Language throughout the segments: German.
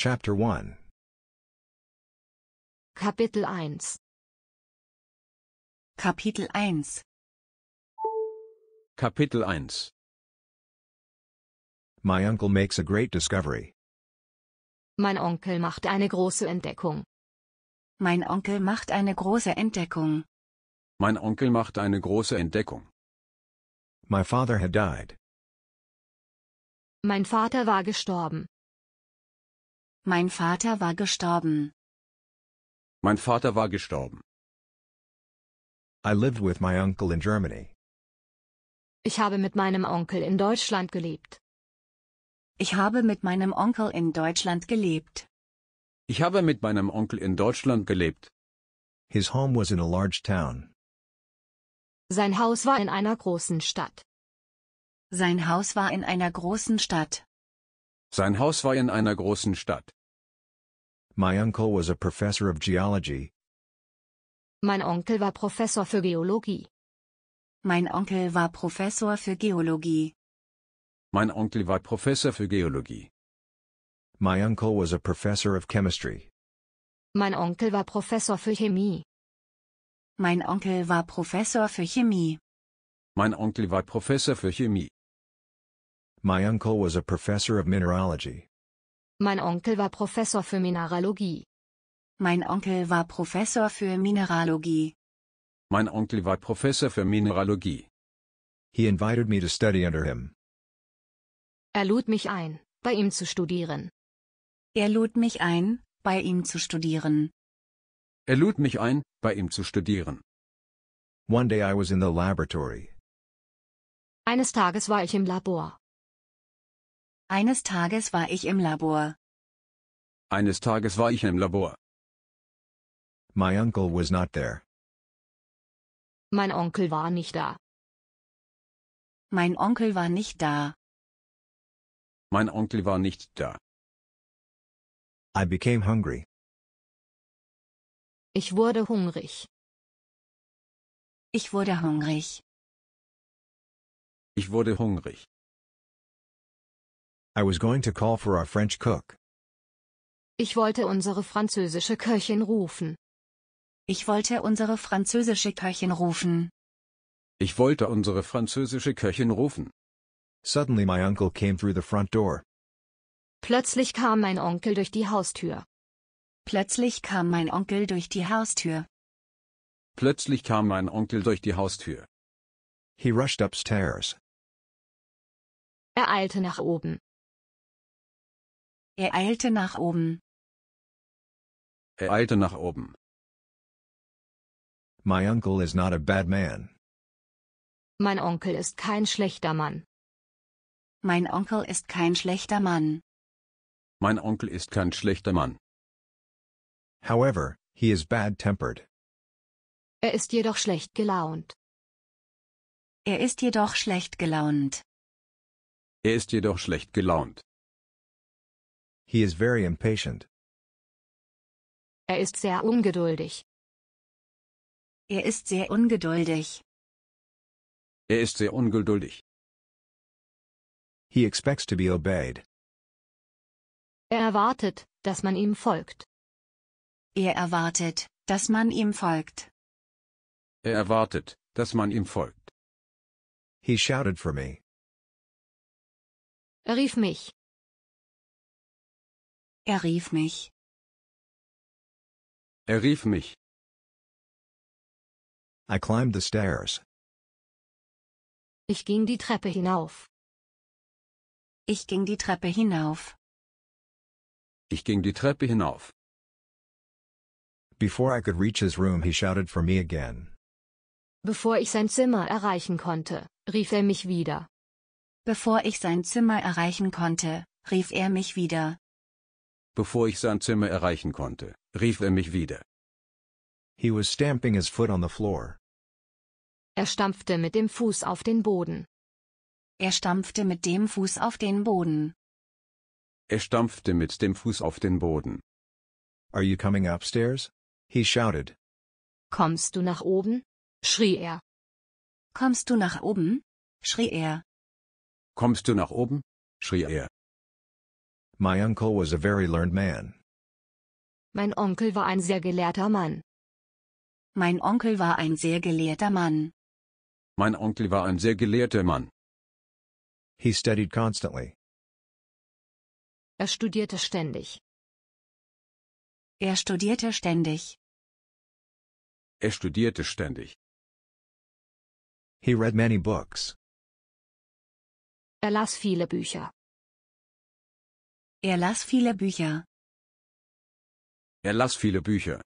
Chapter 1 Kapitel 1 Kapitel 1 Kapitel 1 My uncle makes a great discovery. Mein Onkel macht eine große Entdeckung. Mein Onkel macht eine große Entdeckung. Mein Onkel macht eine große Entdeckung. My father had died. Mein Vater war gestorben. Mein Vater war gestorben. Mein Vater war gestorben. I lived with my uncle in Germany. Ich habe mit meinem Onkel in Deutschland gelebt. Ich habe mit meinem Onkel in Deutschland gelebt. Ich habe mit meinem Onkel in Deutschland gelebt. His home was in a large town. Sein Haus war in einer großen Stadt. Sein Haus war in einer großen Stadt. Sein Haus war in einer großen Stadt. My uncle was a professor of geology. Mein Onkel war Professor für Geologie. Mein Onkel war Professor für Geologie. Mein Onkel war Professor für Geologie. My uncle was a professor of chemistry. Mein Onkel war Professor für Chemie. Mein Onkel war Professor für Chemie. Mein Onkel war Professor für Chemie. My uncle was a professor of mineralogy. Mein Onkel war Professor für Mineralogie. Mein Onkel war Professor für Mineralogie. Mein Onkel war Professor für Mineralogie. He invited me to study under him. Er lud mich ein, bei ihm zu studieren. Er lud mich ein, bei ihm zu studieren. Er lud mich ein, bei ihm zu studieren. One day I was in the laboratory. Eines Tages war ich im Labor. Eines Tages war ich im Labor. Eines Tages war ich im Labor. My uncle was not there. Mein Onkel war nicht da. Mein Onkel war nicht da. Mein Onkel war nicht da. I became hungry. Ich wurde hungrig. Ich wurde hungrig. Ich wurde hungrig. I was going to call for our French cook. Ich wollte unsere französische Köchin rufen. Ich wollte unsere französische Köchin rufen. Ich wollte unsere französische Köchin rufen. Suddenly my uncle came through the front door. Plötzlich kam mein Onkel durch die Haustür. Plötzlich kam mein Onkel durch die Haustür. Plötzlich kam mein Onkel durch die Haustür. He rushed upstairs. Er eilte nach oben. Er eilte nach oben. Er eilte nach oben. My uncle is not a bad man. Mein Onkel ist kein schlechter Mann. Mein Onkel ist kein schlechter Mann. Mein Onkel ist kein schlechter Mann. However, he is bad-tempered. Er ist jedoch schlecht gelaunt. Er ist jedoch schlecht gelaunt. Er ist jedoch schlecht gelaunt. He is very impatient. Er ist sehr ungeduldig. Er ist sehr ungeduldig. Er ist sehr ungeduldig. He expects to be obeyed. Er erwartet, dass man ihm folgt. Er erwartet, dass man ihm folgt. Er erwartet, dass man ihm folgt. He shouted for me. Er rief mich. Er rief mich. Er rief mich. I climbed the stairs. Ich ging die Treppe hinauf. Ich ging die Treppe hinauf. Ich ging die Treppe hinauf. Before I could reach his room, he shouted for me again. Bevor ich sein Zimmer erreichen konnte, rief er mich wieder. Bevor ich sein Zimmer erreichen konnte, rief er mich wieder. Bevor ich sein Zimmer erreichen konnte, rief er mich wieder. He was stamping his foot on the floor. Er stampfte mit dem Fuß auf den Boden. Er stampfte mit dem Fuß auf den Boden. Er stampfte mit dem Fuß auf den Boden. Are you coming upstairs? He shouted. Kommst du nach oben? schrie er. Kommst du nach oben? schrie er. Kommst du nach oben? schrie er. My uncle was a very learned man. Mein Onkel war ein sehr gelehrter Mann. Mein Onkel war ein sehr gelehrter Mann. Mein Onkel war ein sehr gelehrter Mann. He studied constantly. Er studierte ständig. Er studierte ständig. Er studierte ständig. He read many books. Er las viele Bücher. Er las viele Bücher. Er las viele Bücher.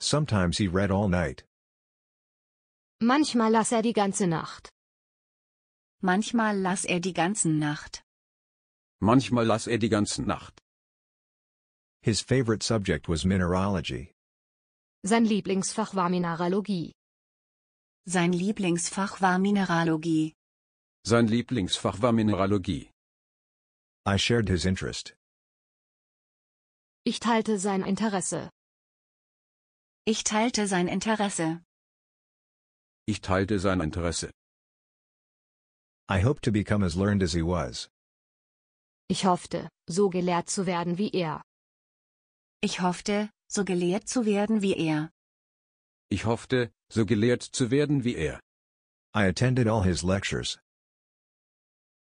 Sometimes he read all night. Manchmal las er die ganze Nacht. Manchmal las er die ganze Nacht. Manchmal las er die ganze Nacht. His favorite subject was mineralogy. Sein Lieblingsfach war Mineralogie. Sein Lieblingsfach war Mineralogie. Sein Lieblingsfach war Mineralogie. I shared his interest. Ich teilte sein Interesse. Ich teilte sein Interesse. Ich teilte sein Interesse. I hoped to become as learned as he was. Ich hoffte, so gelehrt zu werden wie er. Ich hoffte, so gelehrt zu werden wie er. Ich hoffte, so gelehrt zu werden wie er. I attended all his lectures.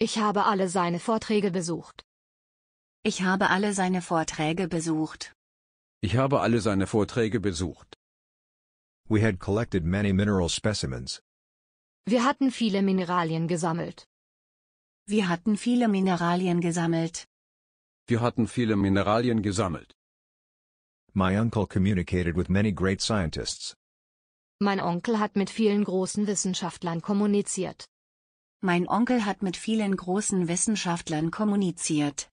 Ich habe alle seine Vorträge besucht. Ich habe alle seine Vorträge besucht. Ich habe alle seine Vorträge besucht. We had collected many mineral specimens. Wir hatten viele Mineralien gesammelt. Wir hatten viele Mineralien gesammelt. Wir hatten viele Mineralien gesammelt. My uncle communicated with many great scientists. Mein Onkel hat mit vielen großen Wissenschaftlern kommuniziert. Mein Onkel hat mit vielen großen Wissenschaftlern kommuniziert.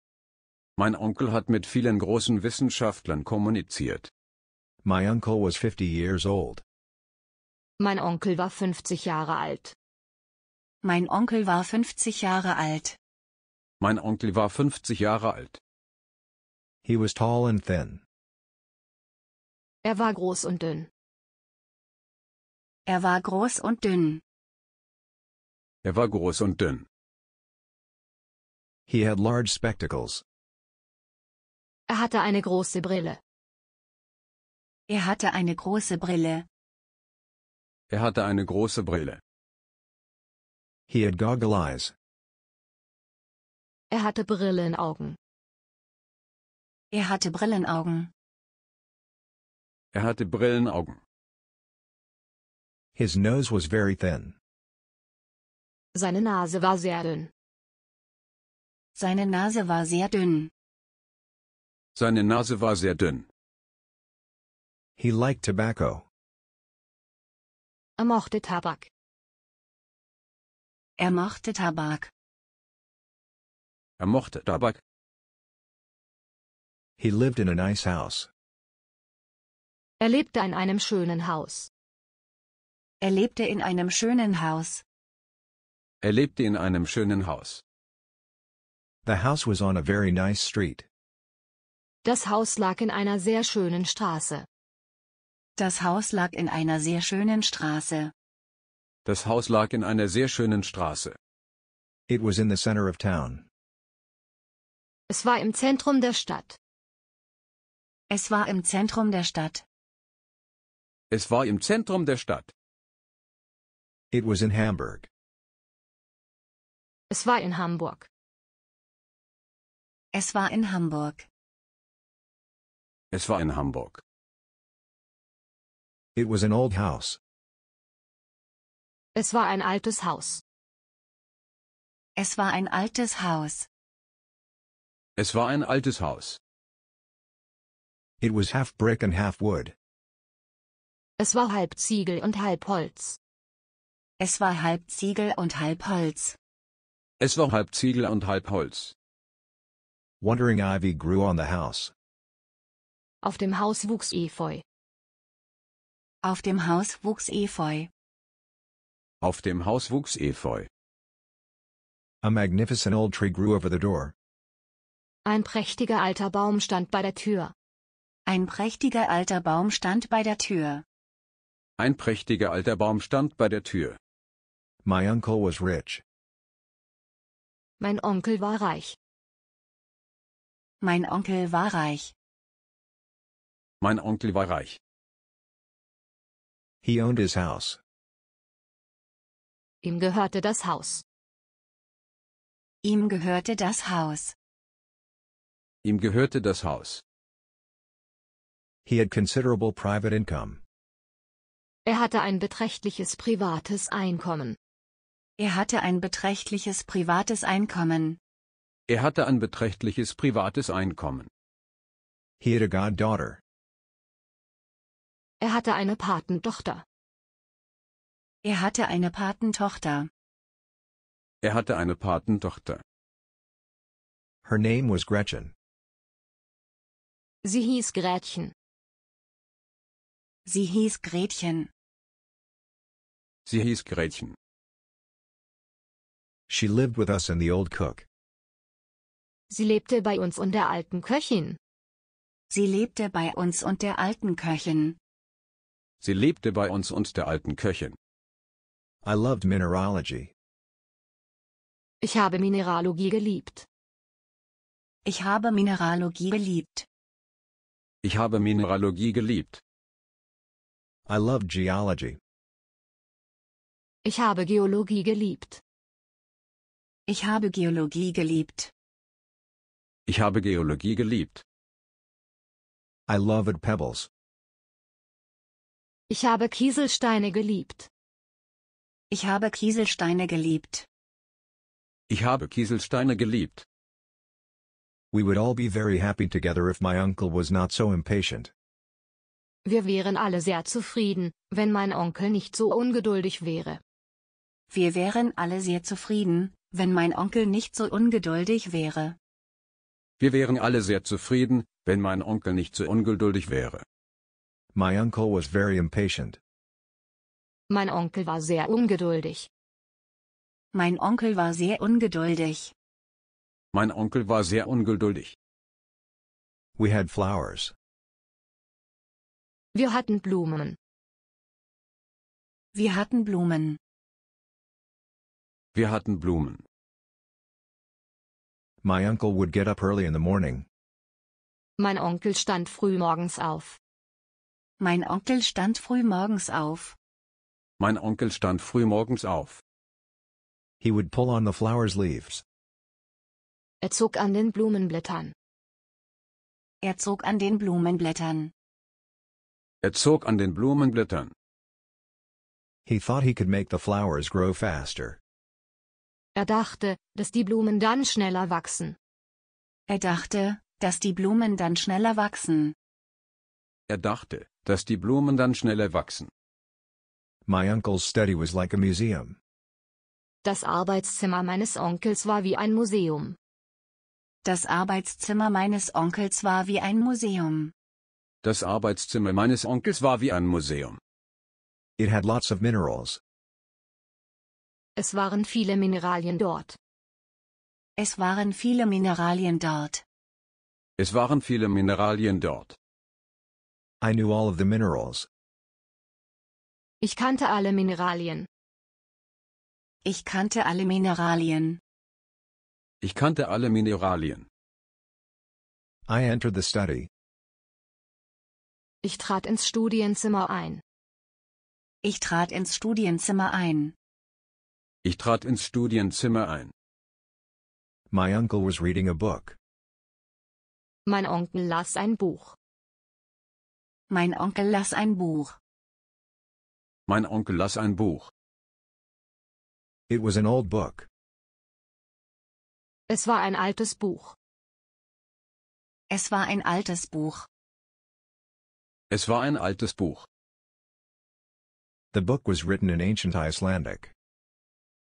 Mein Onkel hat mit vielen großen Wissenschaftlern kommuniziert. My uncle was 50 years old. Mein Onkel war 50 Jahre alt. Mein Onkel war 50 Jahre alt. Mein Onkel war 50 Jahre alt. He was tall and thin. Er war groß und dünn. Er war groß und dünn. Er war groß und dünn. He had large spectacles. Er hatte eine große Brille. Er hatte eine große Brille. Er hatte eine große Brille. He had goggle eyes. Er hatte Brillenaugen. Er hatte Brillenaugen. Er hatte Brillenaugen. His nose was very thin. Seine Nase war sehr dünn. Seine Nase war sehr dünn. Seine Nase war sehr dünn. He liked tobacco. Er mochte Tabak. Er mochte Tabak. Er mochte Tabak. He lived in a nice house. Er lebte in einem schönen Haus. Er lebte in einem schönen Haus. Er lebte in einem schönen Haus. The house was on a very nice street. Das Haus lag in einer sehr schönen Straße. Das Haus lag in einer sehr schönen Straße. Das Haus lag in einer sehr schönen Straße. It was in the center of town. Es war im Zentrum der Stadt. Es war im Zentrum der Stadt. Es war im Zentrum der Stadt. It was in Hamburg. Es war in Hamburg. Es war in Hamburg. Es war in Hamburg. It was an old house. Es war ein altes Haus. Es war ein altes Haus. Es war ein altes Haus. It was half brick and half wood. Es war halb Ziegel und halb Holz. Es war halb Ziegel und halb Holz. Es war halb Ziegel und halb Holz. Wandering ivy grew on the house. Auf dem Haus wuchs Efeu. Auf dem Haus wuchs Efeu. Auf dem Haus wuchs Efeu. A magnificent old tree grew over the door. Ein prächtiger alter Baum stand bei der Tür. Ein prächtiger alter Baum stand bei der Tür. Ein prächtiger alter Baum stand bei der Tür. My uncle was rich. Mein Onkel war reich. Mein Onkel war reich. Mein Onkel war reich. He owned his house. Ihm gehörte das Haus. Ihm gehörte das Haus. Ihm gehörte das Haus. He had considerable private income. Er hatte ein beträchtliches privates Einkommen. Er hatte ein beträchtliches privates Einkommen. Er hatte ein beträchtliches privates Einkommen. He had a goddaughter. Er hatte eine Patentochter. Er hatte eine Patentochter. Er hatte eine Patentochter. Her name was Gretchen. Sie hieß Gretchen. Sie hieß Gretchen. Sie hieß Gretchen. She lived with us and the old cook. Sie lebte bei uns und der alten Köchin. Sie lebte bei uns und der alten Köchin. Sie lebte bei uns und der alten Köchin. I loved mineralogy. Ich habe Mineralogie geliebt. Ich habe Mineralogie geliebt. Ich habe Mineralogie geliebt. I loved geology. Ich habe Geologie geliebt. Ich habe Geologie geliebt. Ich habe Geologie geliebt. I loved pebbles. Ich habe Kieselsteine geliebt. Ich habe Kieselsteine geliebt. Ich habe Kieselsteine geliebt. We would all be very happy together if my uncle was not so impatient. Wir wären alle sehr zufrieden, wenn mein Onkel nicht so ungeduldig wäre. Wir wären alle sehr zufrieden, wenn mein Onkel nicht so ungeduldig wäre. Wir wären alle sehr zufrieden, wenn mein Onkel nicht so ungeduldig wäre. My uncle was very impatient. Mein Onkel war sehr ungeduldig. Mein Onkel war sehr ungeduldig. Mein Onkel war sehr ungeduldig. We had flowers. Wir hatten Blumen. Wir hatten Blumen. Wir hatten Blumen. My uncle would get up early in the morning. Mein Onkel stand früh morgens auf. Mein Onkel stand früh morgens auf. Mein Onkel stand früh morgens auf. He would pull on the flower's leaves. Er zog an den Blumenblättern. Er zog an den Blumenblättern. Er zog an den Blumenblättern. He thought he could make the flowers grow faster. Er dachte, dass die Blumen dann schneller wachsen. Er dachte, dass die Blumen dann schneller wachsen. Er dachte, dass die Blumen dann schneller wachsen. My uncle's study was like a museum. Das Arbeitszimmer meines Onkels war wie ein Museum. Das Arbeitszimmer meines Onkels war wie ein Museum. Das Arbeitszimmer meines Onkels war wie ein Museum. It had lots of minerals. Es waren viele Mineralien dort. Es waren viele Mineralien dort. Es waren viele Mineralien dort. I knew all of the minerals. Ich kannte alle Mineralien. Ich kannte alle Mineralien. Ich kannte alle Mineralien. I entered the study. Ich trat ins Studienzimmer ein. Ich trat ins Studienzimmer ein. Ich trat ins Studienzimmer ein. My uncle was reading a book. Mein Onkel las ein Buch. Mein Onkel las ein Buch. Mein Onkel las ein Buch. It was an old book. Es war ein altes Buch. Es war ein altes Buch. Es war ein altes Buch. The book was written in ancient Icelandic.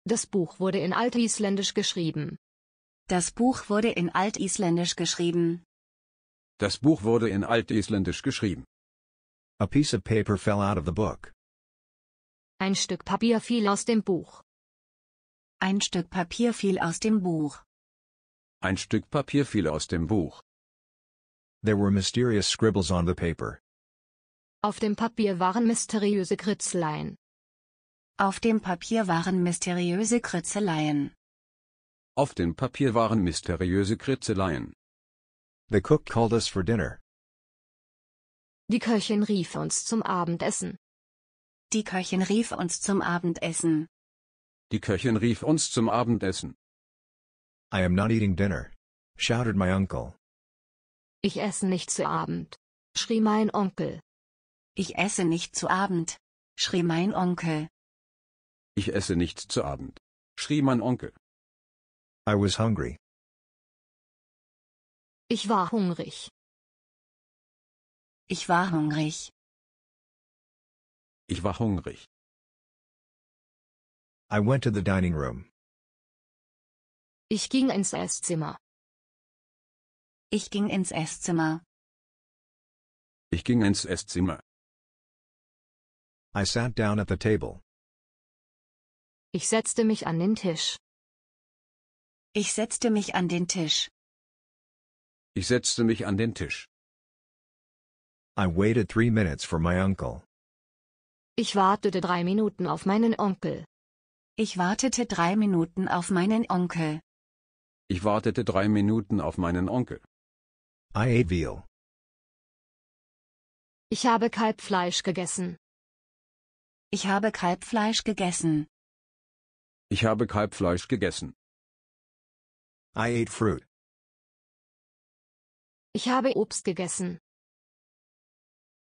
Das Buch wurde in Altisländisch geschrieben. Das Buch wurde in Altisländisch geschrieben. Das Buch wurde in Altisländisch geschrieben. A piece of paper fell out of the book. Ein Stück Papier fiel aus dem Buch. Ein Stück Papier fiel aus dem Buch. Ein Stück Papier fiel aus dem Buch. There were mysterious scribbles on the paper. Auf dem Papier waren mysteriöse Kritzlein. Auf dem Papier waren mysteriöse Kritzeleien. Auf dem Papier waren mysteriöse Kritzeleien. The cook called us for dinner. Die Köchin rief uns zum Abendessen. Die Köchin rief uns zum Abendessen. Die Köchin rief uns zum Abendessen. I am not eating dinner, shouted my uncle. Ich esse nicht zu Abend, schrie mein Onkel. Ich esse nicht zu Abend, schrie mein Onkel. Ich esse nichts zu Abend, schrie mein Onkel. I was hungry. Ich war hungrig. Ich war hungrig. Ich war hungrig. I went to the dining room. Ich ging ins Esszimmer. Ich ging ins Esszimmer. Ich ging ins Esszimmer. I sat down at the table. Ich setzte mich an den Tisch. Ich setzte mich an den Tisch. Ich setzte mich an den Tisch. I waited three minutes for my uncle. Ich wartete drei Minuten auf meinen Onkel. Ich wartete drei Minuten auf meinen Onkel. Ich wartete drei Minuten auf meinen Onkel. I ate veal. Ich habe Kalbfleisch gegessen. Ich habe Kalbfleisch gegessen. Ich habe Kalbfleisch gegessen. I ate fruit. Ich habe Obst gegessen.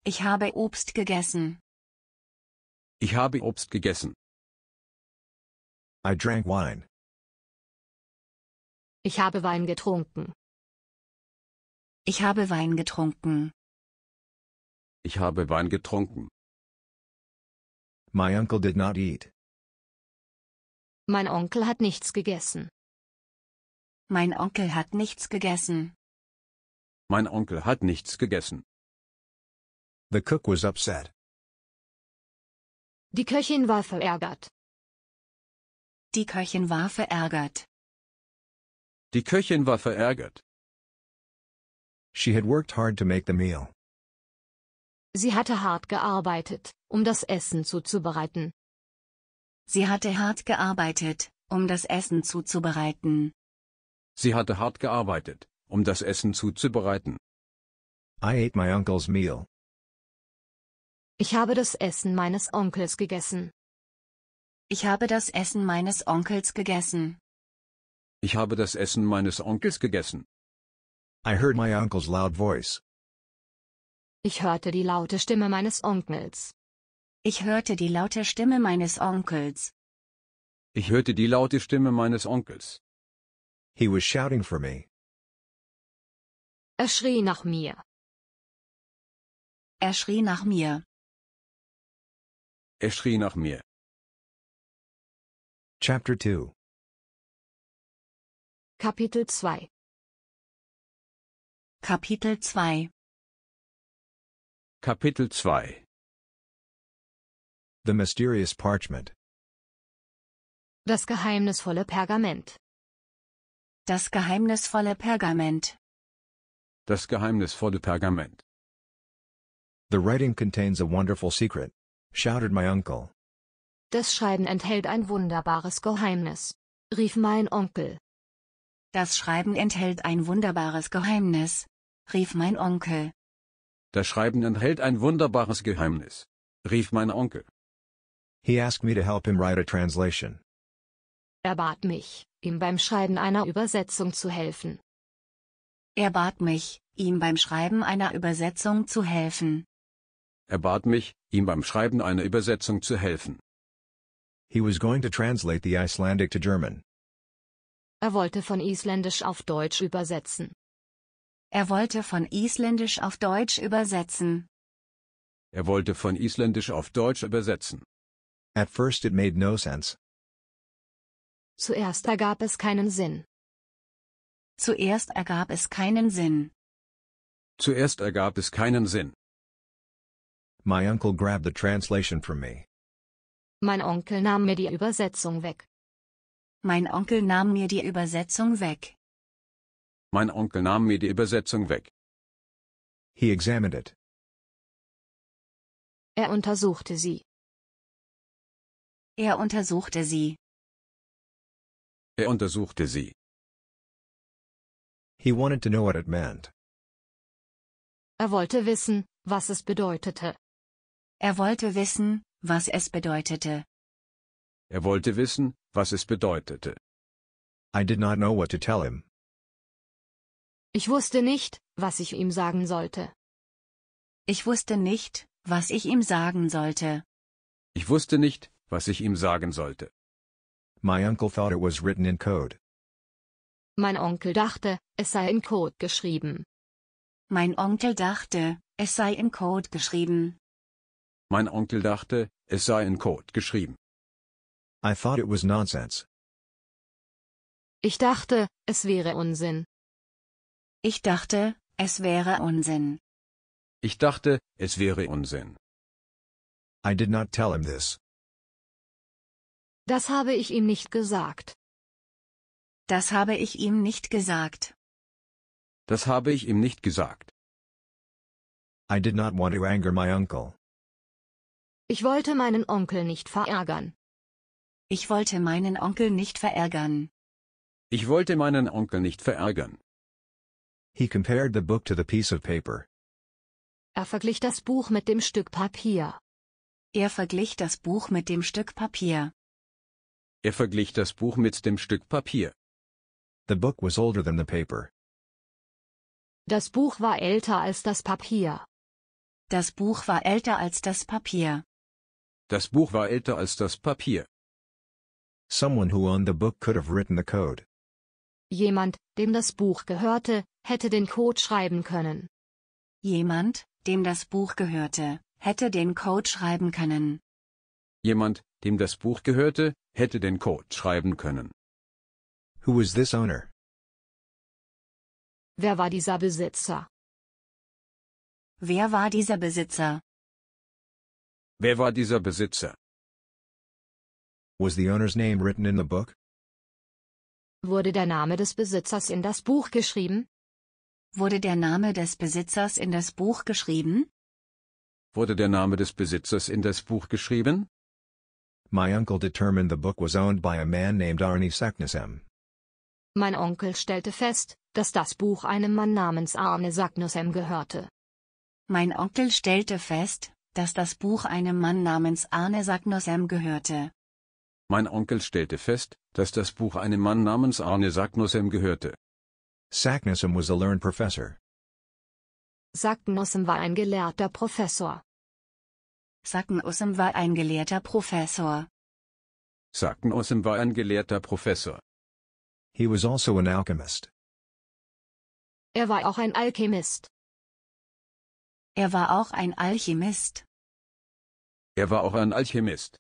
Ich habe Obst gegessen. Ich habe Obst gegessen. I drank wine. Ich habe Wein getrunken. Ich habe Wein getrunken. Ich habe Wein getrunken. My uncle did not eat. Mein Onkel hat nichts gegessen. Mein Onkel hat nichts gegessen. Mein Onkel hat nichts gegessen. The cook was upset. Die Köchin war verärgert. Die Köchin war verärgert. Die Köchin war verärgert. She had worked hard to make the meal. Sie hatte hart gearbeitet, um das Essen zuzubereiten. Sie hatte hart gearbeitet, um das Essen zuzubereiten. Sie hatte hart gearbeitet, um das Essen zuzubereiten. I ate my uncle's meal. Ich habe das Essen meines Onkels gegessen. Ich habe das Essen meines Onkels gegessen. Ich habe das Essen meines Onkels gegessen. I heard my uncle's loud voice. Ich hörte die laute Stimme meines Onkels. Ich hörte die laute Stimme meines Onkels. Ich hörte die laute Stimme meines Onkels. He was shouting for me. Er schrie nach mir. Er schrie nach mir. Er schrie nach mir. Chapter 2 Kapitel 2 Kapitel 2 Kapitel 2 The Mysterious Parchment. Das geheimnisvolle Pergament. Das geheimnisvolle Pergament. Das geheimnisvolle Pergament. The writing contains a wonderful secret, shouted my uncle. Das Schreiben enthält ein wunderbares Geheimnis, rief mein Onkel. Das Schreiben enthält ein wunderbares Geheimnis, rief mein Onkel. Das Schreiben enthält ein wunderbares Geheimnis, rief mein Onkel. He asked me to help him write a translation. Er bat mich, ihm beim Schreiben einer Übersetzung zu helfen. Er bat mich, ihm beim Schreiben einer Übersetzung zu helfen. Er bat mich, ihm beim Schreiben einer Übersetzung zu helfen. He was going to translate the Icelandic to German. Er wollte von Isländisch auf Deutsch übersetzen. Er wollte von Isländisch auf Deutsch übersetzen. Er wollte von Isländisch auf Deutsch übersetzen. At first it made no sense. Zuerst ergab es keinen Sinn. Zuerst ergab es keinen Sinn. Zuerst ergab es keinen Sinn. My uncle grabbed the translation from me. Mein Onkel nahm mir die Übersetzung weg. Mein Onkel nahm mir die Übersetzung weg. Mein Onkel nahm mir die Übersetzung weg. He examined it. Er untersuchte sie. Er untersuchte sie. Er untersuchte sie. He wanted to know what it meant. Er wollte wissen, was es bedeutete. Er wollte wissen, was es bedeutete. Er wollte wissen, was es bedeutete. I did not know what to tell him. Ich wusste nicht, was ich ihm sagen sollte. Ich wusste nicht, was ich ihm sagen sollte. Ich wusste nicht, was ich ihm sagen sollte. My uncle thought it was written in code. Mein Onkel dachte, es sei in Code geschrieben. Mein Onkel dachte, es sei in Code geschrieben. Mein Onkel dachte, es sei in Code geschrieben. I thought it was nonsense. Ich dachte, es wäre Unsinn. Ich dachte, es wäre Unsinn. Ich dachte, es wäre Unsinn. I did not tell him this. Das habe ich ihm nicht gesagt. Das habe ich ihm nicht gesagt. Das habe ich ihm nicht gesagt. I did not want to anger my uncle. Ich wollte meinen Onkel nicht verärgern. Ich wollte meinen Onkel nicht verärgern. Ich wollte meinen Onkel nicht verärgern. He compared the book to the piece of paper. Er verglich das Buch mit dem Stück Papier. Er verglich das Buch mit dem Stück Papier. Er verglich das Buch mit dem Stück Papier. The book was older than the paper. Das Buch war älter als das Papier. Das Buch war älter als das Papier. Das Buch war älter als das Papier. Someone who owned the book could have written the code. Jemand, dem das Buch gehörte, hätte den Code schreiben können. Jemand, dem das Buch gehörte, hätte den Code schreiben können. Jemand, dem das Buch gehörte, hätte den Code schreiben können. Who was this owner? Wer war dieser Besitzer? Wer war dieser Besitzer? Wer war dieser Besitzer? Was the owner's name written in the book? Wurde der Name des Besitzers in das Buch geschrieben? Wurde der Name des Besitzers in das Buch geschrieben? Wurde der Name des Besitzers in das Buch geschrieben? My uncle determined the book was owned by a man named Arnie Saknussemm. Mein Onkel stellte fest, dass das Buch einem Mann namens Arne Saknussemm gehörte. Mein Onkel stellte fest, dass das Buch einem Mann namens Arne Saknussemm gehörte. Mein Onkel stellte fest, dass das Buch einem Mann namens Arne Saknussemm gehörte. Saknussemm was a learned professor. Saknussemm war ein gelehrter Professor. Sacken Usum war ein gelehrter Professor. Sacken Usum war ein gelehrter Professor. He was also an alchemist. Er war auch ein Alchemist. Er war auch ein Alchemist. Er war auch ein Alchemist.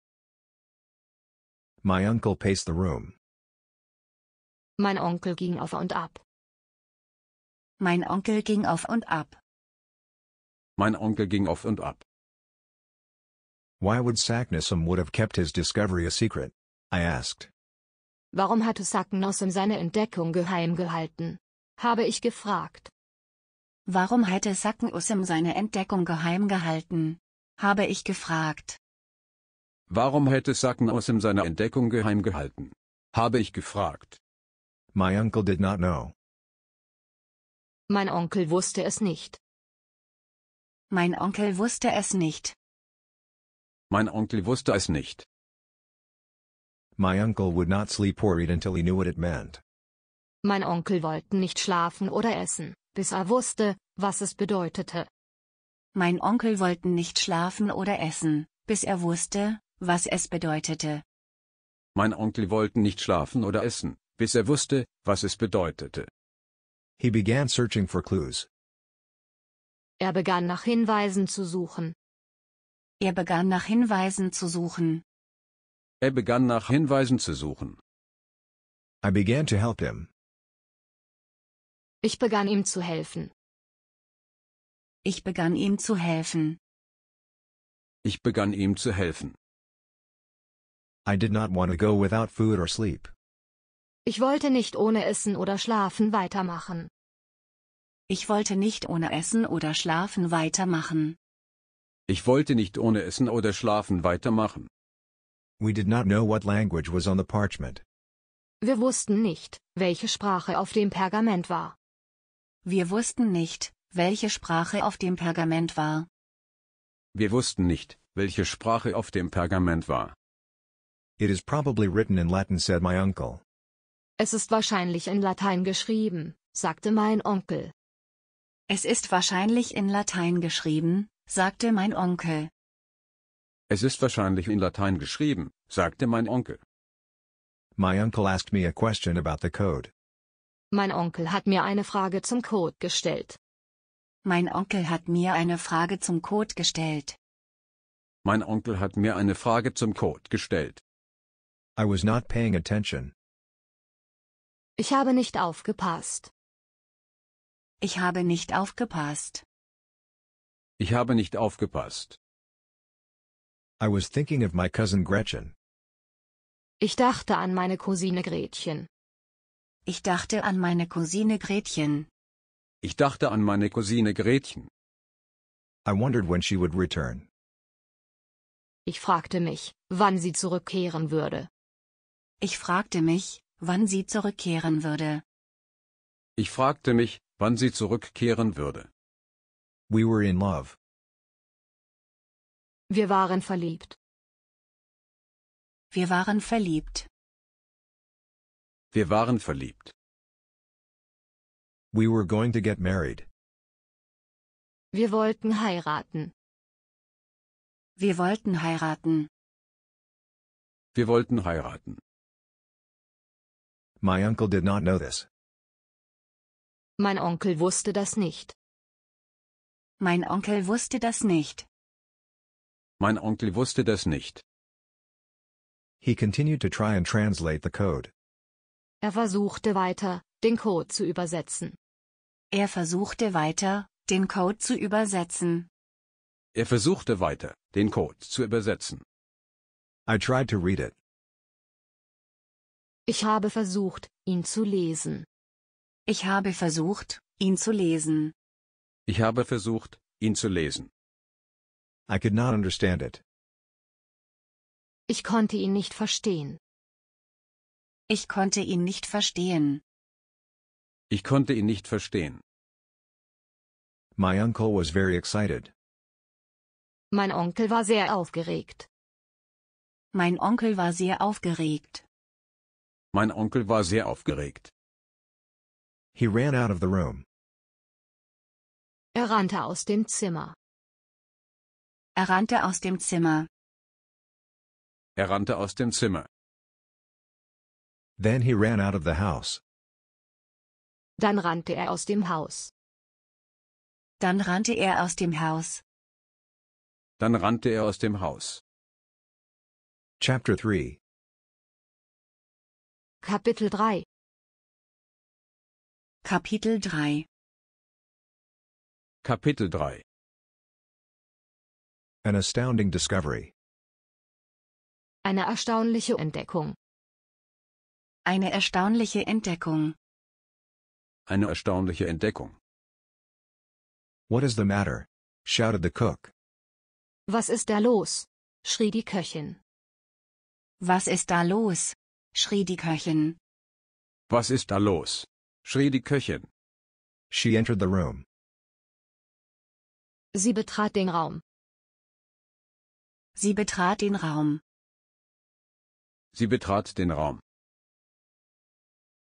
My uncle paced the room. Mein Onkel ging auf und ab. Mein Onkel ging auf und ab. Mein Onkel ging auf und ab. Why would Saknussemm would have kept his discovery a secret? I asked. Warum hatte Saknussemm seine Entdeckung geheim gehalten? Habe ich gefragt. Warum hätte Saknussemm seine Entdeckung geheim gehalten? Habe ich gefragt. Warum hätte Saknussemm seine Entdeckung geheim gehalten? Habe ich gefragt. My uncle did not know. Mein Onkel wusste es nicht. Mein Onkel wusste es nicht. Mein Onkel wusste es nicht. My uncle would not sleep or eat until he knew what it meant. Mein Onkel wollte nicht schlafen oder essen, bis er wusste, was es bedeutete. Mein Onkel wollte nicht schlafen oder essen, bis er wusste, was es bedeutete. Mein Onkel wollte nicht schlafen oder essen, bis er wusste, was es bedeutete. He began searching for clues. Er begann nach Hinweisen zu suchen. Er begann nach Hinweisen zu suchen. Er begann nach Hinweisen zu suchen. I began to help him. Ich begann ihm zu helfen. Ich begann ihm zu helfen. Ich begann ihm zu helfen. I did not want to go without food or sleep. Ich wollte nicht ohne Essen oder Schlafen weitermachen. Ich wollte nicht ohne Essen oder Schlafen weitermachen. Ich wollte nicht ohne Essen oder Schlafen weitermachen. We did not know what language was on the parchment. Wir wussten nicht, welche Sprache auf dem Pergament war. Wir wussten nicht, welche Sprache auf dem Pergament war. Wir wussten nicht, welche Sprache auf dem Pergament war. It is probably written in Latin, said my uncle. Es ist wahrscheinlich in Latein geschrieben, sagte mein Onkel. Es ist wahrscheinlich in Latein geschrieben, sagte mein Onkel. Es ist wahrscheinlich in Latein geschrieben, sagte mein Onkel. My uncle asked me a question about the code. Mein Onkel hat mir eine Frage zum Code gestellt. Mein Onkel hat mir eine Frage zum Code gestellt. Mein Onkel hat mir eine Frage zum Code gestellt. I was not paying attention. Ich habe nicht aufgepasst. Ich habe nicht aufgepasst. Ich habe nicht aufgepasst. I was thinking of my cousin Gretchen. Ich dachte an meine Cousine Gretchen. Ich dachte an meine Cousine Gretchen. Ich dachte an meine Cousine Gretchen. I wondered when she would return. Ich fragte mich, wann sie zurückkehren würde. Ich fragte mich, wann sie zurückkehren würde. Ich fragte mich, wann sie zurückkehren würde. We were in love. Wir waren verliebt. Wir waren verliebt. Wir waren verliebt. We were going to get married. Wir wollten heiraten. Wir wollten heiraten. Wir wollten heiraten. My uncle did not know this. Mein Onkel wusste das nicht. Mein Onkel wusste das nicht. Mein Onkel wusste das nicht. He continued to try and translate the code. Er versuchte weiter, den Code zu übersetzen. Er versuchte weiter, den Code zu übersetzen. Er versuchte weiter, den Code zu übersetzen. I tried to read it. Ich habe versucht, ihn zu lesen. Ich habe versucht, ihn zu lesen. Ich habe versucht, ihn zu lesen. I could not understand it. Ich konnte ihn nicht verstehen. Ich konnte ihn nicht verstehen. Ich konnte ihn nicht verstehen. My uncle was very excited. Mein Onkel war sehr aufgeregt. Mein Onkel war sehr aufgeregt. Mein Onkel war sehr aufgeregt. He ran out of the room. Er rannte aus dem Zimmer. Er rannte aus dem Zimmer. Er rannte aus dem Zimmer. Then he ran out of the house. Dann rannte er aus dem Haus. Dann rannte er aus dem Haus. Dann rannte er aus dem Haus. Chapter 3 Kapitel 3 Kapitel 3 Kapitel 3 An astounding discovery. Eine erstaunliche Entdeckung. Eine erstaunliche Entdeckung. Eine erstaunliche Entdeckung. What is the matter? shouted the cook. Was ist da los? schrie die Köchin. Was ist da los? schrie die Köchin. Was ist da los? schrie die Köchin. She entered the room. Sie betrat den Raum. Sie betrat den Raum. Sie betrat den Raum.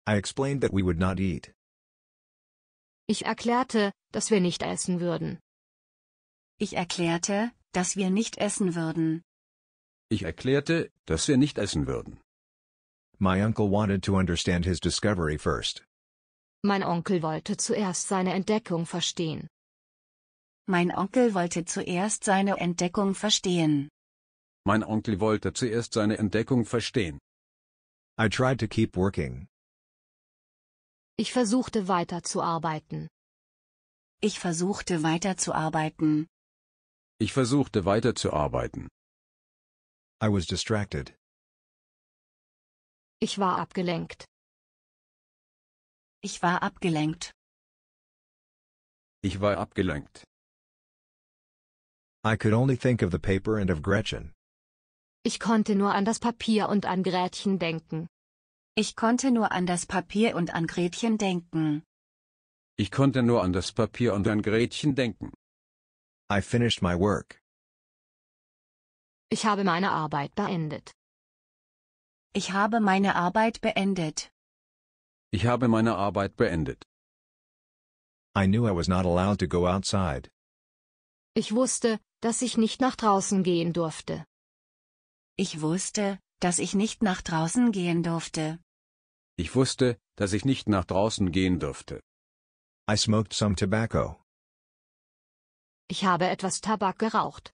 I explained that we would not eat. Ich erklärte, dass wir nicht essen würden. Ich erklärte, dass wir nicht essen würden. Ich erklärte, dass wir nicht essen würden. My uncle wanted to understand his discovery first. Mein Onkel wollte zuerst seine Entdeckung verstehen. Mein Onkel wollte zuerst seine Entdeckung verstehen. Mein Onkel wollte zuerst seine Entdeckung verstehen. I tried to keep working. Ich versuchte weiterzuarbeiten. Ich versuchte weiterzuarbeiten. Ich versuchte weiterzuarbeiten. I was distracted. Ich war abgelenkt. Ich war abgelenkt. Ich war abgelenkt. I could only think of the paper and of Gretchen. Ich konnte nur an das Papier und an Gretchen denken. Ich konnte nur an das Papier und an Gretchen denken. Ich konnte nur an das Papier und an Gretchen denken. I finished my work. Ich habe meine Arbeit beendet. Ich habe meine Arbeit beendet. Ich habe meine Arbeit beendet. I knew I was not allowed to go outside. Ich wusste, dass ich nicht nach draußen gehen durfte. Ich wusste, dass ich nicht nach draußen gehen durfte. Ich wusste, dass ich nicht nach draußen gehen durfte. I smoked some tobacco. Ich habe etwas Tabak geraucht.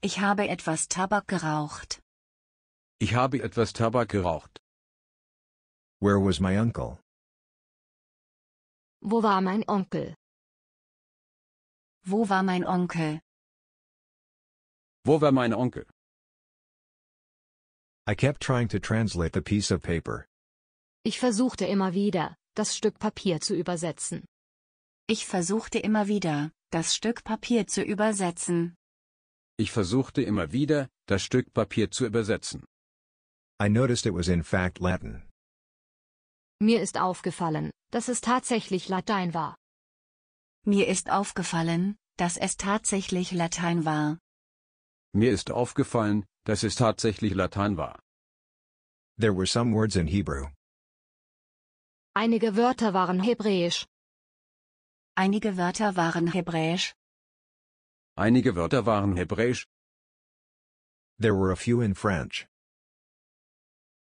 Ich habe etwas Tabak geraucht. Ich habe etwas Tabak geraucht. Where was my uncle? Wo war mein Onkel? Wo war mein Onkel? Wo war mein Onkel? I kept trying to translate the piece of paper. Ich versuchte immer wieder, das Stück Papier zu übersetzen. Ich versuchte immer wieder, das Stück Papier zu übersetzen. Ich versuchte immer wieder, das Stück Papier zu übersetzen. I noticed it was in fact Latin. Mir ist aufgefallen, dass es tatsächlich Latein war. Mir ist aufgefallen, dass es tatsächlich Latein war. Mir ist aufgefallen, dass es tatsächlich Latein war. There were some words in Hebrew. Einige Wörter waren hebräisch. Einige Wörter waren hebräisch. Einige Wörter waren hebräisch. There were a few in French.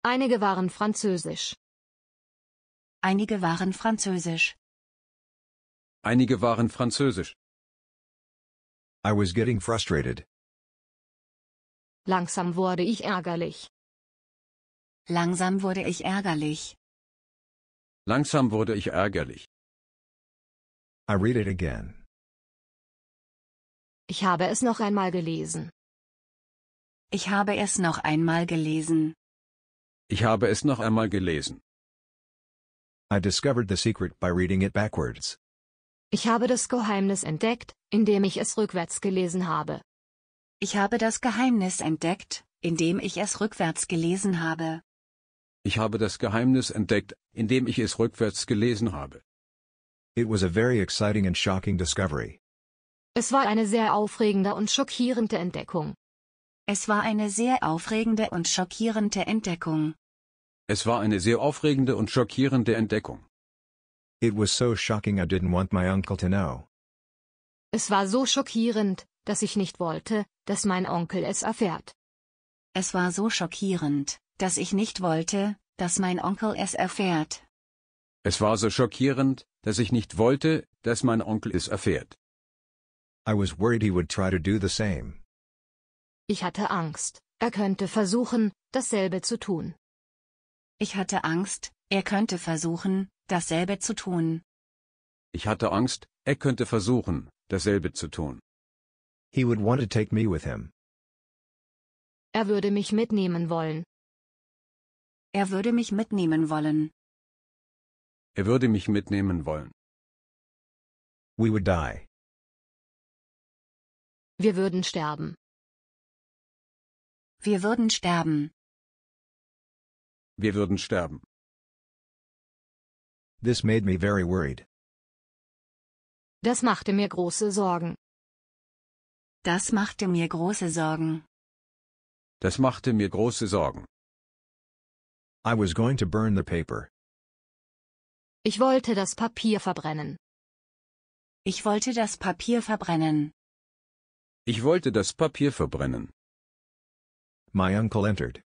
Einige waren französisch. Einige waren französisch. Einige waren französisch. I was getting frustrated. Langsam wurde ich ärgerlich. Langsam wurde ich ärgerlich. Langsam wurde ich ärgerlich. I read it again. Ich habe es noch einmal gelesen. Ich habe es noch einmal gelesen. Ich habe es noch einmal gelesen. I discovered the secret by reading it backwards. Ich habe das Geheimnis entdeckt, indem ich es rückwärts gelesen habe. Ich habe das Geheimnis entdeckt, indem ich es rückwärts gelesen habe. Ich habe das Geheimnis entdeckt, indem ich es rückwärts gelesen habe. It was a very exciting and shocking discovery. Es war eine sehr aufregende und schockierende Entdeckung. Es war eine sehr aufregende und schockierende Entdeckung. Es war eine sehr aufregende und schockierende Entdeckung. It was so shocking I didn't want my uncle to know. Es war so schockierend, dass ich nicht wollte, dass mein Onkel es erfährt. Es war so schockierend, dass ich nicht wollte, dass mein Onkel es erfährt. Es war so schockierend, dass ich nicht wollte, dass mein Onkel es erfährt. I was worried he would try to do the same. Ich hatte Angst, er könnte versuchen, dasselbe zu tun. Ich hatte Angst, er könnte versuchen, dasselbe zu tun. Ich hatte Angst, er könnte versuchen, dasselbe zu tun. He would want to take me with him. Er würde mich mitnehmen wollen. Er würde mich mitnehmen wollen. Er würde mich mitnehmen wollen. We would die. Wir würden sterben. Wir würden sterben. Wir würden sterben. This made me very worried. Das machte mir große Sorgen. Das machte mir große Sorgen. Das machte mir große Sorgen. I was going to burn the paper. Ich wollte das Papier verbrennen. Ich wollte das Papier verbrennen. Ich wollte das Papier verbrennen. My uncle entered.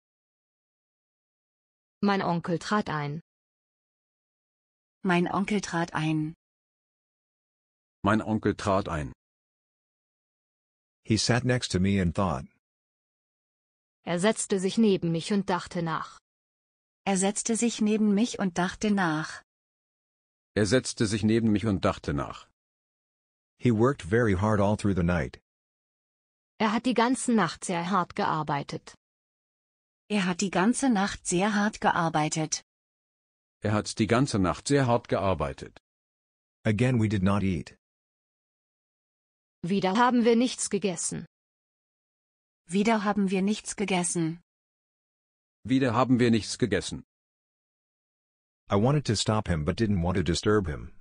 Mein Onkel trat ein. Mein Onkel trat ein. Mein Onkel trat ein. He sat next to me and thought. Er setzte sich neben mich und dachte nach. Er setzte sich neben mich und dachte nach. Er setzte sich neben mich und dachte nach. He worked very hard all through the night. Er hat die ganze Nacht sehr hart gearbeitet. Er hat die ganze Nacht sehr hart gearbeitet. Er hat die ganze Nacht sehr hart gearbeitet. Again we did not eat. Wieder haben wir nichts gegessen. Wieder haben wir nichts gegessen. Wieder haben wir nichts gegessen. I wanted to stop him but didn't want to disturb him.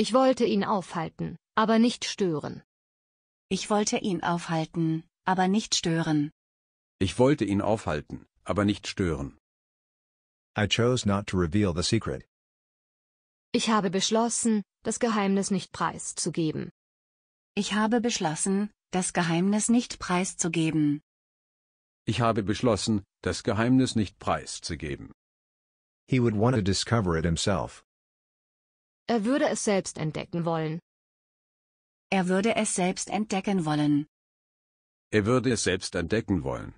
Ich wollte ihn aufhalten, aber nicht stören. Ich wollte ihn aufhalten, aber nicht stören. Ich wollte ihn aufhalten, aber nicht stören. I chose not to reveal the secret. Ich habe beschlossen, das Geheimnis nicht preiszugeben. Ich habe beschlossen, das Geheimnis nicht preiszugeben. Ich habe beschlossen, das Geheimnis nicht preiszugeben. He would want to discover it himself. Er würde es selbst entdecken wollen. Er würde es selbst entdecken wollen. Er würde es selbst entdecken wollen.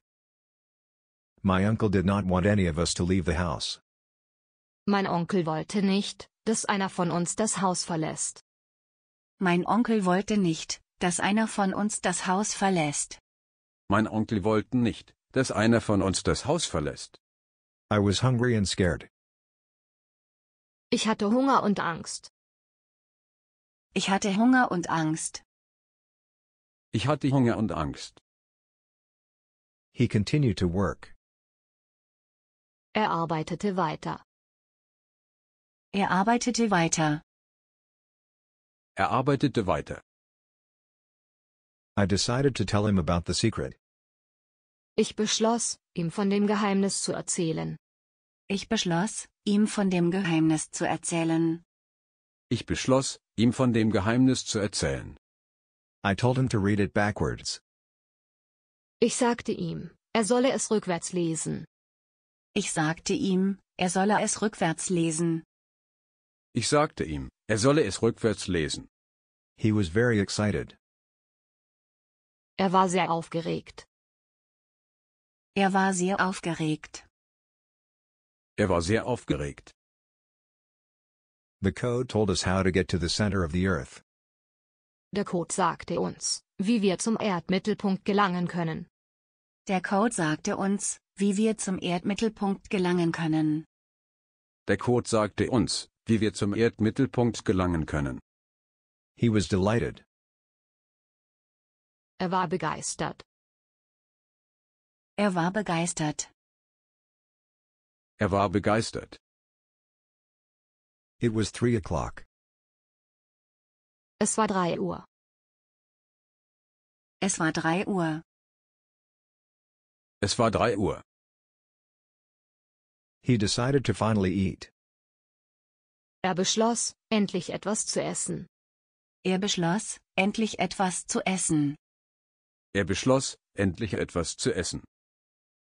My uncle did not want any of us to leave the house. Mein Onkel wollte nicht, dass einer von uns das Haus verlässt. Mein Onkel wollte nicht, dass einer von uns das Haus verlässt. Mein Onkel wollte nicht, dass einer von uns das Haus verlässt. I was hungry and scared. Ich hatte Hunger und Angst. Ich hatte Hunger und Angst. Ich hatte Hunger und Angst. He continued to work. Er arbeitete weiter. Er arbeitete weiter. Er arbeitete weiter. I decided to tell him about the secret. Ich beschloss, ihm von dem Geheimnis zu erzählen. Ich beschloss, ihm von dem Geheimnis zu erzählen. Ich beschloss, ihm von dem Geheimnis zu erzählen. I told him to read it backwards. Ich sagte ihm, er solle es rückwärts lesen. Ich sagte ihm, er solle es rückwärts lesen. Ich sagte ihm, er solle es rückwärts lesen. He was very excited. Er war sehr aufgeregt. Er war sehr aufgeregt. Er war sehr aufgeregt. The code told us how to get to the center of the earth. Der Code sagte uns, wie wir zum Erdmittelpunkt gelangen können. Der Code sagte uns, wie wir zum Erdmittelpunkt gelangen können. Der Code sagte uns, wie wir zum Erdmittelpunkt gelangen können. He was delighted. Er war begeistert. Er war begeistert. Er war begeistert. It was three o'clock. Es war drei Uhr. Es war drei Uhr. Es war 3 Uhr. He decided to finally eat. Er beschloss, endlich etwas zu essen. Er beschloss, endlich etwas zu essen. Er beschloss, endlich etwas zu essen.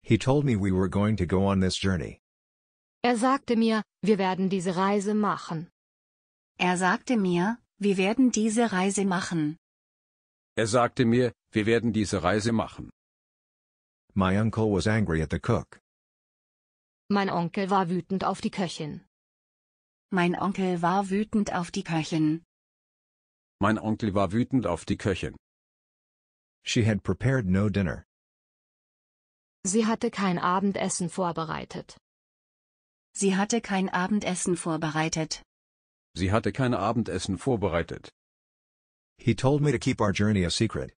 He told me we were going to go on this journey. Er sagte mir, wir werden diese Reise machen. Er sagte mir, wir werden diese Reise machen. Er sagte mir, wir werden diese Reise machen. My uncle was angry at the cook. Mein Onkel war wütend auf die Köchin. Mein Onkel war wütend auf die Köchin. Mein Onkel war wütend auf die Köchin. She had prepared no dinner. Sie hatte kein Abendessen vorbereitet. Sie hatte kein Abendessen vorbereitet. Sie hatte kein Abendessen vorbereitet. He told me to keep our journey a secret.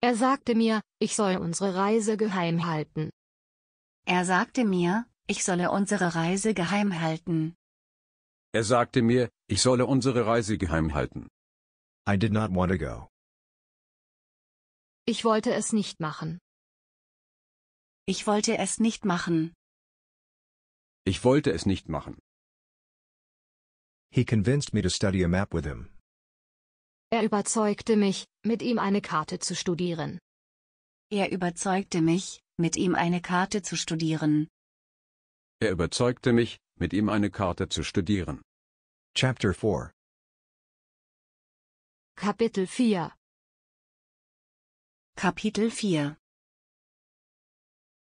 Er sagte mir, ich soll unsere Reise geheim halten. Er sagte mir, ich solle unsere Reise geheim halten. Er sagte mir, ich solle unsere Reise geheim halten. I did not want to go. Ich wollte es nicht machen. Ich wollte es nicht machen. Ich wollte es nicht machen. He convinced me to study a map with him. Er überzeugte mich, mit ihm eine Karte zu studieren. Er überzeugte mich, mit ihm eine Karte zu studieren. Er überzeugte mich, mit ihm eine Karte zu studieren. Chapter 4 Kapitel 4 Kapitel 4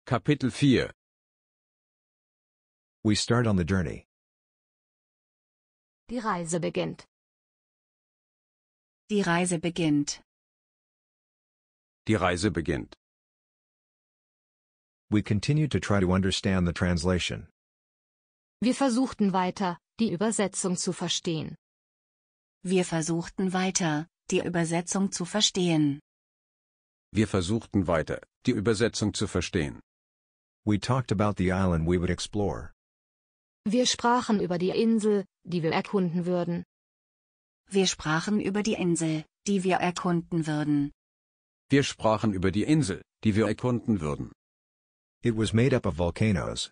Kapitel 4 We start on the journey. Die Reise beginnt. Die Reise beginnt. Die Reise beginnt. We continued to try to understand the translation. Wir versuchten weiter, die Übersetzung zu verstehen. Wir versuchten weiter, die Übersetzung zu verstehen. Wir versuchten weiter, die Übersetzung zu verstehen. We talked about the island we would explore. Wir sprachen über die Insel, die wir erkunden würden. Wir sprachen über die Insel, die wir erkunden würden. Wir sprachen über die Insel, die wir erkunden würden. It was made up of volcanoes.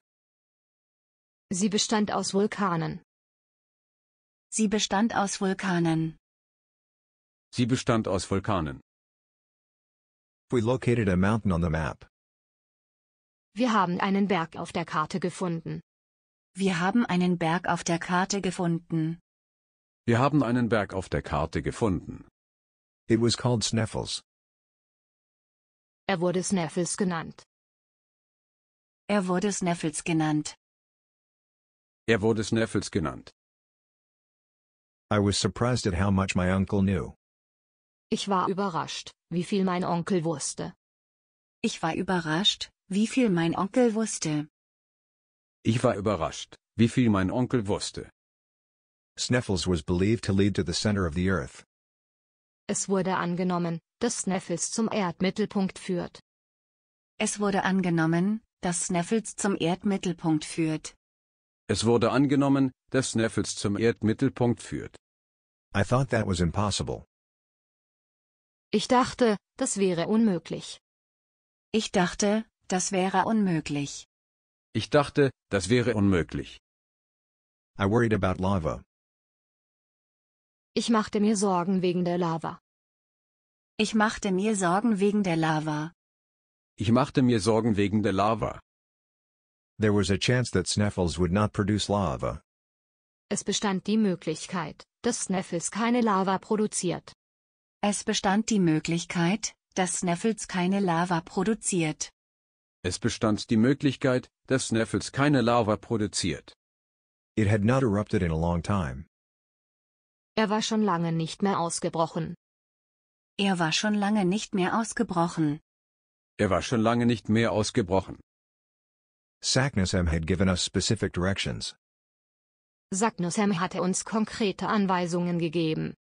Sie bestand aus Vulkanen. Sie bestand aus Vulkanen. Sie bestand aus Vulkanen. We located a mountain on the map. Wir haben einen Berg auf der Karte gefunden. Wir haben einen Berg auf der Karte gefunden. Wir haben einen Berg auf der Karte gefunden. It was called Sneffels. Er wurde Sneffels genannt. Er wurde Sneffels genannt. Er wurde Sneffels genannt. I was surprised at how much my uncle knew. Ich war überrascht, wie viel mein Onkel wusste. Ich war überrascht, wie viel mein Onkel wusste. Ich war überrascht, wie viel mein Onkel wusste. Sneffels was believed to lead to the center of the Earth. Es wurde angenommen, dass Sneffels zum Erdmittelpunkt führt. Es wurde angenommen, dass Sneffels zum Erdmittelpunkt führt. Es wurde angenommen, dass Sneffels zum Erdmittelpunkt führt. I thought that was impossible. Ich dachte, das wäre unmöglich. Ich dachte, das wäre unmöglich. Ich dachte, das wäre unmöglich. I worried about lava. Ich machte mir Sorgen wegen der Lava. Ich machte mir Sorgen wegen der Lava. Ich machte mir Sorgen wegen der Lava. There was a chance that Sneffels would not produce lava. Es bestand die Möglichkeit, dass Sneffels keine Lava produziert. Es bestand die Möglichkeit, dass Sneffels keine Lava produziert. Es bestand die Möglichkeit, dass Sneffels keine Lava produziert. It had not erupted in a long time. Er war schon lange nicht mehr ausgebrochen. Er war schon lange nicht mehr ausgebrochen. Er war schon lange nicht mehr ausgebrochen. Sacknussem had given us specific directions. Sacknussem hatte uns konkrete Anweisungen gegeben.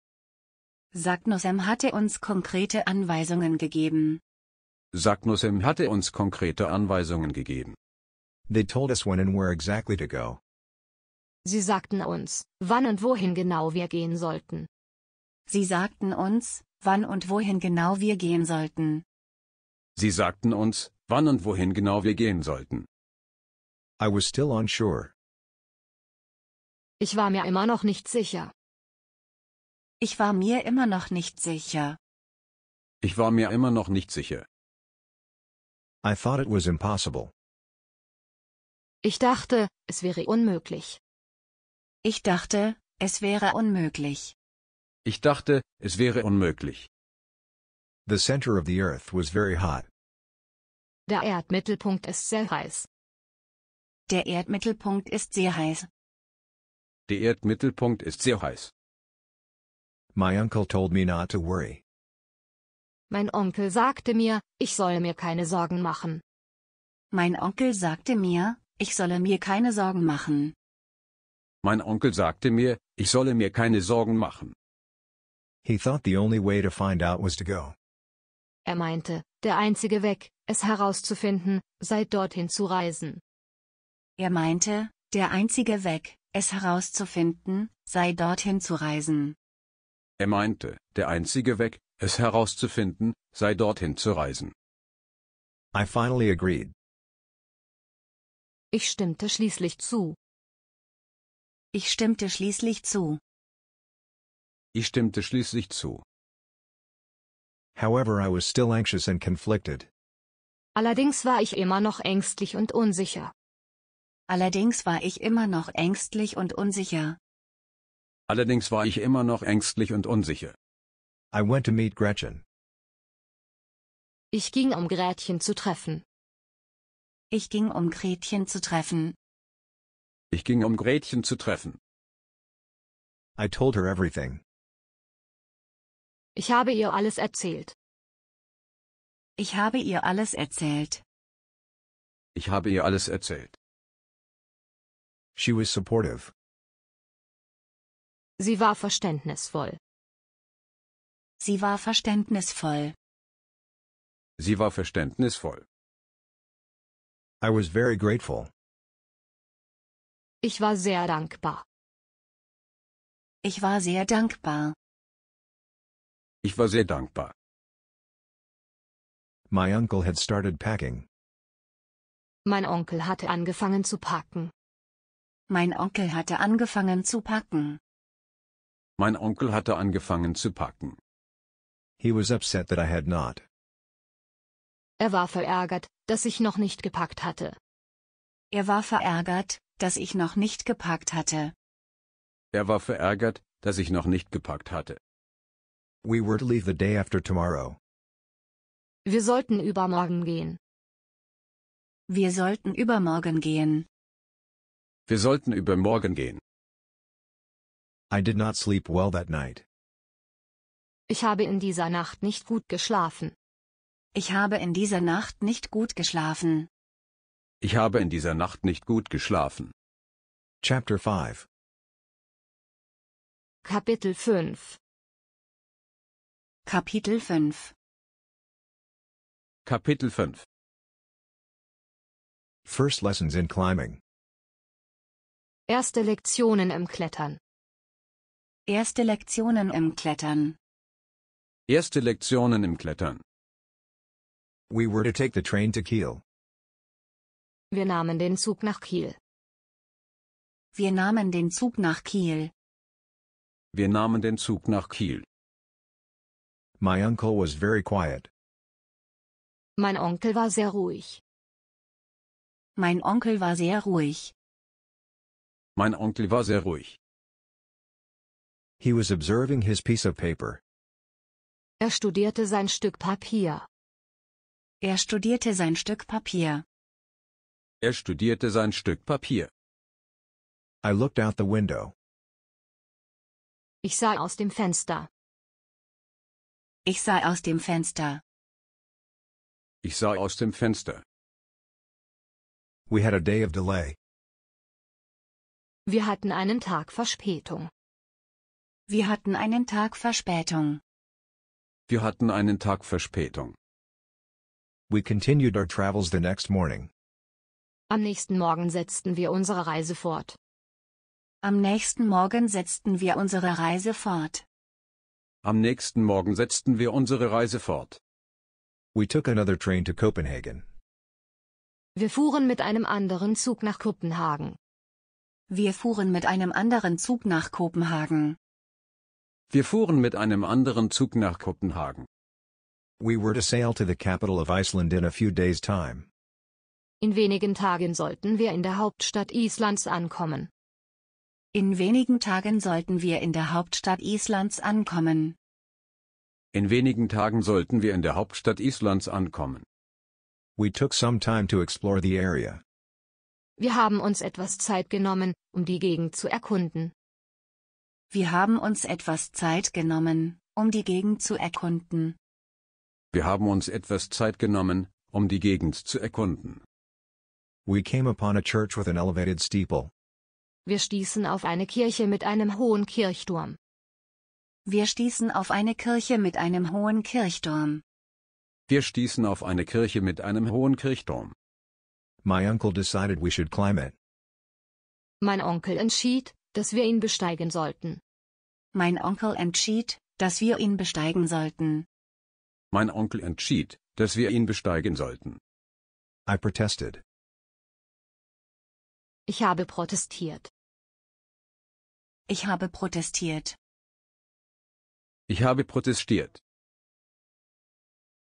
Sacknussem hatte uns konkrete Anweisungen gegeben. Sacknussem hatte uns konkrete Anweisungen gegeben. They told us when and where exactly to go. Sie sagten uns, wann und wohin genau wir gehen sollten. Sie sagten uns, wann und wohin genau wir gehen sollten. Sie sagten uns, wann und wohin genau wir gehen sollten. I was still unsure. Ich war mir immer noch nicht sicher. Ich war mir immer noch nicht sicher. Ich war mir immer noch nicht sicher. I thought it was impossible. Ich dachte, es wäre unmöglich. Ich dachte, es wäre unmöglich. Ich dachte, es wäre unmöglich. The center of the earth was very hot. Der Erdmittelpunkt ist sehr heiß. Der Erdmittelpunkt ist sehr heiß. Der Erdmittelpunkt ist sehr heiß. My uncle told me not to worry. Mein Onkel sagte mir, ich solle mir keine Sorgen machen. Mein Onkel sagte mir, ich solle mir keine Sorgen machen. Mein Onkel sagte mir, ich solle mir keine Sorgen machen. He thought the only way to find out was to go. Er meinte, der einzige Weg, es herauszufinden, sei dorthin zu reisen. Er meinte, der einzige Weg, es herauszufinden, sei dorthin zu reisen. Er meinte, der einzige Weg, es herauszufinden, sei dorthin zu reisen. I finally agreed. Ich stimmte schließlich zu. Ich stimmte schließlich zu. Ich stimmte schließlich zu. However, I was still anxious and conflicted. Allerdings war ich immer noch ängstlich und unsicher. Allerdings war ich immer noch ängstlich und unsicher. Allerdings war ich immer noch ängstlich und unsicher. I went to meet Gretchen. Ich ging, um Gretchen zu treffen. Ich ging, um Gretchen zu treffen. Ich ging, um Gretchen zu treffen. I told her everything. Ich habe ihr alles erzählt. Ich habe ihr alles erzählt. Ich habe ihr alles erzählt. She was supportive. Sie war verständnisvoll. Sie war verständnisvoll. Sie war verständnisvoll. I was very grateful. Ich war sehr dankbar. Ich war sehr dankbar. Ich war sehr dankbar. My uncle had started packing. Mein Onkel hatte angefangen zu packen. Mein Onkel hatte angefangen zu packen. Mein Onkel hatte angefangen zu packen. He was upset that I had not. Er war verärgert, dass ich noch nicht gepackt hatte. Er war verärgert, dass ich noch nicht gepackt hatte. Er war verärgert, dass ich noch nicht gepackt hatte. We were to leave the day after tomorrow. Wir sollten übermorgen gehen. Wir sollten übermorgen gehen. Wir sollten übermorgen gehen. I did not sleep well that night. Ich habe in dieser Nacht nicht gut geschlafen. Ich habe in dieser Nacht nicht gut geschlafen. Ich habe in dieser Nacht nicht gut geschlafen. Chapter 5 Kapitel 5 Kapitel 5 Kapitel 5 First lessons in climbing Erste Lektionen im Klettern Erste Lektionen im Klettern Erste Lektionen im Klettern We were to take the train to Kiel. Wir nahmen den Zug nach Kiel. Wir nahmen den Zug nach Kiel. Wir nahmen den Zug nach Kiel. My uncle was very quiet. Mein Onkel war sehr ruhig. Mein Onkel war sehr ruhig. Mein Onkel war sehr ruhig. He was observing his piece of paper. Er studierte sein Stück Papier. Er studierte sein Stück Papier. Er studierte sein Stück Papier. I looked out the window. Ich sah aus dem Fenster. Ich sah aus dem Fenster. Ich sah aus dem Fenster. We had a day of delay. Wir hatten einen Tag Verspätung. Wir hatten einen Tag Verspätung. Wir hatten einen Tag Verspätung. We continued our travels the next morning. Am nächsten Morgen setzten wir unsere Reise fort. Am nächsten Morgen setzten wir unsere Reise fort. Am nächsten Morgen setzten wir unsere Reise fort. We took another train to Copenhagen. Wir fuhren mit einem anderen Zug nach Kopenhagen. Wir fuhren mit einem anderen Zug nach Kopenhagen. Wir fuhren mit einem anderen Zug nach Kopenhagen. We were to sail to the capital of Iceland in a few days' time. In wenigen Tagen sollten wir in der Hauptstadt Islands ankommen. In wenigen Tagen sollten wir in der Hauptstadt Islands ankommen. In wenigen Tagen sollten wir in der Hauptstadt Islands ankommen. We took some time to explore the area. Wir haben uns etwas Zeit genommen, um die Gegend zu erkunden. Wir haben uns etwas Zeit genommen, um die Gegend zu erkunden. Wir haben uns etwas Zeit genommen, um die Gegend zu erkunden. We came upon a church with an elevated steeple. Wir stießen auf eine Kirche mit einem hohen Kirchturm. Wir stießen auf eine Kirche mit einem hohen Kirchturm. Wir stießen auf eine Kirche mit einem hohen Kirchturm. My uncle decided we should climb it. Mein Onkel entschied, dass wir ihn besteigen sollten. Mein Onkel entschied, dass wir ihn besteigen sollten. Mein Onkel entschied, dass wir ihn besteigen sollten. I protested. Ich habe protestiert. Ich habe protestiert. Ich habe protestiert.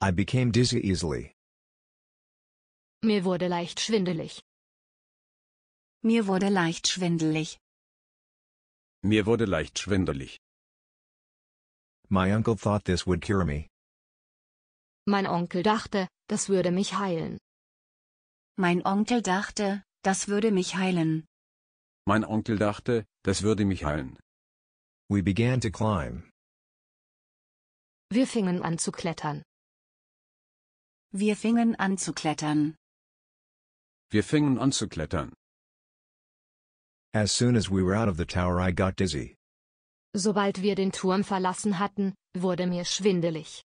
I became dizzy easily. Mir wurde leicht schwindelig. Mir wurde leicht schwindelig. Mir wurde leicht schwindelig. My uncle thought this would cure me. Mein Onkel dachte, das würde mich heilen. Mein Onkel dachte, das würde mich heilen. Mein Onkel dachte, das würde mich heilen. We began to climb. Wir fingen an zu klettern. Wir fingen an zu klettern. Wir fingen an zu klettern. As soon as we were out of the tower I got dizzy. Sobald wir den Turm verlassen hatten, wurde mir schwindelig.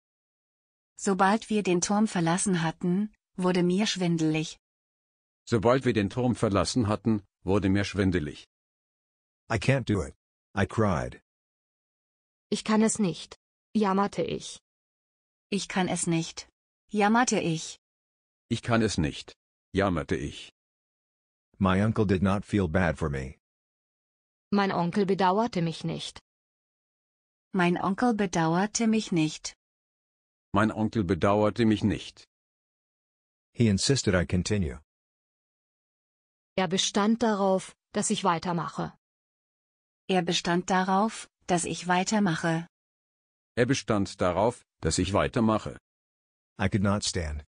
Sobald wir den Turm verlassen hatten, wurde mir schwindelig. Sobald wir den Turm verlassen hatten, wurde mir schwindelig. I can't do it. I cried. Ich kann es nicht. Jammerte ich. Ich kann es nicht. Jammerte ich. Ich kann es nicht. Jammerte ich. My uncle did not feel bad for me. Mein Onkel bedauerte mich nicht. Mein Onkel bedauerte mich nicht. Mein Onkel bedauerte mich nicht. He insisted I continue. Er bestand darauf, dass ich weitermache. Er bestand darauf, dass ich weitermache. Er bestand darauf, dass ich weitermache. I could not stand.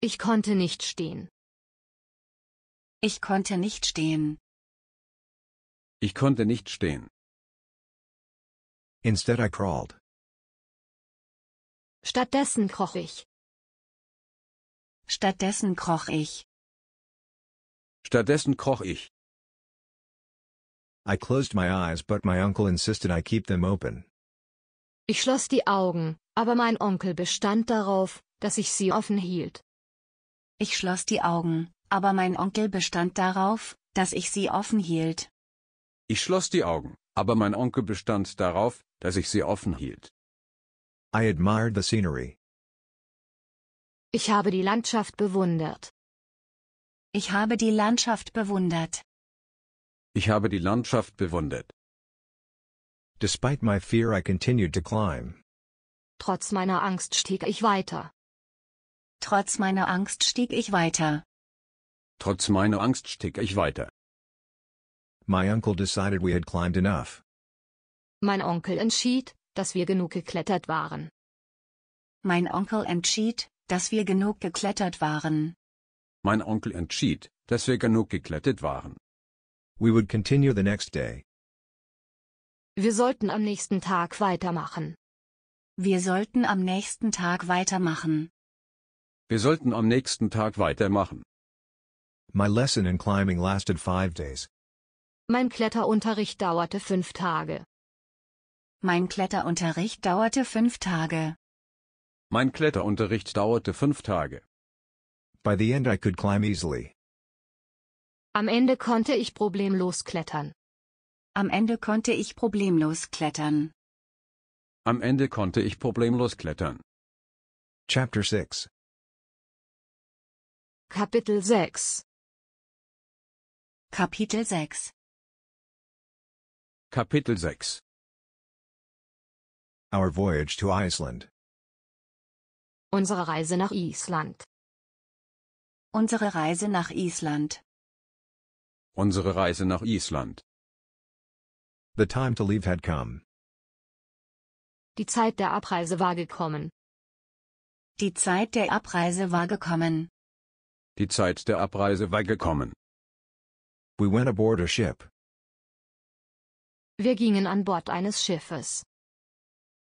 Ich konnte nicht stehen. Ich konnte nicht stehen. Ich konnte nicht stehen. Instead I crawled. Stattdessen kroch ich. Stattdessen kroch ich. Stattdessen kroch ich. I closed my eyes, but my uncle insisted I keep them open. Ich schloss die Augen, aber mein Onkel bestand darauf, dass ich sie offen hielt. Ich schloss die Augen, aber mein Onkel bestand darauf, dass ich sie offen hielt. Ich schloss die Augen, aber mein Onkel bestand darauf, dass ich sie offen hielt. I admired the scenery. Ich habe die Landschaft bewundert. Ich habe die Landschaft bewundert. Ich habe die Landschaft bewundert. Despite my fear I continued to climb. Trotz meiner Angst stieg ich weiter. Trotz meiner Angst stieg ich weiter. Trotz meiner Angst stieg ich weiter. My uncle decided we had climbed enough. Mein Onkel entschied, dass wir genug geklettert waren. Mein Onkel entschied, dass wir genug geklettert waren. Mein Onkel entschied, dass wir genug geklettet waren. We would continue the next day. Wir sollten am nächsten Tag weitermachen. Wir sollten am nächsten Tag weitermachen. Wir sollten am nächsten Tag weitermachen. My lesson in climbing lasted five days. Mein Kletterunterricht dauerte fünf Tage. Mein Kletterunterricht dauerte fünf Tage. Mein Kletterunterricht dauerte fünf Tage. By the end I could climb easily. Am Ende konnte ich problemlos klettern. Am Ende konnte ich problemlos klettern. Am Ende konnte ich problemlos klettern. Chapter 6 Kapitel 6 Kapitel 6 Kapitel 6 Our voyage to Iceland Unsere Reise nach Island Unsere Reise nach Island. Unsere Reise nach Island. The time to leave had come. Die Zeit der Abreise war gekommen. Die Zeit der Abreise war gekommen. Die Zeit der Abreise war gekommen. We went aboard a ship. Wir gingen an Bord eines Schiffes.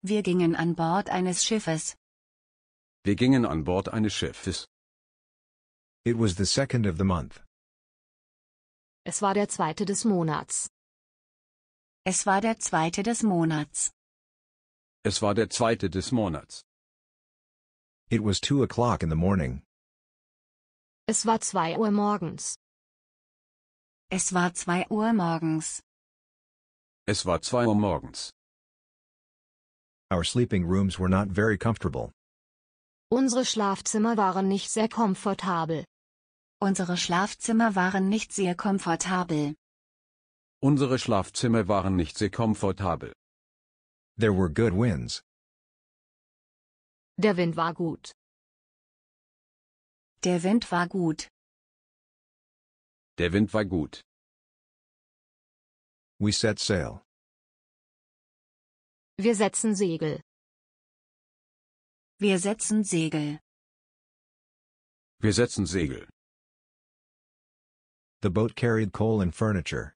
Wir gingen an Bord eines Schiffes. Wir gingen an Bord eines Schiffes. It was the second of the month. Es war der zweite des Monats. Es war der zweite des Monats. Es war der zweite des Monats. It was two o'clock in the morning. Es war zwei Uhr morgens. Es war zwei Uhr morgens. Es war zwei Uhr morgens. Our sleeping rooms were not very comfortable. Unsere Schlafzimmer waren nicht sehr komfortabel. Unsere Schlafzimmer waren nicht sehr komfortabel. Unsere Schlafzimmer waren nicht sehr komfortabel. There were good winds. Der Wind war gut. Der Wind war gut. Der Wind war gut. We set sail. Wir setzen Segel. Wir setzen Segel. Wir setzen Segel. The boat carried coal and furniture.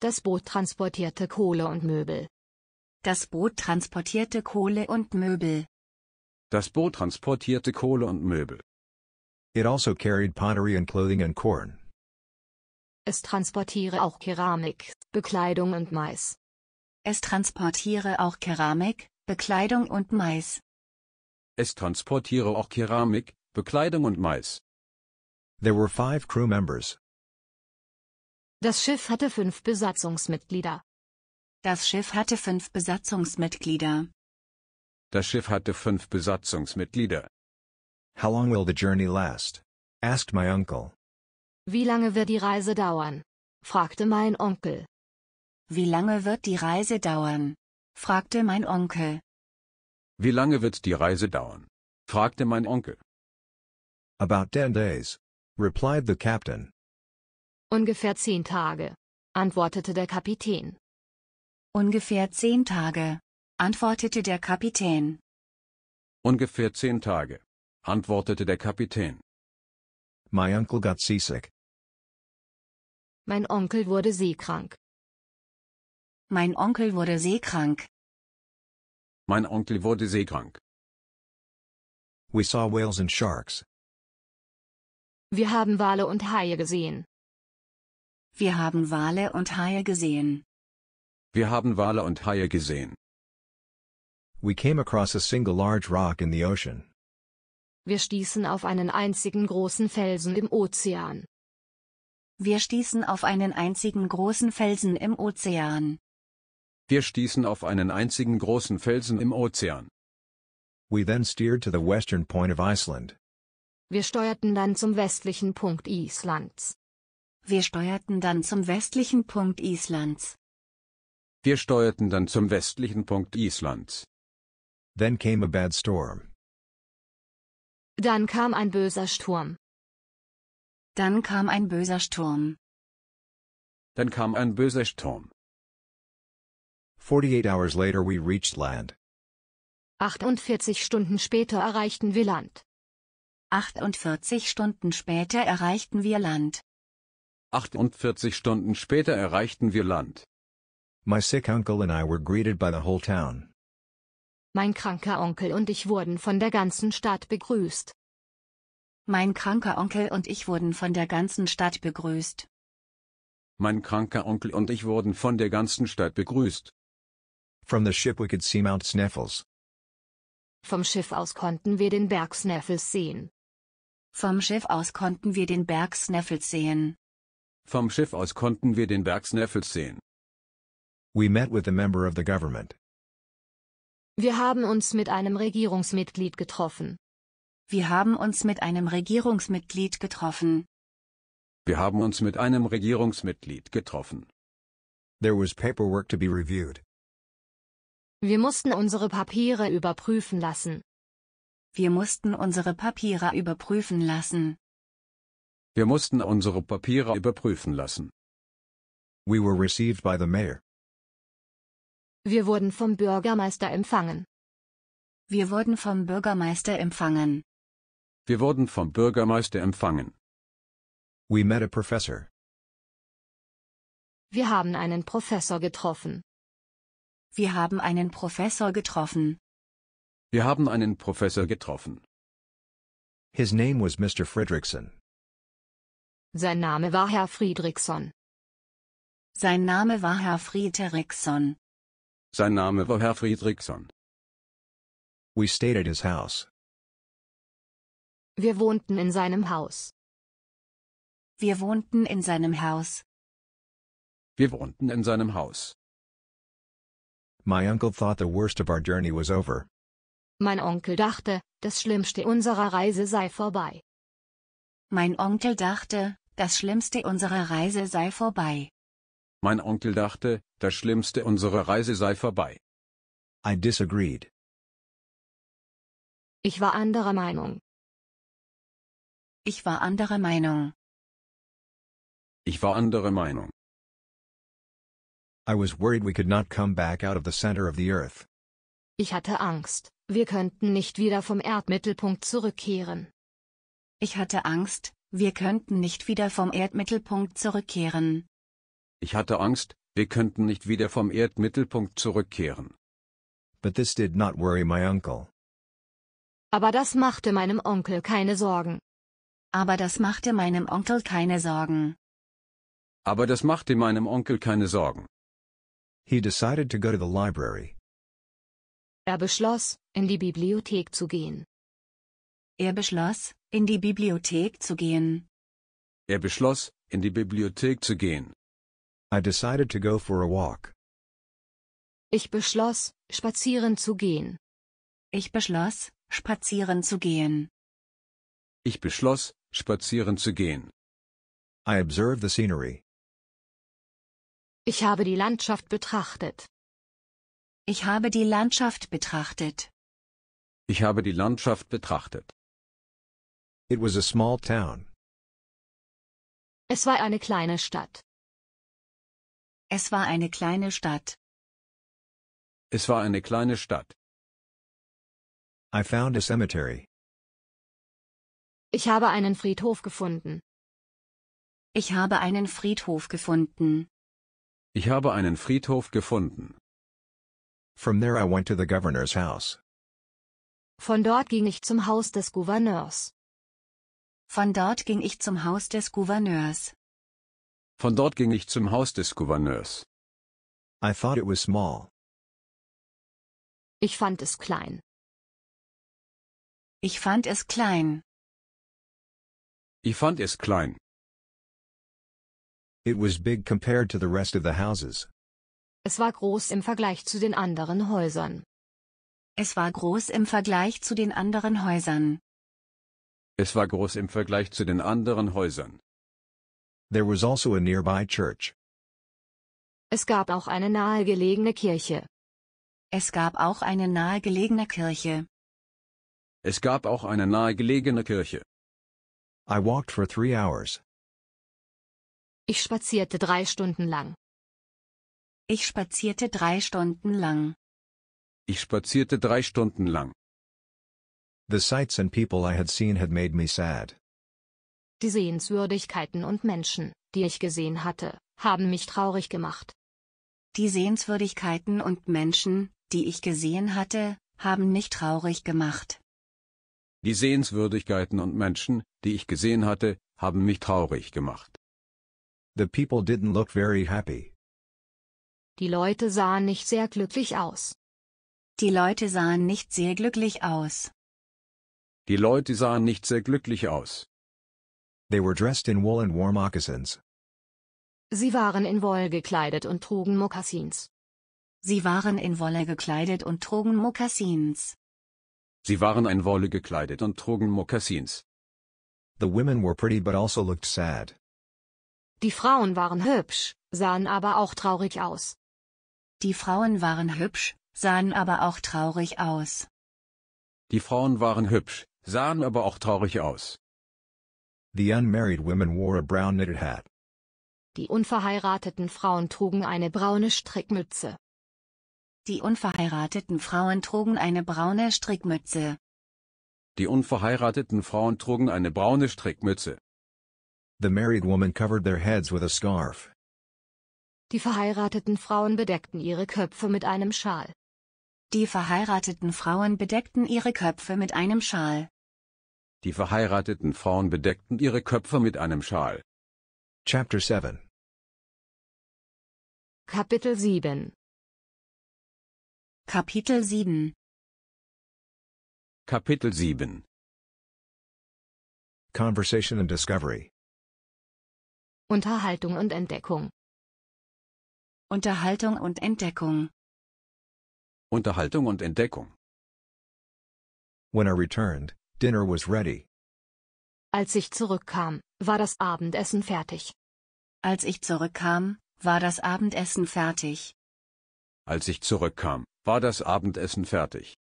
Das Boot transportierte Kohle und Möbel. Das Boot transportierte Kohle und Möbel. Das Boot transportierte Kohle und Möbel. It also carried pottery and clothing and corn. Es transportiere auch Keramik, Bekleidung und Mais. Es transportiere auch Keramik, Bekleidung und Mais. Es transportiere auch Keramik, Bekleidung und Mais. There were five crew members. Das Schiff hatte fünf Besatzungsmitglieder. Das Schiff hatte fünf Besatzungsmitglieder. Das Schiff hatte fünf Besatzungsmitglieder. How long will the journey last? asked my uncle. Wie lange wird die Reise dauern? fragte mein Onkel. Wie lange wird die Reise dauern? fragte mein Onkel. Wie lange wird die Reise dauern? fragte mein Onkel. About 10 days, replied the captain. Ungefähr zehn Tage, antwortete der Kapitän. Ungefähr zehn Tage, antwortete der Kapitän. Ungefähr zehn Tage, antwortete der Kapitän. My uncle got seasick. Mein Onkel wurde seekrank. Mein Onkel wurde seekrank. Mein Onkel wurde seekrank. We saw whales and sharks. Wir haben Wale und Haie gesehen. Wir haben Wale und Haie gesehen. Wir haben Wale und Haie gesehen. We came across a single large rock in the ocean. Wir stießen auf einen einzigen großen Felsen im Ozean. Wir stießen auf einen einzigen großen Felsen im Ozean. Wir stießen auf einen einzigen großen Felsen im Ozean. We then steered to the western point of Iceland. Wir steuerten dann zum westlichen Punkt Islands. Wir steuerten dann zum westlichen Punkt Islands. Wir steuerten dann zum westlichen Punkt Islands. Then came a bad storm. Dann kam ein böser Sturm. Dann kam ein böser Sturm. Dann kam ein böser Sturm. 48 hours later we reached land. 48 Stunden später erreichten wir Land. 48 Stunden später erreichten wir Land. 48 Stunden später erreichten wir Land. My sick uncle and I were greeted by the whole town. Mein kranker Onkel und ich wurden von der ganzen Stadt begrüßt. Mein kranker Onkel und ich wurden von der ganzen Stadt begrüßt. Mein kranker Onkel und ich wurden von der ganzen Stadt begrüßt. From the ship we could see Mount Sneffels. Vom Schiff aus konnten wir den Berg Sneffels sehen. Vom Schiff aus konnten wir den Berg Sneffels sehen. Vom Schiff aus konnten wir den Berg Sneffels sehen. We met with a member of the government. Wir haben uns mit einem Regierungsmitglied getroffen. Wir haben uns mit einem Regierungsmitglied getroffen. Wir haben uns mit einem Regierungsmitglied getroffen. There was paperwork to be reviewed. Wir mussten unsere Papiere überprüfen lassen. Wir mussten unsere Papiere überprüfen lassen. Wir mussten unsere Papiere überprüfen lassen. We were received by the mayor. Wir wurden vom Bürgermeister empfangen. Wir wurden vom Bürgermeister empfangen. Wir wurden vom Bürgermeister empfangen. We met a professor. Wir haben einen Professor getroffen. Wir haben einen Professor getroffen. Wir haben einen Professor getroffen. His name was Mr. Fredrickson. Sein Name war Herr Friedrichson. Sein Name war Herr Friedrichson. Sein Name war Herr Friedrichson. We stayed at his house. Wir wohnten in seinem Haus. Wir wohnten in seinem Haus. Wir wohnten in seinem Haus. My uncle thought the worst of our journey was over. Mein Onkel dachte, das Schlimmste unserer Reise sei vorbei. Mein Onkel dachte, das Schlimmste unserer Reise sei vorbei. Mein Onkel dachte, das Schlimmste unserer Reise sei vorbei. I disagreed. Ich war anderer Meinung. Ich war anderer Meinung. Ich war anderer Meinung. I was worried we could not come back out of the center of the earth. Ich hatte Angst, wir könnten nicht wieder vom Erdmittelpunkt zurückkehren. Ich hatte Angst, wir könnten nicht wieder vom Erdmittelpunkt zurückkehren. Ich hatte Angst, wir könnten nicht wieder vom Erdmittelpunkt zurückkehren. But this did not worry my uncle. Aber das machte meinem Onkel keine Sorgen. Aber das machte meinem Onkel keine Sorgen. Aber das machte meinem Onkel keine Sorgen. He decided to go to the library. Er beschloss, in die Bibliothek zu gehen. Er beschloss, in die Bibliothek zu gehen. Er beschloss, in die Bibliothek zu gehen. I decided to go for a walk. Ich beschloss, spazieren zu gehen. Ich beschloss, spazieren zu gehen. Ich beschloss, spazieren zu gehen. I observed the scenery. Ich habe die Landschaft betrachtet. Ich habe die Landschaft betrachtet. Ich habe die Landschaft betrachtet. It was a small town. Es war eine kleine Stadt. Es war eine kleine Stadt. Es war eine kleine Stadt. I found a cemetery. Ich habe einen Friedhof gefunden. Ich habe einen Friedhof gefunden. Ich habe einen Friedhof gefunden. From there I went to the governor's house. Von dort ging ich zum Haus des Gouverneurs. Von dort ging ich zum Haus des Gouverneurs. Von dort ging ich zum Haus des Gouverneurs. I thought it was small. Ich fand es klein. Ich fand es klein. Ich fand es klein. It was big compared to the rest of the houses. Es war groß im Vergleich zu den anderen Häusern. Es war groß im Vergleich zu den anderen Häusern. Es war groß im Vergleich zu den anderen Häusern. There was also a nearby church. Es gab auch eine nahegelegene Kirche. Es gab auch eine nahegelegene Kirche. Es gab auch eine nahegelegene Kirche. I walked for three hours. Ich spazierte drei Stunden lang. Ich spazierte drei Stunden lang. Ich spazierte drei Stunden lang. The sights and people I had seen had made me sad. Die Sehenswürdigkeiten und Menschen, die ich gesehen hatte, haben mich traurig gemacht. Die Sehenswürdigkeiten und Menschen, die ich gesehen hatte, haben mich traurig gemacht. Die Sehenswürdigkeiten und Menschen, die ich gesehen hatte, haben mich traurig gemacht. The people didn't look very happy. Die Leute sahen nicht sehr glücklich aus. Die Leute sahen nicht sehr glücklich aus. Die Leute sahen nicht sehr glücklich aus. They were dressed in wool and wore moccasins. Sie waren in Wolle gekleidet und trugen Mokassins. Sie waren in Wolle gekleidet und trugen Mokassins. Sie waren in Wolle gekleidet und trugen Mokassins. The women were pretty but also looked sad. Die Frauen waren hübsch, sahen aber auch traurig aus. Die Frauen waren hübsch, sahen aber auch traurig aus. Die Frauen waren hübsch, sahen aber auch traurig aus. The unmarried women wore a brown knitted hat. Die unverheirateten Frauen trugen eine braune Strickmütze. Die unverheirateten Frauen trugen eine braune Strickmütze. Die unverheirateten Frauen trugen eine braune Strickmütze. The married woman covered their heads with a scarf. Die verheirateten Frauen bedeckten ihre Köpfe mit einem Schal. Die verheirateten Frauen bedeckten ihre Köpfe mit einem Schal. Die verheirateten Frauen bedeckten ihre Köpfe mit einem Schal. Chapter 7 Kapitel 7 Kapitel 7 Kapitel 7 Conversation and Discovery Unterhaltung und Entdeckung. Unterhaltung und Entdeckung. Unterhaltung und Entdeckung. When I returned, dinner was ready. Als ich zurückkam, war das Abendessen fertig. Als ich zurückkam, war das Abendessen fertig. Als ich zurückkam, war das Abendessen fertig.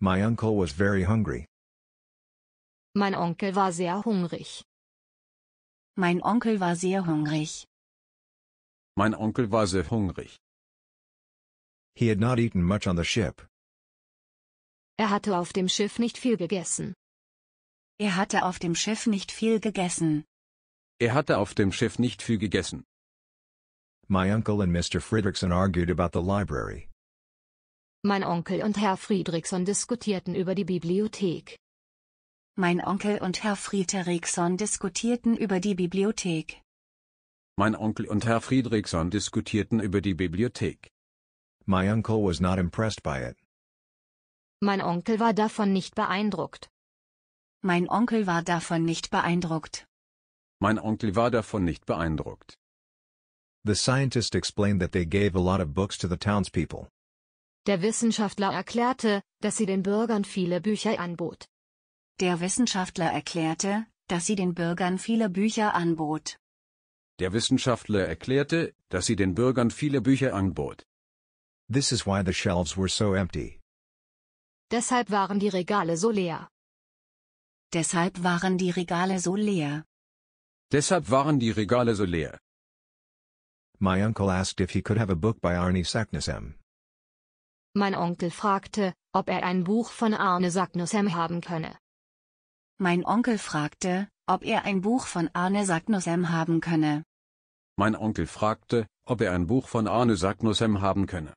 My uncle was very hungry. Mein Onkel war sehr hungrig. Mein Onkel war sehr hungrig. Mein Onkel war sehr hungrig. He had not eaten much on the ship. Er hatte auf dem Schiff nicht viel gegessen. Er hatte auf dem Schiff nicht viel gegessen. Er hatte auf dem Schiff nicht viel gegessen. My uncle and Mr. Friedrichsen argued about the library. Mein Onkel und Herr Friedrichsen diskutierten über die Bibliothek. Mein Onkel und Herr Friedrichson diskutierten über die Bibliothek. Mein Onkel und Herr Friedrichson diskutierten über die Bibliothek. My uncle was not impressed by it. Mein Onkel war davon nicht beeindruckt. Mein Onkel war davon nicht beeindruckt. Mein Onkel war davon nicht beeindruckt. The scientist explained that they gave a lot of books to the townspeople. Der Wissenschaftler erklärte, dass sie den Bürgern viele Bücher anbot. Der Wissenschaftler erklärte, dass sie den Bürgern viele Bücher anbot. Der Wissenschaftler erklärte, dass sie den Bürgern viele Bücher anbot. This is why the shelves were so empty. Deshalb waren die Regale so leer. Deshalb waren die Regale so leer. Deshalb waren die Regale so leer. My uncle asked if he could have a book by Arne Saknussem. Mein Onkel fragte, ob er ein Buch von Arne Saknussem haben könne. Mein Onkel fragte, ob er ein Buch von Arne Sagnussem haben könne. Mein Onkel fragte, ob er ein Buch von Arne Sagnussem haben könne.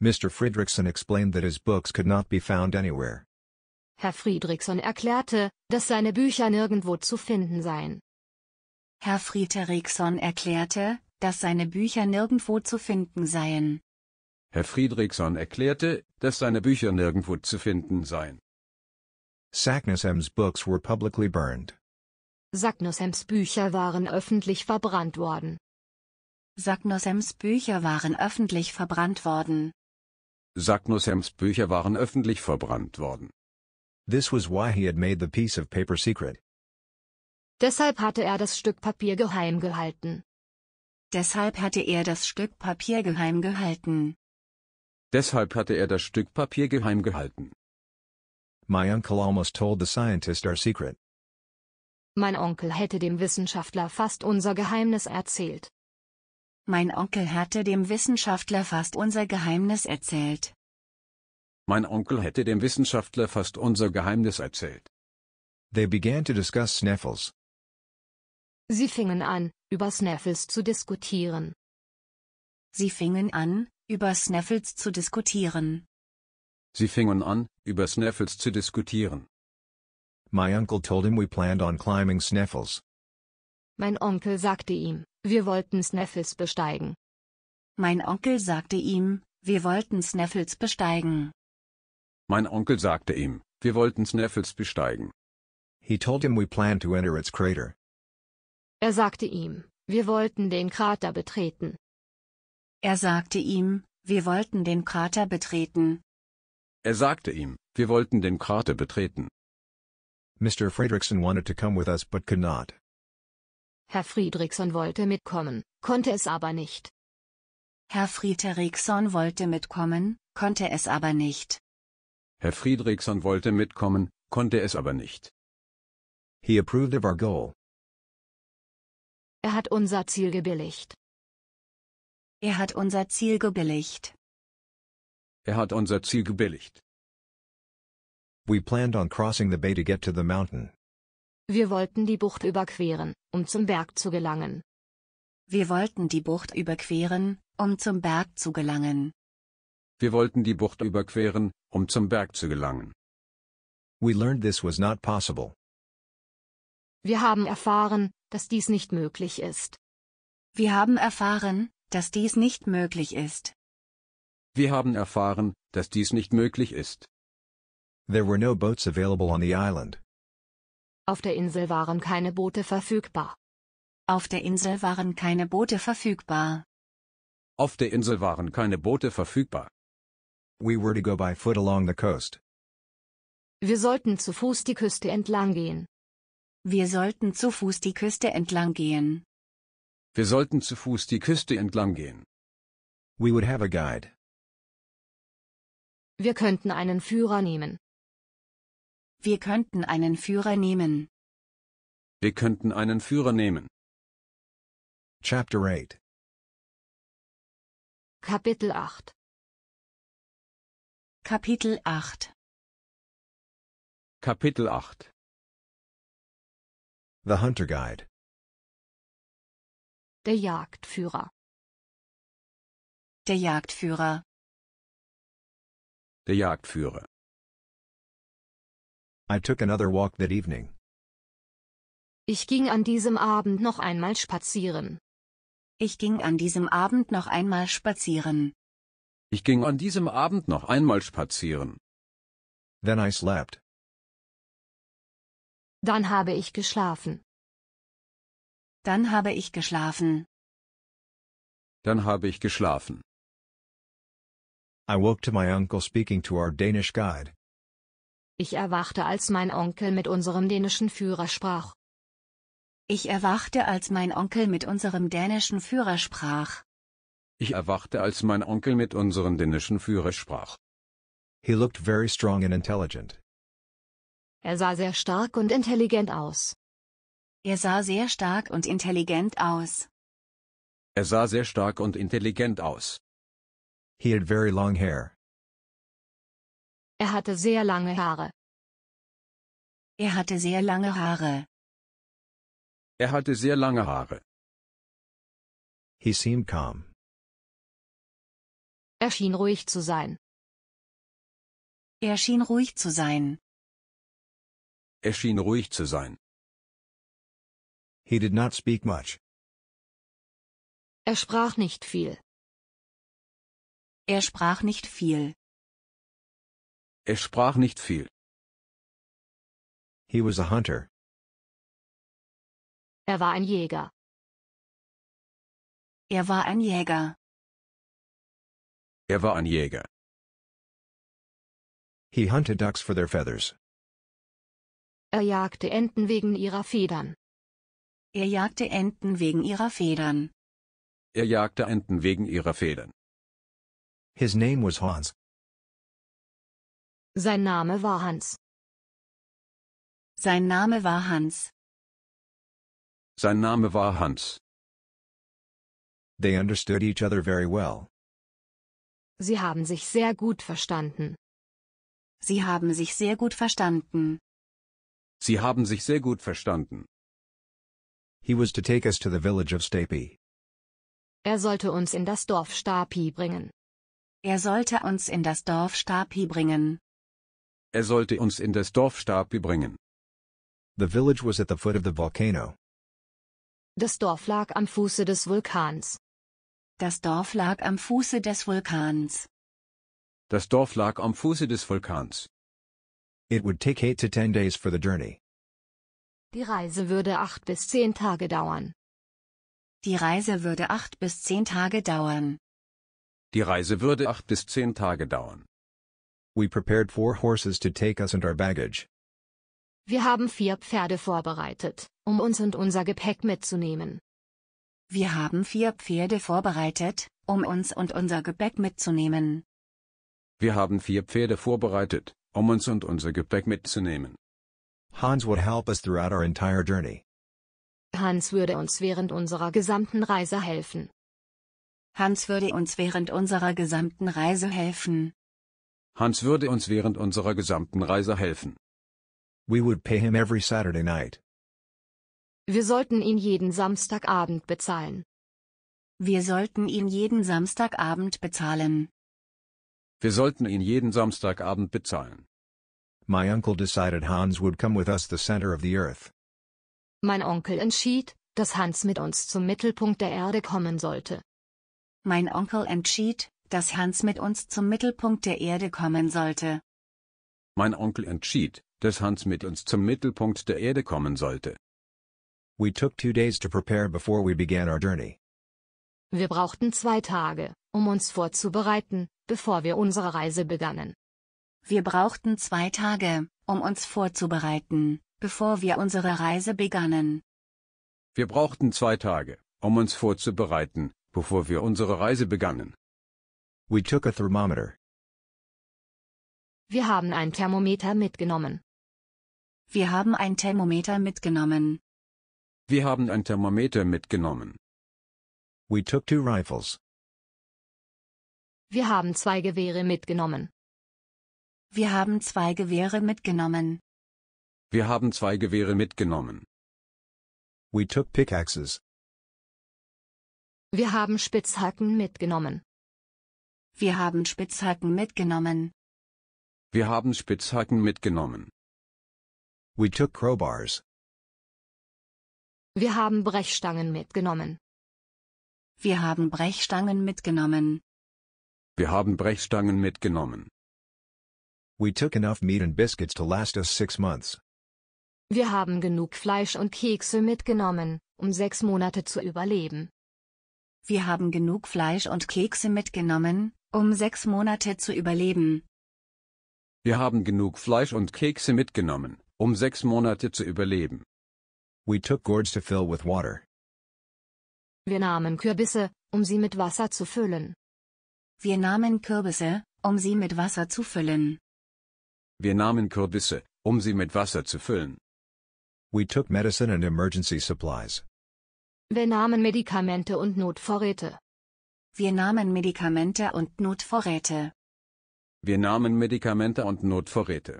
Mr. Friedrichsen explained that his books could not be found anywhere. Herr Friedrichsen erklärte, dass seine Bücher nirgendwo zu finden seien. Herr Friedrichsen erklärte, dass seine Bücher nirgendwo zu finden seien. Herr Friedrichsen erklärte, dass seine Bücher nirgendwo zu finden seien. Saknussemm's books were publicly burned. Saknussemm's Bücher waren öffentlich verbrannt worden. Saknussemm's Bücher waren öffentlich verbrannt worden. Saknussemm's Bücher waren öffentlich verbrannt worden. This was why he had made the piece of paper secret. Deshalb hatte er das Stück Papier geheim gehalten. Deshalb hatte er das Stück Papier geheim gehalten. Deshalb hatte er das Stück Papier geheim gehalten. My uncle almost told the scientist our secret. Mein Onkel hätte dem Wissenschaftler fast unser Geheimnis erzählt. Mein Onkel hatte dem Wissenschaftler fast unser Geheimnis erzählt. Mein Onkel hätte dem Wissenschaftler fast unser Geheimnis erzählt. They began to discuss Sneffels. Sie fingen an, über Sneffels zu diskutieren. Sie fingen an, über Sneffels zu diskutieren. Sie fingen an, über Sneffels zu diskutieren. My uncle told him we planned on climbing Snaffles. Mein Onkel sagte ihm, wir wollten Sneffels besteigen. Mein Onkel sagte ihm, wir wollten Sneffels besteigen. Mein Onkel sagte ihm, wir wollten Sneffels besteigen. He told him we planned to enter its crater. Er sagte ihm, wir wollten den Krater betreten. Er sagte ihm, wir wollten den Krater betreten. Er sagte ihm, wir wollten den Krater betreten. Mr. Fredrickson wanted to come with us but could not. Herr Friedrichson wollte mitkommen, konnte es aber nicht. Herr Friedrichson wollte mitkommen, konnte es aber nicht. Herr Friedrichson wollte mitkommen, konnte es aber nicht. He approved of our goal. Er hat unser Ziel gebilligt. Er hat unser Ziel gebilligt. Er hat unser Ziel gebilligt. We planned on crossing the bay to get to the mountain. Wir wollten die Bucht überqueren, um zum Berg zu gelangen. Wir wollten die Bucht überqueren, um zum Berg zu gelangen. Wir wollten die Bucht überqueren, um zum Berg zu gelangen. We learned this was not possible. Wir haben erfahren, dass dies nicht möglich ist. Wir haben erfahren, dass dies nicht möglich ist. Wir haben erfahren, dass dies nicht möglich ist. There were no boats available on the island. Auf der Insel waren keine Boote verfügbar. Auf der Insel waren keine Boote verfügbar. Auf der Insel waren keine Boote verfügbar. We were to go by foot along the coast. Wir sollten zu Fuß die Küste entlang gehen. Wir sollten zu Fuß die Küste entlang gehen. Wir sollten zu Fuß die Küste entlang gehen. We would have a guide. Wir könnten einen Führer nehmen. Wir könnten einen Führer nehmen. Wir könnten einen Führer nehmen. Chapter 8 Kapitel 8 Kapitel 8 Kapitel 8 The Hunter Guide Der Jagdführer Der Jagdführer der Jagdführer. I took another walk that evening. Ich ging an diesem Abend noch einmal spazieren. Ich ging an diesem Abend noch einmal spazieren. Ich ging an diesem Abend noch einmal spazieren. Then I slept. Dann habe ich geschlafen. Dann habe ich geschlafen. Dann habe ich geschlafen. I woke to my uncle speaking to our Danish guide. Ich erwachte, als mein Onkel mit unserem dänischen Führer sprach. Ich erwachte, als mein Onkel mit unserem dänischen Führer sprach. Ich erwachte, als mein Onkel mit unserem dänischen Führer sprach. He looked very strong and intelligent. Er sah sehr stark und intelligent aus. Er sah sehr stark und intelligent aus. Er sah sehr stark und intelligent aus. He had very long hair. Er hatte sehr lange Haare. Er hatte sehr lange Haare. Er hatte sehr lange Haare. He seemed calm. Er schien ruhig zu sein. Er schien ruhig zu sein. Er schien ruhig zu sein. He did not speak much. Er sprach nicht viel. Er sprach nicht viel. Er sprach nicht viel. He was a hunter. Er war ein Jäger. Er war ein Jäger. Er war ein Jäger. He hunted ducks for their feathers. Er jagte Enten wegen ihrer Federn. Er jagte Enten wegen ihrer Federn. Er jagte Enten wegen ihrer Federn. His name was Hans. Sein Name war Hans. Sein Name war Hans. Sein Name war Hans. They understood each other very well. Sie haben sich sehr gut verstanden. Sie haben sich sehr gut verstanden. Sie haben sich sehr gut verstanden. He was to take us to the village of Stapi. Er sollte uns in das Dorf Stapi bringen. Er sollte uns in das Dorf Stapi bringen. Er sollte uns in das Dorf Stapi bringen. The village was at the foot of the volcano. Das Dorf lag am Fuße des Vulkans. Das Dorf lag am Fuße des Vulkans. Das Dorf lag am Fuße des Vulkans. It would take 8 to 10 days for the journey. Die Reise würde acht bis zehn Tage dauern. Die Reise würde acht bis zehn Tage dauern. Die Reise würde acht bis zehn Tage dauern. We prepared four horses to take us and our baggage. Wir haben vier Pferde vorbereitet, um uns und unser Gepäck mitzunehmen. Wir haben vier Pferde vorbereitet, um uns und unser Gepäck mitzunehmen. Wir haben vier Pferde vorbereitet, um uns und unser Gepäck mitzunehmen. Hans would help us throughout our entire journey. Hans würde uns während unserer gesamten Reise helfen. Hans würde uns während unserer gesamten Reise helfen. Hans würde uns während unserer gesamten Reise helfen. We would pay him every Saturday night. Wir sollten ihn jeden Samstagabend bezahlen. Wir sollten ihn jeden Samstagabend bezahlen. Wir sollten ihn jeden Samstagabend bezahlen. My uncle decided Hans would come with us the center of the earth. Mein Onkel entschied, dass Hans mit uns zum Mittelpunkt der Erde kommen sollte. Mein Onkel entschied, dass Hans mit uns zum Mittelpunkt der Erde kommen sollte. Mein Onkel entschied, dass Hans mit uns zum Mittelpunkt der Erde kommen sollte. We took two days to prepare before we began our journey. Wir brauchten zwei Tage, um uns vorzubereiten, bevor wir unsere Reise begannen. Wir brauchten zwei Tage, um uns vorzubereiten, bevor wir unsere Reise begannen. Wir brauchten zwei Tage, um uns vorzubereiten, bevor wir unsere Reise begannen. We took a thermometer. Wir haben ein Thermometer mitgenommen. Wir haben ein Thermometer mitgenommen. Wir haben ein Thermometer mitgenommen. We took two rifles. Wir haben zwei Gewehre mitgenommen. Wir haben zwei Gewehre mitgenommen. Wir haben zwei Gewehre mitgenommen. We took pickaxes. Wir haben Spitzhacken mitgenommen. Wir haben Spitzhacken mitgenommen. Wir haben Spitzhacken mitgenommen. We took crowbars. Wir haben Brechstangen mitgenommen. Wir haben Brechstangen mitgenommen. Wir haben Brechstangen mitgenommen. We took enough meat and biscuits to last us six months. Wir haben genug Fleisch und Kekse mitgenommen, um sechs Monate zu überleben. Wir haben genug Fleisch und Kekse mitgenommen, um sechs Monate zu überleben. Wir haben genug Fleisch und Kekse mitgenommen, um sechs Monate zu überleben. We took gourds to fill with water. Wir nahmen Kürbisse, um sie mit Wasser zu füllen. Wir nahmen Kürbisse, um sie mit Wasser zu füllen. Wir nahmen Kürbisse, um sie mit Wasser zu füllen. We took medicine and emergency supplies. Wir nahmen Medikamente und Notvorräte. Wir nahmen Medikamente und Notvorräte. Wir nahmen Medikamente und Notvorräte.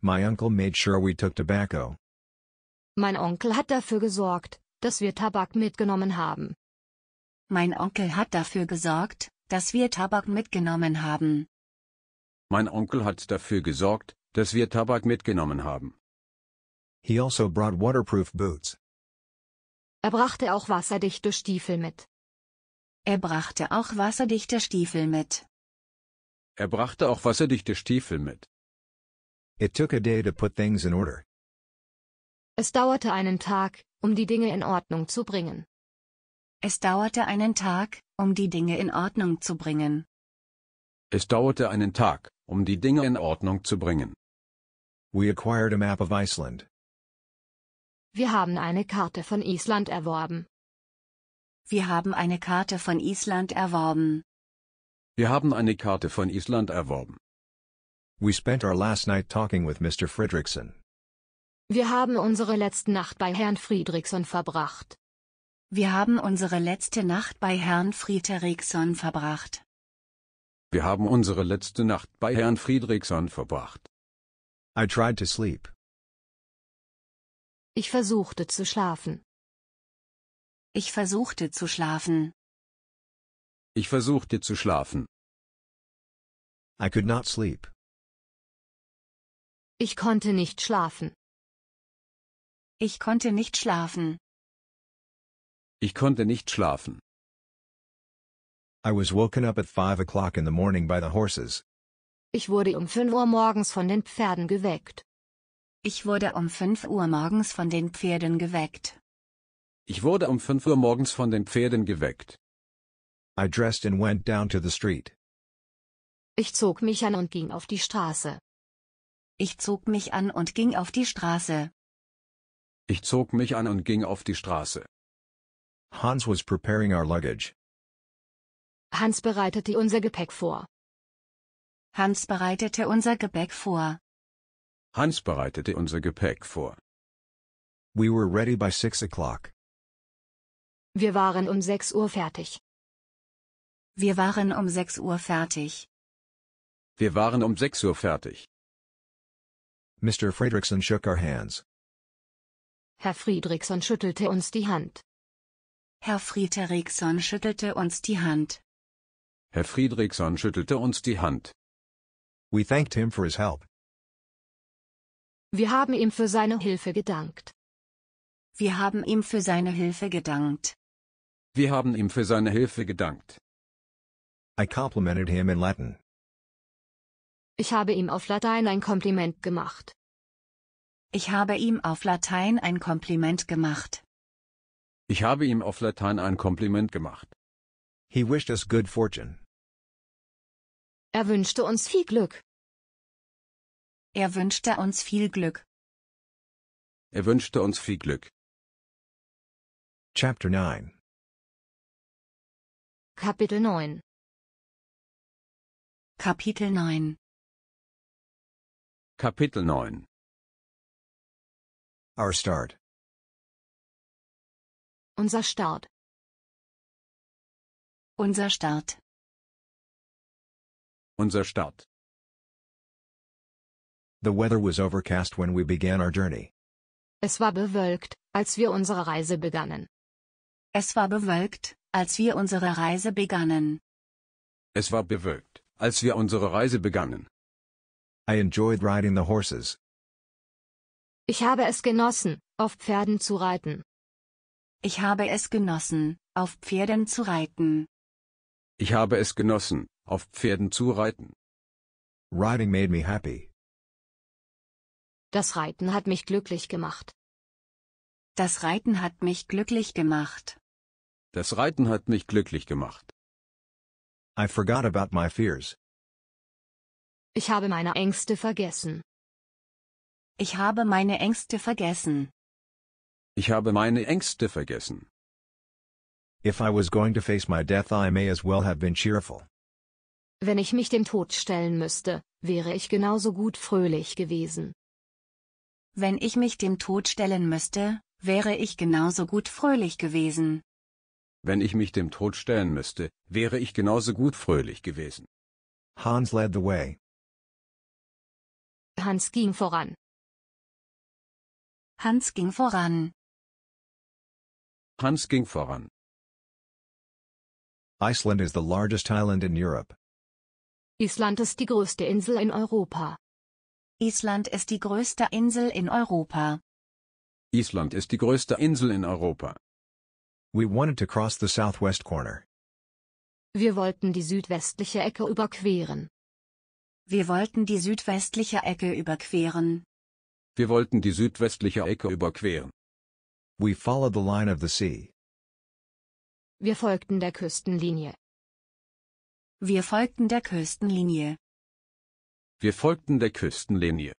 My uncle made sure we took tobacco. Mein Onkel hat dafür gesorgt, dass wir Tabak mitgenommen haben. Mein Onkel hat dafür gesorgt, dass wir Tabak mitgenommen haben. Mein Onkel hat dafür gesorgt, dass wir Tabak mitgenommen haben. He also brought waterproof boots. Er brachte auch wasserdichte Stiefel mit. Er brachte auch wasserdichte Stiefel mit. Er brachte auch wasserdichte Stiefel mit. It took a day to put things in order. Es dauerte einen Tag, um die Dinge in Ordnung zu bringen. Es dauerte einen Tag, um die Dinge in Ordnung zu bringen. Es dauerte einen Tag, um die Dinge in Ordnung zu bringen. We acquired a map of Iceland. Wir haben eine Karte von Island erworben. Wir haben eine Karte von Island erworben. Wir haben eine Karte von Island erworben. We spent our last night talking with Mr. Fredrickson. Wir haben unsere letzte Nacht bei Herrn Friedrichson verbracht. Wir haben unsere letzte Nacht bei Herrn Friedrichson verbracht. Wir haben unsere letzte Nacht bei Herrn Friedrichson verbracht. I tried to sleep. Ich versuchte zu schlafen. Ich versuchte zu schlafen. Ich versuchte zu schlafen. I could not sleep. Ich konnte nicht schlafen. Ich konnte nicht schlafen. Ich konnte nicht schlafen. I was woken up at five o'clock in the morning by the horses. Ich wurde um fünf Uhr morgens von den Pferden geweckt. Ich wurde um 5 Uhr morgens von den Pferden geweckt. Ich wurde um 5 Uhr morgens von den Pferden geweckt. I dressed and went down to the street. Ich zog mich an und ging auf die Straße. Ich zog mich an und ging auf die Straße. Ich zog mich an und ging auf die Straße. Hans was preparing our luggage. Hans bereitete unser Gepäck vor. Hans bereitete unser Gepäck vor. Hans bereitete unser Gepäck vor. We were ready by six o'clock. Wir waren um 6 Uhr fertig. Wir waren um 6 Uhr fertig. Wir waren um 6 Uhr fertig. Mr. Fredrickson shook our hands. Herr Friedrichson schüttelte uns die Hand. Herr Friedrichson schüttelte uns die Hand. Herr Friedrichson schüttelte uns die Hand. We thanked him for his help. Wir haben ihm für seine Hilfe gedankt. Wir haben ihm für seine Hilfe gedankt. Wir haben ihm für seine Hilfe gedankt. I complimented him in Latin. Ich habe ihm auf Latein ein Kompliment gemacht. Ich habe ihm auf Latein ein Kompliment gemacht. Ich habe ihm auf Latein ein Kompliment gemacht. He wished us good fortune. Er wünschte uns viel Glück. Er wünschte uns viel Glück. Er wünschte uns viel Glück. Chapter 9 Kapitel 9 Kapitel 9 Kapitel 9 Our start Unser Start Unser Start Unser Start The weather was overcast when we began our journey. Es war bewölkt, als wir unsere Reise begannen. Es war bewölkt, als wir unsere Reise begannen. Es war bewölkt, als wir unsere Reise begannen. I enjoyed riding the horses. Ich habe es genossen, auf Pferden zu reiten. Ich habe es genossen, auf Pferden zu reiten. Ich habe es genossen, auf Pferden zu reiten. Riding made me happy. Das Reiten hat mich glücklich gemacht. Das Reiten hat mich glücklich gemacht. Das Reiten hat mich glücklich gemacht. I forgot about my fears. Ich habe meine Ängste vergessen. Ich habe meine Ängste vergessen. Ich habe meine Ängste vergessen. If I was going to face my death, I may as well have been cheerful. Wenn ich mich dem Tod stellen müsste, wäre ich genauso gut fröhlich gewesen. Wenn ich mich dem Tod stellen müsste, wäre ich genauso gut fröhlich gewesen. Wenn ich mich dem Tod stellen müsste, wäre ich genauso gut fröhlich gewesen. Hans led the way. Hans ging voran. Hans ging voran. Hans ging voran. Iceland is the largest island in Europe. Island ist die größte Insel in Europa. Island ist die größte Insel in Europa. Island ist die größte Insel in Europa. We wanted to cross the southwest corner. Wir wollten die südwestliche Ecke überqueren. Wir wollten die südwestliche Ecke überqueren. Wir wollten die südwestliche Ecke überqueren. We followed the line of the sea. Wir folgten der Küstenlinie. Wir folgten der Küstenlinie. Wir folgten der Küstenlinie.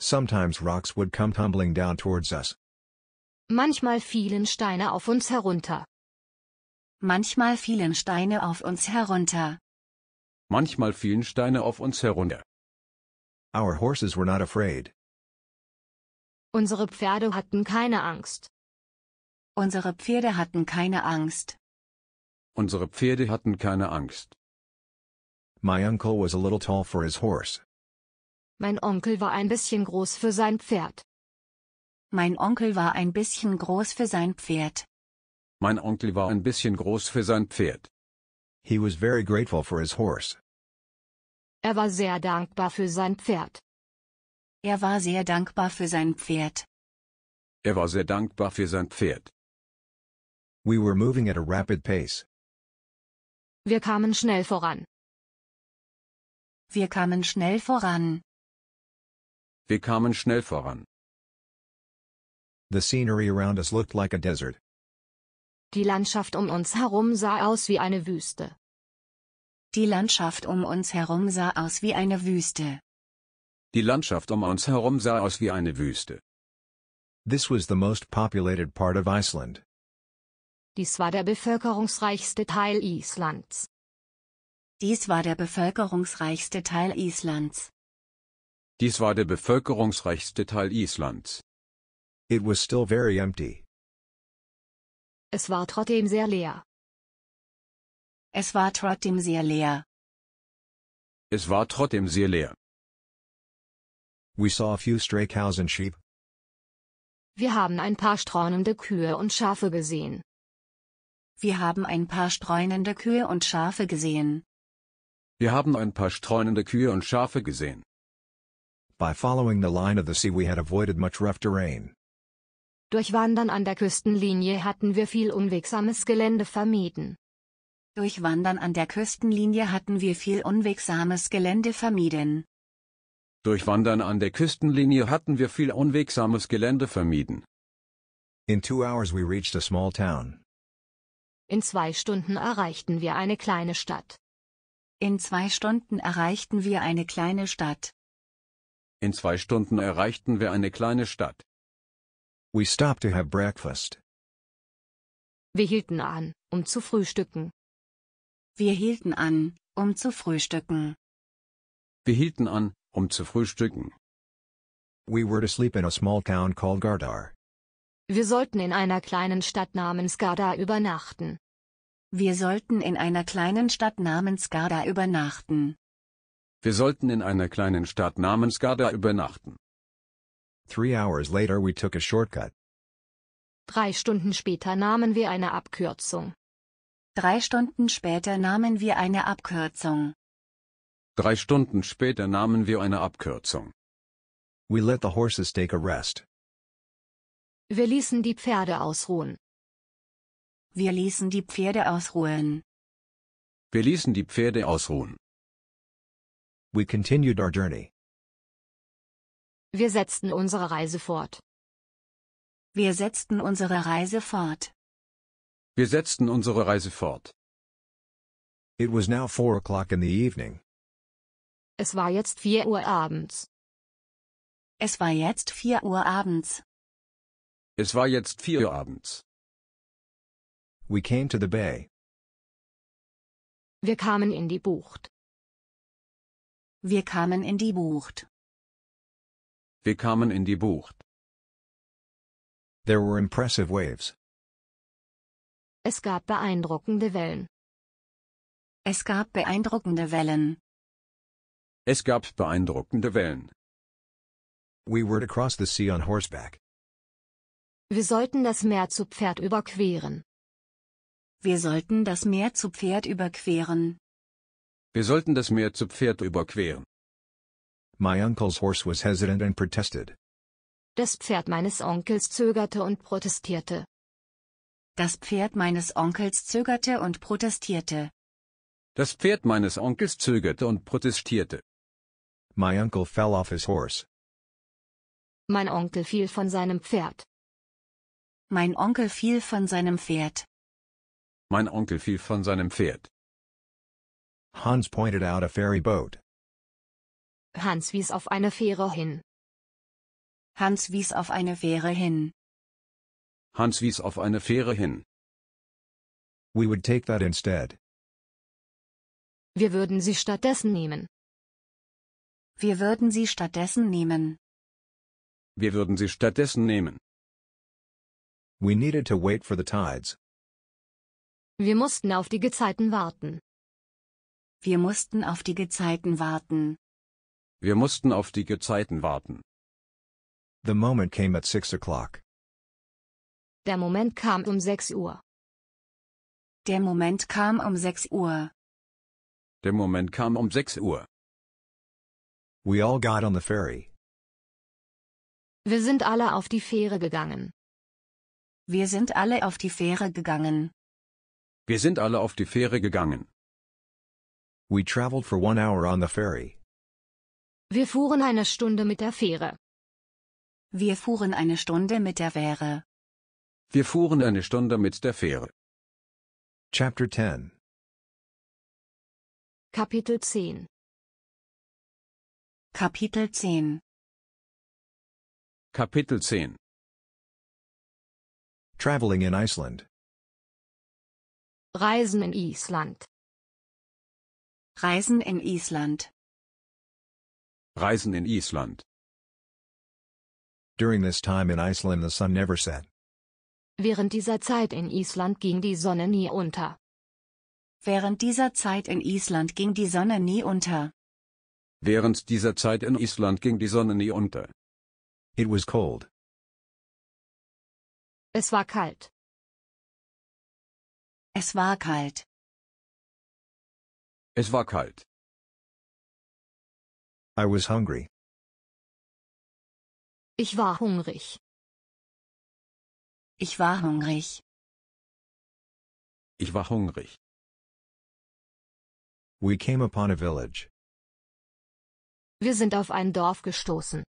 Sometimes rocks would come tumbling down towards us. Manchmal fielen Steine auf uns herunter. Manchmal fielen Steine auf uns herunter. Manchmal fielen Steine auf uns herunter. Our horses were not afraid. Unsere Pferde hatten keine Angst. Unsere Pferde hatten keine Angst. Unsere Pferde hatten keine Angst. My uncle was a little tall for his horse. Mein Onkel war ein bisschen groß für sein Pferd. Mein Onkel war ein bisschen groß für sein Pferd. Mein Onkel war ein bisschen groß für sein Pferd. He was very grateful for his horse. Er war sehr dankbar für sein Pferd. Er war sehr dankbar für sein Pferd. Er war sehr dankbar für sein Pferd. We were moving at a rapid pace. Wir kamen schnell voran. Wir kamen schnell voran. Wir kamen schnell voran. The scenery around us looked like a desert. Die Landschaft um uns herum sah aus wie eine Wüste. Die Landschaft um uns herum sah aus wie eine Wüste. Die Landschaft um uns herum sah aus wie eine Wüste. This was the most populated part of Iceland. Dies war der bevölkerungsreichste Teil Islands. Dies war der bevölkerungsreichste Teil Islands. Dies war der bevölkerungsreichste Teil Islands. It was still very empty. Es war trotzdem sehr leer. Es war trotzdem sehr leer. Es war trotzdem sehr leer. We saw a few stray cows and sheep. Wir haben ein paar streunende Kühe und Schafe gesehen. Wir haben ein paar streunende Kühe und Schafe gesehen. Wir haben ein paar streunende Kühe und Schafe gesehen. By following the line of the sea we had avoided much rough terrain. Durch Wandern an der Küstenlinie hatten wir viel unwegsames Gelände vermieden. Durch Wandern an der Küstenlinie hatten wir viel unwegsames Gelände vermieden. Durch Wandern an der Küstenlinie hatten wir viel unwegsames Gelände vermieden. In two hours we reached a small town. In zwei Stunden erreichten wir eine kleine Stadt. In zwei Stunden erreichten wir eine kleine Stadt. In zwei Stunden erreichten wir eine kleine Stadt. We stopped to have breakfast. Wir hielten an, um zu frühstücken. Wir hielten an, um zu frühstücken. Wir hielten an, um zu frühstücken. We were to sleep in a small town called Gardar. Wir sollten in einer kleinen Stadt namens Gardar übernachten. Wir sollten in einer kleinen Stadt namens Garda übernachten. Wir sollten in einer kleinen Stadt namens Garda übernachten. Three hours later we took a shortcut. Drei Stunden später nahmen wir eine Abkürzung. Drei Stunden später nahmen wir eine Abkürzung. Drei Stunden später nahmen wir eine Abkürzung. We let the horses take a rest. Wir ließen die Pferde ausruhen. Wir ließen die Pferde ausruhen. Wir ließen die Pferde ausruhen. We continued our journey. Wir setzten unsere Reise fort. Wir setzten unsere Reise fort. Wir setzten unsere Reise fort. It was now four o'clock in the evening. Es war jetzt vier Uhr abends. Es war jetzt vier Uhr abends. Es war jetzt vier Uhr abends. We came to the bay. Wir kamen in die Bucht. Wir kamen in die Bucht. Wir kamen in die Bucht. There were impressive waves. Es gab beeindruckende Wellen. Es gab beeindruckende Wellen. Es gab beeindruckende Wellen. We were to cross the sea on horseback. Wir sollten das Meer zu Pferd überqueren. Wir sollten das Meer zu Pferd überqueren. Wir sollten das Meer zu Pferd überqueren. My uncle's horse was hesitant and protested. Das Pferd meines Onkels zögerte und protestierte. Das Pferd meines Onkels zögerte und protestierte. Das Pferd meines Onkels zögerte und protestierte. My uncle fell off his horse. Mein Onkel fiel von seinem Pferd. Mein Onkel fiel von seinem Pferd. Mein Onkel fiel von seinem Pferd. Hans pointed out a ferry boat. Hans wies auf eine Fähre hin. Hans wies auf eine Fähre hin. Hans wies auf eine Fähre hin. We would take that instead. Wir würden sie stattdessen nehmen. Wir würden sie stattdessen nehmen. Wir würden sie stattdessen nehmen. We needed to wait for the tides. Wir mussten auf die Gezeiten warten. Wir mussten auf die Gezeiten warten. Wir mussten auf die Gezeiten warten. The moment came at six o'clock. Der Moment kam um sechs Uhr. Der Moment kam um sechs Uhr. Der Moment kam um sechs Uhr. We all got on the ferry. Wir sind alle auf die Fähre gegangen. Wir sind alle auf die Fähre gegangen. Wir sind alle auf die Fähre gegangen. We traveled for one hour on the ferry. Wir fuhren eine Stunde mit der Fähre. Wir fuhren eine Stunde mit der Fähre. Wir fuhren eine Stunde mit der Fähre. Chapter 10 Kapitel 10 Kapitel 10 Kapitel 10 Traveling in Iceland Reisen in Island. Reisen in Island. Reisen in Island. During this time in Iceland the sun never set. Während dieser Zeit in Island ging die Sonne nie unter. Während dieser Zeit in Island ging die Sonne nie unter. Während dieser Zeit in Island ging die Sonne nie unter. It was cold. Es war kalt. Es war kalt. Es war kalt. I was hungry. Ich war hungrig. Ich war hungrig. Ich war hungrig. We came upon a village. Wir sind auf ein Dorf gestoßen.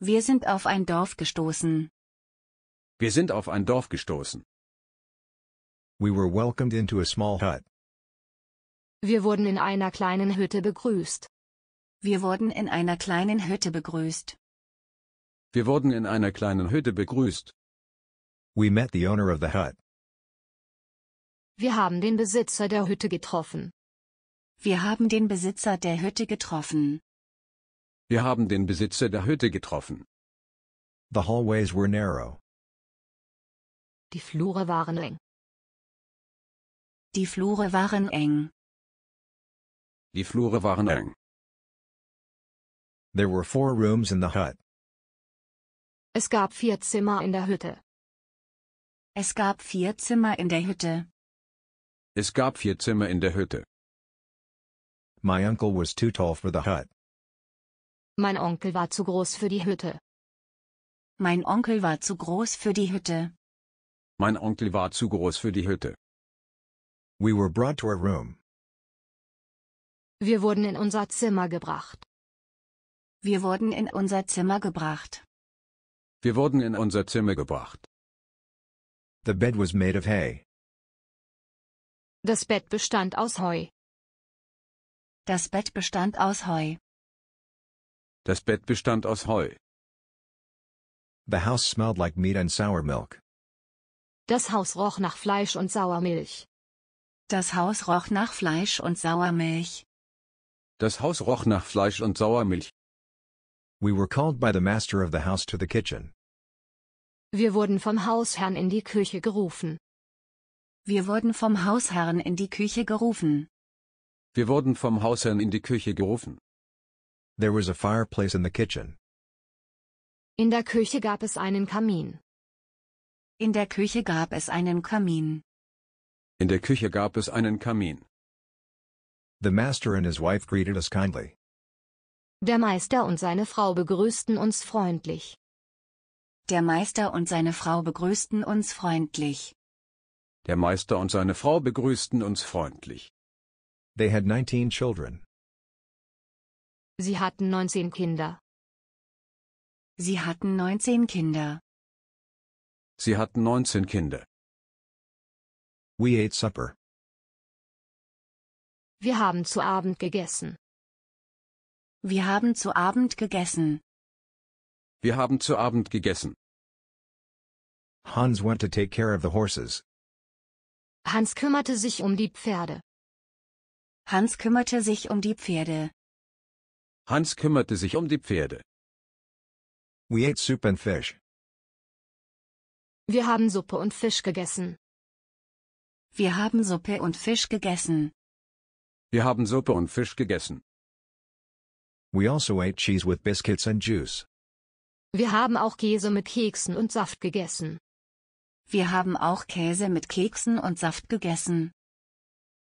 Wir sind auf ein Dorf gestoßen. Wir sind auf ein Dorf gestoßen. We were welcomed into a small hut. Wir wurden in einer kleinen Hütte begrüßt. Wir wurden in einer kleinen Hütte begrüßt. Wir wurden in einer kleinen Hütte begrüßt. We met the owner of the hut. Wir haben den Besitzer der Hütte getroffen. Wir haben den Besitzer der Hütte getroffen. Wir haben den Besitzer der Hütte getroffen. The hallways were narrow. Die Flure waren eng. Die Flure waren eng. Die Flure waren eng. There were four rooms in the hut. Es gab vier Zimmer in der Hütte. Es gab vier Zimmer in der Hütte. Es gab vier Zimmer in der Hütte. My uncle was too tall for the hut. Mein Onkel war zu groß für die Hütte. Mein Onkel war zu groß für die Hütte. Mein Onkel war zu groß für die Hütte. We were brought to a room. Wir wurden in unser Zimmer gebracht. Wir wurden in unser Zimmer gebracht. Wir wurden in unser Zimmer gebracht. The bed was made of hay. Das Bett bestand aus Heu. Das Bett bestand aus Heu. Das Bett bestand aus Heu. The house smelled like meat and sour milk. Das Haus roch nach Fleisch und Sauermilch. Das Haus roch nach Fleisch und Sauermilch. Das Haus roch nach Fleisch und Sauermilch. We were called by the master of the house to the kitchen. Wir wurden vom Hausherrn in die Küche gerufen. Wir wurden vom Hausherrn in die Küche gerufen. Wir wurden vom Hausherrn in die Küche gerufen. There was a fireplace in the kitchen. In der Küche gab es einen Kamin. In der Küche gab es einen Kamin. In der Küche gab es einen Kamin. The master and his wife greeted us kindly. Der Meister und seine Frau begrüßten uns freundlich. Der Meister und seine Frau begrüßten uns freundlich. Der Meister und seine Frau begrüßten uns freundlich. They had 19 children. Sie hatten 19 Kinder. Sie hatten 19 Kinder. Sie hatten 19 Kinder. We ate supper. Wir haben zu Abend gegessen. Wir haben zu Abend gegessen. Wir haben zu Abend gegessen. Hans went to take care of the horses. Hans kümmerte sich um die Pferde. Hans kümmerte sich um die Pferde. Hans kümmerte sich um die Pferde. We ate soup and fish. Wir haben Suppe und Fisch gegessen. Wir haben Suppe und Fisch gegessen. Wir haben Suppe und Fisch gegessen. We also ate cheese with biscuits and juice. Wir haben auch Käse mit Keksen und Saft gegessen. Wir haben auch Käse mit Keksen und Saft gegessen.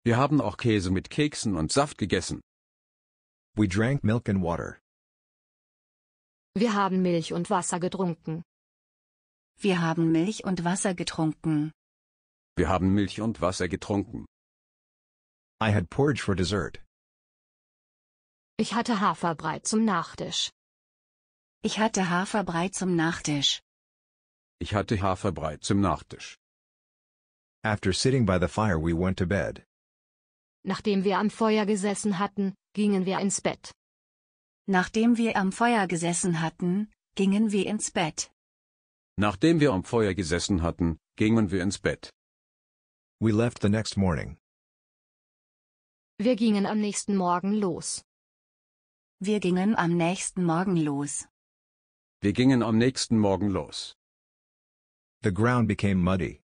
Wir haben auch Käse mit Keksen und Saft gegessen. We drank milk and water. Wir haben Milch und Wasser getrunken. Wir haben Milch und Wasser getrunken. Wir haben Milch und Wasser getrunken. I had porridge for dessert. Ich hatte Haferbrei zum Nachtisch. Ich hatte Haferbrei zum Nachtisch. Ich hatte Haferbrei zum Nachtisch. After sitting by the fire we went to bed. Nachdem wir am Feuer gesessen hatten, gingen wir ins Bett. Nachdem wir am Feuer gesessen hatten, gingen wir ins Bett. Nachdem wir am Feuer gesessen hatten, gingen wir ins Bett. We left the next morning. Wir gingen am nächsten Morgen los. Wir gingen am nächsten Morgen los. Wir gingen am nächsten Morgen los. The ground became muddy.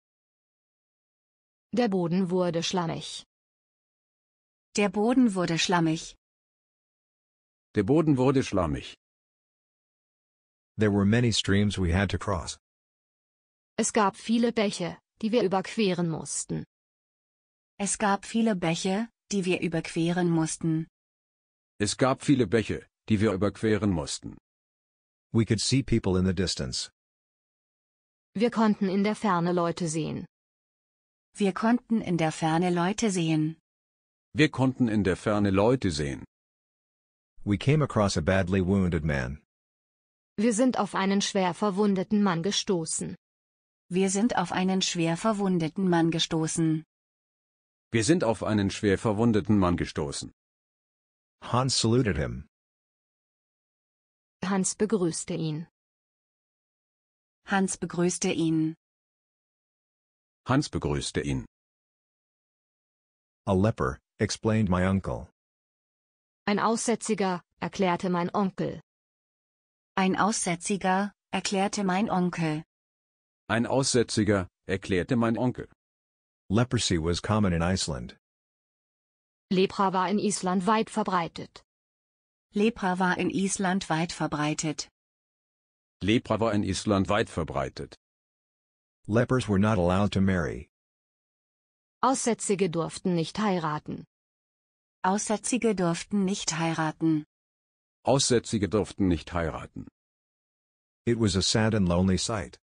Der Boden wurde schlammig. Der Boden wurde schlammig. Der Boden wurde schlammig. There were many streams we had to cross. Es gab viele Bäche, die wir überqueren mussten. Es gab viele Bäche, die wir überqueren mussten. Es gab viele Bäche, die wir überqueren mussten. We could see people in the distance. Wir konnten in der Ferne Leute sehen. Wir konnten in der Ferne Leute sehen. Wir konnten in der Ferne Leute sehen. We came across a badly wounded man. Wir sind auf einen schwer verwundeten Mann gestoßen. Wir sind auf einen schwer verwundeten Mann gestoßen. Wir sind auf einen schwer verwundeten Mann gestoßen. Hans saluted him. Hans begrüßte ihn. Hans begrüßte ihn. Hans begrüßte ihn. A leper, explained my uncle. Ein Aussätziger, erklärte mein Onkel. Ein Aussätziger, erklärte mein Onkel. Ein Aussätziger, erklärte mein Onkel. Leprosy was common in Iceland. Lepra war in Island weit verbreitet. Lepra war in Island weit verbreitet. Lepra war in Island weit verbreitet. Lepers were not allowed to marry. Aussätzige durften nicht heiraten. Aussätzige durften nicht heiraten. Aussätzige durften nicht heiraten. It was a sad and lonely sight.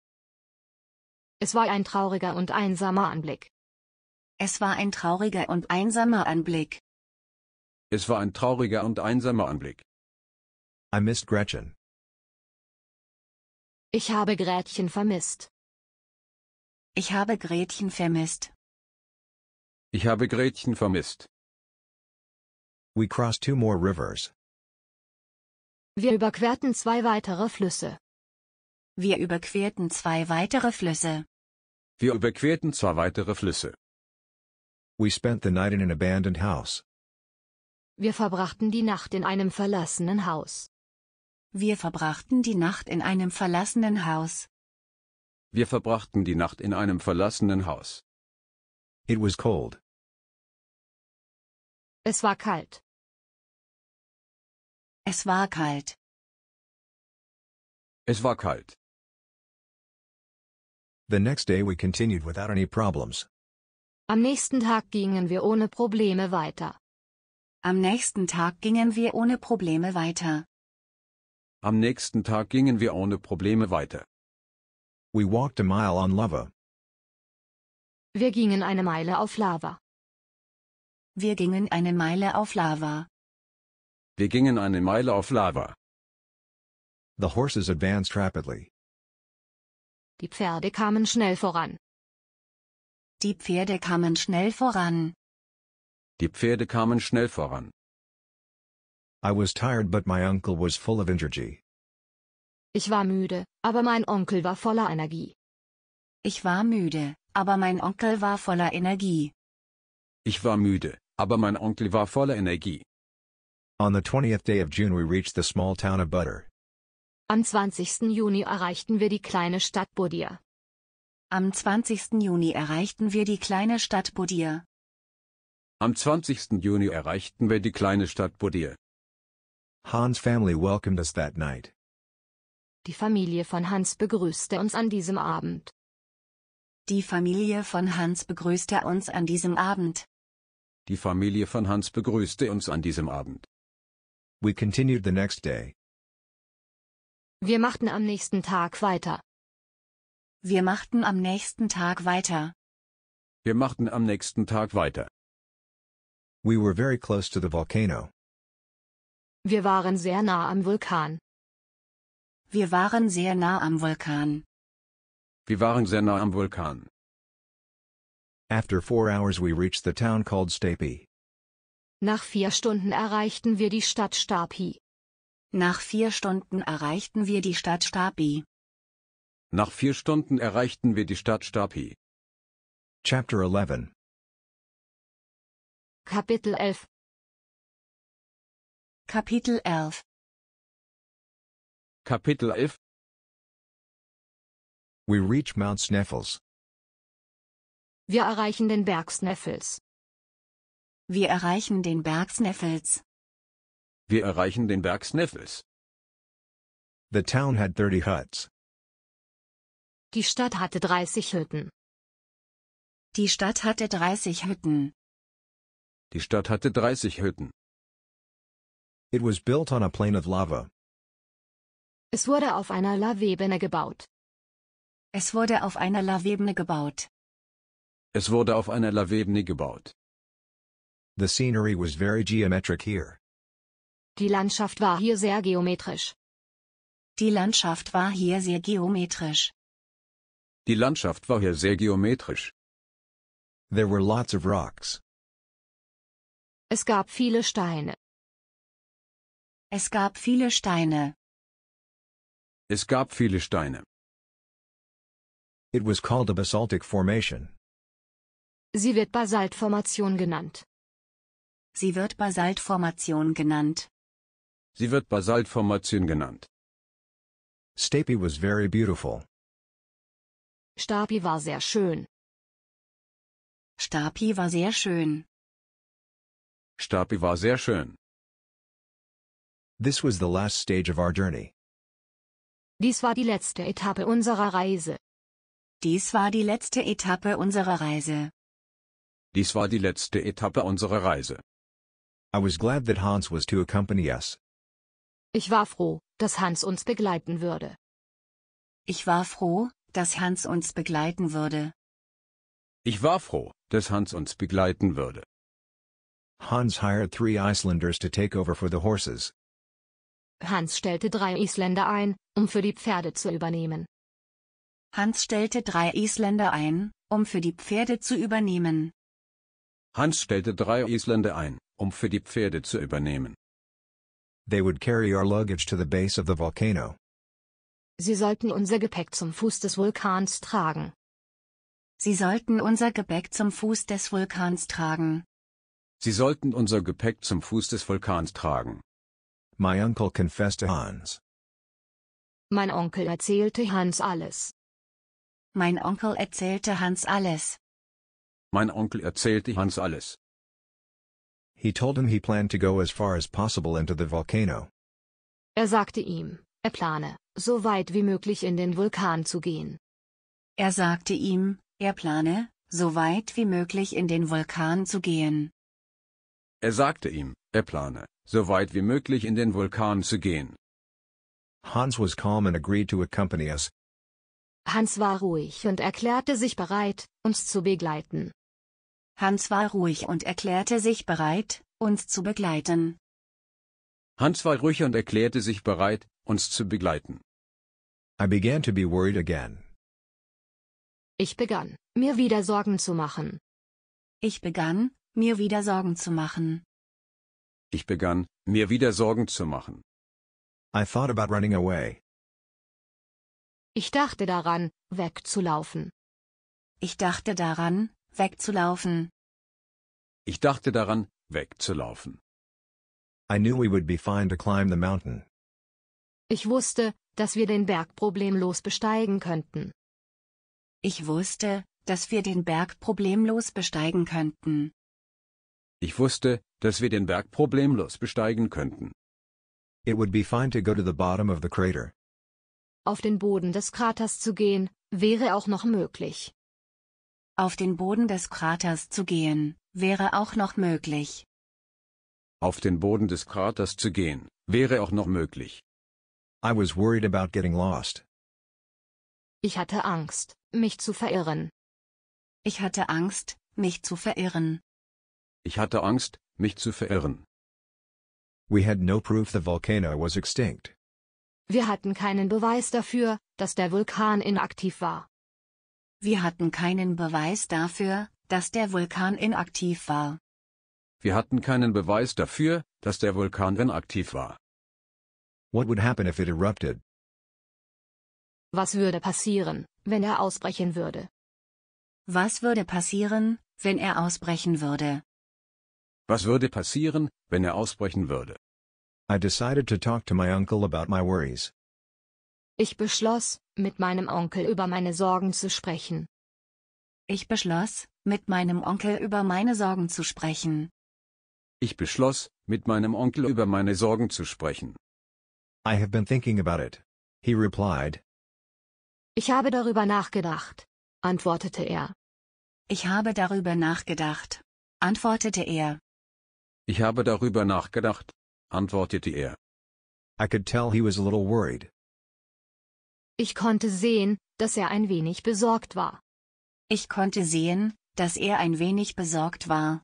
Es war ein trauriger und einsamer Anblick. Es war ein trauriger und einsamer Anblick. Es war ein trauriger und einsamer Anblick. I missed Gretchen. Ich habe Gretchen vermisst. Ich habe Gretchen vermisst. Ich habe Gretchen vermisst. We crossed two more rivers. Wir überquerten zwei weitere Flüsse. Wir überquerten zwei weitere Flüsse. Wir überquerten zwei weitere Flüsse. We spent the night in an abandoned house. Wir verbrachten die Nacht in einem verlassenen Haus. Wir verbrachten die Nacht in einem verlassenen Haus. Wir verbrachten die Nacht in einem verlassenen Haus. It was cold. Es war kalt. Es war kalt. Es war kalt. The next day we continued without any problems. Am nächsten Tag gingen wir ohne Probleme weiter. Am nächsten Tag gingen wir ohne Probleme weiter. Am nächsten Tag gingen wir ohne Probleme weiter. We walked a mile on lava. Wir gingen eine Meile auf Lava. Wir gingen eine Meile auf Lava. Wir gingen eine Meile auf Lava. The horses advanced rapidly. Die Pferde kamen schnell voran. Die Pferde kamen schnell voran. Die Pferde kamen schnell voran. I was tired but my uncle was full of energy. Ich war müde, aber mein Onkel war voller Energie. Ich war müde, aber mein Onkel war voller Energie. Ich war müde, aber mein Onkel war voller Energie. On the 20th day of June we reached the small town of Butter. Am 20. Juni erreichten wir die kleine Stadt Bodir. Am 20. Juni erreichten wir die kleine Stadt Bodir. Am 20. Juni erreichten wir die kleine Stadt Bodir. Hans' family welcomed us that night. Die Familie von Hans begrüßte uns an diesem Abend. Die Familie von Hans begrüßte uns an diesem Abend. Die Familie von Hans begrüßte uns an diesem Abend. We continued the next day. Wir machten am nächsten Tag weiter. Wir machten am nächsten Tag weiter. Wir machten am nächsten Tag weiter. We were very close to the volcano. Wir waren sehr nah am Vulkan. Wir waren sehr nah am Vulkan. Wir waren sehr nah am Vulkan. After four hours we reached the town called Stapi. Nach vier Stunden erreichten wir die Stadt Stapi. Nach vier Stunden erreichten wir die Stadt Stapi. Nach vier Stunden erreichten wir die Stadt Stapi. Chapter 11 Kapitel 11 Kapitel 11 Kapitel 11 We reach Mount Sneffels. Wir erreichen den Berg Sneffels. Wir erreichen den Berg Sneffels. Wir erreichen den Berg Sneffels. The town had 30 huts. Die Stadt hatte 30 Hütten. Die Stadt hatte 30 Hütten. Die Stadt hatte 30 Hütten. It was built on a plain of lava. Es wurde auf einer Lavebene gebaut. Es wurde auf einer Lavebene gebaut. Es wurde auf einer Lavebene gebaut. The scenery was very geometric here. Die Landschaft war hier sehr geometrisch. Die Landschaft war hier sehr geometrisch. Die Landschaft war hier sehr geometrisch. There were lots of rocks. Es gab viele Steine. Es gab viele Steine. Es gab viele Steine. It was called a basaltic formation. Sie wird Basaltformation genannt. Sie wird Basaltformation genannt. Sie wird Basaltformation genannt. Stapi was very beautiful. Stapi war sehr schön. Stapi war sehr schön. Stapi war sehr schön. This was the last stage of our journey. Dies war die letzte Etappe unserer Reise. Dies war die letzte Etappe unserer Reise. Dies war die letzte Etappe unserer Reise. I was glad that Hans was to accompany us. Ich war froh, dass Hans uns begleiten würde. Ich war froh, dass Hans uns begleiten würde. Ich war froh, dass Hans uns begleiten würde. Hans hired three Icelanders to take over for the horses. Hans stellte drei Isländer ein, um für die Pferde zu übernehmen. Hans stellte drei Isländer ein, um für die Pferde zu übernehmen. Hans stellte drei Isländer ein, um für die Pferde zu übernehmen. They would carry our luggage to the base of the volcano. Sie sollten unser Gepäck zum Fuß des Vulkans tragen. Sie sollten unser Gepäck zum Fuß des Vulkans tragen. Sie sollten unser Gepäck zum Fuß des Vulkans tragen. My uncle confessed to Hans. Mein Onkel erzählte Hans alles. Mein Onkel erzählte Hans alles. Mein Onkel erzählte Hans alles. He told him he planned to go as far as possible into the volcano. Er sagte ihm, er plane, so weit wie möglich in den Vulkan zu gehen. Er sagte ihm, er plane, so weit wie möglich in den Vulkan zu gehen. Er sagte ihm, er plane, so weit wie möglich in den Vulkan zu gehen. Hans was calm and agreed to accompany us. Hans war ruhig und erklärte sich bereit, uns zu begleiten. Hans war ruhig und erklärte sich bereit, uns zu begleiten. Hans war ruhig und erklärte sich bereit, uns zu begleiten. I began to be worried again. Ich begann, mir wieder Sorgen zu machen. Ich begann, mir wieder Sorgen zu machen. Ich begann, mir wieder Sorgen zu machen. I thought about running away. Ich dachte daran, wegzulaufen. Ich dachte daran, wegzulaufen. Ich dachte daran, wegzulaufen. I knew we would be fine to climb the mountain. Ich wusste, dass wir den Berg problemlos besteigen könnten. Ich wusste, dass wir den Berg problemlos besteigen könnten. Ich wusste, dass wir den Berg problemlos besteigen könnten. It would be fine to go to the bottom of the crater. Auf den Boden des Kraters zu gehen, wäre auch noch möglich auf den Boden des Kraters zu gehen, wäre auch noch möglich. Auf den Boden des Kraters zu gehen, wäre auch noch möglich. I was worried about getting lost. Ich hatte Angst, mich zu verirren. Ich hatte Angst, mich zu verirren. Ich hatte Angst, mich zu verirren. We had no proof the volcano was extinct. Wir hatten keinen Beweis dafür, dass der Vulkan inaktiv war. Wir hatten keinen Beweis dafür, dass der Vulkan inaktiv war. Wir hatten keinen Beweis dafür, dass der Vulkan inaktiv war. What would happen if it erupted? Was würde passieren, wenn er ausbrechen würde? Was würde passieren, wenn er ausbrechen würde? Was würde passieren, wenn er ausbrechen würde? I decided to talk to my uncle about my worries. Ich beschloss, mit meinem Onkel über meine Sorgen zu sprechen. Ich beschloss, mit meinem Onkel über meine Sorgen zu sprechen. Ich beschloss, mit meinem Onkel über meine Sorgen zu sprechen. I have been thinking about it. He replied. Ich habe darüber nachgedacht, antwortete er. Ich habe darüber nachgedacht, antwortete er. Ich habe darüber nachgedacht, antwortete er. I could tell he was a little worried. Ich konnte sehen, dass er ein wenig besorgt war. Ich konnte sehen, dass er ein wenig besorgt war.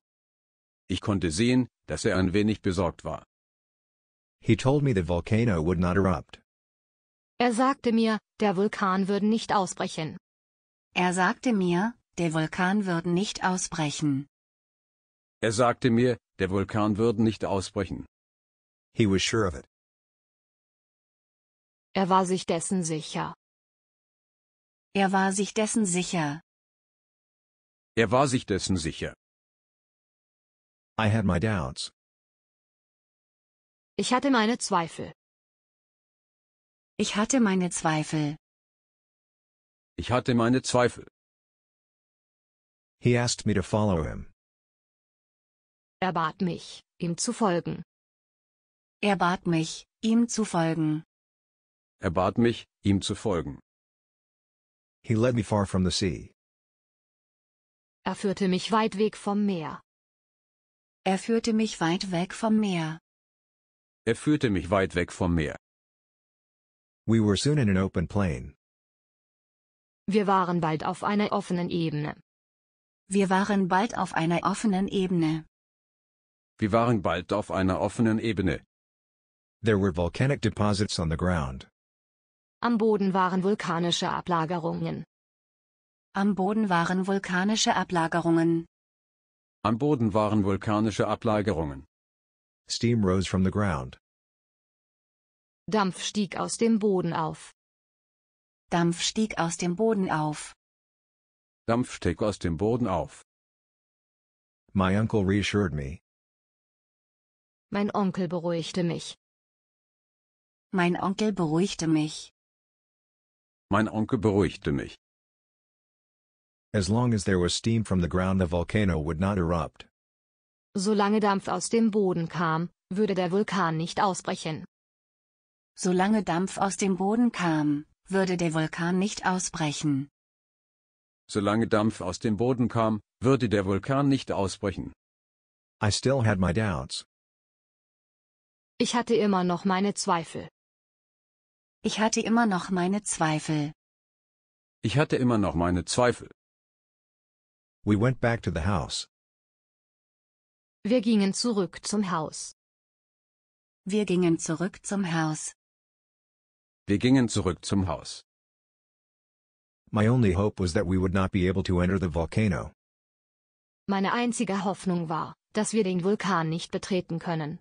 Ich konnte sehen, dass er ein wenig besorgt war. He told me the volcano would not erupt. Er sagte mir, der Vulkan würde nicht ausbrechen. Er sagte mir, der Vulkan würde nicht ausbrechen. Er sagte mir, der Vulkan würde nicht ausbrechen. He was sure of it. Er war sich dessen sicher. Er war sich dessen sicher. Er war sich dessen sicher. I had my doubts. Ich hatte meine Zweifel. Ich hatte meine Zweifel. Ich hatte meine Zweifel. He asked me to follow him. Er bat mich, ihm zu folgen. Er bat mich, ihm zu folgen. Er bat mich, ihm zu folgen. He led me far from the sea. Er führte mich weit weg vom Meer. Er führte mich weit weg vom Meer. Er führte mich weit weg vom Meer. We were soon in an open plain. Wir waren bald auf einer offenen Ebene. Wir waren bald auf einer offenen Ebene. Wir waren bald auf einer offenen Ebene. There were volcanic deposits on the ground. Am Boden waren vulkanische Ablagerungen. Am Boden waren vulkanische Ablagerungen. Am Boden waren vulkanische Ablagerungen. Steam rose from the ground. Dampf stieg aus dem Boden auf. Dampf stieg aus dem Boden auf. Dampf stieg aus dem Boden auf. My uncle reassured me. Mein Onkel beruhigte mich. Mein Onkel beruhigte mich. Mein Onkel beruhigte mich. As long as there was steam from the ground the volcano would not erupt. Solange Dampf aus dem Boden kam, würde der Vulkan nicht ausbrechen. Solange Dampf aus dem Boden kam, würde der Vulkan nicht ausbrechen. Solange Dampf aus dem Boden kam, würde der Vulkan nicht ausbrechen. I still had my doubts. Ich hatte immer noch meine Zweifel. Ich hatte immer noch meine Zweifel. Ich hatte immer noch meine Zweifel. We went back to the house. Wir gingen zurück zum Haus. Wir gingen zurück zum Haus. Wir gingen zurück zum Haus. My only hope was that we would not be able to enter the volcano. Meine einzige Hoffnung war, dass wir den Vulkan nicht betreten können.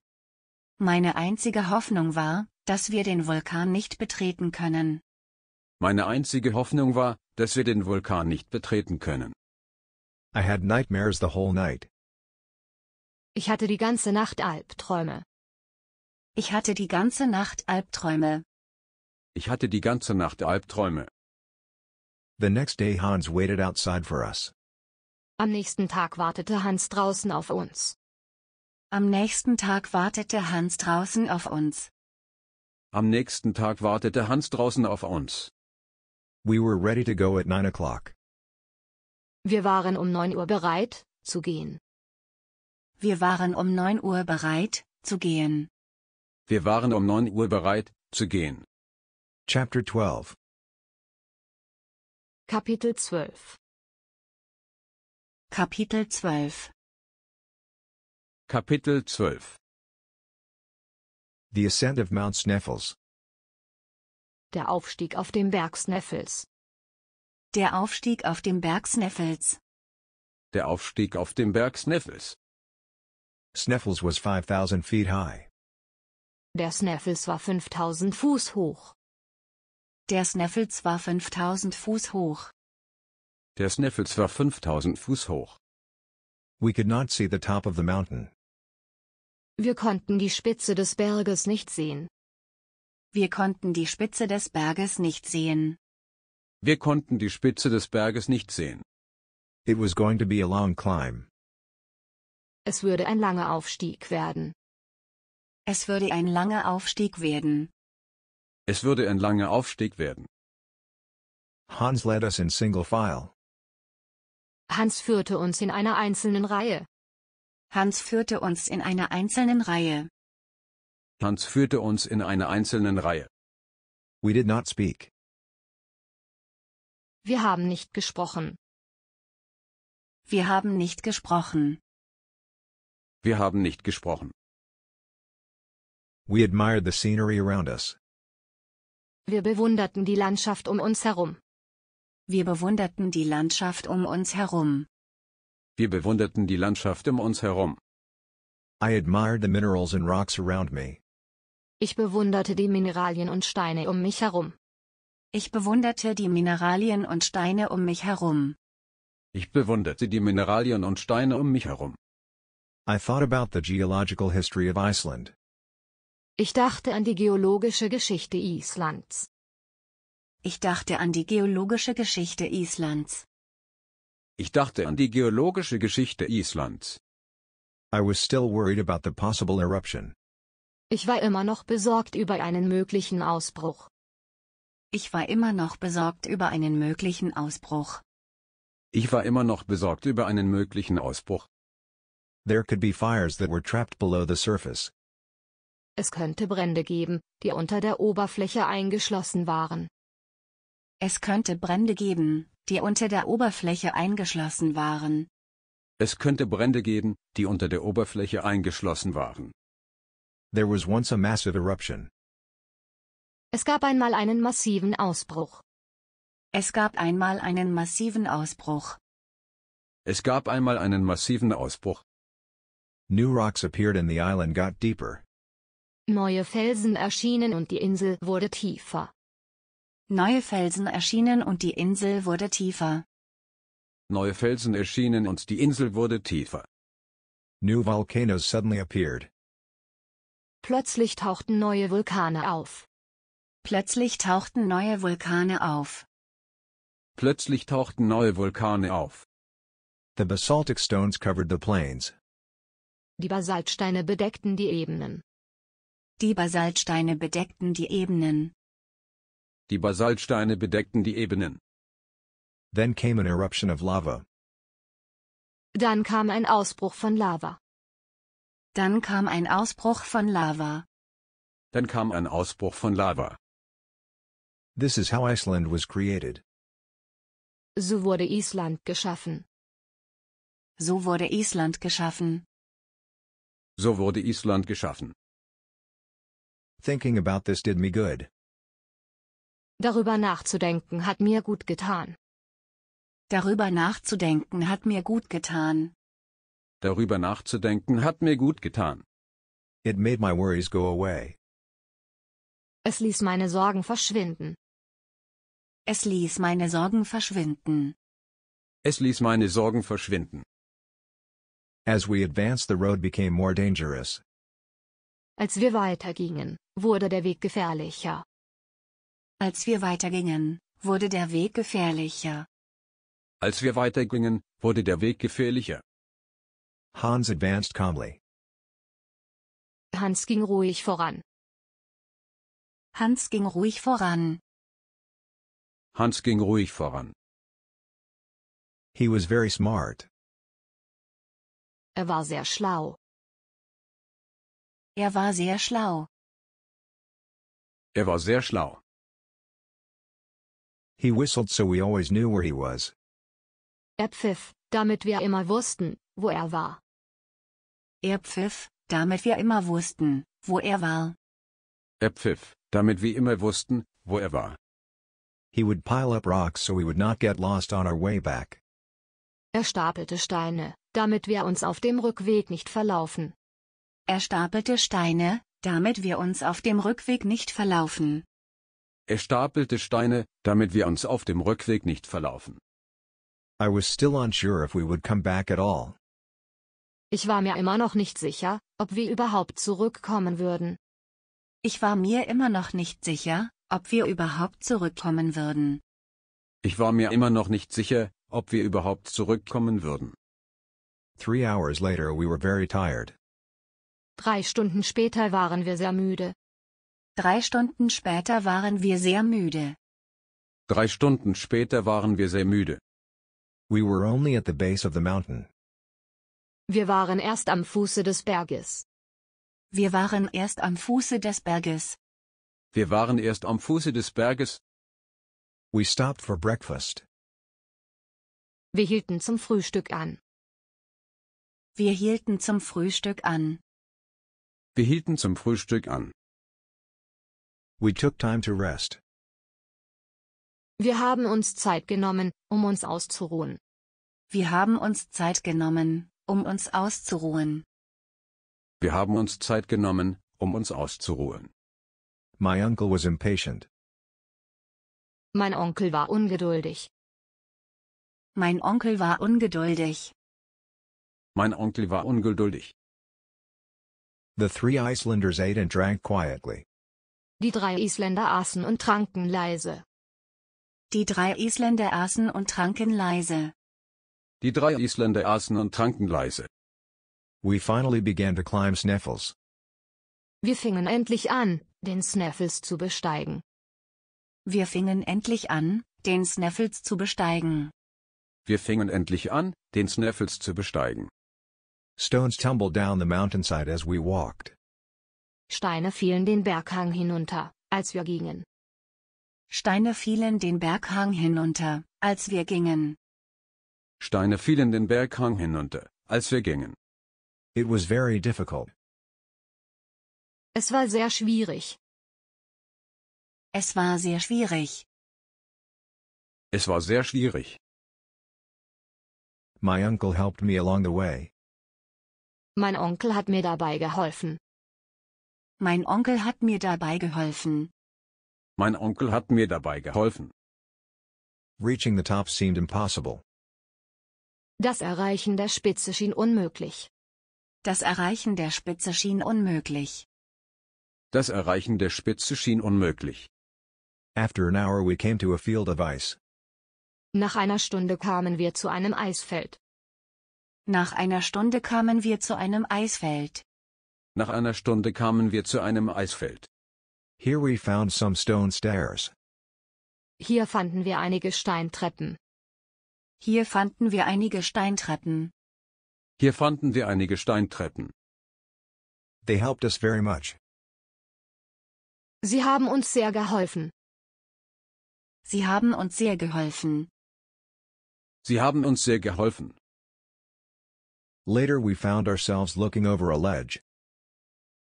Meine einzige Hoffnung war, dass wir den Vulkan nicht betreten können. Meine einzige Hoffnung war, dass wir den Vulkan nicht betreten können. I had nightmares the whole night. Ich hatte die ganze Nacht Albträume. Ich hatte die ganze Nacht Albträume. Ich hatte die ganze Nacht Albträume. The next day Hans waited outside for us. Am nächsten Tag wartete Hans draußen auf uns. Am nächsten Tag wartete Hans draußen auf uns. Am nächsten Tag wartete Hans draußen auf uns. We were ready to go at 9 o'clock. Wir waren um 9 Uhr bereit, zu gehen. Wir waren um 9 Uhr bereit, zu gehen. Wir waren um 9 Uhr bereit, zu gehen. Chapter 12 Kapitel 12 Kapitel 12 Kapitel 12 The ascent of Mount Sneffels. Der Aufstieg auf dem Berg Sneffels. Der Aufstieg auf dem Berg Sneffels. Der Aufstieg auf dem Berg Sneffels. Sneffels was 5000 feet high. Der Sneffels war 5000 Fuß hoch. Der Sneffels war 5000 Fuß hoch. Der Sneffels war 5000 Fuß hoch. We could not see the top of the mountain. Wir konnten die Spitze des Berges nicht sehen. Wir konnten die Spitze des Berges nicht sehen. Wir konnten die Spitze des Berges nicht sehen. It was going to be a long climb. Es würde ein langer Aufstieg werden. Es würde ein langer Aufstieg werden. Es würde ein langer Aufstieg werden. Hans led us in single file. Hans führte uns in einer einzelnen Reihe. Hans führte uns in einer einzelnen Reihe. Hans führte uns in einer einzelnen Reihe. We did not speak. Wir haben nicht gesprochen. Wir haben nicht gesprochen. Wir haben nicht gesprochen. We admired the scenery around us. Wir bewunderten die Landschaft um uns herum. Wir bewunderten die Landschaft um uns herum. Wir bewunderten die Landschaft um uns herum. I admired the minerals and rocks around me. Ich bewunderte die Mineralien und Steine um mich herum. Ich bewunderte die Mineralien und Steine um mich herum. Ich bewunderte die Mineralien und Steine um mich herum. I thought about the geological history of Iceland. Ich dachte an die geologische Geschichte Islands. Ich dachte an die geologische Geschichte Islands. Ich dachte an die geologische Geschichte Islands. I was still worried about the possible eruption. Ich war immer noch besorgt über einen möglichen Ausbruch. Ich war immer noch besorgt über einen möglichen Ausbruch. Ich war immer noch besorgt über einen möglichen Ausbruch. There could be fires that were trapped below the surface. Es könnte Brände geben, die unter der Oberfläche eingeschlossen waren. Es könnte Brände geben, die unter der Oberfläche eingeschlossen waren. Es könnte Brände geben, die unter der Oberfläche eingeschlossen waren. There was once a massive eruption. Es gab einmal einen massiven Ausbruch. Es gab einmal einen massiven Ausbruch. Es gab einmal einen massiven Ausbruch. New rocks appeared and the island got deeper. Neue Felsen erschienen und die Insel wurde tiefer. Neue Felsen erschienen und die Insel wurde tiefer. Neue Felsen erschienen und die Insel wurde tiefer. New volcanoes suddenly appeared. Plötzlich tauchten neue Vulkane auf. Plötzlich tauchten neue Vulkane auf. Plötzlich tauchten neue Vulkane auf. The basaltic stones covered the plains. Die Basaltsteine bedeckten die Ebenen. Die Basaltsteine bedeckten die Ebenen. Die Basaltsteine bedeckten die Ebenen. Then came an eruption of lava. Dann kam ein Ausbruch von Lava. Dann kam ein Ausbruch von Lava. Dann kam ein Ausbruch von Lava. This is how Iceland was created. So wurde Island geschaffen. So wurde Island geschaffen. So wurde Island geschaffen. Thinking about this did me good. Darüber nachzudenken hat mir gut getan. Darüber nachzudenken hat mir gut getan. Darüber nachzudenken hat mir gut getan. It made my worries go away. Es ließ meine Sorgen verschwinden. Es ließ meine Sorgen verschwinden. Es ließ meine Sorgen verschwinden. As we advanced the road became more dangerous. Als wir weitergingen, wurde der Weg gefährlicher. Als wir weitergingen, wurde der Weg gefährlicher. Als wir weitergingen, wurde der Weg gefährlicher. Hans advanced calmly. Hans ging ruhig voran. Hans ging ruhig voran. Hans ging ruhig voran. He was very smart. Er war sehr schlau. Er war sehr schlau. Er war sehr schlau. He whistled so we always knew where he was. Er pfiff, damit wir immer wussten, wo er war. Er pfiff, damit wir immer wussten, wo er war. Er pfiff, damit wir immer wussten, wo er war. He would pile up rocks so we would not get lost on our way back. Er stapelte Steine, damit wir uns auf dem Rückweg nicht verlaufen. Er stapelte Steine, damit wir uns auf dem Rückweg nicht verlaufen. Er stapelte Steine, damit wir uns auf dem Rückweg nicht verlaufen. I was still unsure if we would come back at all. Ich war mir immer noch nicht sicher, ob wir überhaupt zurückkommen würden. Ich war mir immer noch nicht sicher, ob wir überhaupt zurückkommen würden. Ich war mir immer noch nicht sicher, ob wir überhaupt zurückkommen würden. Three hours later we were very tired. Drei Stunden später waren wir sehr müde. Drei Stunden später waren wir sehr müde. Drei Stunden später waren wir sehr müde. We were only at the base of the mountain. Wir waren erst am Fuße des Berges. Wir waren erst am Fuße des Berges. Wir waren erst am Fuße des Berges. We stopped for breakfast. Wir hielten zum Frühstück an. Wir hielten zum Frühstück an. Wir hielten zum Frühstück an. We took time to rest. Wir haben uns Zeit genommen, um uns auszuruhen. Wir haben uns Zeit genommen, um uns auszuruhen. Wir haben uns Zeit genommen, um uns auszuruhen. My uncle was impatient. Mein Onkel war ungeduldig. Mein Onkel war ungeduldig. Mein Onkel war ungeduldig. The three Icelanders ate and drank quietly. Die drei Isländer aßen und tranken leise. Die drei Isländer aßen und tranken leise. Die drei Isländer aßen und tranken leise. We finally began to climb Sneffels. Wir fingen endlich an, den Sneffels zu besteigen. Wir fingen endlich an, den Sneffels zu besteigen. Wir fingen endlich an, den Sneffels zu besteigen. Stones tumbled down the mountainside as we walked. Steine fielen den Berghang hinunter, als wir gingen. Steine fielen den Berghang hinunter, als wir gingen. Steine fielen den Berghang hinunter, als wir gingen. It was very difficult. Es war sehr schwierig. Es war sehr schwierig. Es war sehr schwierig. My uncle helped me along the way. Mein Onkel hat mir dabei geholfen. Mein Onkel hat mir dabei geholfen. Mein Onkel hat mir dabei geholfen. Reaching the top seemed impossible. Das Erreichen der Spitze schien unmöglich. Das Erreichen der Spitze schien unmöglich. Das Erreichen der Spitze schien unmöglich. After an hour we came to a field of ice. Nach einer Stunde kamen wir zu einem Eisfeld. Nach einer Stunde kamen wir zu einem Eisfeld. Nach einer Stunde kamen wir zu einem Eisfeld. Here we found some stone stairs. Hier fanden wir einige Steintreppen. Hier fanden wir einige Steintreppen. Hier fanden wir einige Steintreppen. They helped us very much. Sie haben uns sehr geholfen. Sie haben uns sehr geholfen. Sie haben uns sehr geholfen. Later we found ourselves looking over a ledge.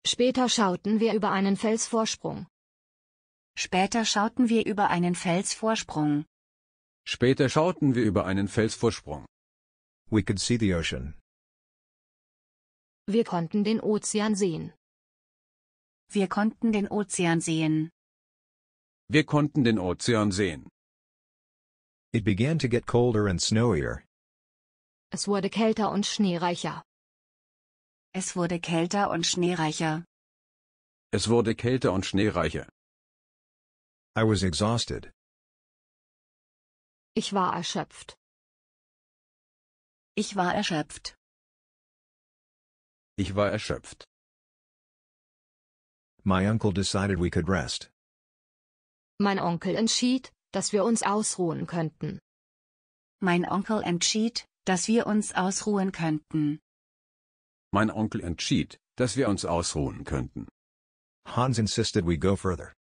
Später schauten wir über einen Felsvorsprung. Später schauten wir über einen Felsvorsprung. Später schauten wir über einen Felsvorsprung. We could see the ocean. Wir konnten den Ozean sehen. Wir konnten den Ozean sehen. Wir konnten den Ozean sehen. It began to get colder and snowier. Es wurde kälter und schneereicher. Es wurde kälter und schneereicher. Es wurde kälter und schneereicher. I was exhausted. Ich war erschöpft. Ich war erschöpft. Ich war erschöpft. My uncle decided we could rest. Mein Onkel entschied, dass wir uns ausruhen könnten. Mein Onkel entschied, dass wir uns ausruhen könnten. Mein Onkel entschied, dass wir uns ausruhen könnten. Hans insisted we go further.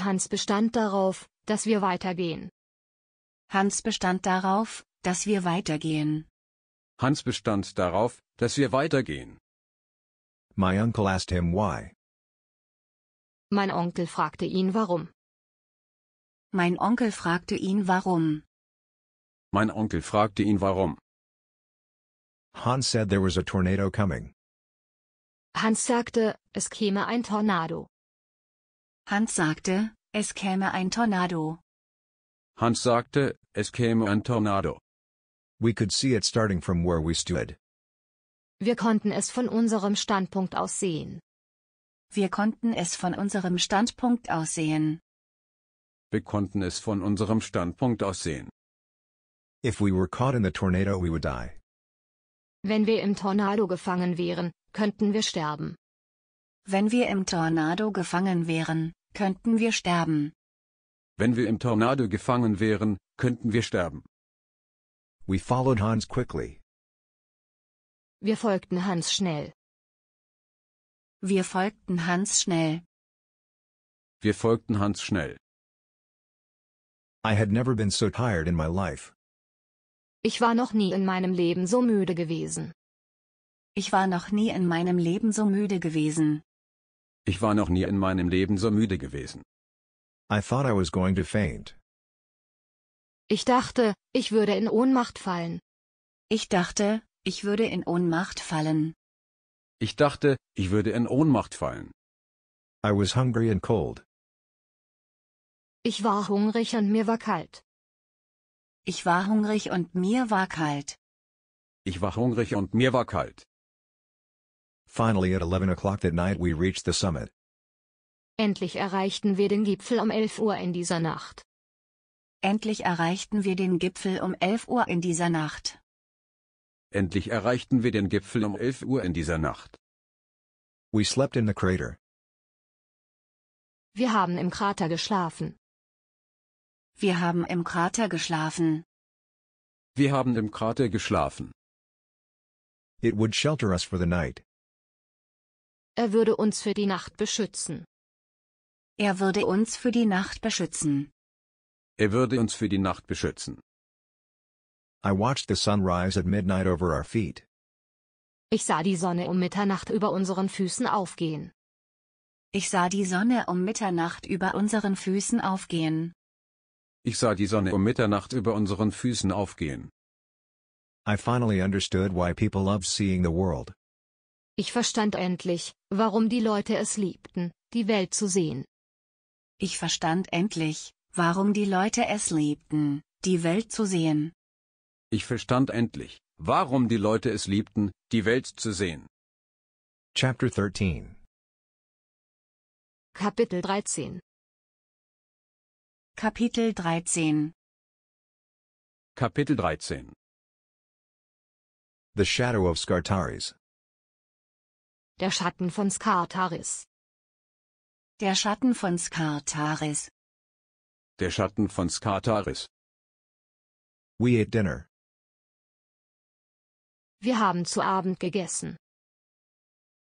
Hans bestand darauf, dass wir weitergehen. Hans bestand darauf, dass wir weitergehen. Hans bestand darauf, dass wir weitergehen. My uncle asked him why. Mein Onkel fragte ihn warum. Mein Onkel fragte ihn warum. Mein Onkel fragte ihn warum. Hans said there was a tornado coming. Hans sagte, es käme ein Tornado. Hans sagte, es käme ein Tornado. Hans sagte, es käme ein Tornado. We could see it starting from where we stood. Wir konnten es von unserem Standpunkt aus sehen. Wir konnten es von unserem Standpunkt aus sehen. Wir konnten es von unserem Standpunkt aus sehen. If we were caught in the tornado we would die. Wenn wir im Tornado gefangen wären, könnten wir sterben. Wenn wir im Tornado gefangen wären, könnten wir sterben. Wenn wir im Tornado gefangen wären, könnten wir sterben. We followed Hans quickly. Wir folgten Hans schnell. Wir folgten Hans schnell. Wir folgten Hans schnell. I had never been so tired in my life. Ich war noch nie in meinem Leben so müde gewesen. Ich war noch nie in meinem Leben so müde gewesen. Ich war noch nie in meinem Leben so müde gewesen. I thought I was going to faint. Ich dachte, ich würde in Ohnmacht fallen. Ich dachte, ich würde in Ohnmacht fallen. Ich dachte, ich würde in Ohnmacht fallen. I was hungry and cold. Ich war hungrig und mir war kalt. Ich war hungrig und mir war kalt. Ich war hungrig und mir war kalt. Finally at 11 o'clock that night we reached the summit. Endlich erreichten wir den Gipfel um 11 Uhr in dieser Nacht. Endlich erreichten wir den Gipfel um 11 Uhr in dieser Nacht. Endlich erreichten wir den Gipfel um 11 Uhr in dieser Nacht. We slept in the crater. Wir haben im Krater geschlafen. Wir haben im Krater geschlafen. Wir haben im Krater geschlafen. It would shelter us for the night. Er würde uns für die Nacht beschützen. Er würde uns für die Nacht beschützen. Er würde uns für die Nacht beschützen. I watched the sunrise at midnight over our feet. Ich sah die Sonne um Mitternacht über unseren Füßen aufgehen. Ich sah die Sonne um Mitternacht über unseren Füßen aufgehen. Ich sah die Sonne um Mitternacht über unseren Füßen aufgehen. I finally understood why people love seeing the world. Ich verstand endlich, warum die Leute es liebten, die Welt zu sehen. Ich verstand endlich, warum die Leute es liebten, die Welt zu sehen. Ich verstand endlich, warum die Leute es liebten, die Welt zu sehen. Chapter 13 Kapitel 13 Kapitel 13 Kapitel 13 The Shadow of Skartaris Der Schatten von Skartaris Der Schatten von Skartaris Der Schatten von Skartaris We ate dinner Wir haben zu Abend gegessen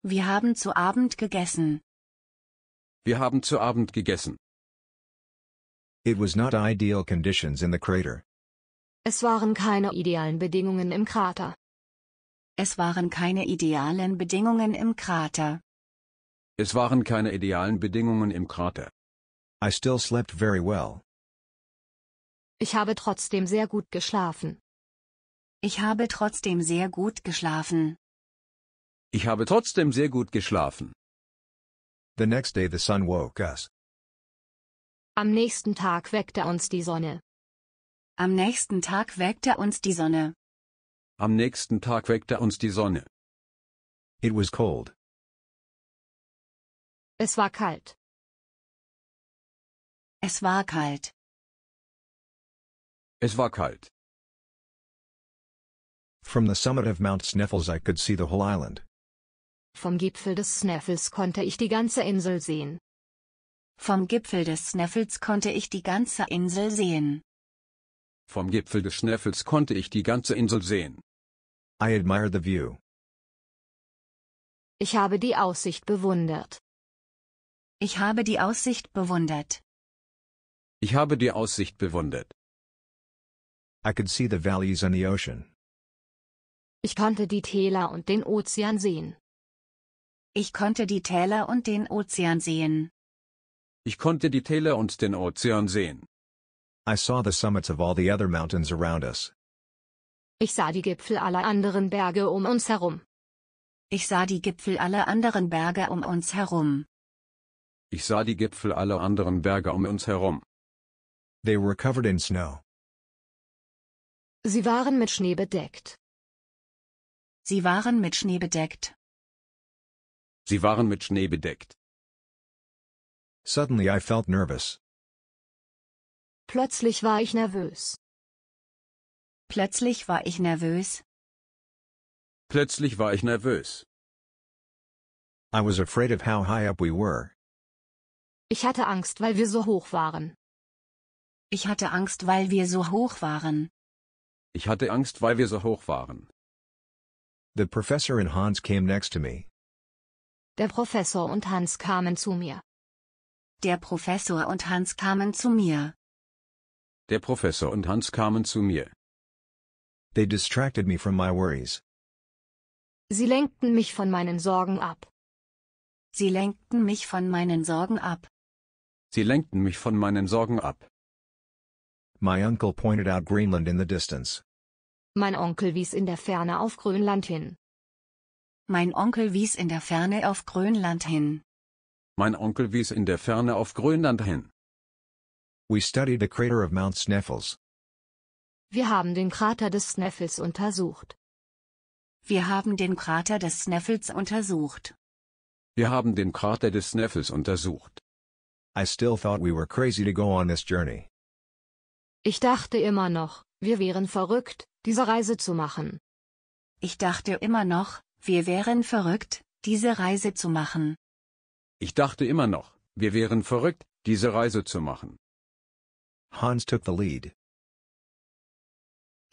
Wir haben zu Abend gegessen Wir haben zu Abend gegessen It was not ideal conditions in the crater. Es waren keine idealen Bedingungen im Krater. Es waren keine idealen Bedingungen im Krater. Es waren keine idealen Bedingungen im Krater. I still slept very well. Ich habe trotzdem sehr gut geschlafen. Ich habe trotzdem sehr gut geschlafen. Ich habe trotzdem sehr gut geschlafen. The next day the sun woke us. Am nächsten Tag weckte uns die Sonne. Am nächsten Tag weckte uns die Sonne. Am nächsten Tag weckte uns die Sonne. It was cold. Es war kalt. Es war kalt. Es war kalt. From the summit of Mount Sneffels I could see the whole island. Vom Gipfel des Sneffels konnte ich die ganze Insel sehen. Vom Gipfel des Sneffels konnte ich die ganze Insel sehen. Vom Gipfel des Sneffels konnte ich die ganze Insel sehen. I admire the view. Ich habe die Aussicht bewundert. Ich habe die Aussicht bewundert. Ich habe die Aussicht bewundert. I could see the valleys and the ocean. Ich konnte die Täler und den Ozean sehen. Ich konnte die Täler und den Ozean sehen. Ich konnte die Täler und den Ozean sehen. I saw the summits of all the other mountains around us. Ich sah die Gipfel aller anderen Berge um uns herum. Ich sah die Gipfel aller anderen Berge um uns herum. Ich sah die Gipfel aller anderen Berge um uns herum. They were covered in snow. Sie waren mit Schnee bedeckt. Sie waren mit Schnee bedeckt. Sie waren mit Schnee bedeckt. Suddenly I felt nervous. Plötzlich war ich nervös. Plötzlich war ich nervös. Plötzlich war ich nervös. I was afraid of how high up we were. Ich hatte Angst, weil wir so hoch waren. Ich hatte Angst, weil wir so hoch waren. Ich hatte Angst, weil wir so hoch waren. The professor and Hans came next to me. Der Professor und Hans kamen zu mir. Der Professor und Hans kamen zu mir. Der Professor und Hans kamen zu mir. They distracted me from my worries. Sie lenkten mich von meinen Sorgen ab. Sie lenkten mich von meinen Sorgen ab. Sie lenkten mich von meinen Sorgen ab. My uncle pointed out Greenland in the distance. Mein Onkel wies in der Ferne auf Grönland hin. Mein Onkel wies in der Ferne auf Grönland hin. Mein Onkel wies in der Ferne auf Grönland hin. We studied the crater of Mount Sneffels. Wir haben den Krater des Sneffels untersucht. Wir haben den Krater des Sneffels untersucht. Wir haben den Krater des Sneffels untersucht. I still thought we were crazy to go on this journey. Ich dachte immer noch, wir wären verrückt, diese Reise zu machen. Ich dachte immer noch, wir wären verrückt, diese Reise zu machen. Ich dachte immer noch, wir wären verrückt, diese Reise zu machen. Hans took the lead.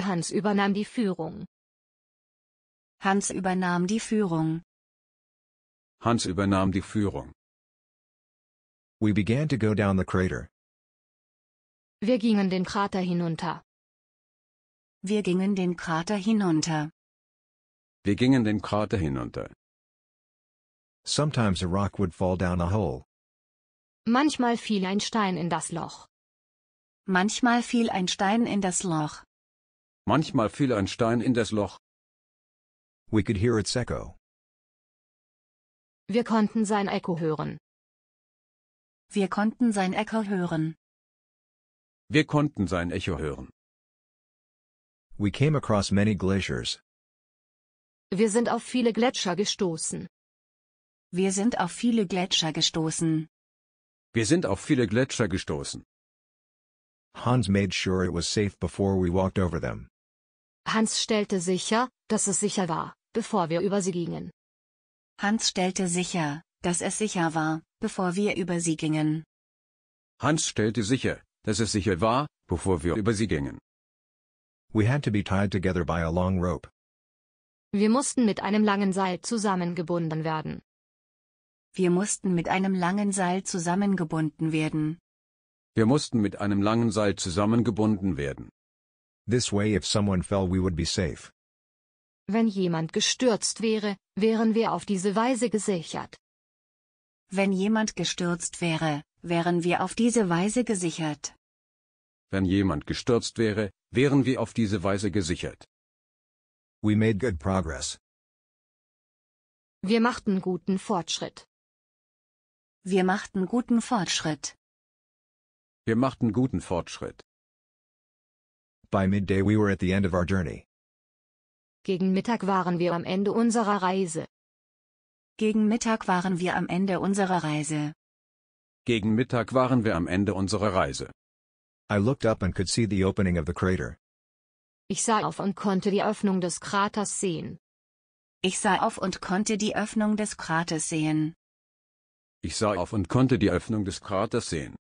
Hans übernahm die Führung. Hans übernahm die Führung. Hans übernahm die Führung. We began to go down the crater. Wir gingen den Krater hinunter. Wir gingen den Krater hinunter. Wir gingen den Krater hinunter. Sometimes a rock would fall down a hole. Manchmal fiel ein Stein in das Loch. Manchmal fiel ein Stein in das Loch. Manchmal fiel ein Stein in das Loch. We could hear its echo. Wir konnten sein Echo hören. Wir konnten sein Echo hören. Wir konnten sein Echo hören. We came across many glaciers. Wir sind auf viele Gletscher gestoßen. Wir sind auf viele Gletscher gestoßen. Wir sind auf viele Gletscher gestoßen. Hans made sure it was safe before we walked over them. Hans stellte sicher, dass es sicher war, bevor wir über sie gingen. Hans stellte sicher, dass es sicher war, bevor wir über sie gingen. Hans stellte sicher, dass es sicher war, bevor wir über sie gingen. We had to be tied together by a long rope. Wir mussten mit einem langen Seil zusammengebunden werden. Wir mussten mit einem langen Seil zusammengebunden werden. Wir mussten mit einem langen Seil zusammengebunden werden. This way if someone fell we would be safe. Wenn jemand gestürzt wäre, wären wir auf diese Weise gesichert. Wenn jemand gestürzt wäre, wären wir auf diese Weise gesichert. Wenn jemand gestürzt wäre, wären wir auf diese Weise gesichert. We made good progress. Wir machten guten Fortschritt. Wir machten guten Fortschritt. Wir machten guten Fortschritt. By midday we were at the end of our journey. Gegen Mittag waren wir am Ende unserer Reise. Gegen Mittag waren wir am Ende unserer Reise. Gegen Mittag waren wir am Ende unserer Reise. I looked up and could see the opening of the crater. Ich sah auf und konnte die Öffnung des Kraters sehen. Ich sah auf und konnte die Öffnung des Kraters sehen. Ich sah auf und konnte die Öffnung des Kraters sehen.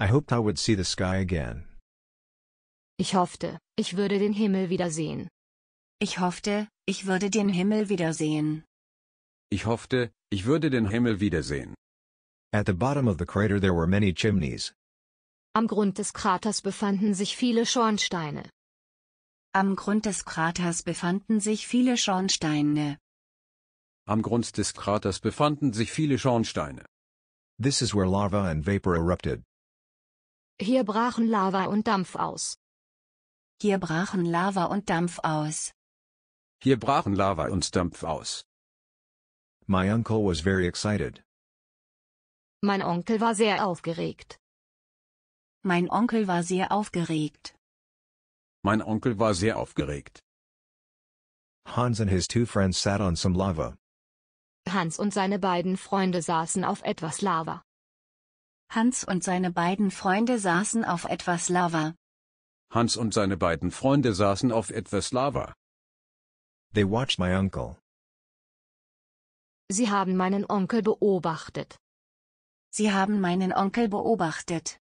I hoped I would see the sky again. Ich hoffte, ich würde den Himmel wiedersehen. Ich hoffte, ich würde den Himmel wiedersehen. Ich hoffte, ich würde den Himmel wiedersehen. At the bottom of the crater there were many chimneys. Am Grund des Kraters befanden sich viele Schornsteine. Am Grund des Kraters befanden sich viele Schornsteine. Am Grund des Kraters befanden sich viele Schornsteine. This is where lava and vapor erupted. Hier brachen Lava und Dampf aus. Hier brachen Lava und Dampf aus. Hier brachen Lava und Dampf aus. My uncle was very excited. Mein Onkel war sehr aufgeregt. Mein Onkel war sehr aufgeregt. Mein Onkel war sehr aufgeregt. Hans and his two friends sat on some lava. Hans und seine beiden Freunde saßen auf etwas Lava. Hans und seine beiden Freunde saßen auf etwas Lava. Hans und seine beiden Freunde saßen auf etwas Lava. They watched my uncle. Sie haben meinen Onkel beobachtet. Sie haben meinen Onkel beobachtet.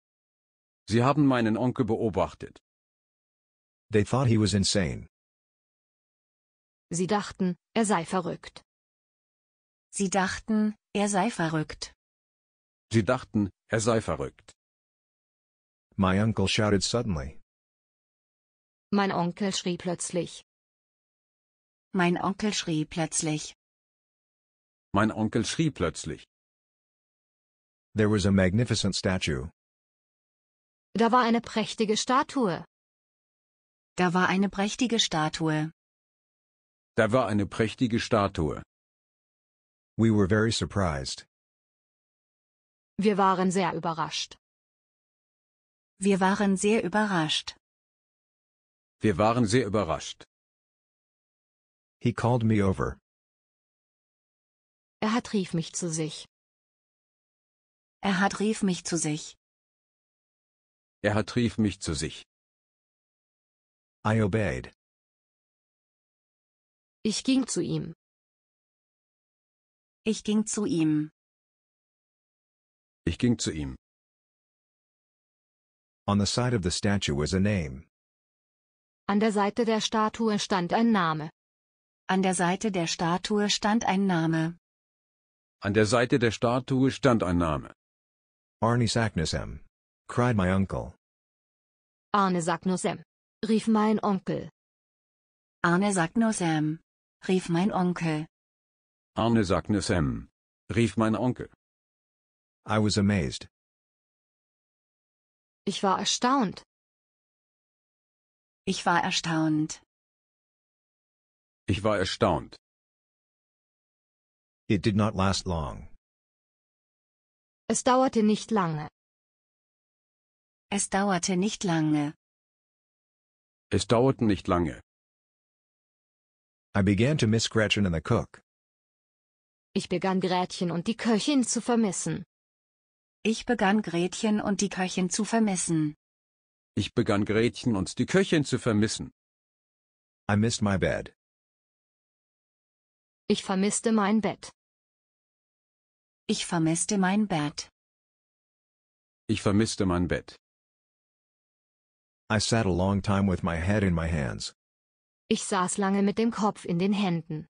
Sie haben meinen Onkel beobachtet. They thought he was insane. Sie dachten, er sei verrückt. Sie dachten, er sei verrückt. Sie dachten, er sei verrückt. My uncle shouted suddenly. Mein Onkel schrie plötzlich. Mein Onkel schrie plötzlich. Mein Onkel schrie plötzlich. There was a magnificent statue. Da war eine prächtige Statue. Da war eine prächtige Statue. Da war eine prächtige Statue. We were very surprised. Wir waren sehr überrascht. Wir waren sehr überrascht. Wir waren sehr überrascht. He called me over. Er hat rief mich zu sich. Er hat rief mich zu sich. Er hat rief mich zu sich. I obeyed. Ich ging zu ihm. Ich ging zu ihm. Ich ging zu ihm. On the side of the statue was a name. An der Seite der Statue stand ein Name. An der Seite der Statue stand ein Name. An der Seite der Statue stand ein Name. Arne Saknussemm, cried my uncle. Arne Saknussemm, rief mein Onkel. Arne Saknussemm, rief mein Onkel. Arne Sagnes M. rief mein Onkel. I was amazed. Ich war erstaunt. Ich war erstaunt. Ich war erstaunt. It did not last long. Es dauerte nicht lange. Es dauerte nicht lange. Es dauerte nicht lange. I began to miss Gretchen and the cook. Ich begann Gretchen und die Köchin zu vermissen. Ich begann Gretchen und die Köchin zu vermissen. Ich begann Gretchen und die Köchin zu vermissen. I missed my bed. Ich vermisste mein Bett. Ich vermisste mein Bett. Ich vermisste mein Bett. I sat a long time with my head in my hands. Ich saß lange mit dem Kopf in den Händen.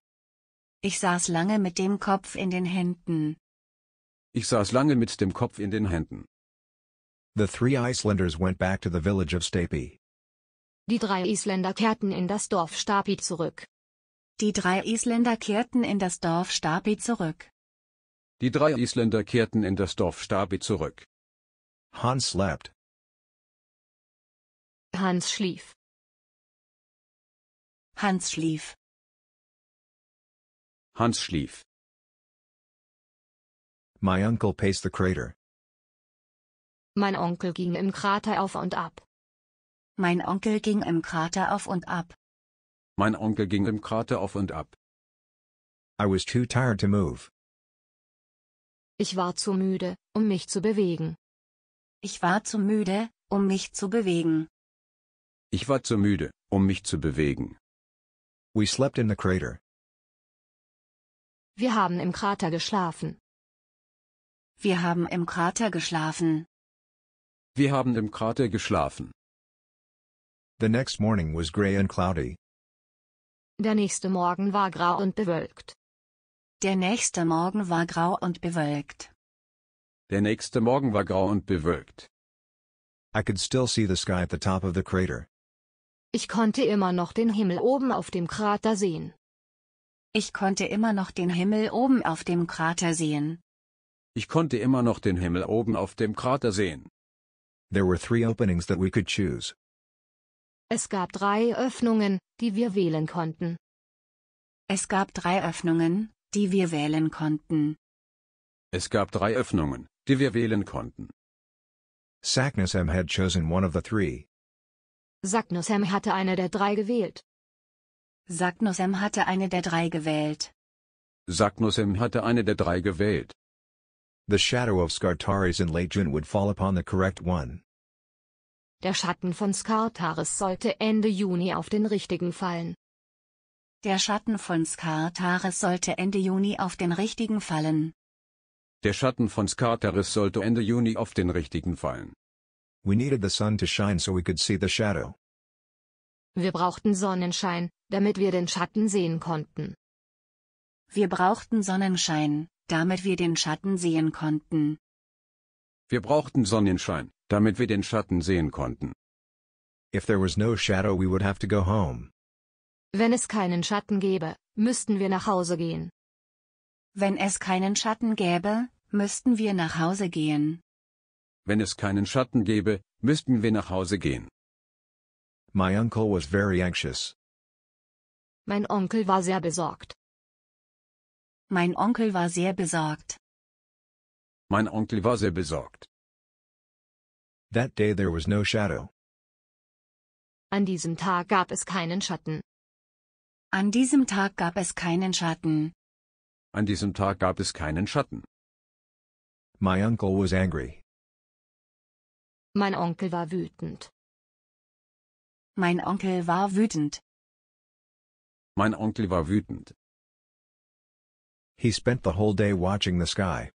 Ich saß lange mit dem Kopf in den Händen. Ich saß lange mit dem Kopf in den Händen. The three Icelanders went back to the village of Stapi. Die drei Isländer kehrten in das Dorf Stapi zurück. Die drei Isländer kehrten in das Dorf Stapi zurück. Die drei Isländer kehrten in das Dorf Stabi zurück. Hans slept. Hans schlief. Hans schlief. Hans Schlief. My uncle paced the crater. Mein Onkel ging im Krater auf und ab. Mein Onkel ging im Krater auf und ab. Mein Onkel ging im Krater auf und ab. I was too tired to move. Ich war zu müde, um mich zu bewegen. Ich war zu müde, um mich zu bewegen. Ich war zu müde, um mich zu bewegen. We slept in the crater. Wir haben im Krater geschlafen. Wir haben im Krater geschlafen. Wir haben im Krater geschlafen. The next morning was gray and cloudy. Der nächste Morgen war grau und bewölkt. Der nächste Morgen war grau und bewölkt. Der nächste Morgen war grau und bewölkt. I could still see the sky at the top of the crater. Ich konnte immer noch den Himmel oben auf dem Krater sehen. Ich konnte immer noch den Himmel oben auf dem Krater sehen. Ich konnte immer noch den Himmel oben auf dem Krater sehen. There were three openings that we could choose. Es gab drei Öffnungen, die wir wählen konnten. Es gab drei Öffnungen, die wir wählen konnten. Es gab drei Öffnungen, die wir wählen konnten. Saknussemm had chosen one of the three. Saknussemm hatte eine der drei gewählt. Sagnusem hatte eine der drei gewählt. Sagnusem hatte eine der drei gewählt. The shadow of Skartaris in late June would fall upon the correct one. Der Schatten von Skartaris sollte Ende Juni auf den richtigen fallen. Der Schatten von Skartaris sollte Ende Juni auf den richtigen fallen. Der Schatten von Skartaris sollte Ende Juni auf den richtigen fallen. We needed the sun to shine so we could see the shadow. Wir brauchten Sonnenschein, damit wir den Schatten sehen konnten. Wir brauchten Sonnenschein, damit wir den Schatten sehen konnten. Wir brauchten Sonnenschein, damit wir den Schatten sehen konnten. If there was no shadow we would have to go home. Wenn es keinen Schatten gäbe, müssten wir nach Hause gehen. Wenn es keinen Schatten gäbe, müssten wir nach Hause gehen. Wenn es keinen Schatten gäbe, müssten wir nach Hause gehen. My uncle was very anxious. Mein Onkel war sehr besorgt. Mein Onkel war sehr besorgt. Mein Onkel war sehr besorgt. That day there was no shadow. An diesem Tag gab es keinen Schatten. An diesem Tag gab es keinen Schatten. An diesem Tag gab es keinen Schatten. My uncle was angry. Mein Onkel war wütend. Mein Onkel war wütend. Mein Onkel war wütend. He spent the whole day watching the sky.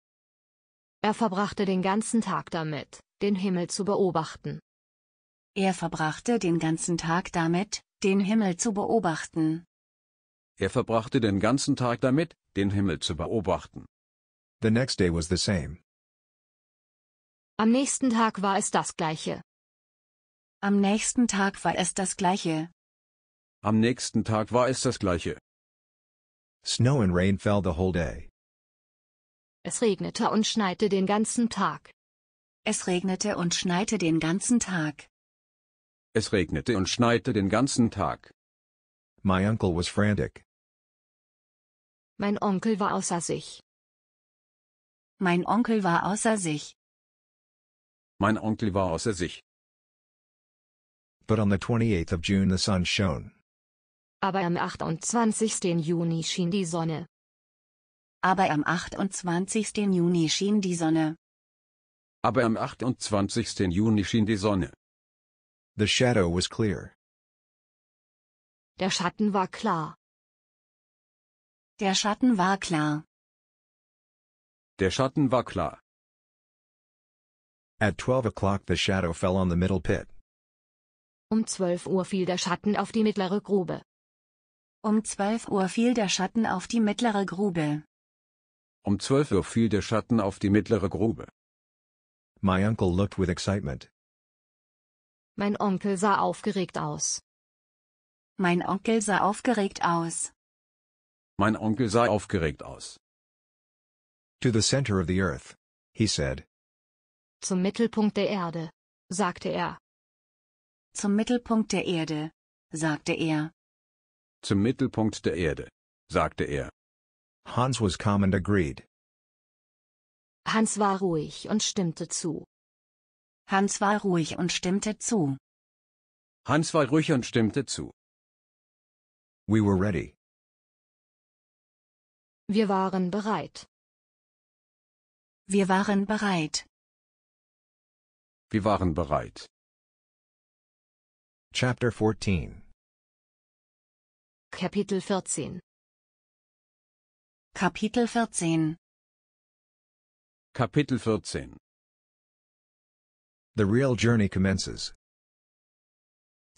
Er verbrachte den ganzen Tag damit, den Himmel zu beobachten. Er verbrachte den ganzen Tag damit, den Himmel zu beobachten. Er verbrachte den ganzen Tag damit, den Himmel zu beobachten. The next day was the same. Am nächsten Tag war es das gleiche. Am nächsten Tag war es das gleiche. Am nächsten Tag war es das gleiche. Snow and rain fell the whole day. Es regnete und schneite den ganzen Tag. Es regnete und schneite den ganzen Tag. Es regnete und schneite den ganzen Tag. My uncle was frantic. Mein Onkel war außer sich. Mein Onkel war außer sich. Mein Onkel war außer sich but on the 28th of June the sun shone. Aber am 28. Juni schien die Sonne. Aber am 28. Juni schien die Sonne. Aber am 28. Juni schien die Sonne. The shadow was clear. Der Schatten war klar. Der Schatten war klar. Der Schatten war klar. At 12 o'clock the shadow fell on the middle pit. Um 12 Uhr fiel der Schatten auf die mittlere Grube. Um 12 Uhr fiel der Schatten auf die mittlere Grube. Um 12 Uhr fiel der Schatten auf die mittlere Grube. My uncle looked with excitement. Mein Onkel sah aufgeregt aus. Mein Onkel sah aufgeregt aus. Mein Onkel sah aufgeregt aus. To the center of the earth, he said. Zum Mittelpunkt der Erde, sagte er. Zum Mittelpunkt der Erde, sagte er. Zum Mittelpunkt der Erde, sagte er. Hans was calm and agreed. Hans war ruhig und stimmte zu. Hans war ruhig und stimmte zu. Hans war ruhig und stimmte zu. We were ready. Wir waren bereit. Wir waren bereit. Wir waren bereit. Chapter 14 Kapitel 14 Kapitel 14 Kapitel 14 The real journey commences.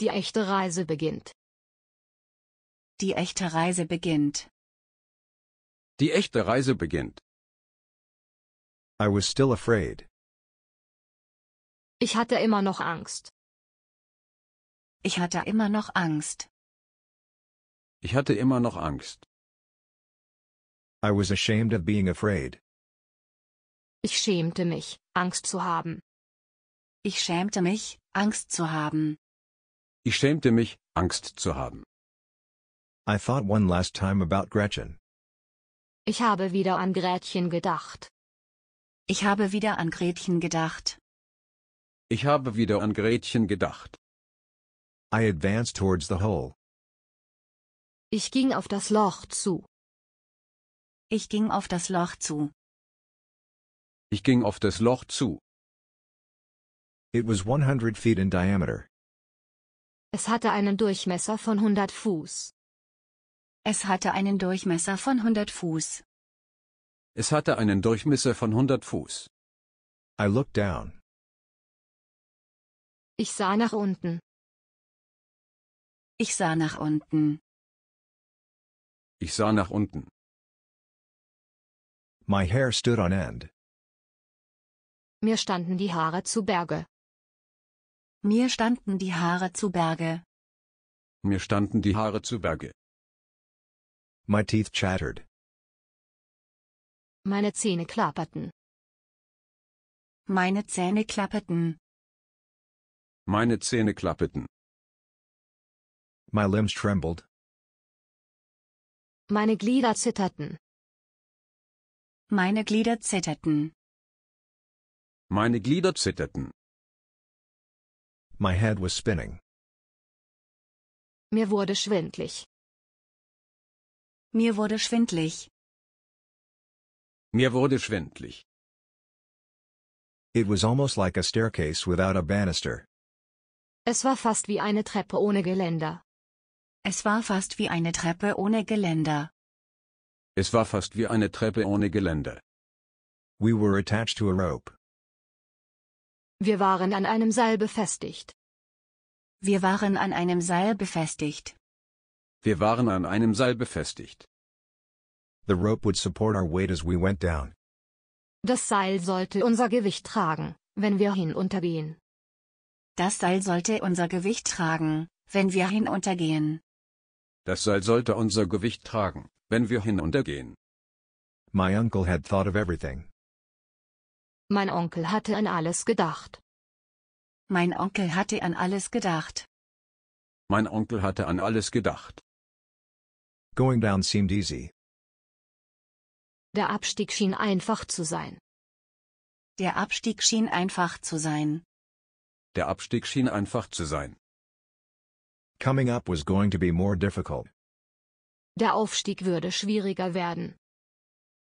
Die echte Reise beginnt. Die echte Reise beginnt. Die echte Reise beginnt. I was still afraid. Ich hatte immer noch Angst. Ich hatte immer noch Angst. Ich hatte immer noch Angst. I was ashamed of being afraid. Ich schämte mich, Angst zu haben. Ich schämte mich, Angst zu haben. Ich schämte mich, Angst zu haben. I thought one last time about Gretchen. Ich habe wieder an Gretchen gedacht. Ich habe wieder an Gretchen gedacht. Ich habe wieder an Gretchen gedacht. I advanced towards the hole. Ich ging auf das Loch zu. Ich ging auf das Loch zu. Ich ging auf das Loch zu. It was 100 feet in diameter. Es hatte einen Durchmesser von 100 Fuß. Es hatte einen Durchmesser von 100 Fuß. Es hatte einen Durchmesser von 100 Fuß. I looked down. Ich sah nach unten. Ich sah nach unten. Ich sah nach unten. My hair stood on end. Mir standen die Haare zu Berge. Mir standen die Haare zu Berge. Mir standen die Haare zu Berge. My teeth chattered. Meine Zähne klapperten. Meine Zähne klapperten. Meine Zähne klapperten. My limbs trembled. Meine Glieder zitterten. Meine Glieder zitterten. Meine Glieder zitterten. My head was spinning. Mir wurde schwindlig. Mir wurde schwindlig. Mir wurde schwindlig. It was almost like a staircase without a banister. Es war fast wie eine Treppe ohne Geländer. Es war fast wie eine Treppe ohne Geländer. Es war fast wie eine Treppe ohne Geländer. We were attached to a rope. Wir waren an einem Seil befestigt. Wir waren an einem Seil befestigt. Wir waren an einem Seil befestigt. The rope would support our weight as we went down. Das Seil sollte unser Gewicht tragen, wenn wir hinuntergehen. Das Seil sollte unser Gewicht tragen, wenn wir hinuntergehen. Das Seil sollte unser Gewicht tragen, wenn wir hinuntergehen. My uncle had thought of everything. Mein Onkel hatte an alles gedacht. Mein Onkel hatte an alles gedacht. Mein Onkel hatte an alles gedacht. Going down seemed easy. Der Abstieg schien einfach zu sein. Der Abstieg schien einfach zu sein. Der Abstieg schien einfach zu sein. Coming up was going to be more difficult. Der Aufstieg würde schwieriger werden.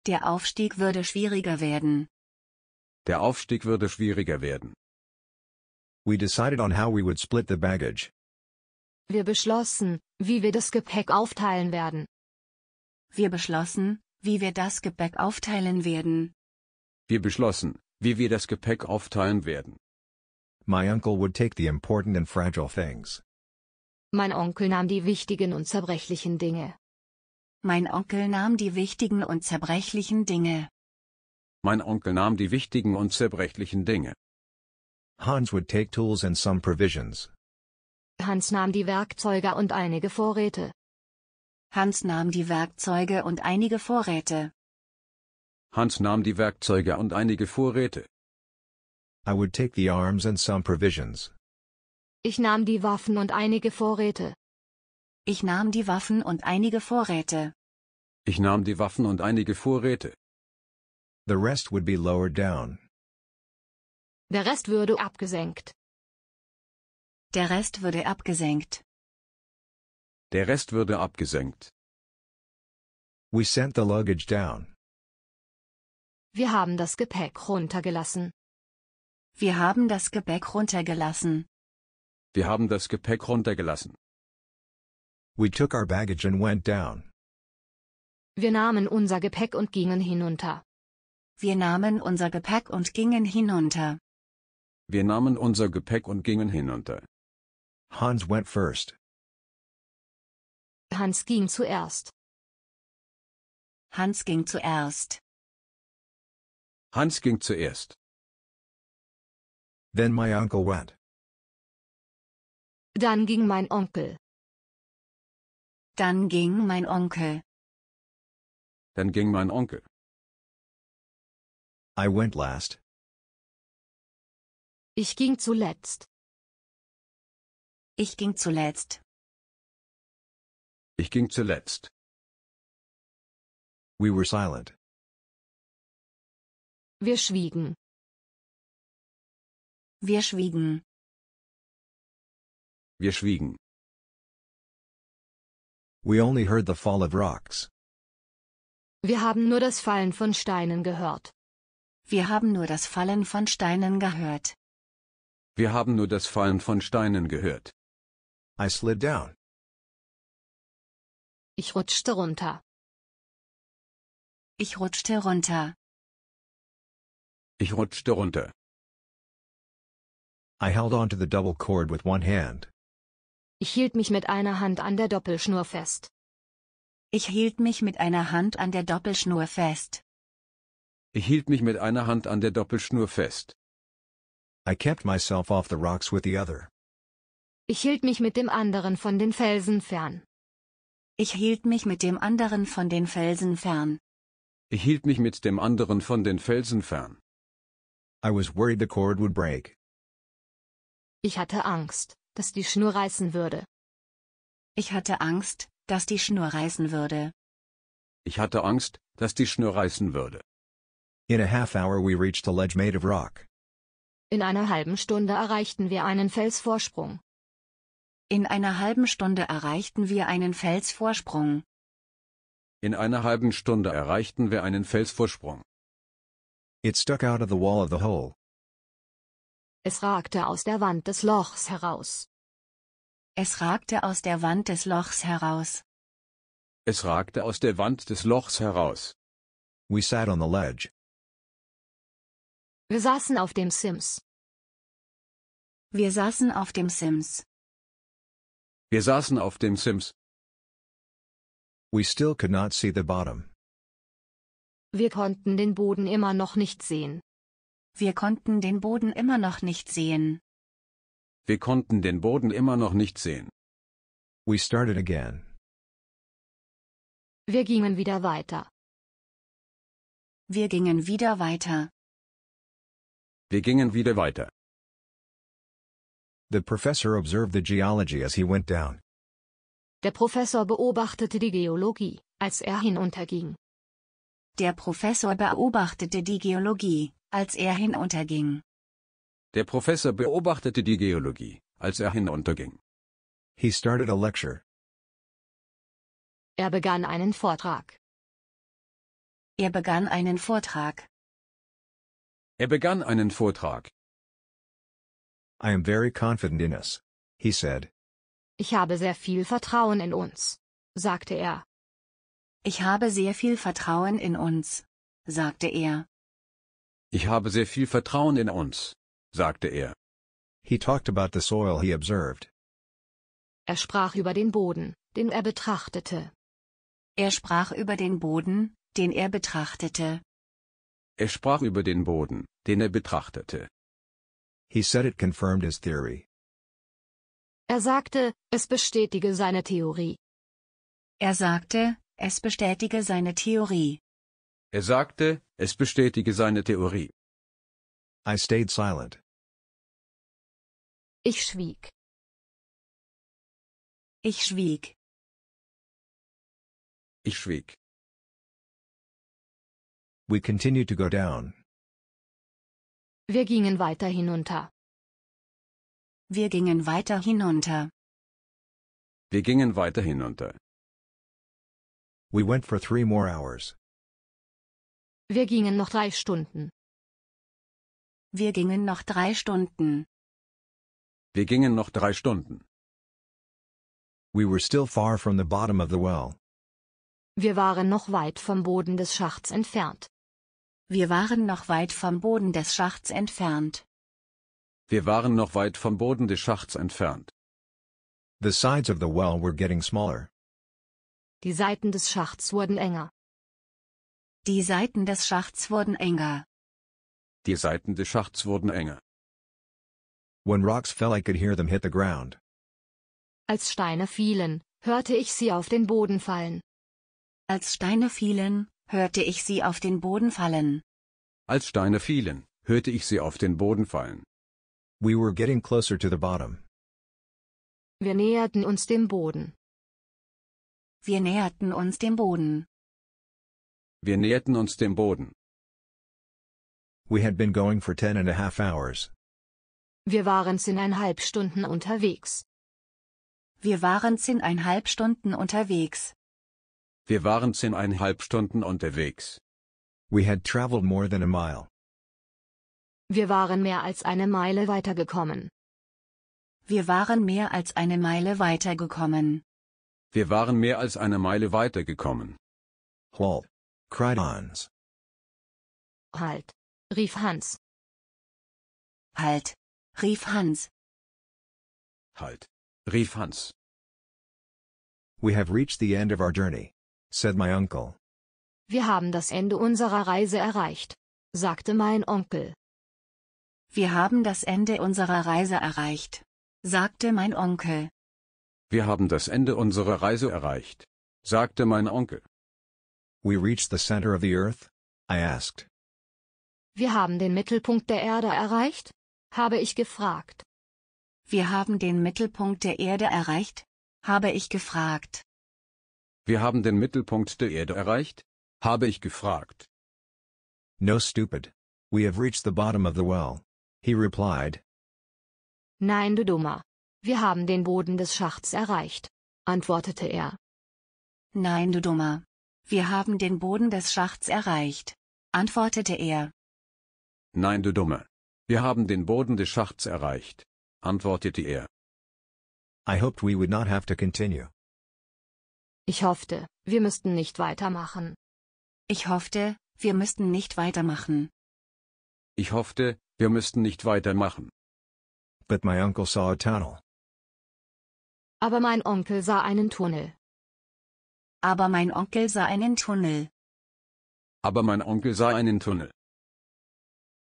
Der Aufstieg würde schwieriger werden. Der Aufstieg würde schwieriger werden. We decided on how we would split the baggage. Wir beschlossen, wie wir das Gepäck aufteilen werden. Wir beschlossen, wie wir das Gepäck aufteilen werden. Wir beschlossen, wie wir das Gepäck aufteilen werden. My uncle would take the important and fragile things. Mein Onkel nahm die wichtigen und zerbrechlichen Dinge. Mein Onkel nahm die wichtigen und zerbrechlichen Dinge. Mein Onkel nahm die wichtigen und zerbrechlichen Dinge. Hans would take tools and some provisions. Hans nahm die Werkzeuge und einige Vorräte. Hans nahm die Werkzeuge und einige Vorräte. Hans nahm die Werkzeuge und einige Vorräte. I would take the arms and some provisions. Ich nahm die Waffen und einige Vorräte. Ich nahm die Waffen und einige Vorräte. Ich nahm die Waffen und einige Vorräte. The rest would be lowered down. Der Rest würde abgesenkt. Der Rest würde abgesenkt. Der Rest würde abgesenkt. We sent the luggage down. Wir haben das Gepäck runtergelassen. Wir haben das Gepäck runtergelassen. Wir haben das Gepäck runtergelassen. We took our baggage and went down. Wir nahmen unser Gepäck und gingen hinunter. Wir nahmen unser Gepäck und gingen hinunter. Wir nahmen unser Gepäck und gingen hinunter. Hans went first. Hans ging zuerst. Hans ging zuerst. Hans ging zuerst. Then my uncle went. Dann ging mein Onkel. Dann ging mein Onkel. Dann ging mein Onkel. I went last. Ich ging zuletzt. Ich ging zuletzt. Ich ging zuletzt. We were silent. Wir schwiegen. Wir schwiegen. Wir schwiegen. We only heard the fall of rocks. Wir haben nur das Fallen von Steinen gehört. Wir haben nur das Fallen von Steinen gehört. Wir haben nur das Fallen von Steinen gehört. I slid down. Ich rutschte runter. Ich rutschte runter. Ich rutschte runter. I held onto the double cord with one hand. Ich hielt mich mit einer Hand an der Doppelschnur fest. Ich hielt mich mit einer Hand an der Doppelschnur fest. Ich hielt mich mit einer Hand an der Doppelschnur fest. I kept myself off the rocks with the other. Ich hielt mich mit dem anderen von den Felsen fern. Ich hielt mich mit dem anderen von den Felsen fern. Ich hielt mich mit dem anderen von den Felsen fern. I was worried the cord would break. Ich hatte Angst, dass die Schnur reißen würde. Ich hatte Angst, dass die Schnur reißen würde. Ich hatte Angst, dass die Schnur reißen würde. In a half hour we reached a ledge made of rock. In einer halben Stunde erreichten wir einen Felsvorsprung. In einer halben Stunde erreichten wir einen Felsvorsprung. In einer halben Stunde erreichten wir einen Felsvorsprung. It stuck out of the wall of the hole. Es ragte aus der Wand des Lochs heraus. Es ragte aus der Wand des Lochs heraus. Es ragte aus der Wand des Lochs heraus. We sat on the ledge. Wir saßen auf dem Sims. Wir saßen auf dem Sims. Wir saßen auf dem Sims. We still could not see the bottom. Wir konnten den Boden immer noch nicht sehen. Wir konnten den Boden immer noch nicht sehen. Wir konnten den Boden immer noch nicht sehen. We started again. Wir gingen wieder weiter. Wir gingen wieder weiter. Wir gingen wieder weiter. The professor observed the geology as he went down. Der Professor beobachtete die Geologie, als er hinunterging. Der Professor beobachtete die Geologie, als er hinunterging. Der Professor beobachtete die Geologie, als er hinunterging. He started a lecture. Er begann einen Vortrag. Er begann einen Vortrag. Er begann einen Vortrag. I am very confident in us, he said. Ich habe sehr viel Vertrauen in uns, sagte er. Ich habe sehr viel Vertrauen in uns, sagte er. Ich habe sehr viel Vertrauen in uns, sagte er. He talked about the soil he observed. Er sprach über den Boden, den er betrachtete. Er sprach über den Boden, den er betrachtete. Er sprach über den Boden, den er betrachtete. He said it confirmed his theory. Er sagte, es bestätige seine Theorie. Er sagte, es bestätige seine Theorie. Er sagte, es bestätige seine Theorie. I stayed silent. Ich schwieg. Ich schwieg. Ich schwieg. We continued to go down. Wir gingen weiter hinunter. Wir gingen weiter hinunter. Wir gingen weiter hinunter. We went for three more hours. Wir gingen noch drei Stunden. Wir gingen noch drei Stunden. Wir gingen noch drei Stunden. We were still far from the bottom of the well. Wir waren noch weit vom Boden des Schachts entfernt. Wir waren noch weit vom Boden des Schachts entfernt. Wir waren noch weit vom Boden des Schachts entfernt. The sides of the well were getting smaller. Die Seiten des Schachts wurden enger. Die Seiten des Schachts wurden enger. Die Seiten des Schachts wurden enger. When rocks fell I could hear them hit the ground. Als Steine fielen, hörte ich sie auf den Boden fallen. Als Steine fielen, hörte ich sie auf den Boden fallen. Als Steine fielen, hörte ich sie auf den Boden fallen. We were getting closer to the bottom. Wir näherten uns dem Boden. Wir näherten uns dem Boden. Wir näherten uns dem Boden. We had been going for ten and a half hours. Wir waren zehneinhalb Stunden unterwegs. Wir waren zehneinhalb Stunden unterwegs. Wir waren zehneinhalb Stunden unterwegs. We had traveled more than a mile. Wir waren mehr als eine Meile weitergekommen. Wir waren mehr als eine Meile weitergekommen. Wir waren mehr als eine Meile weitergekommen. Halt cried Hans. Halt, rief Hans. Halt, rief Hans. Halt, rief Hans. We have reached the end of our journey, said my uncle. Wir haben das Ende unserer Reise erreicht, sagte mein Onkel. Wir haben das Ende unserer Reise erreicht, sagte mein Onkel. Wir haben das Ende unserer Reise erreicht, sagte mein Onkel. We reached the center of the earth? I asked. Wir haben den Mittelpunkt der Erde erreicht? habe ich gefragt. Wir haben den Mittelpunkt der Erde erreicht? habe ich gefragt. Wir haben den Mittelpunkt der Erde erreicht? habe ich gefragt. No stupid. We have reached the bottom of the well. He replied. Nein, du Dummer. Wir haben den Boden des Schachts erreicht, antwortete er. Nein, du Dummer. Wir haben den Boden des Schachts erreicht, antwortete er. Nein, du Dumme. Wir haben den Boden des Schachts erreicht, antwortete er. I hoped we would not have to continue. Ich hoffte, wir müssten nicht weitermachen. Ich hoffte, wir müssten nicht weitermachen. Ich hoffte, wir müssten nicht weitermachen. But my uncle saw a tunnel. Aber mein Onkel sah einen Tunnel. Aber mein Onkel sah einen Tunnel. Aber mein Onkel sah einen Tunnel.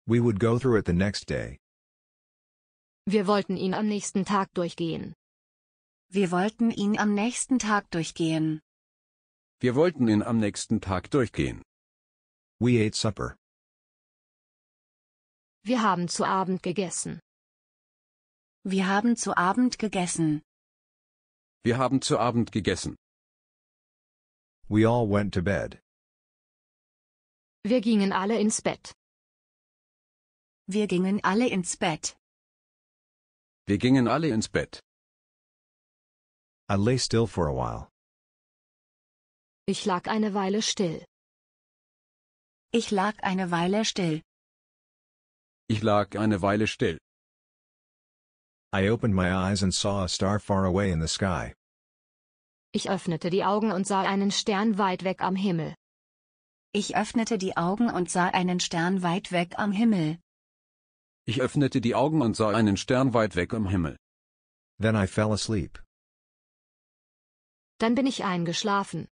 We would go through it the next day. Wir wollten ihn am nächsten Tag durchgehen. Wir wollten ihn am nächsten Tag durchgehen. Wir wollten ihn am nächsten Tag durchgehen. We ate supper. Wir haben zu Abend gegessen. Wir haben zu Abend gegessen. Wir haben zu Abend gegessen. We all went to bed. Wir gingen alle ins Bett. Wir gingen alle ins Bett. Wir gingen alle ins Bett. I lay still for a while. Ich lag eine Weile still. Ich lag eine Weile still. Ich lag eine Weile still. I opened my eyes and saw a star far away in the sky. Ich öffnete die Augen und sah einen Stern weit weg am Himmel. Ich öffnete die Augen und sah einen Stern weit weg am Himmel. Ich öffnete die Augen und sah einen Stern weit weg am Himmel. Then I fell asleep. Dann bin ich eingeschlafen.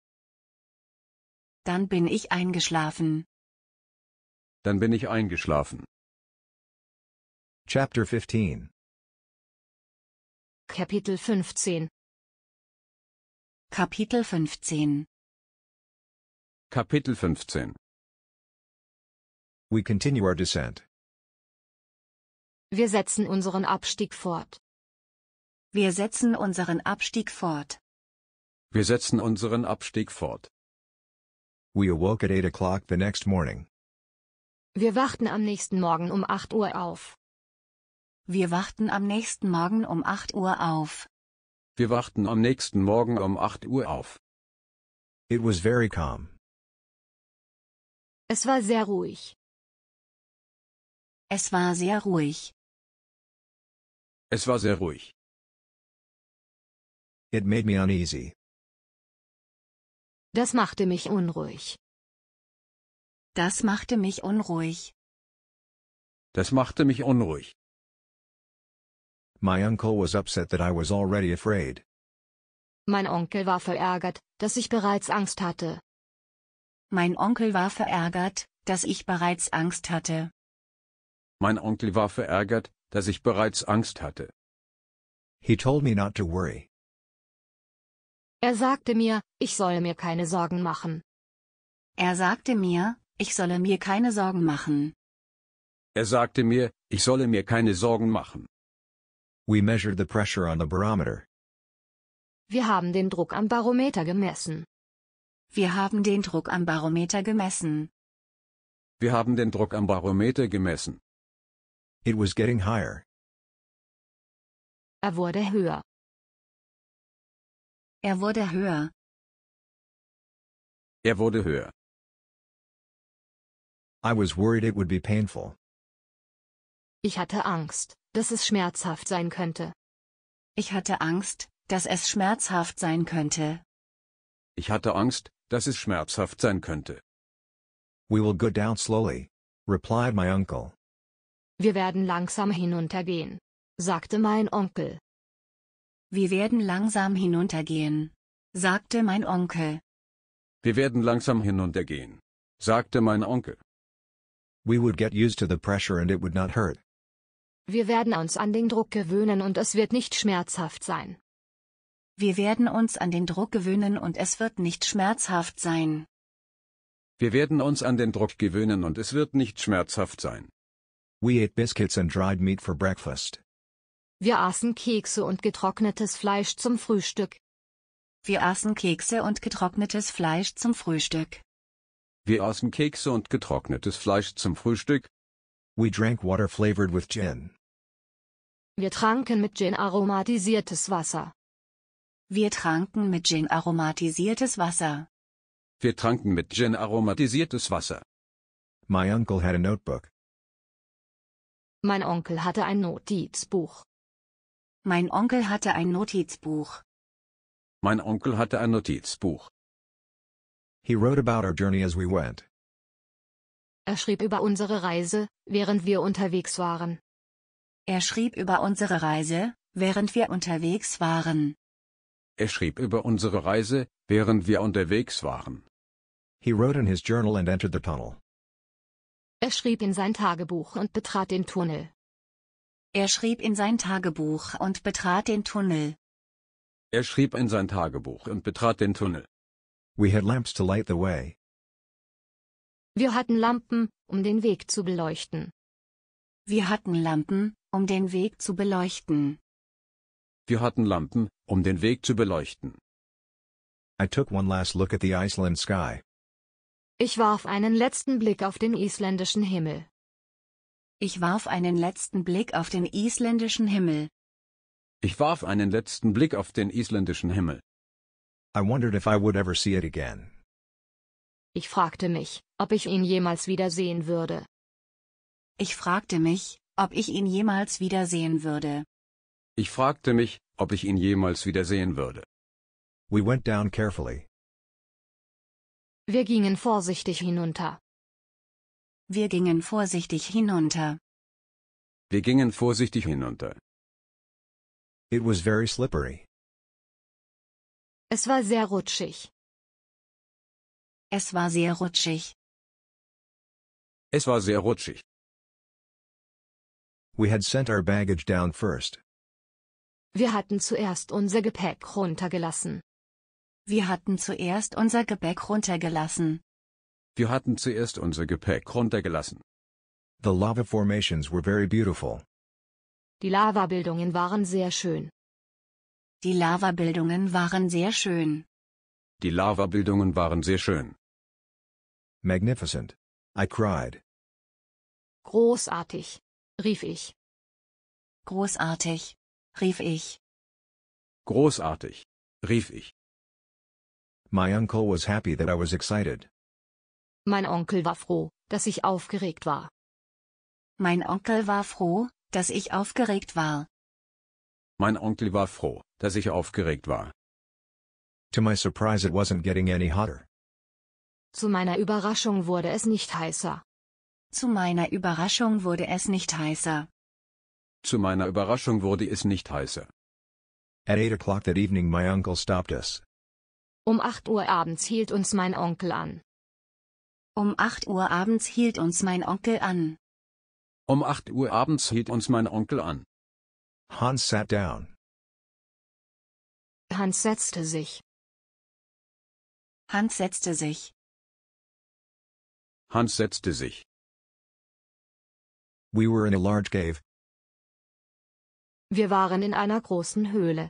Dann bin ich eingeschlafen. Dann bin ich eingeschlafen. Chapter 15 Kapitel 15 Kapitel 15 Kapitel 15 We continue our descent. Wir setzen unseren Abstieg fort. Wir setzen unseren Abstieg fort. Wir setzen unseren Abstieg fort. We awoke at 8 o'clock the next morning. Wir wachten am nächsten Morgen um 8 Uhr auf. Wir wachten am nächsten Morgen um 8 Uhr auf. Wir wachten am nächsten Morgen um 8 Uhr auf. It was very calm. Es war sehr ruhig. Es war sehr ruhig. Es war sehr ruhig. It made me uneasy. Das machte mich unruhig. Das machte mich unruhig. Das machte mich unruhig. My uncle was upset that I was already afraid. Mein Onkel war verärgert, dass ich bereits Angst hatte. Mein Onkel war verärgert, dass ich bereits Angst hatte. Mein Onkel war verärgert, dass ich bereits Angst hatte. He told me not to worry. Er sagte mir, ich solle mir keine Sorgen machen. Er sagte mir, ich solle mir keine Sorgen machen. Er sagte mir, ich solle mir keine Sorgen machen. We measured the pressure on the barometer. Wir haben den Druck am Barometer gemessen. Wir haben den Druck am Barometer gemessen. Wir haben den Druck am Barometer gemessen. It was getting higher. Er wurde höher. Er wurde höher. Er wurde höher. I was worried it would be painful. Ich hatte Angst, dass es schmerzhaft sein könnte. Ich hatte Angst, dass es schmerzhaft sein könnte. Ich hatte Angst, dass es schmerzhaft sein könnte. We will go down slowly, replied my uncle. Wir werden langsam hinuntergehen, sagte mein Onkel. Wir werden langsam hinuntergehen, sagte mein Onkel. Wir werden langsam hinuntergehen, sagte mein Onkel. We would get used to the pressure and it would not hurt, wir werden uns an den Druck gewöhnen und es wird nicht schmerzhaft sein. Wir werden uns an den Druck gewöhnen und es wird nicht schmerzhaft sein. Wir werden uns an den Druck gewöhnen und es wird nicht schmerzhaft sein. We ate biscuits and dried meat for breakfast. Wir aßen Kekse und getrocknetes Fleisch zum Frühstück. Wir aßen Kekse und getrocknetes Fleisch zum Frühstück. Wir aßen Kekse und getrocknetes Fleisch zum Frühstück. We drank water flavored with gin. Wir tranken mit Gin aromatisiertes Wasser. Wir tranken mit Gin aromatisiertes Wasser. Wir tranken mit Gin aromatisiertes Wasser. My uncle had a notebook. Mein Onkel hatte ein Notizbuch. Mein Onkel hatte ein Notizbuch. Mein Onkel hatte ein Notizbuch. He wrote about our journey as we went. Er schrieb über unsere Reise, während wir unterwegs waren. Er schrieb über unsere Reise, während wir unterwegs waren. Er schrieb über unsere Reise, während wir unterwegs waren. He wrote in his journal and entered the tunnel. Er schrieb in sein Tagebuch und betrat den Tunnel. Er schrieb in sein Tagebuch und betrat den Tunnel. Er schrieb in sein Tagebuch und betrat den Tunnel. We had lamps to light the way. Wir hatten Lampen, um den Weg zu beleuchten. Wir hatten Lampen, um den Weg zu beleuchten. Wir hatten Lampen, um den Weg zu beleuchten. I took one last look at the Iceland sky. Ich warf einen letzten Blick auf den isländischen Himmel. Ich warf einen letzten Blick auf den isländischen Himmel. Ich warf einen letzten Blick auf den isländischen Himmel. I wondered if I would ever see it again. Ich fragte mich, ob ich ihn jemals wiedersehen würde. Ich fragte mich, ob ich ihn jemals wiedersehen würde. Ich fragte mich, ob ich ihn jemals wiedersehen würde. We went down carefully. Wir gingen vorsichtig hinunter. Wir gingen vorsichtig hinunter. Wir gingen vorsichtig hinunter. It was very slippery. Es war sehr rutschig. Es war sehr rutschig. Es war sehr rutschig. We had sent our baggage down first. Wir hatten zuerst unser Gepäck runtergelassen. Wir hatten zuerst unser Gepäck runtergelassen. Wir hatten zuerst unser Gepäck runtergelassen. The lava formations were very beautiful. Die Lavabildungen waren sehr schön. Die Lavabildungen waren sehr schön. Die Lavabildungen waren sehr schön. Magnificent. I cried. Großartig, rief ich. Großartig, rief ich. Großartig, rief ich. My uncle was happy that I was excited. Mein Onkel war froh, dass ich aufgeregt war. Mein Onkel war froh, dass ich aufgeregt war. Mein Onkel war froh, dass ich aufgeregt war. To my surprise it wasn't getting any hotter. Zu meiner Überraschung wurde es nicht heißer. Zu meiner Überraschung wurde es nicht heißer. Zu meiner Überraschung wurde es nicht heißer. At 8 o'clock that evening my uncle stopped us. Um 8 Uhr abends hielt uns mein Onkel an. Um 8 Uhr abends hielt uns mein Onkel an. Um 8 Uhr abends hielt uns mein Onkel an. Hans sat down. Hans setzte sich. Hans setzte sich. Hans setzte sich. We were in a large cave. Wir waren in einer großen Höhle.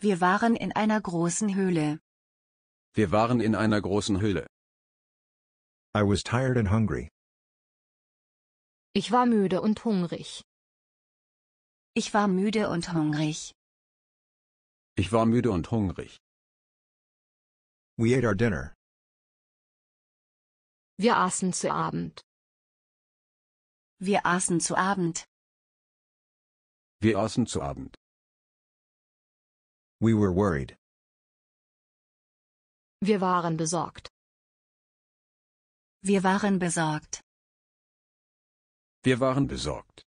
Wir waren in einer großen Höhle. Wir waren in einer großen Höhle. I was tired and hungry. Ich war müde und hungrig. Ich war müde und hungrig. Ich war müde und hungrig. We ate our dinner. Wir aßen zu Abend. Wir aßen zu Abend. Wir aßen zu Abend. We were worried. Wir waren besorgt. Wir waren besorgt. Wir waren besorgt.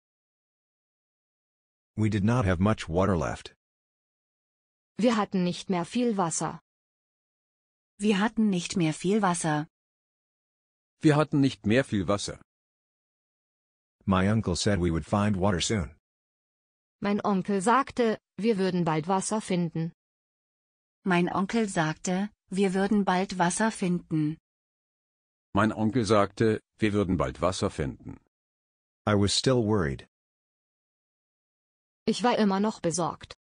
We did not have much water left. Wir hatten nicht mehr viel Wasser. Wir hatten nicht mehr viel Wasser. Wir hatten nicht mehr viel Wasser. My uncle said we would find water soon. Mein Onkel sagte, wir würden bald Wasser finden. Mein Onkel sagte, wir würden bald Wasser finden. Mein Onkel sagte, wir würden bald Wasser finden. I was still worried. Ich war immer noch besorgt.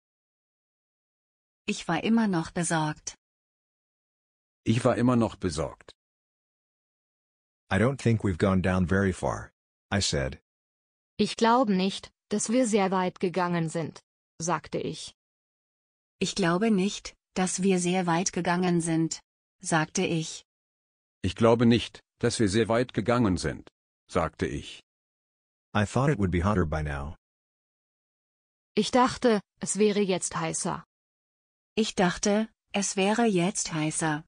Ich war immer noch besorgt. Ich war immer noch besorgt. I don't think we've gone down very far. I said. Ich glaube nicht, dass wir sehr weit gegangen sind, sagte ich. Ich glaube nicht, dass wir sehr weit gegangen sind, sagte ich. Ich glaube nicht, dass wir sehr weit gegangen sind, sagte ich. I thought it would be hotter by now. Ich dachte, es wäre jetzt heißer. Ich dachte, es wäre jetzt heißer.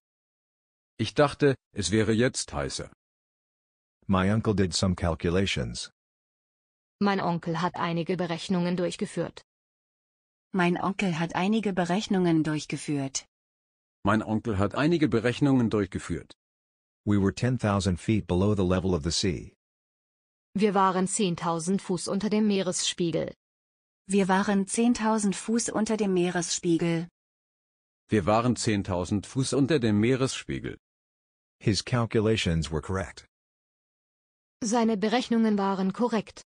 Ich dachte, es wäre jetzt heißer. My uncle did some calculations. Mein Onkel hat einige Berechnungen durchgeführt. Mein Onkel hat einige Berechnungen durchgeführt. Mein Onkel hat einige Berechnungen durchgeführt. We were 10,000 feet below the level of the sea. Wir waren 10.000 Fuß unter dem Meeresspiegel. Wir waren 10.000 Fuß unter dem Meeresspiegel. Wir waren 10.000 Fuß unter dem Meeresspiegel. His calculations were correct. Seine Berechnungen waren korrekt.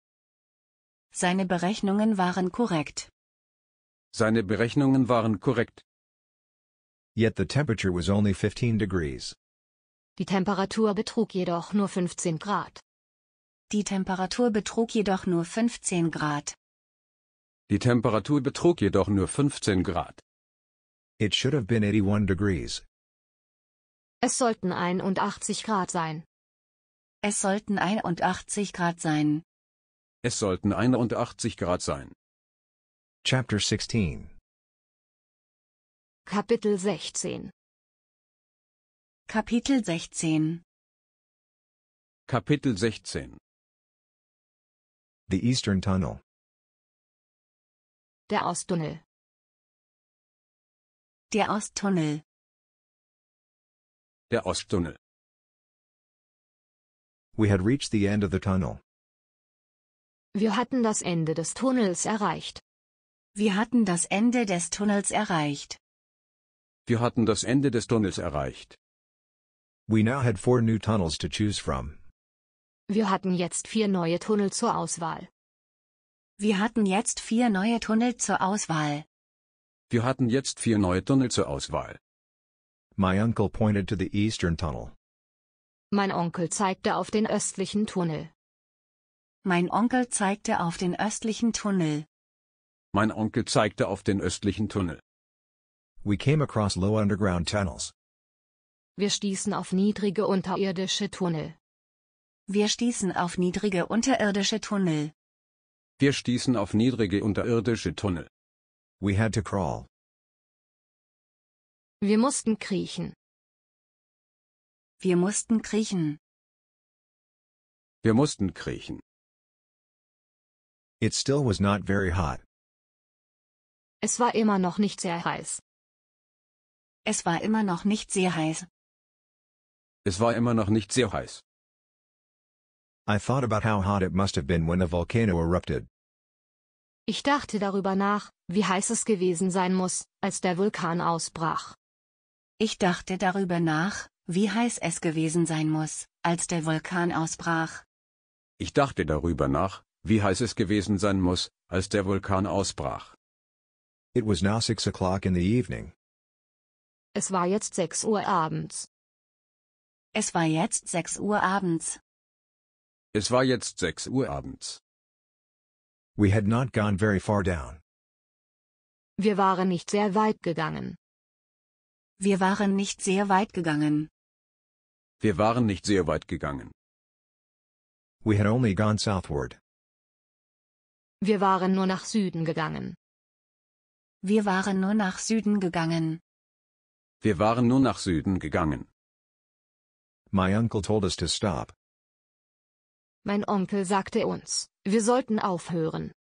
Seine Berechnungen waren korrekt. Seine Berechnungen waren korrekt. Yet the temperature was only 15 degrees. Die Temperatur betrug jedoch nur 15 Grad. Die Temperatur betrug jedoch nur 15 Grad. Die Temperatur betrug jedoch nur 15 Grad. It should have been 81 degrees. Es sollten 81 Grad sein. Es sollten 81 Grad sein. Es sollten 81 Grad sein. Chapter 16 Kapitel 16 Kapitel 16 Kapitel 16 The Eastern Tunnel Der Osttunnel Der Osttunnel Der Osttunnel We had reached the end of the tunnel. Wir hatten das Ende des Tunnels erreicht. Wir hatten das Ende des Tunnels erreicht. Wir hatten das Ende des Tunnels erreicht. We now had four new tunnels to choose from. Wir hatten jetzt vier neue Tunnel zur Auswahl. Wir hatten jetzt vier neue Tunnel zur Auswahl. Wir hatten jetzt vier neue Tunnel zur Auswahl. My uncle pointed to the eastern tunnel. Mein Onkel zeigte auf den östlichen Tunnel. Mein Onkel zeigte auf den östlichen Tunnel. Mein Onkel zeigte auf den östlichen Tunnel. We came across low underground tunnels. Wir stießen auf niedrige unterirdische Tunnel. Wir stießen auf niedrige unterirdische Tunnel. Wir stießen auf niedrige unterirdische Tunnel. We had to crawl. Wir mussten kriechen. Wir mussten kriechen. Wir mussten kriechen. It still was not very hot. Es war immer noch nicht sehr heiß. Es war immer noch nicht sehr heiß. Es war immer noch nicht sehr heiß. I thought about how hot it must have been when the volcano erupted. Ich dachte darüber nach, wie heiß es gewesen sein muss, als der Vulkan ausbrach. Ich dachte darüber nach, wie heiß es gewesen sein muss, als der Vulkan ausbrach. Ich dachte darüber nach, wie heiß es gewesen sein muss, als der Vulkan ausbrach. It was now six o'clock in the evening. Es war jetzt sechs Uhr abends. Es war jetzt sechs Uhr abends. Es war jetzt sechs Uhr abends. We had not gone very far down. Wir waren nicht sehr weit gegangen. Wir waren nicht sehr weit gegangen. Wir waren nicht sehr weit gegangen. We had only gone southward. Wir waren nur nach Süden gegangen. Wir waren nur nach Süden gegangen. Wir waren nur nach Süden gegangen. My uncle told us to stop. Mein Onkel sagte uns, wir sollten aufhören.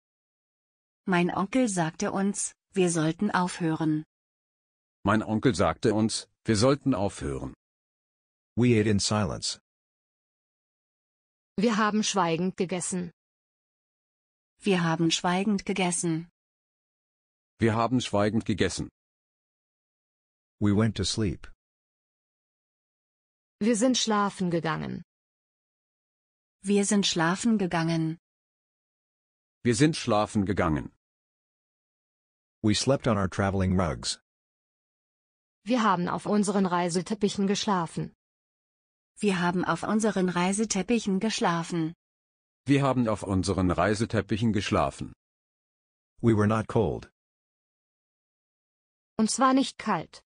Mein Onkel sagte uns, wir sollten aufhören. Mein Onkel sagte uns, wir sollten aufhören. We ate in silence. Wir haben schweigend gegessen. Wir haben schweigend gegessen. Wir haben schweigend gegessen. We went to sleep. Wir sind schlafen gegangen. Wir sind schlafen gegangen. Wir sind schlafen gegangen. We slept on our traveling rugs. Wir haben auf unseren Reiseteppichen geschlafen. Wir haben auf unseren Reiseteppichen geschlafen. Wir haben auf unseren Reiseteppichen geschlafen. We were not cold. Uns war nicht kalt.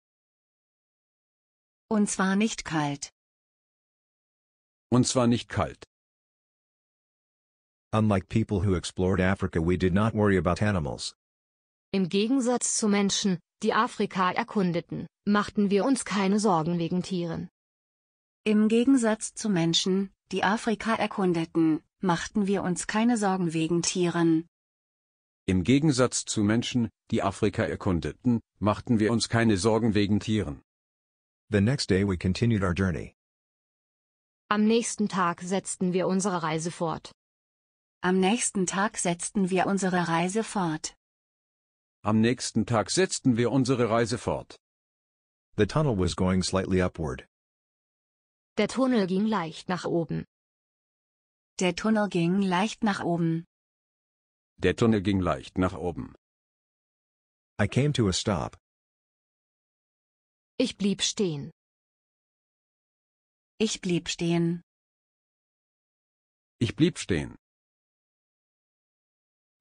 Uns war nicht kalt. Uns war nicht kalt. Unlike people who explored Africa we did not worry about animals. Im Gegensatz zu Menschen, die Afrika erkundeten, machten wir uns keine Sorgen wegen Tieren. Im Gegensatz zu Menschen, die Afrika erkundeten, machten wir uns keine Sorgen wegen Tieren. Im Gegensatz zu Menschen, die Afrika erkundeten, machten wir uns keine Sorgen wegen Tieren. The next day we continued our journey. Am nächsten Tag setzten wir unsere Reise fort. Am nächsten Tag setzten wir unsere Reise fort. Am nächsten Tag setzten wir unsere Reise fort. The tunnel was going slightly upward. Der Tunnel ging leicht nach oben. Der Tunnel ging leicht nach oben. Der Tunnel ging leicht nach oben. I came to a stop. Ich blieb stehen. Ich blieb stehen. Ich blieb stehen.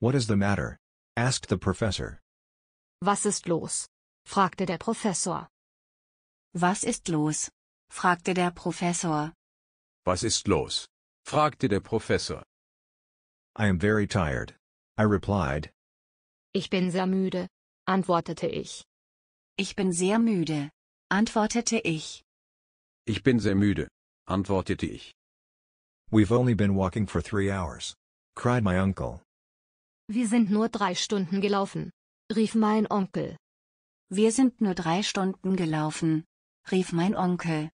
What is the matter? asked the professor. Was ist los? fragte der Professor. Was ist los? fragte der Professor. Was ist los? fragte der Professor. I am very tired. I replied. Ich bin sehr müde, antwortete ich. Ich bin sehr müde, antwortete ich. Ich bin sehr müde, antwortete ich. We've only been walking for three hours, cried my uncle. Wir sind nur drei Stunden gelaufen, rief mein Onkel. Wir sind nur drei Stunden gelaufen, rief mein Onkel.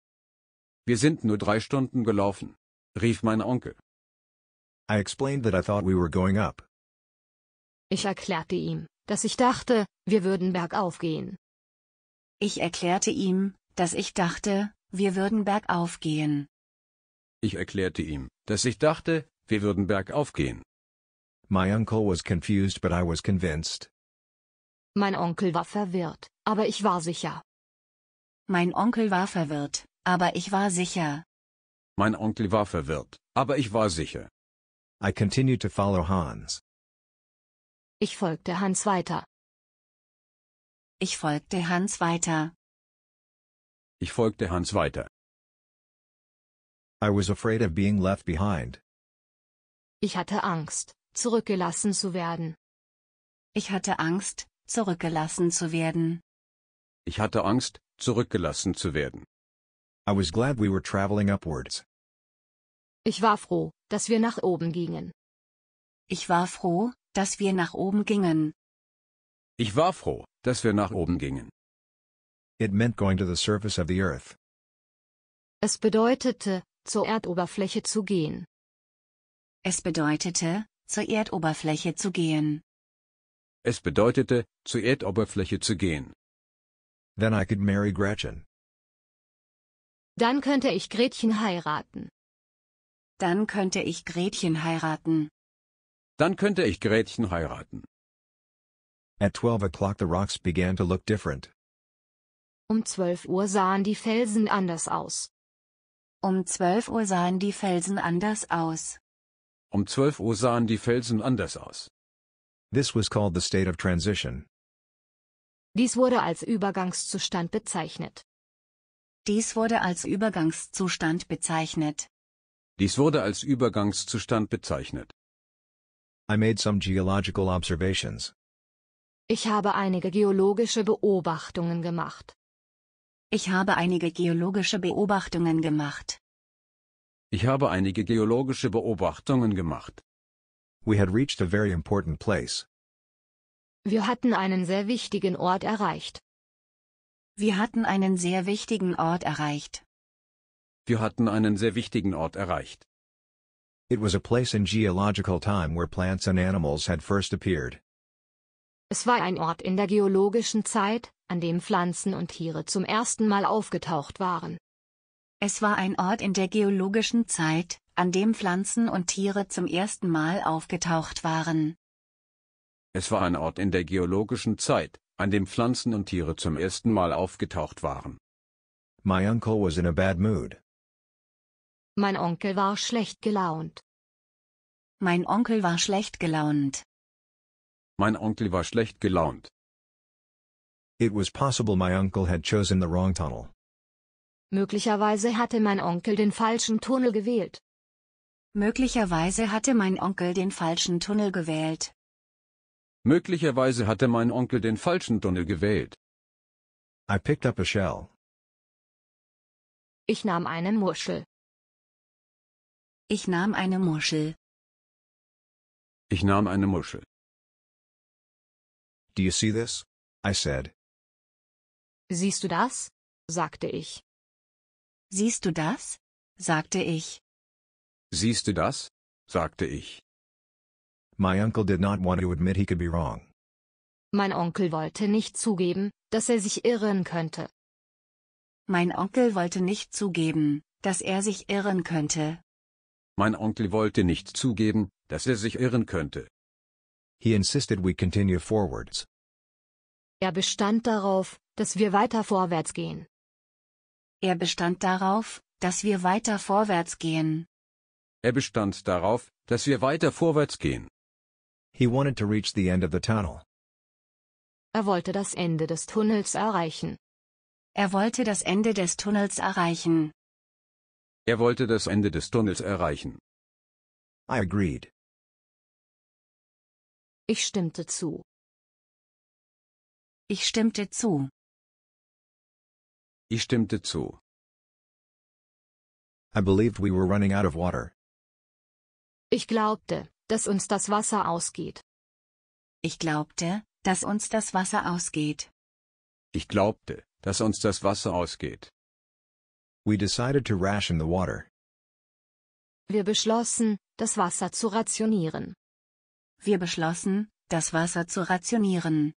Wir sind nur drei Stunden gelaufen, rief mein Onkel. I explained that I thought we were going up. Ich erklärte ihm, dass ich dachte, wir würden bergauf gehen. Ich erklärte ihm, dass ich dachte, wir würden bergauf gehen. Ich erklärte ihm, dass ich dachte, wir würden bergauf gehen. My uncle was confused but I was convinced. Mein Onkel war verwirrt, aber ich war sicher. Mein Onkel war verwirrt, aber ich war sicher. Mein Onkel war verwirrt, aber ich war sicher. I continued to follow Hans. Ich folgte Hans weiter. Ich folgte Hans weiter. Ich folgte Hans weiter. I was afraid of being left behind. Ich hatte Angst, zurückgelassen zu werden. Ich hatte Angst, zurückgelassen zu werden. Ich hatte Angst, zurückgelassen zu werden. I was glad we were traveling upwards. Ich war froh, dass wir nach oben gingen. Ich war froh, dass wir nach oben gingen. Ich war froh, dass wir nach oben gingen. It meant going to the surface of the earth. Es bedeutete, zur Erdoberfläche zu gehen. Es bedeutete, zur Erdoberfläche zu gehen. Es bedeutete, zur Erdoberfläche zu gehen. Then I could marry Gretchen. Dann könnte ich Gretchen heiraten. Dann könnte ich Gretchen heiraten. Dann könnte ich Gretchen heiraten. At 12 o'clock the rocks began to look different. Um 12 Uhr sahen die Felsen anders aus. Um 12 Uhr sahen die Felsen anders aus. Um 12 Uhr sahen die Felsen anders aus. This was called the state of transition. Dies wurde als Übergangszustand bezeichnet. Dies wurde als Übergangszustand bezeichnet. Dies wurde als Übergangszustand bezeichnet. I made some geological observations. Ich habe einige geologische Beobachtungen gemacht. Ich habe einige geologische Beobachtungen gemacht. Ich habe einige geologische Beobachtungen gemacht. We had reached a very important place. Wir hatten einen sehr wichtigen Ort erreicht. Wir hatten einen sehr wichtigen Ort erreicht. Wir hatten einen sehr wichtigen Ort erreicht. It was a place in geological time where plants and animals had first appeared. Es war ein Ort in der geologischen Zeit, an dem Pflanzen und Tiere zum ersten Mal aufgetaucht waren. Es war ein Ort in der geologischen Zeit, an dem Pflanzen und Tiere zum ersten Mal aufgetaucht waren. Es war ein Ort in der geologischen Zeit, an dem Pflanzen und Tiere zum ersten Mal aufgetaucht waren. My uncle was in a bad mood. Mein Onkel war schlecht gelaunt. Mein Onkel war schlecht gelaunt. Mein Onkel war schlecht gelaunt. It was possible my uncle had chosen the wrong tunnel. Möglicherweise hatte mein Onkel den falschen Tunnel gewählt. Möglicherweise hatte mein Onkel den falschen Tunnel gewählt. Möglicherweise hatte mein Onkel den falschen Tunnel gewählt. I picked up a shell. Ich nahm eine Muschel. Ich nahm eine Muschel. Ich nahm eine Muschel. Do you see this? I said. Siehst du das? sagte ich. Siehst du das? sagte ich. Siehst du das? sagte ich. My uncle did not want to admit he could be wrong. Mein Onkel wollte nicht zugeben, dass er sich irren könnte. Mein Onkel wollte nicht zugeben, dass er sich irren könnte. Mein Onkel wollte nicht zugeben, dass er sich irren könnte. He insisted we continue forwards. Er bestand darauf, dass wir weiter vorwärts gehen. Er bestand darauf, dass wir weiter vorwärts gehen. Er bestand darauf, dass wir weiter vorwärts gehen. He wanted to reach the end of the tunnel. Er wollte das Ende des Tunnels erreichen. Er wollte das Ende des Tunnels erreichen. Er wollte das Ende des Tunnels erreichen. I agreed. Ich stimmte zu. Ich stimmte zu. Ich stimmte zu. I believed we were running out of water. Ich glaubte, dass uns das Wasser ausgeht. Ich glaubte, dass uns das Wasser ausgeht. Ich glaubte, dass uns das Wasser ausgeht. We decided to ration the water. Wir beschlossen, das Wasser zu rationieren. Wir beschlossen, das Wasser zu rationieren.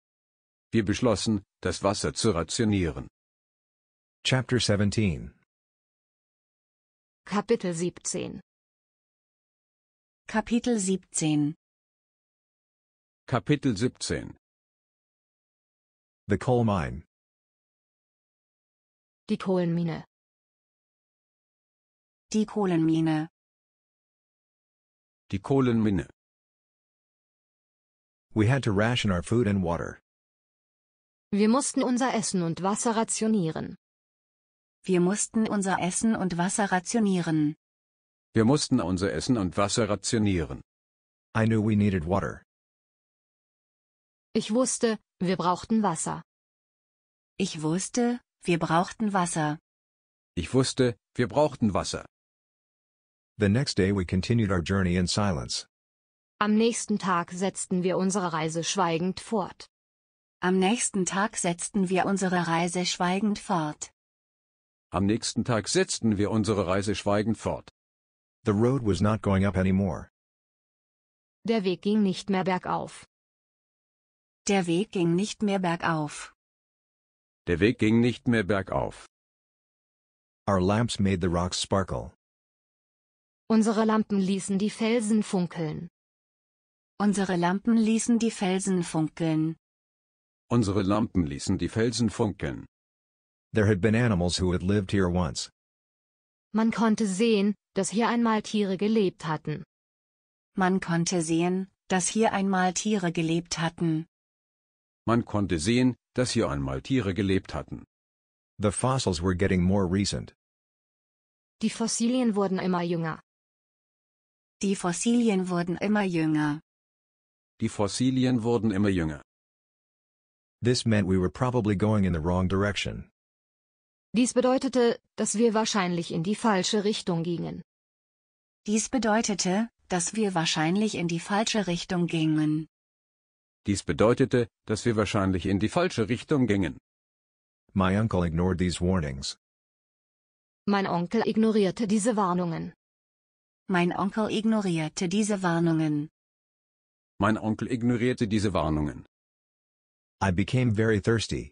Wir beschlossen, das Wasser zu rationieren. Chapter 17 Kapitel 17 Kapitel 17 Kapitel 17 The coal mine Die Kohlenmine Die Kohlenmine Die Kohlenmine We had to ration our food and water. Wir mussten unser Essen und Wasser rationieren. Wir mussten unser Essen und Wasser rationieren. Wir mussten unser Essen und Wasser rationieren. I knew we needed water. Ich wusste, wir brauchten Wasser. Ich wusste, wir brauchten Wasser. Ich wusste, wir brauchten Wasser. The next day we continued our journey in silence. Am nächsten Tag setzten wir unsere Reise schweigend fort. Am nächsten Tag setzten wir unsere Reise schweigend fort. Am nächsten Tag setzten wir unsere Reise schweigend fort. The road was not going up anymore. Der Weg ging nicht mehr bergauf. Der Weg ging nicht mehr bergauf. Der Weg ging nicht mehr bergauf. Our lamps made the rocks sparkle. Unsere Lampen ließen die Felsen funkeln. Unsere Lampen ließen die Felsen funkeln. Unsere Lampen ließen die Felsen funkeln. There had been animals who had lived here once. Man konnte sehen, dass hier einmal Tiere gelebt hatten. Man konnte sehen, dass hier einmal Tiere gelebt hatten. Man konnte sehen, dass hier einmal Tiere gelebt hatten. The fossils were getting more recent. Die Fossilien wurden immer jünger. Die Fossilien wurden immer jünger. Die Fossilien wurden immer jünger. This meant we were probably going in the wrong direction. Dies bedeutete, dass wir wahrscheinlich in die falsche Richtung gingen. Dies bedeutete, dass wir wahrscheinlich in die falsche Richtung gingen. Dies bedeutete, dass wir wahrscheinlich in die falsche Richtung gingen. My uncle ignored these warnings. Mein Onkel ignorierte diese Warnungen. Mein Onkel ignorierte diese Warnungen. Mein Onkel ignorierte diese Warnungen. I became very thirsty.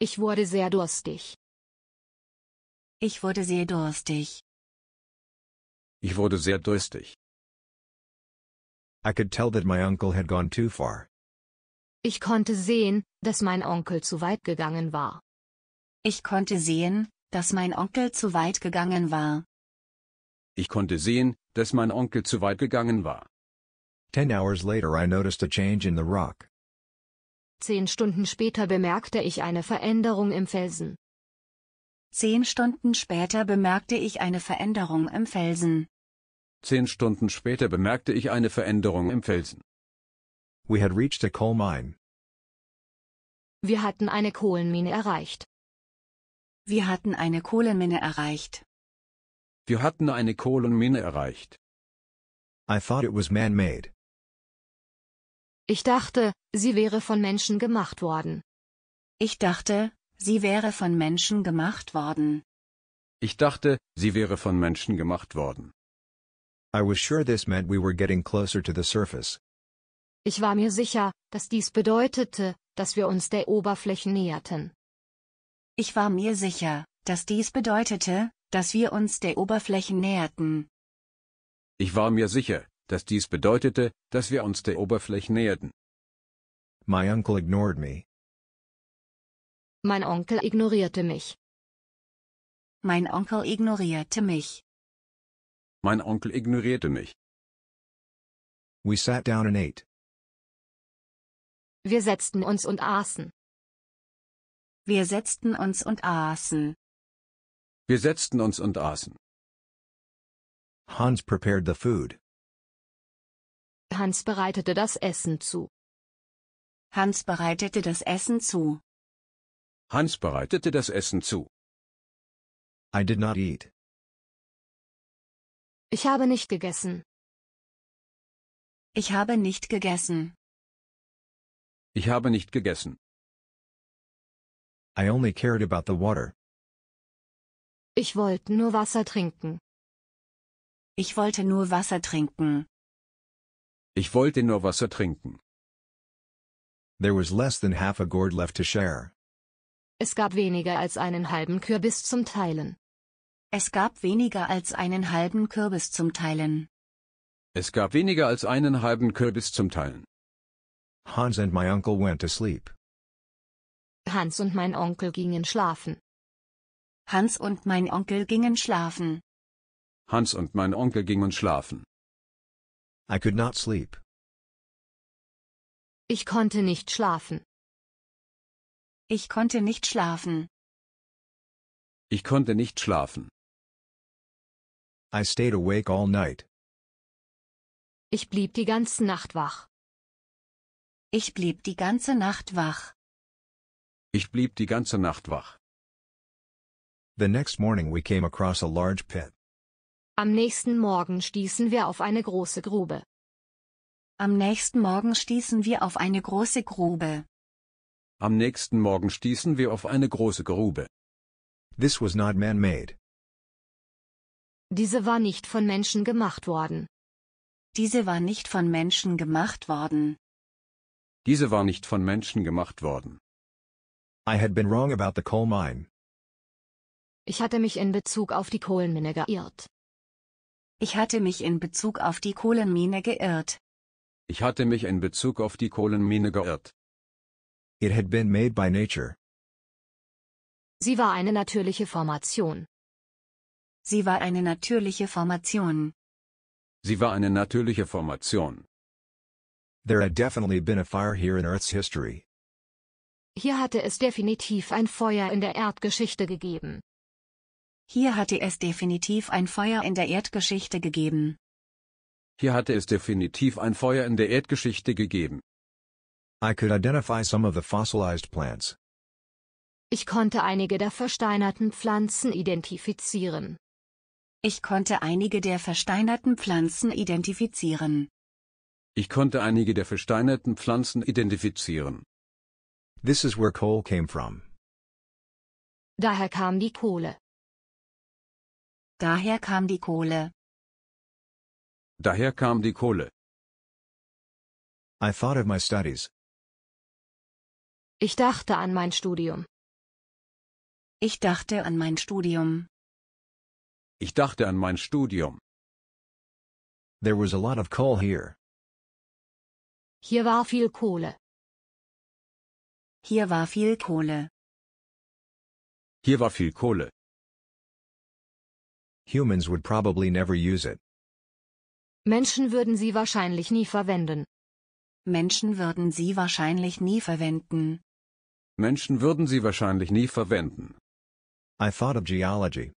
Ich wurde sehr durstig. Ich wurde sehr durstig. Ich wurde sehr durstig. I could tell that my uncle had gone too far. Ich konnte sehen, dass mein Onkel zu weit gegangen war. Ich konnte sehen, dass mein Onkel zu weit gegangen war. Ich konnte sehen, dass mein Onkel zu weit gegangen war. Ten hours later I noticed a change in the rock. Zehn Stunden später bemerkte ich eine Veränderung im Felsen. Zehn Stunden später bemerkte ich eine Veränderung im Felsen. Zehn Stunden später bemerkte ich eine Veränderung im Felsen. We had reached a coal mine. Wir hatten eine Kohlenmine erreicht. Wir hatten eine Kohlenmine erreicht. Wir hatten eine Kohlenmine erreicht. I thought it was man-made. Ich dachte, sie wäre von Menschen gemacht worden. Ich dachte, sie wäre von Menschen gemacht worden. Ich dachte, sie wäre von Menschen gemacht worden. I was sure this meant we were getting closer to the surface. Ich war mir sicher, dass dies bedeutete, dass wir uns der Oberfläche näherten. Ich war mir sicher, dass dies bedeutete, dass wir uns der Oberfläche näherten. Ich war mir sicher, dass dies bedeutete, dass wir uns der Oberfläche näherten. My uncle ignored me. Mein Onkel ignorierte mich. Mein Onkel ignorierte mich. Mein Onkel ignorierte mich. We sat down and ate. Wir setzten uns und aßen. Wir setzten uns und aßen. Wir setzten uns und aßen. Hans prepared the food. Hans bereitete das Essen zu. Hans bereitete das Essen zu. Hans bereitete das Essen zu. I did not eat. Ich habe nicht gegessen. Ich habe nicht gegessen. Ich habe nicht gegessen. I only cared about the water. Ich wollte nur Wasser trinken. Ich wollte nur Wasser trinken. Ich wollte nur Wasser trinken. There was less than half a gourd left to share. Es gab weniger als einen halben Kürbis zum Teilen. Es gab weniger als einen halben Kürbis zum Teilen. Es gab weniger als einen halben Kürbis zum Teilen. Hans and my uncle went to sleep. Hans und mein Onkel gingen schlafen. Hans und mein Onkel gingen schlafen. Hans und mein Onkel gingen schlafen. I could not sleep. Ich konnte nicht schlafen. Ich konnte nicht schlafen. Ich konnte nicht schlafen. I stayed awake all night. Ich blieb die ganze Nacht wach. Ich blieb die ganze Nacht wach. Ich blieb die ganze Nacht wach. The next morning we came across a large pit. Am nächsten Morgen stießen wir auf eine große Grube. Am nächsten Morgen stießen wir auf eine große Grube. Am nächsten Morgen stießen wir auf eine große Grube. This was not man-made. Diese war nicht von Menschen gemacht worden. Diese war nicht von Menschen gemacht worden. Diese war nicht von Menschen gemacht worden. I had been wrong about the coal mine. Ich hatte mich in Bezug auf die Kohlenmine geirrt. Ich hatte mich in Bezug auf die Kohlenmine geirrt. Ich hatte mich in Bezug auf die Kohlenmine geirrt. It had been made by nature. Sie war eine natürliche Formation. Sie war eine natürliche Formation. Sie war eine natürliche Formation. There had definitely been a fire here in Earth's history. Hier hatte es definitiv ein Feuer in der Erdgeschichte gegeben. Hier hatte es definitiv ein Feuer in der Erdgeschichte gegeben. Hier hatte es definitiv ein Feuer in der Erdgeschichte gegeben. I could identify some of the fossilized plants. Ich konnte einige der versteinerten Pflanzen identifizieren. Ich konnte einige der versteinerten Pflanzen identifizieren. Ich konnte einige der versteinerten Pflanzen identifizieren. This is where coal came from. Daher kam die Kohle. Daher kam die Kohle. Daher kam die Kohle. I thought of my studies. Ich dachte an mein Studium. Ich dachte an mein Studium. Ich dachte an mein Studium. There was a lot of coal here. Hier war viel Kohle. Hier war viel Kohle. Hier war viel Kohle. Humans would probably never use it. Menschen würden sie wahrscheinlich nie verwenden. Menschen würden sie wahrscheinlich nie verwenden. Menschen würden sie wahrscheinlich nie verwenden. I thought of geology.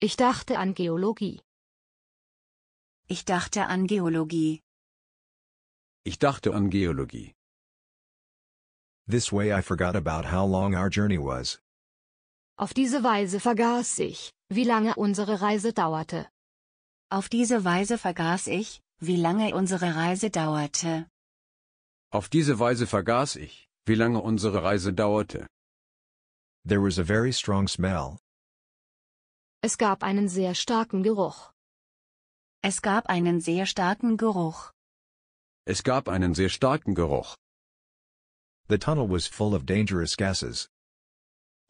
Ich dachte an Geologie. Ich dachte an Geologie. Ich dachte an Geologie. This way I forgot about how long our journey was. Auf diese Weise vergaß ich, wie lange unsere Reise dauerte. Auf diese Weise vergaß ich, wie lange unsere Reise dauerte. Auf diese Weise vergaß ich, wie lange unsere Reise dauerte. There was a very strong smell. Es gab einen sehr starken Geruch. Es gab einen sehr starken Geruch. Es gab einen sehr starken Geruch. The tunnel was full of dangerous gases.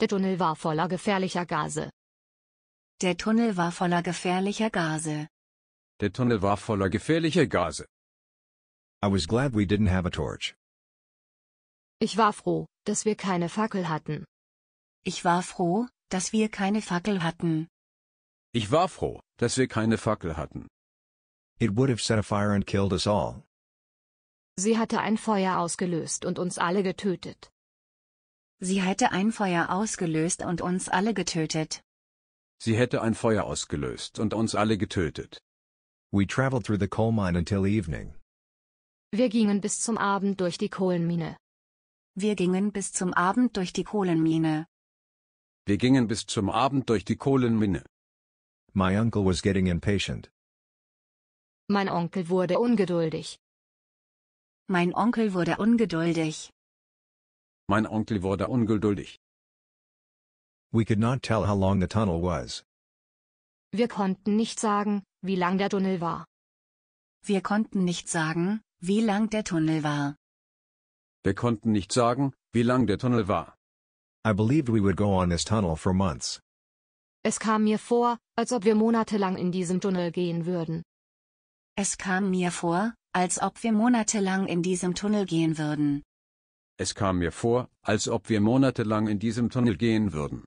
Der Tunnel war voller gefährlicher Gase. Der Tunnel war voller gefährlicher Gase. Der Tunnel war voller gefährlicher Gase. I was glad we didn't have a torch. Ich war froh, dass wir keine Fackel hatten. Ich war froh, dass wir keine Fackel hatten. Ich war froh, dass wir keine Fackel hatten. It would have set a fire and killed us all. Sie hatte ein Feuer ausgelöst und uns alle getötet. Sie hätte ein Feuer ausgelöst und uns alle getötet. Sie hätte ein Feuer ausgelöst und uns alle getötet. We traveled through the coal mine until evening. Wir gingen bis zum Abend durch die Kohlenmine. Wir gingen bis zum Abend durch die Kohlenmine. Wir gingen bis zum Abend durch die Kohlenmine. My uncle was getting impatient. Mein Onkel wurde ungeduldig. Mein Onkel wurde ungeduldig. Mein Onkel wurde ungeduldig. We could not tell how long the tunnel was. Wir konnten nicht sagen, wie lang der Tunnel war. Wir konnten nicht sagen, wie lang der Tunnel war. Wir konnten nicht sagen, wie lang der Tunnel war. I believed we would go on this tunnel for months. Es kam mir vor, als ob wir monatelang in diesem Tunnel gehen würden. Es kam mir vor, als ob wir monatelang in diesem Tunnel gehen würden. Es kam mir vor, als ob wir monatelang in diesem Tunnel gehen würden.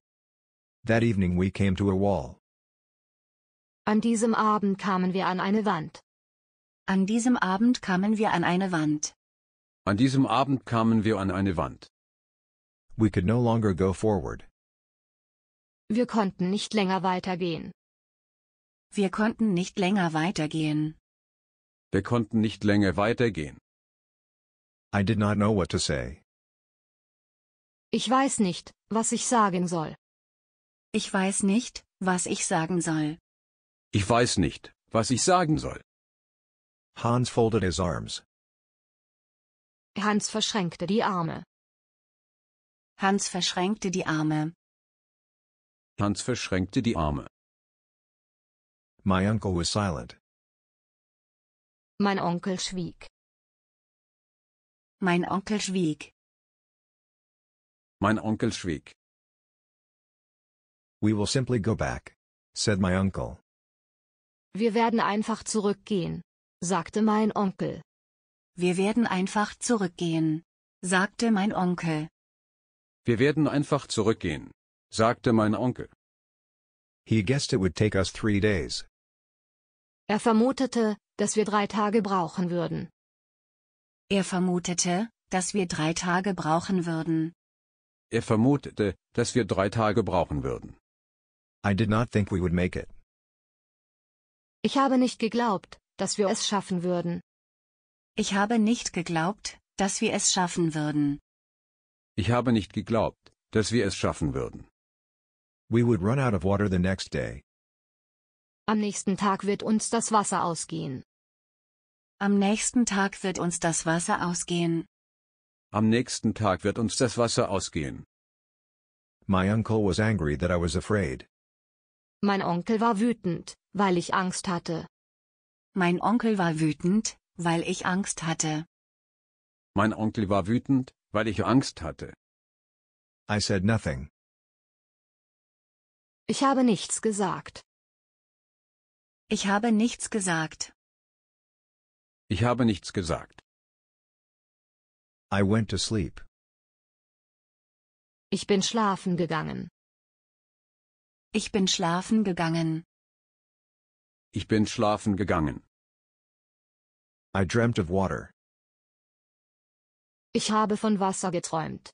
That evening we came to a wall. An diesem Abend kamen wir an eine Wand. An diesem Abend kamen wir an eine Wand. An diesem Abend kamen wir an eine Wand. We could no longer go forward. Wir konnten nicht länger weitergehen. Wir konnten nicht länger weitergehen. Wir konnten nicht länger weitergehen. I did not know what to say. Ich weiß nicht, was ich sagen soll. Ich weiß nicht, was ich sagen soll. Ich weiß nicht, was ich sagen soll. Hans folded his arms. Hans verschränkte die Arme. Hans verschränkte die Arme. Hans verschränkte die Arme. My uncle was silent. Mein Onkel schwieg. Mein Onkel schwieg. Mein Onkel schwieg. We will simply go back, said my uncle. Wir werden einfach zurückgehen, sagte mein Onkel. Wir werden einfach zurückgehen, sagte mein Onkel. Wir werden einfach zurückgehen, sagte mein Onkel. He guessed it would take us three days. Er vermutete, dass wir drei Tage brauchen würden. Er vermutete, dass wir drei Tage brauchen würden. Er vermutete, dass wir drei Tage brauchen würden. I did not think we would make it. Ich habe nicht geglaubt, dass wir es schaffen würden. Ich habe nicht geglaubt, dass wir es schaffen würden. Ich habe nicht geglaubt, dass wir es schaffen würden. We would run out of water the next day. Am nächsten Tag wird uns das Wasser ausgehen. Am nächsten Tag wird uns das Wasser ausgehen. Am nächsten Tag wird uns das Wasser ausgehen. My uncle was angry that I was afraid. Mein Onkel war wütend, weil ich Angst hatte. Mein Onkel war wütend, weil ich Angst hatte. Mein Onkel war wütend, weil ich Angst hatte. I said nothing. Ich habe nichts gesagt. Ich habe nichts gesagt. Ich habe nichts gesagt. I went to sleep. Ich bin schlafen gegangen. Ich bin schlafen gegangen. Ich bin schlafen gegangen. I dreamt of water. Ich habe von Wasser geträumt.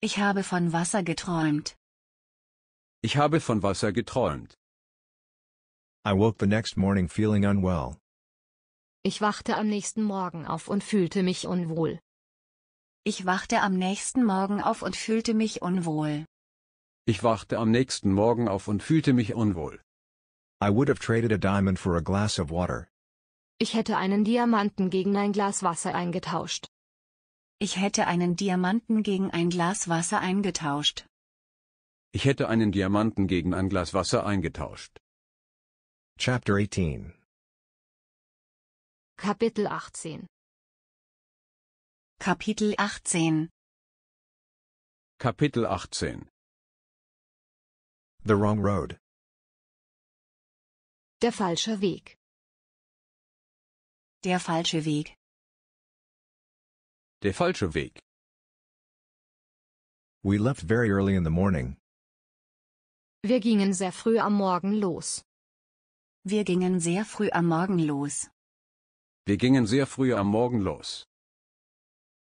Ich habe von Wasser geträumt. Ich habe von Wasser geträumt. I woke the next morning feeling unwell. Ich wachte am nächsten Morgen auf und fühlte mich unwohl. Ich wachte am nächsten Morgen auf und fühlte mich unwohl. Ich wachte am nächsten Morgen auf und fühlte mich unwohl. I would have traded a diamond for a glass of water. Ich hätte einen Diamanten gegen ein Glas Wasser eingetauscht. Ich hätte einen Diamanten gegen ein Glas Wasser eingetauscht. Ich hätte einen Diamanten gegen ein Glas Wasser eingetauscht. Chapter 18 Kapitel 18 Kapitel 18 Kapitel 18 The wrong road. Der falsche Weg. Der falsche Weg. Der falsche Weg. We left very early in the morning. Wir gingen sehr früh am Morgen los. Wir gingen sehr früh am Morgen los. Wir gingen sehr früh am Morgen los.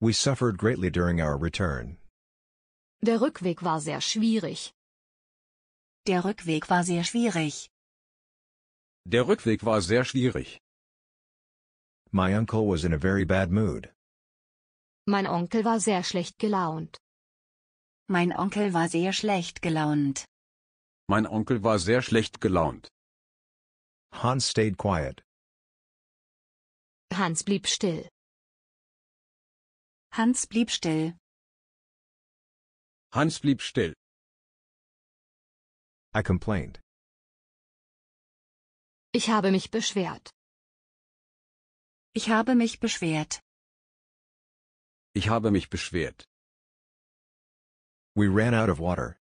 We suffered greatly during our return. Der Rückweg war sehr schwierig. Der Rückweg war sehr schwierig. Der Rückweg war sehr schwierig. My uncle was in a very bad mood. Mein Onkel war sehr schlecht gelaunt. Mein Onkel war sehr schlecht gelaunt. Mein Onkel war sehr schlecht gelaunt. Hans stayed quiet. Hans blieb still. Hans blieb still. Hans blieb still. I complained. Ich habe mich beschwert. Ich habe mich beschwert. Ich habe mich beschwert. We ran out of water.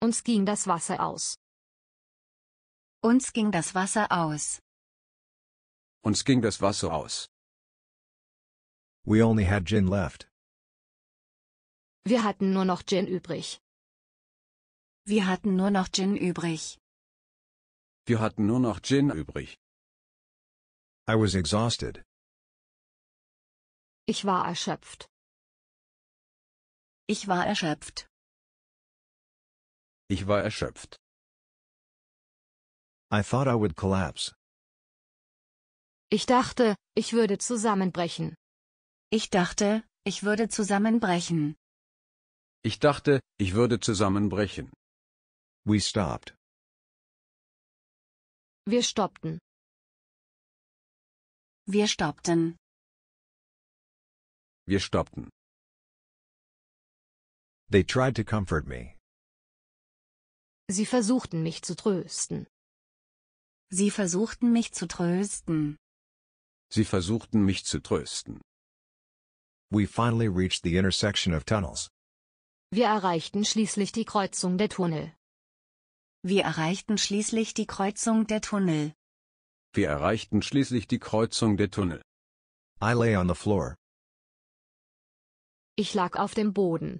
Uns ging das Wasser aus. Uns ging das Wasser aus. Uns ging das Wasser aus. We only had gin left. Wir hatten nur noch Gin übrig. Wir hatten nur noch Gin übrig. Wir hatten nur noch Gin übrig. I was exhausted. Ich war erschöpft. Ich war erschöpft. Ich war erschöpft. I thought I would collapse. Ich dachte, ich würde zusammenbrechen. Ich dachte, ich würde zusammenbrechen. Ich dachte, ich würde zusammenbrechen. We stopped. Wir stoppten. Wir stoppten. Wir stoppten. They tried to comfort me. Sie versuchten mich zu trösten. Sie versuchten mich zu trösten. Sie versuchten mich zu trösten. We finally reached the intersection of tunnels. Wir erreichten schließlich die Kreuzung der Tunnel. Wir erreichten schließlich die Kreuzung der Tunnel. Wir erreichten schließlich die Kreuzung der Tunnel. I lay on the floor. Ich lag auf dem Boden.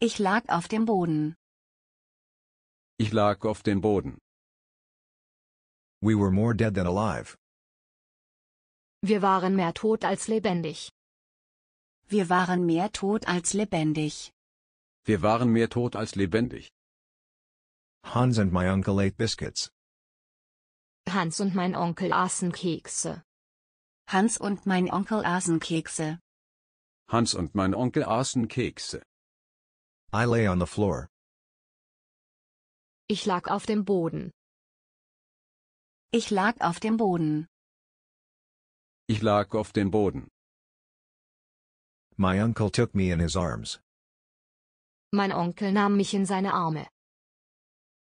Ich lag auf dem Boden. Ich lag auf dem Boden. We were more dead than alive. Wir waren mehr tot als lebendig. Wir waren mehr tot als lebendig. Wir waren mehr tot als lebendig. Hans and my uncle ate biscuits. Hans und mein Onkel aßen Kekse. Hans und mein Onkel aßen Kekse. Hans und mein Onkel aßen Kekse. I lay on the floor. Ich lag auf dem Boden. Ich lag auf dem Boden. Ich lag auf dem Boden. My uncle took me in his arms. Mein Onkel nahm mich in seine Arme.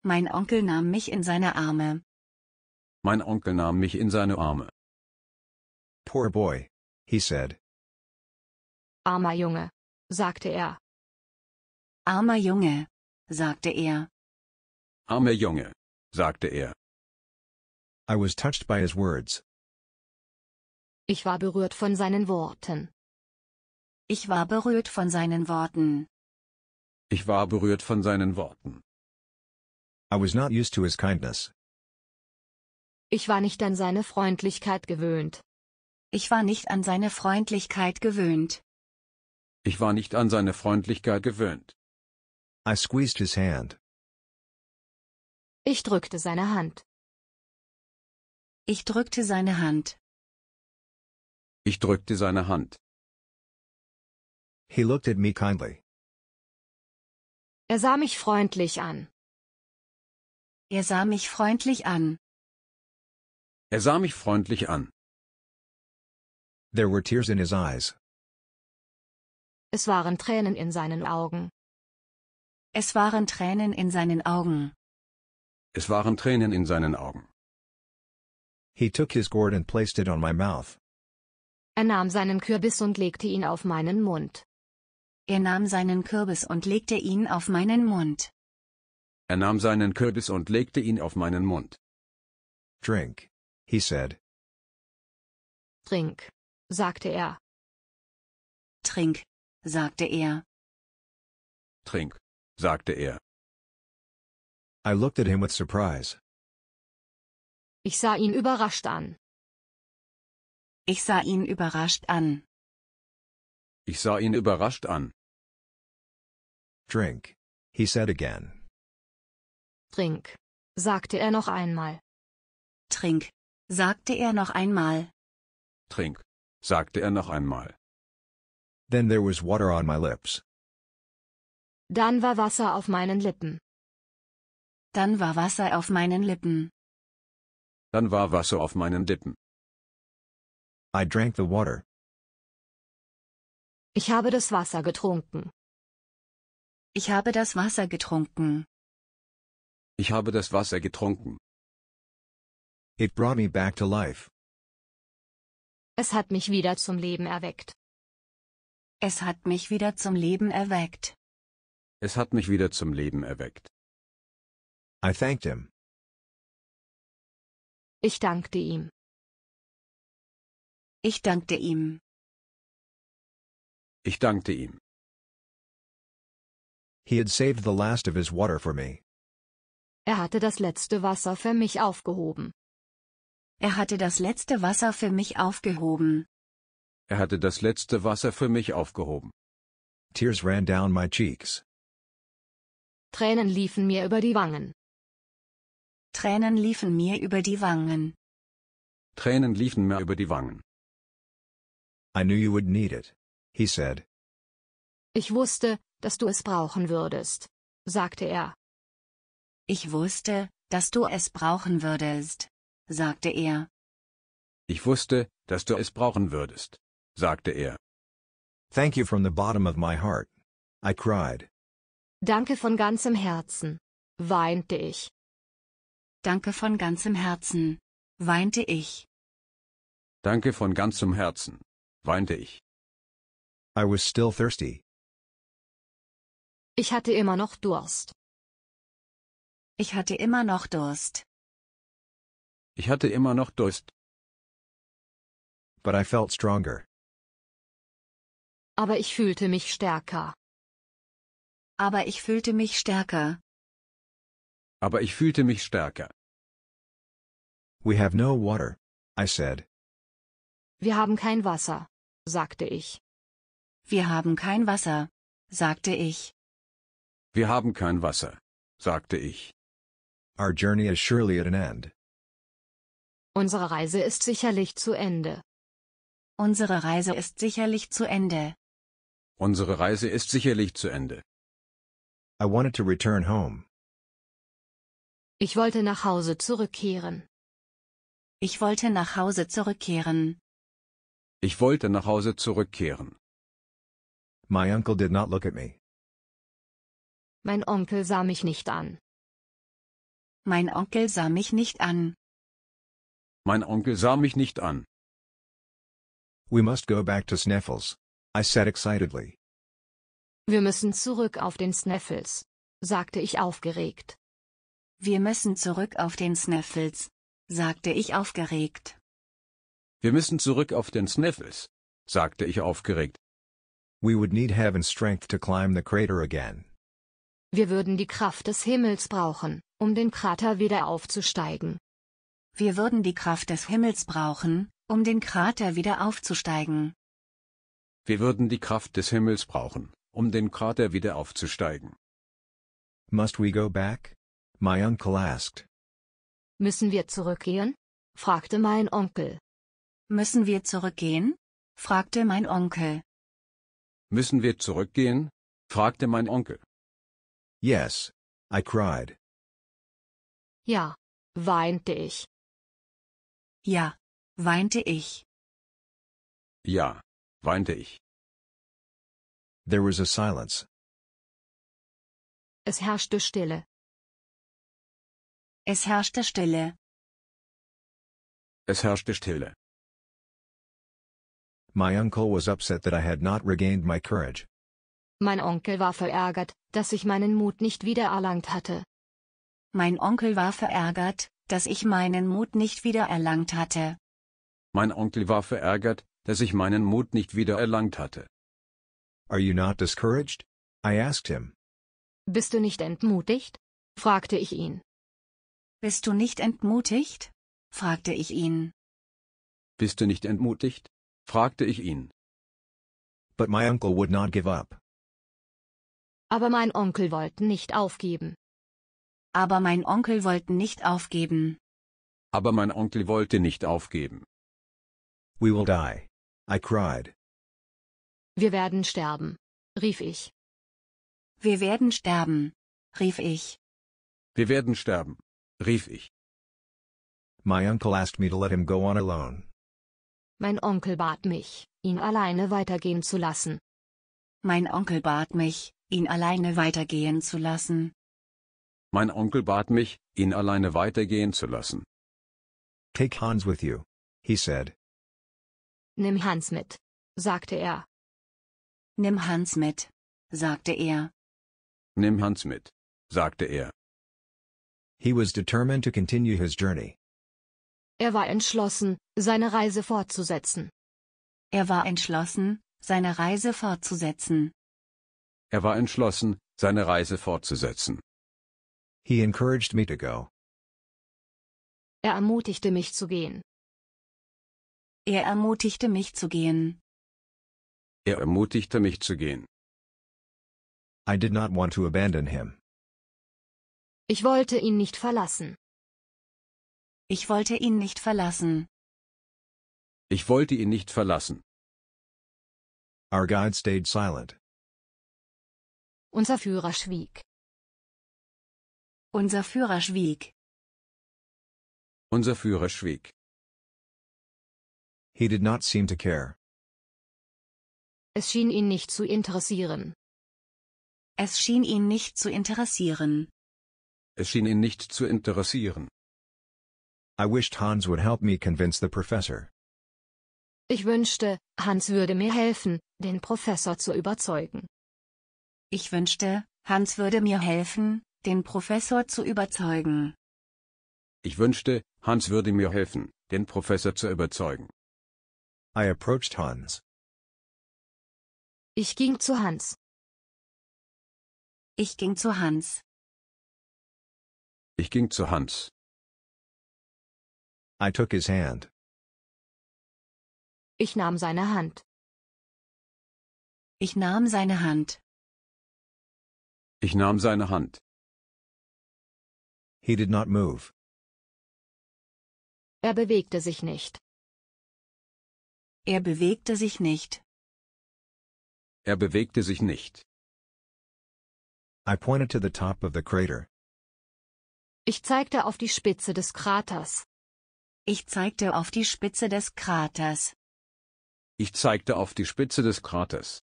Mein Onkel nahm mich in seine Arme. Mein Onkel nahm mich in seine Arme. Poor boy, he said. Armer Junge, sagte er. Armer Junge, sagte er. Armer Junge, sagte er. I was touched by his words. Ich war berührt von seinen Worten. Ich war berührt von seinen Worten. Ich war berührt von seinen Worten. I was not used to his kindness. Ich war nicht an seine Freundlichkeit gewöhnt. Ich war nicht an seine Freundlichkeit gewöhnt. Ich war nicht an seine Freundlichkeit gewöhnt. I squeezed his hand. Ich drückte seine Hand. Ich drückte seine Hand. Ich drückte seine Hand. He looked at me kindly. Er sah mich freundlich an. Er sah mich freundlich an. Er sah mich freundlich an. There were tears in his eyes. Es waren Tränen in seinen Augen. Es waren Tränen in seinen Augen. Es waren Tränen in seinen Augen. He took his gourd and placed it on my mouth. Er nahm seinen Kürbis und legte ihn auf meinen Mund. Er nahm seinen Kürbis und legte ihn auf meinen Mund. Er nahm seinen Kürbis und legte ihn auf meinen Mund. Drink, he said. Trink, sagte er. Trink, sagte er. Trink, sagte er. I looked at him with surprise. Ich sah ihn überrascht an. Ich sah ihn überrascht an. Ich sah ihn überrascht an. Drink, he said again. Trink, sagte er noch einmal. Trink, sagte er noch einmal. Trink, sagte er noch einmal. Then there was water on my lips. Dann war Wasser auf meinen Lippen. Dann war Wasser auf meinen Lippen. Dann war Wasser auf meinen Lippen. I drank the water. Ich habe das Wasser getrunken. Ich habe das Wasser getrunken. Ich habe das Wasser getrunken. It brought me back to life. Es hat mich wieder zum Leben erweckt. Es hat mich wieder zum Leben erweckt. Es hat mich wieder zum Leben erweckt. I thanked him. Ich dankte ihm. Ich dankte ihm. Ich dankte ihm. He had saved the last of his water for me. Er hatte das letzte Wasser für mich aufgehoben. Er hatte das letzte Wasser für mich aufgehoben. Er hatte das letzte Wasser für mich aufgehoben. Tears ran down my cheeks. Tränen liefen mir über die Wangen. Tränen liefen mir über die Wangen. Tränen liefen mir über die Wangen. I knew you would need it, he said. Ich wusste, dass du es brauchen würdest, sagte er. Ich wusste, dass du es brauchen würdest, sagte er. Ich wusste, dass du es brauchen würdest, sagte er. Thank you from the bottom of my heart. I cried. Danke von ganzem Herzen, weinte ich. Danke von ganzem Herzen, weinte ich. Danke von ganzem Herzen, weinte ich. I was still thirsty. Ich hatte immer noch Durst. Ich hatte immer noch Durst. Ich hatte immer noch Durst. But I felt stronger. Aber ich fühlte mich stärker. Aber ich fühlte mich stärker. Aber ich fühlte mich stärker. We have no water, I said. Wir haben kein Wasser, sagte ich. Wir haben kein Wasser, sagte ich. Wir haben kein Wasser, sagte ich. Our journey is surely at an end. Unsere Reise ist sicherlich zu Ende. Unsere Reise ist sicherlich zu Ende. Unsere Reise ist sicherlich zu Ende. I wanted to return home. Ich wollte nach Hause zurückkehren. Ich wollte nach Hause zurückkehren. Ich wollte nach Hause zurückkehren. My uncle did not look at me. Mein Onkel sah mich nicht an. Mein Onkel sah mich nicht an. Mein Onkel sah mich nicht an. We must go back to Sneffels. I said excitedly. Wir müssen zurück auf den Sneffels, sagte ich aufgeregt. Wir müssen zurück auf den Sneffels, sagte ich aufgeregt. Wir müssen zurück auf den Sneffels, sagte ich aufgeregt. We would need heaven strength to climb the crater again. Wir würden die Kraft des Himmels brauchen, um den Krater wieder aufzusteigen. Wir würden die Kraft des Himmels brauchen, um den Krater wieder aufzusteigen. Wir würden die Kraft des Himmels brauchen, um den Krater wieder aufzusteigen. Must we go back? My uncle asked. Müssen wir zurückgehen? fragte mein Onkel. Müssen wir zurückgehen? fragte mein Onkel. Müssen wir zurückgehen? fragte mein Onkel. Yes. I cried. Ja. Weinte ich. Ja. Weinte ich. Ja. Weinte ich. There was a silence. Es herrschte Stille. Es herrschte Stille. Es herrschte Stille. My uncle was upset that I had not regained my courage. Mein Onkel war verärgert, dass ich meinen Mut nicht wiedererlangt hatte. Mein Onkel war verärgert, dass ich meinen Mut nicht wiedererlangt hatte. Mein Onkel war verärgert, dass ich meinen Mut nicht wiedererlangt hatte. Are you not discouraged? I asked him. Bist du nicht entmutigt? fragte ich ihn. Bist du nicht entmutigt? fragte ich ihn. Bist du nicht entmutigt? fragte ich ihn. But my uncle would not give up. Aber mein Onkel wollte nicht aufgeben. Aber mein Onkel wollte nicht aufgeben. Aber mein Onkel wollte nicht aufgeben. We will die. I cried. Wir werden sterben, rief ich. Wir werden sterben, rief ich. Wir werden sterben, rief ich. My uncle asked me to let him go on alone. Mein Onkel bat mich, ihn alleine weitergehen zu lassen. Mein Onkel bat mich, ihn alleine weitergehen zu lassen. Mein Onkel bat mich, ihn alleine weitergehen zu lassen. Take Hans with you. He said. Nimm Hans mit, sagte er. Nimm Hans mit, sagte er. Nimm Hans mit, sagte er. He was determined to continue his journey. Er war entschlossen, seine Reise fortzusetzen. Er war entschlossen, seine Reise fortzusetzen. Er war entschlossen, seine Reise fortzusetzen. He encouraged me to go. Er ermutigte mich zu gehen. Er ermutigte mich zu gehen. Er ermutigte mich zu gehen. I did not want to abandon him. Ich wollte ihn nicht verlassen. Ich wollte ihn nicht verlassen. Ich wollte ihn nicht verlassen. Our guide stayed silent. Unser Führer schwieg. Unser Führer schwieg. Unser Führer schwieg. He did not seem to care. Es schien ihn nicht zu interessieren. Es schien ihn nicht zu interessieren. Es schien ihn nicht zu interessieren. I wished Hans would help me convince the professor. Ich wünschte, Hans würde mir helfen, den Professor zu überzeugen. Ich wünschte, Hans würde mir helfen, den Professor zu überzeugen. Ich wünschte, Hans würde mir helfen, den Professor zu überzeugen. I approached Hans. Ich ging zu Hans. Ich ging zu Hans. Ich ging zu Hans. I took his hand. Ich nahm seine Hand. Ich nahm seine Hand. Ich nahm seine Hand. He did not move. Er bewegte sich nicht. Er bewegte sich nicht. Er bewegte sich nicht. I pointed to the top of the crater. Ich zeigte auf die Spitze des Kraters. Ich zeigte auf die Spitze des Kraters. Ich zeigte auf die Spitze des Kraters.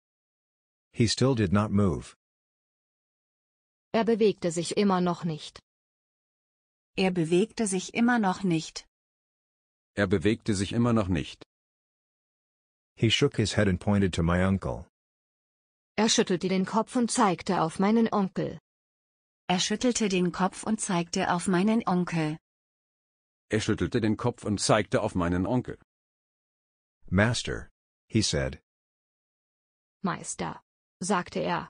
He still did not move. Er bewegte sich immer noch nicht. Er bewegte sich immer noch nicht. Er bewegte sich immer noch nicht. He shook his head and pointed to my uncle. Er schüttelte den Kopf und zeigte auf meinen Onkel. Er schüttelte den Kopf und zeigte auf meinen Onkel. Er schüttelte den Kopf und zeigte auf meinen Onkel. Master he said. Meister, sagte er.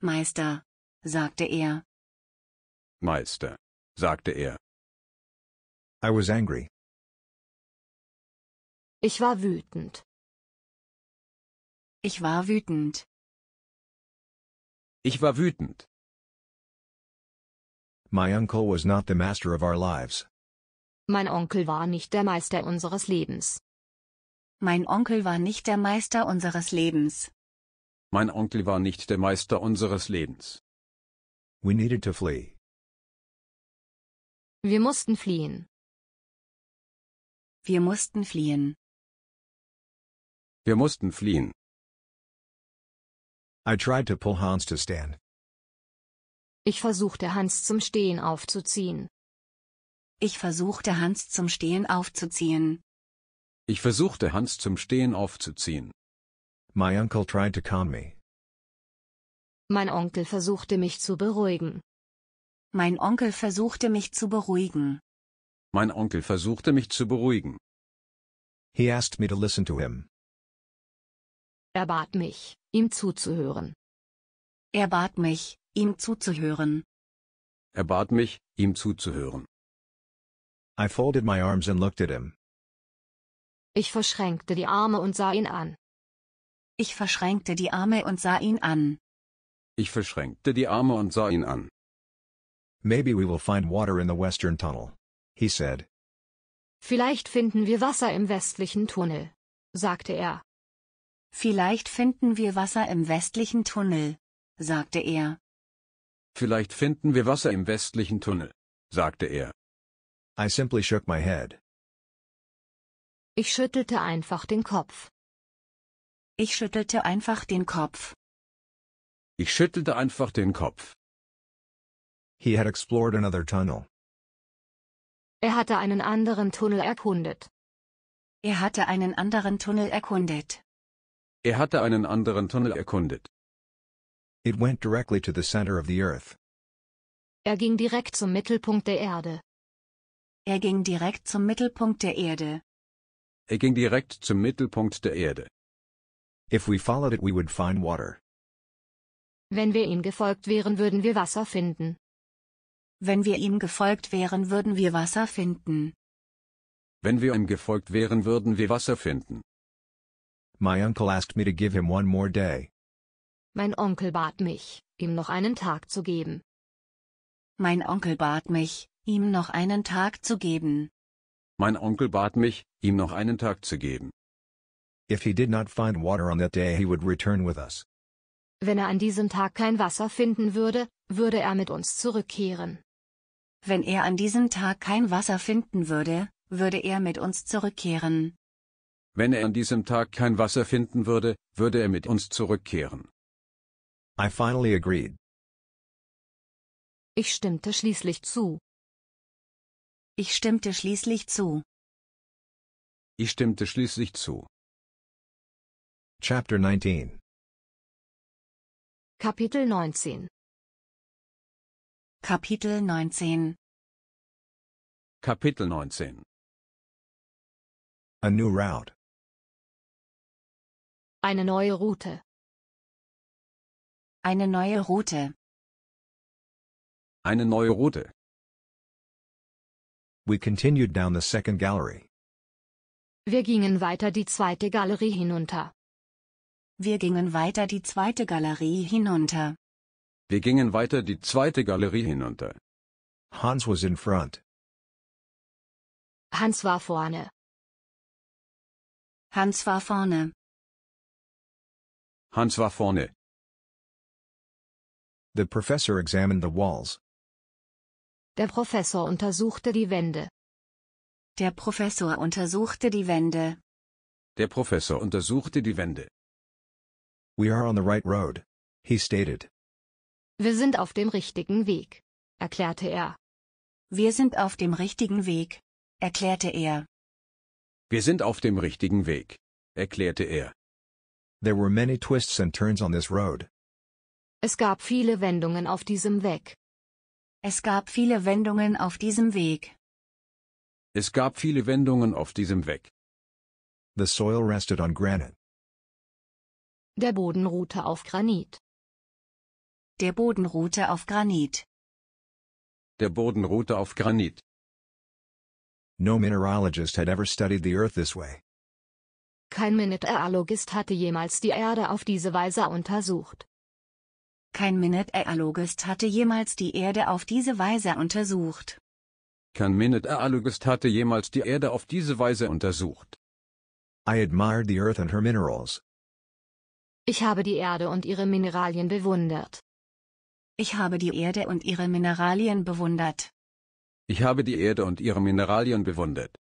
Meister, sagte er. Meister, sagte er. I was angry. Ich war wütend. Ich war wütend. Ich war wütend. My uncle was not the master of our lives. Mein Onkel war nicht der Meister unseres Lebens. Mein Onkel war nicht der Meister unseres Lebens. Mein Onkel war nicht der Meister unseres Lebens. We needed to flee. Wir mussten fliehen. Wir mussten fliehen. Wir mussten fliehen. I tried to pull Hans to stand. Ich versuchte Hans zum Stehen aufzuziehen. Ich versuchte Hans zum Stehen aufzuziehen. Ich versuchte Hans zum Stehen aufzuziehen. My uncle tried to calm me. Mein Onkel versuchte mich zu beruhigen. Mein Onkel versuchte mich zu beruhigen. Mein Onkel versuchte mich zu beruhigen. He asked me to listen to him. Er bat mich, ihm zuzuhören. Er bat mich, ihm zuzuhören. Er bat mich, ihm zuzuhören. I folded my arms and looked at him. Ich verschränkte die Arme und sah ihn an. Ich verschränkte die Arme und sah ihn an. Ich verschränkte die Arme und sah ihn an. Maybe we will find water in the western tunnel, he said. Vielleicht finden wir Wasser im westlichen Tunnel, sagte er. Vielleicht finden wir Wasser im westlichen Tunnel, sagte er. Vielleicht finden wir Wasser im westlichen Tunnel, sagte er. I simply shook my head. Ich schüttelte einfach den Kopf. Ich schüttelte einfach den Kopf. Ich schüttelte einfach den Kopf. He had explored another tunnel. Er hatte einen anderen Tunnel erkundet. Er hatte einen anderen Tunnel erkundet. Er hatte einen anderen Tunnel erkundet. It went directly to the center of the earth. Er ging direkt zum Mittelpunkt der Erde. Er ging direkt zum Mittelpunkt der Erde. Er ging direkt zum Mittelpunkt der Erde. If we followed it we would find water. Wenn wir ihm gefolgt wären, würden wir Wasser finden. Wenn wir ihm gefolgt wären, würden wir Wasser finden. Wenn wir ihm gefolgt wären, würden wir Wasser finden. My uncle asked me to give him one more day. Mein Onkel bat mich, ihm noch einen Tag zu geben. Mein Onkel bat mich, ihm noch einen Tag zu geben. Mein Onkel bat mich, ihm noch einen Tag zu geben. If he did not find water on that day he would return with us. Wenn er an diesem Tag kein Wasser finden würde, würde er mit uns zurückkehren. Wenn er an diesem Tag kein Wasser finden würde, würde er mit uns zurückkehren. Wenn er an diesem Tag kein Wasser finden würde, würde er mit uns zurückkehren. I finally agreed. Ich stimmte schließlich zu. Ich stimmte schließlich zu. Ich stimmte schließlich zu. Chapter 19 Kapitel 19 Kapitel 19 Kapitel 19 A new route Eine neue Route Eine neue Route Eine neue Route We continued down the second gallery. Wir gingen weiter die zweite Galerie hinunter. Wir gingen weiter die zweite Galerie hinunter. Wir gingen weiter die zweite Galerie hinunter. Hans was in front. Hans war vorne. Hans war vorne. Hans war vorne. The professor examined the walls, Der Professor untersuchte die Wände. Der Professor untersuchte die Wände. Der Professor untersuchte die Wände. We are on the right road, he stated. Wir sind auf dem richtigen Weg, erklärte er. Wir sind auf dem richtigen Weg, erklärte er. Wir sind auf dem richtigen Weg, erklärte er. There were many twists and turns on this road. Es gab viele Wendungen auf diesem Weg. Es gab viele Wendungen auf diesem Weg. Es gab viele Wendungen auf diesem Weg. The soil rested on granite. Der Boden ruhte auf Granit. Der Boden ruhte auf Granit. Der Boden ruhte auf Granit. No mineralogist had ever studied the earth this way. Kein Mineralogist hatte jemals die Erde auf diese Weise untersucht. Kein Minute-Eologist äh, hatte jemals die Erde auf diese Weise untersucht. Kein minute äh, hatte jemals die Erde auf diese Weise untersucht. I admired the earth and her minerals. Ich habe die Erde und ihre Mineralien bewundert. Ich habe die Erde und ihre Mineralien bewundert. Ich habe die Erde und ihre Mineralien bewundert.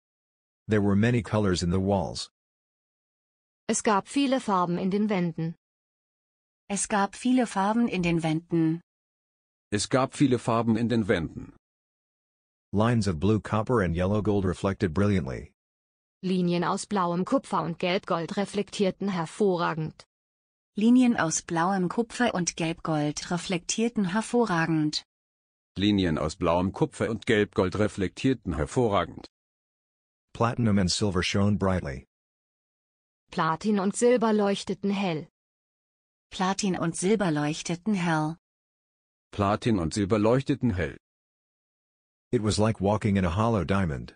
There were many colors in the walls. Es gab viele Farben in den Wänden. Es gab viele Farben in den Wänden. Es gab viele Farben in den Wänden. Lines of blue copper and yellow gold reflected brilliantly. Linien aus blauem Kupfer und Gelbgold reflektierten hervorragend. Linien aus blauem Kupfer und Gelbgold reflektierten hervorragend. Linien aus blauem Kupfer und Gelbgold reflektierten hervorragend. Platinum and silver shone brightly. Platin und Silber leuchteten hell. Platin und Silber leuchteten hell. Platin und Silber leuchteten hell. It was like walking in a hollow diamond.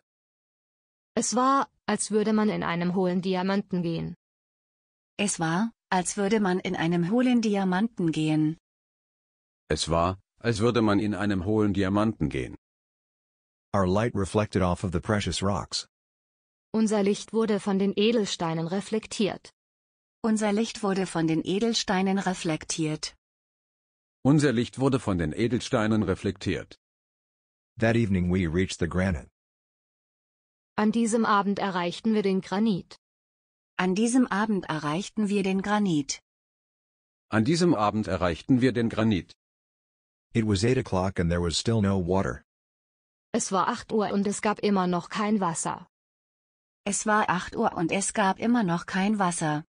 Es war, als würde man in einem hohlen Diamanten gehen. Es war, als würde man in einem hohlen Diamanten gehen. Es war, als würde man in einem hohlen Diamanten gehen. Our light reflected off of the precious rocks. Unser Licht wurde von den Edelsteinen reflektiert. Unser Licht wurde von den Edelsteinen reflektiert. Unser Licht wurde von den Edelsteinen reflektiert. That evening we reached the granite. An diesem Abend erreichten wir den Granit. An diesem Abend erreichten wir den Granit. An diesem Abend erreichten wir den Granit. It was 8 o'clock and there was still no water. Es war 8 Uhr und es gab immer noch kein Wasser. Es war 8 Uhr und es gab immer noch kein Wasser.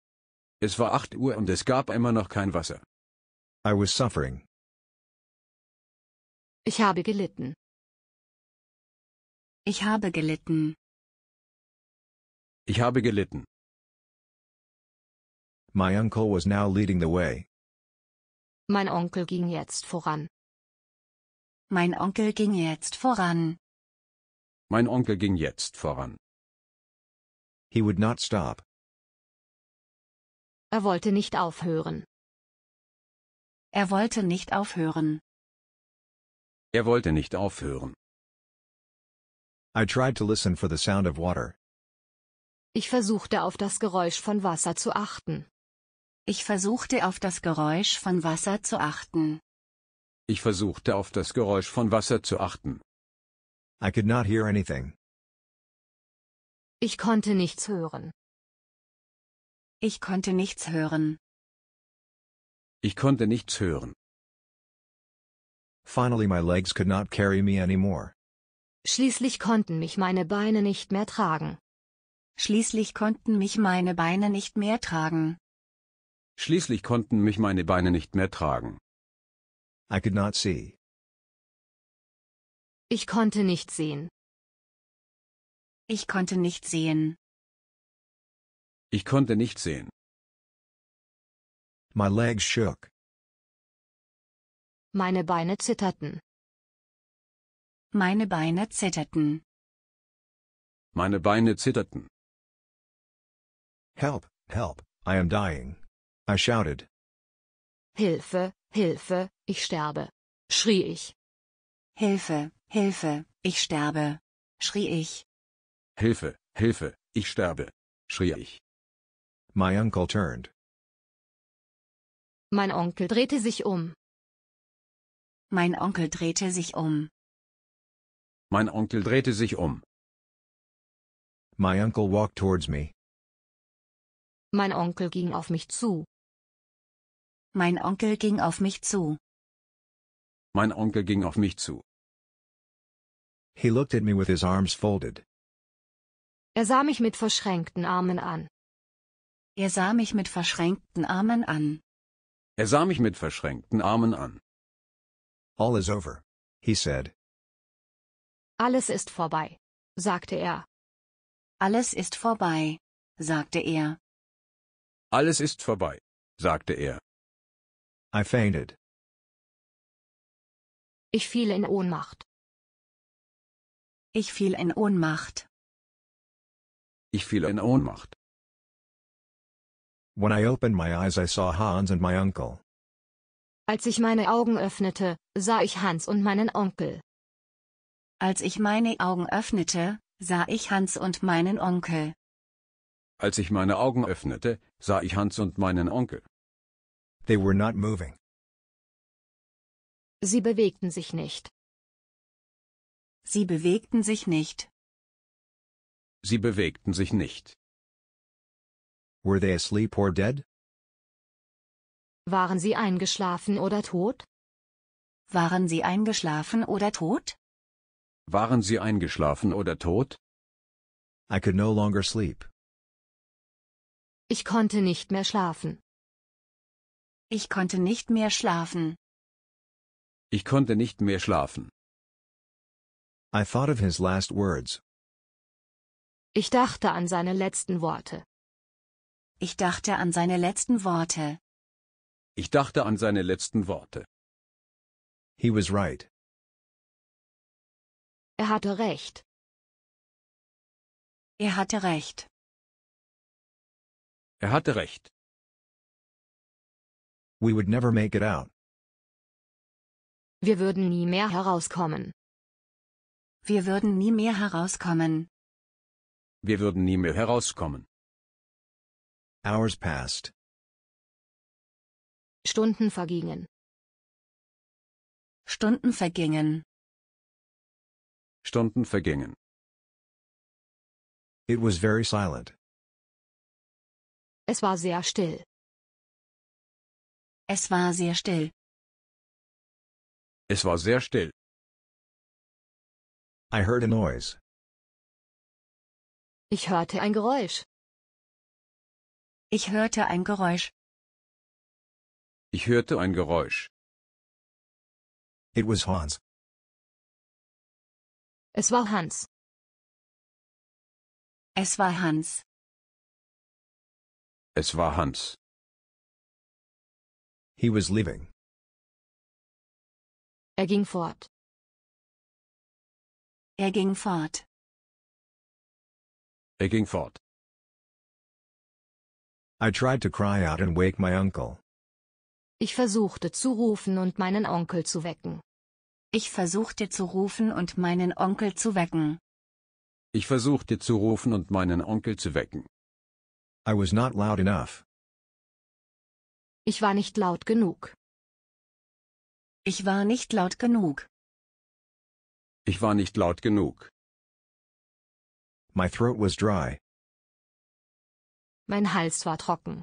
Es war 8 Uhr und es gab immer noch kein Wasser. I was suffering. Ich habe gelitten. Ich habe gelitten. Ich habe gelitten. My uncle was now leading the way. Mein Onkel ging jetzt voran. Mein Onkel ging jetzt voran. Mein Onkel ging jetzt voran. He would not stop. Er wollte nicht aufhören. Er wollte nicht aufhören. Er wollte nicht aufhören. I tried to listen for the sound of water. Ich versuchte auf das Geräusch von Wasser zu achten. Ich versuchte auf das Geräusch von Wasser zu achten. Ich versuchte auf das Geräusch von Wasser zu achten. I could not hear anything. Ich konnte nichts hören. Ich konnte nichts hören. Ich konnte nichts hören. Finally my legs could not carry me anymore. Schließlich konnten mich meine Beine nicht mehr tragen. Schließlich konnten mich meine Beine nicht mehr tragen. Schließlich konnten mich meine Beine nicht mehr tragen. I could not see. Ich konnte nicht sehen. Ich konnte nicht sehen. Ich konnte nicht sehen. My legs shook. Meine Beine zitterten. Meine Beine zitterten. Meine Beine zitterten. Help, help, I am dying. I shouted. Hilfe, Hilfe, ich sterbe, schrie ich. Hilfe, Hilfe, ich sterbe, schrie ich. Hilfe, Hilfe, ich sterbe, schrie ich. My uncle turned. Mein Onkel drehte sich um. Mein Onkel drehte sich um. Mein Onkel drehte sich um. My uncle walked towards me. Mein Onkel ging auf mich zu. Mein Onkel ging auf mich zu. Mein Onkel ging auf mich zu. He looked at me with his arms folded. Er sah mich mit verschränkten Armen an. Er sah mich mit verschränkten Armen an. Er sah mich mit verschränkten Armen an. All is over, he said. Alles ist vorbei, sagte er. Alles ist vorbei, sagte er. Alles ist vorbei, sagte er. I fainted. Ich fiel in Ohnmacht. Ich fiel in Ohnmacht. Ich fiel in Ohnmacht. When I opened my eyes I saw Hans and my uncle. Als ich meine Augen öffnete, sah ich Hans und meinen Onkel. Als ich meine Augen öffnete, sah ich Hans und meinen Onkel. Als ich meine Augen öffnete, sah ich Hans und meinen Onkel. They were not moving. Sie bewegten sich nicht. Sie bewegten sich nicht. Sie bewegten sich nicht. Were they asleep or dead? Waren sie eingeschlafen oder tot? Waren sie eingeschlafen oder tot? Waren sie eingeschlafen oder tot? I could no longer sleep. Ich konnte nicht mehr schlafen. Ich konnte nicht mehr schlafen. Ich konnte nicht mehr schlafen. I thought of his last words. Ich dachte an seine letzten Worte. Ich dachte an seine letzten Worte. Ich dachte an seine letzten Worte. He was right. Er hatte recht. Er hatte recht. Er hatte recht. We would never make it out. Wir würden nie mehr herauskommen. Wir würden nie mehr herauskommen. Wir würden nie mehr herauskommen. Hours passed. Stunden vergingen. Stunden vergingen. Stunden vergingen. It was very silent. Es war sehr still. Es war sehr still. Es war sehr still. I heard a noise. Ich hörte ein Geräusch. Ich hörte ein Geräusch. Ich hörte ein Geräusch. It was Hans. Es war Hans. Es war Hans. Es war Hans. He was leaving. Er ging fort. Er ging fort. Er ging fort. I tried to cry out and wake my uncle. Ich versuchte zu rufen und meinen Onkel zu wecken. Ich versuchte zu rufen und meinen Onkel zu wecken. Ich versuchte zu rufen und meinen Onkel zu wecken. I was not loud enough. Ich war nicht laut genug. Ich war nicht laut genug. Ich war nicht laut genug. My throat was dry. Mein Hals war trocken.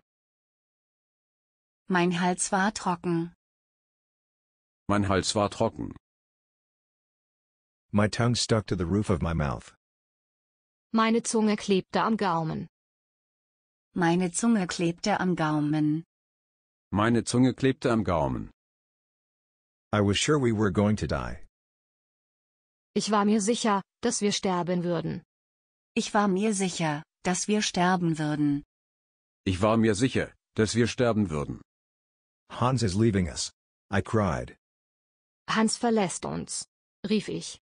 Mein Hals war trocken. Mein Hals war trocken. My tongue stuck to the roof of my mouth. Meine Zunge klebte am Gaumen. Meine Zunge klebte am Gaumen. Meine Zunge klebte am Gaumen. I was sure we were going to die. Ich war mir sicher, dass wir sterben würden. Ich war mir sicher, dass wir sterben würden. Ich war mir sicher, dass wir sterben würden. Hans is leaving us. I cried. Hans verlässt uns, rief ich.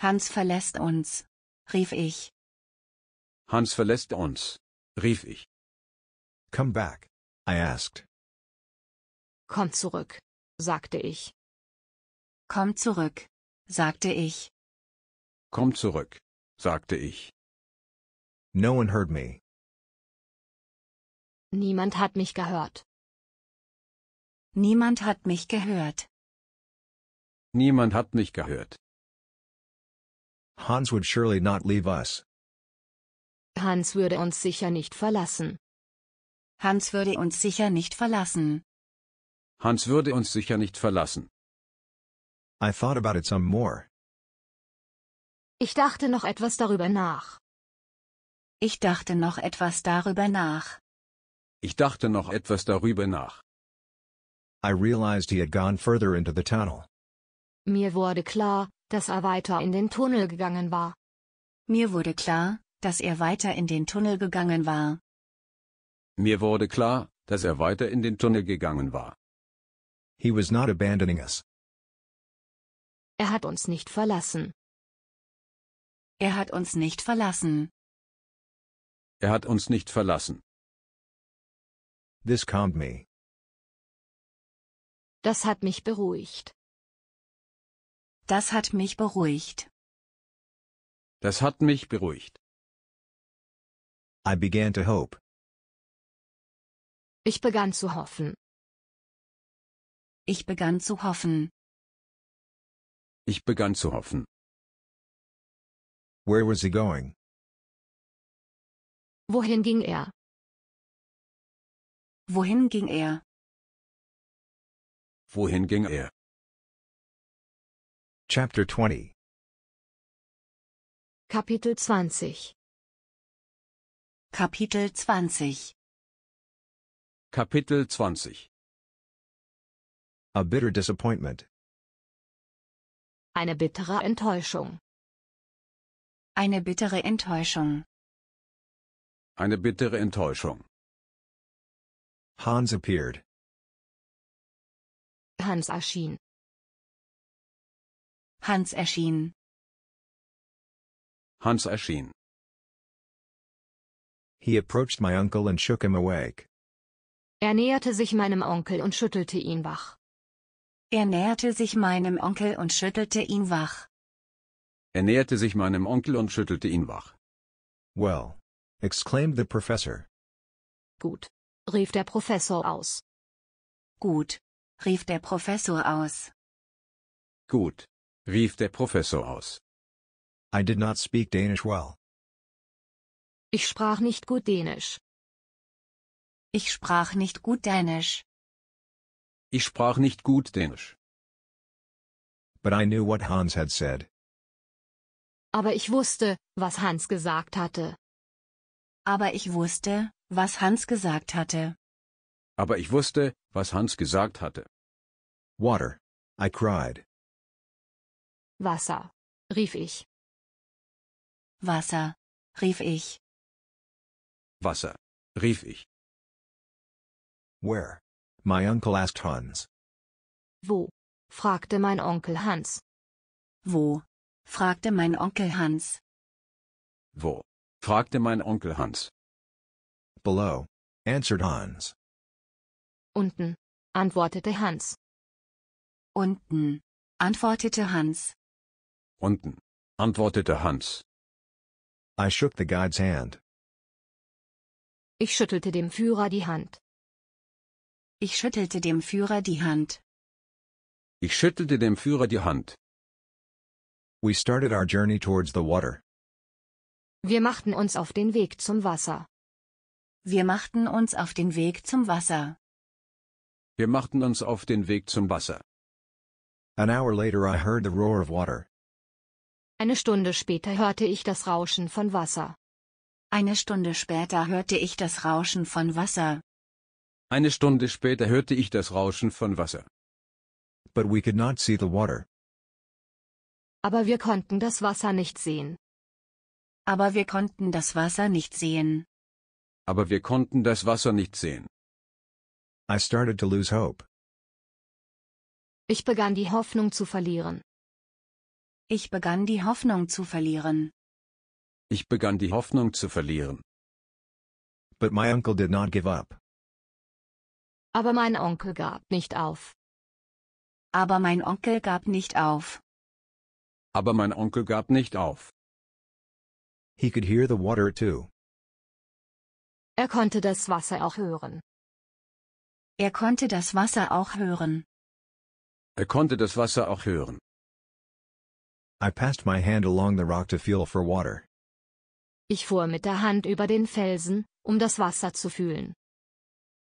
Hans verlässt uns, rief ich. Hans verlässt uns, rief ich. Come back, I asked. Komm zurück, sagte ich. Komm zurück, sagte ich. Komm zurück, sagte ich. No one heard me. Niemand hat mich gehört. Niemand hat mich gehört. Niemand hat mich gehört. Hans would surely not leave us. Hans würde uns sicher nicht verlassen. Hans würde uns sicher nicht verlassen. Hans würde uns sicher nicht verlassen. I thought about it some more. Ich dachte noch etwas darüber nach. Ich dachte noch etwas darüber nach. Ich dachte noch etwas darüber nach. I realized he had gone further into the tunnel. Mir wurde klar, dass er weiter in den Tunnel gegangen war. Mir wurde klar, dass er weiter in den Tunnel gegangen war. Mir wurde klar, dass er weiter in den Tunnel gegangen war. He was not abandoning us. Er hat uns nicht verlassen. Er hat uns nicht verlassen. Er hat uns nicht verlassen. This calmed me. Das hat mich beruhigt. Das hat mich beruhigt. Das hat mich beruhigt. I began to hope. Ich begann zu hoffen. Ich begann zu hoffen. Ich begann zu hoffen. Where was he going? Wohin ging er? Wohin ging er? Wohin ging er? Chapter 20 Kapitel 20 Kapitel 20 Kapitel 20 A bitter disappointment Eine bittere Enttäuschung Eine bittere Enttäuschung Eine bittere Enttäuschung Hans appeared. Hans erschien. Hans erschien. Hans erschien. He approached my uncle and shook him awake. Er näherte sich meinem Onkel und schüttelte ihn wach. Er näherte sich meinem Onkel und schüttelte ihn wach. Er näherte sich meinem Onkel und schüttelte ihn wach. Well, exclaimed the professor. Gut, rief der Professor aus. Gut, rief der Professor aus. Gut, rief der Professor aus. I did not speak Danish well. Ich sprach nicht gut Dänisch. Ich sprach nicht gut Dänisch. Ich sprach nicht gut Dänisch. But I knew what Hans had said. Aber ich wusste, was Hans gesagt hatte. Aber ich wusste, was Hans gesagt hatte. Aber ich wusste, was Hans gesagt hatte. Water. I cried. Wasser, rief ich. Wasser, rief ich. Wasser, rief ich. Where? My uncle asked Hans. Wo? fragte mein Onkel Hans. Wo? fragte mein Onkel Hans. Wo? fragte mein Onkel Hans below, answered Hans. Unten, antwortete Hans. Unten, antwortete Hans. Unten, antwortete Hans. I shook the guide's hand. Ich schüttelte dem Führer die Hand. Ich schüttelte dem Führer die Hand. Ich schüttelte dem Führer die Hand. We started our journey towards the water. Wir machten uns auf den Weg zum Wasser. Wir machten uns auf den Weg zum Wasser. Wir machten uns auf den Weg zum Wasser. An hour later I heard the roar of water. Eine Stunde später hörte ich das Rauschen von Wasser. Eine Stunde später hörte ich das Rauschen von Wasser. Eine Stunde später hörte ich das Rauschen von Wasser. But we could not see the water. Aber wir konnten das Wasser nicht sehen. Aber wir konnten das Wasser nicht sehen. Aber wir konnten das Wasser nicht sehen. I started to lose hope. Ich begann die Hoffnung zu verlieren. Ich begann die Hoffnung zu verlieren. Ich begann die Hoffnung zu verlieren. But my uncle did not give up. Aber mein Onkel gab nicht auf. Aber mein Onkel gab nicht auf. Aber mein Onkel gab nicht auf. He could hear the water too. Er konnte das Wasser auch hören. Er konnte das Wasser auch hören. Er konnte das Wasser auch hören. I passed my hand along the rock to feel for water. Ich fuhr mit der Hand über den Felsen, um das Wasser zu fühlen.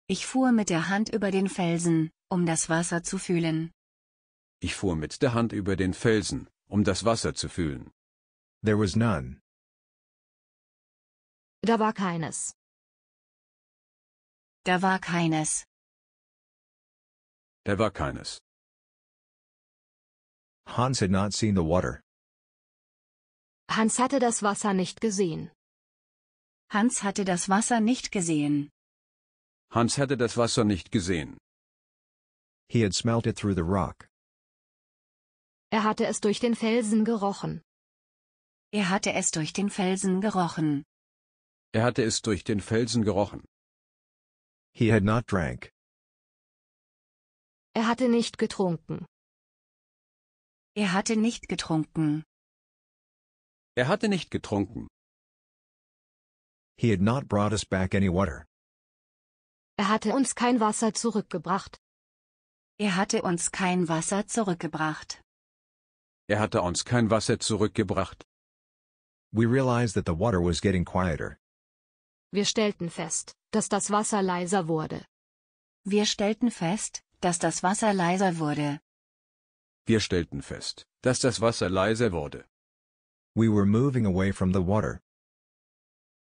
Ich fuhr mit der Hand über den Felsen, um das Wasser zu fühlen. Ich fuhr mit der Hand über den Felsen, um das Wasser zu fühlen. There was none. Da war keines. Da war keines. Da war keines. Hans had not seen the water. Hans hatte das Wasser nicht gesehen. Hans hatte das Wasser nicht gesehen. Hans hatte das Wasser nicht gesehen. He had smelt it through the rock. Er hatte es durch den Felsen gerochen. Er hatte es durch den Felsen gerochen. Er hatte es durch den Felsen gerochen. He had not drank. Er hatte nicht getrunken. Er hatte nicht getrunken. Er hatte nicht getrunken. He had not brought us back any water. Er hatte uns kein Wasser zurückgebracht. Er hatte uns kein Wasser zurückgebracht. Er hatte uns kein Wasser zurückgebracht. We realized that the water was getting quieter. Wir stellten fest, dass das Wasser leiser wurde. Wir stellten fest, dass das Wasser leiser wurde. Wir stellten fest, dass das Wasser leiser wurde. We were moving away from the water.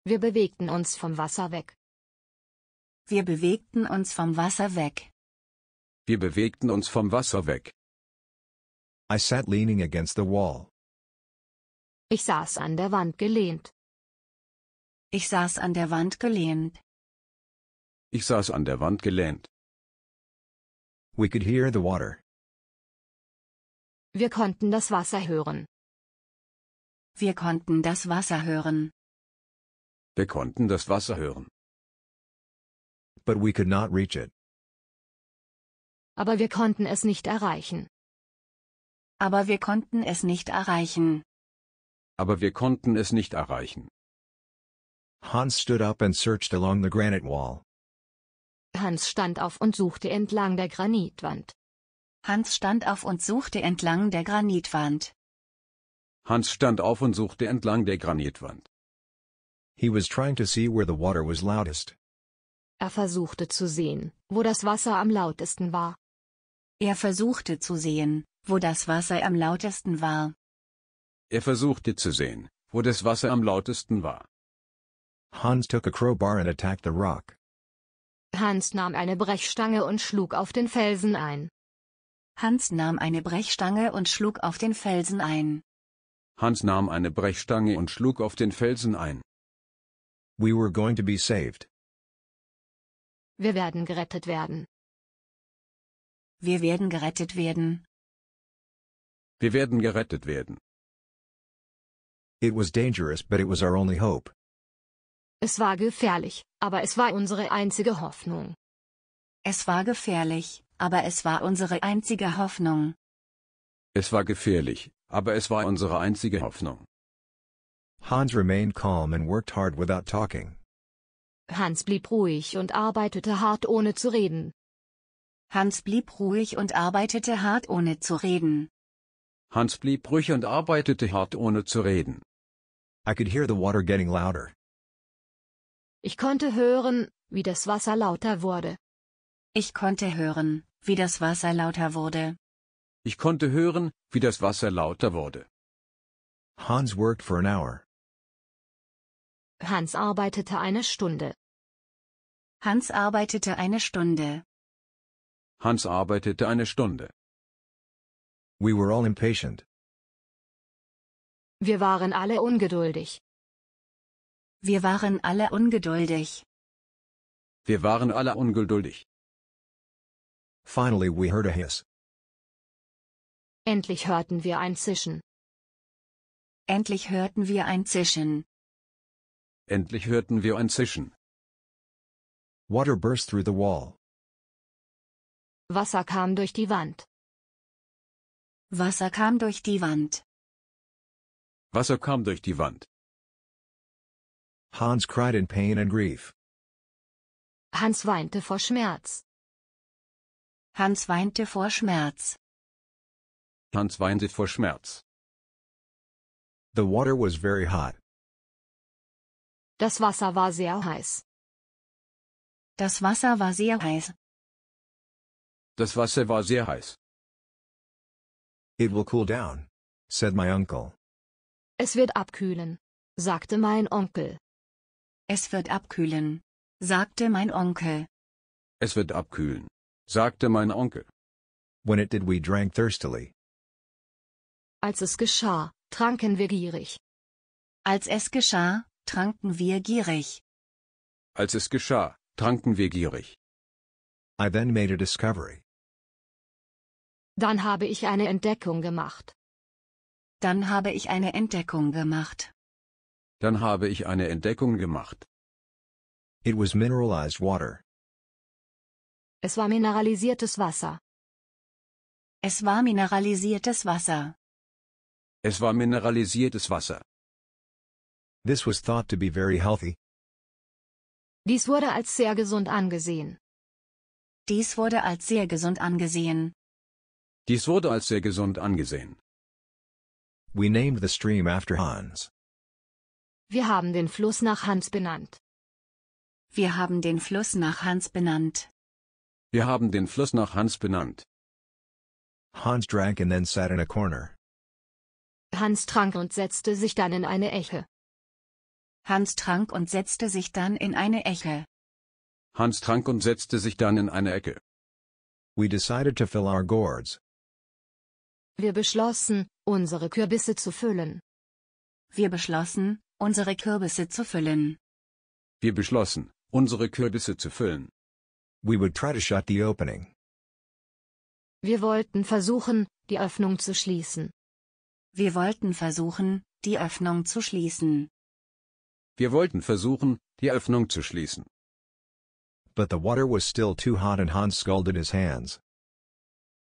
Wir bewegten uns vom Wasser weg. Wir bewegten uns vom Wasser weg. Wir bewegten uns vom Wasser weg. I sat leaning against the wall. Ich saß an der Wand gelehnt. Ich saß an der Wand gelehnt. Ich saß an der Wand gelehnt. We could hear the water. Wir konnten das Wasser hören. Wir konnten das Wasser hören. Wir konnten das Wasser hören. But we could not reach it. Aber wir konnten es nicht erreichen. Aber wir konnten es nicht erreichen. Aber wir konnten es nicht erreichen. Hans stood up and searched along the granite wall. Hans stand auf und suchte entlang der Granitwand. Hans stand auf und suchte entlang der Granitwand. Hans stand auf und suchte entlang der Granitwand. He was trying to see where the water was loudest. Er versuchte zu sehen, wo das Wasser am lautesten war. Er versuchte zu sehen, wo das Wasser am lautesten war. Er versuchte zu sehen, wo das Wasser am lautesten war. Hans took a crowbar and attacked the rock. Hans nahm eine Brechstange und schlug auf den Felsen ein. Hans nahm eine Brechstange und schlug auf den Felsen ein. Hans nahm eine Brechstange und schlug auf den Felsen ein. We were going to be saved. Wir werden gerettet werden. Wir werden gerettet werden. Wir werden gerettet werden. It was dangerous, but it was our only hope. Es war gefährlich, aber es war unsere einzige Hoffnung. Es war gefährlich, aber es war unsere einzige Hoffnung. Es war gefährlich, aber es war unsere einzige Hoffnung. Hans remained calm and worked hard without talking. Hans blieb ruhig und arbeitete hart ohne zu reden. Hans blieb ruhig und arbeitete hart ohne zu reden. Hans blieb ruhig und arbeitete hart ohne zu reden. I could hear the water getting louder. Ich konnte hören, wie das Wasser lauter wurde. Ich konnte hören, wie das Wasser lauter wurde. Ich konnte hören, wie das Wasser lauter wurde. Hans worked for an hour. Hans arbeitete eine Stunde. Hans arbeitete eine Stunde. Hans arbeitete eine Stunde. We were all impatient. Wir waren alle ungeduldig. Wir waren alle ungeduldig. Wir waren alle ungeduldig. Finally we heard a hiss. Endlich hörten wir ein Zischen. Endlich hörten wir ein Zischen. Endlich hörten wir ein Zischen. Water burst through the wall. Wasser kam durch die Wand. Wasser kam durch die Wand. Wasser kam durch die Wand. Hans cried in pain and grief. Hans weinte vor Schmerz. Hans weinte vor Schmerz. Hans weinte vor Schmerz. The water was very hot. Das Wasser war sehr heiß. Das Wasser war sehr heiß. Das Wasser war sehr heiß. It will cool down, said my uncle. Es wird abkühlen, sagte mein Onkel. Es wird abkühlen, sagte mein Onkel. Es wird abkühlen, sagte mein Onkel. When it did we drank thirstily. Als es geschah, tranken wir gierig. Als es geschah, tranken wir gierig. Als es geschah, tranken wir gierig. I then made a discovery. Dann habe ich eine Entdeckung gemacht. Dann habe ich eine Entdeckung gemacht. Dann habe ich eine Entdeckung gemacht. It was mineralized water. Es war mineralisiertes Wasser. Es war mineralisiertes Wasser. Es war mineralisiertes Wasser. This was thought to be very healthy. Dies wurde als sehr gesund angesehen. Dies wurde als sehr gesund angesehen. Dies wurde als sehr gesund angesehen. We named the stream after Hans. Wir haben den Fluss nach Hans benannt. Wir haben den Fluss nach Hans benannt. Wir haben den Fluss nach Hans benannt. Hans drank and then sat in a corner. Hans trank und setzte sich dann in eine Eche. Hans trank und setzte sich dann in eine Eche. Hans trank und setzte sich dann in eine Ecke. We decided to fill our gourds. Wir beschlossen, unsere Kürbisse zu füllen. Wir beschlossen, unsere Kürbisse zu füllen. Wir beschlossen, unsere Kürbisse zu füllen. We would try to shut the opening. Wir wollten versuchen, die Öffnung zu schließen. Wir wollten versuchen, die Öffnung zu schließen. Wir wollten versuchen, die Öffnung zu schließen. But the water was still too hot and Hans scalded his hands.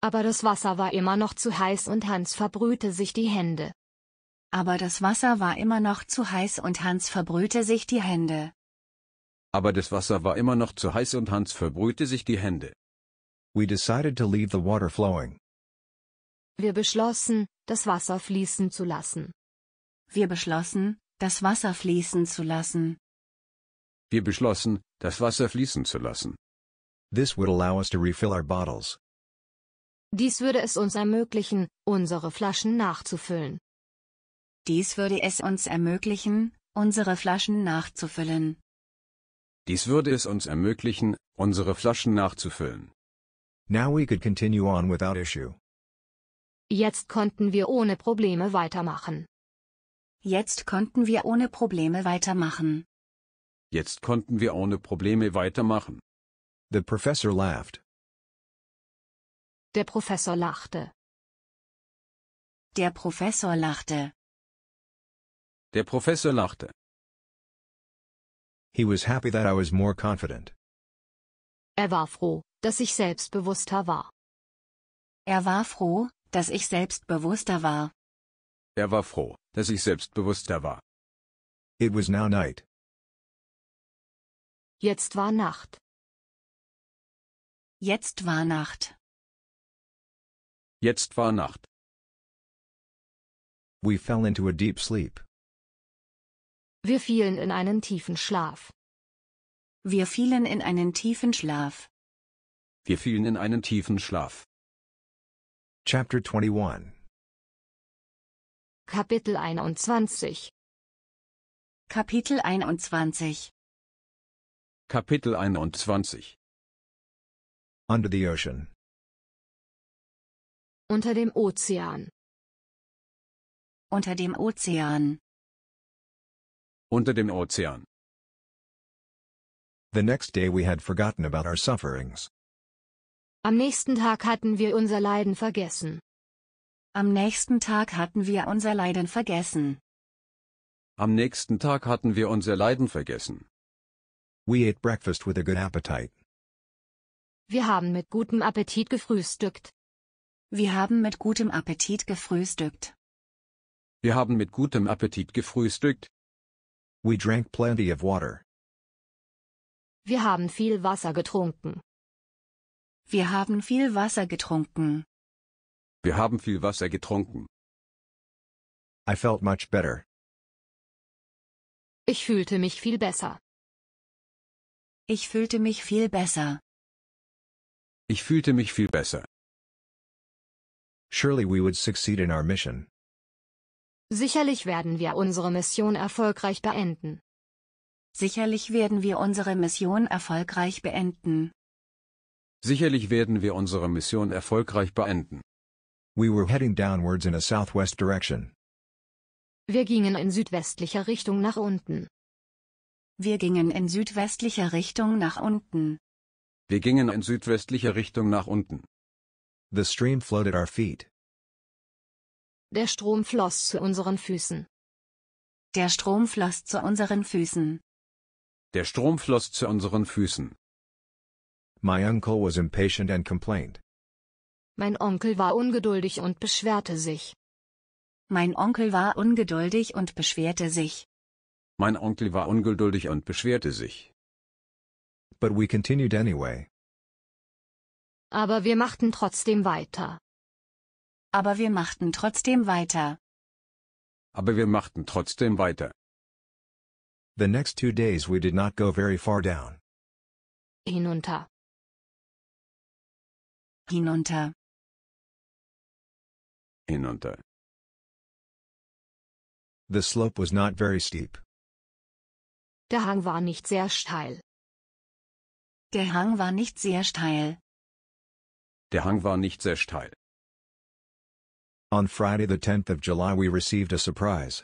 Aber das Wasser war immer noch zu heiß und Hans verbrühte sich die Hände aber das Wasser war immer noch zu heiß und Hans verbrühte sich die Hände. Aber das Wasser war immer noch zu heiß und Hans verbrühte sich die Hände. We decided to leave the water flowing. Wir beschlossen, das Wasser fließen zu lassen. Wir beschlossen, das Wasser fließen zu lassen. Wir beschlossen, das Wasser fließen zu lassen. This would allow us to refill our bottles. Dies würde es uns ermöglichen, unsere Flaschen nachzufüllen. Dies würde es uns ermöglichen, unsere Flaschen nachzufüllen. Dies würde es uns ermöglichen, unsere Flaschen nachzufüllen. Now we could continue on without issue. Jetzt konnten wir ohne Probleme weitermachen. Jetzt konnten wir ohne Probleme weitermachen. Jetzt konnten wir ohne Probleme weitermachen. The professor laughed. Der Professor lachte. Der Professor lachte. Der Professor lachte. He was happy that I was more confident. Er war froh, dass ich selbstbewusster war. Er war froh, dass ich selbstbewusster war. Er war froh, dass ich selbstbewusster war. It was now night. Jetzt war Nacht. Jetzt war Nacht. Jetzt war Nacht. We fell into a deep sleep. Wir fielen in einen tiefen Schlaf. Wir fielen in einen tiefen Schlaf. Wir fielen in einen tiefen Schlaf. Chapter 21 Kapitel 21 Kapitel 21 Kapitel 21 Under the Ocean Unter dem Ozean Unter dem Ozean unter dem Ozean. The next day we had forgotten about our sufferings. Am nächsten Tag hatten wir unser Leiden vergessen. Am nächsten Tag hatten wir unser Leiden vergessen. Am nächsten Tag hatten wir unser Leiden vergessen. We ate breakfast with a good appetite. Wir haben mit gutem Appetit gefrühstückt. Wir haben mit gutem Appetit gefrühstückt. Wir haben mit gutem Appetit gefrühstückt. We drank plenty of water. Wir haben viel Wasser getrunken. Wir haben viel Wasser getrunken. Wir haben viel Wasser getrunken. I felt much better. Ich fühlte mich viel besser. Ich fühlte mich viel besser. Ich fühlte mich viel besser. Surely we would succeed in our mission. Sicherlich werden wir unsere Mission erfolgreich beenden. Sicherlich werden wir unsere Mission erfolgreich beenden. Sicherlich werden wir unsere Mission erfolgreich beenden. We were heading downwards in a southwest direction. Wir gingen in südwestlicher Richtung nach unten. Wir gingen in südwestlicher Richtung nach unten. Wir gingen in südwestlicher Richtung nach unten. The stream flowed at our feet. Der Strom floss zu unseren Füßen. Der Strom floss zu unseren Füßen. Der Strom floss zu unseren Füßen. My uncle was impatient and complained. Mein Onkel war ungeduldig und beschwerte sich. Mein Onkel war ungeduldig und beschwerte sich. Mein Onkel war ungeduldig und beschwerte sich. But we continued anyway. Aber wir machten trotzdem weiter. Aber wir machten trotzdem weiter. Aber wir machten trotzdem weiter. The next two days we did not go very far down. Hinunter. Hinunter. Hinunter. The slope was not very steep. Der Hang war nicht sehr steil. Der Hang war nicht sehr steil. Der Hang war nicht sehr steil. On Friday the 10th of July we received a surprise.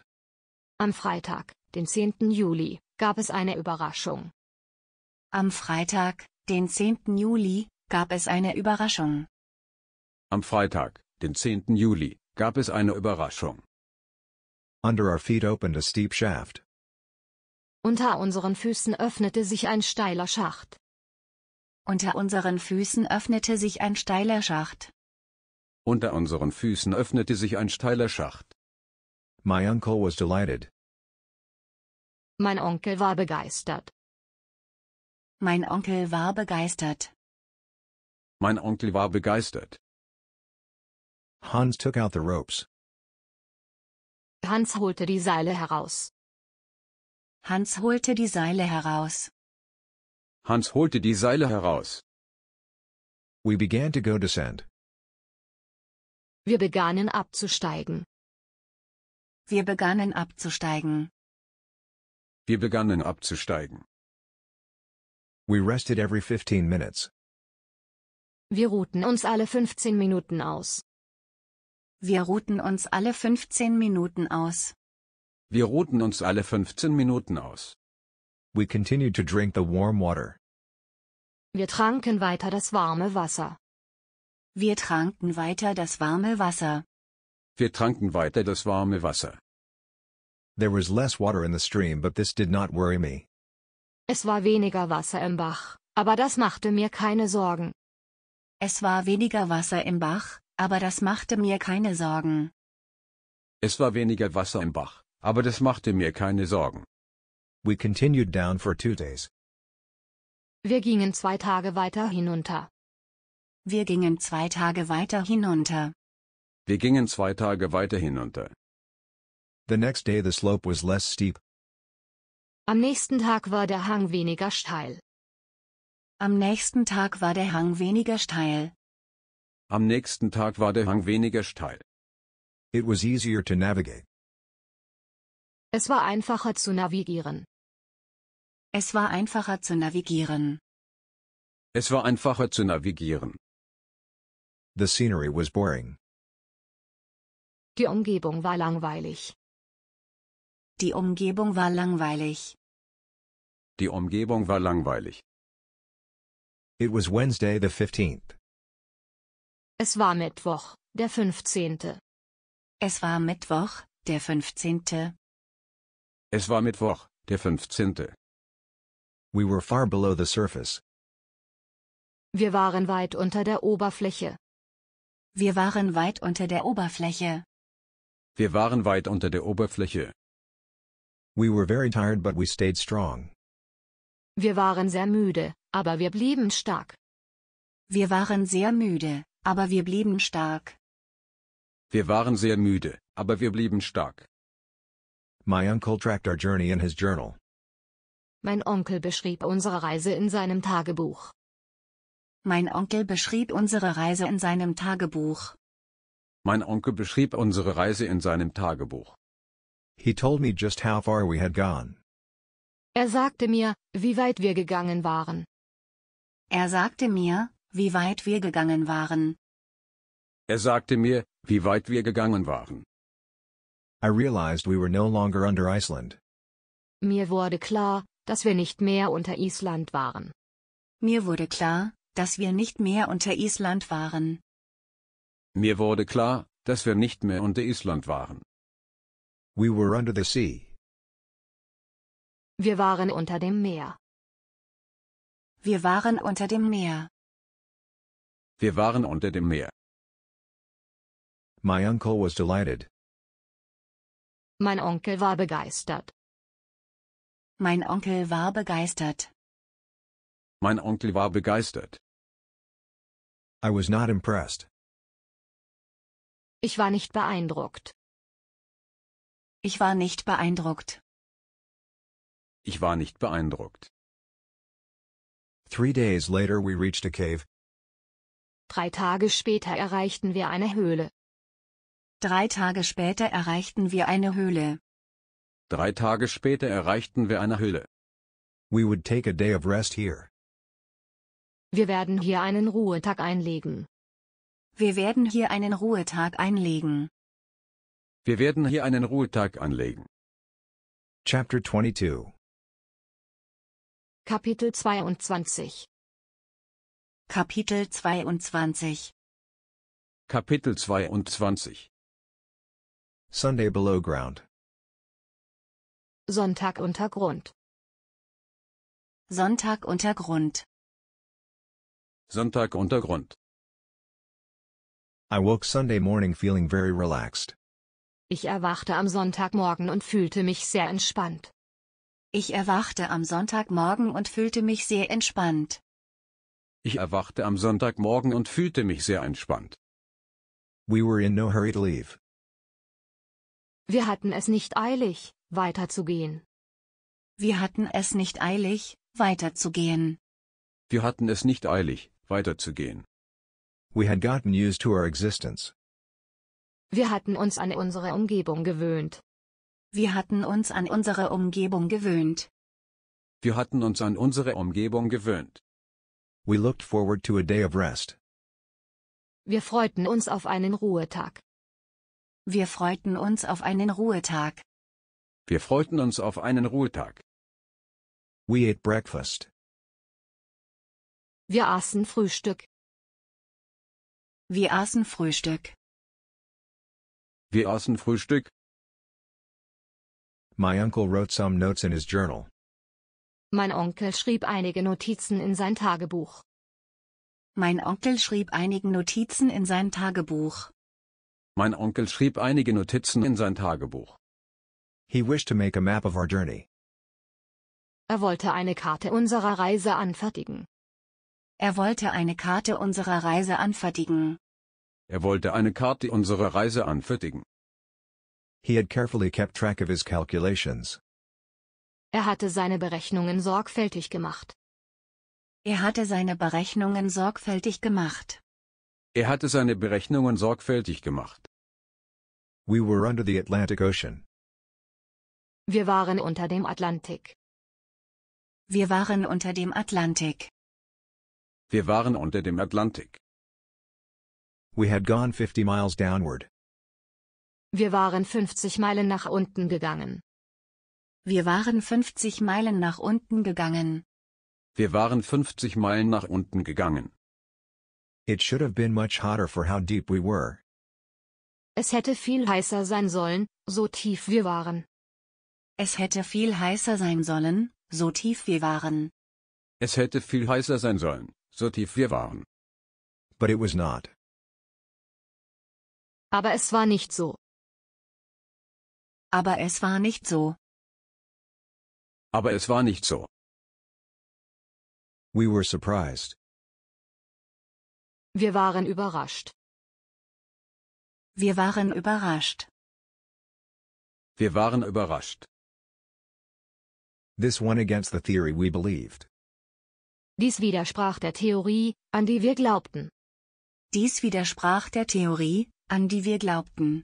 Am Freitag, den 10. Juli, gab es eine Überraschung. Am Freitag, den 10. Juli, gab es eine Überraschung. Am Freitag, den 10. Juli, gab es eine Überraschung. Under our feet opened a steep shaft. Unter unseren Füßen öffnete sich ein steiler Schacht. Unter unseren Füßen öffnete sich ein steiler Schacht. Unter unseren Füßen öffnete sich ein steiler Schacht. My uncle was delighted. Mein Onkel war begeistert. Mein Onkel war begeistert. Mein Onkel war begeistert. Hans took out the ropes. Hans holte die Seile heraus. Hans holte die Seile heraus. Hans holte die Seile heraus. We began to go descend. Wir begannen abzusteigen. Wir begannen abzusteigen. Wir begannen abzusteigen. We rested every 15 minutes. Wir ruhten uns alle 15 Minuten aus. Wir ruhten uns alle 15 Minuten aus. Wir ruhten uns alle 15 Minuten aus. We continued to drink the warm water. Wir tranken weiter das warme Wasser. Wir tranken weiter das warme Wasser. Wir tranken weiter das warme Wasser. There was less water in the stream, but this did not worry me. Es war weniger Wasser im Bach, aber das machte mir keine Sorgen. Es war weniger Wasser im Bach, aber das machte mir keine Sorgen. Es war weniger Wasser im Bach, aber das machte mir keine Sorgen. We continued down for two days. Wir gingen zwei Tage weiter hinunter. Wir gingen zwei Tage weiter hinunter. Wir gingen zwei Tage weiter hinunter. The next day the slope was less steep. Am nächsten Tag war der Hang weniger steil. Am nächsten Tag war der Hang weniger steil. Am nächsten Tag war der Hang weniger steil. It was easier to navigate. Es war einfacher zu navigieren. Es war einfacher zu navigieren. Es war einfacher zu navigieren. The scenery was boring. Die Umgebung war langweilig. Die Umgebung war langweilig. Die Umgebung war langweilig. It was Wednesday the 15th. Es war Mittwoch, der 15. Es war Mittwoch, der 15. Es war Mittwoch, der 15. We were far below the surface. Wir waren weit unter der Oberfläche. Wir waren weit unter der Oberfläche. Wir waren weit unter der Oberfläche. We were very tired but we stayed strong. Wir waren sehr müde, aber wir blieben stark. Wir waren sehr müde, aber wir blieben stark. Wir waren sehr müde, aber wir blieben stark. My uncle tracked our journey in his journal. Mein Onkel beschrieb unsere Reise in seinem Tagebuch. Mein Onkel beschrieb unsere Reise in seinem Tagebuch. Mein Onkel beschrieb unsere Reise in seinem Tagebuch. He told me just how far we had gone. Er sagte mir, wie weit wir gegangen waren. Er sagte mir, wie weit wir gegangen waren. Er sagte mir, wie weit wir gegangen waren. I realized we were no longer under Iceland. Mir wurde klar, dass wir nicht mehr unter Island waren. Mir wurde klar, dass wir nicht mehr unter Island waren. Mir wurde klar, dass wir nicht mehr unter Island waren. We were under the sea. Wir waren unter dem Meer. Wir waren unter dem Meer. Wir waren unter dem Meer. My uncle was delighted. Mein Onkel war begeistert. Mein Onkel war begeistert. Mein Onkel war begeistert. I was not impressed. Ich war nicht beeindruckt. Ich war nicht beeindruckt. Ich war nicht beeindruckt. Three days later we reached a cave. Drei Tage später erreichten wir eine Höhle. Drei Tage später erreichten wir eine Höhle. Drei Tage später erreichten wir eine Höhle. We would take a day of rest here. Wir werden hier einen Ruhetag einlegen. Wir werden hier einen Ruhetag einlegen. Wir werden hier einen Ruhetag anlegen. Chapter 22 Kapitel 22 Kapitel 22 Kapitel 22 Sunday below ground Sonntag Untergrund Sonntag Untergrund Sonntag Untergrund. I woke Sunday morning feeling very relaxed. Ich erwachte am Sonntagmorgen und fühlte mich sehr entspannt. Ich erwachte am Sonntagmorgen und fühlte mich sehr entspannt. Ich erwachte am Sonntagmorgen und fühlte mich sehr entspannt. We were in no hurry to leave. Wir hatten es nicht eilig, weiterzugehen. Wir hatten es nicht eilig, weiterzugehen. Wir hatten es nicht eilig, weiterzugehen. We had gotten used to our existence. Wir hatten uns an unsere Umgebung gewöhnt. Wir hatten uns an unsere Umgebung gewöhnt. Wir hatten uns an unsere Umgebung gewöhnt. We looked forward to a day of rest. Wir freuten uns auf einen Ruhetag. Wir freuten uns auf einen Ruhetag. Wir freuten uns auf einen Ruhetag. We ate breakfast. Wir aßen Frühstück. Wir aßen Frühstück. Wir aßen Frühstück. My uncle wrote some notes in his journal. Mein Onkel schrieb einige Notizen in sein Tagebuch. Mein Onkel schrieb einige Notizen in sein Tagebuch. Mein Onkel schrieb einige Notizen in sein Tagebuch. He wished to make a map of our journey. Er wollte eine Karte unserer Reise anfertigen. Er wollte eine Karte unserer Reise anfertigen. Er wollte eine Karte unserer Reise anfertigen. He had carefully kept track of his calculations. Er hatte seine Berechnungen sorgfältig gemacht. Er hatte seine Berechnungen sorgfältig gemacht. Er hatte seine Berechnungen sorgfältig gemacht. We were under the Atlantic Ocean. Wir waren unter dem Atlantik. Wir waren unter dem Atlantik. Wir waren unter dem Atlantik. We had gone 50 miles downward. Wir waren 50 Meilen nach unten gegangen. Wir waren 50 Meilen nach unten gegangen. Wir waren 50 Meilen nach unten gegangen. It should have been much hotter for how deep we were. Es hätte viel heißer sein sollen, so tief wir waren. Es hätte viel heißer sein sollen, so tief wir waren. Es hätte viel heißer sein sollen, so tief wir waren. But it was not. Aber es war nicht so. Aber es war nicht so. Aber es war nicht so. We were surprised. Wir waren überrascht. Wir waren überrascht. Wir waren überrascht. This one against the theory we believed. Dies widersprach der Theorie, an die wir glaubten. Dies widersprach der Theorie, an die wir glaubten.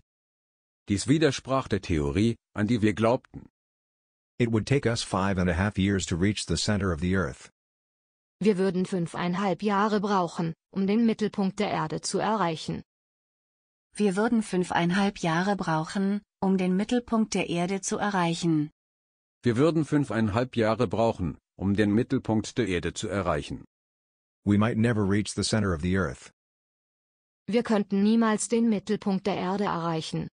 Dies widersprach der Theorie, an die wir glaubten. It would take us five and a half years to reach the center of the earth. Wir würden fünfeinhalb Jahre brauchen, um den Mittelpunkt der Erde zu erreichen. Wir würden fünfeinhalb Jahre brauchen, um den Mittelpunkt der Erde zu erreichen. Wir würden fünfeinhalb Jahre brauchen, um den Mittelpunkt der Erde zu erreichen. We might never reach the center of the earth. Wir könnten niemals den Mittelpunkt der Erde erreichen.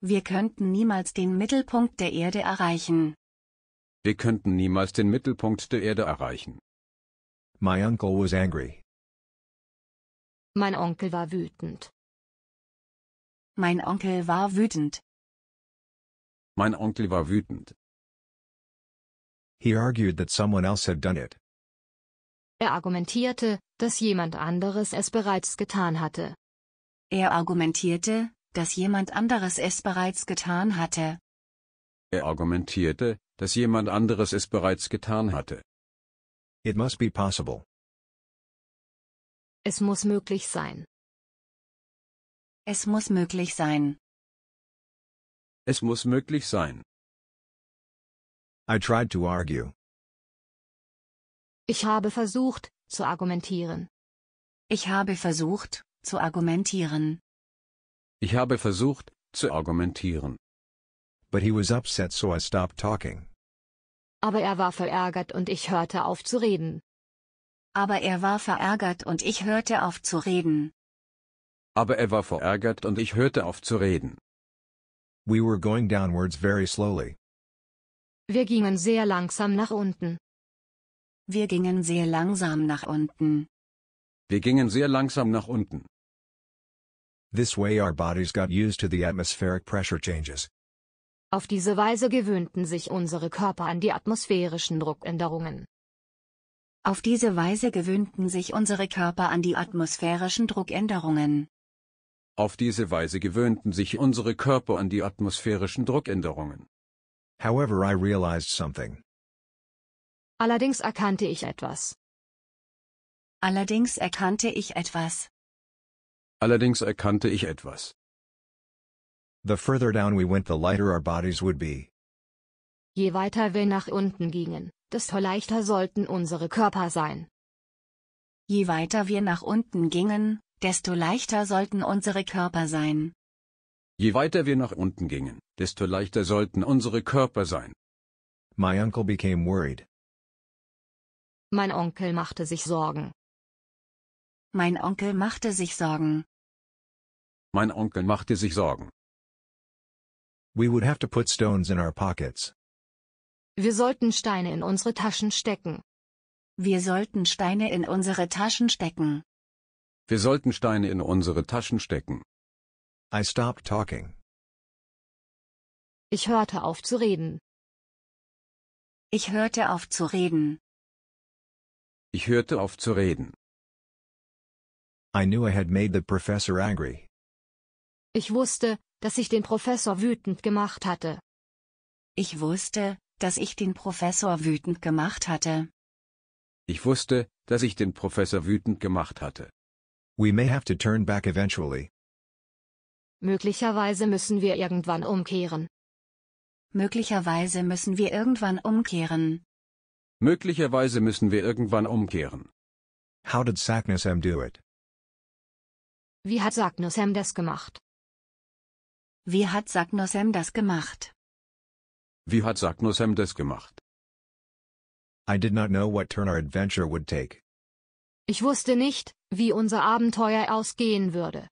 Wir könnten niemals den Mittelpunkt der Erde erreichen. Wir könnten niemals den Mittelpunkt der Erde erreichen. My uncle was angry. Mein Onkel war wütend. Mein Onkel war wütend. Mein Onkel war wütend. He argued that someone else had done it. Er argumentierte, dass jemand anderes es bereits getan hatte. Er argumentierte, dass jemand anderes es bereits getan hatte. Er argumentierte, dass jemand anderes es bereits getan hatte. It must be possible. Es muss möglich sein. Es muss möglich sein. Es muss möglich sein. I tried to argue. Ich habe versucht, zu argumentieren. Ich habe versucht, zu argumentieren. Ich habe versucht, zu argumentieren. But he was upset so I stopped talking. Aber er war verärgert und ich hörte auf zu reden. Aber er war verärgert und ich hörte auf zu reden. Aber er war verärgert und ich hörte auf zu reden. We were going downwards very slowly. Wir gingen sehr langsam nach unten. Wir gingen sehr langsam nach unten. Wir gingen sehr langsam nach unten. This way our bodies got used to the atmospheric pressure changes. Auf diese Weise gewöhnten sich unsere Körper an die atmosphärischen Druckänderungen. Auf diese Weise gewöhnten sich unsere Körper an die atmosphärischen Druckänderungen. Auf diese Weise gewöhnten sich unsere Körper an die atmosphärischen Druckänderungen. However I realized something. Allerdings erkannte ich etwas. Allerdings erkannte ich etwas. Allerdings erkannte ich etwas. The further down we went the lighter our bodies would be. Je weiter wir nach unten gingen, desto leichter sollten unsere Körper sein. Je weiter wir nach unten gingen, desto leichter sollten unsere Körper sein. Je weiter wir nach unten gingen, desto leichter sollten unsere Körper sein. My uncle became worried. Mein Onkel machte sich Sorgen. Mein Onkel machte sich Sorgen. Mein Onkel machte sich Sorgen. We would have to put stones in our pockets. Wir sollten Steine in unsere Taschen stecken. Wir sollten Steine in unsere Taschen stecken. Wir sollten Steine in unsere Taschen stecken. I stopped talking. Ich hörte auf zu reden. Ich hörte auf zu reden. Ich hörte auf zu reden. I knew I had made the professor angry. Ich wusste, dass ich den Professor wütend gemacht hatte. Ich wusste, dass ich den Professor wütend gemacht hatte. Ich wusste, dass ich den Professor wütend gemacht hatte. We may have to turn back eventually. Möglicherweise müssen wir irgendwann umkehren. Möglicherweise müssen wir irgendwann umkehren. Möglicherweise müssen wir irgendwann umkehren. How did Saknussemm do it? Wie hat Saknussemm das gemacht? Wie hat Saknussemm das gemacht? Wie hat Saknussemm das gemacht? I did not know what turn our adventure would take. Ich wusste nicht, wie unser Abenteuer ausgehen würde.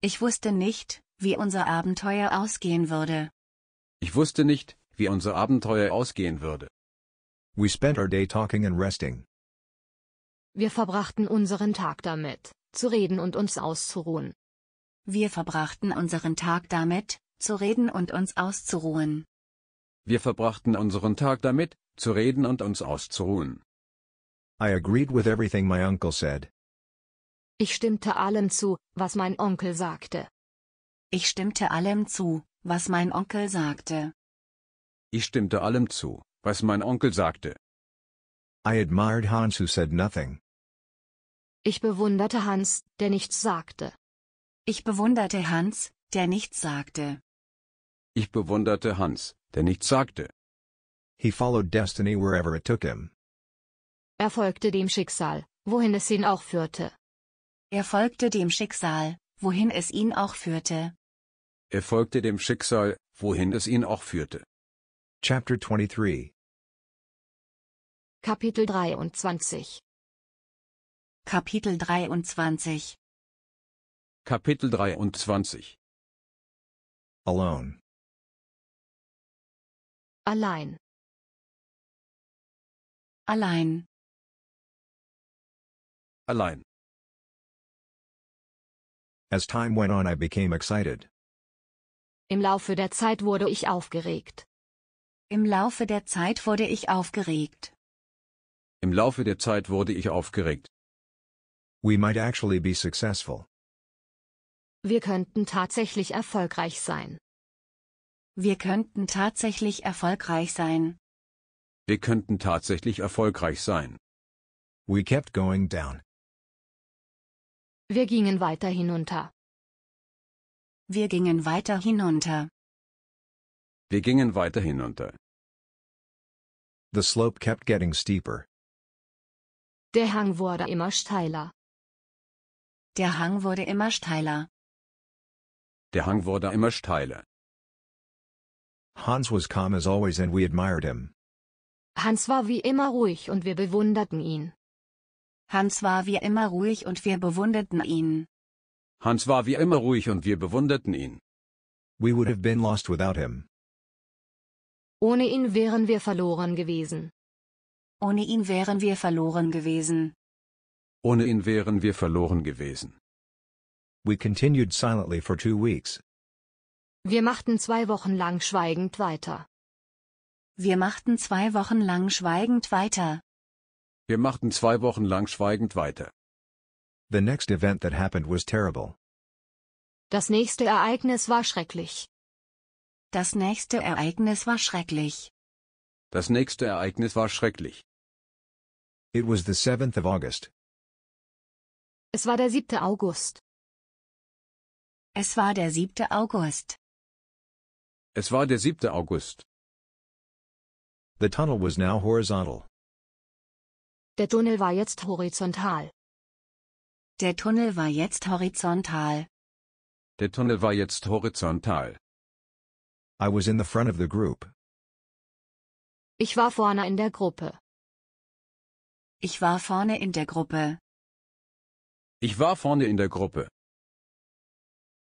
Ich wusste nicht, wie unser Abenteuer ausgehen würde. Ich wusste nicht, wie unser Abenteuer ausgehen würde. We spent our day talking and resting. Wir verbrachten unseren Tag damit, zu reden und uns auszuruhen. Wir verbrachten unseren Tag damit, zu reden und uns auszuruhen. Wir verbrachten unseren Tag damit, zu reden und uns auszuruhen. I agreed with everything my uncle said. Ich stimmte allem zu, was mein Onkel sagte. Ich stimmte allem zu, was mein Onkel sagte. Ich stimmte allem zu, was mein Onkel sagte. I admired Hans who said nothing. Ich bewunderte Hans, der nichts sagte. Ich bewunderte Hans, der nichts sagte. Ich bewunderte Hans, der nichts sagte. He followed destiny wherever it took him. Er folgte dem Schicksal, wohin es ihn auch führte. Er folgte dem Schicksal, wohin es ihn auch führte. Er folgte dem Schicksal, wohin es ihn auch führte. Chapter 23 Kapitel 23 Kapitel 23 Kapitel 23 Alone Allein Allein Allein As time went on I became excited. Im Laufe der Zeit wurde ich aufgeregt. Im Laufe der Zeit wurde ich aufgeregt. Im Laufe der Zeit wurde ich aufgeregt. We might actually be successful. Wir könnten tatsächlich erfolgreich sein. Wir könnten tatsächlich erfolgreich sein. Wir könnten tatsächlich erfolgreich sein. We kept going down. Wir gingen weiter hinunter. Wir gingen weiter hinunter. Wir gingen weiter hinunter. The slope kept getting steeper. Der Hang wurde immer steiler. Der Hang wurde immer steiler. Der Hang wurde immer steiler. Hans was calm as always and we admired him. Hans war wie immer ruhig und wir bewunderten ihn. Hans war wie immer ruhig und wir bewunderten ihn. Hans war wie immer ruhig und wir bewunderten ihn. We would have been lost without him. Ohne ihn wären wir verloren gewesen. Ohne ihn wären wir verloren gewesen. Ohne ihn wären wir verloren gewesen. We continued silently for two weeks. Wir machten zwei Wochen lang schweigend weiter. Wir machten zwei Wochen lang schweigend weiter. Wir machten zwei Wochen lang schweigend weiter. The next event that happened was terrible. Das nächste Ereignis war schrecklich. Das nächste Ereignis war schrecklich. Das nächste Ereignis war schrecklich. It was the 7th of August. Es war der 7. August. Es war der 7. August. Es war der 7. August. The tunnel was now horizontal. Der Tunnel war jetzt horizontal. Der Tunnel war jetzt horizontal. Der Tunnel war jetzt horizontal. I was in the front of the group. Ich war vorne in der Gruppe. Ich war vorne in der Gruppe. Ich war vorne in der Gruppe.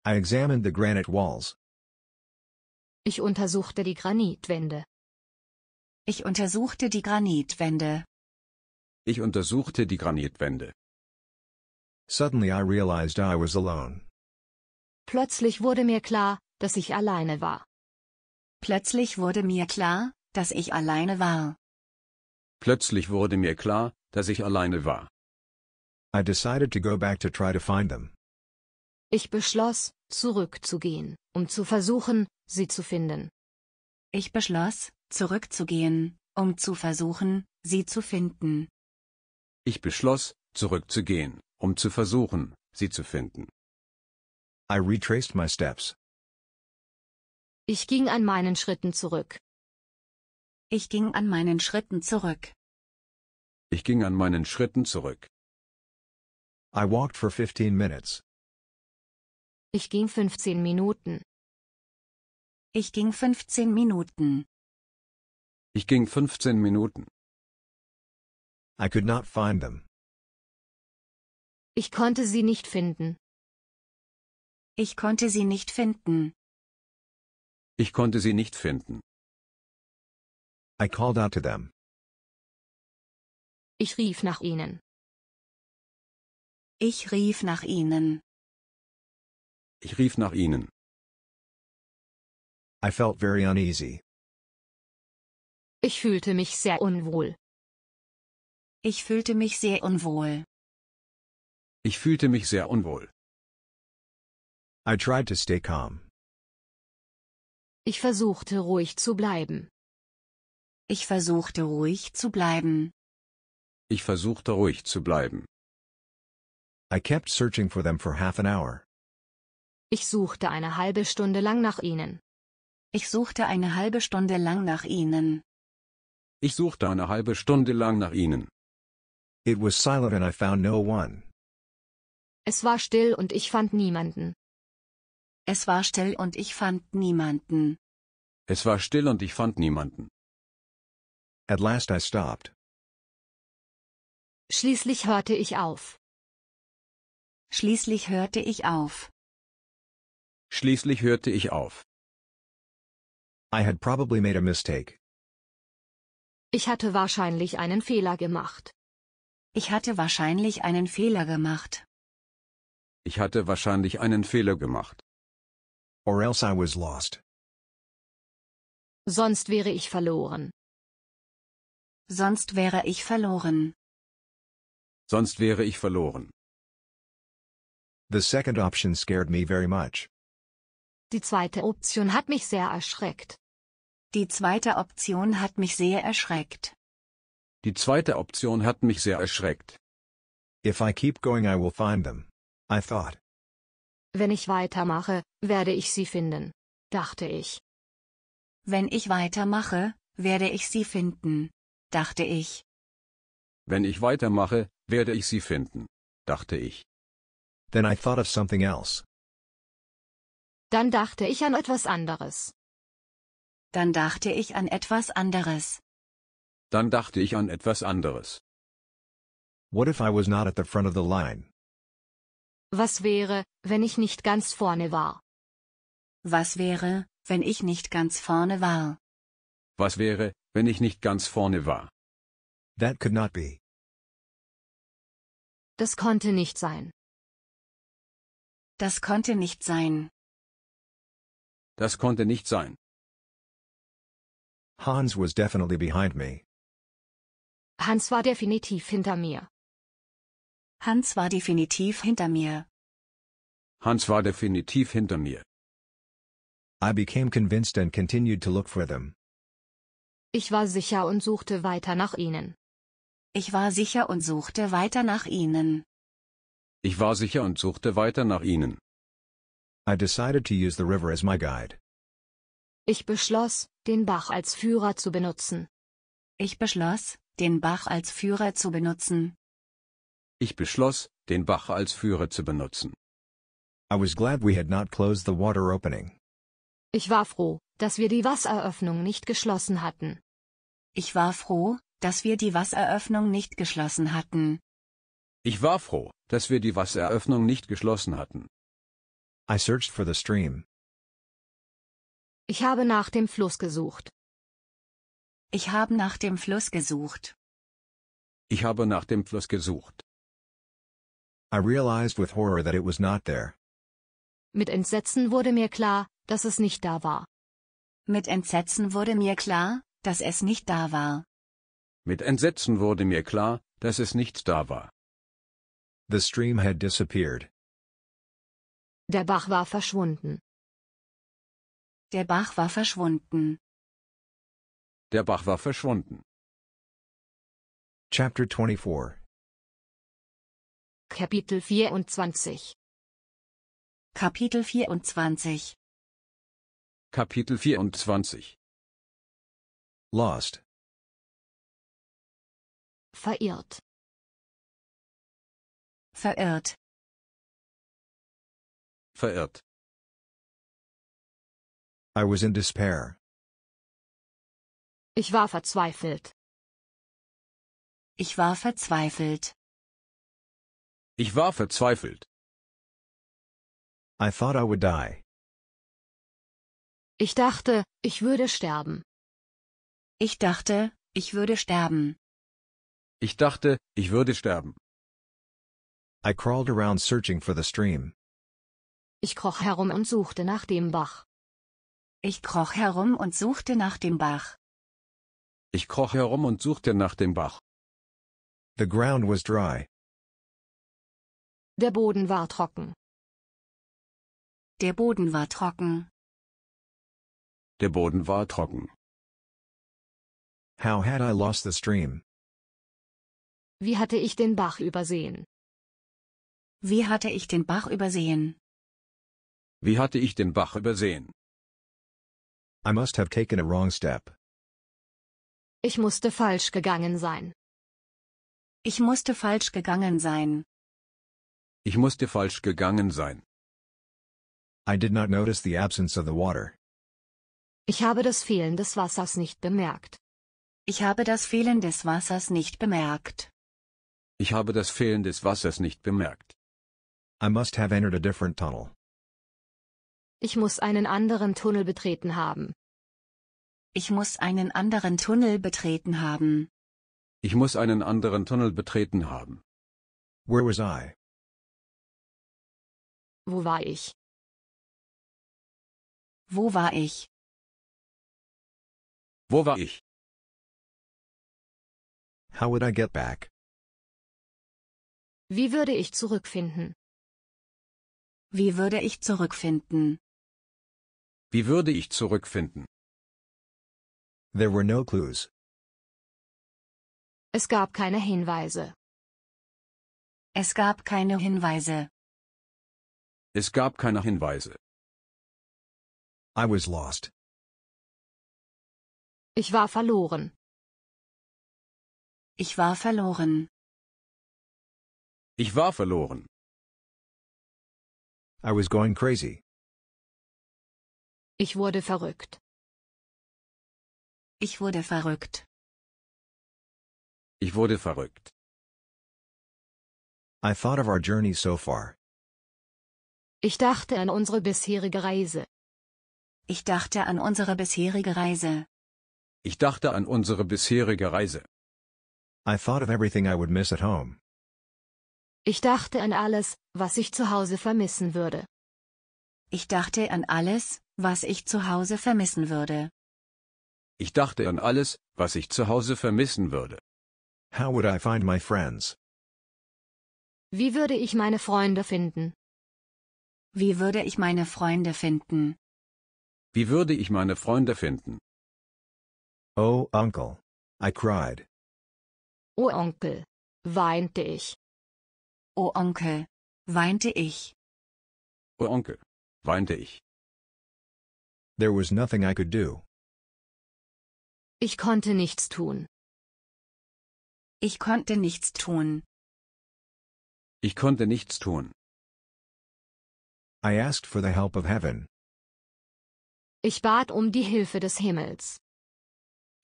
I examined the granite walls. Ich untersuchte die Granitwände. Ich untersuchte die Granitwände. Ich untersuchte die Granitwände. Suddenly I realized I was alone. Plötzlich wurde mir klar, dass ich alleine war. Plötzlich wurde mir klar, dass ich alleine war. Plötzlich wurde mir klar, dass ich alleine war. I decided to go back to try to find them. Ich beschloss, zurückzugehen, um zu versuchen, sie zu finden. Ich beschloss, zurückzugehen, um zu versuchen, sie zu finden. Ich beschloss, zurückzugehen, um zu versuchen, sie zu finden. I retraced my steps. Ich ging an meinen Schritten zurück. Ich ging an meinen Schritten zurück. Ich ging an meinen Schritten zurück. I walked for 15 minutes. Ich ging 15 Minuten. Ich ging 15 Minuten. Ich ging 15 Minuten. I could not find them. Ich konnte sie nicht finden. Ich konnte sie nicht finden. Ich konnte sie nicht finden. I called out to them. Ich rief nach ihnen. Ich rief nach ihnen. Ich rief nach ihnen. I felt very uneasy. Ich fühlte mich sehr unwohl. Ich fühlte mich sehr unwohl. Ich fühlte mich sehr unwohl. I tried to stay calm. Ich versuchte ruhig zu bleiben. Ich versuchte ruhig zu bleiben. Ich versuchte ruhig zu bleiben. I kept searching for them for half an hour. Ich suchte eine halbe Stunde lang nach ihnen. Ich suchte eine halbe Stunde lang nach ihnen. Ich suchte eine halbe Stunde lang nach ihnen. It was silent and I found no one. Es war still und ich fand niemanden. Es war still und ich fand niemanden. Es war still und ich fand niemanden. At last I stopped. Schließlich hörte ich auf. Schließlich hörte ich auf. Schließlich hörte ich auf. I had probably made a mistake. Ich hatte wahrscheinlich einen Fehler gemacht. Ich hatte wahrscheinlich einen Fehler gemacht. Ich hatte wahrscheinlich einen Fehler gemacht. Or else I was lost. Sonst wäre ich verloren. Sonst wäre ich verloren. Sonst wäre ich verloren. The second option scared me very much. Die zweite Option hat mich sehr erschreckt. Die zweite Option hat mich sehr erschreckt. Die zweite Option hat mich sehr erschreckt. If I keep going I will find them. I thought. Wenn ich weitermache, werde ich sie finden, dachte ich. Wenn ich weitermache, werde ich sie finden, dachte ich. Wenn ich weitermache, werde ich sie finden, dachte ich. Then I thought of something else. Dann dachte ich an etwas anderes. Dann dachte ich an etwas anderes. Dann dachte ich an etwas anderes. What if I was not at the front of the line? Was wäre, wenn ich nicht ganz vorne war? Was wäre, wenn ich nicht ganz vorne war? Was wäre, wenn ich nicht ganz vorne war? That could not be. Das konnte nicht sein. Das konnte nicht sein. Das konnte nicht sein. Hans was definitely behind me. Hans war definitiv hinter mir. Hans war definitiv hinter mir. Hans war definitiv hinter mir. I became convinced and continued to look for them. Ich war sicher und suchte weiter nach ihnen. Ich war sicher und suchte weiter nach ihnen. Ich war sicher und suchte weiter nach ihnen. I decided to use the river as my guide. Ich beschloss, den Bach als Führer zu benutzen. Ich beschloss, den Bach als Führer zu benutzen. Ich beschloss, den Bach als Führer zu benutzen. I was glad we had not closed the water opening. Ich war froh, dass wir die Wasseröffnung nicht geschlossen hatten. Ich war froh, dass wir die Wasseröffnung nicht geschlossen hatten. Ich war froh, dass wir die Wasseröffnung nicht geschlossen hatten. I searched for the stream. Ich habe nach dem Fluss gesucht. Ich habe nach dem Fluss gesucht. Ich habe nach dem Fluss gesucht. I realized with horror that it was not there. Mit Entsetzen wurde mir klar, dass es nicht da war. Mit Entsetzen wurde mir klar, dass es nicht da war. Mit Entsetzen wurde mir klar, dass es nicht da war. The stream had disappeared. Der Bach war verschwunden. Der Bach war verschwunden. Der Bach war verschwunden. Chapter 24 Kapitel 24 Kapitel 24 Kapitel 24 Lost Verirrt Verirrt Verirrt I was in despair. Ich war verzweifelt. Ich war verzweifelt. Ich war verzweifelt. I thought I would die. Ich dachte, ich würde sterben. Ich dachte, ich würde sterben. Ich dachte, ich würde sterben. I crawled around searching for the stream. Ich kroch herum und suchte nach dem Bach. Ich kroch herum und suchte nach dem Bach. Ich kroch herum und suchte nach dem Bach. The ground was dry. Der Boden war trocken. Der Boden war trocken. Der Boden war trocken. How had I lost the stream? Wie hatte ich den Bach übersehen? Wie hatte ich den Bach übersehen? Wie hatte ich den Bach übersehen? I must have taken a wrong step. Ich musste falsch gegangen sein. Ich musste falsch gegangen sein. Ich musste falsch gegangen sein. I did not notice the absence of the water. Ich habe das Fehlen des Wassers nicht bemerkt. Ich habe das Fehlen des Wassers nicht bemerkt. Ich habe das Fehlen des Wassers nicht bemerkt. I must have entered a different tunnel. Ich muss einen anderen Tunnel betreten haben. Ich muss einen anderen Tunnel betreten haben. Ich muss einen anderen Tunnel betreten haben. Where was I? Wo war ich? Wo war ich? Wo war ich? How would I get back? Wie würde ich zurückfinden? Wie würde ich zurückfinden? Wie würde ich zurückfinden? There were no clues. Es gab keine Hinweise. Es gab keine Hinweise. Es gab keine Hinweise. I was lost. Ich war verloren. Ich war verloren. Ich war verloren. I was going crazy. Ich wurde verrückt. Ich wurde verrückt. Ich wurde verrückt. I thought of our journey so far. Ich dachte an unsere bisherige Reise. Ich dachte an unsere bisherige Reise. Ich dachte an unsere bisherige Reise. I thought of everything I would miss at home. Ich dachte an alles, was ich zu Hause vermissen würde. Ich dachte an alles, was ich zu Hause vermissen würde. Ich dachte an alles, was ich zu Hause vermissen würde. How would I find my friends? Wie würde ich meine Freunde finden? Wie würde ich meine Freunde finden? Wie würde ich meine Freunde finden? Oh, Uncle. I cried. Oh, Onkel. Weinte ich. Oh, Onkel. Weinte ich. Oh, Onkel. Weinte ich. There was nothing I could do. Ich konnte nichts tun. Ich konnte nichts tun. Ich konnte nichts tun. I asked for the help of heaven. Ich bat um die Hilfe des Himmels.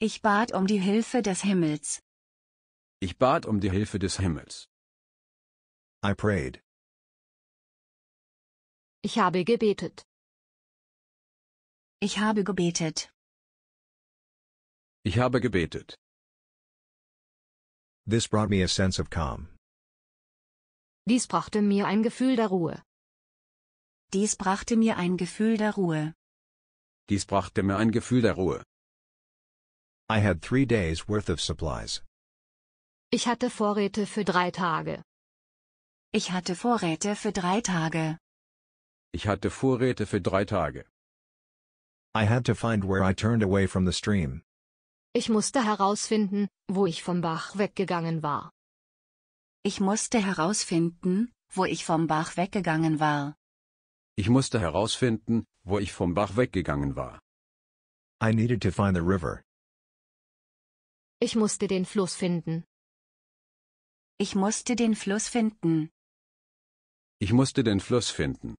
Ich bat um die Hilfe des Himmels. Ich bat um die Hilfe des Himmels. I prayed. Ich habe gebetet. Ich habe gebetet. Ich habe gebetet. This brought me a sense of calm. Dies brachte mir ein Gefühl der Ruhe. Dies brachte mir ein Gefühl der Ruhe. Dies brachte mir ein Gefühl der Ruhe. I had three days worth of supplies. Ich hatte Vorräte für drei Tage. Ich hatte Vorräte für drei Tage. Ich hatte Vorräte für drei Tage. I had to find where I turned away from the stream. Ich musste herausfinden, wo ich vom Bach weggegangen war. Ich musste herausfinden, wo ich vom Bach weggegangen war. Ich musste herausfinden, wo ich vom Bach weggegangen war. I needed to find the river. Ich musste den Fluss finden. Ich musste den Fluss finden. Ich musste den Fluss finden.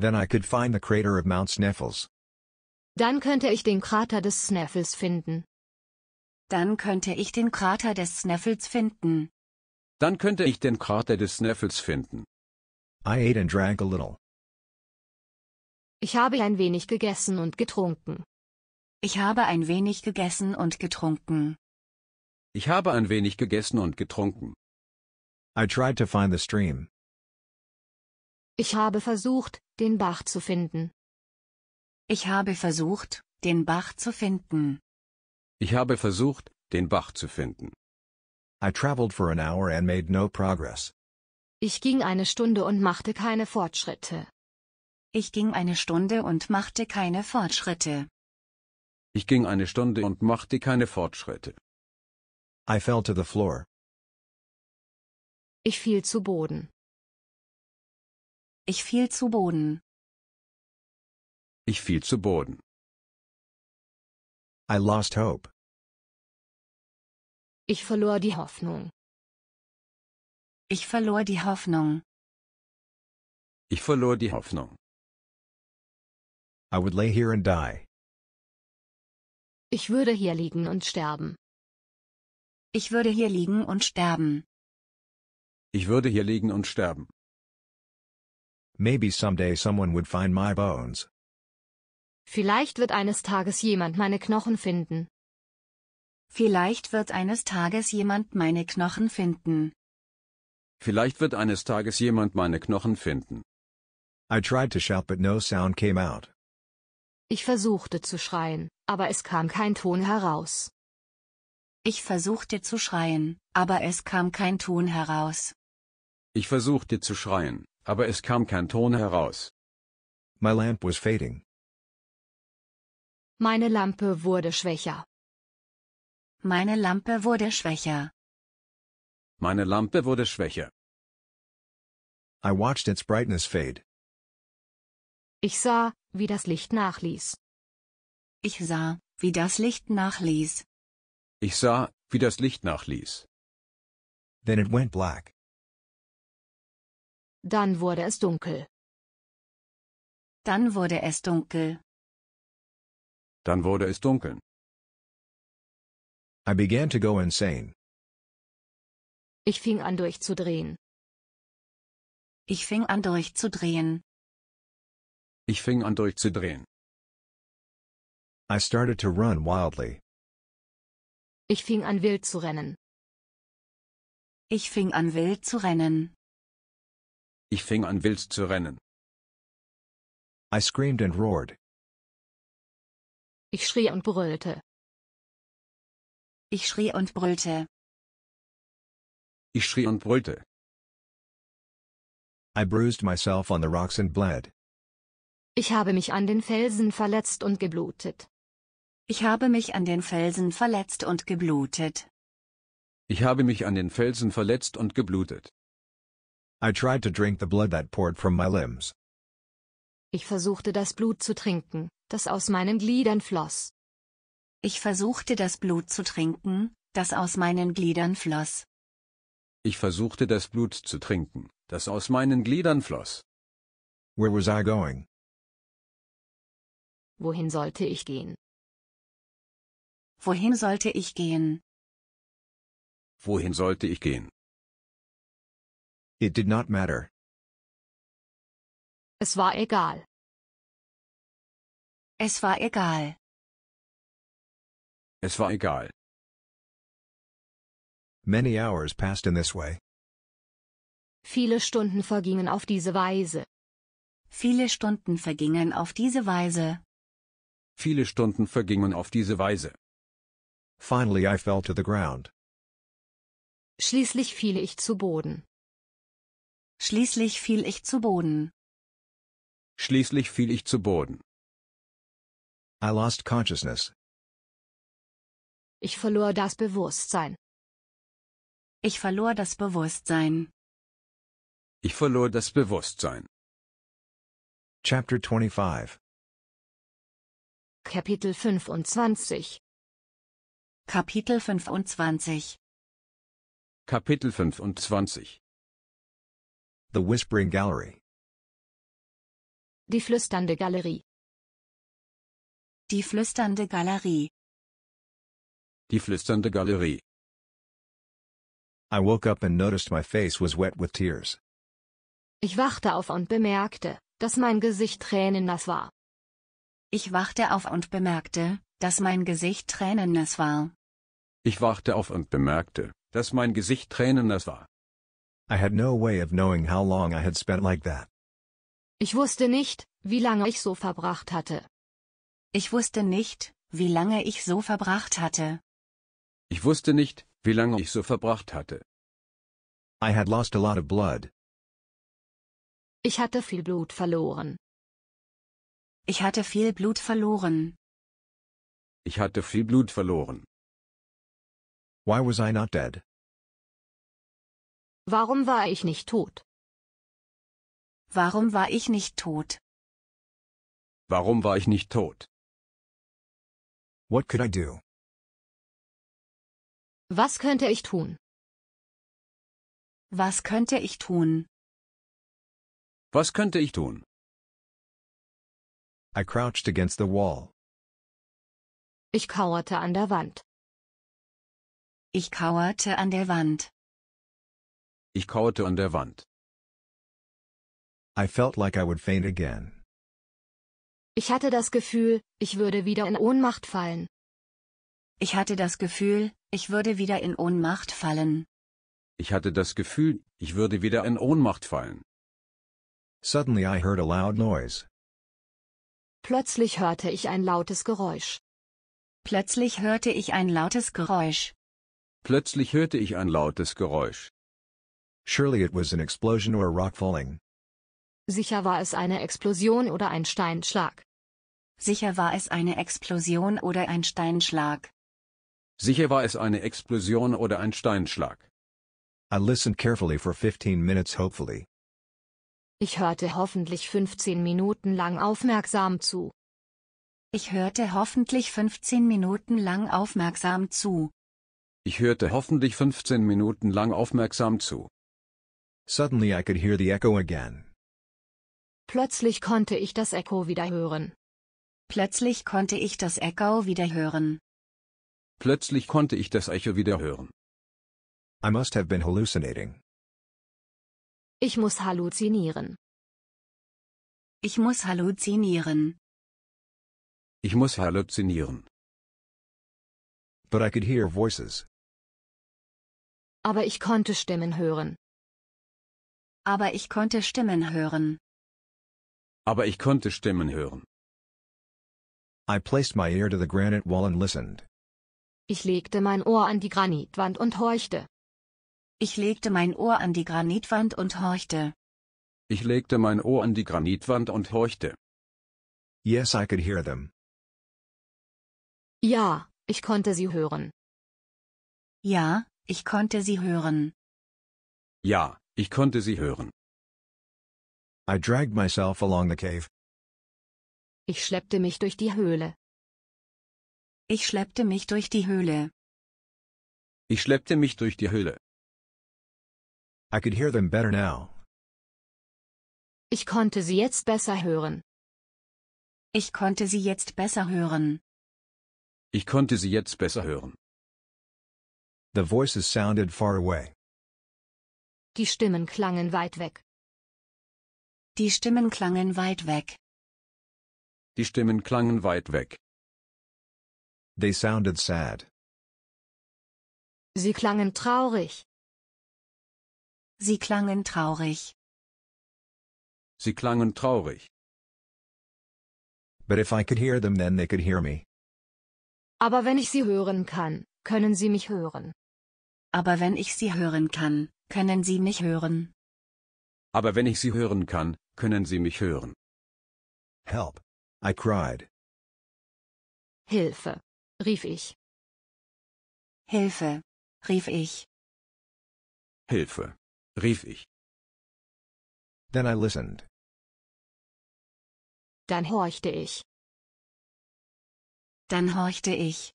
Then I could find the crater of Mount Sneffels. Dann könnte ich den Krater des Sneffels finden. Dann könnte ich den Krater des Snaffles finden. Dann könnte ich den Krater des Snaffles finden. I ate and drank a little. Ich habe ein wenig gegessen und getrunken. Ich habe ein wenig gegessen und getrunken. Ich habe ein wenig gegessen und getrunken. I tried to find the stream. Ich habe versucht, den Bach zu finden. Ich habe versucht, den Bach zu finden. Ich habe versucht, den Bach zu finden. I traveled for an hour and made no progress. Ich ging eine Stunde und machte keine Fortschritte. Ich ging eine Stunde und machte keine Fortschritte. Ich ging eine Stunde und machte keine Fortschritte. I fell to the floor. Ich fiel zu Boden. Ich fiel zu Boden. Ich fiel zu Boden. I lost hope. Ich verlor die Hoffnung. Ich verlor die Hoffnung. Ich verlor die Hoffnung. I would lay here and die. Ich würde hier liegen und sterben. Ich würde hier liegen und sterben. Ich würde hier liegen und sterben. Maybe someday someone would find my bones. Vielleicht wird eines Tages jemand meine Knochen finden. Vielleicht wird eines Tages jemand meine Knochen finden. Vielleicht wird eines Tages jemand meine Knochen finden. I tried to shout but no sound came out. Ich versuchte zu schreien, aber es kam kein Ton heraus. Ich versuchte zu schreien, aber es kam kein Ton heraus. Ich versuchte zu schreien, aber es kam kein Ton heraus. My lamp was fading. Meine Lampe wurde schwächer. Meine Lampe wurde schwächer. Meine Lampe wurde schwächer. I watched its brightness fade. Ich sah, wie das Licht nachließ. Ich sah, wie das Licht nachließ. Ich sah, wie das Licht nachließ. Then it went black. Dann wurde es dunkel. Dann wurde es dunkel. Dann wurde es dunkel. I began to go insane. Ich fing an durchzudrehen. Ich fing an durchzudrehen. Ich fing an durchzudrehen. I started to run wildly. Ich fing an wild zu rennen. Ich fing an wild zu rennen. Ich fing an wild zu rennen. I screamed and roared. Ich schrie und brüllte. Ich schrie und brüllte. Ich schrie und brüllte. I bruised myself on the rocks and bled. Ich habe mich an den Felsen verletzt und geblutet. Ich habe mich an den Felsen verletzt und geblutet. Ich habe mich an den Felsen verletzt und geblutet. I tried to drink the blood that poured from my limbs. Ich versuchte das Blut zu trinken, das aus meinen Gliedern floss. Ich versuchte das Blut zu trinken, das aus meinen Gliedern floss. Ich versuchte das Blut zu trinken, das aus meinen Gliedern floss. Where was I going? Wohin sollte ich gehen? Wohin sollte ich gehen? Wohin sollte ich gehen? It did not matter. Es war egal. Es war egal. Es war egal. Many hours passed in this way. Viele Stunden vergingen auf diese Weise. Viele Stunden vergingen auf diese Weise. Viele Stunden vergingen auf diese Weise. Finally I fell to the ground. Schließlich fiel ich zu Boden. Schließlich fiel ich zu Boden. Schließlich fiel ich zu Boden. I lost consciousness. Ich verlor das Bewusstsein. Ich verlor das Bewusstsein. Ich verlor das Bewusstsein. Chapter 25 Kapitel 25 Kapitel 25 Kapitel 25 The Whispering Gallery Die flüsternde Galerie die flüsternde Galerie. Die flüsternde Galerie. I woke up and noticed my face was wet with tears. Ich wachte auf und bemerkte, dass mein Gesicht tränennass war. Ich wachte auf und bemerkte, dass mein Gesicht tränennass war. Ich wachte auf und bemerkte, dass mein Gesicht tränennass war. I had no way of knowing how long I had spent like that. Ich wusste nicht, wie lange ich so verbracht hatte. Ich wusste nicht, wie lange ich so verbracht hatte. Ich wusste nicht, wie lange ich so verbracht hatte. I had lost a lot of blood. Ich hatte viel Blut verloren. Ich hatte viel Blut verloren. Ich hatte viel Blut verloren. Why was I not dead? Warum war ich nicht tot? Warum war ich nicht tot? Warum war ich nicht tot? What could I do? Was könnte ich tun? Was könnte ich tun? Was könnte ich tun? I crouched against the wall. Ich kauerte an der Wand. Ich kauerte an der Wand. Ich kauerte an der Wand. I felt like I would faint again. Ich hatte das Gefühl, ich würde wieder in Ohnmacht fallen. Ich hatte das Gefühl, ich würde wieder in Ohnmacht fallen. Ich hatte das Gefühl, ich würde wieder in Ohnmacht fallen. Suddenly I heard a loud noise. Plötzlich hörte ich ein lautes Geräusch. Plötzlich hörte ich ein lautes Geräusch. Plötzlich hörte ich ein lautes Geräusch. Surely it was an explosion or rock falling. Sicher war es eine Explosion oder ein Steinschlag. Sicher war es eine Explosion oder ein Steinschlag. Sicher war es eine Explosion oder ein Steinschlag. I listened carefully for 15 minutes hopefully. Ich hörte hoffentlich 15 Minuten lang aufmerksam zu. Ich hörte hoffentlich 15 Minuten lang aufmerksam zu. Ich hörte hoffentlich 15 Minuten lang aufmerksam zu. Suddenly I could hear the echo again. Plötzlich konnte ich das Echo wieder hören. Plötzlich konnte ich das Echo wieder hören. Plötzlich konnte ich das Echo wieder hören. I must have been hallucinating. Ich muss halluzinieren. Ich muss halluzinieren. Ich muss halluzinieren. But I could hear voices. Aber ich konnte Stimmen hören. Aber ich konnte Stimmen hören. Aber ich konnte Stimmen hören. I placed my ear to the granite wall and listened. Ich legte mein Ohr an die Granitwand und horchte. Ich legte mein Ohr an die Granitwand und horchte. Ich legte mein Ohr an die Granitwand und horchte. Yes, I could hear them. Ja, ich konnte sie hören. Ja, ich konnte sie hören. Ja, ich konnte sie hören. I dragged myself along the cave, ich schleppte mich durch die Höhle. Ich schleppte mich durch die Höhle. Ich schleppte mich durch die Höhle. I could hear them better now. Ich konnte sie jetzt besser hören. Ich konnte sie jetzt besser hören. Ich konnte sie jetzt besser hören. The voices sounded far away. Die Stimmen klangen weit weg. Die Stimmen klangen weit weg. Die Stimmen klangen weit weg. They sounded sad. Sie klangen traurig. Sie klangen traurig. Sie klangen traurig. But if I could hear them then they could hear me. Aber wenn ich sie hören kann, können sie mich hören. Aber wenn ich sie hören kann, können sie mich hören. Aber wenn ich sie hören kann, können sie mich hören. Help. I cried. Hilfe, rief ich. Hilfe, rief ich. Hilfe, rief ich. Then I listened. Dann horchte ich. Dann horchte ich.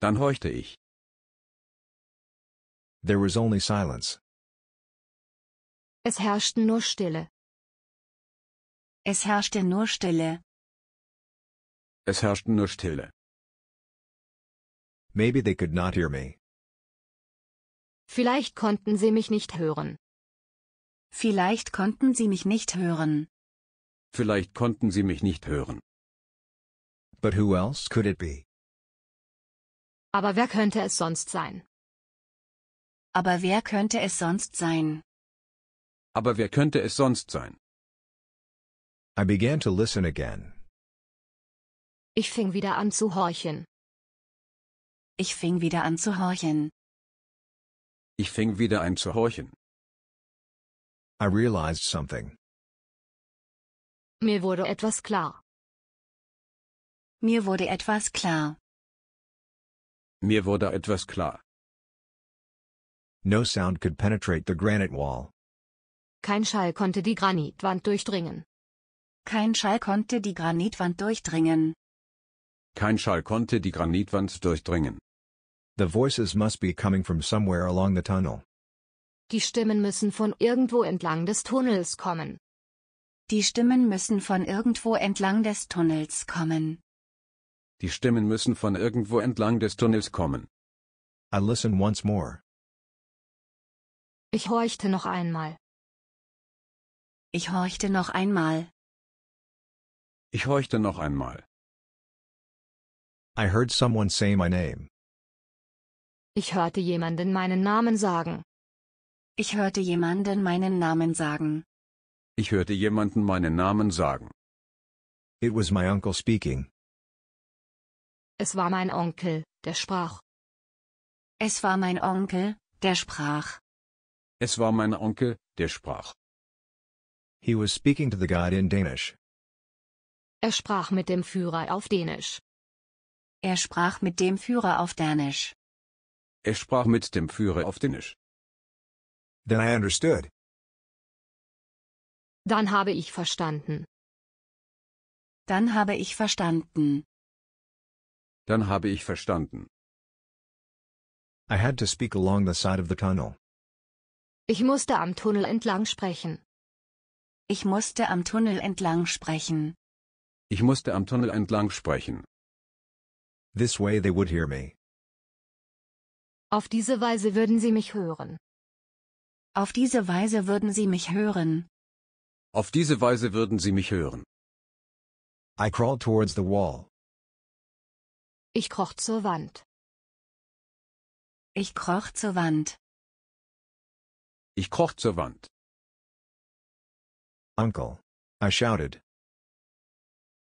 Dann horchte ich. There was only silence. Es herrschten nur Stille. Es herrschte nur Stille. Es herrschte nur Stille. Maybe they could not hear me. Vielleicht konnten sie mich nicht hören. Vielleicht konnten sie mich nicht hören. Vielleicht konnten sie mich nicht hören. But who else could it be? Aber wer könnte es sonst sein? Aber wer könnte es sonst sein? Aber wer könnte es sonst sein? I began to listen again. Ich fing wieder an zu horchen. Ich fing wieder an zu horchen. Ich fing wieder an zu horchen. I realized something. Mir wurde etwas klar. Mir wurde etwas klar. Mir wurde etwas klar. No sound could penetrate the granite wall. Kein Schall konnte die Granitwand durchdringen. Kein Schall konnte die Granitwand durchdringen. Kein Schall konnte die Granitwand durchdringen. The voices must be coming from somewhere along the tunnel. Die Stimmen müssen von irgendwo entlang des Tunnels kommen. Die Stimmen müssen von irgendwo entlang des Tunnels kommen. Die Stimmen müssen von irgendwo entlang des Tunnels kommen. I listen once more. Ich horchte noch einmal. Ich horchte noch einmal. Ich horchte noch einmal. I heard someone say my name. Ich hörte jemanden meinen Namen sagen. Ich hörte jemanden meinen Namen sagen. Ich hörte jemanden meinen Namen sagen. It was my uncle speaking. Es war mein Onkel, der sprach. Es war mein Onkel, der sprach. Es war mein Onkel, der sprach. He was speaking to the guide in Danish. Er sprach mit dem Führer auf Dänisch. Er sprach mit dem Führer auf Dänisch. Er sprach mit dem Führer auf Dänisch. Then I understood. Dann habe ich verstanden. Dann habe ich verstanden. Dann habe ich verstanden. I had to speak along the side of the tunnel. Ich musste am Tunnel entlang sprechen. Ich musste am Tunnel entlang sprechen. Ich musste am Tunnel entlang sprechen. This way they would hear me. Auf diese Weise würden sie mich hören. Auf diese Weise würden sie mich hören. Auf diese Weise würden sie mich hören. I crawled towards the wall. Ich kroch zur Wand. Ich kroch zur Wand. Ich kroch zur Wand. Uncle. I shouted.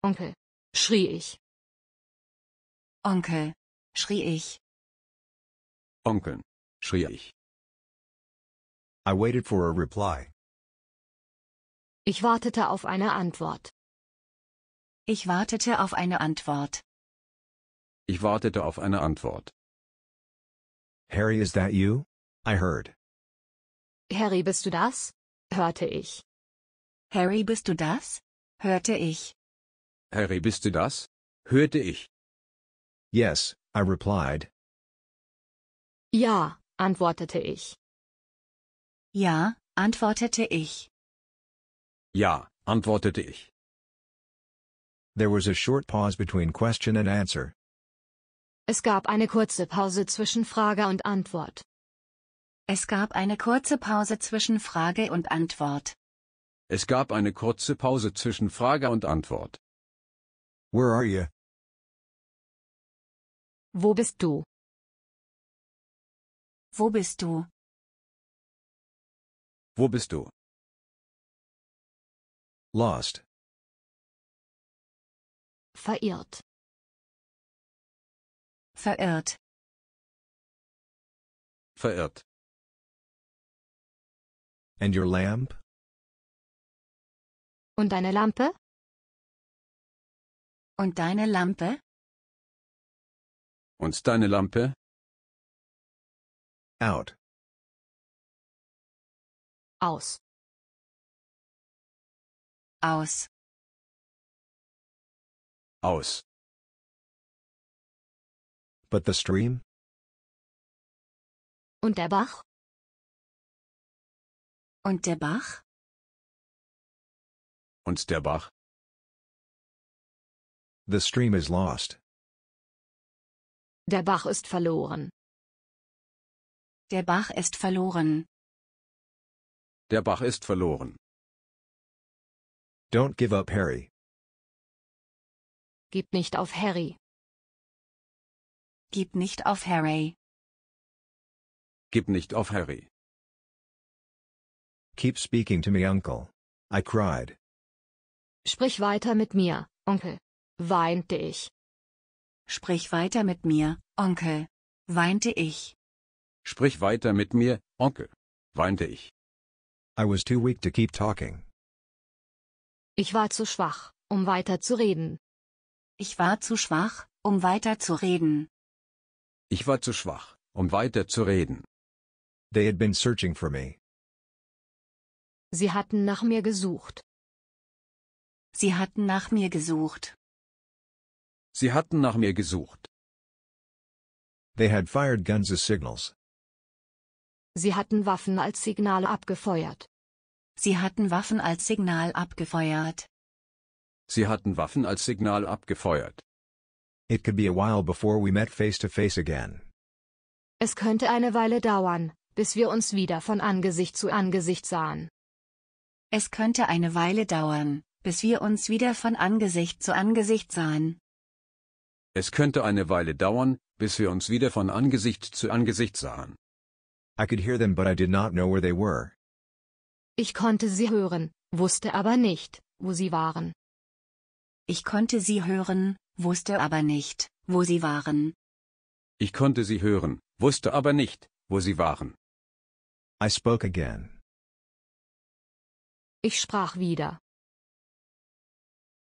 Onkel, schrie ich. Onkel, schrie ich. Onkel, schrie ich. I waited for a reply. Ich wartete auf eine Antwort. Ich wartete auf eine Antwort. Ich wartete auf eine Antwort. Harry, is that you? I heard. Harry, bist du das? hörte ich. Harry, bist du das? hörte ich. Harry, bist du das? hörte ich. Yes, I replied. Ja, antwortete ich. Ja, antwortete ich. Ja, antwortete ich. There was a short pause between question and answer. Es gab eine kurze Pause zwischen Frage und Antwort. Es gab eine kurze Pause zwischen Frage und Antwort. Es gab eine kurze Pause zwischen Frage und Antwort. Where are you? Wo bist du? Wo bist du? Wo bist du? Lost. Verirrt. Verirrt. Verirrt. And your lamp? Und deine Lampe? Und deine Lampe? Und deine Lampe? Out. Aus. Aus. Aus. But the stream? Und der Bach? Und der Bach? Und der Bach? The stream is lost. Der Bach ist verloren. Der Bach ist verloren. Der Bach ist verloren. Don't give up Harry. Gib nicht auf Harry. Gib nicht auf Harry. Gib nicht auf Harry. Keep speaking to me, Uncle. I cried. Sprich weiter mit mir, Onkel weinte ich. Sprich weiter mit mir, Onkel, weinte ich. Sprich weiter mit mir, Onkel, weinte ich. I was too weak to keep talking. Ich war zu schwach, um weiter zu reden. Ich war zu schwach, um weiter zu reden. Ich war zu schwach, um weiter zu reden. They had been searching for me. Sie hatten nach mir gesucht. Sie hatten nach mir gesucht. Sie hatten nach mir gesucht. They had fired guns as signals. Sie hatten Waffen als Signale abgefeuert. Sie hatten Waffen als Signal abgefeuert. Sie hatten Waffen als Signal abgefeuert. It could be a while before we met face to face again. Es könnte eine Weile dauern, bis wir uns wieder von Angesicht zu Angesicht sahen. Es könnte eine Weile dauern, bis wir uns wieder von Angesicht zu Angesicht sahen. Es könnte eine Weile dauern, bis wir uns wieder von Angesicht zu Angesicht sahen. I could hear them but I did not know where they were. Ich konnte sie hören, wusste aber nicht, wo sie waren. Ich konnte sie hören, wusste aber nicht, wo sie waren. Ich konnte sie hören, wusste aber nicht, wo sie waren. I spoke again. Ich sprach wieder.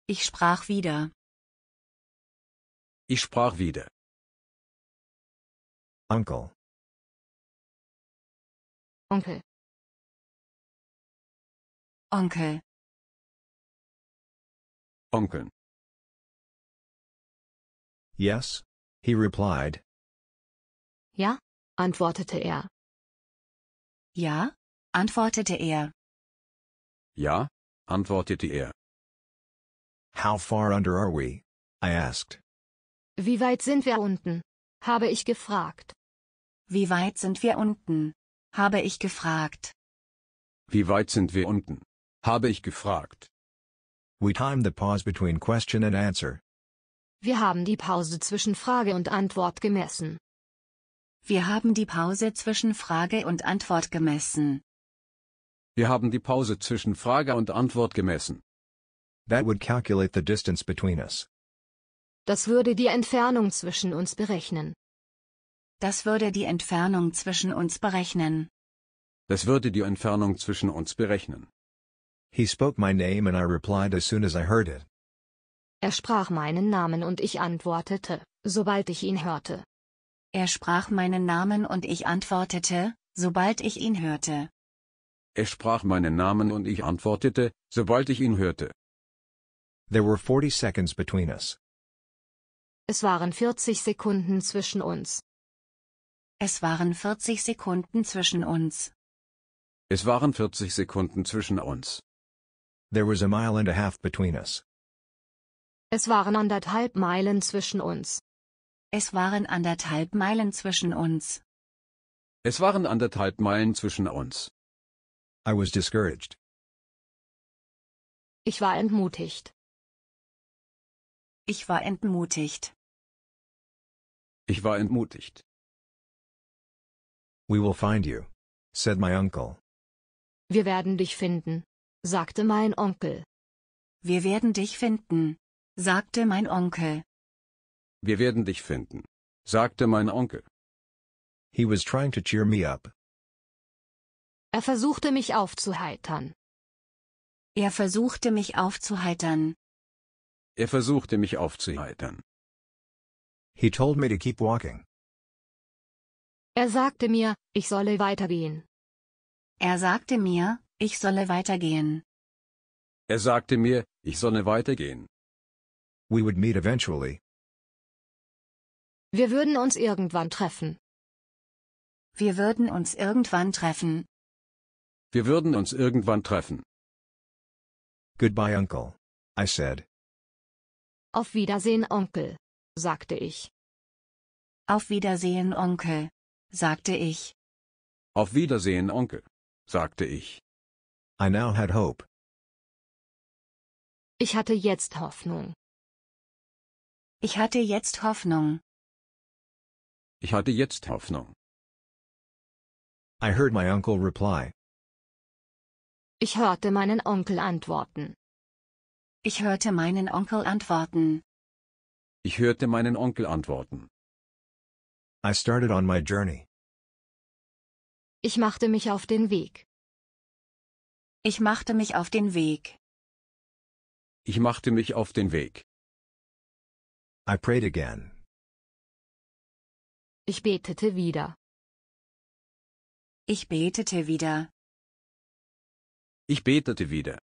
Ich sprach wieder. Ich sprach wieder. Uncle. Onkel. Onkel. Onkel. Yes, he replied. Ja, antwortete er. Ja, antwortete er. Ja, antwortete er. How far under are we? I asked. Wie weit sind wir unten? habe ich gefragt. Wie weit sind wir unten? habe ich gefragt. Wie weit sind wir unten? habe ich gefragt. We time the pause between question and answer. Wir haben die Pause zwischen Frage und Antwort gemessen. Wir haben die Pause zwischen Frage und Antwort gemessen. Wir haben die Pause zwischen Frage und Antwort gemessen. That would calculate the distance between us. Das würde die Entfernung zwischen uns berechnen. Das würde die Entfernung zwischen uns berechnen. Das würde die Entfernung zwischen uns berechnen. He spoke my name and I replied as soon as I heard it. Er sprach meinen Namen und ich antwortete, sobald ich ihn hörte. Er sprach meinen Namen und ich antwortete, sobald ich ihn hörte. Er sprach meinen Namen und ich antwortete, sobald ich ihn hörte. There were 40 seconds between us. Es waren 40 Sekunden zwischen uns. Es waren 40 Sekunden zwischen uns. Es waren 40 Sekunden zwischen uns. There was a mile and a half between us. Es waren anderthalb Meilen zwischen uns. Es waren anderthalb Meilen zwischen uns. Es waren anderthalb Meilen zwischen uns. I was discouraged. Ich war entmutigt. Ich war entmutigt. Ich war entmutigt. We will find you, said my uncle. Wir werden dich finden, sagte mein Onkel. Wir werden dich finden, sagte mein Onkel. Wir werden dich finden, sagte mein Onkel. He was trying to cheer me up. Er versuchte mich aufzuheitern. Er versuchte mich aufzuheitern. Er versuchte mich aufzuheitern. He told me to keep walking. Er sagte mir, ich solle weitergehen. Er sagte mir, ich solle weitergehen. Er sagte mir, ich solle weitergehen. We would meet eventually. Wir würden uns irgendwann treffen. Wir würden uns irgendwann treffen. Wir würden uns irgendwann treffen. Goodbye, Uncle. I said. Auf Wiedersehen, Onkel, sagte ich. Auf Wiedersehen, Onkel, sagte ich. Auf Wiedersehen, Onkel, sagte ich. I now had hope. Ich hatte jetzt Hoffnung. Ich hatte jetzt Hoffnung. Ich hatte jetzt Hoffnung. I heard my uncle reply. Ich hörte meinen Onkel antworten. Ich hörte meinen Onkel antworten. Ich hörte meinen Onkel antworten. I started on my journey. Ich machte mich auf den Weg. Ich machte mich auf den Weg. Ich machte mich auf den Weg. I prayed again. Ich betete wieder. Ich betete wieder. Ich betete wieder.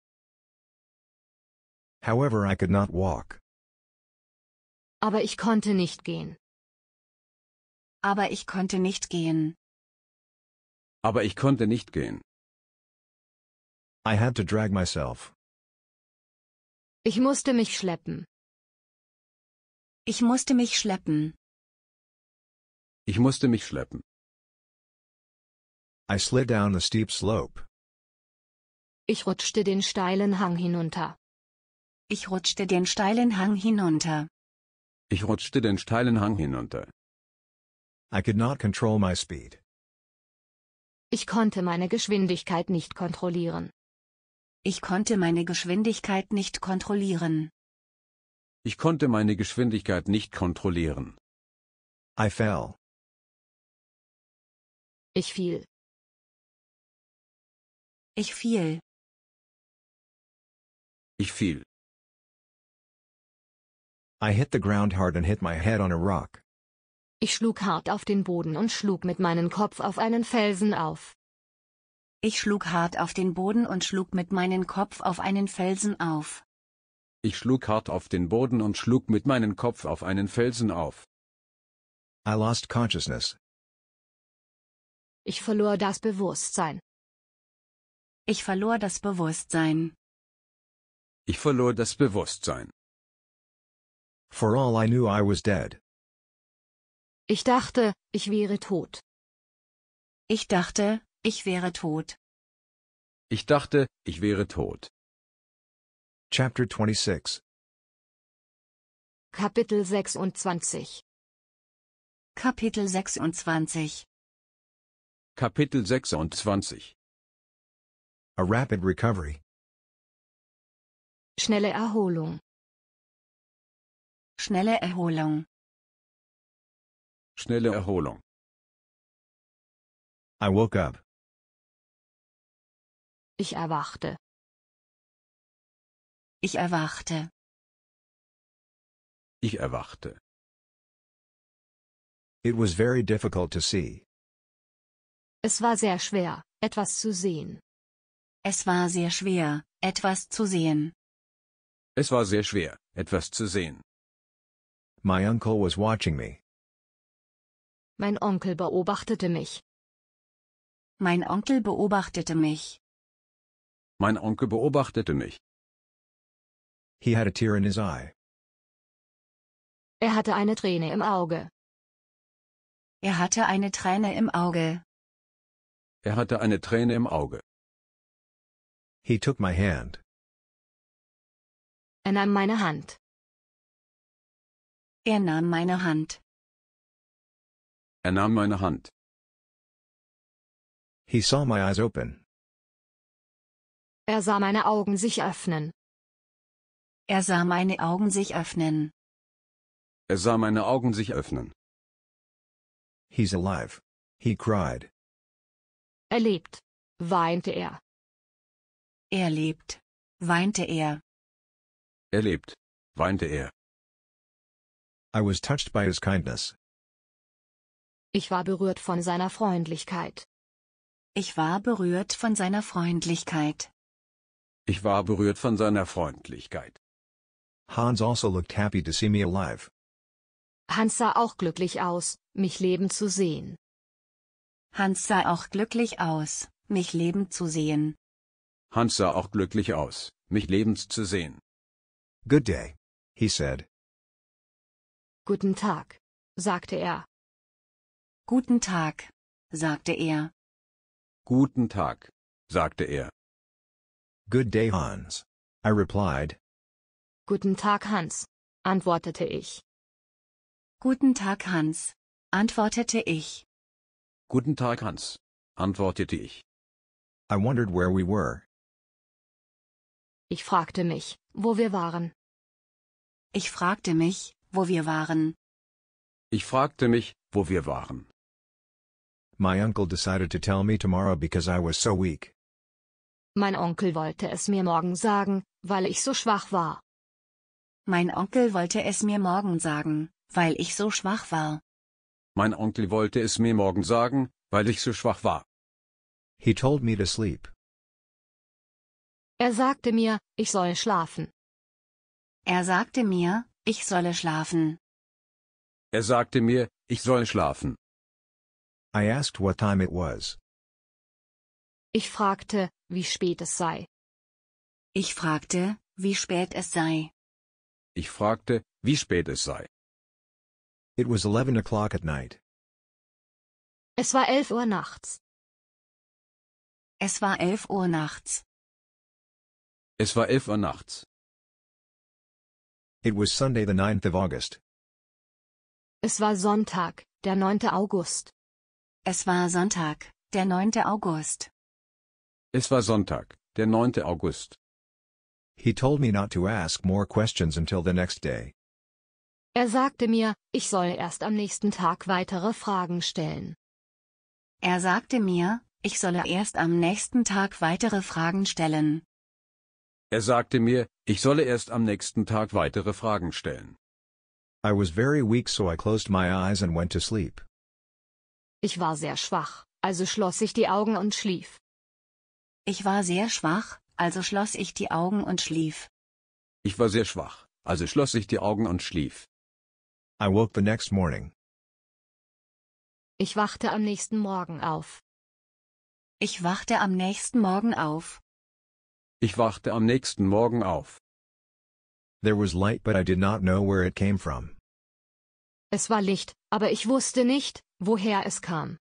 However I could not walk. Aber ich konnte nicht gehen. Aber ich konnte nicht gehen. Aber ich konnte nicht gehen. I had to drag myself. Ich musste mich schleppen. Ich musste mich schleppen. Ich musste mich schleppen. I slid down the steep slope. Ich rutschte den steilen Hang hinunter. Ich rutschte den steilen Hang hinunter. Ich rutschte den steilen Hang hinunter. I could not control my speed. Ich konnte meine Geschwindigkeit nicht kontrollieren. Ich konnte meine Geschwindigkeit nicht kontrollieren. Ich konnte meine Geschwindigkeit nicht kontrollieren. I fell. Ich fiel. Ich fiel. Ich fiel. I hit the ground hard and hit my head on a rock. Ich schlug hart auf den Boden und schlug mit meinem Kopf auf einen Felsen auf. Ich schlug hart auf den Boden und schlug mit meinem Kopf auf einen Felsen auf. Ich schlug hart auf den Boden und schlug mit meinem Kopf auf einen Felsen auf. I lost consciousness. Ich verlor das Bewusstsein. Ich verlor das Bewusstsein. Ich verlor das Bewusstsein. For all I knew I was dead. Ich dachte, ich wäre tot. Ich dachte, ich wäre tot. Ich dachte, ich wäre tot. Chapter 26 Kapitel 26 Kapitel 26 Kapitel 26 A rapid recovery Schnelle Erholung Schnelle Erholung. Schnelle Erholung. I woke up. Ich erwachte. Ich erwachte. Ich erwachte. It was very difficult to see. Es war sehr schwer, etwas zu sehen. Es war sehr schwer, etwas zu sehen. Es war sehr schwer, etwas zu sehen. My uncle was watching me. Mein Onkel beobachtete mich. Mein Onkel beobachtete mich. Mein Onkel beobachtete mich. He had a tear in his eye. Er hatte eine Träne im Auge. Er hatte eine Träne im Auge. Er hatte eine Träne im Auge. He took my hand. Er nahm meine Hand. Er nahm meine Hand. Er nahm meine Hand. He saw my eyes open. Er sah meine Augen sich öffnen. Er sah meine Augen sich öffnen. Er sah meine Augen sich öffnen. He's alive. He cried. Er lebt, weinte er. Er lebt, weinte er. Er lebt, weinte er. I was touched by his kindness. Ich war berührt von seiner Freundlichkeit. Ich war berührt von seiner Freundlichkeit. Ich war berührt von seiner Freundlichkeit. Hans also looked happy to see me alive. Hans sah auch glücklich aus, mich leben zu sehen. Hans sah auch glücklich aus, mich leben zu sehen. Hans sah auch glücklich aus, mich lebens zu sehen. Good day, he said. Guten Tag, sagte er. Guten Tag, sagte er. Guten Tag, sagte er. Good day, Hans. I replied. Guten Tag, Hans, antwortete ich. Guten Tag, Hans, antwortete ich. Guten Tag, Hans, antwortete ich. I wondered where we were. Ich fragte mich, wo wir waren. Ich fragte mich, wo wir waren. Ich fragte mich, wo wir waren. My uncle decided to tell me tomorrow because I was so weak. Mein Onkel wollte es mir morgen sagen, weil ich so schwach war. Mein Onkel wollte es mir morgen sagen, weil ich so schwach war. Mein Onkel wollte es mir morgen sagen, weil ich so schwach war. He told me to sleep. Er sagte mir, ich soll schlafen. Er sagte mir, ich solle schlafen. Er sagte mir, ich soll schlafen. I asked what time it was. Ich fragte, wie spät es sei. Ich fragte, wie spät es sei. Ich fragte, wie spät es sei. It was 11 o'clock at night. Es war 11 Uhr nachts. Es war 11 Uhr nachts. Es war 11 Uhr nachts. It was Sunday the 9th of August. Es war Sonntag, der 9. August. Es war Sonntag, der 9. August. Es war Sonntag, der 9. August. He told me not to ask more questions until the next day. Er sagte mir, ich soll erst am nächsten Tag weitere Fragen stellen. Er sagte mir, ich solle erst am nächsten Tag weitere Fragen stellen. Er sagte mir, ich solle erst am nächsten Tag weitere Fragen stellen. I was very weak so I closed my eyes and went to sleep. Ich war sehr schwach, also schloss ich die Augen und schlief. Ich war sehr schwach, also schloss ich die Augen und schlief. Ich war sehr schwach, also schloss ich die Augen und schlief. I woke the next morning. Ich wachte am nächsten Morgen auf. Ich wachte am nächsten Morgen auf. Ich wachte am nächsten Morgen auf. There was light but I did not know where it came from. Es war Licht, aber ich wusste nicht, woher es kam.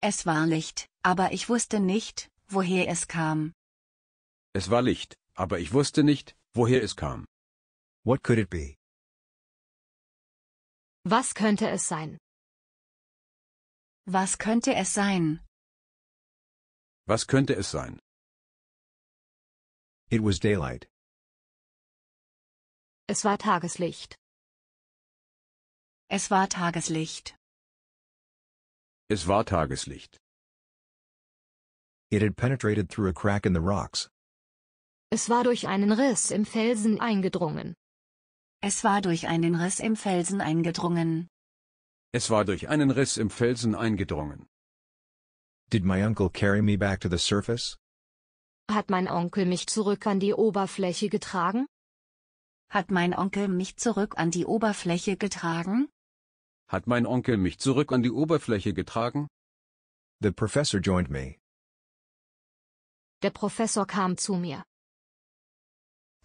Es war Licht, aber ich wusste nicht, woher es kam. Es war Licht, aber ich wusste nicht, woher es kam. What could it be? Was könnte es sein? Was könnte es sein? Was könnte es sein? It was daylight. Es war Tageslicht. Es war Tageslicht. Es war Tageslicht. It had penetrated through a crack in the rocks. Es war durch einen Riss im Felsen eingedrungen. Es war durch einen Riss im Felsen eingedrungen. Es war durch einen Riss im Felsen eingedrungen. Did my uncle carry me back to the surface? Hat mein Onkel mich zurück an die Oberfläche getragen? Hat mein Onkel mich zurück an die Oberfläche getragen? Hat mein Onkel mich zurück an die Oberfläche getragen? The professor joined me. Der Professor kam zu mir.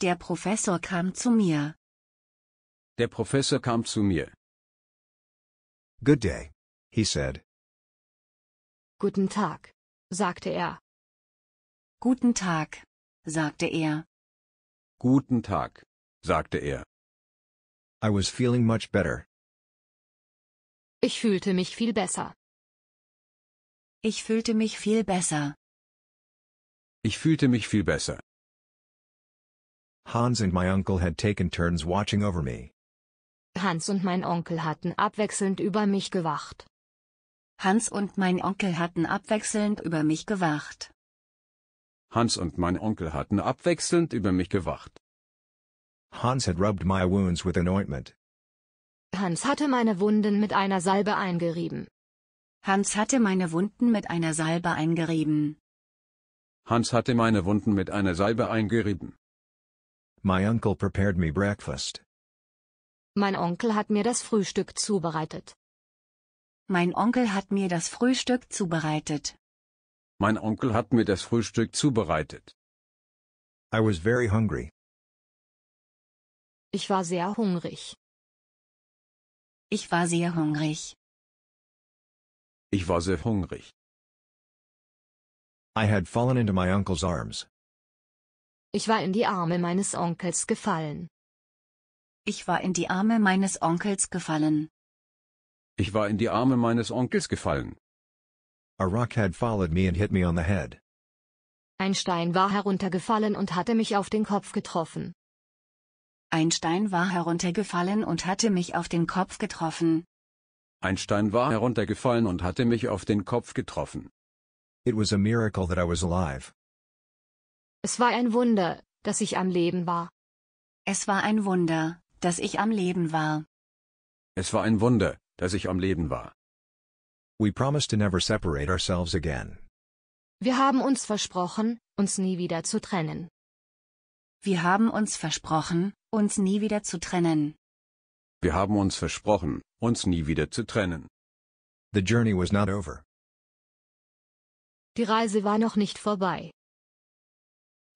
Der Professor kam zu mir. Der Professor kam zu mir. Good day, he said. Guten Tag, sagte er. Guten Tag, sagte er. Guten Tag, sagte er. I was feeling much better. Ich fühlte mich viel besser. Ich fühlte mich viel besser. Ich fühlte mich viel besser. Hans and my uncle had taken turns watching over me. Hans und mein Onkel hatten abwechselnd über mich gewacht. Hans und mein Onkel hatten abwechselnd über mich gewacht. Hans und mein Onkel hatten abwechselnd über mich gewacht. Hans had rubbed my wounds with an ointment. Hans hatte meine Wunden mit einer Salbe eingerieben. Hans hatte meine Wunden mit einer Salbe eingerieben. Hans hatte meine Wunden mit einer Salbe eingerieben. My uncle prepared me breakfast. Mein Onkel hat mir das Frühstück zubereitet. Mein Onkel hat mir das Frühstück zubereitet. Mein Onkel hat mir das Frühstück zubereitet. I was very hungry. Ich war sehr hungrig. Ich war sehr hungrig. Ich war sehr hungrig. I had fallen into my uncle's arms. Ich war in die Arme meines Onkels gefallen. Ich war in die Arme meines Onkels gefallen. Ich war in die Arme meines Onkels gefallen. A rock had followed me and hit me on the head. Ein Stein war heruntergefallen und hatte mich auf den Kopf getroffen. Ein Stein war heruntergefallen und hatte mich auf den Kopf getroffen. Ein Stein war heruntergefallen und hatte mich auf den Kopf getroffen. It was a miracle that I was alive. Es war ein Wunder, dass ich am Leben war. Es war ein Wunder, dass ich am Leben war. Es war ein Wunder, dass ich am Leben war. We promise to never separate ourselves again. Wir haben uns versprochen, uns nie wieder zu trennen. Wir haben uns versprochen, uns nie wieder zu trennen. Wir haben uns versprochen, uns nie wieder zu trennen. The journey was not over. Die Reise war noch nicht vorbei.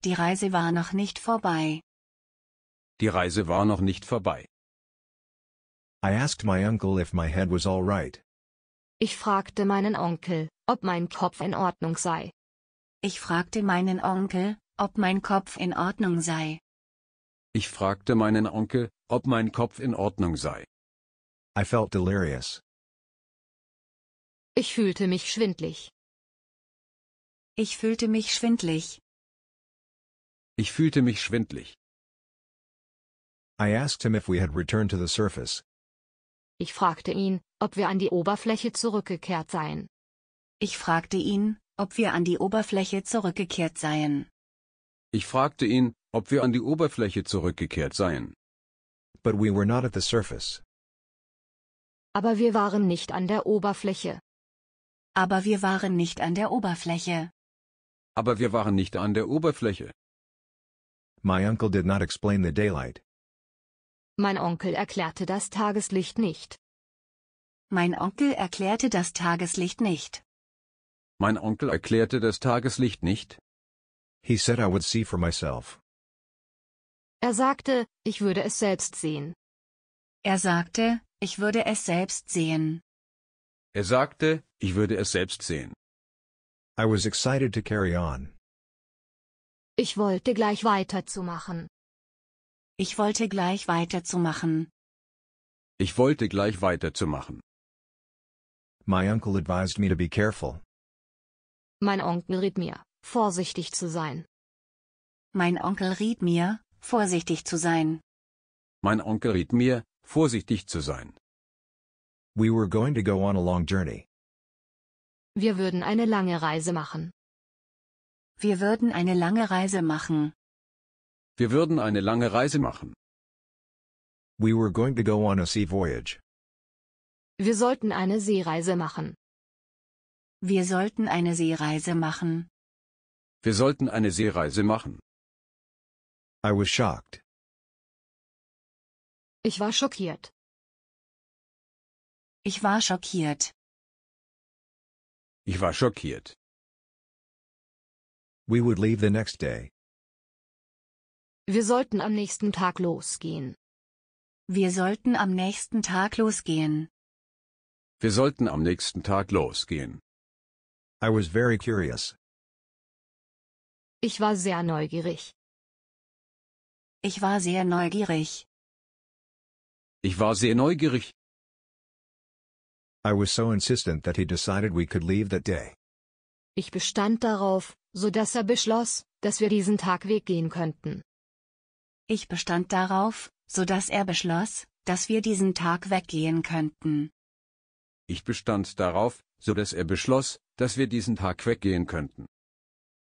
Die Reise war noch nicht vorbei. Die Reise war noch nicht vorbei. I asked my uncle if my head was all right. Ich fragte meinen Onkel, ob mein Kopf in Ordnung sei. Ich fragte meinen Onkel, ob mein Kopf in Ordnung sei. Ich fragte meinen Onkel, ob mein Kopf in Ordnung sei. I felt delirious. Ich fühlte mich schwindlig. Ich fühlte mich schwindlig. Ich fühlte mich schwindlig. I asked him if we had returned to the surface. Ich fragte ihn, ob wir an die Oberfläche zurückgekehrt seien. Ich fragte ihn, ob wir an die Oberfläche zurückgekehrt seien. Ich fragte ihn, ob wir an die Oberfläche zurückgekehrt seien. But we were not at the surface. Aber wir waren nicht an der Oberfläche. Aber wir waren nicht an der Oberfläche. Aber wir waren nicht an der Oberfläche. My uncle did not explain the daylight. Mein Onkel erklärte das Tageslicht nicht. Mein Onkel erklärte das Tageslicht nicht. Mein Onkel erklärte das Tageslicht nicht. He said I would see for myself. Er sagte, ich würde es selbst sehen. Er sagte, ich würde es selbst sehen. Er sagte, ich würde es selbst sehen. I was excited to carry on. Ich wollte gleich weiterzumachen. Ich wollte gleich weiterzumachen. Ich wollte gleich weiterzumachen. My uncle advised me to be careful. Mein Onkel riet mir, vorsichtig zu sein. Mein Onkel riet mir, vorsichtig zu sein. Mein Onkel riet mir, vorsichtig zu sein. We were going to go on a long journey. Wir würden eine lange Reise machen. Wir würden eine lange Reise machen. Wir würden eine lange Reise machen. We were going to go on a sea voyage. Wir sollten eine Seereise machen. Wir sollten eine Seereise machen. Wir sollten eine Seereise machen. I was shocked. Ich war schockiert. Ich war schockiert. Ich war schockiert. We would leave the next day. Wir sollten am nächsten Tag losgehen. Wir sollten am nächsten Tag losgehen. Wir sollten am nächsten Tag losgehen. I was very curious. Ich war sehr neugierig. Ich war sehr neugierig. Ich war sehr neugierig. I was so insistent that he decided we could leave that day. Ich bestand darauf, so dass er beschloss, dass wir diesen Tag weggehen könnten. Ich bestand darauf, so dass er beschloss, dass wir diesen Tag weggehen könnten. Ich bestand darauf, so dass er beschloss, dass wir diesen Tag weggehen könnten.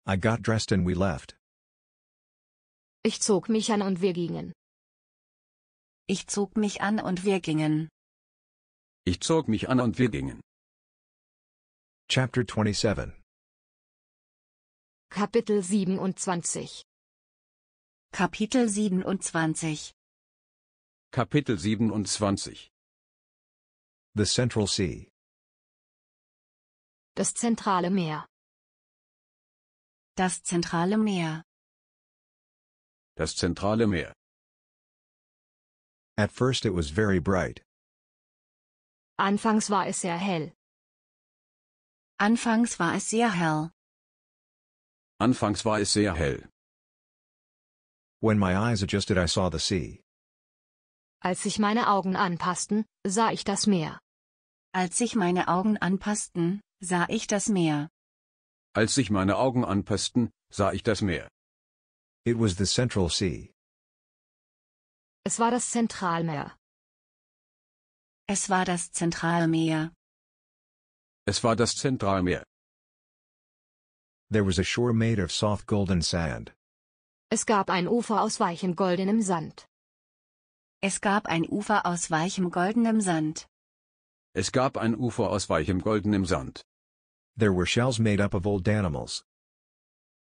I got dressed and we left. Ich zog mich an und wir gingen. Ich zog mich an und wir gingen. Ich zog mich an und wir gingen. Chapter 27 Kapitel 27 Kapitel 27 Kapitel 27 The Central Sea. Das zentrale Meer. Das zentrale Meer. Das zentrale Meer. At first it was very bright. Anfangs war es sehr hell. Anfangs war es sehr hell. Anfangs war es sehr hell. When my eyes adjusted I saw the sea. Als sich meine Augen anpassten, sah ich das Meer. Als sich meine Augen anpassten, sah ich das Meer. Als sich meine Augen anpassten, sah ich das Meer. It was the Central Sea. Es war das Zentralmeer. Es war das Zentralmeer. Es war das Zentralmeer. There was a shore made of soft golden sand. Es gab ein Ufer aus weichem goldenem Sand. Es gab ein Ufer aus weichem goldenem Sand. Es gab ein Ufer aus weichem goldenem Sand. There were shells made up of old animals.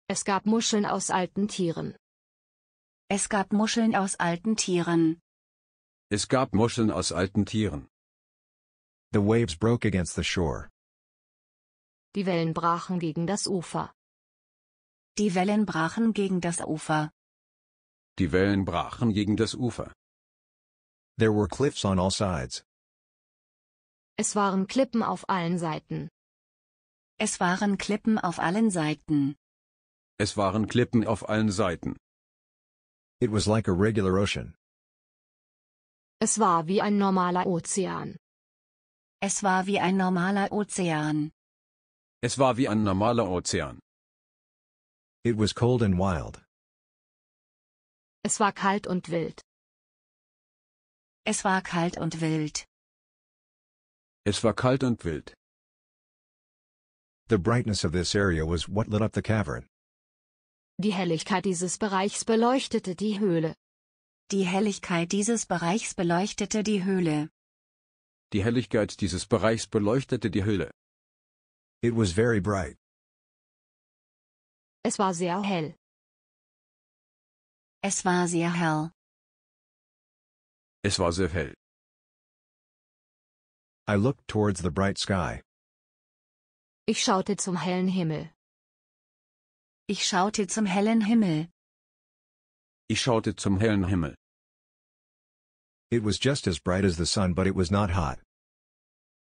Es gab Muscheln aus alten Tieren. Es gab Muscheln aus alten Tieren. Es gab Muscheln aus alten Tieren. The waves broke against the shore. Die Wellen brachen gegen das Ufer. Die Wellen brachen gegen das Ufer. Die Wellen brachen gegen das Ufer. There were cliffs on all sides. Es waren Klippen auf allen Seiten. Es waren Klippen auf allen Seiten. Es waren Klippen auf allen Seiten. It was like a regular ocean. Es war wie ein normaler Ozean. Es war wie ein normaler Ozean. Es war wie ein normaler Ozean. It was cold and wild. Es war kalt und wild. Es war kalt und wild. Es war kalt und wild. The brightness of this area was what lit up the cavern. Die Helligkeit dieses Bereichs beleuchtete die Höhle. Die Helligkeit dieses Bereichs beleuchtete die Höhle. Die Helligkeit dieses Bereichs beleuchtete die Höhle. It was very bright. Es war sehr hell. Es war sehr hell. Es war sehr hell. I looked towards the bright sky. Ich schaute zum hellen Himmel. Ich schaute zum hellen Himmel. Ich schaute zum hellen Himmel. It was just as bright as the sun, but it was not hot.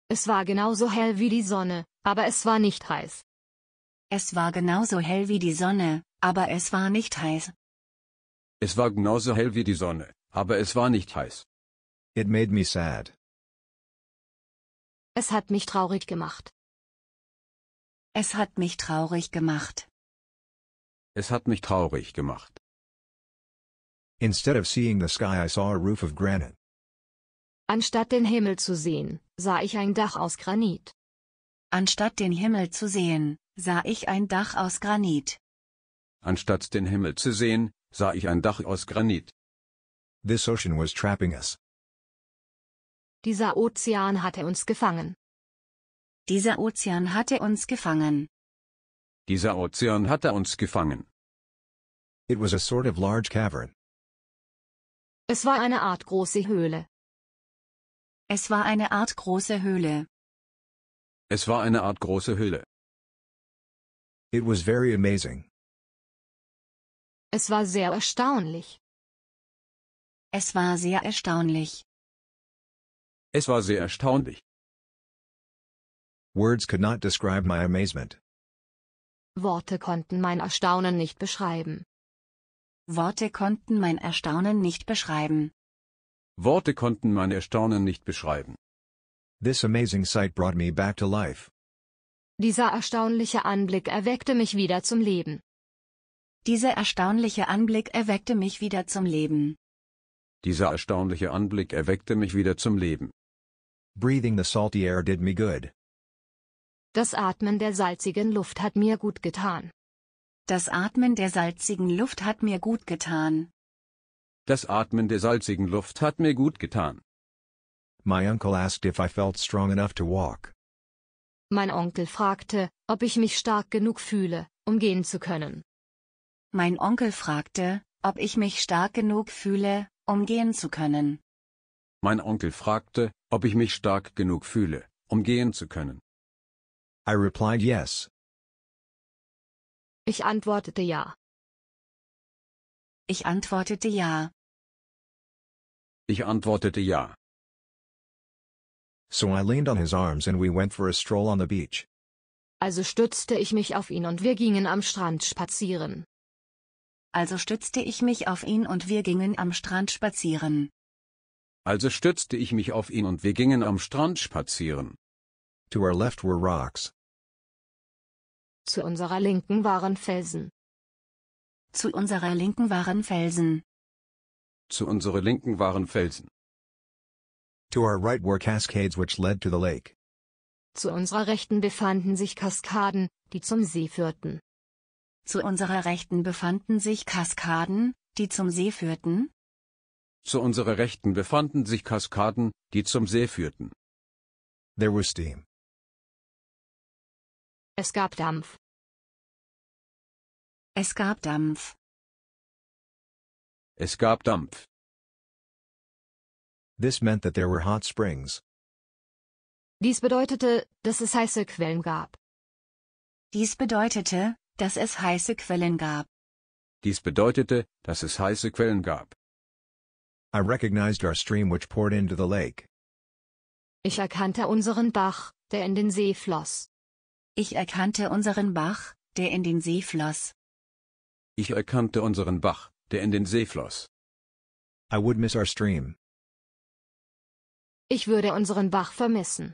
Es war genauso hell wie die Sonne, aber es war nicht heiß. Es war genauso hell wie die Sonne, aber es war nicht heiß. Es war genauso hell wie die Sonne, aber es war nicht heiß. It made me sad. Es hat mich traurig gemacht. Es hat mich traurig gemacht. Es hat mich traurig gemacht. Instead of seeing the sky I saw a roof of granite. Anstatt den Himmel zu sehen, sah ich ein Dach aus Granit. Anstatt den Himmel zu sehen, sah ich ein Dach aus Granit. Anstatt den Himmel zu sehen, sah ich ein Dach aus Granit. This ocean was trapping us. Dieser Ozean hatte uns gefangen. Dieser Ozean hatte uns gefangen. Dieser Ozean hatte uns gefangen. It was a sort of large cavern. Es war eine Art große Höhle. Es war eine Art große Höhle. Es war eine Art große Höhle. It was very amazing. Es war sehr erstaunlich. Es war sehr erstaunlich. Es war sehr erstaunlich. Words could not describe my amazement. Worte konnten mein Erstaunen nicht beschreiben. Worte konnten mein Erstaunen nicht beschreiben. Worte konnten mein Erstaunen nicht beschreiben. This amazing sight brought me back to life. Dieser erstaunliche Anblick erweckte mich wieder zum Leben. Dieser erstaunliche Anblick erweckte mich wieder zum Leben. Dieser erstaunliche Anblick erweckte mich wieder zum Leben. Breathing the salty air did me good. Das Atmen der salzigen Luft hat mir gut getan. Das Atmen der salzigen Luft hat mir gut getan. Das Atmen der salzigen Luft hat mir gut getan. My uncle asked if I felt strong enough to walk. Mein Onkel fragte, ob ich mich stark genug fühle, um gehen zu können. Mein Onkel fragte, ob ich mich stark genug fühle, um gehen zu können. Mein Onkel fragte, ob ich mich stark genug fühle, um gehen zu können. I replied yes. Ich antwortete ja. Ich antwortete ja. Ich antwortete ja. So I leaned on his arms and we went for a stroll on the beach. Also stützte ich mich auf ihn und wir gingen am Strand spazieren. Also stützte ich mich auf ihn und wir gingen am Strand spazieren also stützte ich mich auf ihn und wir gingen am Strand spazieren. To our left were rocks. Zu unserer Linken waren Felsen. Zu unserer Linken waren Felsen. Zu unserer Linken waren Felsen. To our right were cascades which led to the lake. Zu unserer Rechten befanden sich Kaskaden, die zum See führten. Zu unserer Rechten befanden sich Kaskaden, die zum See führten. Zu unserer Rechten befanden sich Kaskaden, die zum See führten. There was steam. Es gab Dampf. Es gab Dampf. Es gab Dampf. This meant that there were hot springs. Dies bedeutete, dass es heiße Quellen gab. Dies bedeutete, dass es heiße Quellen gab. Dies bedeutete, dass es heiße Quellen gab. I recognized our stream which poured into the lake. Ich erkannte unseren Bach, der in den See floss. Ich erkannte unseren Bach, der in den See floss. Ich erkannte unseren Bach, der in den See floss. I would miss our stream. Ich würde unseren Bach vermissen.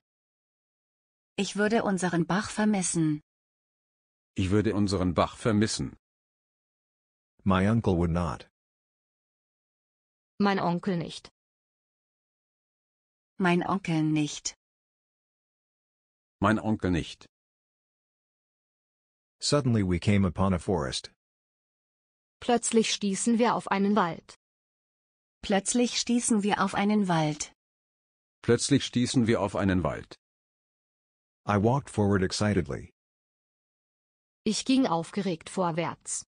Ich würde unseren Bach vermissen. Ich würde unseren Bach vermissen. My uncle would not. Mein Onkel nicht. Mein Onkel nicht. Mein Onkel nicht. Suddenly we came upon a forest. Plötzlich stießen wir auf einen Wald. Plötzlich stießen wir auf einen Wald. Plötzlich stießen wir auf einen Wald. I walked forward excitedly. Ich ging aufgeregt vorwärts.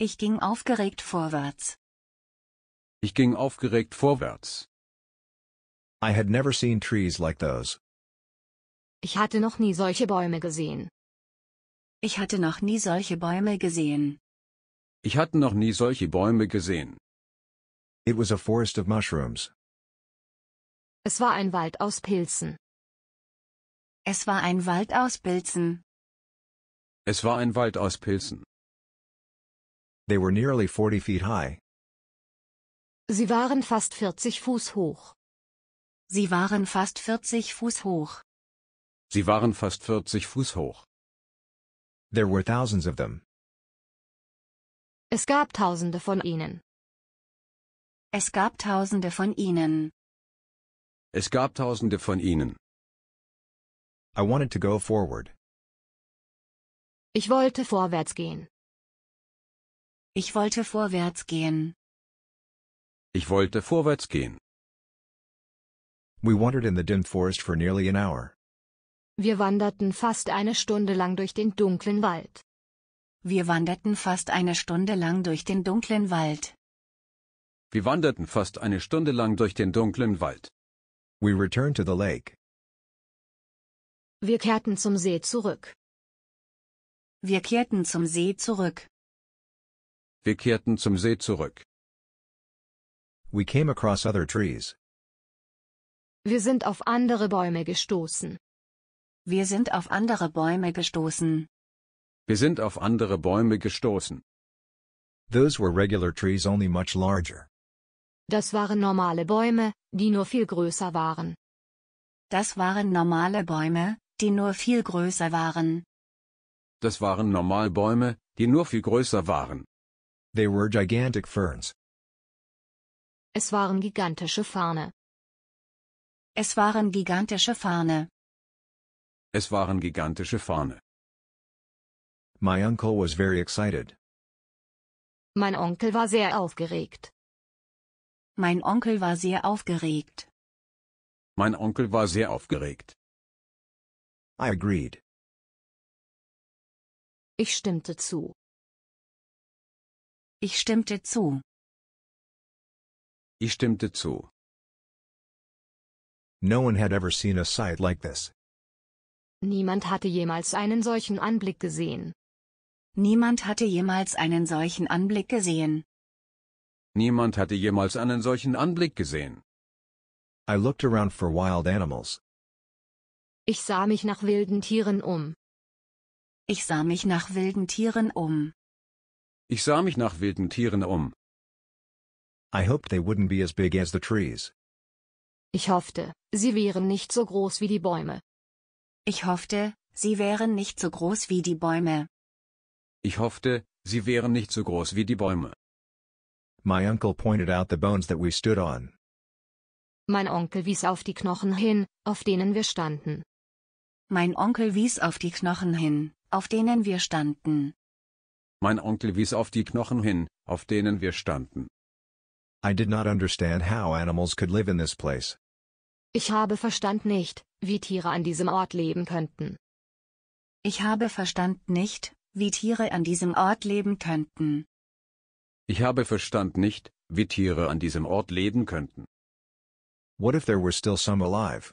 Ich ging aufgeregt vorwärts. Ich ging aufgeregt vorwärts. I had never seen trees like those. Ich hatte noch nie solche Bäume gesehen. Ich hatte noch nie solche Bäume gesehen. Ich hatte noch nie solche Bäume gesehen. It was a forest of mushrooms. Es war ein Wald aus Pilzen. Es war ein Wald aus Pilzen. Es war ein Wald aus Pilzen. They were nearly 40 feet high. Sie waren fast 40 Fuß hoch. Sie waren fast 40 Fuß hoch. Sie waren fast 40 Fuß hoch. There were thousands of them. Es gab tausende von ihnen. Es gab tausende von ihnen. Es gab tausende von ihnen. I wanted to go forward. Ich wollte vorwärts gehen. Ich wollte vorwärts gehen. Ich wollte vorwärts gehen. We wandered in the dim forest for nearly an hour. Wir wanderten fast eine Stunde lang durch den dunklen Wald. Wir wanderten fast eine Stunde lang durch den dunklen Wald. Wir wanderten fast eine Stunde lang durch den dunklen Wald. We returned to the lake. Wir kehrten zum See zurück. Wir kehrten zum See zurück. Wir kehrten zum See zurück. We came across other trees. Wir sind auf andere Bäume gestoßen. Wir sind auf andere Bäume gestoßen. Wir sind auf andere Bäume gestoßen. Those were regular trees only much larger. Das waren normale Bäume, die nur viel größer waren. Das waren normale Bäume, die nur viel größer waren. Das waren Normalbäume, die nur viel größer waren. They were gigantic ferns. Es waren gigantische Farne. Es waren gigantische Farne. Es waren gigantische Farne. My uncle was very excited. Mein Onkel war sehr aufgeregt. Mein Onkel war sehr aufgeregt. Mein Onkel war sehr aufgeregt. I agreed. Ich stimmte zu. Ich stimmte zu. Ich stimmte zu. No one had ever seen a sight like this. Niemand hatte jemals einen solchen Anblick gesehen. Niemand hatte jemals einen solchen Anblick gesehen. Niemand hatte jemals einen solchen Anblick gesehen. I looked around for wild animals. Ich sah mich nach wilden Tieren um. Ich sah mich nach wilden Tieren um. Ich sah mich nach wilden Tieren um. I hoped they wouldn't be as big as the trees. Ich hoffte, sie wären nicht so groß wie die Bäume. Ich hoffte, sie wären nicht so groß wie die Bäume. Ich hoffte, sie wären nicht so groß wie die Bäume. My uncle pointed out the bones that we stood on. Mein Onkel wies auf die Knochen hin, auf denen wir standen. Mein Onkel wies auf die Knochen hin, auf denen wir standen. Mein Onkel wies auf die Knochen hin, auf denen wir standen. I did not understand how animals could live in this place. Ich habe Verstand nicht, wie Tiere an diesem Ort leben könnten. Ich habe Verstand nicht, wie Tiere an diesem Ort leben könnten. Ich habe Verstand nicht, wie Tiere an diesem Ort leben könnten. What if there were still some alive?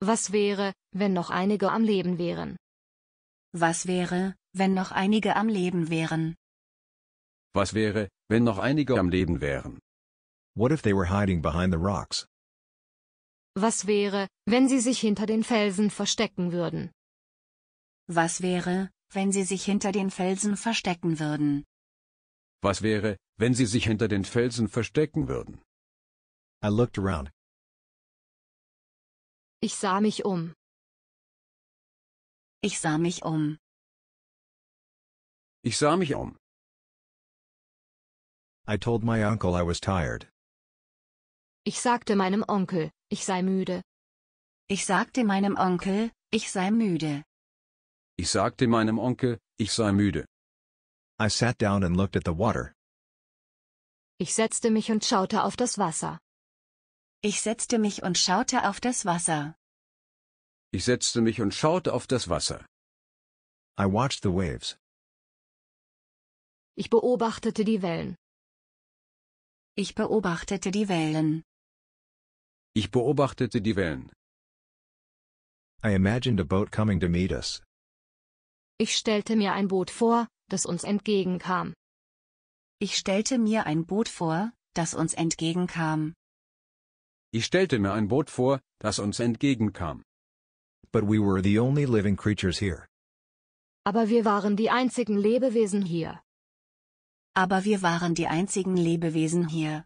Was wäre, wenn noch einige am Leben wären? Was wäre, wenn noch einige am Leben wären? Was wäre, wenn noch einige am Leben wären. What if they were hiding behind the rocks? Was wäre, wenn sie sich hinter den Felsen verstecken würden? Was wäre, wenn sie sich hinter den Felsen verstecken würden? Was wäre, wenn sie sich hinter den Felsen verstecken würden? I looked around. Ich sah mich um. Ich sah mich um. Ich sah mich um. I told my uncle I was tired. Ich sagte meinem Onkel, ich sei müde. Ich sagte meinem Onkel, ich sei müde. Ich sagte meinem Onkel, ich sei müde. I sat down and looked at the water. Ich setzte mich und schaute auf das Wasser. Ich setzte mich und schaute auf das Wasser. Ich setzte mich und schaute auf das Wasser. I watched the waves. Ich beobachtete die Wellen. Ich beobachtete die Wellen. Ich beobachtete die Wellen. I imagined a boat coming to meet us. Ich stellte mir ein Boot vor, das uns entgegenkam. Ich stellte mir ein Boot vor, das uns entgegenkam. Ich stellte mir ein Boot vor, das uns entgegenkam. But we were the only living creatures here. Aber wir waren die einzigen Lebewesen hier. Aber wir waren die einzigen Lebewesen hier.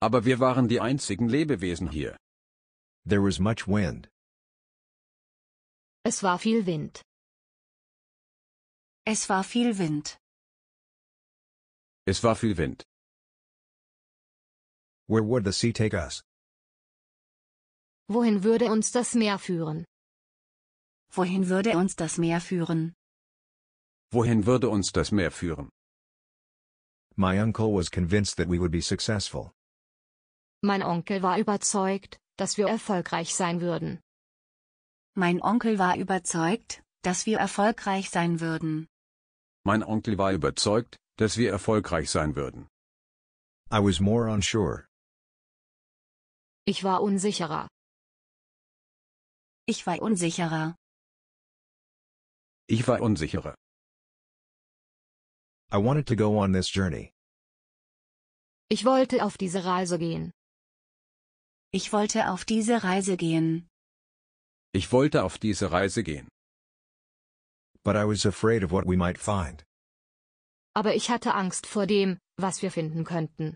Aber wir waren die einzigen Lebewesen hier. There was much wind. Es war viel Wind. Es war viel Wind. Es war viel Wind. Where would the sea take us? Wohin würde uns das Meer führen? Wohin würde uns das Meer führen? Wohin würde uns das Meer führen? My uncle was convinced that we would be successful. Mein Onkel war überzeugt, dass wir erfolgreich sein würden. Mein Onkel war überzeugt, dass wir erfolgreich sein würden. Mein Onkel war überzeugt, dass wir erfolgreich sein würden. I was more unsure. Ich war unsicherer. Ich war unsicherer. Ich war unsicherer. I wanted to go on this journey. Ich wollte auf diese Reise gehen. Ich wollte auf diese Reise gehen. Ich wollte auf diese Reise gehen. But I was afraid of what we might find. Aber ich hatte Angst vor dem, was wir finden könnten.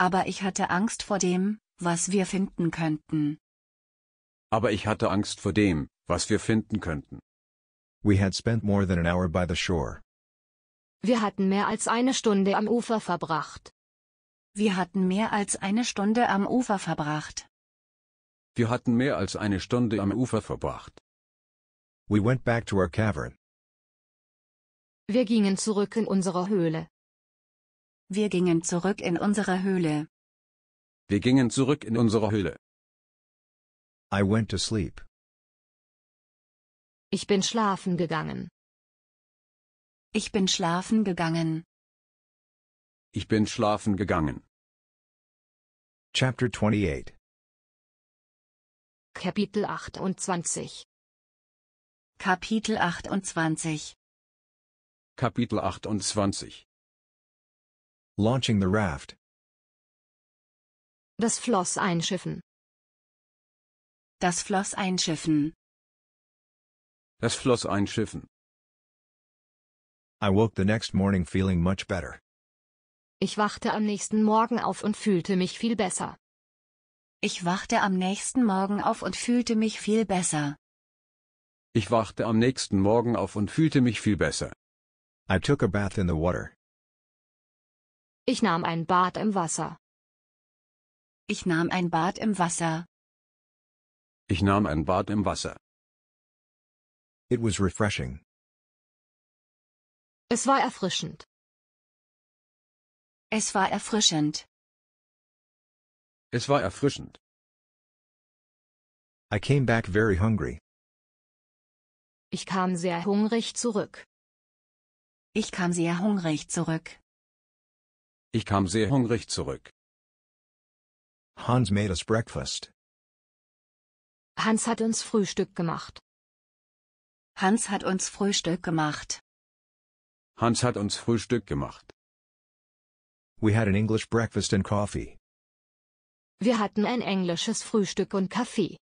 Aber ich hatte Angst vor dem, was wir finden könnten. Aber ich hatte Angst vor dem, was wir finden könnten. We had spent more than an hour by the shore. Wir hatten mehr als eine Stunde am Ufer verbracht. Wir hatten mehr als eine Stunde am Ufer verbracht. Wir hatten mehr als eine Stunde am Ufer verbracht. We went back to our cavern. Wir gingen zurück in unsere Höhle. Wir gingen zurück in unsere Höhle. Wir gingen zurück in unsere Höhle. I went to sleep. Ich bin schlafen gegangen. Ich bin schlafen gegangen. Ich bin schlafen gegangen. Chapter 28 Kapitel 28 Kapitel 28 Kapitel 28 Launching the raft Das Floss einschiffen Das Floss einschiffen Das Floss einschiffen I woke the next morning feeling much better. Ich wachte am nächsten Morgen auf und fühlte mich viel besser. Ich wachte am nächsten Morgen auf und fühlte mich viel besser. Ich wachte am nächsten Morgen auf und fühlte mich viel besser. I took a bath in the water. Ich nahm ein Bad im Wasser. Ich nahm ein Bad im Wasser. Ich nahm ein Bad im Wasser. It was refreshing. Es war erfrischend. Es war erfrischend. Es war erfrischend. I came back very hungry. Ich kam sehr hungrig zurück. Ich kam sehr hungrig zurück. Ich kam sehr hungrig zurück. Hans made us breakfast. Hans hat uns Frühstück gemacht. Hans hat uns Frühstück gemacht. Hans hat uns Frühstück gemacht. We had an English breakfast and coffee. Wir hatten ein englisches Frühstück und Kaffee.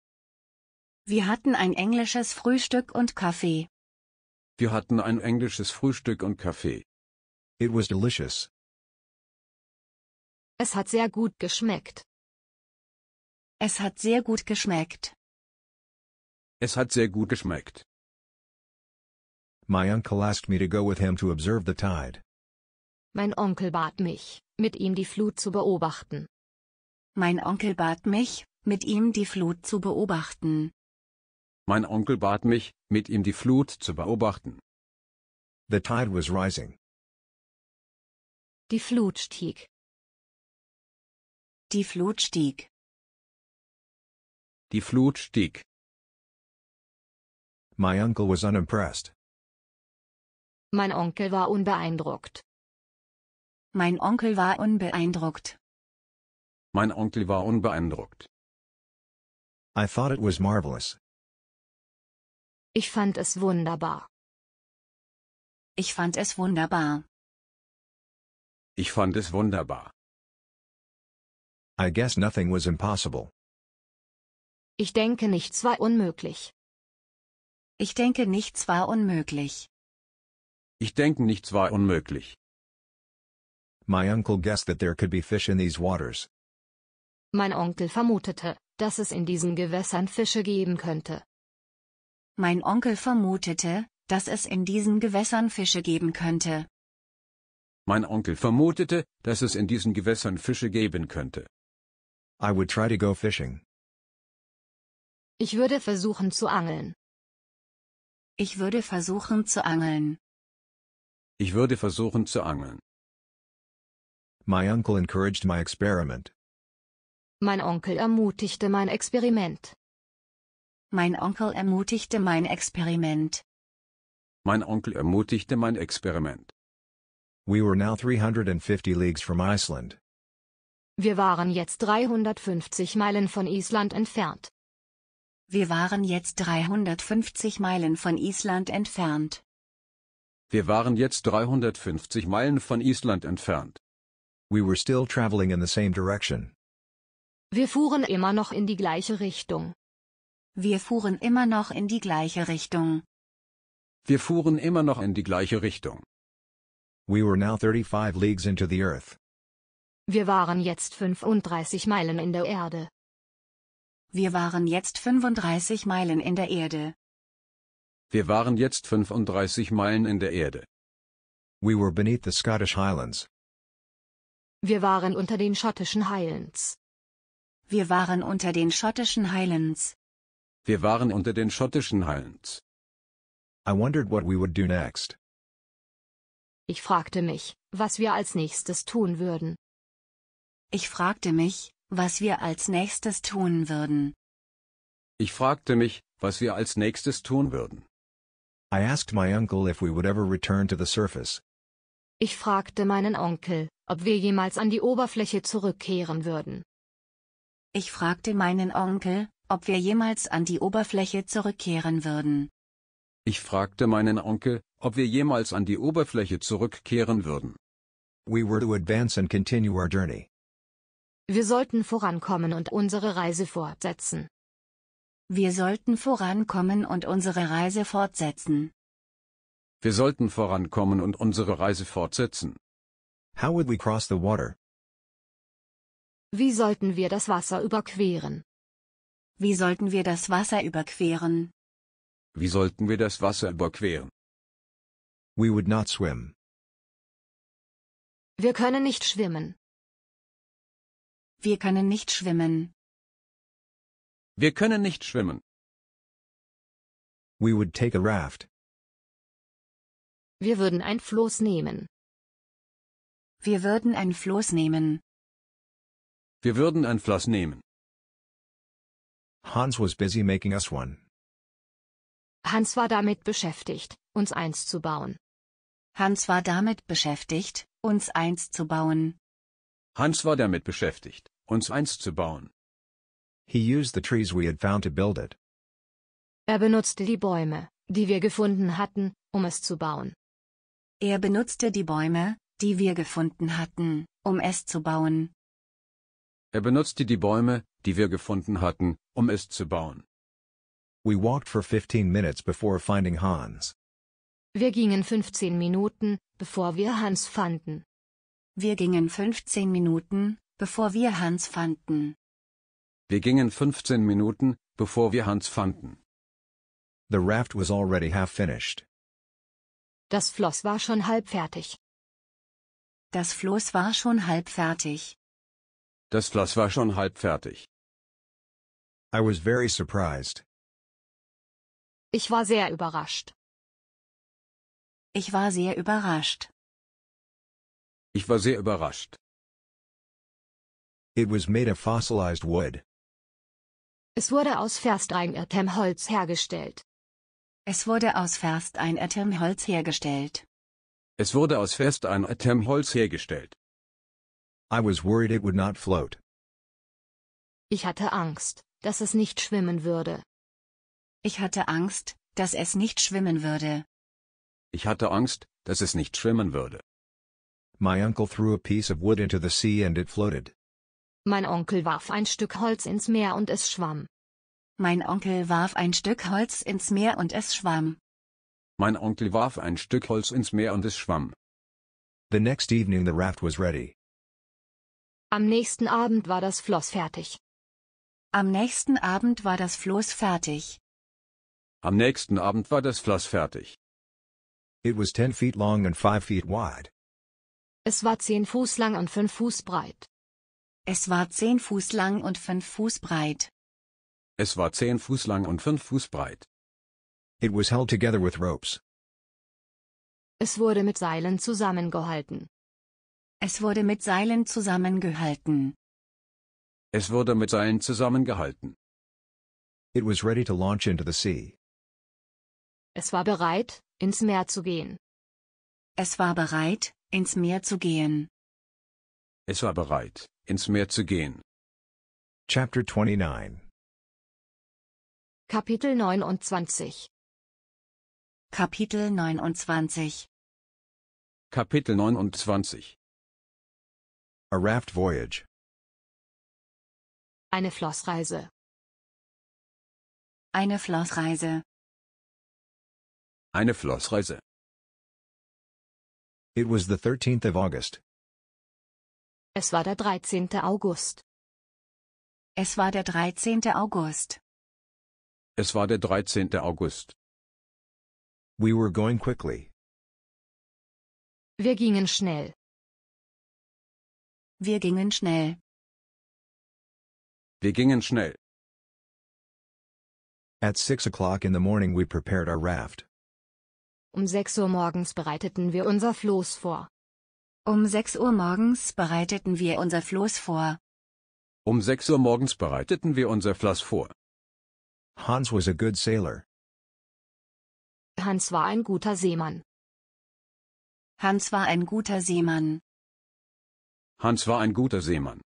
Wir hatten ein englisches Frühstück und Kaffee. Wir hatten ein englisches Frühstück und Kaffee. It was delicious. Es hat sehr gut geschmeckt. Es hat sehr gut geschmeckt. Es hat sehr gut geschmeckt. My uncle asked me to go with him to observe the tide. Mein Onkel bat mich, mit ihm die Flut zu beobachten. Mein Onkel bat mich, mit ihm die Flut zu beobachten. Mein Onkel bat mich, mit ihm die Flut zu beobachten. The tide was rising. Die Flut stieg. Die Flut stieg. Die Flut stieg. My uncle was unimpressed. Mein Onkel war unbeeindruckt. Mein Onkel war unbeeindruckt. Mein Onkel war unbeeindruckt. I thought it was marvelous. Ich fand es wunderbar. Ich fand es wunderbar. Ich fand es wunderbar. I guess nothing was impossible. Ich denke nichts war unmöglich. Ich denke nichts war unmöglich. Ich denke nichts war unmöglich. My uncle guessed that there could be fish in these waters. Mein Onkel vermutete, dass es in diesen Gewässern Fische geben könnte. Mein Onkel vermutete, dass es in diesen Gewässern Fische geben könnte. Mein Onkel vermutete, dass es in diesen Gewässern Fische geben könnte. I would try to go fishing. Ich würde versuchen zu angeln. Ich würde versuchen zu angeln. Ich würde versuchen zu angeln. My uncle encouraged my experiment. Mein Onkel ermutigte mein Experiment. Mein Onkel ermutigte mein Experiment. Mein Onkel ermutigte mein Experiment. We were now 350 leagues from Iceland. Wir waren jetzt 350 Meilen von Island entfernt. Wir waren jetzt 350 Meilen von Island entfernt. Wir waren jetzt 350 Meilen von Island entfernt. We were still traveling in the same direction. Wir fuhren immer noch in die gleiche Richtung. Wir fuhren immer noch in die gleiche Richtung. Wir fuhren immer noch in die gleiche Richtung. We were now 35 leagues into the earth. Wir waren jetzt 35 Meilen in der Erde. Wir waren jetzt 35 Meilen in der Erde. Wir waren jetzt 35 Meilen in der Erde. We were beneath the Scottish Highlands. Wir waren unter den schottischen Highlands. Wir waren unter den schottischen Highlands. Wir waren unter den schottischen Highlands. I wondered what we would do next. Ich fragte mich, was wir als nächstes tun würden. Ich fragte mich, was wir als nächstes tun würden. Ich fragte mich, was wir als nächstes tun würden. I asked my uncle if we would ever return to the surface. Ich fragte meinen Onkel, ob wir jemals an die Oberfläche zurückkehren würden. Ich fragte meinen Onkel, ob wir jemals an die Oberfläche zurückkehren würden. Ich fragte meinen Onkel, ob wir jemals an die Oberfläche zurückkehren würden. We were to advance and continue our journey. Wir sollten vorankommen und unsere Reise fortsetzen. Wir sollten vorankommen und unsere Reise fortsetzen. Wir sollten vorankommen und unsere Reise fortsetzen. How would we cross the water? Wie sollten wir das Wasser überqueren? Wie sollten wir das Wasser überqueren? Wie sollten wir das Wasser überqueren? We would not swim. Wir können nicht schwimmen. Wir können nicht schwimmen. Wir können nicht schwimmen. We would take a raft. Wir würden ein Floß nehmen. Wir würden ein Floß nehmen. Wir würden ein Floß nehmen. Hans was busy making us one. Hans war damit beschäftigt, uns eins zu bauen. Hans war damit beschäftigt, uns eins zu bauen. Hans war damit beschäftigt, uns eins zu bauen. He used the trees we had found to build it. Er benutzte die Bäume, die wir gefunden hatten, um es zu bauen. Er benutzte die Bäume, die wir gefunden hatten, um es zu bauen. Er benutzte die Bäume, die wir gefunden hatten, um es zu bauen. We walked for 15 minutes before finding Hans. Wir gingen 15 Minuten, bevor wir Hans fanden. Wir gingen 15 Minuten, bevor wir Hans fanden. Wir gingen 15 Minuten, bevor wir Hans fanden. The raft was already half finished. Das Floss war schon halb fertig. Das Floß war schon halb fertig. Das Floss war schon halb fertig. I was very surprised. Ich war sehr überrascht. Ich war sehr überrascht. Ich war sehr überrascht. It was made of fossilized wood. Es wurde aus Versteinertermholz hergestellt. Es wurde aus Versteinertermholz hergestellt. Es wurde aus Versteinertermholz hergestellt. I was worried it would not float. Ich hatte Angst, dass es nicht schwimmen würde. Ich hatte Angst, dass es nicht schwimmen würde. Ich hatte Angst, dass es nicht schwimmen würde. My uncle threw a piece of wood into the sea and it floated. Mein Onkel warf ein Stück Holz ins Meer und es schwamm. Mein Onkel warf ein Stück Holz ins Meer und es schwamm. Mein Onkel warf ein Stück Holz ins Meer und es schwamm. The next evening the raft was ready. Am nächsten Abend war das Floß fertig. Am nächsten Abend war das Floß fertig. Am nächsten Abend war das Floß fertig. It was 10 feet long and 5 feet wide. Es war 10 Fuß lang und 5 Fuß breit. Es war zehn Fuß lang und fünf Fuß breit. Es war zehn Fuß lang und fünf Fuß breit. It was held together with ropes. Es wurde mit Seilen zusammengehalten. Es wurde mit Seilen zusammengehalten. Es wurde mit Seilen zusammengehalten. It was ready to launch into the sea. Es war bereit, ins Meer zu gehen. Es war bereit, ins Meer zu gehen. Es war bereit, In Meer again. Chapter 29 Kapitel 29 Kapitel 29 Kapitel 29 A raft voyage Eine Flossreise Eine Flossreise Eine Flossreise It was the 13th of August, Es war der 13. August. Es war der 13. August. Es war der 13. August. We were going quickly. Wir gingen schnell. Wir gingen schnell. Wir gingen schnell. At 6 o'clock in the morning we prepared our raft. Um 6 Uhr morgens bereiteten wir unser Floß vor. Um 6 Uhr morgens bereiteten wir unser Floß vor. Um 6 Uhr morgens bereiteten wir unser Floß vor. Hans was a good sailor. Hans war ein guter Seemann. Hans war ein guter Seemann. Hans war ein guter Seemann.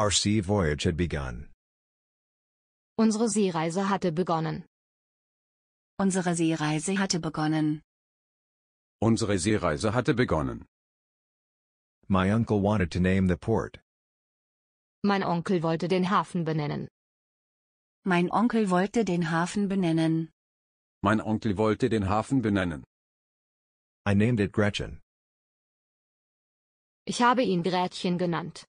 Our sea voyage had begun. Unsere Seereise hatte begonnen. Unsere Seereise hatte begonnen. Unsere Seereise hatte begonnen. My uncle wanted to name the port. Mein Onkel wollte den Hafen benennen. Mein Onkel wollte den Hafen benennen. Mein Onkel wollte den Hafen benennen. I named it Gretchen. Ich habe ihn Gretchen genannt.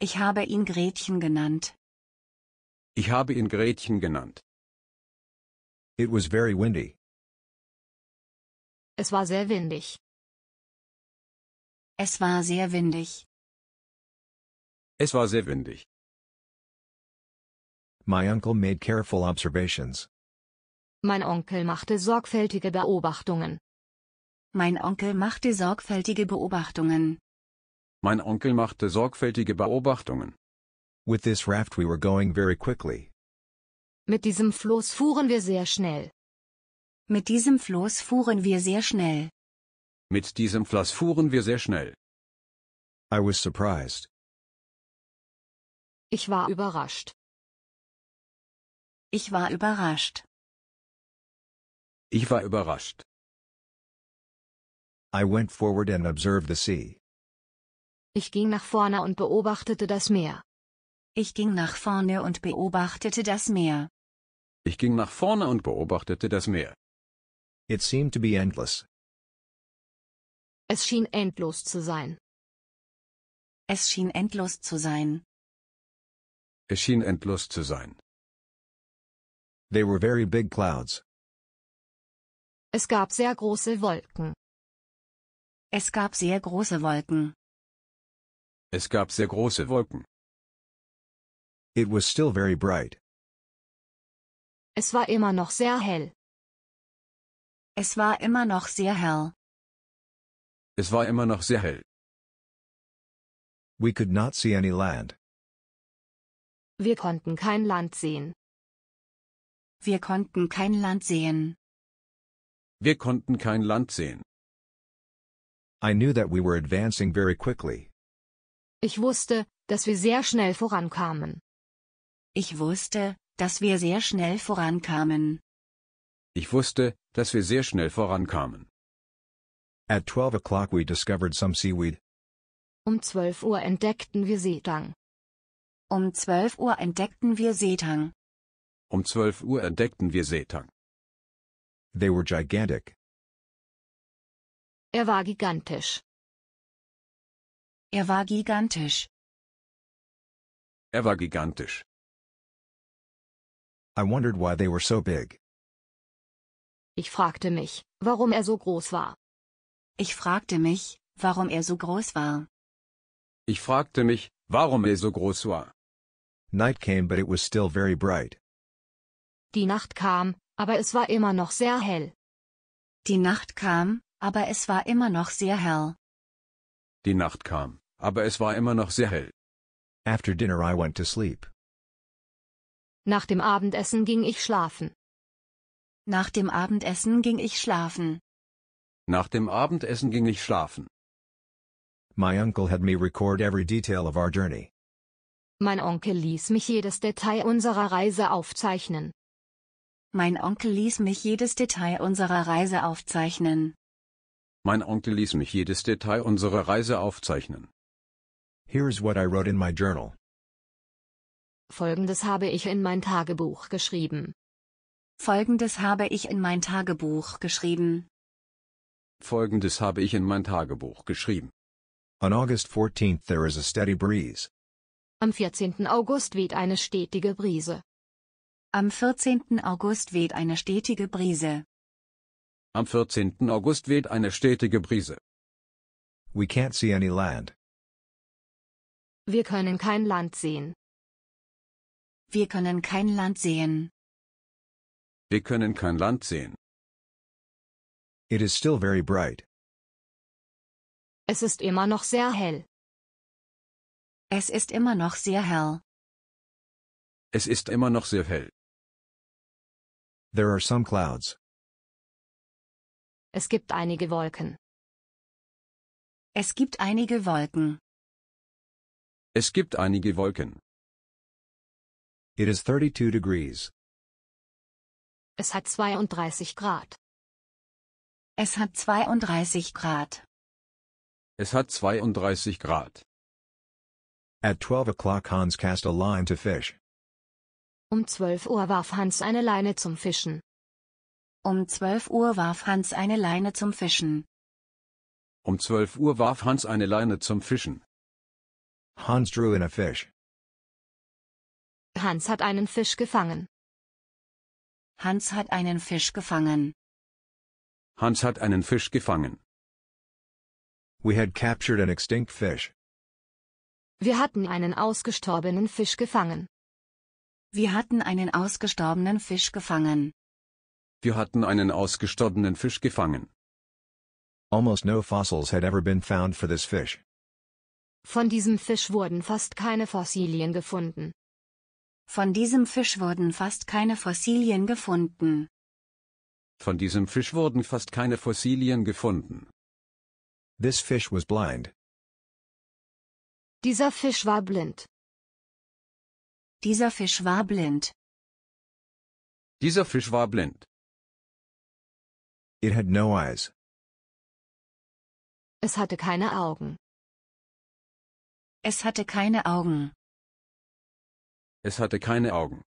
Ich habe ihn Gretchen genannt. Ich habe ihn Gretchen genannt. It was very windy. Es war sehr windig. Es war sehr windig. Es war sehr windig. My uncle made careful observations. Mein Onkel machte sorgfältige Beobachtungen. Mein Onkel machte sorgfältige Beobachtungen. Mein Onkel machte sorgfältige Beobachtungen. With this raft we were going very quickly. Mit diesem Floß fuhren wir sehr schnell. Mit diesem Floß fuhren wir sehr schnell. Mit diesem Floß fuhren wir sehr schnell. I was surprised. Ich war überrascht. Ich war überrascht. Ich war überrascht. I went forward and observed the sea. Ich ging nach vorne und beobachtete das Meer. Ich ging nach vorne und beobachtete das Meer. Ich ging nach vorne und beobachtete das Meer. It seemed to be endless. Es schien endlos zu sein. Es schien endlos zu sein. Es schien endlos zu sein. They were very big clouds. Es gab sehr große Wolken. Es gab sehr große Wolken. Es gab sehr große Wolken. It was still very bright. Es war immer noch sehr hell. Es war immer noch sehr hell. Es war immer noch sehr hell. We could not see any land. Wir konnten kein Land sehen. Wir konnten kein Land sehen. Wir konnten kein Land sehen. I knew that we were advancing very quickly. Ich wusste, dass wir sehr schnell vorankamen. Ich wusste, dass wir sehr schnell vorankamen. Ich wusste, dass wir sehr schnell vorankamen. At 12 o'clock we discovered some seaweed. Um 12 Uhr entdeckten wir Seetang. Um 12 Uhr entdeckten wir Seetang. Um 12 Uhr entdeckten wir Seetang. They were gigantic. Er war gigantisch. Er war gigantisch. Er war gigantisch. I wondered why they were so big. Ich fragte mich, warum er so groß war. Ich fragte mich, warum er so groß war. Ich fragte mich, warum er so groß war. Night came but it was still very bright. Die Nacht kam, aber es war immer noch sehr hell. Die Nacht kam, aber es war immer noch sehr hell. Die Nacht kam, aber es war immer noch sehr hell. After dinner I went to sleep. Nach dem Abendessen ging ich schlafen. Nach dem Abendessen ging ich schlafen. Nach dem Abendessen ging ich schlafen. My uncle had me record every detail of our journey. Mein Onkel ließ mich jedes Detail unserer Reise aufzeichnen. Mein Onkel ließ mich jedes Detail unserer Reise aufzeichnen. Mein Onkel ließ mich jedes Detail unserer Reise aufzeichnen. Here's what I wrote in my journal. Folgendes habe ich in mein Tagebuch geschrieben. Folgendes habe ich in mein Tagebuch geschrieben. Folgendes habe ich in mein Tagebuch geschrieben. On August 14th there is a steady breeze. Am 14. August weht eine stetige Brise. Am 14. August weht eine stetige Brise. Am 14. August weht eine stetige Brise. We can't see any land. Wir können kein Land sehen. Wir können kein Land sehen. Wir können kein Land sehen. It is still very bright. Es ist immer noch sehr hell. Es ist immer noch sehr hell. Es ist immer noch sehr hell. There are some clouds. Es gibt einige Wolken. Es gibt einige Wolken. Es gibt einige Wolken. It is 32 degrees. Es hat 32 Grad. Es hat 32 Grad. Es hat 32 Grad. At 12 o'clock Hans cast a line to fish. Um 12 Uhr warf Hans eine Leine zum Fischen. Um 12 Uhr warf Hans eine Leine zum Fischen. Um 12 Uhr warf Hans eine Leine zum Fischen. Hans drew in a fish. Hans hat einen Fisch gefangen. Hans hat einen Fisch gefangen. Hans hat einen Fisch gefangen. We had captured an extinct fish. Wir hatten einen ausgestorbenen Fisch gefangen. Wir hatten einen ausgestorbenen Fisch gefangen. Wir hatten einen ausgestorbenen Fisch gefangen. Almost no fossils had ever been found for this fish. Von diesem Fisch wurden fast keine Fossilien gefunden. Von diesem Fisch wurden fast keine Fossilien gefunden. Von diesem Fisch wurden fast keine Fossilien gefunden. This fish was blind. Dieser Fisch war blind. Dieser Fisch war blind. Dieser Fisch war blind. It had no eyes. Es hatte keine Augen. Es hatte keine Augen. Es hatte keine Augen.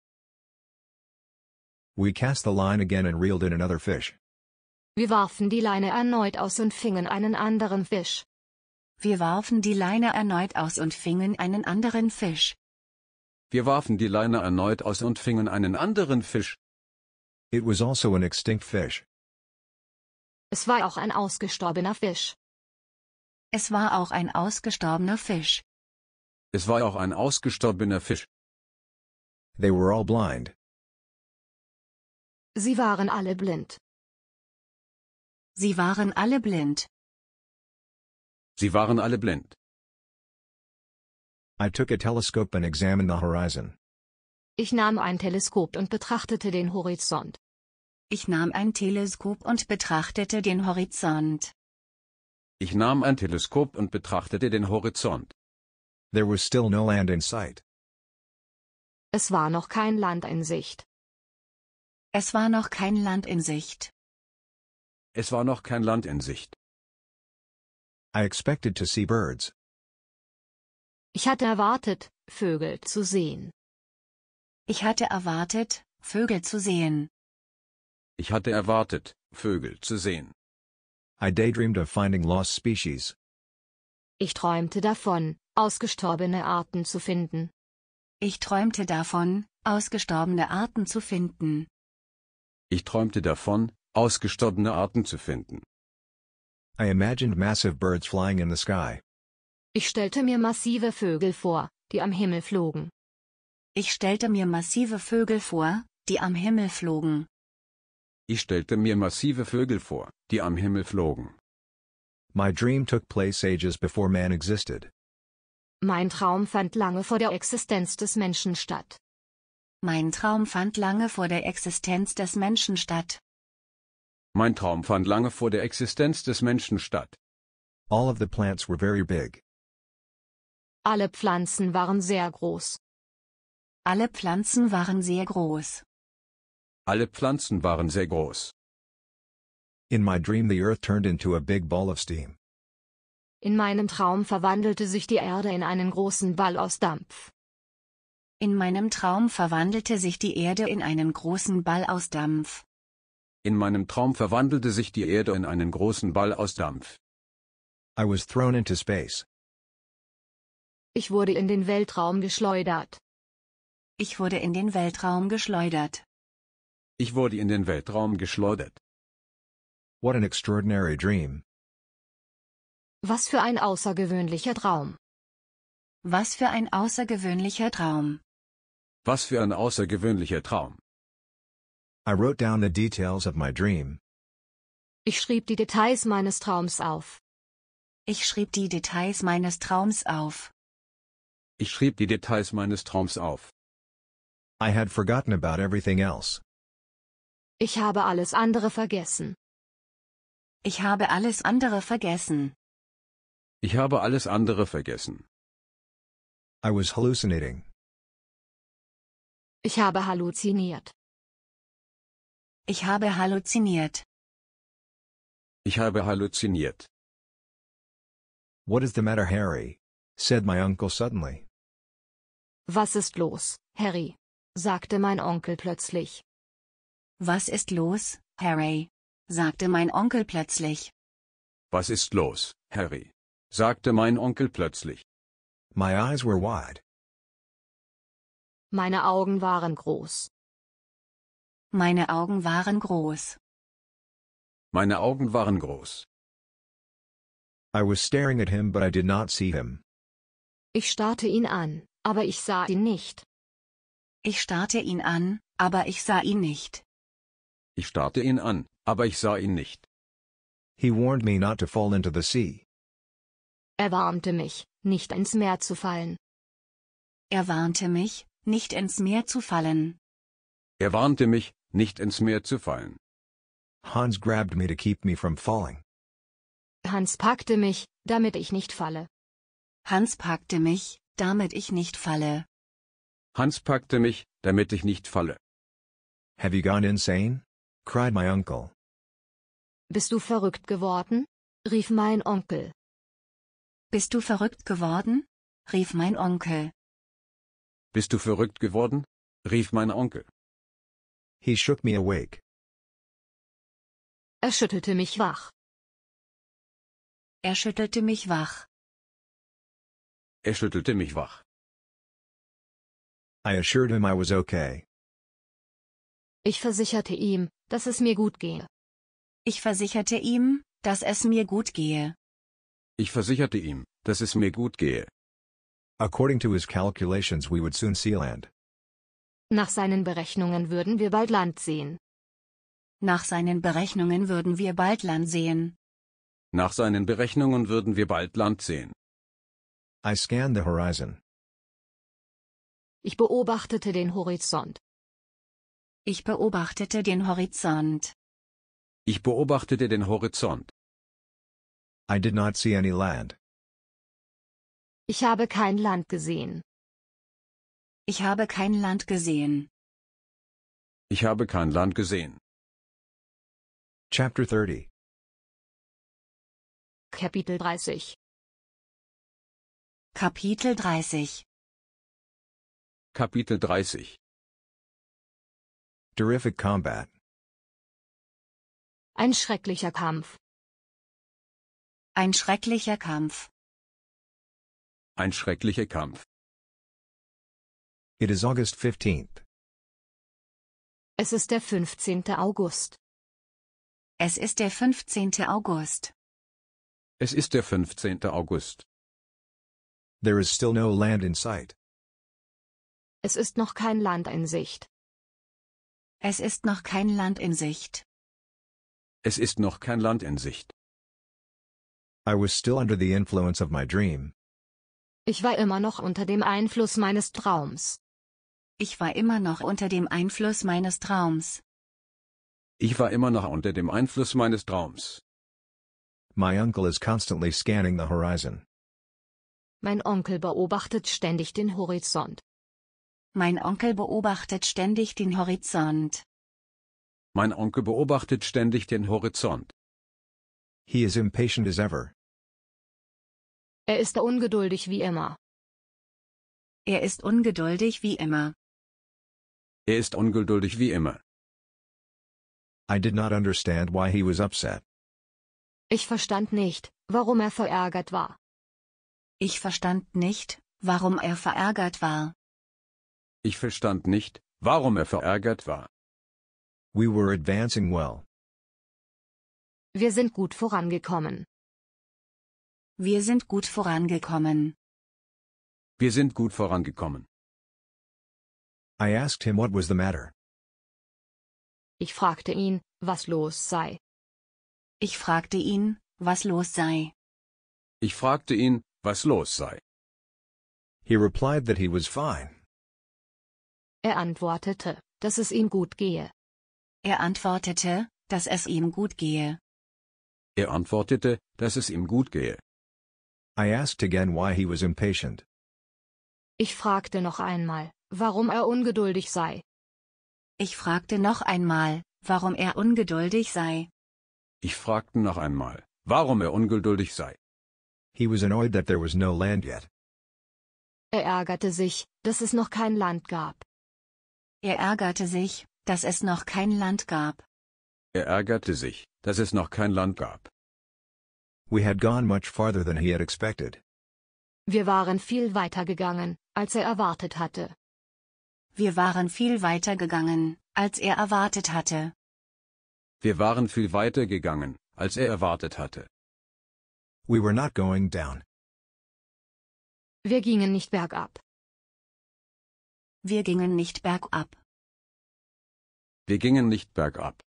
We cast the line again and reeled in another fish. Wir warfen die Leine erneut aus und fingen einen anderen Fisch. Wir warfen die Leine erneut aus und fingen einen anderen Fisch. Wir warfen die Leine erneut aus und fingen einen anderen Fisch. It was also an extinct fish. Es war auch ein ausgestorbener Fisch. Es war auch ein ausgestorbener Fisch. Es war auch ein ausgestorbener Fisch. They were all blind. Sie waren alle blind. Sie waren alle blind. Sie waren alle blind. I took a telescope and examined the horizon. Ich nahm ein Teleskop und betrachtete den Horizont. Ich nahm ein Teleskop und betrachtete den Horizont. Ich nahm ein Teleskop und betrachtete den Horizont. There was still no land in sight. Es war noch kein Land in Sicht. Es war noch kein Land in Sicht. Es war noch kein Land in Sicht. I expected to see birds. Ich hatte erwartet, Vögel zu sehen. Ich hatte erwartet, Vögel zu sehen. Ich hatte erwartet, Vögel zu sehen. I daydreamed of finding lost species. Ich träumte davon, ausgestorbene Arten zu finden. Ich träumte davon, ausgestorbene Arten zu finden. Ich träumte davon, ausgestorbene Arten zu finden. I imagined massive birds flying in the sky. Ich stellte mir massive Vögel vor, die am Himmel flogen. Ich stellte mir massive Vögel vor, die am Himmel flogen. Ich stellte mir massive Vögel vor, die am Himmel flogen. My dream took place ages before man existed. Mein Traum fand lange vor der Existenz des Menschen statt. Mein Traum fand lange vor der Existenz des Menschen statt. Mein Traum fand lange vor der Existenz des Menschen statt. All of the plants were very big. Alle Pflanzen waren sehr groß. Alle Pflanzen waren sehr groß. Alle Pflanzen waren sehr groß. In my dream the earth turned into a big ball of steam. In meinem Traum verwandelte sich die Erde in einen großen Ball aus Dampf. In meinem Traum verwandelte sich die Erde in einen großen Ball aus Dampf. In meinem Traum verwandelte sich die Erde in einen großen Ball aus Dampf. I was thrown into space. Ich wurde in den Weltraum geschleudert. Ich wurde in den Weltraum geschleudert. Ich wurde in den Weltraum geschleudert. What an extraordinary dream. Was für ein außergewöhnlicher Traum. Was für ein außergewöhnlicher Traum. Was für ein außergewöhnlicher Traum. I wrote down the details of my dream. Ich schrieb die Details meines Traums auf. Ich schrieb die Details meines Traums auf. Ich schrieb die Details meines Traums auf. I had forgotten about everything else. Ich habe alles andere vergessen. Ich habe alles andere vergessen. Ich habe alles andere vergessen. I was hallucinating. Ich habe halluziniert. Ich habe halluziniert. Ich habe halluziniert. What is the matter, Harry? said my uncle suddenly. Was ist los, Harry? sagte mein Onkel plötzlich. Was ist los, Harry? sagte mein Onkel plötzlich. Was ist los, Harry? sagte mein Onkel plötzlich. My eyes were wide. Meine Augen waren groß. Meine Augen waren groß. Meine Augen waren groß. I was staring at him but I did not see him. Ich starrte ihn an, aber ich sah ihn nicht. Ich starrte ihn an, aber ich sah ihn nicht. Ich starrte ihn an, aber ich sah ihn nicht. He warned me not to fall into the sea. Er warnte mich, nicht ins Meer zu fallen. Er warnte mich, nicht ins Meer zu fallen. Er warnte mich, nicht ins Meer zu fallen. Hans grabbed me to keep me from falling. Hans packte mich, damit ich nicht falle. Hans packte mich, damit ich nicht falle. Hans packte mich, damit ich nicht falle. Have you gone insane? cried my uncle. Bist du verrückt geworden? rief mein Onkel. Bist du verrückt geworden? rief mein Onkel. Bist du verrückt geworden? rief mein Onkel. He shook me awake. Er schüttelte mich wach. Er schüttelte mich wach. Er schüttelte mich wach. I assured him I was okay. Ich versicherte ihm, dass es mir gut gehe. Ich versicherte ihm, dass es mir gut gehe. Ich versicherte ihm, dass es mir gut gehe. According to his calculations we would soon see land. Nach seinen Berechnungen würden wir bald Land sehen. Nach seinen Berechnungen würden wir bald Land sehen. Nach seinen Berechnungen würden wir bald Land sehen. I scanned the horizon. Ich beobachtete den Horizont. Ich beobachtete den Horizont. Ich beobachtete den Horizont. I did not see any land. Ich habe kein Land gesehen. Ich habe kein Land gesehen. Ich habe kein Land gesehen. Chapter 30 Kapitel 30 Kapitel 30 Kapitel 30 Terrific Combat Ein schrecklicher Kampf ein schrecklicher Kampf. Ein schrecklicher Kampf. It is August 15 Es ist der 15. August. Es ist der 15. August. Es ist der 15. August. There is still no land in sight. Es ist noch kein Land in Sicht. Es ist noch kein Land in Sicht. Es ist noch kein Land in Sicht. I was still under the influence of my dream. Ich war immer noch unter dem Einfluss meines Traums. Ich war immer noch unter dem Einfluss meines Traums. Ich war immer noch unter dem Einfluss meines Traums. My uncle is constantly scanning the horizon. Mein Onkel beobachtet ständig den Horizont. Mein Onkel beobachtet ständig den Horizont. Mein Onkel beobachtet ständig den Horizont. He is impatient as ever. Er ist ungeduldig wie immer. Er ist ungeduldig wie immer. Er ist ungeduldig wie immer. I did not understand why he was upset. Ich verstand nicht, warum er verärgert war. Ich verstand nicht, warum er verärgert war. Ich verstand nicht, warum er verärgert war. We were advancing well. Wir sind gut vorangekommen. Wir sind gut vorangekommen. Wir sind gut vorangekommen. I asked him what was the matter. Ich fragte ihn, was los sei. Ich fragte ihn, was los sei. Ich fragte ihn, was los sei. He replied that he was fine. Er antwortete, dass es ihm gut gehe. Er antwortete, dass es ihm gut gehe. Er antwortete, dass es ihm gut gehe. I asked again why he was impatient. Ich fragte noch einmal, warum er ungeduldig sei. Ich fragte noch einmal, warum er ungeduldig sei. Ich fragte noch einmal, warum er ungeduldig sei. He was annoyed that there was no land yet. Er ärgerte sich, dass es noch kein Land gab. Er ärgerte sich, dass es noch kein Land gab. Er ärgerte sich, dass es noch kein Land gab. We had gone much farther than he had expected. Wir waren viel weiter gegangen, als er erwartet hatte. Wir waren viel weiter gegangen, als er erwartet hatte. Wir waren viel weiter gegangen, als er erwartet hatte. We were not going down. Wir gingen nicht bergab. Wir gingen nicht bergab. Wir gingen nicht bergab.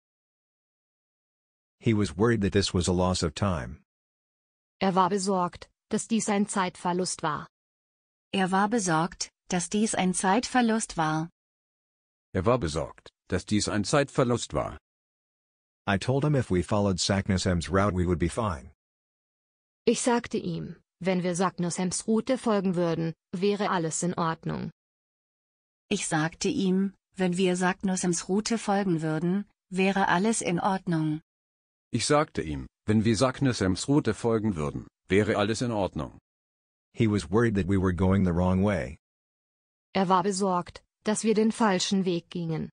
He was worried that this was a loss of time. Er war besorgt, dass dies ein Zeitverlust war. Er war besorgt, dass dies ein Zeitverlust war. Er war besorgt, dass dies ein Zeitverlust war. I told him if we followed Saknussemm's route we would be fine. Ich sagte ihm, wenn wir Saknussemm's Route folgen würden, wäre alles in Ordnung. Ich sagte ihm, wenn wir Saknussemm's Route folgen würden, wäre alles in Ordnung. Ich sagte ihm, wenn wir Sagnesems Route folgen würden, wäre alles in Ordnung. He was worried that we were going the wrong way. Er war besorgt, dass wir den falschen Weg gingen.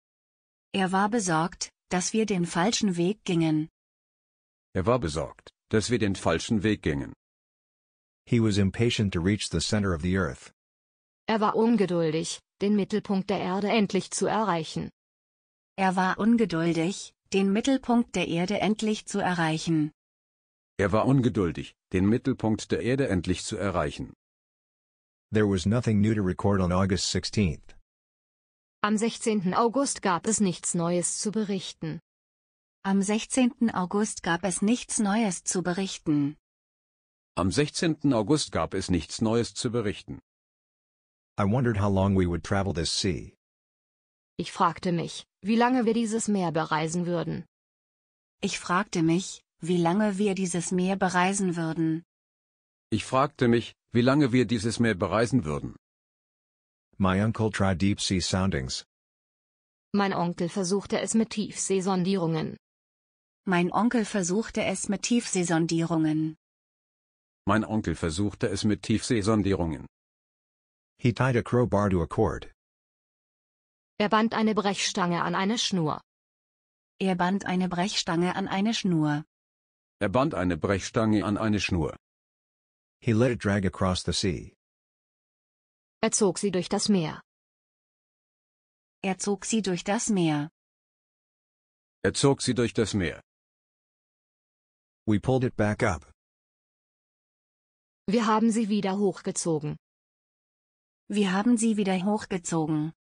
Er war besorgt, dass wir den falschen Weg gingen. Er war besorgt, dass wir den falschen Weg gingen. He was impatient to reach the center of the earth. Er war ungeduldig, den Mittelpunkt der Erde endlich zu erreichen. Er war ungeduldig, den Mittelpunkt der Erde endlich zu erreichen. Er war ungeduldig, den Mittelpunkt der Erde endlich zu erreichen. There was nothing new to record on August 16th. Am 16. August gab es nichts Neues zu berichten. Am 16. August gab es nichts Neues zu berichten. Am 16. August gab es nichts Neues zu berichten. I wondered how long we would travel this sea. Ich fragte mich, wie lange wir dieses Meer bereisen würden. Ich fragte mich, wie lange wir dieses Meer bereisen würden. Ich fragte mich, wie lange wir dieses Meer bereisen würden. My uncle tried deep sea soundings. Mein Onkel versuchte es mit Tiefseesondierungen. Mein Onkel versuchte es mit Tiefseesondierungen. Mein Onkel versuchte es mit Tiefseesondierungen. He tied a crowbar to a cord. Er band eine Brechstange an eine Schnur. Er band eine Brechstange an eine Schnur. Er band eine Brechstange an eine Schnur. He let it drag across the sea. Er zog sie durch das Meer. Er zog sie durch das Meer. Er zog sie durch das Meer. We pulled it back up. Wir haben sie wieder hochgezogen. Wir haben sie wieder hochgezogen.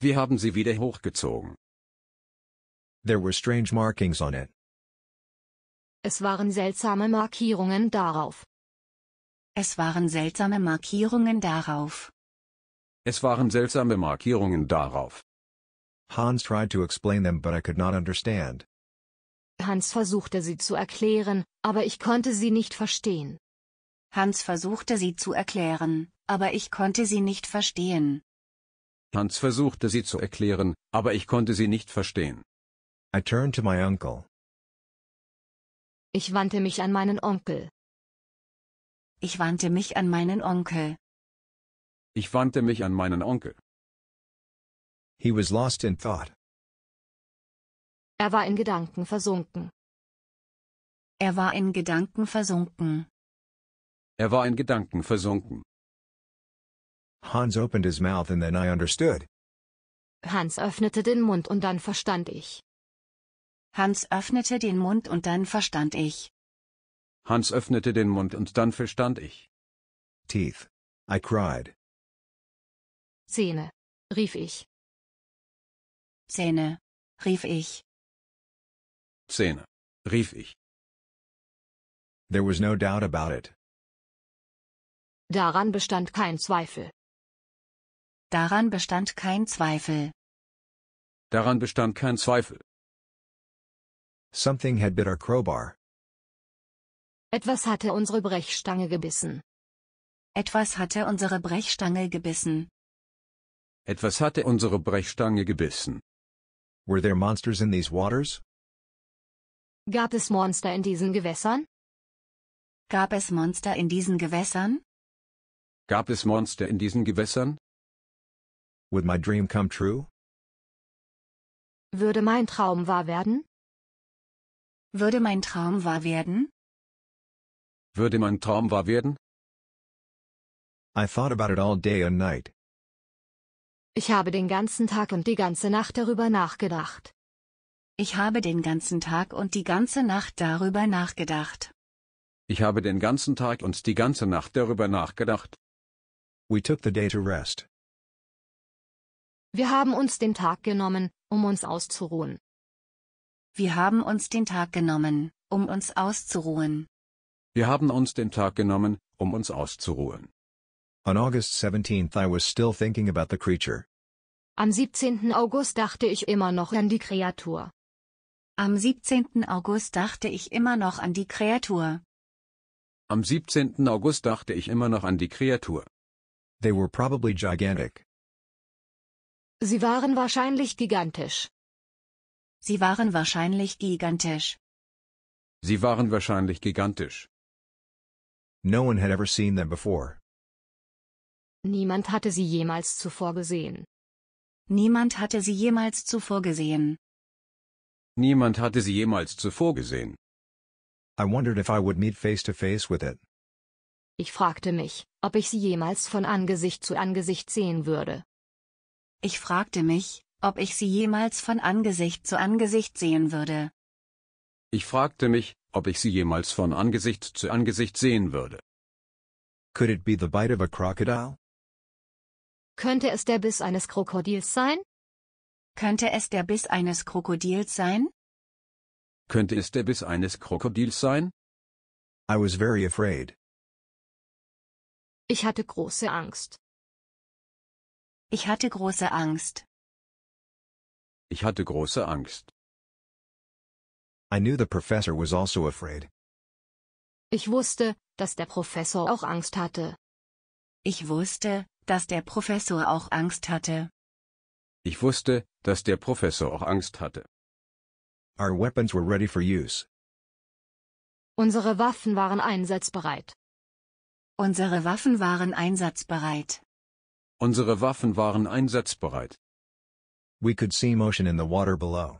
Wir haben sie wieder hochgezogen. There were strange markings on it. Es waren seltsame Markierungen darauf. Es waren seltsame Markierungen darauf. Es waren seltsame Markierungen darauf. Hans tried to explain them but I could not understand. Hans versuchte sie zu erklären, aber ich konnte sie nicht verstehen. Hans versuchte sie zu erklären, aber ich konnte sie nicht verstehen. Hans versuchte sie zu erklären, aber ich konnte sie nicht verstehen. I turned to my uncle. Ich wandte mich an meinen Onkel. Ich wandte mich an meinen Onkel. Ich wandte mich an meinen Onkel. He was lost in thought. Er war in Gedanken versunken. Er war in Gedanken versunken. Er war in Gedanken versunken. Hans opened his mouth and then I understood. Hans öffnete den Mund und dann verstand ich. Hans öffnete den Mund und dann verstand ich. Hans öffnete den Mund und dann verstand ich. Teeth. I cried. Zähne, rief ich. Zähne, rief ich. Zähne, rief ich. There was no doubt about it. Daran bestand kein Zweifel. Daran bestand kein Zweifel. Daran bestand kein Zweifel. Something had bit our crowbar. Etwas hatte unsere Brechstange gebissen. Etwas hatte unsere Brechstange gebissen. Etwas hatte unsere Brechstange gebissen. Were there monsters in these waters? Gab es Monster in diesen Gewässern? Gab es Monster in diesen Gewässern? Gab es Monster in diesen Gewässern? Would my dream come true? Würde mein Traum wahr werden? Würde mein Traum wahr werden? Würde mein Traum wahr werden? I thought about it all day and night. Ich habe den ganzen Tag und die ganze Nacht darüber nachgedacht. Ich habe den ganzen Tag und die ganze Nacht darüber nachgedacht. Ich habe den ganzen Tag und die ganze Nacht darüber nachgedacht. We took the day to rest. Wir haben uns den Tag genommen, um uns auszuruhen. Wir haben uns den Tag genommen, um uns auszuruhen. Wir haben uns den Tag genommen, um uns auszuruhen. On August 17th I was still thinking about the creature. Am 17. August dachte ich immer noch an die Kreatur. Am 17. August dachte ich immer noch an die Kreatur. Am 17. August dachte ich immer noch an die Kreatur. They were probably gigantic. Sie waren wahrscheinlich gigantisch. Sie waren wahrscheinlich gigantisch. Sie waren wahrscheinlich gigantisch. No one had ever seen them before. Niemand hatte sie jemals zuvor gesehen. Niemand hatte sie jemals zuvor gesehen. Niemand hatte sie jemals zuvor gesehen. I wondered if I would meet face to face with it. Ich fragte mich, ob ich sie jemals von Angesicht zu Angesicht sehen würde. Ich fragte mich, ob ich sie jemals von Angesicht zu Angesicht sehen würde. Ich fragte mich, ob ich sie jemals von Angesicht zu Angesicht sehen würde. Could it be the bite of a crocodile? Könnte es der Biss eines Krokodils sein? Könnte es der Biss eines Krokodils sein? Könnte es der Biss eines Krokodils sein? I was very afraid. Ich hatte große Angst. Ich hatte große Angst. Ich hatte große Angst. I knew the professor was also afraid. Ich wusste, dass der Professor auch Angst hatte. Ich wusste, dass der Professor auch Angst hatte. Ich wusste, dass der Professor auch Angst hatte. Our weapons were ready for use. Unsere Waffen waren einsatzbereit. Unsere Waffen waren einsatzbereit. Unsere Waffen waren einsatzbereit. We could see motion in the water below.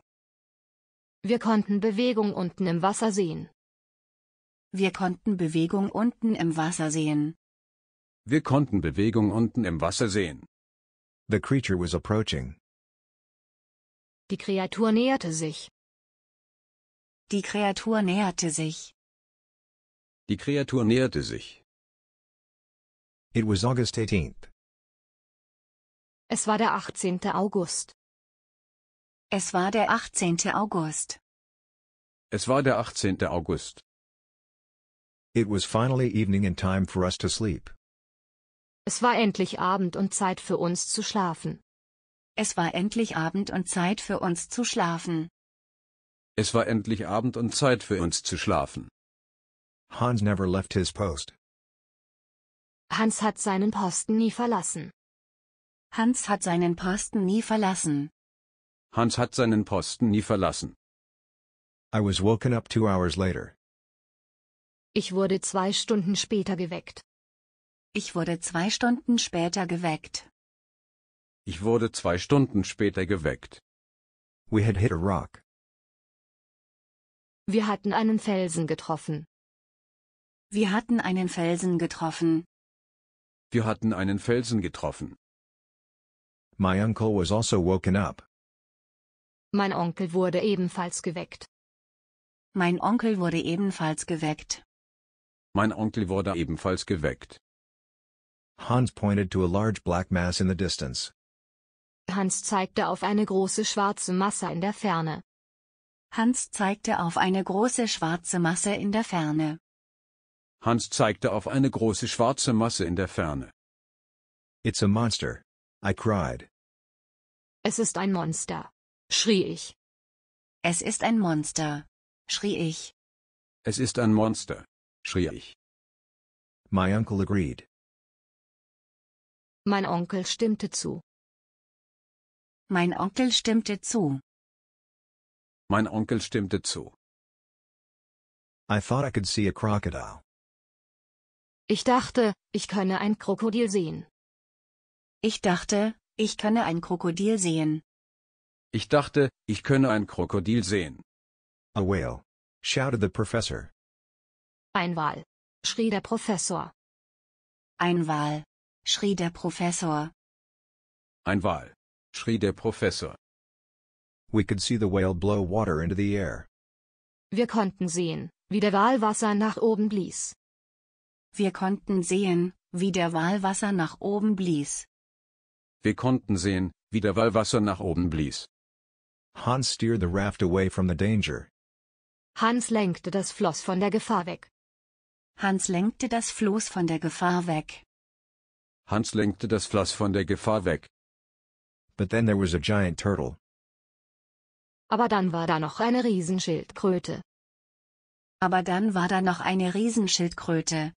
Wir konnten Bewegung unten im Wasser sehen. Wir konnten Bewegung unten im Wasser sehen. Wir konnten Bewegung unten im Wasser sehen. The creature was approaching. Die Kreatur näherte sich. Die Kreatur näherte sich. Die Kreatur näherte sich. It was August 18th. Es war der 18. August. Es war der 18. August. Es war der 18. August. It was finally evening and time for us to sleep. Es war endlich Abend und Zeit für uns zu schlafen. Es war endlich Abend und Zeit für uns zu schlafen. Es war endlich Abend und Zeit für uns zu schlafen. Hans never left his post. Hans hat seinen Posten nie verlassen. Hans hat seinen Posten nie verlassen. Hans hat seinen Posten nie verlassen. I was woken up two hours later. Ich wurde zwei Stunden später geweckt. Ich wurde zwei Stunden später geweckt. Ich wurde zwei Stunden später geweckt. We had hit a rock. Wir hatten einen Felsen getroffen. Wir hatten einen Felsen getroffen. Wir hatten einen Felsen getroffen. My uncle was also woken up. Mein Onkel wurde ebenfalls geweckt. Mein Onkel wurde ebenfalls geweckt. Mein Onkel wurde ebenfalls geweckt. Hans pointed to a large black mass in the distance. Hans zeigte auf eine große schwarze Masse in der Ferne. Hans zeigte auf eine große schwarze Masse in der Ferne. Hans zeigte auf eine große schwarze Masse in der Ferne. It's a monster. I cried. Es ist ein Monster schrie ich. Es ist ein Monster, schrie ich. Es ist ein Monster, schrie ich. My uncle agreed. Mein Onkel stimmte zu. Mein Onkel stimmte zu. Mein Onkel stimmte zu. I thought I could see a crocodile. Ich dachte, ich könne ein Krokodil sehen. Ich dachte, ich könne ein Krokodil sehen. Ich dachte, ich könne ein Krokodil sehen. A whale. shouted the professor. Ein Wal. schrie der Professor. Ein Wal. schrie der Professor. Ein Wal. schrie der Professor. We could see the whale blow water into the air. Wir konnten sehen, wie der Wal Wasser nach oben blies. Wir konnten sehen, wie der Wal Wasser nach oben blies. Wir konnten sehen, wie der Wal Wasser nach oben blies. Hans steered the raft away from the danger. Hans lenkte das Floß von der Gefahr weg. Hans lenkte das Floß von der Gefahr weg. Hans lenkte das Floß von der Gefahr weg. But then there was a giant turtle. Aber dann war da noch eine Riesenschildkröte. Aber dann war da noch eine Riesenschildkröte.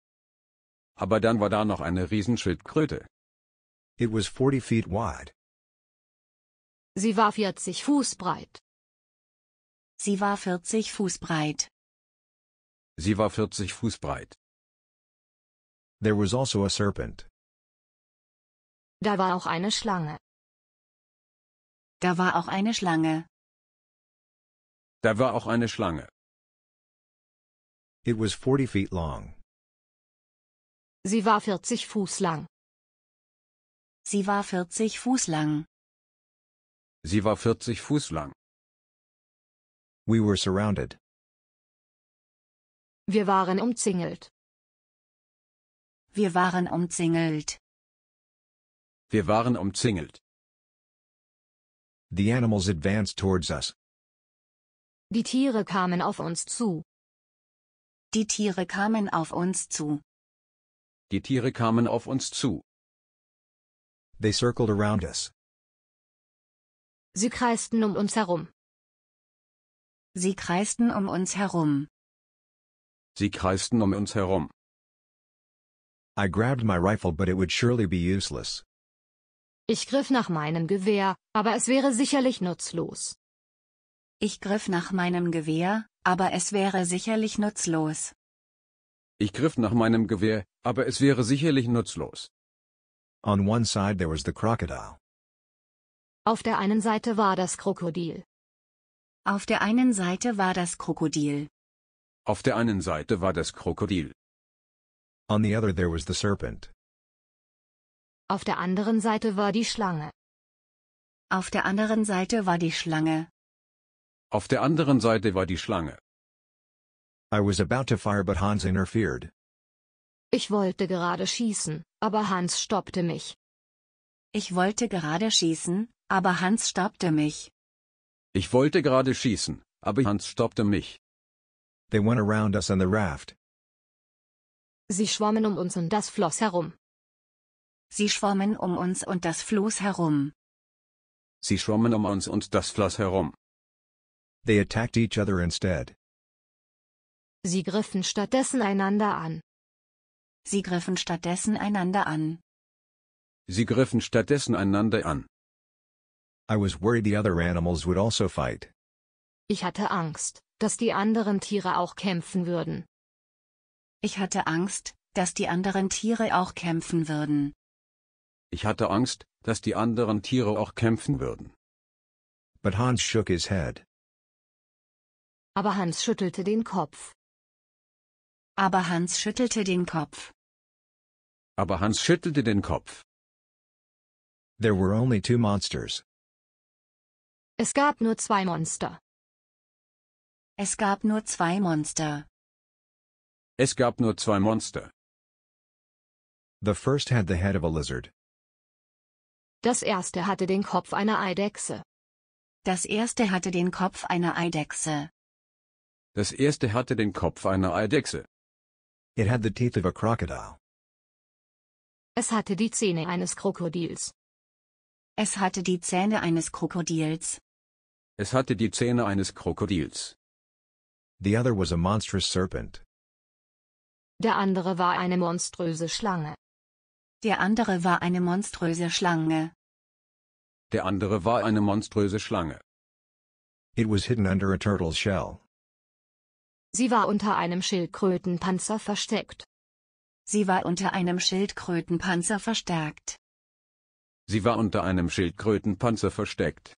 Aber dann war da noch eine Riesenschildkröte. It was 40 feet wide. Sie war 40 Fuß breit. Sie war 40 Fuß breit. Sie war 40 Fuß breit. There was also a serpent. Da war auch eine Schlange. Da war auch eine Schlange. Da war auch eine Schlange. It was 40 feet long. Sie war 40 Fuß lang. Sie war 40 Fuß lang. Sie war 40 Fuß lang. We were surrounded. Wir waren umzingelt. Wir waren umzingelt. Wir waren umzingelt. The animals advanced towards us. Die Tiere kamen auf uns zu. Die Tiere kamen auf uns zu. Die Tiere kamen auf uns zu. They circled around us. Sie kreisten um uns herum. Sie kreisten um uns herum. Sie kreisten um uns herum. I grabbed my rifle but it would surely be useless. Ich griff nach meinem Gewehr, aber es wäre sicherlich nutzlos. Ich griff nach meinem Gewehr, aber es wäre sicherlich nutzlos. Ich griff nach meinem Gewehr, aber es wäre sicherlich nutzlos. On one side there was the crocodile. Auf der einen Seite war das Krokodil. Auf der einen Seite war das Krokodil. Auf der einen Seite war das Krokodil. On the other there was the serpent. Auf der anderen Seite war die Schlange. Auf der anderen Seite war die Schlange. Auf der anderen Seite war die Schlange. I was about to fire but Hans interfered. Ich wollte gerade schießen, aber Hans stoppte mich. Ich wollte gerade schießen, aber Hans stoppte mich. Ich wollte gerade schießen, aber Hans stoppte mich. They went around us on the raft. Sie schwammen um uns und das Floss herum. Sie schwammen um uns und das Floß herum. Sie schwammen um uns und das Floss herum. They attacked each other instead. Sie griffen stattdessen einander an. Sie griffen stattdessen einander an. Sie griffen stattdessen einander an. I was worried the other animals would also fight. Ich hatte Angst, dass die anderen Tiere auch kämpfen würden. Ich hatte Angst, dass die anderen Tiere auch kämpfen würden. Ich hatte Angst, dass die anderen Tiere auch kämpfen würden. But Hans shook his head. Aber Hans schüttelte den Kopf. Aber Hans schüttelte den Kopf. Aber Hans schüttelte den Kopf. There were only two monsters. Es gab nur zwei Monster. Es gab nur zwei Monster. Es gab nur zwei Monster. The first had the head of a lizard. Das erste hatte den Kopf einer Eidechse. Das erste hatte den Kopf einer Eidechse. Das erste hatte den Kopf einer Eidechse. It had the teeth of a crocodile. Es hatte die Zähne eines Krokodils. Es hatte die Zähne eines Krokodils. Es hatte die Zähne eines Krokodils. The other was a monstrous serpent. Der andere war eine monströse Schlange. Der andere war eine monströse Schlange. Der andere war eine monströse Schlange. It was hidden under a turtle's shell. Sie war unter einem Schildkrötenpanzer versteckt. Sie war unter einem Schildkrötenpanzer verstärkt. Sie war unter einem Schildkrötenpanzer versteckt.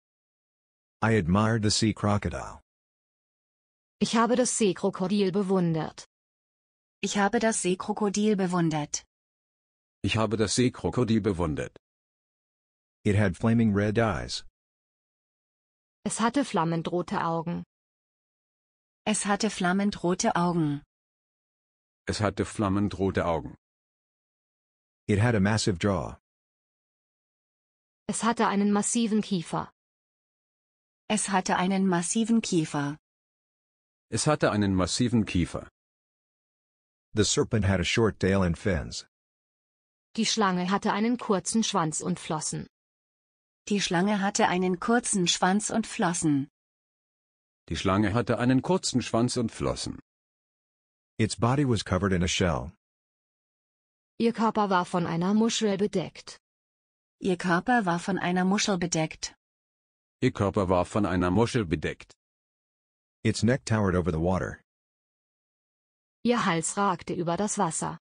I admired the sea crocodile. Ich habe das Seekrokodil bewundert. Ich habe das Seekrokodil bewundert. Ich habe das Seekrokodil bewundert. It had flaming red eyes. Es hatte flammend rote Augen. Es hatte flammend rote Augen. Es hatte flammend rote Augen. It had a massive jaw. Es hatte einen massiven Kiefer. Es hatte einen massiven Kiefer. Es hatte einen massiven Kiefer. The serpent had a short tail and fins. Die Schlange hatte einen kurzen Schwanz und Flossen. Die Schlange hatte einen kurzen Schwanz und Flossen. Die Schlange hatte einen kurzen Schwanz und Flossen. Its body was covered in a shell. Ihr Körper war von einer Muschel bedeckt. Ihr Körper war von einer Muschel bedeckt. Ihr Körper war von einer Muschel bedeckt. Its neck towered over the water. Ihr Hals ragte über das Wasser.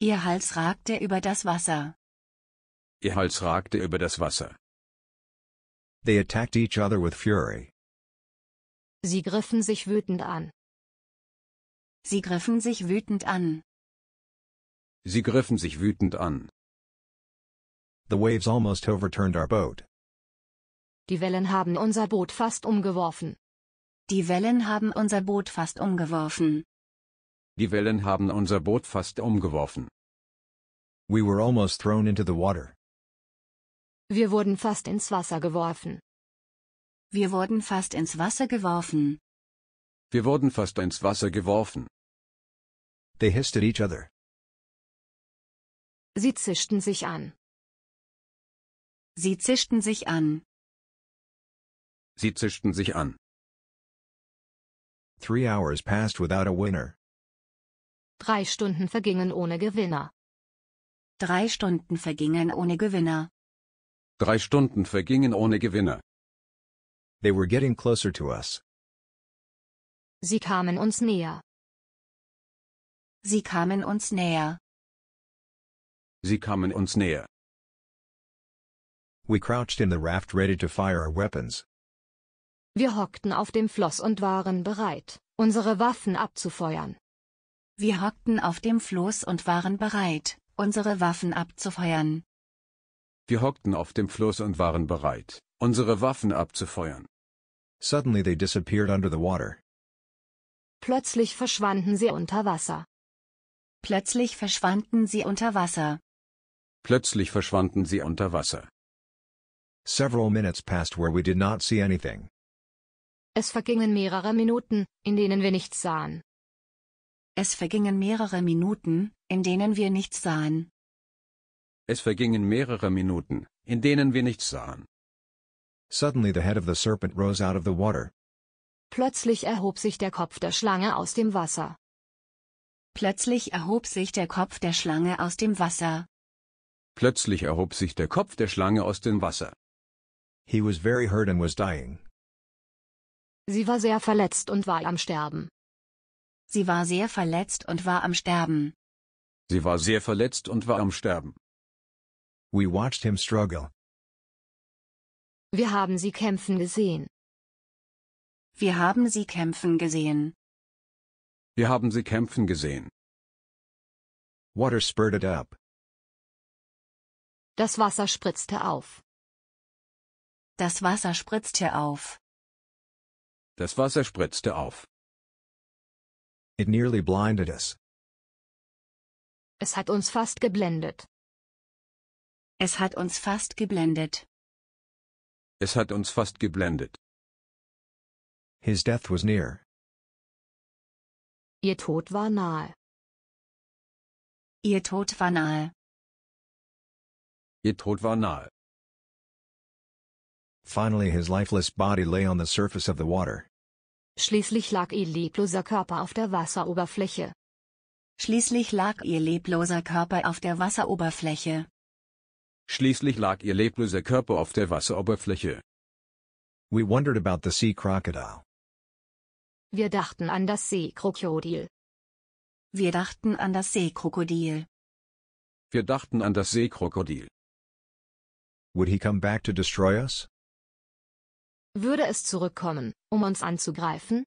Ihr Hals ragte über das Wasser. Ihr Hals ragte über das Wasser. They attacked each other with fury. Sie griffen sich wütend an. Sie griffen sich wütend an. Sie griffen sich wütend an. The waves almost overturned our boat. Die Wellen haben unser Boot fast umgeworfen. Die Wellen haben unser Boot fast umgeworfen. Die Wellen haben unser Boot fast umgeworfen. We were almost thrown into the water. Wir wurden fast ins Wasser geworfen. Wir wurden fast ins Wasser geworfen. Wir wurden fast ins Wasser geworfen. They hissed at each other. Sie zischten sich an. Sie zischten sich an. Sie zischten sich an. Three hours passed without a winner. Drei Stunden vergingen ohne Gewinner. Drei Stunden vergingen ohne Gewinner. Drei Stunden vergingen ohne Gewinner. They were getting closer to us. Sie kamen uns näher. Sie kamen uns näher. Sie kamen uns näher. We crouched in the raft ready to fire our weapons. Wir hockten auf dem Floss und waren bereit, unsere Waffen abzufeuern. Wir hockten auf dem Floß und waren bereit, unsere Waffen abzufeuern. Wir hockten auf dem Floß und waren bereit, unsere Waffen abzufeuern. Suddenly they disappeared under the water. Plötzlich verschwanden sie unter Wasser. Plötzlich verschwanden sie unter Wasser. Plötzlich verschwanden sie unter Wasser. Several minutes passed where we did not see anything. Es vergingen mehrere Minuten, in denen wir nichts sahen. Es vergingen mehrere Minuten, in denen wir nichts sahen. Es vergingen mehrere Minuten, in denen wir nichts sahen. Suddenly the head of the serpent rose out of the water. Plötzlich erhob sich der Kopf der Schlange aus dem Wasser. Plötzlich erhob sich der Kopf der Schlange aus dem Wasser. Plötzlich erhob sich der Kopf der Schlange aus dem Wasser. He was very hurt and was dying. Sie war sehr verletzt und war am Sterben. Sie war sehr verletzt und war am Sterben. Sie war sehr verletzt und war am Sterben. We watched him struggle. Wir haben sie kämpfen gesehen. Wir haben sie kämpfen gesehen. Wir haben sie kämpfen gesehen. Water spurted up. Das Wasser spritzte auf. Das Wasser spritzte auf. Das Wasser spritzte auf. It nearly blinded us. Es hat uns fast geblendet. Es hat uns fast geblendet. Es hat uns fast geblendet. His death was near. Ihr Tod war nahe. Ihr Tod war nahe. Ihr Tod war nahe. Finally his lifeless body lay on the surface of the water. Schließlich lag ihr lebloser Körper auf der Wasseroberfläche. Schließlich lag ihr lebloser Körper auf der Wasseroberfläche. Schließlich lag ihr lebloser Körper auf der Wasseroberfläche. We wondered about the sea crocodile. Wir dachten an das Seekrokodil. Wir dachten an das Seekrokodil. Wir dachten an das Seekrokodil. Would he come back to destroy us? Würde es zurückkommen, um uns anzugreifen?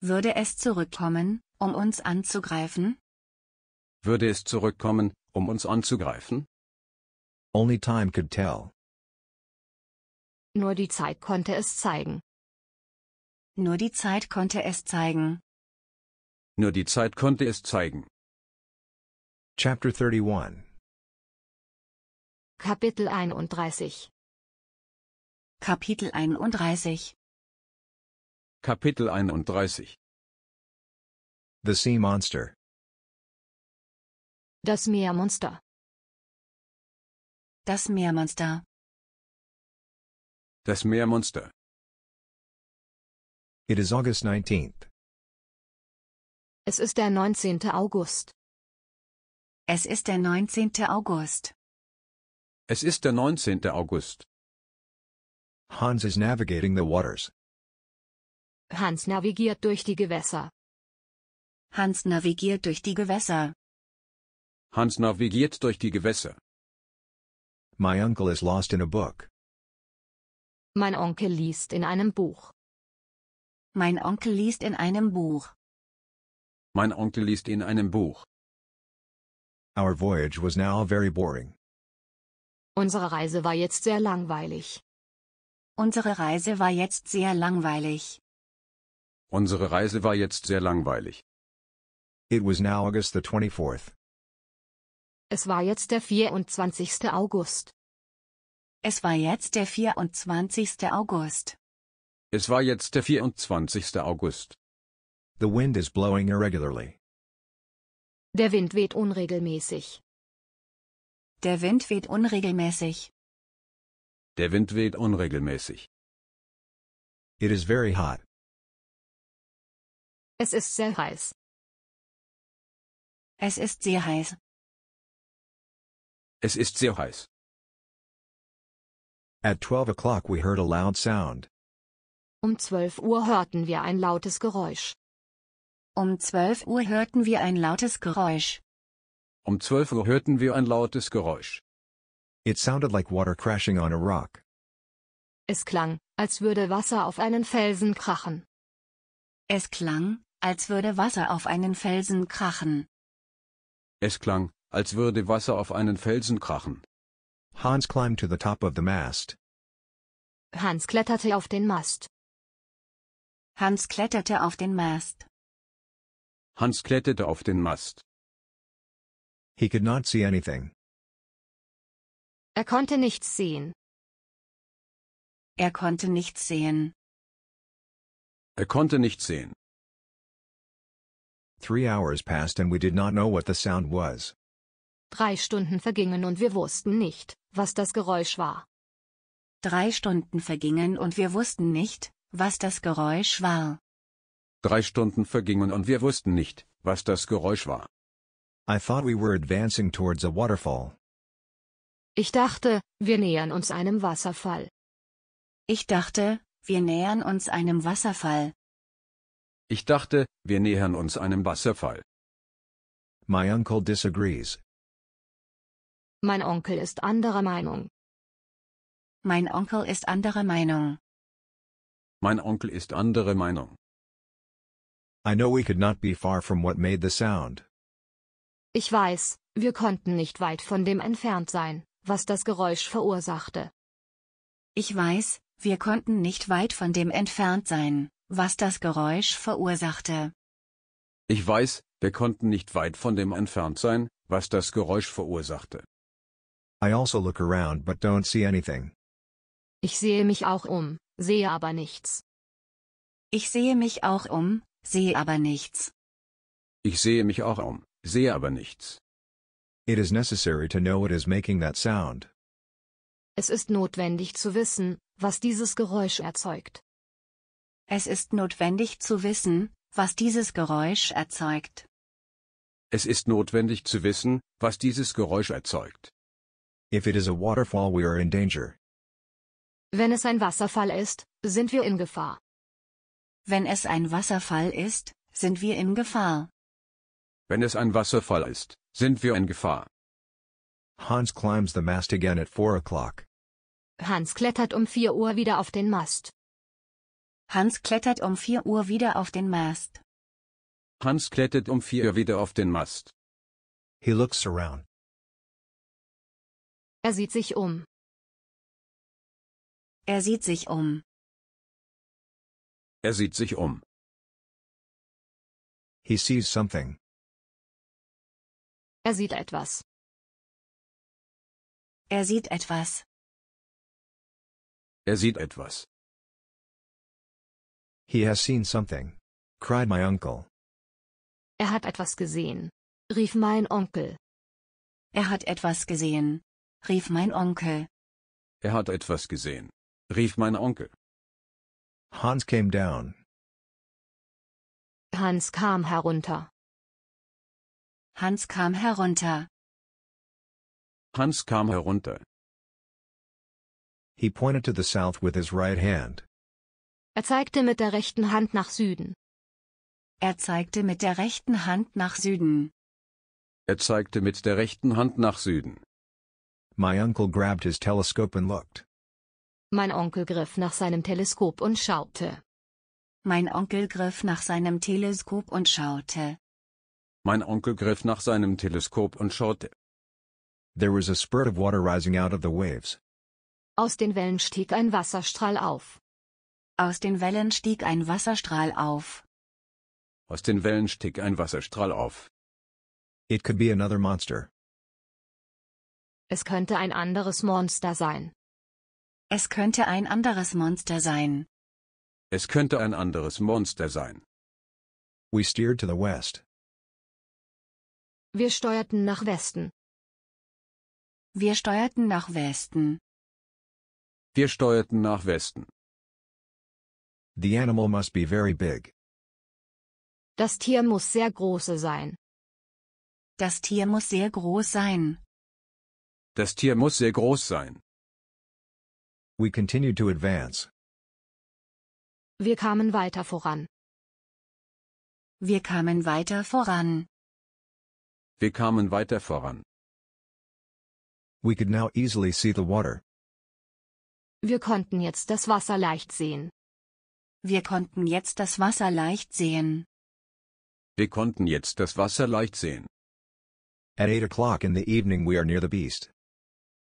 Würde es zurückkommen, um uns anzugreifen? Würde es zurückkommen, um uns anzugreifen? Only time could tell. Nur die Zeit konnte es zeigen. Nur die Zeit konnte es zeigen. Nur die Zeit konnte es zeigen. Chapter 31 Kapitel 31 Kapitel 31 Kapitel 31 The Sea Monster Das Meermonster Das Meermonster Das Meermonster It is August 19th. Es ist der 19. August. Es ist der 19. August. Es ist der 19. August. Hans is navigating the waters. Hans navigiert durch die Gewässer. Hans navigiert durch die Gewässer. Hans navigiert durch die Gewässer. My uncle is lost in a book. Mein Onkel liest in einem Buch. Mein Onkel liest in einem Buch. Mein Onkel liest in einem Buch. Our voyage was now very boring. Unsere Reise war jetzt sehr langweilig. Unsere Reise war jetzt sehr langweilig. Unsere Reise war jetzt sehr langweilig. It was now August the 24th. Es war jetzt der 24. August. Es war jetzt der 24. August. Es war jetzt der 24. August. The wind is blowing irregularly. Der Wind weht unregelmäßig. Der Wind weht unregelmäßig. Der Wind weht unregelmäßig. It is very hot. Es ist sehr heiß. Es ist sehr heiß. Es ist sehr heiß. At 12 o'clock we heard a loud sound. Um 12 Uhr hörten wir ein lautes Geräusch. Um 12 Uhr hörten wir ein lautes Geräusch. Um 12 Uhr hörten wir ein lautes Geräusch. It sounded like water crashing on a rock. Es klang, als würde Wasser auf einen Felsen krachen. Es klang, als würde Wasser auf einen Felsen krachen. Es klang, als würde Wasser auf einen Felsen krachen. Hans climbed to the top of the mast. Hans kletterte auf den Mast. Hans kletterte auf den Mast. Hans kletterte auf den Mast. He could not see anything. Er konnte nichts sehen. Er konnte nichts sehen. Er konnte nichts sehen. Three hours passed and we did not know what the sound was. Drei Stunden vergingen und wir wussten nicht, was das Geräusch war. Drei Stunden vergingen und wir wussten nicht, was das Geräusch war. Drei Stunden vergingen und wir wussten nicht, was das Geräusch war. I thought we were advancing towards a waterfall. Ich dachte, wir nähern uns einem Wasserfall. Ich dachte, wir nähern uns einem Wasserfall. Ich dachte, wir nähern uns einem Wasserfall. My uncle disagrees. Mein Onkel ist anderer Meinung. Mein Onkel ist anderer Meinung. Mein Onkel ist anderer Meinung. I know we could not be far from what made the sound. Ich weiß, wir konnten nicht weit von dem entfernt sein, was das Geräusch verursachte. Ich weiß, wir konnten nicht weit von dem entfernt sein, was das Geräusch verursachte. Ich weiß, wir konnten nicht weit von dem entfernt sein, was das Geräusch verursachte. I also look around but don't see anything. Ich sehe mich auch um, sehe aber nichts. Ich sehe mich auch um, sehe aber nichts. Ich sehe mich auch um, sehe aber nichts. It is necessary to know what is making that sound. Es ist notwendig zu wissen, was dieses Geräusch erzeugt. Es ist notwendig zu wissen, was dieses Geräusch erzeugt. Es ist notwendig zu wissen, was dieses Geräusch erzeugt. If it is a waterfall, we are in danger. Wenn es ein Wasserfall ist, sind wir in Gefahr. Wenn es ein Wasserfall ist, sind wir in Gefahr. Wenn es ein Wasserfall ist, sind wir in Gefahr? Hans climbs the mast again at 4 o'clock. Hans klettert um 4 Uhr wieder auf den Mast. Hans klettert um 4 Uhr wieder auf den Mast. Hans klettert um 4 Uhr wieder auf den Mast. He looks around. Er sieht sich um. Er sieht sich um. Er sieht sich um. He sees something. Er sieht etwas. Er sieht etwas. Er sieht etwas. He has seen something. Cried my uncle. Er hat etwas gesehen. Rief mein Onkel. Er hat etwas gesehen. Rief mein Onkel. Er hat etwas gesehen. Rief mein Onkel. Hans came down. Hans kam herunter. Hans kam herunter. Hans kam herunter. He pointed to the south with his right hand. Er zeigte mit der rechten Hand nach Süden. Er zeigte mit der rechten Hand nach Süden. Er zeigte mit der rechten Hand nach Süden. My uncle grabbed his telescope and looked. Mein Onkel griff nach seinem Teleskop und schaute. Mein Onkel griff nach seinem Teleskop und schaute. Mein Onkel griff nach seinem Teleskop und schaute. There was a spurt of water rising out of the waves. Aus den Wellen stieg ein Wasserstrahl auf. Aus den Wellen stieg ein Wasserstrahl auf. Aus den Wellen stieg ein Wasserstrahl auf. It could be another monster. Es könnte ein anderes Monster sein. Es könnte ein anderes Monster sein. Es könnte ein anderes Monster sein. We steered to the west. Wir steuerten nach Westen. Wir steuerten nach Westen. Wir steuerten nach Westen. The animal must be very big. Das Tier muss sehr große sein. Das Tier muss sehr groß sein. Das Tier muss sehr groß sein. We continued to advance. Wir kamen weiter voran. Wir kamen weiter voran. Wir kamen weiter voran. We could now easily see the water. Wir konnten jetzt das Wasser leicht sehen. Wir konnten jetzt das Wasser leicht sehen. Wir konnten jetzt das Wasser leicht sehen. At 8 o'clock in the evening we are near the beast.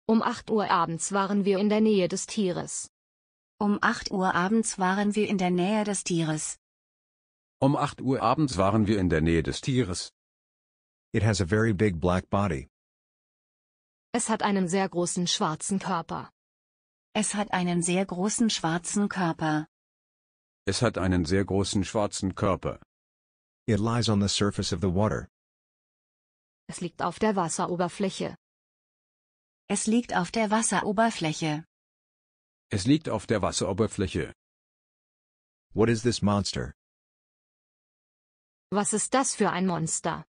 Um 8 Uhr abends waren wir in der Nähe des Tieres. Um 8 Uhr abends waren wir in der Nähe des Tieres. Um 8 Uhr abends waren wir in der Nähe des Tieres. It has a very big black body. Es hat einen sehr großen schwarzen Körper. Es hat einen sehr großen schwarzen Körper. Es hat einen sehr großen schwarzen Körper. It lies on the surface of the water. Es liegt auf der Wasseroberfläche. Es liegt auf der Wasseroberfläche. Es liegt auf der Wasseroberfläche. What is this monster? Was ist das für ein Monster?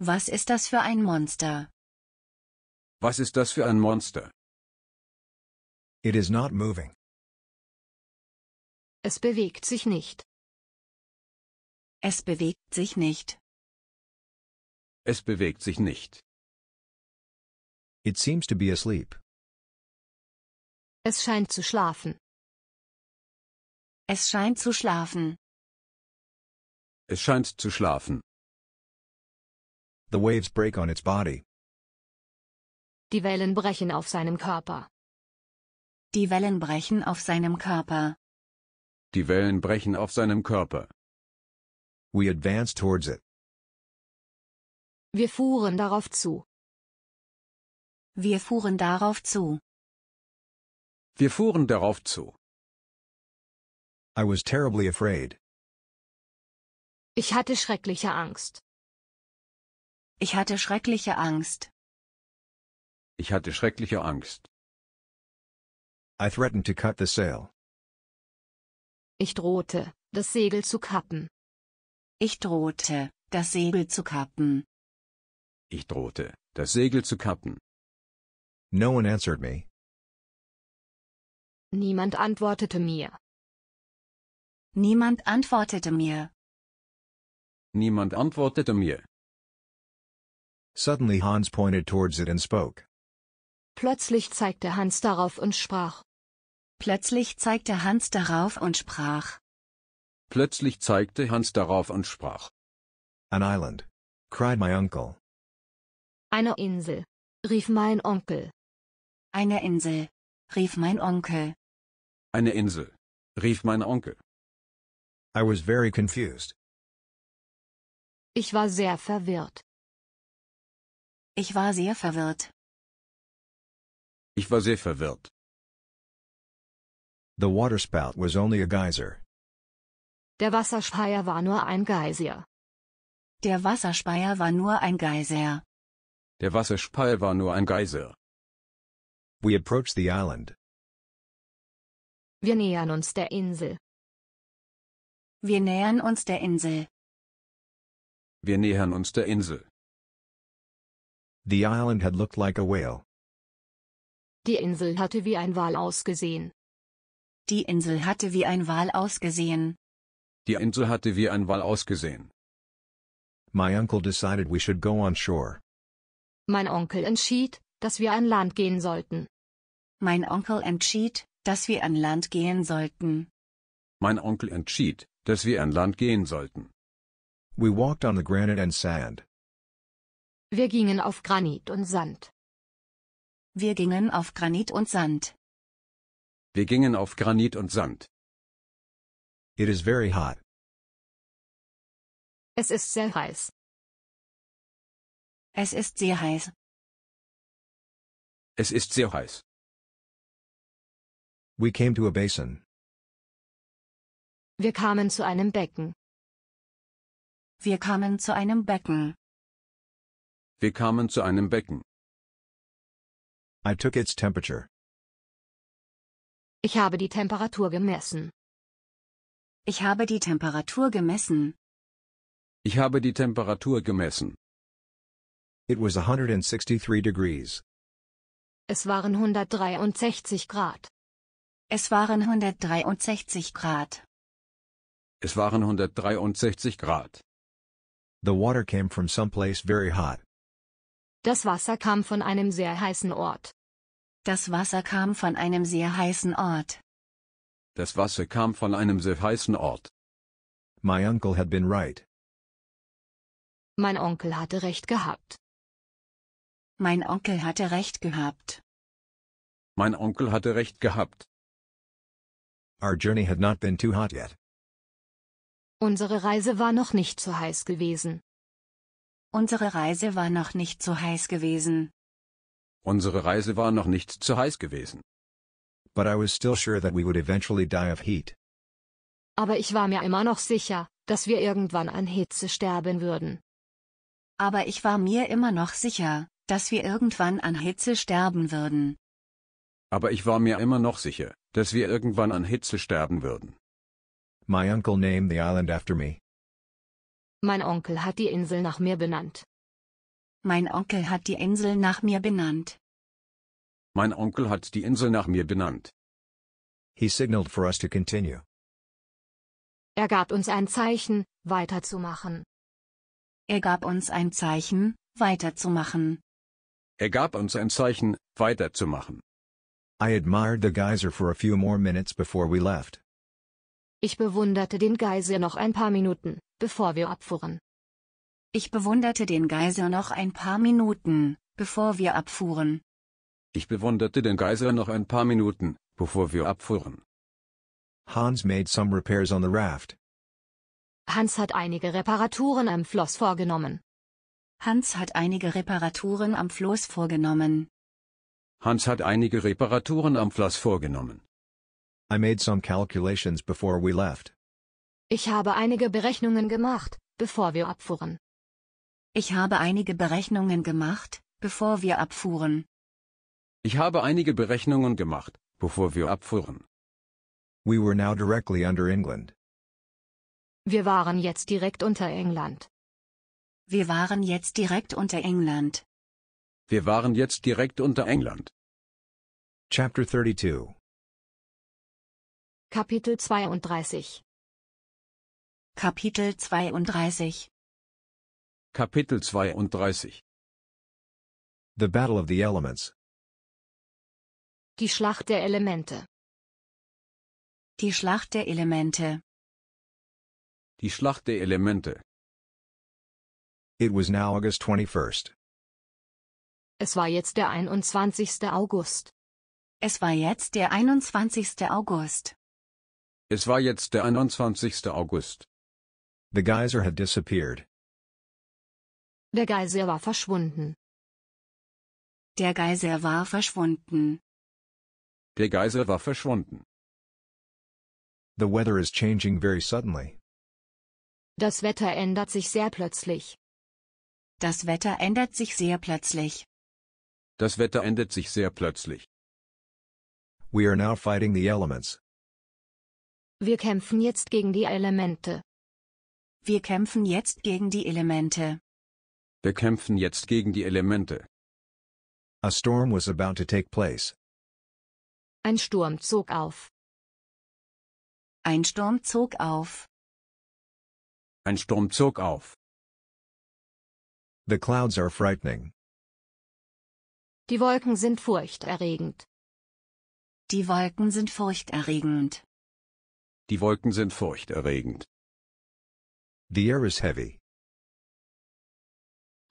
Was ist das für ein Monster? Was ist das für ein Monster? It is not moving. Es bewegt sich nicht. Es bewegt sich nicht. Es bewegt sich nicht. It seems to be asleep. Es scheint zu schlafen. Es scheint zu schlafen. Es scheint zu schlafen. The waves break on its body. Die Wellen brechen auf seinem Körper. Die Wellen brechen auf seinem Körper. Die Wellen brechen auf seinem Körper. We advance towards it. Wir fuhren darauf zu. Wir fuhren darauf zu. Wir fuhren darauf zu. I was terribly afraid. Ich hatte schreckliche Angst. Ich hatte schreckliche Angst. Ich hatte schreckliche Angst. I threatened to cut the sail. Ich drohte, das Segel zu kappen. Ich drohte, das Segel zu kappen. Ich drohte, das Segel zu kappen. No one answered me. Niemand antwortete mir. Niemand antwortete mir. Niemand antwortete mir. Suddenly Hans pointed towards it and spoke. Plötzlich zeigte Hans darauf und sprach. Plötzlich zeigte Hans darauf und sprach. Plötzlich zeigte Hans darauf und sprach. An island. cried my uncle. Eine Insel. rief mein Onkel. Eine Insel. rief mein Onkel. Eine Insel. rief mein Onkel. I was very confused. Ich war sehr verwirrt. Ich war sehr verwirrt. Ich war sehr verwirrt. The waterspout was only a geyser. Der Wasserspeier war nur ein Geyser. Der Wasserspeier war nur ein Geyser. Der Wasserspeier war nur ein Geyser. We approach the island. Wir nähern uns der Insel. Wir nähern uns der Insel. Wir nähern uns der Insel. The island had looked like a whale. Die Insel hatte wie ein Wal ausgesehen. Die Insel hatte wie ein Wal ausgesehen. Die Insel hatte wie ein Wal ausgesehen. My uncle decided we should go on shore. Mein Onkel entschied, dass wir an Land gehen sollten. Mein Onkel entschied, dass wir an Land gehen sollten. Mein Onkel entschied, dass wir an Land gehen sollten. We walked on the granite and sand. Wir gingen auf Granit und Sand. Wir gingen auf Granit und Sand. Wir gingen auf Granit und Sand. It is very hot. Es ist sehr heiß. Es ist sehr heiß. Es ist sehr heiß. We came to a basin. Wir kamen zu einem Becken. Wir kamen zu einem Becken. Wir kamen zu einem Becken. I took its temperature. Ich habe die Temperatur gemessen. Ich habe die Temperatur gemessen. Ich habe die Temperatur gemessen. It was 163 degrees. Es waren 163 Grad. Es waren 163 Grad. Es waren 163 Grad. The water came from someplace very hot. Das Wasser kam von einem sehr heißen Ort. Das Wasser kam von einem sehr heißen Ort. Das Wasser kam von einem sehr heißen Ort. My uncle had been right. Mein Onkel hatte recht gehabt. Mein Onkel hatte recht gehabt. Mein Onkel hatte recht gehabt. Our journey had not been too hot yet. Unsere Reise war noch nicht zu heiß gewesen. Unsere Reise war noch nicht zu heiß gewesen. Unsere Reise war noch nicht zu heiß gewesen. But I was still sure that we would eventually die of heat. Aber ich war mir immer noch sicher, dass wir irgendwann an Hitze sterben würden. Aber ich war mir immer noch sicher, dass wir irgendwann an Hitze sterben würden. Aber ich war mir immer noch sicher, dass wir irgendwann an Hitze sterben würden. My uncle named the island after me. Mein Onkel hat die Insel nach mir benannt. Mein Onkel hat die Insel nach mir benannt. Mein Onkel hat die Insel nach mir benannt. He signaled for us to continue. Er gab uns ein Zeichen, weiterzumachen. Er gab uns ein Zeichen, weiterzumachen. Er gab uns ein Zeichen, weiterzumachen. I admired the geyser for a few more minutes before we left. Ich bewunderte den Geyser noch ein paar Minuten, bevor wir abfuhren. Ich bewunderte den Geiser noch ein paar Minuten, bevor wir abfuhren. Ich bewunderte den Geiser noch ein paar Minuten, bevor wir abfuhren. Hans made some repairs on the raft. Hans hat einige Reparaturen am Floss vorgenommen. Hans hat einige Reparaturen am Floß vorgenommen. Hans hat einige Reparaturen am Floss vorgenommen. I made some calculations before we left. Ich habe einige Berechnungen gemacht, bevor wir abfuhren. Ich habe einige Berechnungen gemacht, bevor wir abfuhren. Ich habe einige Berechnungen gemacht, bevor wir abfuhren. We were now directly under England. Wir waren jetzt direkt unter England. Wir waren jetzt direkt unter England. Wir waren jetzt direkt unter England. Chapter 32 Kapitel 32 Kapitel 32 Kapitel 32 The Battle of the Elements Die Schlacht der Elemente Die Schlacht der Elemente Die Schlacht der Elemente It was now August 21st. Es war jetzt der 21. August. Es war jetzt der 21. August. Es war jetzt der 21. August. The geyser had disappeared. Der Geyser war verschwunden. Der Geyser war verschwunden. Der Geyser war verschwunden. The weather is changing very suddenly. Das Wetter ändert sich sehr plötzlich. Das Wetter ändert sich sehr plötzlich. Das Wetter ändert sich sehr plötzlich. We are now fighting the elements. Wir kämpfen jetzt gegen die Elemente. Wir kämpfen jetzt gegen die Elemente. Wir kämpfen jetzt gegen die Elemente. A storm was about to take place. Ein Sturm zog auf. Ein Sturm zog auf. Ein Sturm zog auf. The clouds are frightening. Die Wolken sind furchterregend. Die Wolken sind furchterregend. Die Wolken sind furchterregend. The air is heavy.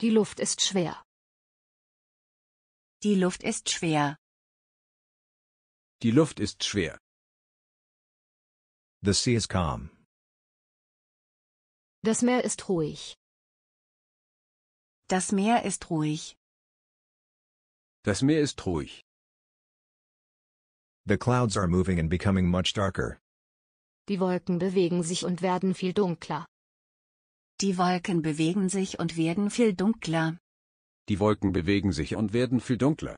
Die Luft ist schwer. Die Luft ist schwer. Die Luft ist schwer. The sea is calm. Das Meer ist ruhig. Das Meer ist ruhig. Das Meer ist ruhig. The clouds are moving and becoming much darker. Die Wolken bewegen sich und werden viel dunkler. Die Wolken bewegen sich und werden viel dunkler. Die Wolken bewegen sich und werden viel dunkler.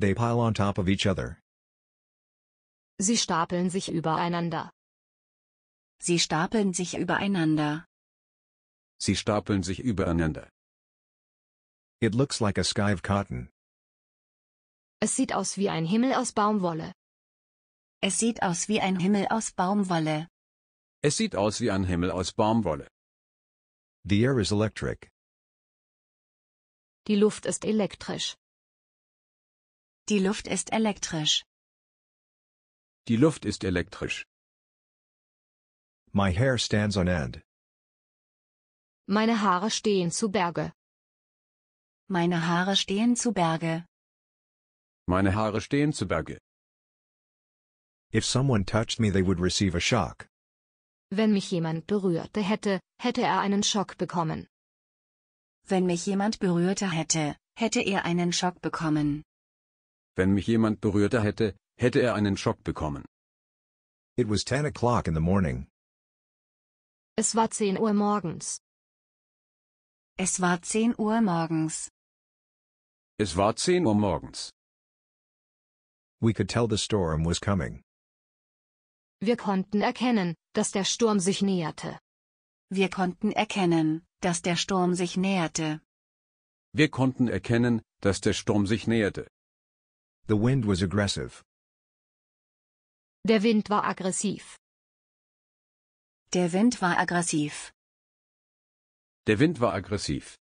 They pile on top of each other. Sie stapeln sich übereinander. Sie stapeln sich übereinander. Sie stapeln sich übereinander. It looks like a sky of cotton. Es sieht aus wie ein Himmel aus Baumwolle. Es sieht aus wie ein Himmel aus Baumwolle. Es sieht aus wie ein Himmel aus Baumwolle. The air is electric. Die Luft ist elektrisch. Die Luft ist elektrisch. Die Luft ist elektrisch. My hair stands on end. Meine Haare stehen zu Berge. Meine Haare stehen zu Berge. Meine Haare stehen zu Berge. If someone touched me they would receive a shock. Wenn mich jemand berührte hätte, hätte er einen Schock bekommen. Wenn mich jemand berührte hätte, hätte er einen Schock bekommen. Wenn mich jemand berührte hätte, hätte er einen Schock bekommen. It was 10 o'clock in the morning. Es war 10 Uhr morgens. Es war 10 Uhr morgens. Es war 10 Uhr morgens. We could tell the storm was coming. Wir konnten erkennen, dass der Sturm sich näherte. Wir konnten erkennen, dass der Sturm sich näherte. Wir konnten erkennen, dass der Sturm sich näherte. The wind was aggressive. Der Wind war aggressiv. Der Wind war aggressiv. Der Wind war aggressiv.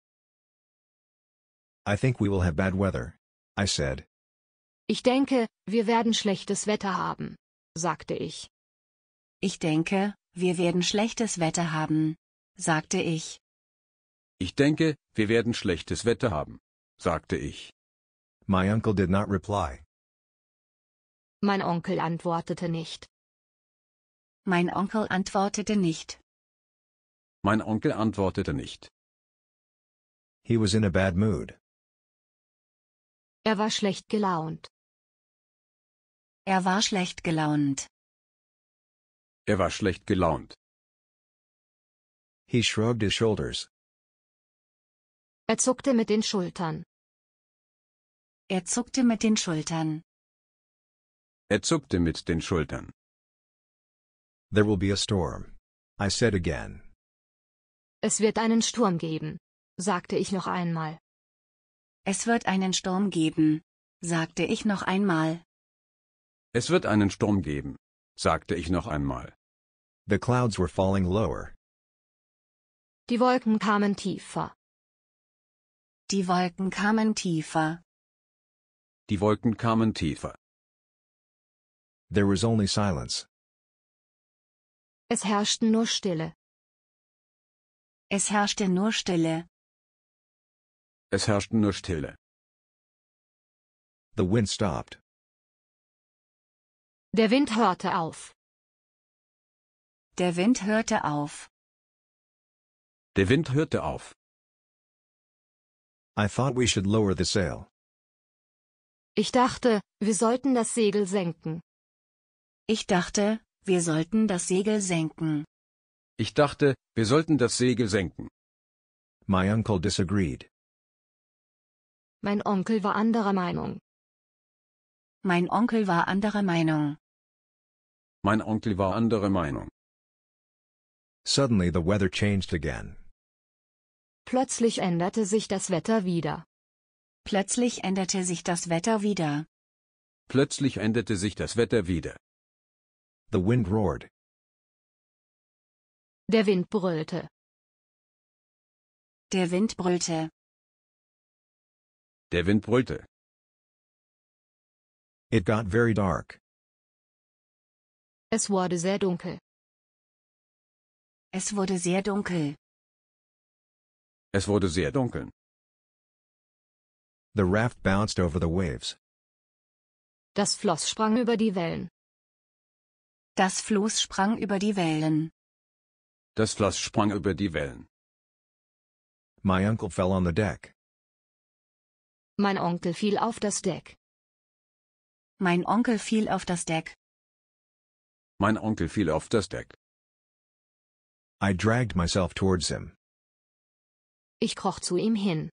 I think we will have bad weather, I said. Ich denke, wir werden schlechtes Wetter haben, sagte ich. Ich denke, wir werden schlechtes Wetter haben, sagte ich. Ich denke, wir werden schlechtes Wetter haben, sagte ich. My uncle did not reply. Mein Onkel antwortete nicht. Mein Onkel antwortete nicht. Mein Onkel antwortete nicht. He was in a bad mood. Er war schlecht gelaunt. Er war schlecht gelaunt. Er war schlecht gelaunt. He shrugged his shoulders. Er zuckte mit den Schultern. Er zuckte mit den Schultern. Er zuckte mit den Schultern. There will be a storm. I said again. Es wird einen Sturm geben, sagte ich noch einmal. Es wird einen Sturm geben, sagte ich noch einmal. Es wird einen Sturm geben, sagte ich noch einmal. The clouds were falling lower. Die Wolken kamen tiefer. Die Wolken kamen tiefer. Die Wolken kamen tiefer. There was only silence. Es herrschte nur Stille. Es herrschte nur Stille. Es herrschte nur Stille. The wind stopped. Der Wind hörte auf. Der Wind hörte auf. Der Wind hörte auf. I thought we should lower the sail. Ich dachte, wir sollten das Segel senken. Ich dachte, wir sollten das Segel senken. Ich dachte, wir sollten das Segel senken. My uncle disagreed. Mein Onkel war anderer Meinung. Mein Onkel war anderer Meinung. Mein Onkel war anderer Meinung. Suddenly the weather changed again. Plötzlich änderte sich das Wetter wieder. Plötzlich änderte sich das Wetter wieder. Plötzlich änderte sich das Wetter wieder. The wind roared. Der Wind brüllte. Der Wind brüllte. Der Wind brüllte. It got very dark. Es wurde sehr dunkel. Es wurde sehr dunkel. Es wurde sehr dunkel. The raft bounced over the waves. Das Floss sprang über die Wellen. Das Floß sprang über die Wellen. Das Floss sprang über die Wellen. My uncle fell on the deck. Mein Onkel fiel auf das Deck. Mein Onkel fiel auf das Deck. Mein Onkel fiel auf das Deck. I dragged myself towards him. Ich kroch zu ihm hin.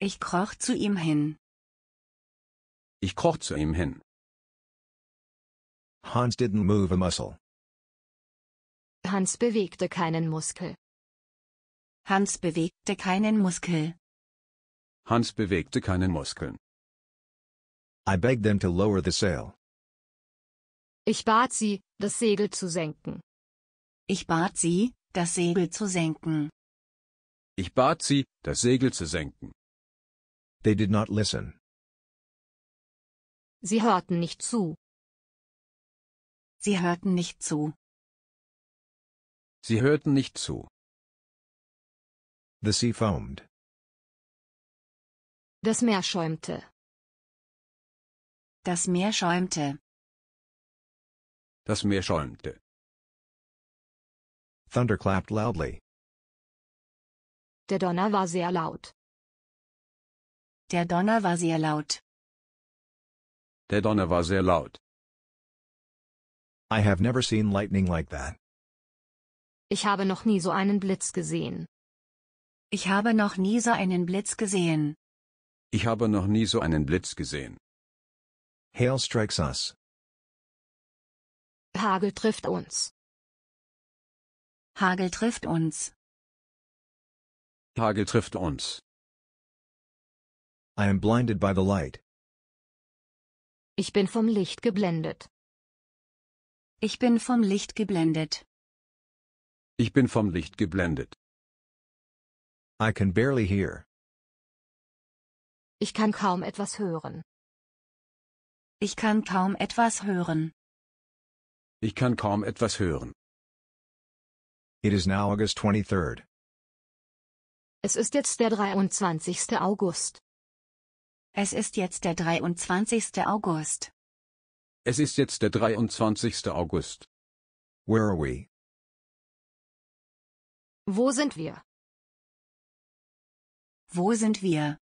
Ich kroch zu ihm hin. Ich kroch zu ihm hin. Hans didn't move a muscle. Hans bewegte keinen Muskel. Hans bewegte keinen Muskel. Hans bewegte keinen Muskeln. I begged them to lower the sail. Ich bat sie, das Segel zu senken. Ich bat sie, das Segel zu senken. Ich bat sie, das Segel zu senken. They did not listen. Sie hörten nicht zu. Sie hörten nicht zu. Sie hörten nicht zu. The sea foamed. Das Meer schäumte. Das Meer schäumte. Das Meer schäumte. Thunder clapped loudly. Der Donner war sehr laut. Der Donner war sehr laut. Der Donner war sehr laut. I have never seen lightning like that. Ich habe noch nie so einen Blitz gesehen. Ich habe noch nie so einen Blitz gesehen. Ich habe noch nie so einen Blitz gesehen. Hail strikes us. Hagel trifft uns. Hagel trifft uns. Hagel trifft uns. I am blinded by the light. Ich bin vom Licht geblendet. Ich bin vom Licht geblendet. Ich bin vom Licht geblendet. I can barely hear. Ich kann kaum etwas hören. Ich kann kaum etwas hören. Ich kann kaum etwas hören. It is now August 23rd. Es ist jetzt der 23. August. Es ist jetzt der 23. August. Es ist jetzt der 23. August. Where are we? Wo sind wir? Wo sind wir?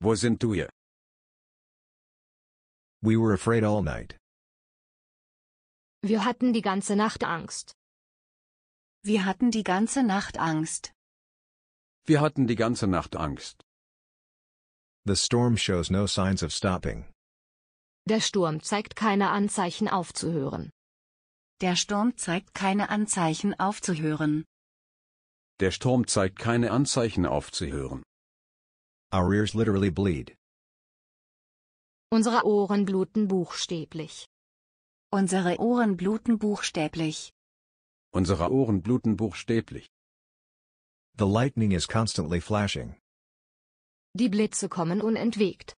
Wo sind du hier? We were afraid all night. Wir hatten die ganze Nacht Angst. Wir hatten die ganze Nacht Angst. Wir hatten die ganze Nacht Angst. The storm shows no signs of stopping. Der Sturm zeigt keine Anzeichen aufzuhören. Der Sturm zeigt keine Anzeichen aufzuhören. Der Sturm zeigt keine Anzeichen aufzuhören. Our ears literally bleed. Unsere Ohren bluten buchstäblich. Unsere Ohren bluten buchstäblich. Unsere Ohren bluten buchstäblich. The lightning is constantly flashing. Die Blitze kommen unentwegt.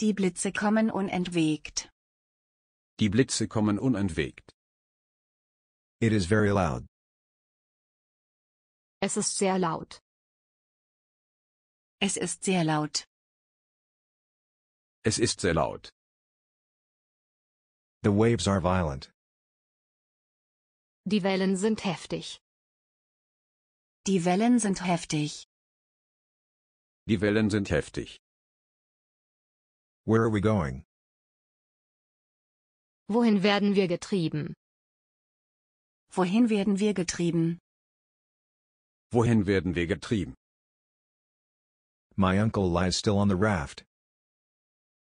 Die Blitze kommen unentwegt. Die Blitze kommen unentwegt. It is very loud. Es ist sehr laut. Es ist sehr laut. Es ist sehr laut. The waves are violent. Die Wellen sind heftig. Die Wellen sind heftig. Die Wellen sind heftig. Where are we going? Wohin werden wir getrieben? Wohin werden wir getrieben? Wohin werden wir getrieben? My uncle lies still on the raft.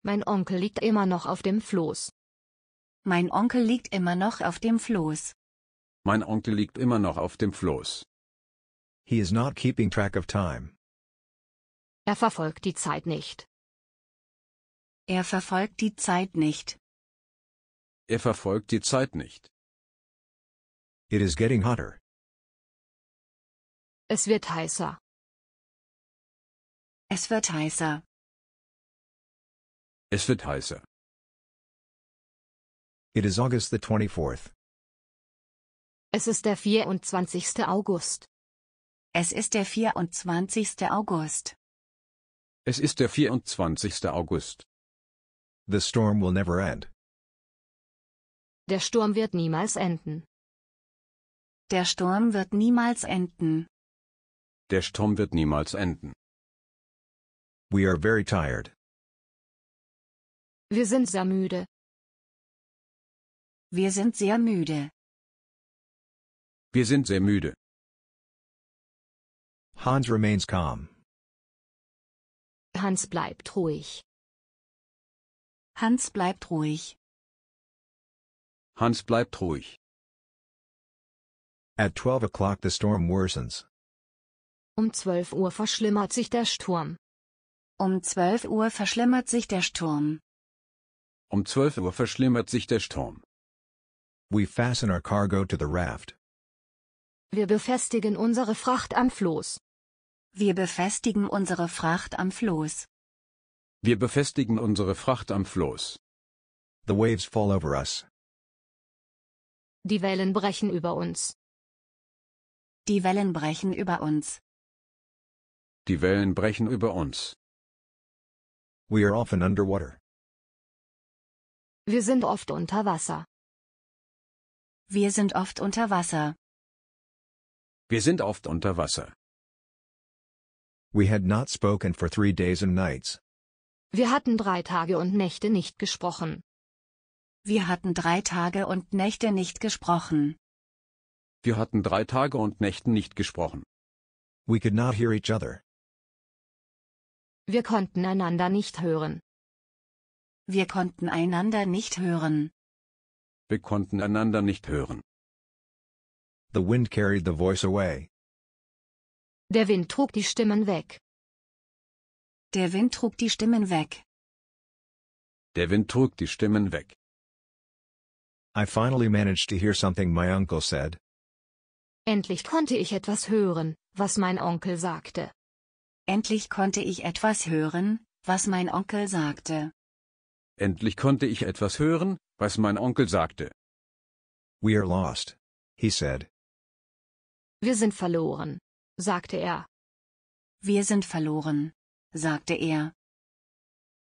Mein Onkel liegt immer noch auf dem Floß. Mein Onkel liegt immer noch auf dem Floß. Mein Onkel liegt immer noch auf dem Floß. He is not keeping track of time. Er verfolgt die Zeit nicht. Er verfolgt die Zeit nicht. Er verfolgt die Zeit nicht. It is getting hotter. Es wird heißer. Es wird heißer. Es wird heißer. It is August the 24th. Es ist der 24. August. Es ist der 24. August. Es ist der 24. August. The storm will never end. Der Sturm wird niemals enden. Der Sturm wird niemals enden. Der Sturm wird niemals enden. We are very tired. Wir sind sehr müde. Wir sind sehr müde. Wir sind sehr müde. Hans remains calm. Hans bleibt ruhig. Hans bleibt ruhig. Hans bleibt ruhig. At 12 o'clock the storm worsens. Um 12 Uhr verschlimmert sich der Sturm. Um 12 Uhr verschlimmert sich der Sturm. Um 12 Uhr verschlimmert sich der Sturm. We fasten our cargo to the raft. Wir befestigen unsere Fracht am Floß. Wir befestigen unsere Fracht am Floß. Wir befestigen unsere Fracht am Floß. The waves fall over us. Die Wellen brechen über uns. Die Wellen brechen über uns. Die Wellen brechen über uns. We are often underwater. Wir sind oft unter Wasser. Wir sind oft unter Wasser. Wir sind oft unter Wasser. We had not spoken for three days and nights. Wir hatten drei Tage und Nächte nicht gesprochen. Wir hatten drei Tage und Nächte nicht gesprochen. Wir hatten drei Tage und Nächten nicht gesprochen. We could not hear each other. Wir konnten einander nicht hören. Wir konnten einander nicht hören. Wir konnten einander nicht hören. The wind carried the voice away. Der Wind trug die Stimmen weg. Der Wind trug die Stimmen weg. Der Wind trug die Stimmen weg. I finally managed to hear something my uncle said. Endlich konnte ich etwas hören, was mein Onkel sagte. Endlich konnte ich etwas hören, was mein Onkel sagte. Endlich konnte ich etwas hören, was mein Onkel sagte. We are lost, he said. Wir sind verloren, sagte er. Wir sind verloren, sagte er.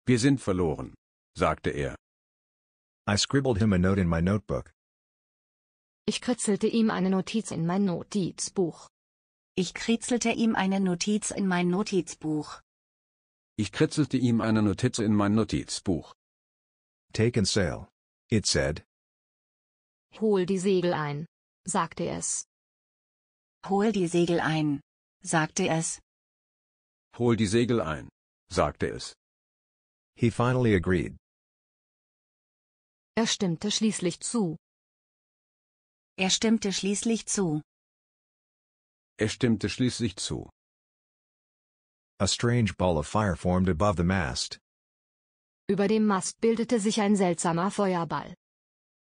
Wir sind verloren, sagte er. I scribbled him a note in my notebook. Ich kritzelte ihm eine Notiz in mein Notizbuch. Ich kritzelte ihm eine Notiz in mein Notizbuch. Ich kritzelte ihm eine Notiz in mein Notizbuch. Take and sail. It said. Hol die Segel ein, sagte es. Hol die Segel ein, sagte es. Hol die Segel ein, sagte es. He finally agreed. Er stimmte schließlich zu. Er stimmte schließlich zu. Er stimmte schließlich zu. A strange ball of fire formed above the mast. Über dem Mast bildete sich ein seltsamer Feuerball.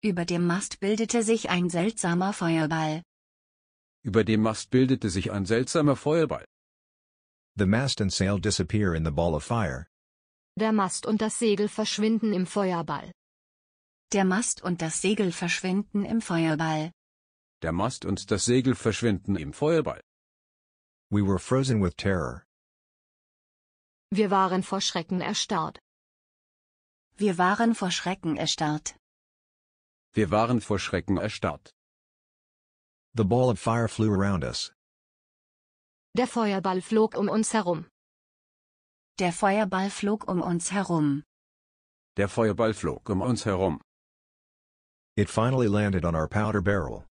Über dem Mast bildete sich ein seltsamer Feuerball. Über dem Mast bildete sich ein seltsamer Feuerball. The mast and sail disappear in the ball of fire. Der Mast und das Segel verschwinden im Feuerball. Der Mast und das Segel verschwinden im Feuerball. Der Mast und das Segel verschwinden im Feuerball. We were frozen with terror. Wir waren vor Schrecken erstarrt. Wir waren vor Schrecken erstarrt. Wir waren vor Schrecken erstarrt. The ball of fire flew around us. Der Feuerball flog um uns herum. Der Feuerball flog um uns herum. Der Feuerball flog um uns herum. It finally landed on our powder barrel.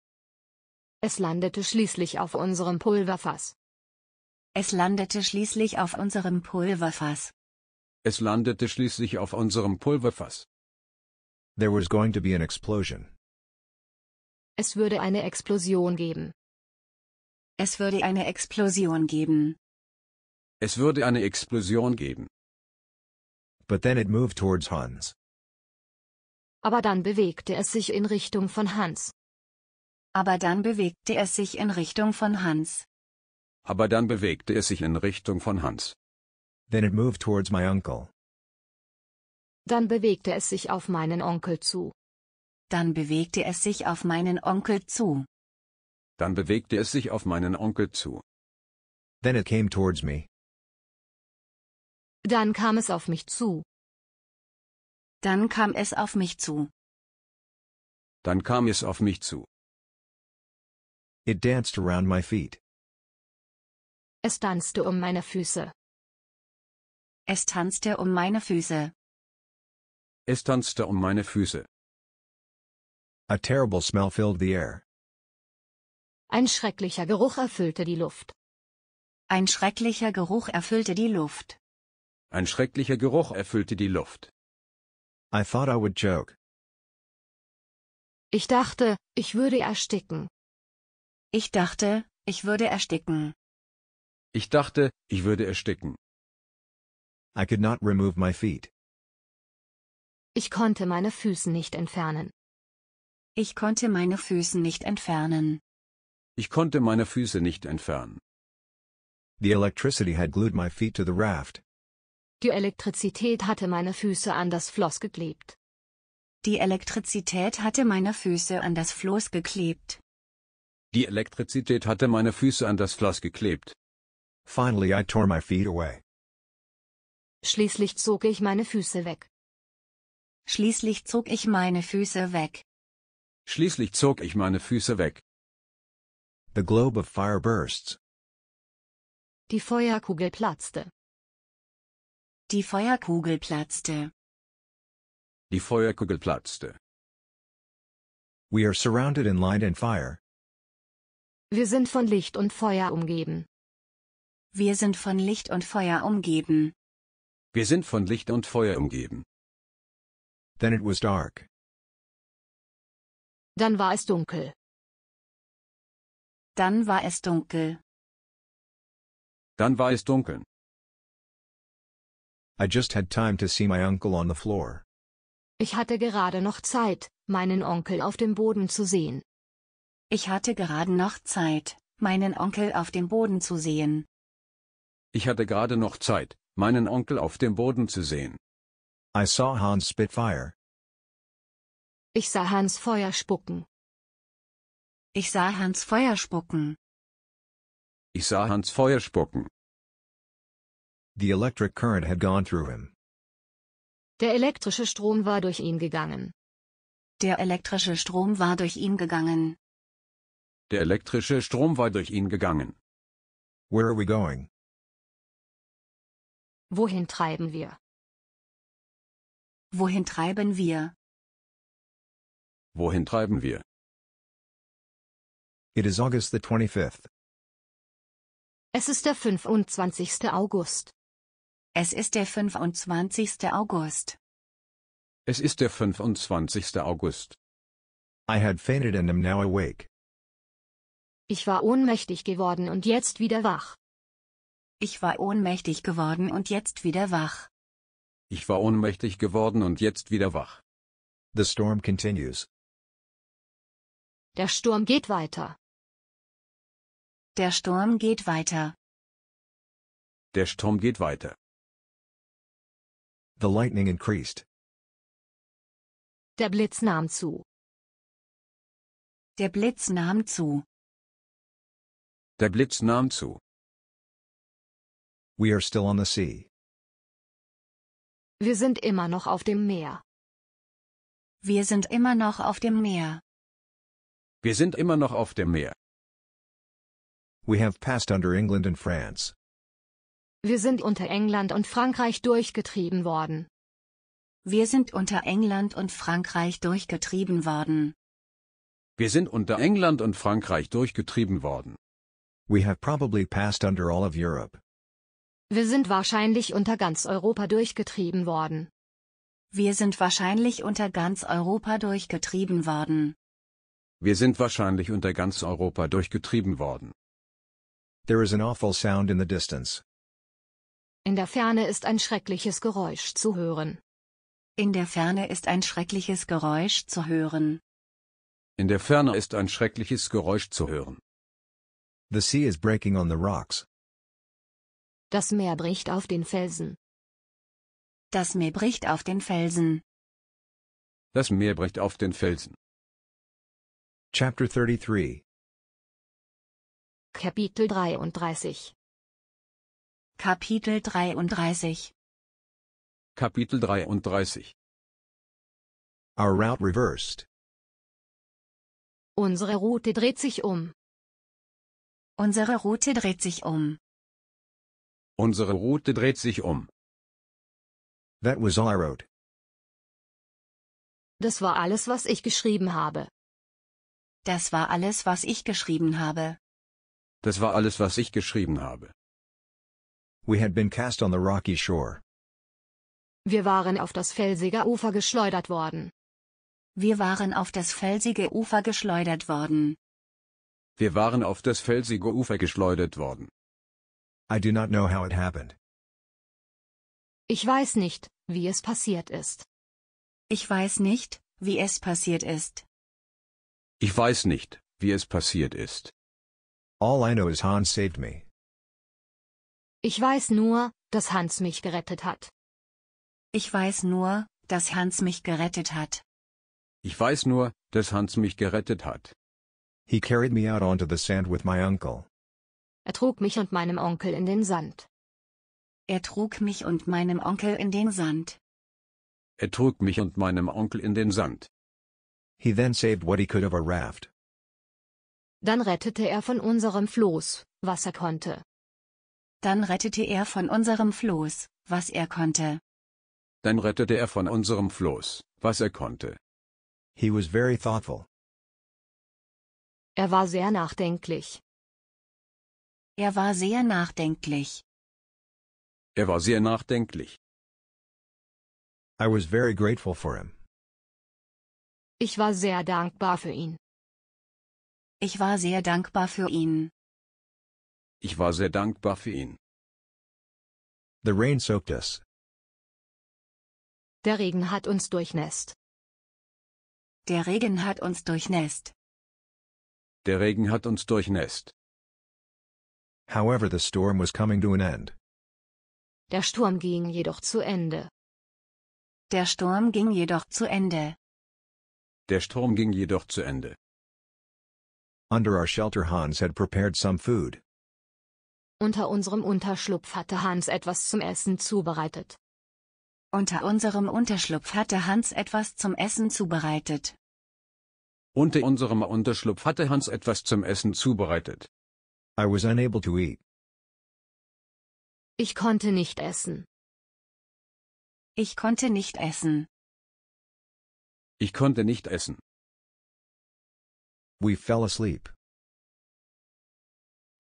Es landete schließlich auf unserem Pulverfass. Es landete schließlich auf unserem Pulverfass. Es landete schließlich auf unserem Pulverfass. There was going to be an explosion. Es würde eine Explosion geben. Es würde eine Explosion geben. Es würde eine Explosion geben. But then it moved towards Hans. Aber dann bewegte es sich in Richtung von Hans. Aber dann bewegte es sich in Richtung von Hans. Aber dann bewegte es sich in Richtung von Hans. Then it moved towards my uncle. Dann bewegte es sich auf meinen Onkel zu. Dann bewegte es sich auf meinen Onkel zu. Dann bewegte es sich auf meinen Onkel zu. Then it came towards me. Dann kam es auf mich zu. Dann kam es auf mich zu. Dann kam es auf mich zu. It danced around my feet. Es tanzte um meine Füße. Es tanzte um meine Füße. Es tanzte um meine Füße. A terrible smell filled the air. Ein schrecklicher Geruch erfüllte die Luft. Ein schrecklicher Geruch erfüllte die Luft. Ein schrecklicher Geruch erfüllte die Luft. I thought I would joke. Ich dachte, ich würde ersticken. Ich dachte, ich würde ersticken. Ich dachte, ich würde ersticken. I could not remove my feet. Ich konnte meine Füße nicht entfernen. Ich konnte meine Füße nicht entfernen. Ich konnte meine Füße nicht entfernen. The electricity had glued my feet to the raft. Die Elektrizität hatte meine Füße an das Floss geklebt. Die Elektrizität hatte meine Füße an das Floß geklebt. Die Elektrizität hatte meine Füße an das Floss geklebt. Finally I tore my feet away. Schließlich zog ich meine Füße weg. Schließlich zog ich meine Füße weg. Schließlich zog ich meine Füße weg. The globe of fire bursts. Die Feuerkugel platzte. Die Feuerkugel platzte. Die Feuerkugel platzte. We are surrounded in light and fire. Wir sind von Licht und Feuer umgeben. Wir sind von Licht und Feuer umgeben. Wir sind von Licht und Feuer umgeben. Then it was dark. Dann war es dunkel. Dann war es dunkel. Dann war es dunkel. I just had time to see my uncle on the floor. Ich hatte gerade noch Zeit, meinen Onkel auf dem Boden zu sehen. Ich hatte gerade noch Zeit, meinen Onkel auf dem Boden zu sehen. Ich hatte gerade noch Zeit, meinen Onkel auf dem Boden zu sehen. I saw Hans Spitfire. Ich sah Hans Feuer spucken. Ich sah Hans Feuer spucken. Ich sah Hans Feuer spucken. The electric current had gone through him. Der elektrische Strom war durch ihn gegangen. Der elektrische Strom war durch ihn gegangen. Der elektrische Strom war durch ihn gegangen. Where are we going? Wohin treiben wir? Wohin treiben wir? Wohin treiben wir? It is August the 25th. Es ist der 25. August. Es ist der 25. August. Es ist der 25. August. I had fainted and am now awake. Ich war ohnmächtig geworden und jetzt wieder wach. Ich war ohnmächtig geworden und jetzt wieder wach. Ich war ohnmächtig geworden und jetzt wieder wach. The storm continues. Der Sturm geht weiter. Der Sturm geht weiter. Der Sturm geht weiter. The lightning increased. Der Blitz nahm zu. Der Blitz nahm zu. Der Blitz nahm zu. We are still on the sea. Wir sind immer noch auf dem Meer. Wir sind immer noch auf dem Meer. Wir sind immer noch auf dem Meer. We have passed under England and France. Wir sind unter England und Frankreich durchgetrieben worden. Wir sind unter England und Frankreich durchgetrieben worden. Wir sind unter England und Frankreich durchgetrieben worden. We have probably passed under all of Europe. Wir sind wahrscheinlich unter ganz Europa durchgetrieben worden. Wir sind wahrscheinlich unter ganz Europa durchgetrieben worden. Wir sind wahrscheinlich unter ganz Europa durchgetrieben worden. There is an awful sound in the distance. In der Ferne ist ein schreckliches Geräusch zu hören. In der Ferne ist ein schreckliches Geräusch zu hören. In der Ferne ist ein schreckliches Geräusch zu hören. The sea is breaking on the rocks. Das Meer bricht auf den Felsen. Das Meer bricht auf den Felsen. Das Meer bricht auf den Felsen. Chapter 33 Kapitel 33 Kapitel 33 Kapitel 33 Our route reversed. Unsere Route dreht sich um. Unsere Route dreht sich um. Unsere Route dreht sich um. That was all I wrote. Das war alles, was ich geschrieben habe. Das war alles, was ich geschrieben habe. Das war alles, was ich geschrieben habe. We had been cast on the rocky shore. Wir waren auf das felsige Ufer geschleudert worden. Wir waren auf das felsige Ufer geschleudert worden. Wir waren auf das felsige Ufer geschleudert worden. I do not know how it happened. Ich weiß nicht, wie es passiert ist. Ich weiß nicht, wie es passiert ist. Ich weiß nicht, wie es passiert ist. All I know is Hans saved me. Ich weiß nur, dass Hans mich gerettet hat. Ich weiß nur, dass Hans mich gerettet hat. Ich weiß nur, dass Hans mich gerettet hat. He carried me out onto the sand with my uncle. Er trug mich und meinem Onkel in den Sand. Er trug mich und meinem Onkel in den Sand. Er trug mich und meinem Onkel in den Sand. He then saved what he could of our raft. Dann rettete er von unserem Floß, was er konnte. Dann rettete er von unserem Floß, was er konnte. Dann rettete er von unserem Floß, was er konnte. He was very thoughtful. Er war sehr nachdenklich. Er war sehr nachdenklich. Er war sehr nachdenklich. I was very grateful for him. Ich war sehr dankbar für ihn. Ich war sehr dankbar für ihn. Ich war sehr dankbar für ihn. The rain soaked us. Der Regen hat uns durchnässt. Der Regen hat uns durchnässt. Der Regen hat uns durchnässt. However the storm was coming to an end. Der Sturm ging jedoch zu Ende. Der Sturm ging jedoch zu Ende. Der Sturm ging jedoch zu Ende. Under our shelter Hans had prepared some food. Unter unserem Unterschlupf hatte Hans etwas zum Essen zubereitet. Unter unserem Unterschlupf hatte Hans etwas zum Essen zubereitet. Unter unserem Unterschlupf hatte Hans etwas zum Essen zubereitet. I was unable to eat. Ich konnte nicht essen. Ich konnte nicht essen. Ich konnte nicht essen. We fell asleep.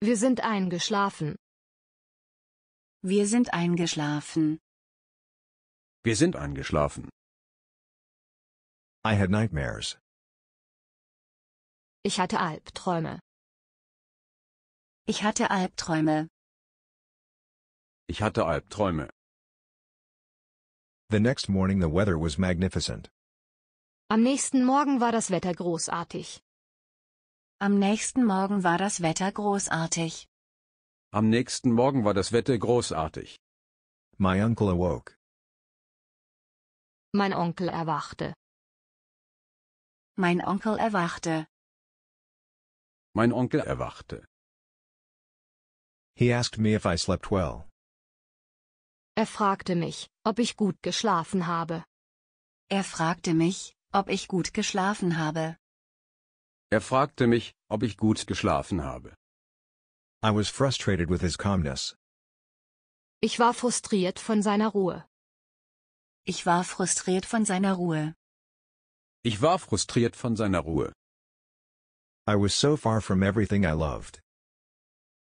Wir sind eingeschlafen. Wir sind eingeschlafen. Wir sind eingeschlafen. I had nightmares. Ich hatte Albträume. Ich hatte Albträume. Ich hatte Albträume. The next morning the weather was magnificent. Am nächsten Morgen war das Wetter großartig. Am nächsten Morgen war das Wetter großartig. Am nächsten Morgen war das Wetter großartig. My uncle awoke. Mein Onkel erwachte. Mein Onkel erwachte. Mein Onkel erwachte. He asked me if I slept well. Er fragte mich, ob ich gut geschlafen habe. Er fragte mich, ob ich gut geschlafen habe. Er fragte mich, ob ich gut geschlafen habe. I was frustrated with his calmness. Ich war frustriert von seiner Ruhe. Ich war frustriert von seiner Ruhe. Ich war frustriert von seiner Ruhe. I was so far from everything I loved.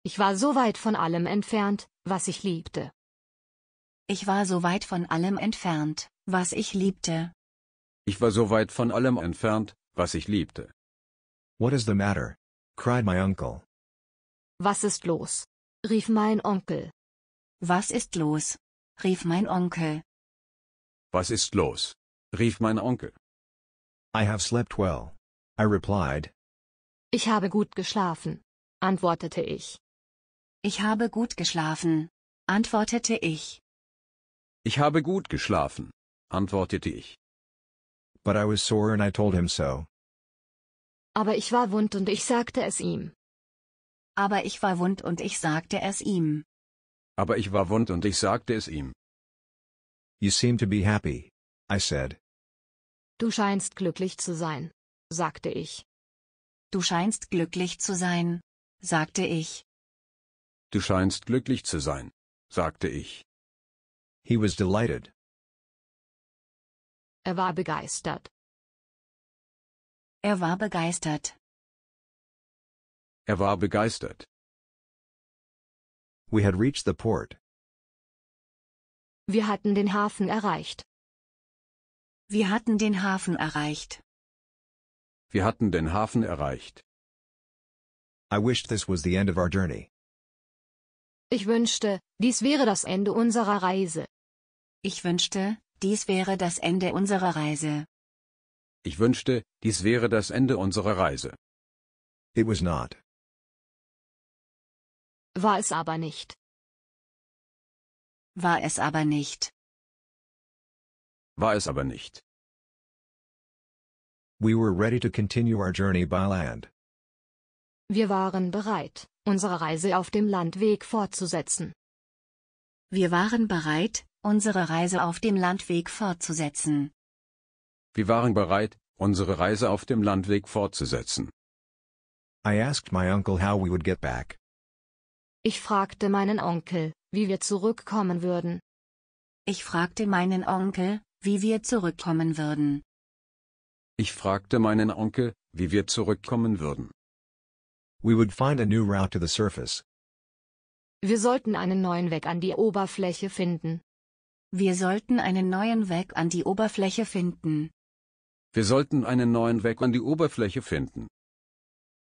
Ich war so weit von allem entfernt, was ich liebte. Ich war so weit von allem entfernt, was ich liebte. Ich war so weit von allem entfernt, was ich liebte. What is the matter? cried my uncle. Was ist los? rief mein Onkel. Was ist los? rief mein Onkel. Was ist los? rief mein Onkel. I have slept well. I replied. Ich habe gut geschlafen, antwortete ich. Ich habe gut geschlafen, antwortete ich. Ich habe gut geschlafen, antwortete ich. But I was sore and I told him so. Aber ich war wund und ich sagte es ihm. Aber ich war wund und ich sagte es ihm. Aber ich war wund und ich sagte es ihm. You seem to be happy, I said. Du scheinst glücklich zu sein, sagte ich. Du scheinst glücklich zu sein, sagte ich. Du scheinst glücklich zu sein, sagte ich. He was delighted. Er war begeistert. Er war begeistert. Er war begeistert. We had reached the port. Wir hatten den Hafen erreicht. Wir hatten den Hafen erreicht. Wir hatten den Hafen erreicht. I wished this was the end of our journey. Ich wünschte, dies wäre das Ende unserer Reise. Ich wünschte, dies wäre das Ende unserer Reise. Ich wünschte, dies wäre das Ende unserer Reise. It was not. War es aber nicht. War es aber nicht. War es aber nicht. We were ready to continue our journey by land. Wir waren bereit, unsere Reise auf dem Landweg fortzusetzen. Wir waren bereit, unsere Reise auf dem Landweg fortzusetzen. Wir waren bereit, unsere Reise auf dem Landweg fortzusetzen. I asked my uncle how we would get back. Ich fragte meinen Onkel, wie wir zurückkommen würden. Ich fragte meinen Onkel, wie wir zurückkommen würden. Ich fragte meinen Onkel, wie wir zurückkommen würden. We would find a new route to the surface. Wir sollten einen neuen Weg an die Oberfläche finden. Wir sollten einen neuen Weg an die Oberfläche finden. Wir sollten einen neuen Weg an die Oberfläche finden.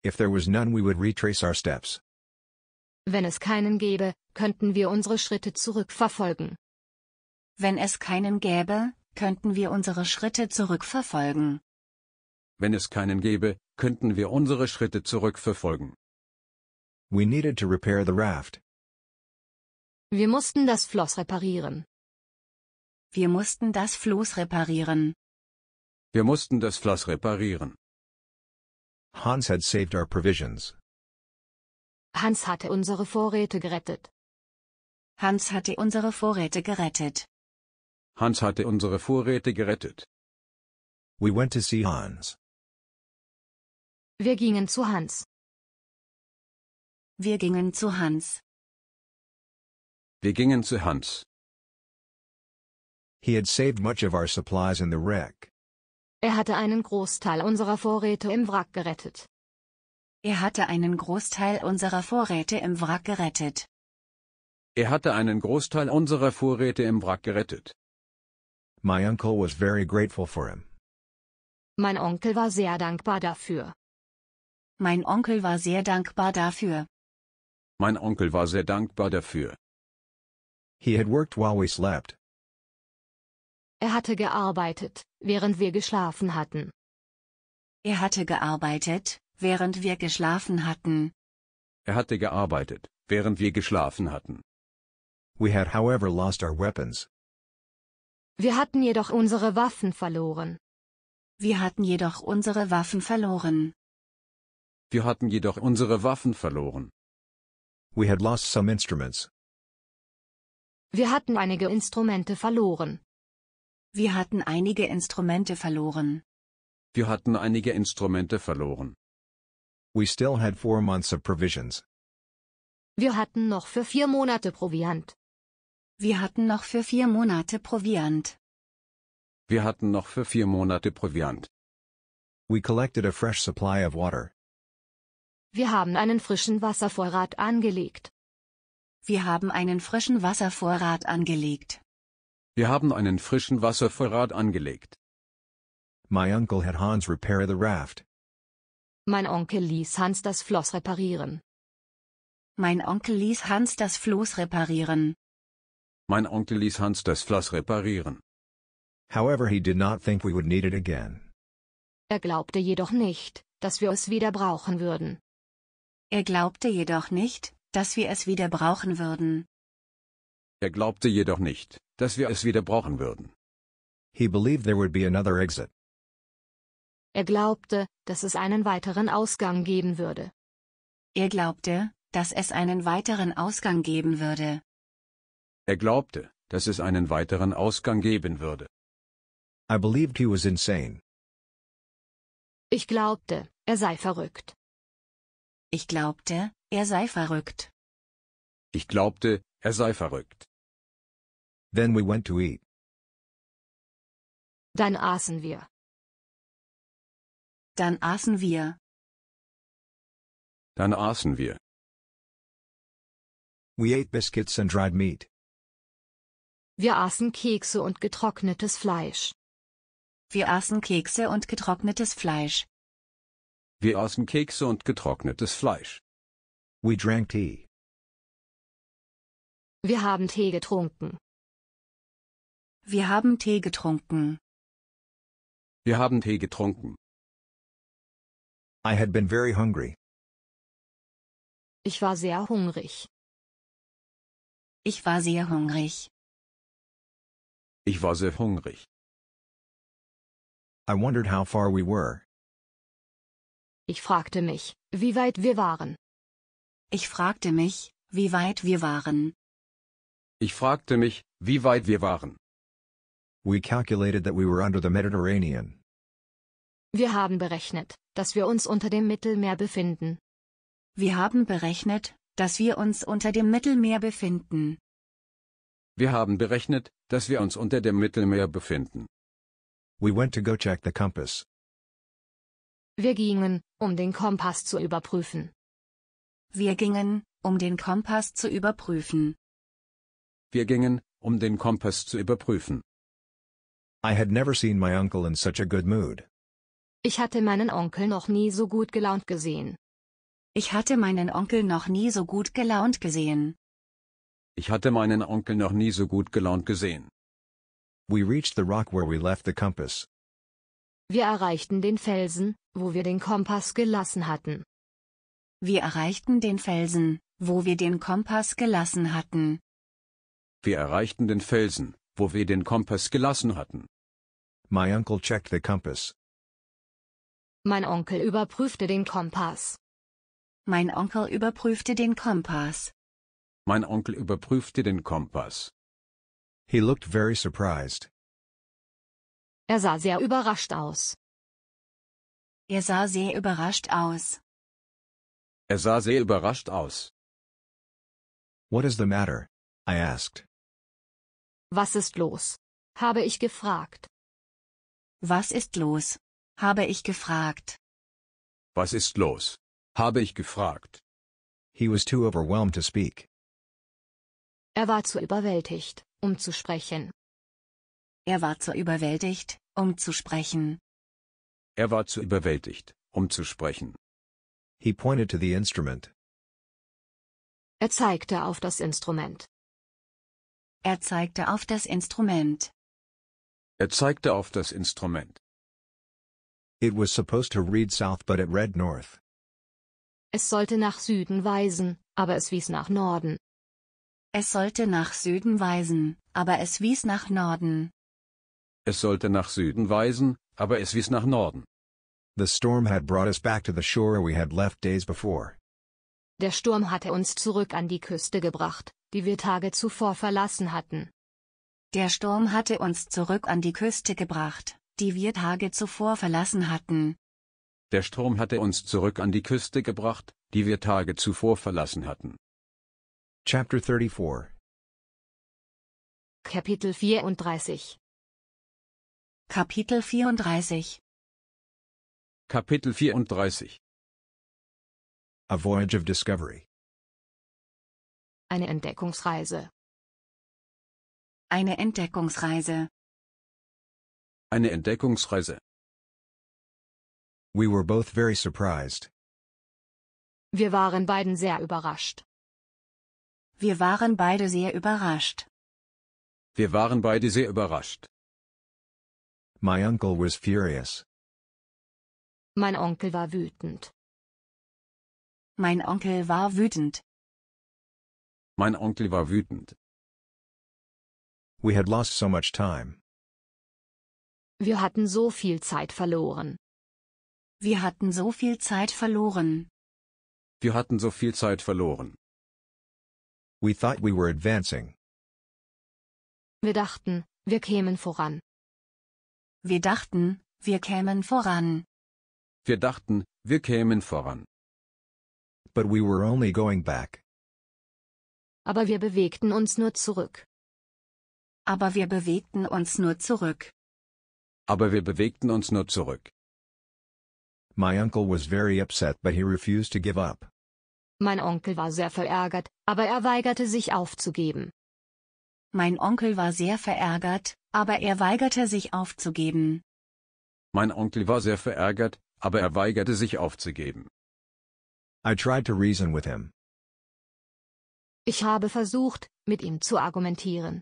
If there was none we would retrace our steps. Wenn es keinen gäbe, könnten wir unsere Schritte zurückverfolgen. Wenn es keinen gäbe, könnten wir unsere Schritte zurückverfolgen. Wenn es keinen gäbe, könnten wir unsere Schritte zurückverfolgen. We needed to repair the raft. Wir mussten das Floss reparieren. Wir mussten das Floß reparieren. Wir mussten das Floß reparieren. Hans had saved our provisions. Hans hatte unsere Vorräte gerettet. Hans hatte unsere Vorräte gerettet. Hans hatte unsere Vorräte gerettet. We went to see Hans. Wir gingen zu Hans. Wir gingen zu Hans. Wir gingen zu Hans. He had saved much of our supplies in the wreck. Er hatte einen Großteil unserer Vorräte im Wrack gerettet. Er hatte einen Großteil unserer Vorräte im Wrack gerettet. Er hatte einen Großteil unserer Vorräte im Wrack gerettet. My uncle was very grateful for him. Mein Onkel war sehr dankbar dafür. Mein Onkel war sehr dankbar dafür. Mein Onkel war sehr dankbar dafür. He had worked while we slept. Er hatte gearbeitet, während wir geschlafen hatten. Er hatte gearbeitet, während wir geschlafen hatten. Er hatte gearbeitet, während wir geschlafen hatten. We had however lost our weapons. Wir hatten jedoch unsere Waffen verloren. Wir hatten jedoch unsere Waffen verloren. Wir hatten jedoch unsere Waffen verloren. We had lost some instruments. Wir hatten einige Instrumente verloren. Wir hatten einige Instrumente verloren. Wir hatten einige Instrumente verloren. We still had four months of provisions. Wir hatten noch für vier Monate Proviant. Wir hatten noch für vier Monate Proviant. Wir hatten noch für vier Monate Proviant. We collected a fresh supply of water. Wir haben einen frischen Wasservorrat angelegt. Wir haben einen frischen Wasservorrat angelegt. Wir haben einen frischen Wasservorrat angelegt. My uncle had Hans repair the raft. Mein Onkel ließ Hans das Floss reparieren. Mein Onkel ließ Hans das Floß reparieren. Mein Onkel ließ Hans das Floss reparieren. However, he did not think we would need it again. Er glaubte jedoch nicht, dass wir es wieder brauchen würden. Er glaubte jedoch nicht, dass wir es wieder brauchen würden. Er glaubte jedoch nicht, dass wir es wieder brauchen würden. He believed there would be another exit. Er glaubte, dass es einen weiteren Ausgang geben würde. Er glaubte, dass es einen weiteren Ausgang geben würde. Er glaubte, dass es einen weiteren Ausgang geben würde. I believed he was insane. Ich glaubte, er sei verrückt. Ich glaubte, er sei verrückt. Ich glaubte, er sei verrückt. Then we went to eat. Dann aßen wir. Dann aßen wir. Dann aßen wir. We ate biscuits and dried meat. Wir aßen Kekse und getrocknetes Fleisch. Wir aßen Kekse und getrocknetes Fleisch. Wir aßen Kekse und getrocknetes Fleisch. We drank tea. Wir haben Tee getrunken. Wir haben Tee getrunken. Wir haben Tee getrunken. I had been very hungry. Ich war sehr hungrig. Ich war sehr hungrig. Ich war sehr hungrig. I wondered how far we were. Ich fragte mich, wie weit wir waren. Ich fragte mich, wie weit wir waren. Ich fragte mich, wie weit wir waren. We calculated that we were under the Mediterranean. Wir haben berechnet, dass wir uns unter dem Mittelmeer befinden. Wir haben berechnet, dass wir uns unter dem Mittelmeer befinden. Wir haben berechnet, dass wir uns unter dem Mittelmeer befinden. We went to go check the compass. Wir gingen, um den Kompass zu überprüfen. Wir gingen, um den Kompass zu überprüfen. Wir gingen, um den Kompass zu überprüfen. I had never seen my uncle in such a good mood. Ich hatte meinen Onkel noch nie so gut gelaunt gesehen. Ich hatte meinen Onkel noch nie so gut gelaunt gesehen. Ich hatte meinen Onkel noch nie so gut gelaunt gesehen. We reached the rock where we left the compass. Wir erreichten den Felsen, wo wir den Kompass gelassen hatten. Wir erreichten den Felsen, wo wir den Kompass gelassen hatten. Wir erreichten den Felsen, wo wir den Kompass gelassen hatten. My uncle checked the compass. Mein Onkel überprüfte den Kompass. Mein Onkel überprüfte den Kompass. Mein Onkel überprüfte den Kompass. He looked very surprised. Er sah sehr überrascht aus. Er sah sehr überrascht aus. Er sah sehr überrascht aus. What is the matter? I asked. Was ist los? habe ich gefragt. Was ist los? habe ich gefragt. Was ist los? habe ich gefragt. He was too overwhelmed to speak. Er war zu überwältigt, um zu sprechen. Er war zu überwältigt, um zu sprechen. Er war zu überwältigt, um zu sprechen. He pointed to the instrument. Er zeigte auf das Instrument. Er zeigte auf das Instrument. Er zeigte auf das Instrument. It was supposed to read south but it read north. Es sollte nach Süden weisen, aber es wies nach Norden. Es sollte nach Süden weisen, aber es wies nach Norden. Es sollte nach Süden weisen, aber es wies nach Norden. The storm had brought us back to the shore we had left days before. Der Sturm hatte uns zurück an die Küste gebracht, die wir Tage zuvor verlassen hatten. Der Sturm hatte uns zurück an die Küste gebracht, die wir Tage zuvor verlassen hatten. Der Sturm hatte uns zurück an die Küste gebracht, die wir Tage zuvor verlassen hatten. Chapter 34 Kapitel 34 Kapitel 34 Kapitel 34 A Voyage of Discovery eine Entdeckungsreise. Eine Entdeckungsreise. Eine Entdeckungsreise. We were both very surprised. Wir waren beiden sehr überrascht. Wir waren beide sehr überrascht. Wir waren beide sehr überrascht. My uncle was furious. Mein Onkel war wütend. Mein Onkel war wütend. Mein Onkel war wütend. We had lost so much time. Wir hatten so viel Zeit verloren. Wir hatten so viel Zeit verloren. Wir hatten so viel Zeit verloren. We thought we were advancing. Wir dachten, wir kämen voran. Wir dachten, wir kämen voran. Wir dachten, wir kämen voran. But we were only going back. aber wir bewegten uns nur zurück. Aber wir bewegten uns nur zurück. Aber wir bewegten uns nur zurück. My uncle was very upset but he refused to give up. Mein Onkel war sehr verärgert, aber er weigerte sich aufzugeben. Mein Onkel war sehr verärgert, aber er weigerte sich aufzugeben. Mein Onkel war sehr verärgert, aber er weigerte sich aufzugeben. I tried to reason with him. Ich habe versucht, mit ihm zu argumentieren.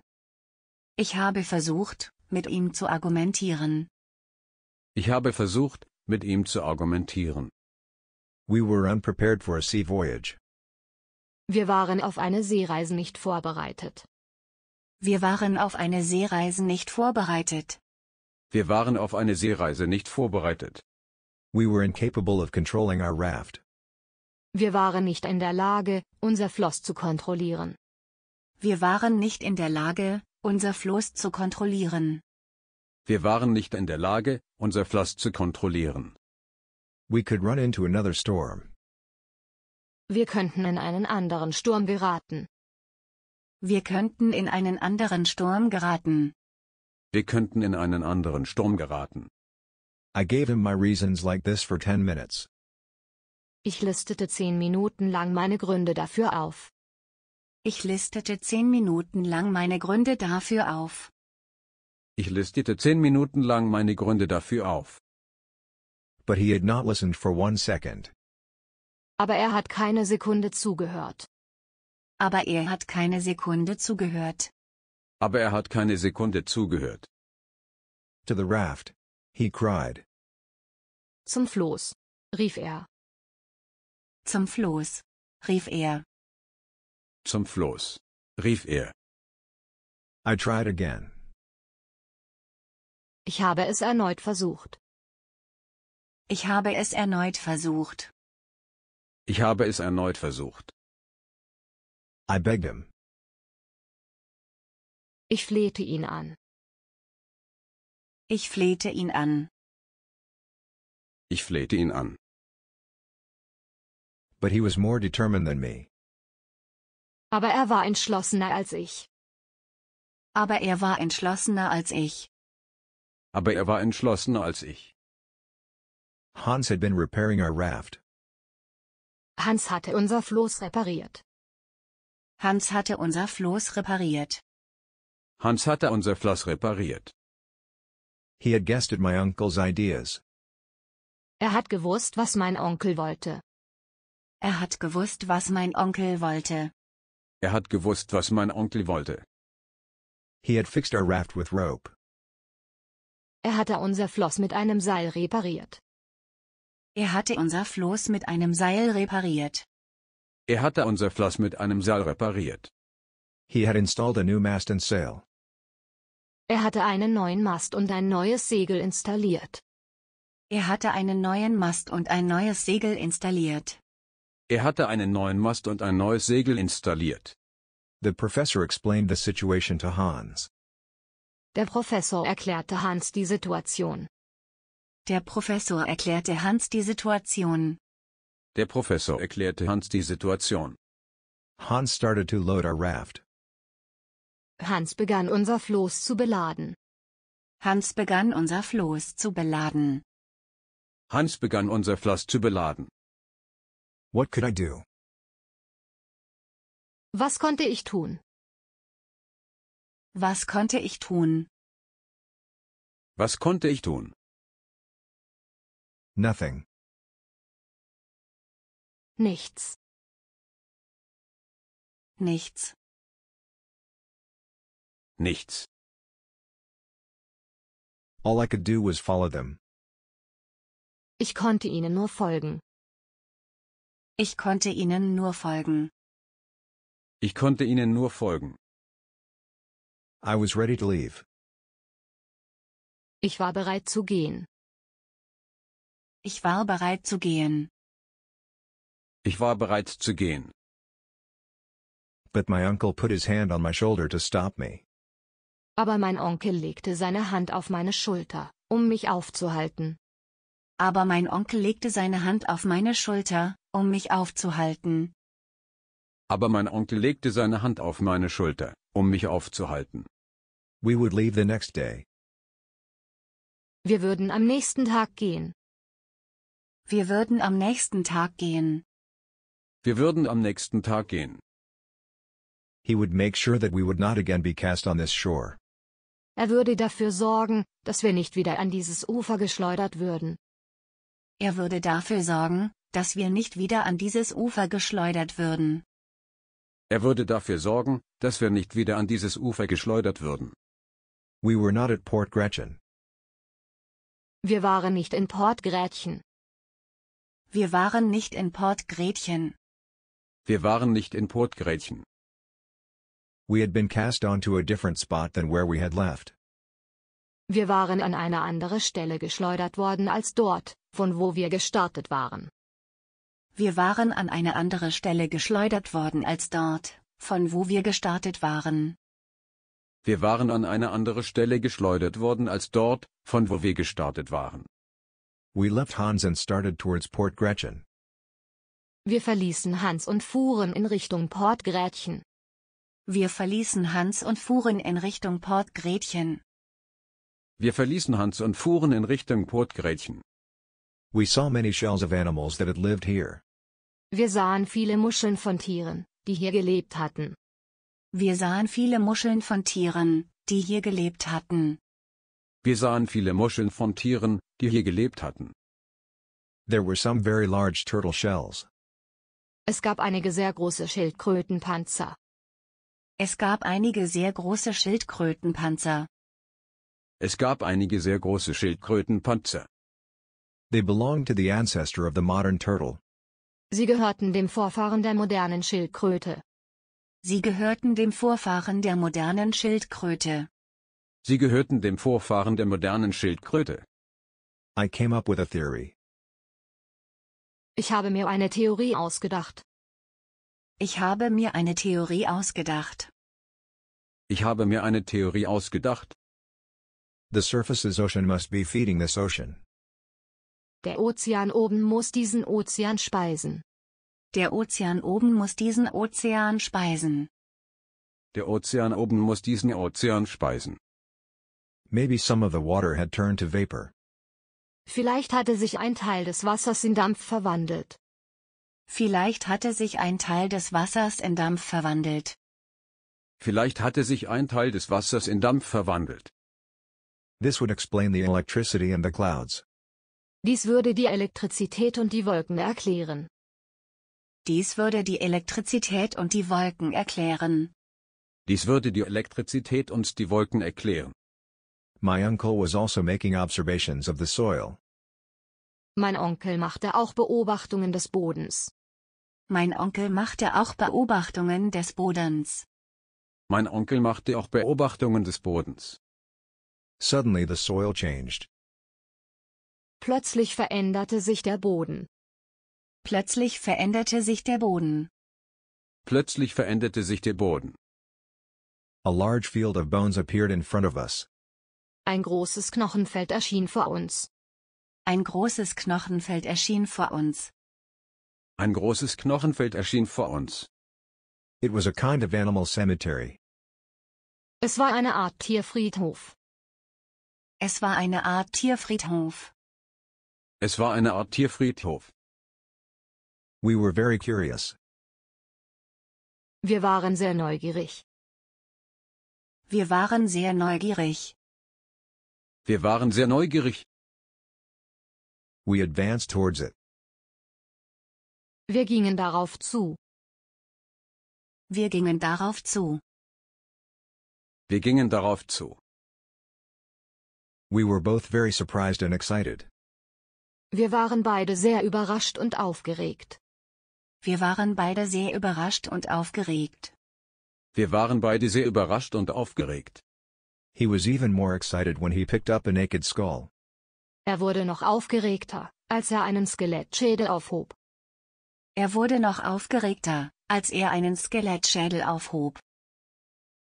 Ich habe versucht, mit ihm zu argumentieren. Ich habe versucht, mit ihm zu argumentieren. We were unprepared for a sea voyage. Wir waren auf eine Seereise nicht vorbereitet. Wir waren auf eine Seereise nicht vorbereitet. Wir waren auf eine Seereise nicht vorbereitet. We were incapable of controlling our raft. Wir waren nicht in der Lage, unser Floss zu kontrollieren. Wir waren nicht in der Lage, unser Floß zu kontrollieren. Wir waren nicht in der Lage, unser Floss zu kontrollieren. We could run into another storm. Wir könnten in einen anderen Sturm geraten. Wir könnten in einen anderen Sturm geraten. Wir könnten in einen anderen Sturm geraten. I gave him my reasons like this for 10 minutes. Ich listete zehn Minuten lang meine Gründe dafür auf. Ich listete zehn Minuten lang meine Gründe dafür auf. Ich listete zehn Minuten lang meine Gründe dafür auf. But he had not listened for one second. Aber er hat keine Sekunde zugehört. Aber er hat keine Sekunde zugehört. Aber er hat keine Sekunde zugehört. To the raft. He cried. Zum Floß, rief er. Zum Floß, rief er. Zum Floß, rief er. I tried again. Ich habe es erneut versucht. Ich habe es erneut versucht. Ich habe es erneut versucht. I begged him. Ich flehte ihn an. Ich flehte ihn an. Ich flehte ihn an but he was more determined than me. Aber er war entschlossener als ich. Aber er war entschlossener als ich. Aber er war entschlossener als ich. Hans had been repairing our raft. Hans hatte unser Floß repariert. Hans hatte unser Floß repariert. Hans hatte unser Floß repariert. He had guessed at my uncle's ideas. Er hat gewusst, was mein Onkel wollte. Er hat gewusst, was mein Onkel wollte. Er hat gewusst, was mein Onkel wollte. He had fixed our raft with rope. Er hatte unser Floß mit einem Seil repariert. Er hatte unser Floß mit einem Seil repariert. Er hatte unser Floß mit einem Seil repariert. He had installed a new mast and sail. Er hatte einen neuen Mast und ein neues Segel installiert. Er hatte einen neuen Mast und ein neues Segel installiert. Er hatte einen neuen Mast und ein neues Segel installiert. The professor explained the situation to Hans. Der Professor erklärte Hans die Situation. Der Professor erklärte Hans die Situation. Der Professor erklärte Hans die Situation. Hans started to load our raft. Hans begann unser Floß zu beladen. Hans begann unser Floß zu beladen. Hans begann unser Floß zu beladen. What could I do? Was konnte ich tun? Was konnte ich tun? Was konnte ich tun? Nothing. Nichts. Nichts. Nichts. All I could do was follow them. Ich konnte ihnen nur folgen. Ich konnte ihnen nur folgen. Ich konnte ihnen nur folgen. I was ready to leave. Ich war bereit zu gehen. Ich war bereit zu gehen. Ich war bereit zu gehen. But my uncle put his hand on my shoulder to stop me. Aber mein Onkel legte seine Hand auf meine Schulter, um mich aufzuhalten. Aber mein Onkel legte seine Hand auf meine Schulter, um mich aufzuhalten. Aber mein Onkel legte seine Hand auf meine Schulter, um mich aufzuhalten. We would leave the next day. Wir würden am nächsten Tag gehen. Wir würden am nächsten Tag gehen. Wir würden am nächsten Tag gehen. He would make sure that we would not again be cast on this shore. Er würde dafür sorgen, dass wir nicht wieder an dieses Ufer geschleudert würden. Er würde dafür sorgen, dass wir nicht wieder an dieses Ufer geschleudert würden. Er würde dafür sorgen, dass wir nicht wieder an dieses Ufer geschleudert würden. We were not at Port Gretchen. Wir waren nicht in Port Gretchen. Wir waren nicht in Port Gretchen. Wir waren nicht in Port Gretchen. We had been cast onto a different spot than where we had left. Wir waren an eine andere Stelle geschleudert worden als dort, von wo wir gestartet waren. Wir waren an eine andere Stelle geschleudert worden als dort, von wo wir gestartet waren. Wir waren an eine andere Stelle geschleudert worden als dort, von wo wir gestartet waren. We left Hans and started towards Port Gretchen. Wir verließen Hans und fuhren in Richtung Port Gretchen. Wir verließen Hans und fuhren in Richtung Port Gretchen. Wir verließen Hans und fuhren in Richtung Port Gretchen. We saw many shells of animals that had lived here. Wir sahen viele Muscheln von Tieren, die hier gelebt hatten. Wir sahen viele Muscheln von Tieren, die hier gelebt hatten. Wir sahen viele Muscheln von Tieren, die hier gelebt hatten. There were some very large turtle shells. Es gab einige sehr große Schildkrötenpanzer. Es gab einige sehr große Schildkrötenpanzer. Es gab einige sehr große Schildkrötenpanzer. They belong to the ancestor of the modern turtle. Sie gehörten dem Vorfahren der modernen Schildkröte. Sie gehörten dem Vorfahren der modernen Schildkröte. Sie gehörten dem Vorfahren der modernen Schildkröte. I came up with a theory. Ich habe mir eine Theorie ausgedacht. Ich habe mir eine Theorie ausgedacht. Ich habe mir eine Theorie ausgedacht. The surface's ocean must be feeding this ocean. Der Ozean oben muss diesen Ozean speisen. Der Ozean oben muss diesen Ozean speisen. Der Ozean oben muss diesen Ozean speisen. Maybe some of the water had turned to vapor. Vielleicht hatte sich ein Teil des Wassers in Dampf verwandelt. Vielleicht hatte sich ein Teil des Wassers in Dampf verwandelt. Vielleicht hatte sich ein Teil des Wassers in Dampf verwandelt. This would explain the electricity and the clouds. Dies würde die Elektrizität und die Wolken erklären. Dies würde die Elektrizität und die Wolken erklären. Dies würde die Elektrizität und die Wolken erklären. My uncle was also making observations of the soil. Mein Onkel machte auch Beobachtungen des Bodens. Mein Onkel machte auch Beobachtungen des Bodens. Mein Onkel machte auch Beobachtungen des Bodens. Suddenly the soil changed. Plötzlich veränderte sich der Boden. Plötzlich veränderte sich der Boden. Plötzlich veränderte sich der Boden. A large field of bones appeared in front of us. Ein großes Knochenfeld erschien vor uns. Ein großes Knochenfeld erschien vor uns. Ein großes Knochenfeld erschien vor uns. It was a kind of animal cemetery. Es war eine Art Tierfriedhof. Es war eine Art Tierfriedhof. Es war eine Art Tierfriedhof. We were very curious. Wir waren sehr neugierig. Wir waren sehr neugierig. Wir waren sehr neugierig. We advanced towards it. Wir gingen darauf zu. Wir gingen darauf zu. Wir gingen darauf zu. We were both very surprised and excited. Wir waren beide sehr überrascht und aufgeregt. Wir waren beide sehr überrascht und aufgeregt. Wir waren beide sehr überrascht und aufgeregt. He was even more excited when he picked up a naked skull. Er wurde noch aufgeregter, als er einen Skelettschädel aufhob. Er wurde noch aufgeregter, als er einen Skelettschädel aufhob.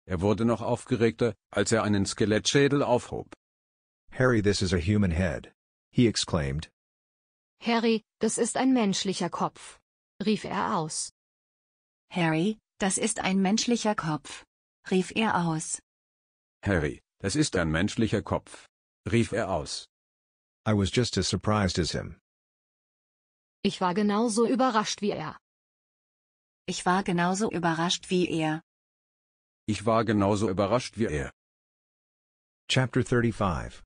Er wurde noch aufgeregter, als er einen Skelettschädel aufhob. Harry, this is a human head. He exclaimed, Harry, das ist ein menschlicher Kopf, rief er aus. Harry, das ist ein menschlicher Kopf, rief er aus. Harry, das ist ein menschlicher Kopf, rief er aus. I was just as surprised as him. Ich war genauso überrascht wie er. Ich war genauso überrascht wie er. Ich war genauso überrascht wie er. Chapter 35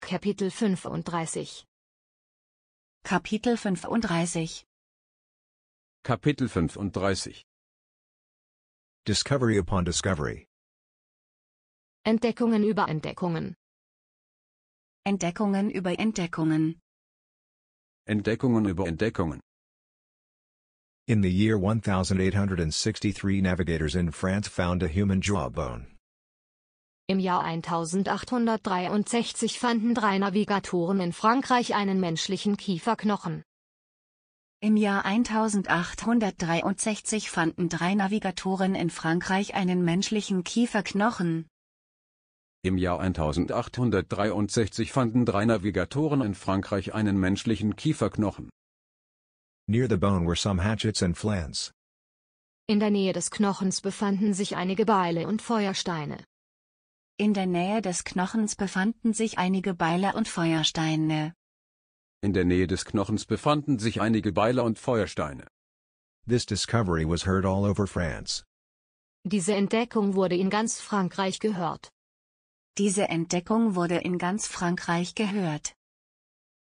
Kapitel 35 Kapitel 35 Kapitel 35 Discovery upon Discovery Entdeckungen über Entdeckungen Entdeckungen über Entdeckungen Entdeckungen über Entdeckungen In the year 1863 navigators in France found a human jawbone. Im Jahr 1863 fanden drei Navigatoren in Frankreich einen menschlichen Kieferknochen. Im Jahr 1863 fanden drei Navigatoren in Frankreich einen menschlichen Kieferknochen. Im Jahr 1863 fanden drei Navigatoren in Frankreich einen menschlichen Kieferknochen. Near the bone were some hatchets and flans. In der Nähe des Knochens befanden sich einige Beile und Feuersteine. In der Nähe des Knochens befanden sich einige Beile und Feuersteine. In der Nähe des Knochens befanden sich einige Beile und Feuersteine. This discovery was heard all over France. Diese Entdeckung wurde in ganz Frankreich gehört. Diese Entdeckung wurde in ganz Frankreich gehört.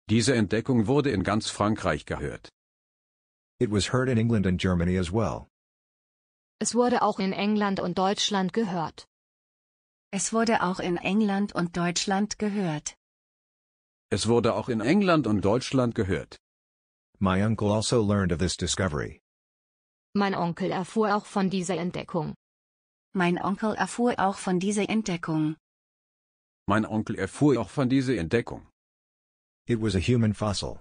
Diese Entdeckung wurde in ganz Frankreich gehört. It was heard in England and Germany as well. Es wurde auch in England und Deutschland gehört. Es wurde auch in England und Deutschland gehört. Es wurde auch in England und Deutschland gehört. My uncle also learned of this discovery. Mein Onkel erfuhr auch von dieser Entdeckung. Mein Onkel erfuhr auch von dieser Entdeckung. Mein Onkel erfuhr auch von dieser Entdeckung. It was a human fossil.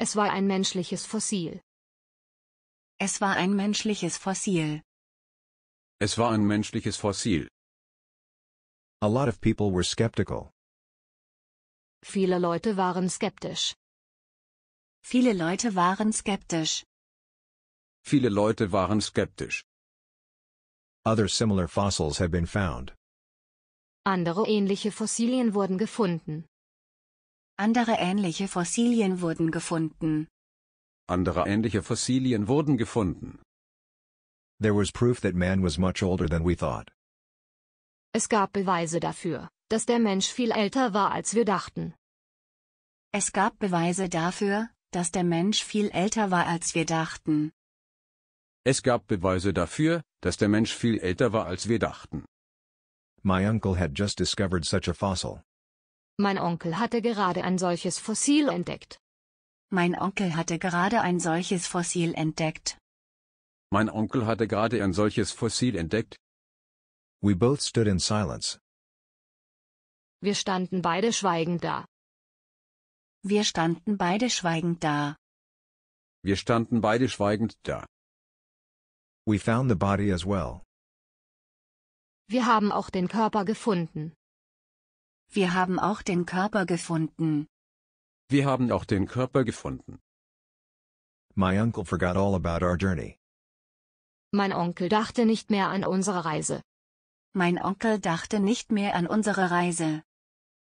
Es war ein menschliches Fossil. Es war ein menschliches Fossil. Es war ein menschliches Fossil. A lot of people were skeptical. Viele Leute waren skeptisch. Viele Leute waren skeptisch. Viele Leute waren skeptisch. Other similar fossils have been found. Andere ähnliche Fossilien wurden gefunden. Andere ähnliche Fossilien wurden gefunden. Andere ähnliche Fossilien wurden gefunden. There was proof that man was much older than we thought. Es gab Beweise dafür, dass der Mensch viel älter war als wir dachten. Es gab Beweise dafür, dass der Mensch viel älter war als wir dachten. Es gab Beweise dafür, dass der Mensch viel älter war als wir dachten. My uncle had just discovered such a fossil. Mein Onkel hatte gerade ein solches Fossil entdeckt. Mein Onkel hatte gerade ein solches Fossil entdeckt. Mein Onkel hatte gerade ein solches Fossil entdeckt. We both stood in silence. Wir standen beide schweigend da. Wir standen beide schweigend da. Wir standen beide schweigend da. We found the body as well. Wir haben auch den Körper gefunden. Wir haben auch den Körper gefunden. Wir haben auch den Körper gefunden. My uncle forgot all about our journey. Mein Onkel dachte nicht mehr an unsere Reise. Mein Onkel dachte nicht mehr an unsere Reise.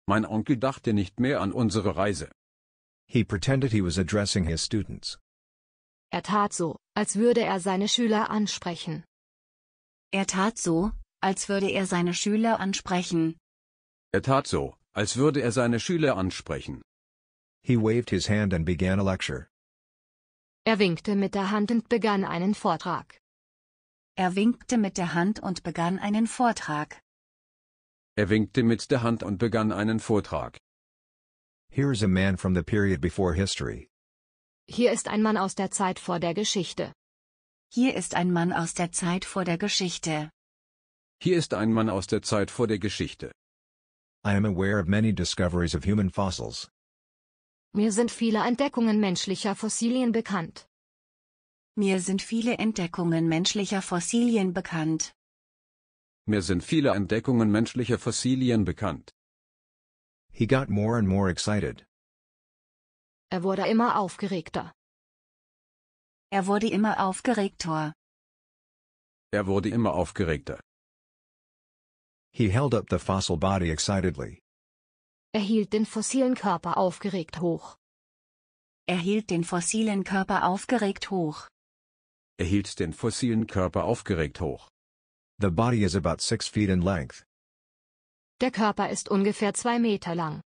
Mein Onkel dachte nicht mehr an unsere Reise. He pretended he was addressing his students. Er tat so, als würde er seine Schüler ansprechen. Er tat so, als würde er seine Schüler ansprechen. Er tat so, als würde er seine Schüler ansprechen. He waved his hand and began a lecture. Er winkte mit der Hand und begann einen Vortrag. Er winkte mit der Hand und begann einen Vortrag. Er winkte mit der Hand und begann einen Vortrag. Here's a man from the period before history. Hier ist ein Mann aus der Zeit vor der Geschichte. Hier ist ein Mann aus der Zeit vor der Geschichte. Hier ist ein Mann aus der Zeit vor der Geschichte. I am aware of many discoveries of human fossils. Mir sind viele Entdeckungen menschlicher Fossilien bekannt. Mir sind viele Entdeckungen menschlicher Fossilien bekannt. Mir sind viele Entdeckungen menschlicher Fossilien bekannt. He got more and more excited. Er wurde immer aufgeregter. Er wurde immer aufgeregter. Er wurde immer aufgeregter. He held up the fossil body excitedly. Er hielt den fossilen Körper aufgeregt hoch. Er hielt den fossilen Körper aufgeregt hoch. Er hielt den fossilen Körper aufgeregt hoch. The body is about six feet in length. Der Körper ist ungefähr zwei Meter lang.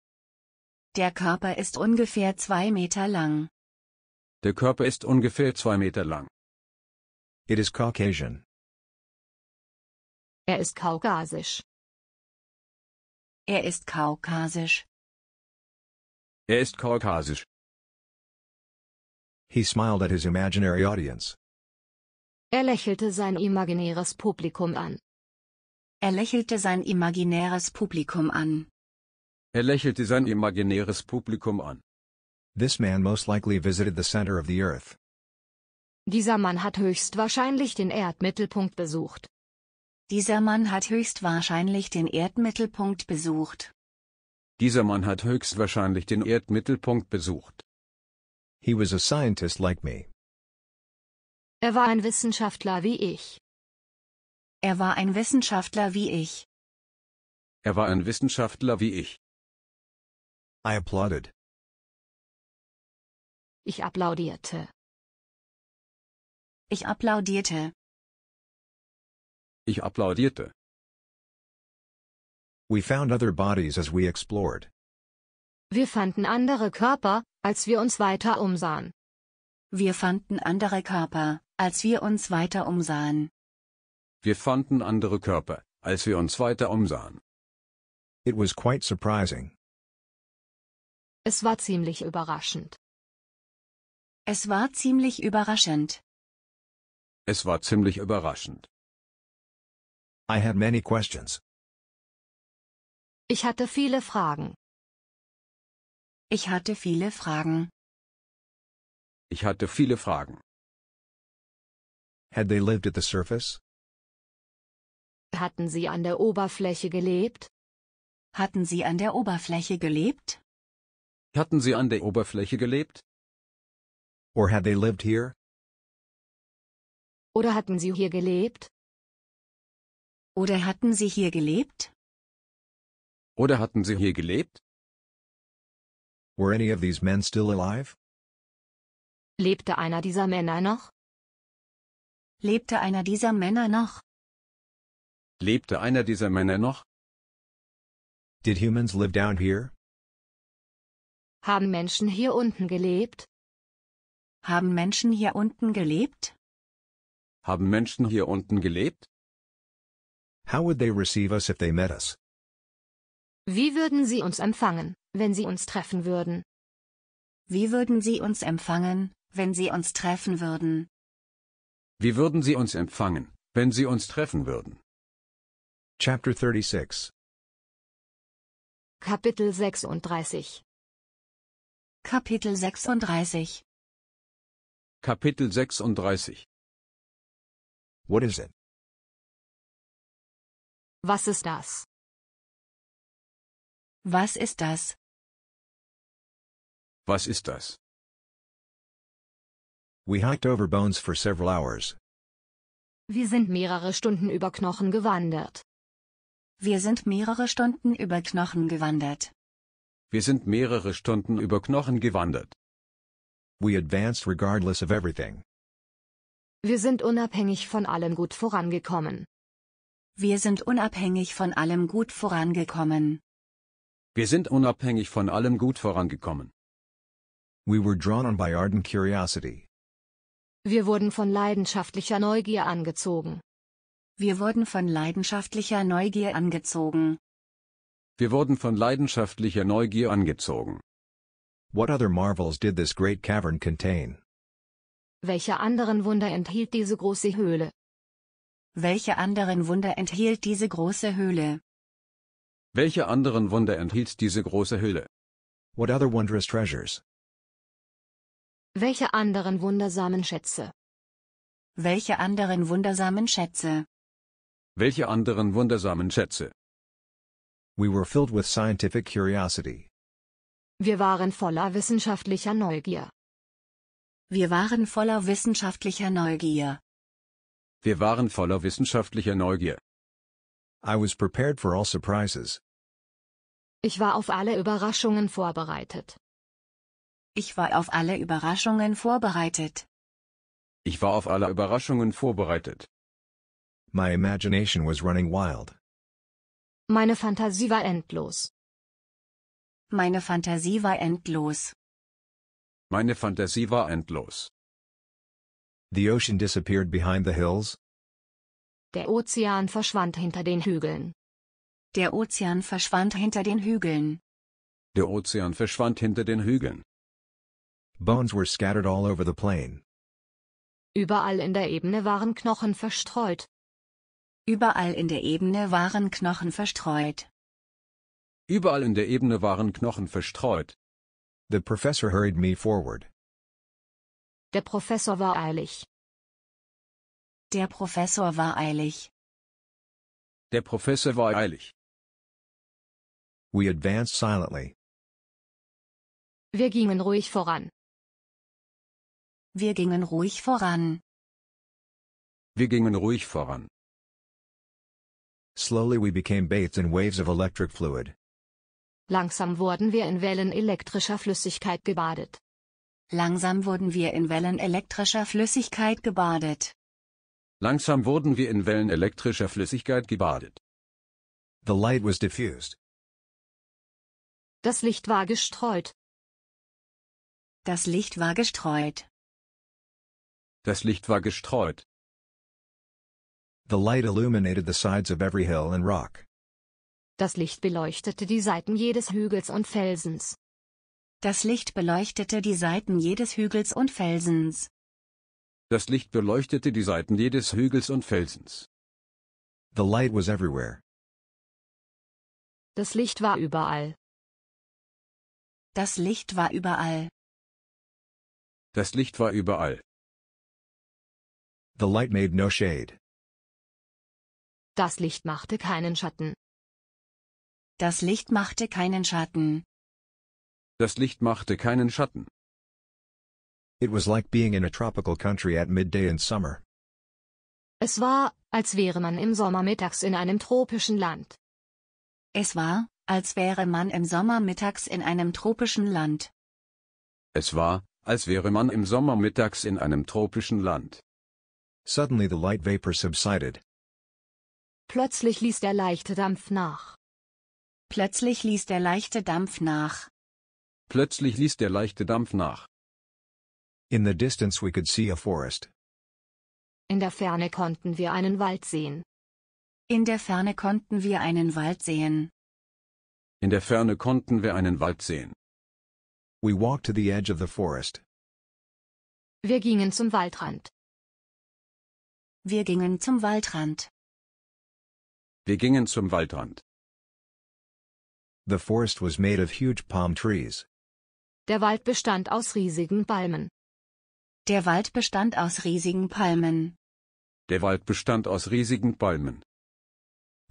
Der Körper ist ungefähr zwei Meter lang. Der Körper ist ungefähr zwei Meter lang. It is Caucasian. Er ist kaukasisch. Er ist kaukasisch. Er ist kaukasisch. He smiled at his imaginary audience. Er lächelte sein imaginäres Publikum an. Er lächelte sein imaginäres Publikum an. Er lächelte sein imaginäres Publikum an. This man most likely visited the center of the earth. Dieser Mann hat höchstwahrscheinlich den Erdmittelpunkt besucht. Dieser Mann hat höchstwahrscheinlich den Erdmittelpunkt besucht. Dieser Mann hat höchstwahrscheinlich den Erdmittelpunkt besucht. He was a scientist like me. Er war ein Wissenschaftler wie ich. Er war ein Wissenschaftler wie ich. Er war ein Wissenschaftler wie ich. I applauded. Ich applaudierte. Ich applaudierte. Ich applaudierte. We found other bodies as we explored. Wir fanden andere Körper, als wir uns weiter umsahen. Wir fanden andere Körper als wir uns weiter umsahen. Wir fanden andere Körper, als wir uns weiter umsahen. It was quite surprising. Es war ziemlich überraschend. Es war ziemlich überraschend. Es war ziemlich überraschend. I had many questions. Ich hatte viele Fragen. Ich hatte viele Fragen. Ich hatte viele Fragen. Had they lived at the surface? Hatten sie an der Oberfläche gelebt? Hatten sie an der Oberfläche gelebt? Hatten sie an der Oberfläche gelebt? Or had they lived here? Oder hatten sie hier gelebt? Oder hatten sie hier gelebt? Oder hatten sie hier gelebt? Were any of these men still alive? Lebte einer dieser Männer noch? Lebte einer dieser Männer noch? Lebte einer dieser Männer noch? Did humans live down here? Haben Menschen hier unten gelebt? Haben Menschen hier unten gelebt? Haben Menschen hier unten gelebt? How would they receive us if they met us? Wie würden sie uns empfangen, wenn sie uns treffen würden? Wie würden sie uns empfangen, wenn sie uns treffen würden? Wie würden Sie uns empfangen, wenn Sie uns treffen würden? Chapter 36 Kapitel 36 Kapitel 36 Kapitel 36 What is it? Was ist das? Was ist das? Was ist das? We hiked over bones for several hours. Wir sind mehrere Stunden über Knochen gewandert. Wir sind mehrere Stunden über Knochen gewandert. Wir sind mehrere Stunden über Knochen gewandert. We advanced regardless of everything. Wir sind unabhängig von allem gut vorangekommen. Wir sind unabhängig von allem gut vorangekommen. Wir sind unabhängig von allem gut vorangekommen. We were drawn on by ardent curiosity. Wir wurden von leidenschaftlicher Neugier angezogen. Wir wurden von leidenschaftlicher Neugier angezogen. Wir wurden von leidenschaftlicher Neugier angezogen. What other marvels did this great cavern contain? Welche anderen Wunder enthielt diese große Höhle? Welche anderen Wunder enthielt diese große Höhle? Welche anderen Wunder enthielt diese große Höhle? What other wondrous treasures welche anderen wundersamen Schätze? Welche anderen wundersamen Schätze? Welche anderen wundersamen Schätze? We were filled with scientific curiosity. Wir waren voller wissenschaftlicher Neugier. Wir waren voller wissenschaftlicher Neugier. Wir waren voller wissenschaftlicher Neugier. I was prepared for all surprises. Ich war auf alle Überraschungen vorbereitet. Ich war auf alle Überraschungen vorbereitet. Ich war auf alle Überraschungen vorbereitet. My imagination was running wild. Meine Fantasie war endlos. Meine Fantasie war endlos. Meine Fantasie war endlos. The ocean disappeared behind the hills. Der Ozean verschwand hinter den Hügeln. Der Ozean verschwand hinter den Hügeln. Der Ozean verschwand hinter den Hügeln. Bones were scattered all over the plain. Überall in der Ebene waren Knochen verstreut. Überall in der Ebene waren Knochen verstreut. Überall in der Ebene waren Knochen verstreut. The professor hurried me forward. Der Professor war eilig. Der Professor war eilig. Der Professor war eilig. We advanced silently. Wir gingen ruhig voran. Wir gingen ruhig voran. Wir gingen ruhig voran. Slowly we became bathed in waves of electric fluid. Langsam wurden wir in Wellen elektrischer Flüssigkeit gebadet. Langsam wurden wir in Wellen elektrischer Flüssigkeit gebadet. Langsam wurden wir in Wellen elektrischer Flüssigkeit gebadet. The light was diffused. Das Licht war gestreut. Das Licht war gestreut. Das Licht war gestreut. The light illuminated the sides of every hill and rock. Das Licht beleuchtete die Seiten jedes Hügels und Felsens. Das Licht beleuchtete die Seiten jedes Hügels und Felsens. Das Licht beleuchtete die Seiten jedes Hügels und Felsens. The light was everywhere. Das Licht war überall. Das Licht war überall. Das Licht war überall. The light made no shade. Das Licht machte keinen Schatten. Das Licht machte keinen Schatten. Das Licht machte keinen Schatten. It was like being in a tropical country at midday in summer. Es war, als wäre man im Sommer mittags in einem tropischen Land. Es war, als wäre man im Sommer mittags in einem tropischen Land. Es war, als wäre man im Sommer mittags in einem tropischen Land. Suddenly the light vapor subsided. Plötzlich ließ der leichte Dampf nach. Plötzlich ließ der leichte Dampf nach. Plötzlich ließ der leichte Dampf nach. In the distance we could see a forest. In der Ferne konnten wir einen Wald sehen. In der Ferne konnten wir einen Wald sehen. In der Ferne konnten wir einen Wald sehen. We walked to the edge of the forest. Wir gingen zum Waldrand. Wir gingen zum Waldrand. Wir gingen zum Waldrand. The forest was made of huge palm trees. Der Wald bestand aus riesigen Palmen. Der Wald bestand aus riesigen Palmen. Der Wald bestand aus riesigen Palmen.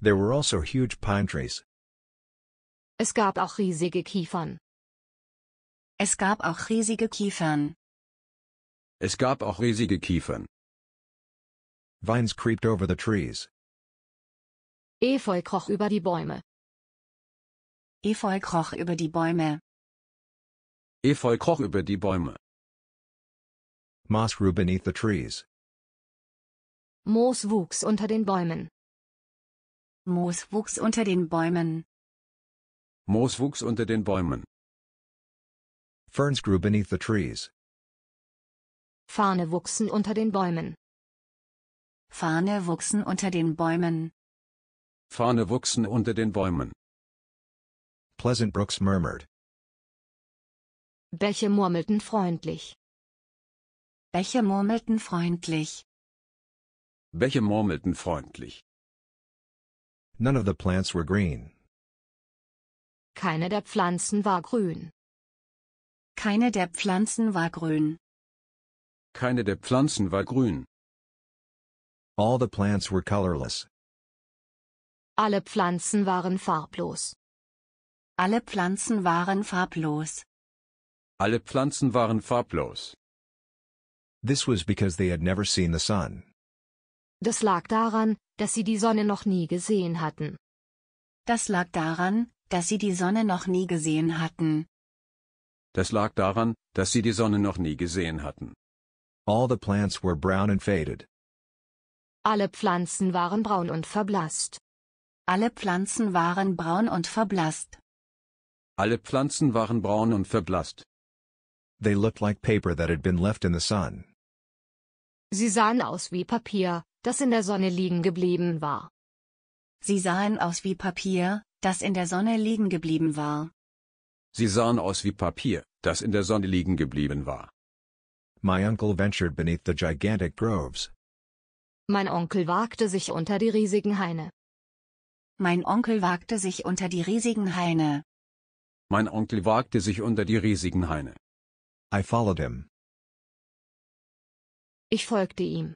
There were also huge pine trees. Es gab auch riesige Kiefern. Es gab auch riesige Kiefern. Es gab auch riesige Kiefern. Vines creeped over the trees. Efeu kroch über die Bäume. Efeu kroch über die Bäume. Efeu kroch über die Bäume. Moss grew beneath the trees. Moos wuchs unter den Bäumen. Moos wuchs unter den Bäumen. Moos wuchs unter den Bäumen. Ferns grew beneath the trees. Fahne wuchsen unter den Bäumen. Fahne wuchsen unter den Bäumen. Fahne wuchsen unter den Bäumen. Pleasant Brooks murmured. Bäche murmelten freundlich. Bäche murmelten freundlich. Bäche murmelten freundlich. None of the plants were green. Keine der Pflanzen war grün. Keine der Pflanzen war grün. Keine der Pflanzen war grün. All the plants were colorless. Alle Pflanzen waren farblos. Alle Pflanzen waren farblos. Alle Pflanzen waren farblos. This was because they had never seen the sun. Das lag daran, dass sie die Sonne noch nie gesehen hatten. Das lag daran, dass sie die Sonne noch nie gesehen hatten. Das lag daran, dass sie die Sonne noch nie gesehen hatten. All the plants were brown and faded. Alle Pflanzen waren braun und verblasst. Alle Pflanzen waren braun und verblasst. Alle Pflanzen waren braun und verblasst. They looked like paper that had been left in the sun. Sie sahen aus wie Papier, das in der Sonne liegen geblieben war. Sie sahen aus wie Papier, das in der Sonne liegen geblieben war. Sie sahen aus wie Papier, das in der Sonne liegen geblieben war. My uncle ventured beneath the gigantic groves, mein Onkel wagte sich unter die riesigen Haine. Mein Onkel wagte sich unter die riesigen Haine. Mein Onkel wagte sich unter die riesigen Haine. I followed him. Ich folgte ihm.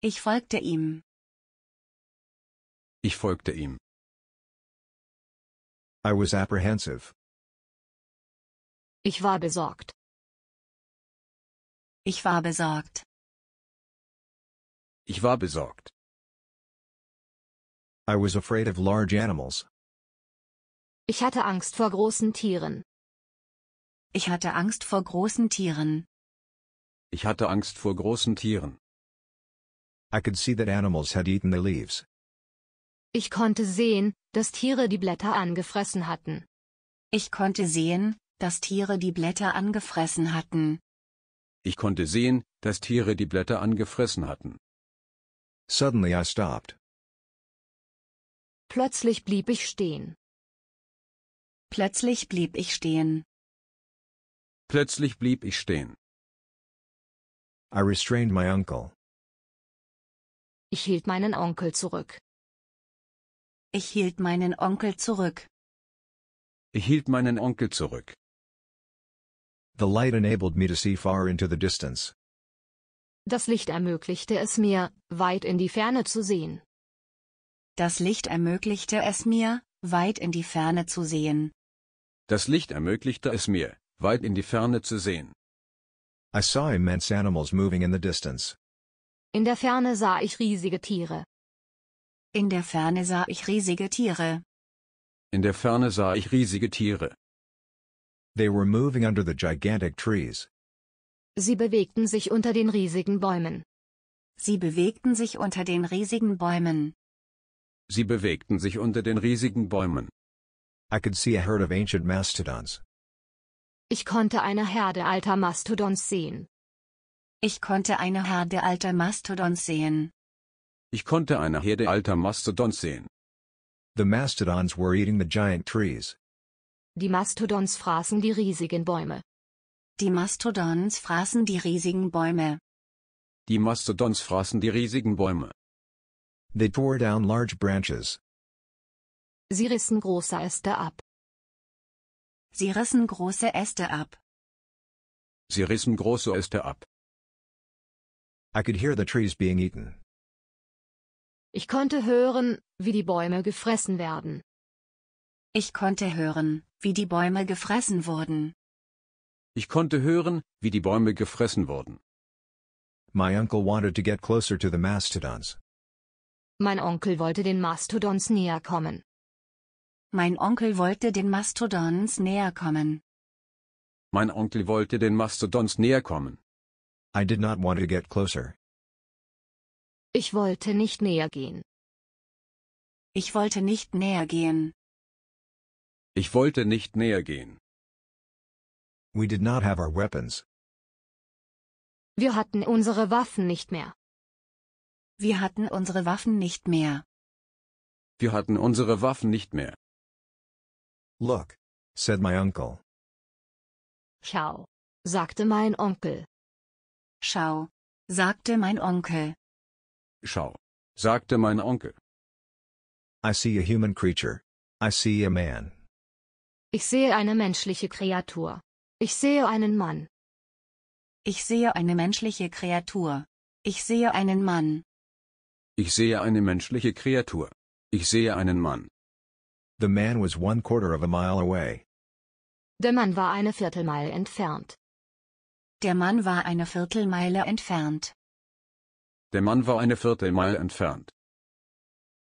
Ich folgte ihm. Ich folgte ihm. I was apprehensive. Ich war besorgt. Ich war besorgt. Ich war besorgt. I was afraid of large animals. Ich hatte Angst vor großen Tieren. Ich hatte Angst vor großen Tieren. Ich hatte Angst vor großen Tieren. I could see that animals had eaten the leaves. Ich konnte sehen, dass Tiere die Blätter angefressen hatten. Ich konnte sehen, dass Tiere die Blätter angefressen hatten. Ich konnte sehen, dass Tiere die Blätter angefressen hatten. Suddenly I stopped. Plötzlich blieb ich stehen. Plötzlich blieb ich stehen. Plötzlich blieb ich stehen. I restrained my uncle. Ich hielt meinen Onkel zurück. Ich hielt meinen Onkel zurück. Ich hielt meinen Onkel zurück. The light enabled me to see far into the distance. Das Licht ermöglichte es mir, weit in die Ferne zu sehen. Das Licht ermöglichte es mir, weit in die Ferne zu sehen. Das Licht ermöglichte es mir, weit in die Ferne zu sehen. I saw immense animals moving in the distance. In der Ferne sah ich riesige Tiere. In der Ferne sah ich riesige Tiere. In der Ferne sah ich riesige Tiere. They were moving under the gigantic trees. Sie bewegten sich unter den riesigen Bäumen. Sie bewegten sich unter den riesigen Bäumen. Sie bewegten sich unter den riesigen Bäumen. I could see a herd of ancient mastodons. Ich konnte eine Herde alter Mastodons sehen. Ich konnte eine Herde alter Mastodons sehen. Ich konnte eine Herde alter Mastodons sehen. The mastodons were eating the giant trees. Die Mastodons fraßen die riesigen Bäume. Die Mastodons fraßen die riesigen Bäume. Die Mastodons fraßen die riesigen Bäume. They tore down large branches. Sie rissen große Äste ab. Sie rissen große Äste ab. Sie rissen große Äste ab. I could hear the trees being eaten. Ich konnte hören, wie die Bäume gefressen werden. Ich konnte hören, wie die Bäume gefressen wurden. Ich konnte hören, wie die Bäume gefressen wurden. My uncle wanted to get closer to the mastodons. Mein Onkel wollte den Mastodons näher kommen. Mein Onkel wollte den Mastodons näher kommen. Mein Onkel wollte den Mastodons näher kommen. I did not want to get closer. Ich wollte nicht näher gehen. Ich wollte nicht näher gehen. Ich wollte nicht näher gehen. We did not have our weapons. Wir hatten unsere Waffen nicht mehr. Wir hatten unsere Waffen nicht mehr. Wir hatten unsere Waffen nicht mehr. Look, said my uncle. Schau, sagte mein Onkel. Schau, sagte mein Onkel. Schau, sagte mein Onkel. I see a human creature. I see a man. Ich sehe eine menschliche Kreatur. Ich sehe einen Mann. Ich sehe eine menschliche Kreatur. Ich sehe einen Mann. Ich sehe eine menschliche Kreatur. Ich sehe einen Mann. The man was one quarter of a mile away. Der Mann war eine Viertelmeile entfernt. Der Mann war eine Viertelmeile entfernt. Der Mann war eine Viertelmeile entfernt.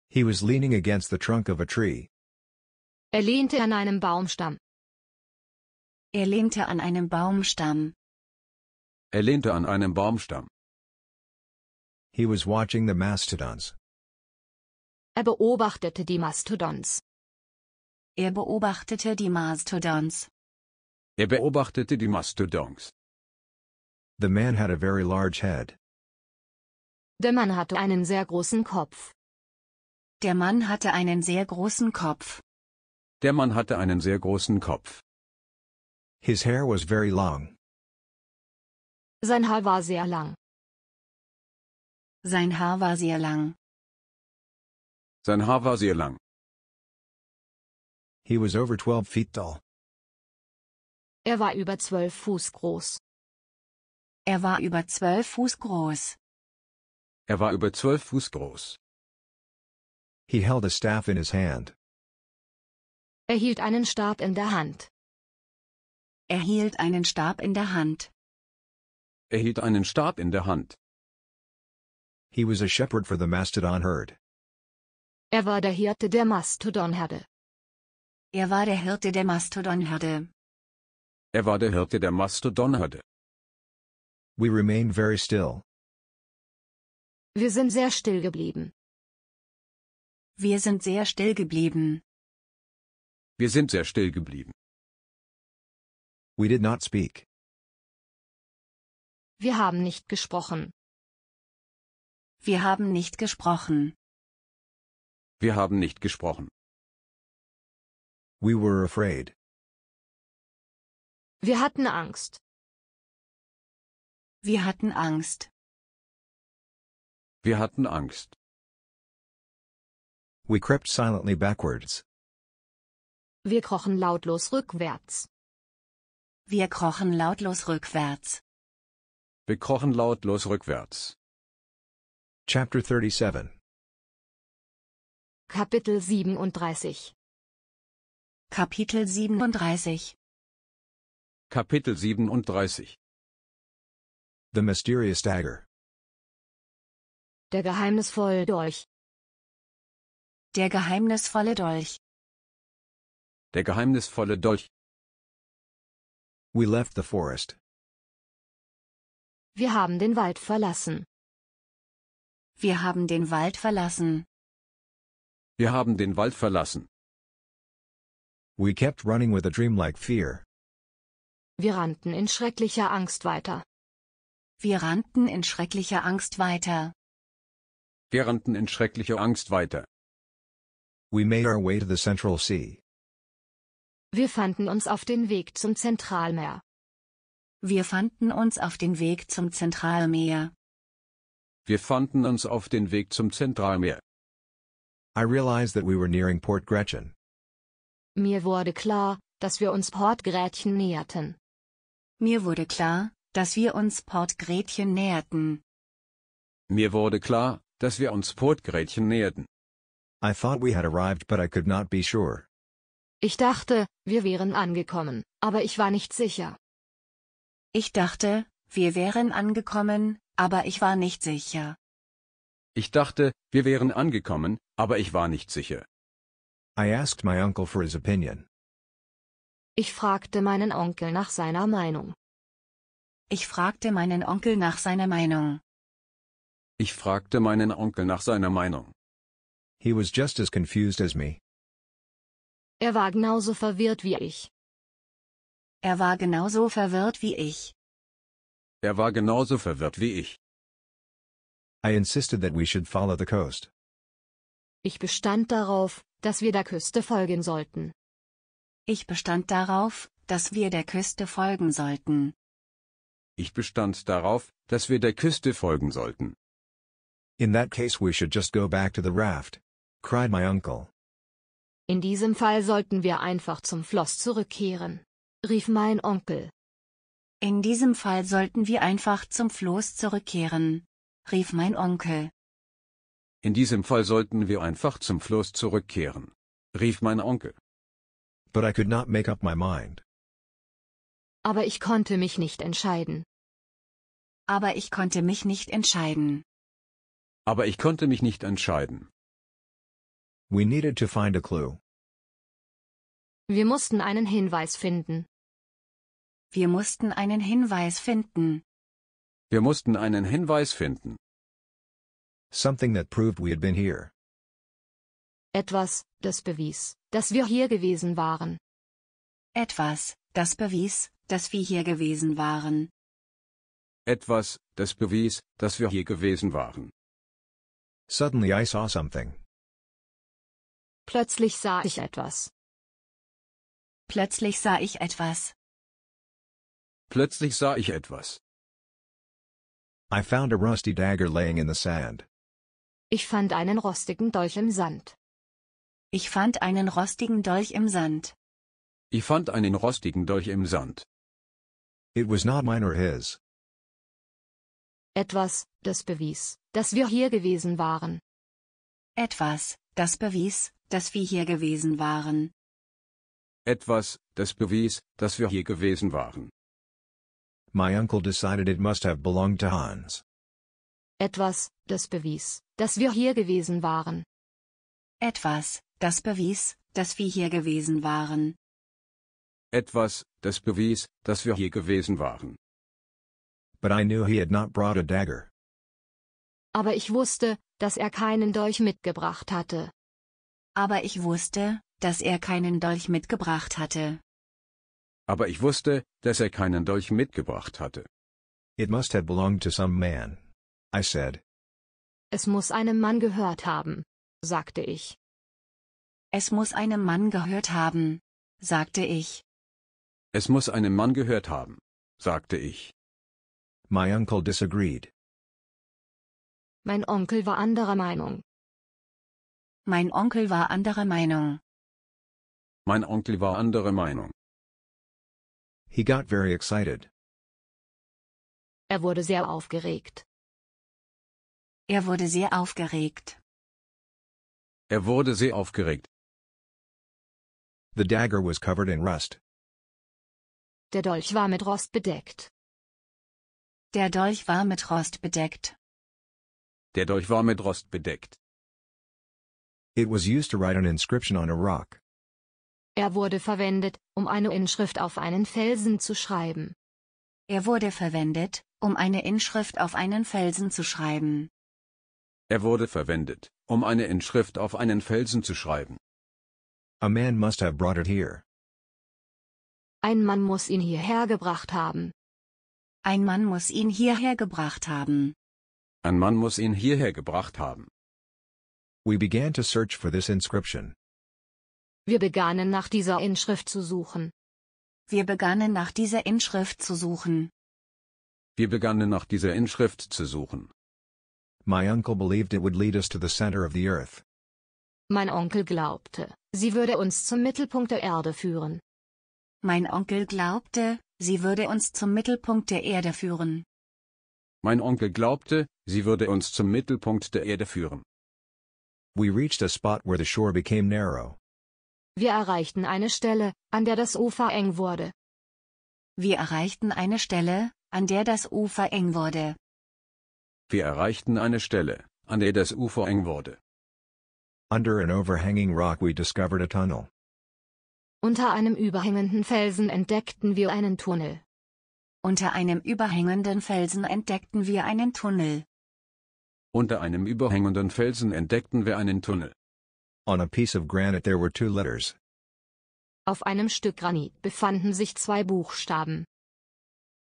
He was leaning against the trunk of a tree. Er lehnte an einem Baumstamm. Er lehnte an einem Baumstamm. Er lehnte an einem Baumstamm. He was watching the mastodons. Er beobachtete die Mastodons. Er beobachtete die Mastodons. Er beobachtete die Mastodons. The man had a very large head. Der Mann hatte einen sehr großen Kopf. Der Mann hatte einen sehr großen Kopf. Der Mann hatte einen sehr großen Kopf. His hair was very long. Sein Haar war sehr lang. Sein Haar war sehr lang. Sein Haar war sehr lang. He was over 12 feet tall. Er war über 12 Fuß groß. Er war über 12 Fuß groß. Er war über 12 Fuß groß. He held a staff in his hand. Er hielt einen Stab in der Hand. Er hielt einen Stab in der Hand. Er hielt einen Stab in der Hand. He was a shepherd for the mastodon herd. Er war der Hirte der Mastodonherde. Er war der Hirte der Mastodonherde. Er war der Hirte der Mastodonherde. We remained very still. Wir sind sehr still geblieben. Wir sind sehr still geblieben. Wir sind sehr still geblieben. We did not speak. Wir haben nicht gesprochen. Wir haben nicht gesprochen. Wir haben nicht gesprochen. We were afraid. Wir hatten Angst. Wir hatten Angst. Wir hatten Angst. We crept silently backwards. Wir krochen lautlos rückwärts. Wir krochen lautlos rückwärts. Wir krochen lautlos rückwärts. Chapter 37 Kapitel 37 Kapitel 37 Kapitel 37 The Mysterious Dagger Der geheimnisvolle Dolch Der geheimnisvolle Dolch Der geheimnisvolle Dolch We left the forest. Wir haben den Wald verlassen. Wir haben den Wald verlassen. Wir haben den Wald verlassen. We kept running with a dreamlike fear. Wir rannten in schrecklicher Angst weiter. Wir rannten in schrecklicher Angst weiter. Wir rannten in schrecklicher Angst weiter. We made our way to the Central Sea. Wir fanden uns auf den Weg zum Zentralmeer. Wir fanden uns auf den Weg zum Zentralmeer. Wir fanden uns auf den Weg zum Zentralmeer. I realized that we were nearing Port Gretchen. Mir wurde klar, dass wir uns Port Gretchen näherten. Mir wurde klar, dass wir uns Port Gretchen näherten. Mir wurde klar, dass wir uns Port Gretchen näherten. I thought we had arrived but I could not be sure. Ich dachte, wir wären angekommen, aber ich war nicht sicher. Ich dachte, wir wären angekommen, aber ich war nicht sicher. Ich dachte, wir wären angekommen, aber ich war nicht sicher. I asked my uncle for his opinion. Ich fragte meinen Onkel nach seiner Meinung. Ich fragte meinen Onkel nach seiner Meinung. Ich fragte meinen Onkel nach seiner Meinung. He was just as confused as me. Er war genauso verwirrt wie ich. Er war genauso verwirrt wie ich. Er war genauso verwirrt wie ich. I insisted that we should follow the coast. Ich bestand darauf, dass wir der Küste folgen sollten. Ich bestand darauf, dass wir der Küste folgen sollten. Ich bestand darauf, dass wir der Küste folgen sollten. In that case we should just go back to the raft, cried my uncle. In diesem Fall sollten wir einfach zum Floss zurückkehren, rief mein Onkel. In diesem Fall sollten wir einfach zum Floß zurückkehren, rief mein Onkel. In diesem Fall sollten wir einfach zum Floß zurückkehren, rief mein Onkel. But I could not make up my mind. Aber ich konnte mich nicht entscheiden. Aber ich konnte mich nicht entscheiden. Aber ich konnte mich nicht entscheiden. We needed to find a clue. Wir mussten einen Hinweis finden. Wir mussten einen Hinweis finden. Wir mussten einen Hinweis finden. Something that proved we had been here. Etwas, das bewies, dass wir hier gewesen waren. Etwas, das bewies, dass wir hier gewesen waren. Etwas, das bewies, dass wir hier gewesen waren. Suddenly I saw something. Plötzlich sah ich etwas. Plötzlich sah ich etwas. Plötzlich sah ich etwas. I found a rusty dagger laying in the sand. Ich fand einen rostigen Dolch im Sand. Ich fand einen rostigen Dolch im Sand. Ich fand einen rostigen Dolch im Sand. It was not mine or his. Etwas, das bewies, dass wir hier gewesen waren. Etwas, das bewies, dass wir hier gewesen waren. Etwas, das bewies, dass wir hier gewesen waren. My uncle decided it must have belonged to Hans. Etwas, das bewies, dass wir hier gewesen waren. Etwas, das bewies, dass wir hier gewesen waren. Etwas, das bewies, dass wir hier gewesen waren. But I knew he had not brought a dagger. Aber ich wusste, dass er keinen Dolch mitgebracht hatte. Aber ich wusste, dass er keinen Dolch mitgebracht hatte. Aber ich wusste, dass er keinen Dolch mitgebracht hatte. It must have belonged to some man. I said. Es muss einem Mann gehört haben, sagte ich. Es muss einem Mann gehört haben, sagte ich. Es muss einem Mann gehört haben, sagte ich. My uncle disagreed. Mein Onkel war anderer Meinung. Mein Onkel war anderer Meinung. Mein Onkel war anderer Meinung. He got very excited. Er wurde sehr aufgeregt. Er wurde sehr aufgeregt. Er wurde sehr aufgeregt. The dagger was covered in rust. Der Dolch war mit Rost bedeckt. Der Dolch war mit Rost bedeckt. Der Dolch war mit Rost bedeckt. It was used to write an inscription on a rock. Er wurde verwendet, um eine Inschrift auf einen Felsen zu schreiben. Er wurde verwendet, um eine Inschrift auf einen Felsen zu schreiben. Er wurde verwendet, um eine Inschrift auf einen Felsen zu schreiben. A man must have brought it here. Ein Mann muss ihn hierher gebracht haben. Ein Mann muss ihn hierher gebracht haben. Ein Mann muss ihn hierher gebracht haben. We began to search for this inscription. Wir begannen nach dieser Inschrift zu suchen. Wir begannen nach dieser Inschrift zu suchen. Wir begannen nach dieser Inschrift zu suchen. My uncle believed it would lead us to the center of the earth. Mein Onkel glaubte, sie würde uns zum Mittelpunkt der Erde führen. Mein Onkel glaubte, sie würde uns zum Mittelpunkt der Erde führen. Mein Onkel glaubte, sie würde uns zum Mittelpunkt der Erde führen. We reached a spot where the shore became narrow. Wir erreichten eine Stelle, an der das Ufer eng wurde. Wir erreichten eine Stelle, an der das Ufer eng wurde. Wir erreichten eine Stelle, an der das Ufer eng wurde. Under an overhanging rock we discovered a tunnel. Unter einem überhängenden Felsen entdeckten wir einen Tunnel. Unter einem überhängenden Felsen entdeckten wir einen Tunnel. Unter einem überhängenden Felsen entdeckten wir einen Tunnel. On a piece of granite there were two letters. Auf einem Stück Granit befanden sich zwei Buchstaben.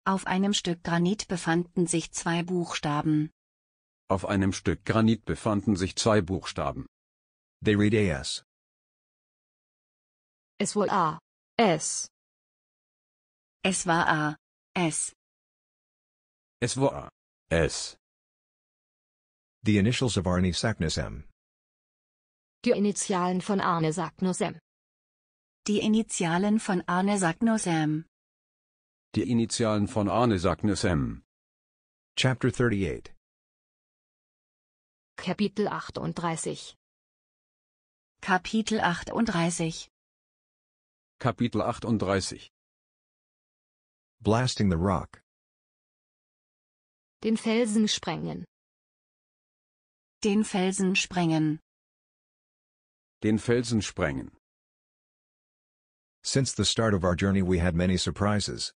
Auf einem Stück Granit befanden sich zwei Buchstaben. Auf einem Stück Granit befanden sich zwei Buchstaben. They read AS. Es war A. S. Es war A. S. Es war. Es. The initials of Arne Sackness Die Initialen von Arne Sacknus Die Initialen von Arne Sacknus Die Initialen von Arne Sacknus Chapter 38 Kapitel 38 Kapitel 38 Kapitel 38 Blasting the rock. Den Felsen sprengen. Den Felsen sprengen. Den Felsen sprengen. Since the start of our journey we had many surprises.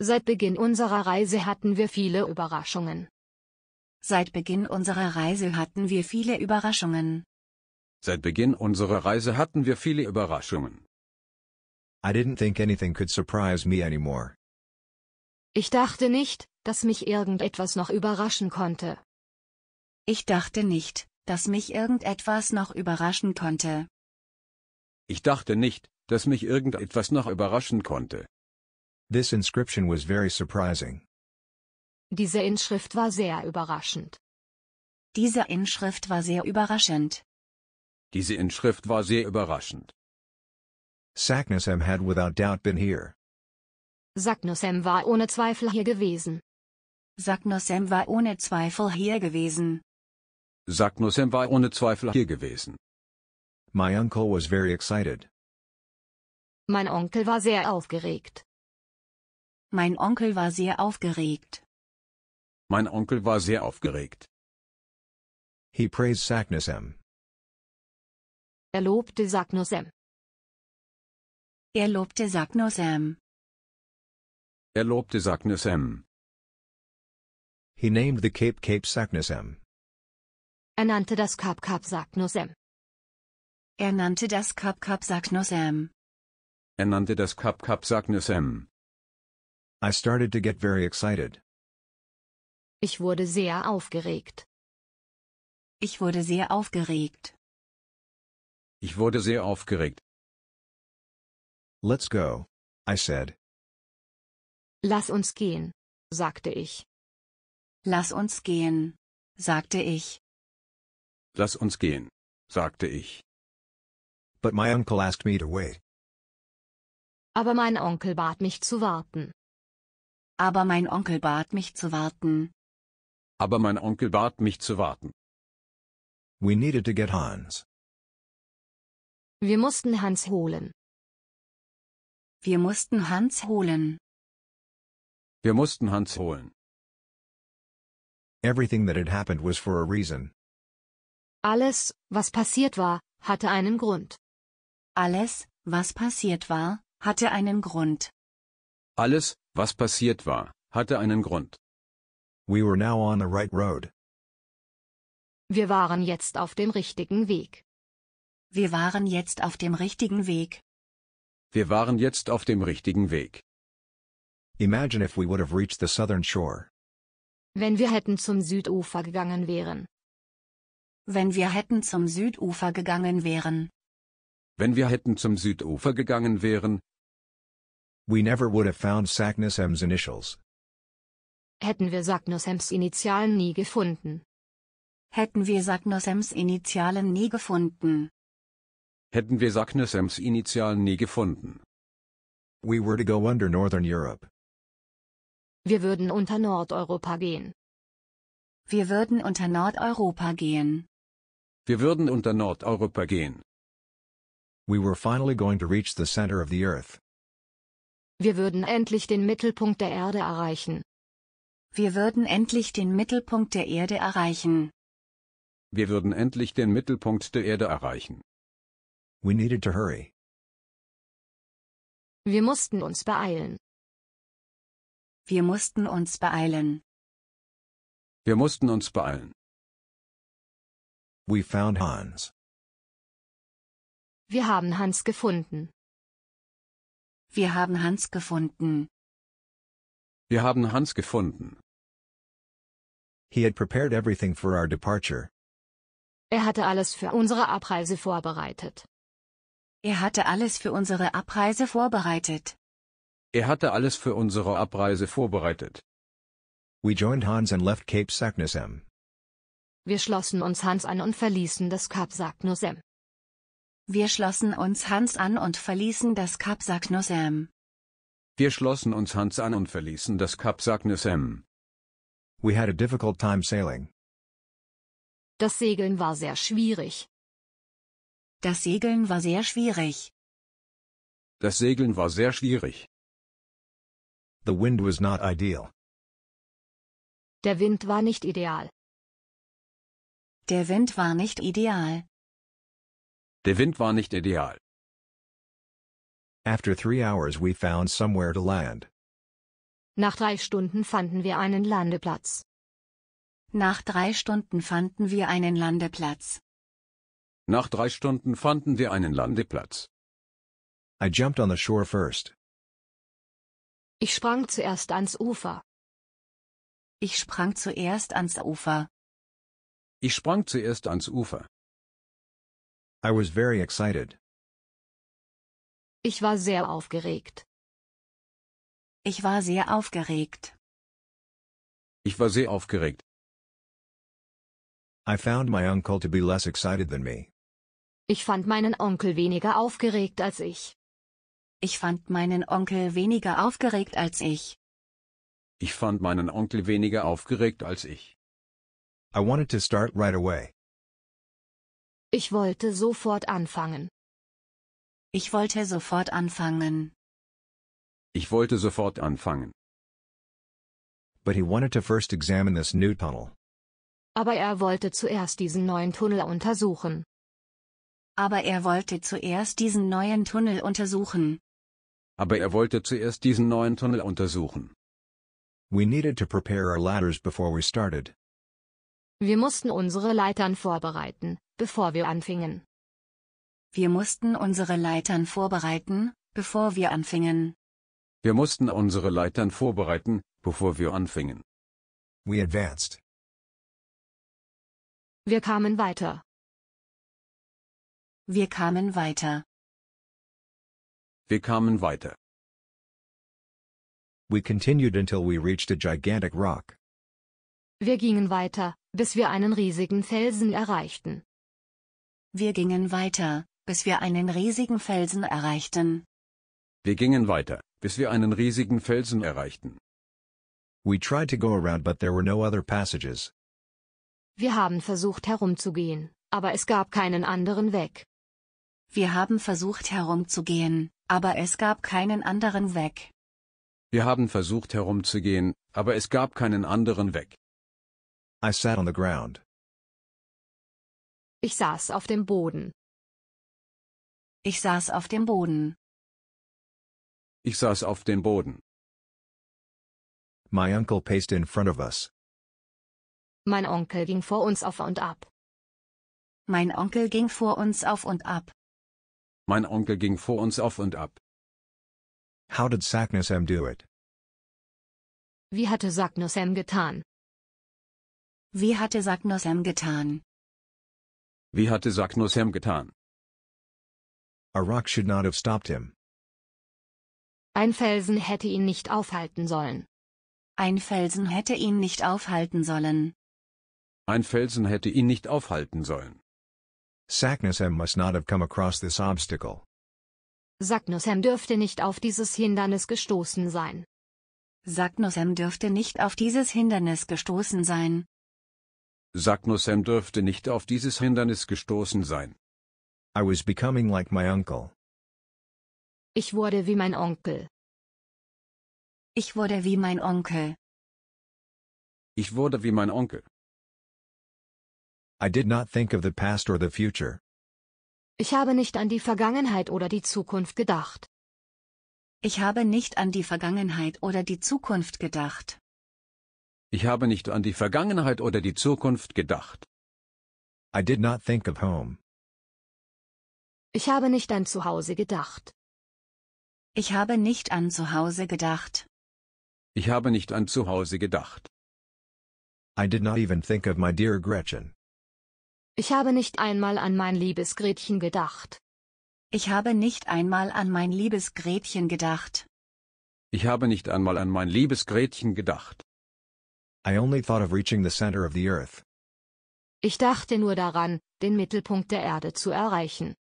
Seit Beginn unserer Reise hatten wir viele Überraschungen. Seit Beginn unserer Reise hatten wir viele Überraschungen. Seit Beginn unserer Reise hatten wir viele Überraschungen. I didn't think anything could surprise me anymore. Ich dachte nicht, dass mich irgendetwas noch überraschen konnte. Ich dachte nicht, dass mich irgendetwas noch überraschen konnte. Ich dachte nicht, dass mich irgendetwas noch überraschen konnte. This inscription was very surprising. Diese Inschrift war sehr überraschend. Diese Inschrift war sehr überraschend. Diese Inschrift war sehr überraschend. Saknussemm had without doubt been here. Saknussemm war ohne Zweifel hier gewesen. Saknussemm war ohne Zweifel hier gewesen. Saknussemm war ohne Zweifel hier gewesen. My uncle was very excited. Mein Onkel war sehr aufgeregt. Mein Onkel war sehr aufgeregt. Mein Onkel war sehr aufgeregt. He praised Saknussemm. Er lobte Saknussemm. Er lobte Sagnosam. Er lobte Sagnosam. He named the Cape Cape Sagnosam. Er nannte das Kap Kap Sagnosam. Er nannte das Kap Kap Sagnosam. Er nannte das Kap Kap Sagnosam. I started to get very excited. Ich wurde sehr aufgeregt. Ich wurde sehr aufgeregt. Ich wurde sehr aufgeregt. Let's go. I said. Lass uns gehen, sagte ich. Lass uns gehen, sagte ich. Lass uns gehen, sagte ich. But my uncle asked me to wait. Aber mein Onkel bat mich zu warten. Aber mein Onkel bat mich zu warten. Aber mein Onkel bat mich zu warten. We needed to get Hans. Wir mussten Hans holen. Wir mussten Hans holen. Wir mussten Hans holen. Everything that had happened was for a reason. Alles, was passiert war, hatte einen Grund. Alles, was passiert war, hatte einen Grund. Alles, was passiert war, hatte einen Grund. We were now on the right road. Wir waren jetzt auf dem richtigen Weg. Wir waren jetzt auf dem richtigen Weg. Wir waren jetzt auf dem richtigen Weg. Imagine if we would have reached the southern shore. Wenn wir hätten zum Südufer gegangen wären. Wenn wir hätten zum Südufer gegangen wären. Wenn wir hätten zum Südufer gegangen wären. We never would have found Sackness initials. Hätten wir Sackness Initialen nie gefunden. Hätten wir Sackness Initialen nie gefunden hätten wir Saknessems Initialen nie gefunden. We were to go under Northern Europe. Wir würden unter Nordeuropa gehen. Wir würden unter Nordeuropa gehen. Wir würden unter Nordeuropa gehen. We were finally going to reach the center of the earth. Wir würden endlich den Mittelpunkt der Erde erreichen. Wir würden endlich den Mittelpunkt der Erde erreichen. Wir würden endlich den Mittelpunkt der Erde erreichen. We needed to hurry. Wir mussten uns beeilen. Wir mussten uns beeilen. Wir mussten uns beeilen. We found Hans. Wir haben Hans gefunden. Wir haben Hans gefunden. Wir haben Hans gefunden. He had prepared everything for our departure. Er hatte alles für unsere Abreise vorbereitet. Er hatte alles für unsere Abreise vorbereitet. Er hatte alles für unsere Abreise vorbereitet. We joined Hans and left Cape Saknussemm. Wir schlossen uns Hans an und verließen das Kap Saknussemm. Wir schlossen uns Hans an und verließen das Kap Saknussemm. Wir schlossen uns Hans an und verließen das Kap Saknussemm. We had a difficult time sailing. Das Segeln war sehr schwierig. Das Segeln war sehr schwierig. Das Segeln war sehr schwierig. The wind was not ideal. Der Wind war nicht ideal. Der Wind war nicht ideal. Der Wind war nicht ideal. After three hours we found somewhere to land. Nach drei Stunden fanden wir einen Landeplatz. Nach drei Stunden fanden wir einen Landeplatz. Nach drei Stunden fanden wir einen Landeplatz. I jumped on the shore first. Ich sprang zuerst ans Ufer. Ich sprang zuerst ans Ufer. Ich sprang zuerst ans Ufer. I was very excited. Ich war sehr aufgeregt. Ich war sehr aufgeregt. Ich war sehr aufgeregt. I found my uncle to be less excited than me. Ich fand meinen Onkel weniger aufgeregt als ich. Ich fand meinen Onkel weniger aufgeregt als ich. Ich fand meinen Onkel weniger aufgeregt als ich. I wanted to start right away. Ich wollte sofort anfangen. Ich wollte sofort anfangen. Ich wollte sofort anfangen. But he wanted to first examine this new tunnel. Aber er wollte zuerst diesen neuen Tunnel untersuchen. Aber er wollte zuerst diesen neuen Tunnel untersuchen. Aber er wollte zuerst diesen neuen Tunnel untersuchen. We needed to prepare our ladders before we started. Wir mussten unsere Leitern vorbereiten, bevor wir anfingen. Wir mussten unsere Leitern vorbereiten, bevor wir anfingen. Wir mussten unsere Leitern vorbereiten, bevor wir anfingen. We advanced. Wir kamen weiter. Wir kamen weiter. Wir kamen weiter. We continued until we reached a gigantic rock. Wir gingen weiter, bis wir einen riesigen Felsen erreichten. Wir gingen weiter, bis wir einen riesigen Felsen erreichten. Wir gingen weiter, bis wir einen riesigen Felsen erreichten. We tried to go around but there were no other passages. Wir haben versucht herumzugehen, aber es gab keinen anderen Weg. Wir haben versucht herumzugehen, aber es gab keinen anderen Weg. Wir haben versucht herumzugehen, aber es gab keinen anderen Weg. I sat on the ground. Ich saß auf dem Boden. Ich saß auf dem Boden. Ich saß auf dem Boden. My uncle paced in front of us. Mein Onkel ging vor uns auf und ab. Mein Onkel ging vor uns auf und ab. Mein Onkel ging vor uns auf und ab. How did Saknussemm do it? Wie hatte Saknussemm getan? Wie hatte Saknussemm getan? Wie hatte Saknussemm getan? A rock should not have stopped him. Ein Felsen hätte ihn nicht aufhalten sollen. Ein Felsen hätte ihn nicht aufhalten sollen. Ein Felsen hätte ihn nicht aufhalten sollen. Saknussemm must not have come across this obstacle. Saknussemm dürfte nicht auf dieses Hindernis gestoßen sein. Saknussemm dürfte nicht auf dieses Hindernis gestoßen sein. Saknussemm dürfte nicht auf dieses Hindernis gestoßen sein. I was becoming like my uncle. Ich wurde wie mein Onkel. Ich wurde wie mein Onkel. Ich wurde wie mein Onkel. I did not think of the past or the future. Ich habe nicht an die Vergangenheit oder die Zukunft gedacht. Ich habe nicht an die Vergangenheit oder die Zukunft gedacht. Ich habe nicht an die Vergangenheit oder die Zukunft gedacht. I did not think of home. Ich habe nicht an Zuhause gedacht. Ich habe nicht an Zuhause gedacht. Ich habe nicht an Zuhause gedacht. I did not even think of my dear Gretchen. Ich habe nicht einmal an mein liebes Gretchen gedacht. Ich habe nicht einmal an mein liebes Gretchen gedacht. Ich habe nicht einmal an mein liebes Gretchen gedacht. I only thought of reaching the center of the earth. Ich dachte nur daran, den Mittelpunkt der Erde zu erreichen.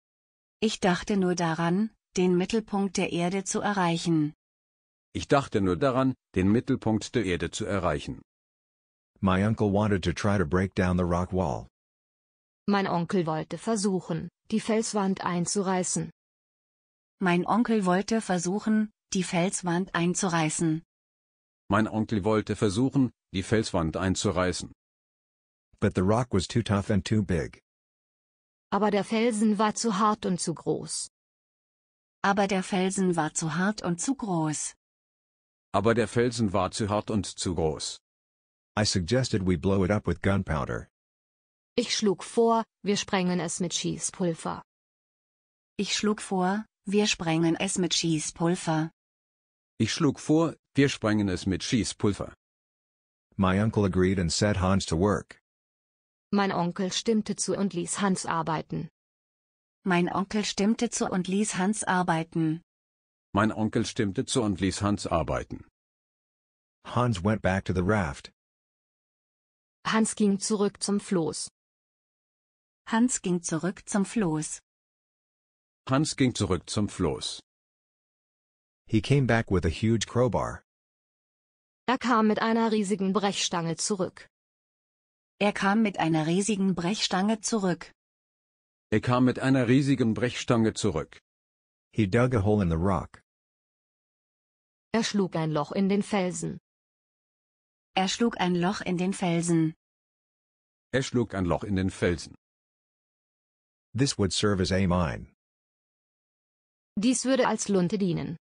Ich dachte nur daran, den Mittelpunkt der Erde zu erreichen. Ich dachte nur daran, den Mittelpunkt der Erde zu erreichen. My uncle wanted to try to break down the rock wall. Mein Onkel wollte versuchen, die Felswand einzureißen. Mein Onkel wollte versuchen, die Felswand einzureißen. Mein Onkel wollte versuchen, die Felswand einzureißen. But the rock was too tough and too big. Aber der Felsen war zu hart und zu groß. Aber der Felsen war zu hart und zu groß. Aber der Felsen war zu hart und zu groß. I suggested we blow it up with gunpowder. Ich schlug vor, wir sprengen es mit Schießpulver. Ich schlug vor, wir sprengen es mit Schießpulver. Ich schlug vor, wir sprengen es mit Schießpulver. My uncle agreed and set Hans to work. Mein Onkel stimmte zu und ließ Hans arbeiten. Mein Onkel stimmte zu und ließ Hans arbeiten. Mein Onkel stimmte zu und ließ Hans arbeiten. Hans went back to the raft. Hans ging zurück zum Floß. Hans ging zurück zum Floß. Hans ging zurück zum Floß. He came back with a huge crowbar. Er kam mit einer riesigen Brechstange zurück. Er kam mit einer riesigen Brechstange zurück. Er kam mit einer riesigen Brechstange zurück. He dug a hole in the rock. Er schlug ein Loch in den Felsen. Er schlug ein Loch in den Felsen. Er schlug ein Loch in den Felsen. This would serve as a mine. Dies würde als Lunte dienen.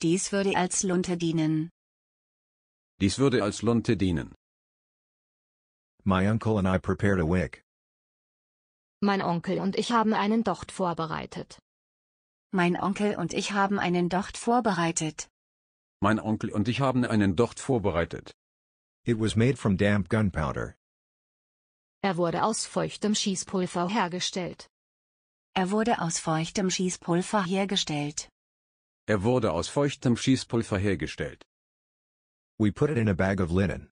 Dies würde als Lunte dienen. Dies würde als Lunte dienen. My uncle and I prepared a wick. Mein Onkel und ich haben einen Docht vorbereitet. Mein Onkel und ich haben einen Docht vorbereitet. Mein Onkel und ich haben einen Docht vorbereitet. It was made from damp gunpowder. Er wurde aus feuchtem Schießpulver hergestellt. Er wurde aus feuchtem Schießpulver hergestellt. Er wurde aus feuchtem Schießpulver hergestellt. We put it in a bag of linen.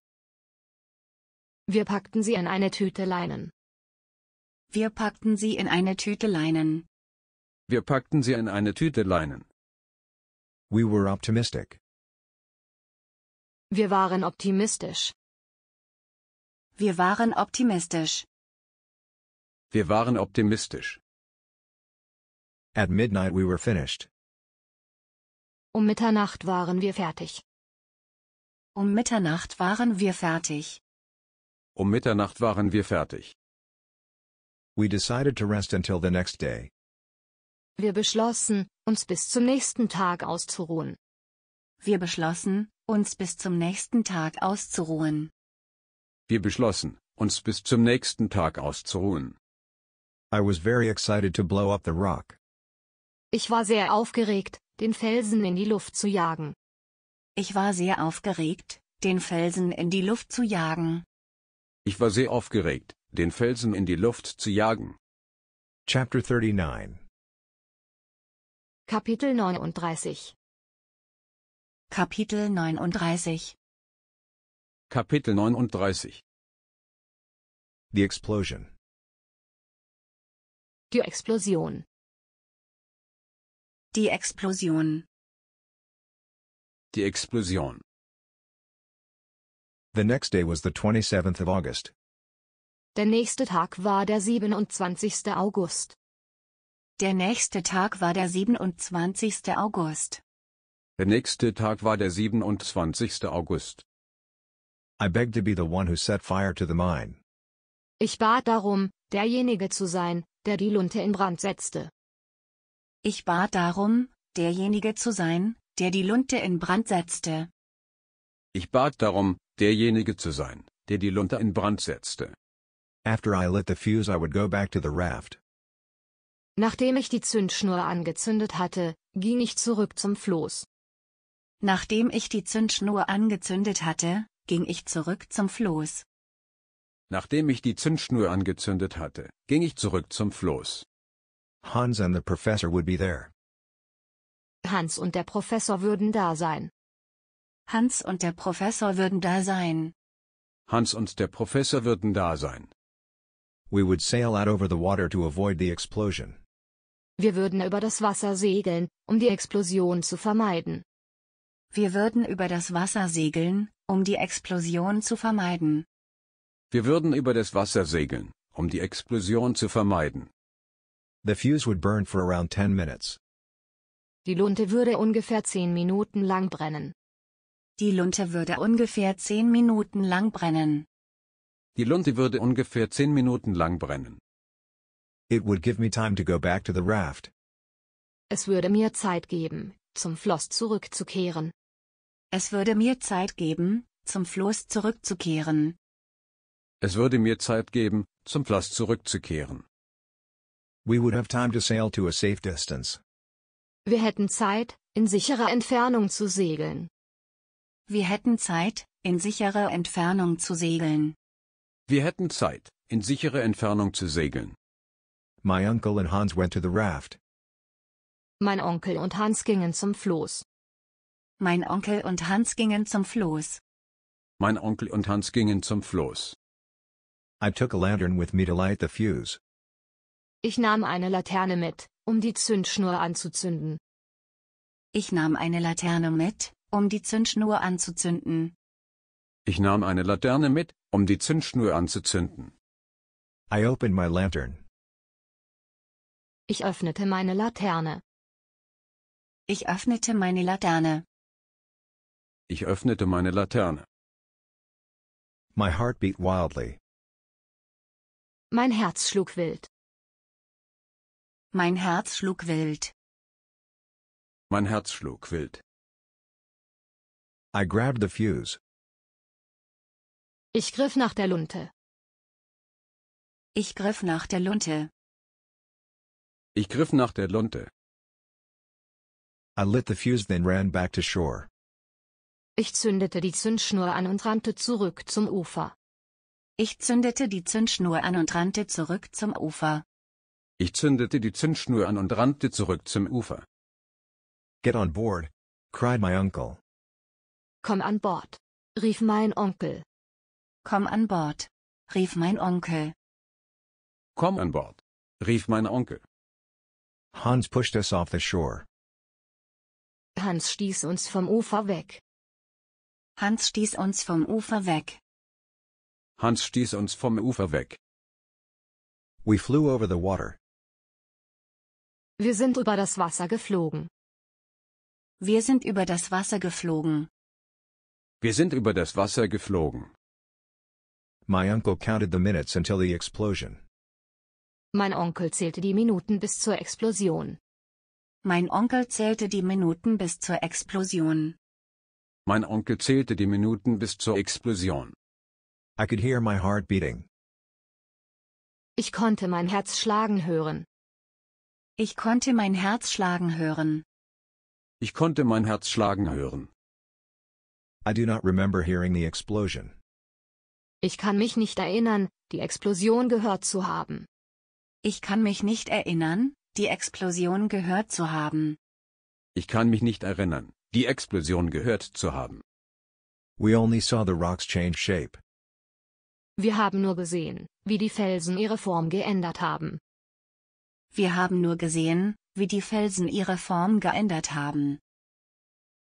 Wir packten sie in eine Tüte Leinen. Wir packten sie in eine Tüte Leinen. Wir packten sie in eine Tüte Leinen. We were optimistic. Wir waren optimistisch. Wir waren optimistisch. Wir waren optimistisch. At midnight we were finished. Um Mitternacht waren wir fertig. Um Mitternacht waren wir fertig. Um Mitternacht waren wir fertig. We decided to rest until the next day. Wir beschlossen, uns bis zum nächsten Tag auszuruhen. Wir beschlossen, uns bis zum nächsten Tag auszuruhen. Wir beschlossen, uns bis zum nächsten Tag auszuruhen. I was very excited to blow up the rock. Ich war sehr aufgeregt, den Felsen in die Luft zu jagen. Ich war sehr aufgeregt, den Felsen in die Luft zu jagen. Ich war sehr aufgeregt, den Felsen in die Luft zu jagen. Chapter 39 Kapitel 39 Kapitel 39 Kapitel 39 The Explosion Die Explosion Die Explosion Die Explosion The next day was the 27th of August. Der nächste Tag war der 27. August. Der nächste Tag war der 27. August. Der nächste Tag war der 27. August. I begged to be the one who set fire to the mine. Ich bat darum, derjenige zu sein, der die Lunte in Brand setzte. Ich bat darum, derjenige zu sein, der die Lunte in Brand setzte. Ich bat darum, derjenige zu sein, der die Lunte in Brand setzte. After I lit the fuse I would go back to the raft. Nachdem ich die Zündschnur angezündet hatte, ging ich zurück zum Floß. Nachdem ich die Zündschnur angezündet hatte, ging ich zurück zum Floß. Nachdem ich die Zündschnur angezündet hatte, ging ich zurück zum Floß. Hans and the professor would be there. Hans und der Professor würden da sein. Hans und der Professor würden da sein. Hans und der Professor würden da sein. We would sail out over the water to avoid the explosion. Wir würden über das Wasser segeln, um die Explosion zu vermeiden. Wir würden über das Wasser segeln, um die Explosion zu vermeiden. Wir würden über das Wasser segeln, um die Explosion zu vermeiden. The fuse would burn for around 10 minutes. Die Lunte würde ungefähr 10 Minuten lang brennen. Die Lunte würde ungefähr 10 Minuten lang brennen. Die Lunte würde ungefähr 10 Minuten lang brennen. It would give me time to go back to the raft. Es würde mir Zeit geben, zum Floss zurückzukehren. Es würde mir Zeit geben, zum Floß zurückzukehren. Es würde mir Zeit geben, zum Floß zurückzukehren. We would have time to sail to a safe distance. Wir hätten Zeit, in sicherer Entfernung zu segeln. Wir hätten Zeit, in sichere Entfernung zu segeln. Wir hätten Zeit, in sichere Entfernung zu segeln. My uncle and Hans went to the raft. Mein Onkel und Hans gingen zum Floß. Mein Onkel und Hans gingen zum Floß. Mein Onkel und Hans gingen zum Floß. I took a lantern with me to light the fuse. Ich nahm eine Laterne mit, um die Zündschnur anzuzünden. Ich nahm eine Laterne mit, um die Zündschnur anzuzünden. Ich nahm eine Laterne mit, um die Zündschnur anzuzünden. I opened my lantern. Ich öffnete meine Laterne. Ich öffnete meine Laterne. Ich öffnete meine Laterne. My heart beat wildly. Mein Herz schlug wild. Mein Herz schlug wild. Mein Herz schlug wild. I grabbed the fuse. Ich griff nach der Lunte. Ich griff nach der Lunte. Ich griff nach der Lunte. I lit the fuse then ran back to shore. Ich zündete die Zündschnur an und rannte zurück zum Ufer. Ich zündete die Zündschnur an und rannte zurück zum Ufer. Ich zündete die Zündschnur an und rannte zurück zum Ufer. Get on board, cried my uncle. Komm an Bord, rief mein Onkel. Komm an Bord, rief mein Onkel. Komm an Bord, rief mein Onkel. Hans pushed us off the shore. Hans stieß uns vom Ufer weg. Hans stieß uns vom Ufer weg. Hans stieß uns vom Ufer weg. We flew over the water. Wir sind über das Wasser geflogen. Wir sind über das Wasser geflogen. Wir sind über das Wasser geflogen. My uncle counted the minutes until the explosion. Mein Onkel zählte die Minuten bis zur Explosion. Mein Onkel zählte die Minuten bis zur Explosion. Mein Onkel zählte die Minuten bis zur Explosion. I could hear my heart beating. Ich konnte mein Herz schlagen hören. Ich konnte mein Herz schlagen hören. Ich konnte mein Herz schlagen hören. I do not remember hearing the explosion. Ich kann mich nicht erinnern, die Explosion gehört zu haben. Ich kann mich nicht erinnern, die Explosion gehört zu haben. Ich kann mich nicht erinnern, die Explosion gehört zu haben. We only saw the rocks change shape. Wir haben nur gesehen, wie die Felsen ihre Form geändert haben. Wir haben nur gesehen, wie die Felsen ihre Form geändert haben.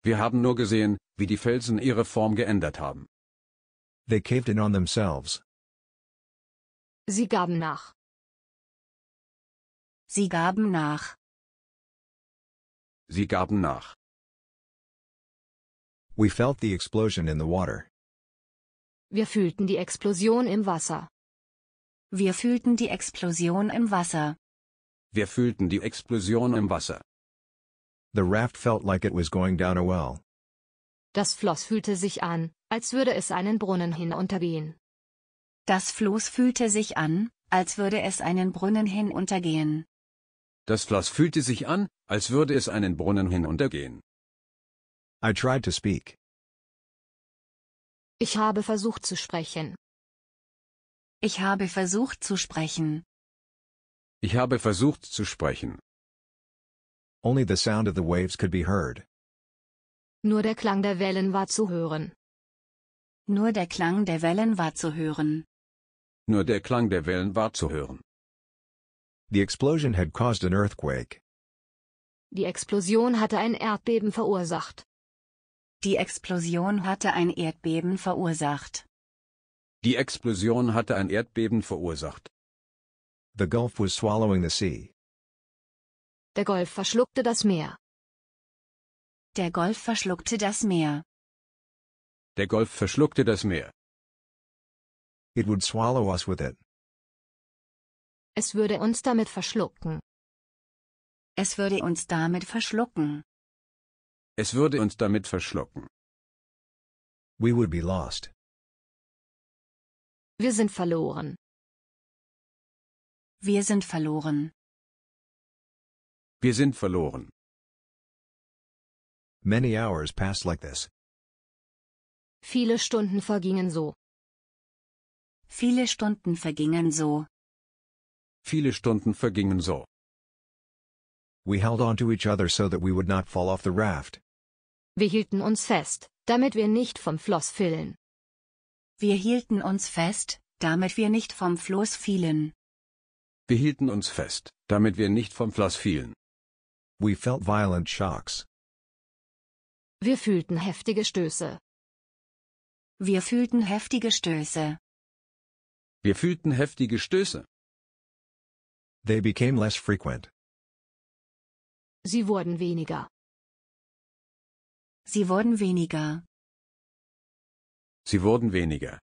Wir haben nur gesehen, wie die Felsen ihre Form geändert haben. They caved in on themselves. Sie gaben nach. Sie gaben nach. Sie gaben nach. We felt the explosion in the water. Wir fühlten die Explosion im Wasser. Wir fühlten die Explosion im Wasser. Wir fühlten die Explosion im Wasser. The raft felt like it was going down a well. Das Floss fühlte sich an, als würde es einen Brunnen hinuntergehen. Das Floß fühlte sich an, als würde es einen Brunnen hinuntergehen. Das Floß fühlte sich an, als würde es einen Brunnen hinuntergehen. I tried to speak. Ich habe versucht zu sprechen. Ich habe versucht zu sprechen. Ich habe versucht zu sprechen. Only the sound of the waves could be heard. Nur der Klang der Wellen war zu hören. Nur der Klang der Wellen war zu hören. Nur der Klang der Wellen war zu hören. The explosion had caused an earthquake. Die Explosion hatte ein Erdbeben verursacht. Die Explosion hatte ein Erdbeben verursacht. Die Explosion hatte ein Erdbeben verursacht. The Gulf was swallowing the sea. Der Golf verschluckte das Meer. Der Golf verschluckte das Meer. Der Golf verschluckte das Meer. It would swallow us with it. Es würde uns damit verschlucken. Es würde uns damit verschlucken. Es würde uns damit verschlucken. We would be lost. Wir sind verloren. Wir sind verloren. Wir sind verloren. Many hours passed like this. Viele Stunden vergingen so. Viele Stunden vergingen so. Viele Stunden vergingen so. We held on to each other so that we would not fall off the raft. Wir hielten uns fest, damit wir nicht vom Floss fielen. Wir hielten uns fest, damit wir nicht vom Floß fielen. Wir hielten uns fest, damit wir nicht vom Floss fielen. We felt violent shocks. Wir fühlten heftige Stöße. Wir fühlten heftige Stöße. Wir fühlten heftige Stöße. They became less frequent. Sie wurden weniger. Sie wurden weniger. Sie wurden weniger.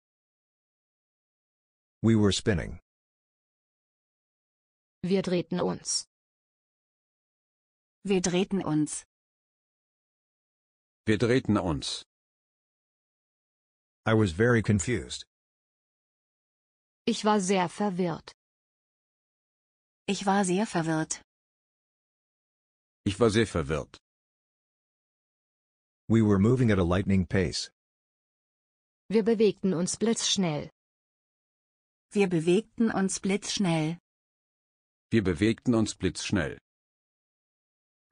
We were spinning. Wir drehten uns. Wir drehten uns. Wir drehten uns. I was very confused. Ich war sehr verwirrt. Ich war sehr verwirrt. Ich war sehr verwirrt. We were moving at a lightning pace. Wir bewegten uns blitzschnell. Wir bewegten uns blitzschnell. Wir bewegten uns blitzschnell.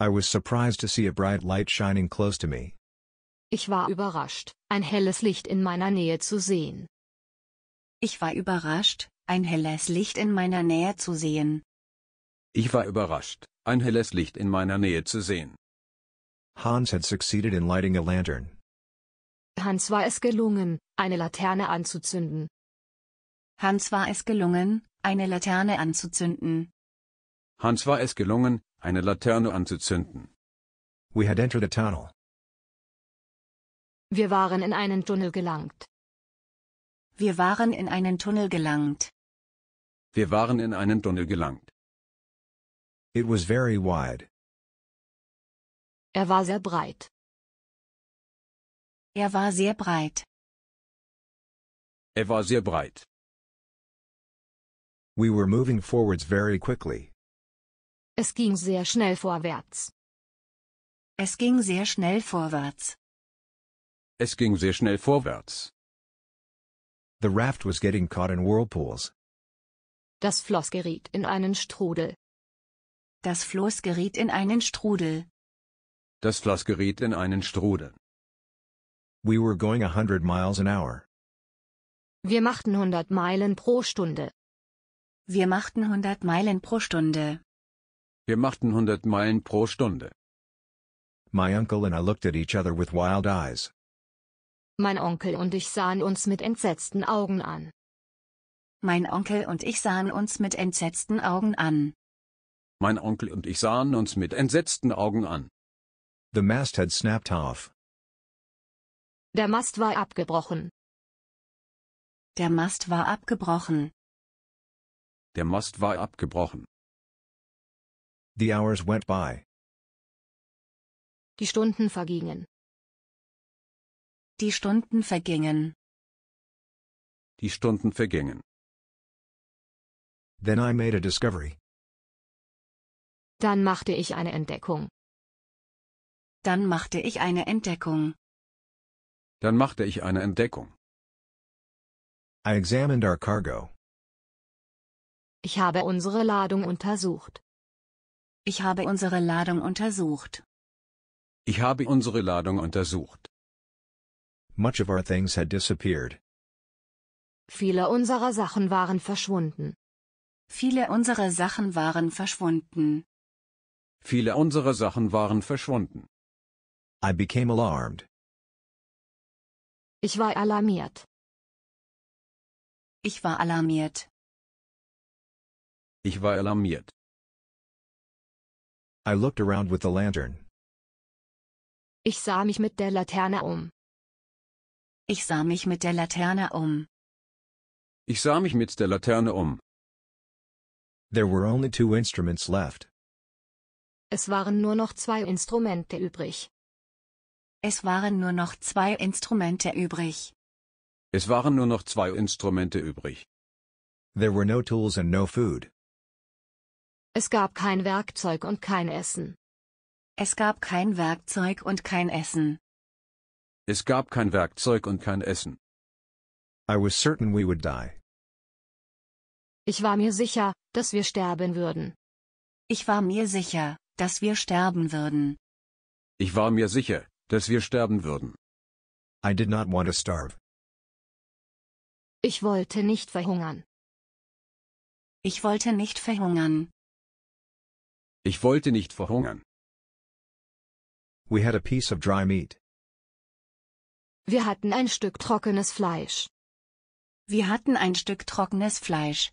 I was surprised to see a bright light shining close to me. Ich war überrascht, ein helles Licht in meiner Nähe zu sehen. Ich war überrascht, ein helles Licht in meiner Nähe zu sehen. Ich war überrascht, ein helles Licht in meiner Nähe zu sehen. Hans had succeeded in lighting a lantern. Hans war es gelungen, eine Laterne anzuzünden. Hans war es gelungen, eine Laterne anzuzünden. Hans war es gelungen, eine Laterne anzuzünden. We had entered a tunnel. Wir waren in einen Tunnel gelangt. Wir waren in einen Tunnel gelangt. Wir waren in einen Tunnel gelangt. It was very wide. Er war sehr breit. Er war sehr breit. Er war sehr breit. We were moving forwards very quickly. Es ging sehr schnell vorwärts. Es ging sehr schnell vorwärts. Es ging sehr schnell vorwärts. The raft was getting caught in whirlpools. Das Floss geriet in einen Strudel. Das Floß geriet in einen Strudel. Das Floß geriet in einen Strudel. We were going 100 miles an hour. Wir machten 100 Meilen pro Stunde. Wir machten 100 Meilen pro Stunde. Wir machten 100 Meilen pro Stunde. My uncle and I looked at each other with wild eyes. Mein Onkel und ich sahen uns mit entsetzten Augen an. Mein Onkel und ich sahen uns mit entsetzten Augen an. Mein Onkel und ich sahen uns mit entsetzten Augen an. The mast had snapped off. Der Mast war abgebrochen. Der Mast war abgebrochen. Der Mast war abgebrochen. The hours went by. Die Stunden vergingen. Die Stunden vergingen. Die Stunden vergingen. Then I made a discovery. Dann machte ich eine Entdeckung. Dann machte ich eine Entdeckung. Dann machte ich eine Entdeckung. I examined our cargo. Ich habe unsere Ladung untersucht. Ich habe unsere Ladung untersucht. Ich habe unsere Ladung untersucht. Much of our things had disappeared. Viele unserer Sachen waren verschwunden. Viele unserer Sachen waren verschwunden. Viele unserer Sachen waren verschwunden. I became alarmed. Ich war alarmiert. Ich war alarmiert. Ich war alarmiert. I looked around with the lantern. Ich sah mich mit der Laterne um. Ich sah mich mit der Laterne um. Ich sah mich mit der Laterne um. There were only two instruments left. Es waren nur noch zwei Instrumente übrig. Es waren nur noch zwei Instrumente übrig. Es waren nur noch zwei Instrumente übrig. There were no tools and no food. Es gab kein Werkzeug und kein Essen. Es gab kein Werkzeug und kein Essen. Es gab kein Werkzeug und kein Essen. I was certain we would die. Ich war mir sicher, dass wir sterben würden. Ich war mir sicher, dass wir sterben würden. Ich war mir sicher, dass wir sterben würden. I did not want to starve. Ich wollte nicht verhungern. Ich wollte nicht verhungern. Ich wollte nicht verhungern. We had a piece of dry meat. Wir hatten ein Stück trockenes Fleisch. Wir hatten ein Stück trockenes Fleisch.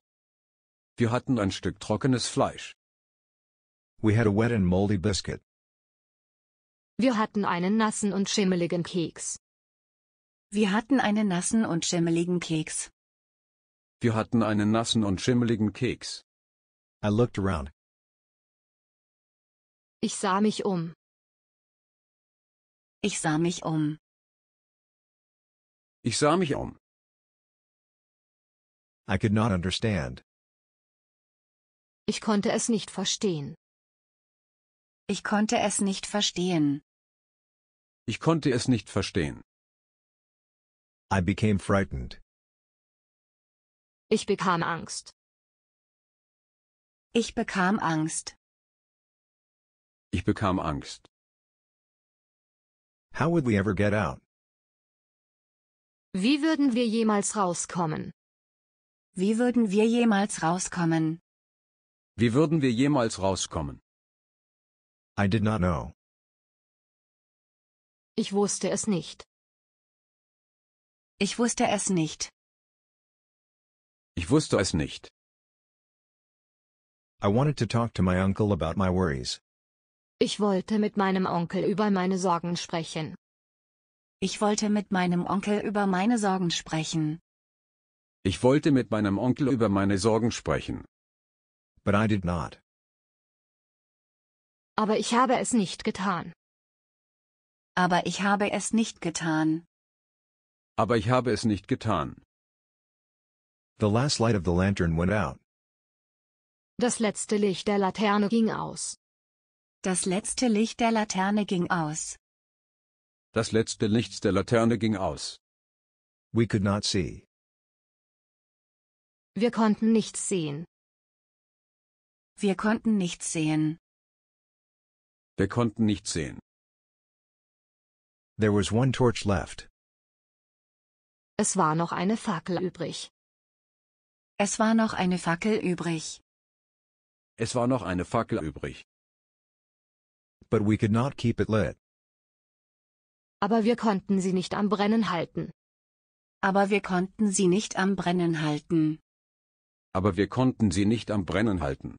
Wir hatten ein Stück trockenes Fleisch. We had a wet and moldy biscuit. Wir hatten einen nassen und schimmeligen Keks. Wir hatten einen nassen und schimmeligen Keks. Wir hatten einen nassen und schimmeligen Keks. I looked around. Ich sah mich um. Ich sah mich um. Ich sah mich um. I could not understand. Ich konnte es nicht verstehen. Ich konnte es nicht verstehen. Ich konnte es nicht verstehen. I became frightened. Ich bekam Angst. Ich bekam Angst. Ich bekam Angst. How would we ever get out? Wie würden wir jemals rauskommen? Wie würden wir jemals rauskommen? Wie würden wir jemals rauskommen? I did not know. Ich wusste es nicht. Ich wusste es nicht. Ich wusste es nicht. I wanted to talk to my uncle about my worries. Ich wollte mit meinem Onkel über meine Sorgen sprechen. Ich wollte mit meinem Onkel über meine Sorgen sprechen. Ich wollte mit meinem Onkel über meine Sorgen sprechen. But I did not. Aber ich habe es nicht getan. Aber ich habe es nicht getan. Aber ich habe es nicht getan. The last light of the lantern went out. Das letzte Licht der Laterne ging aus. Das letzte Licht der Laterne ging aus. Das letzte Licht der Laterne ging aus. We could not see. Wir konnten nichts sehen. Wir konnten nichts sehen. Wir konnten nichts sehen. There was one torch left. Es war noch eine Fackel übrig. Es war noch eine Fackel übrig. Es war noch eine Fackel übrig. But we could not keep it lit. Aber wir konnten sie nicht am Brennen halten. Aber wir konnten sie nicht am Brennen halten. Aber wir konnten sie nicht am Brennen halten.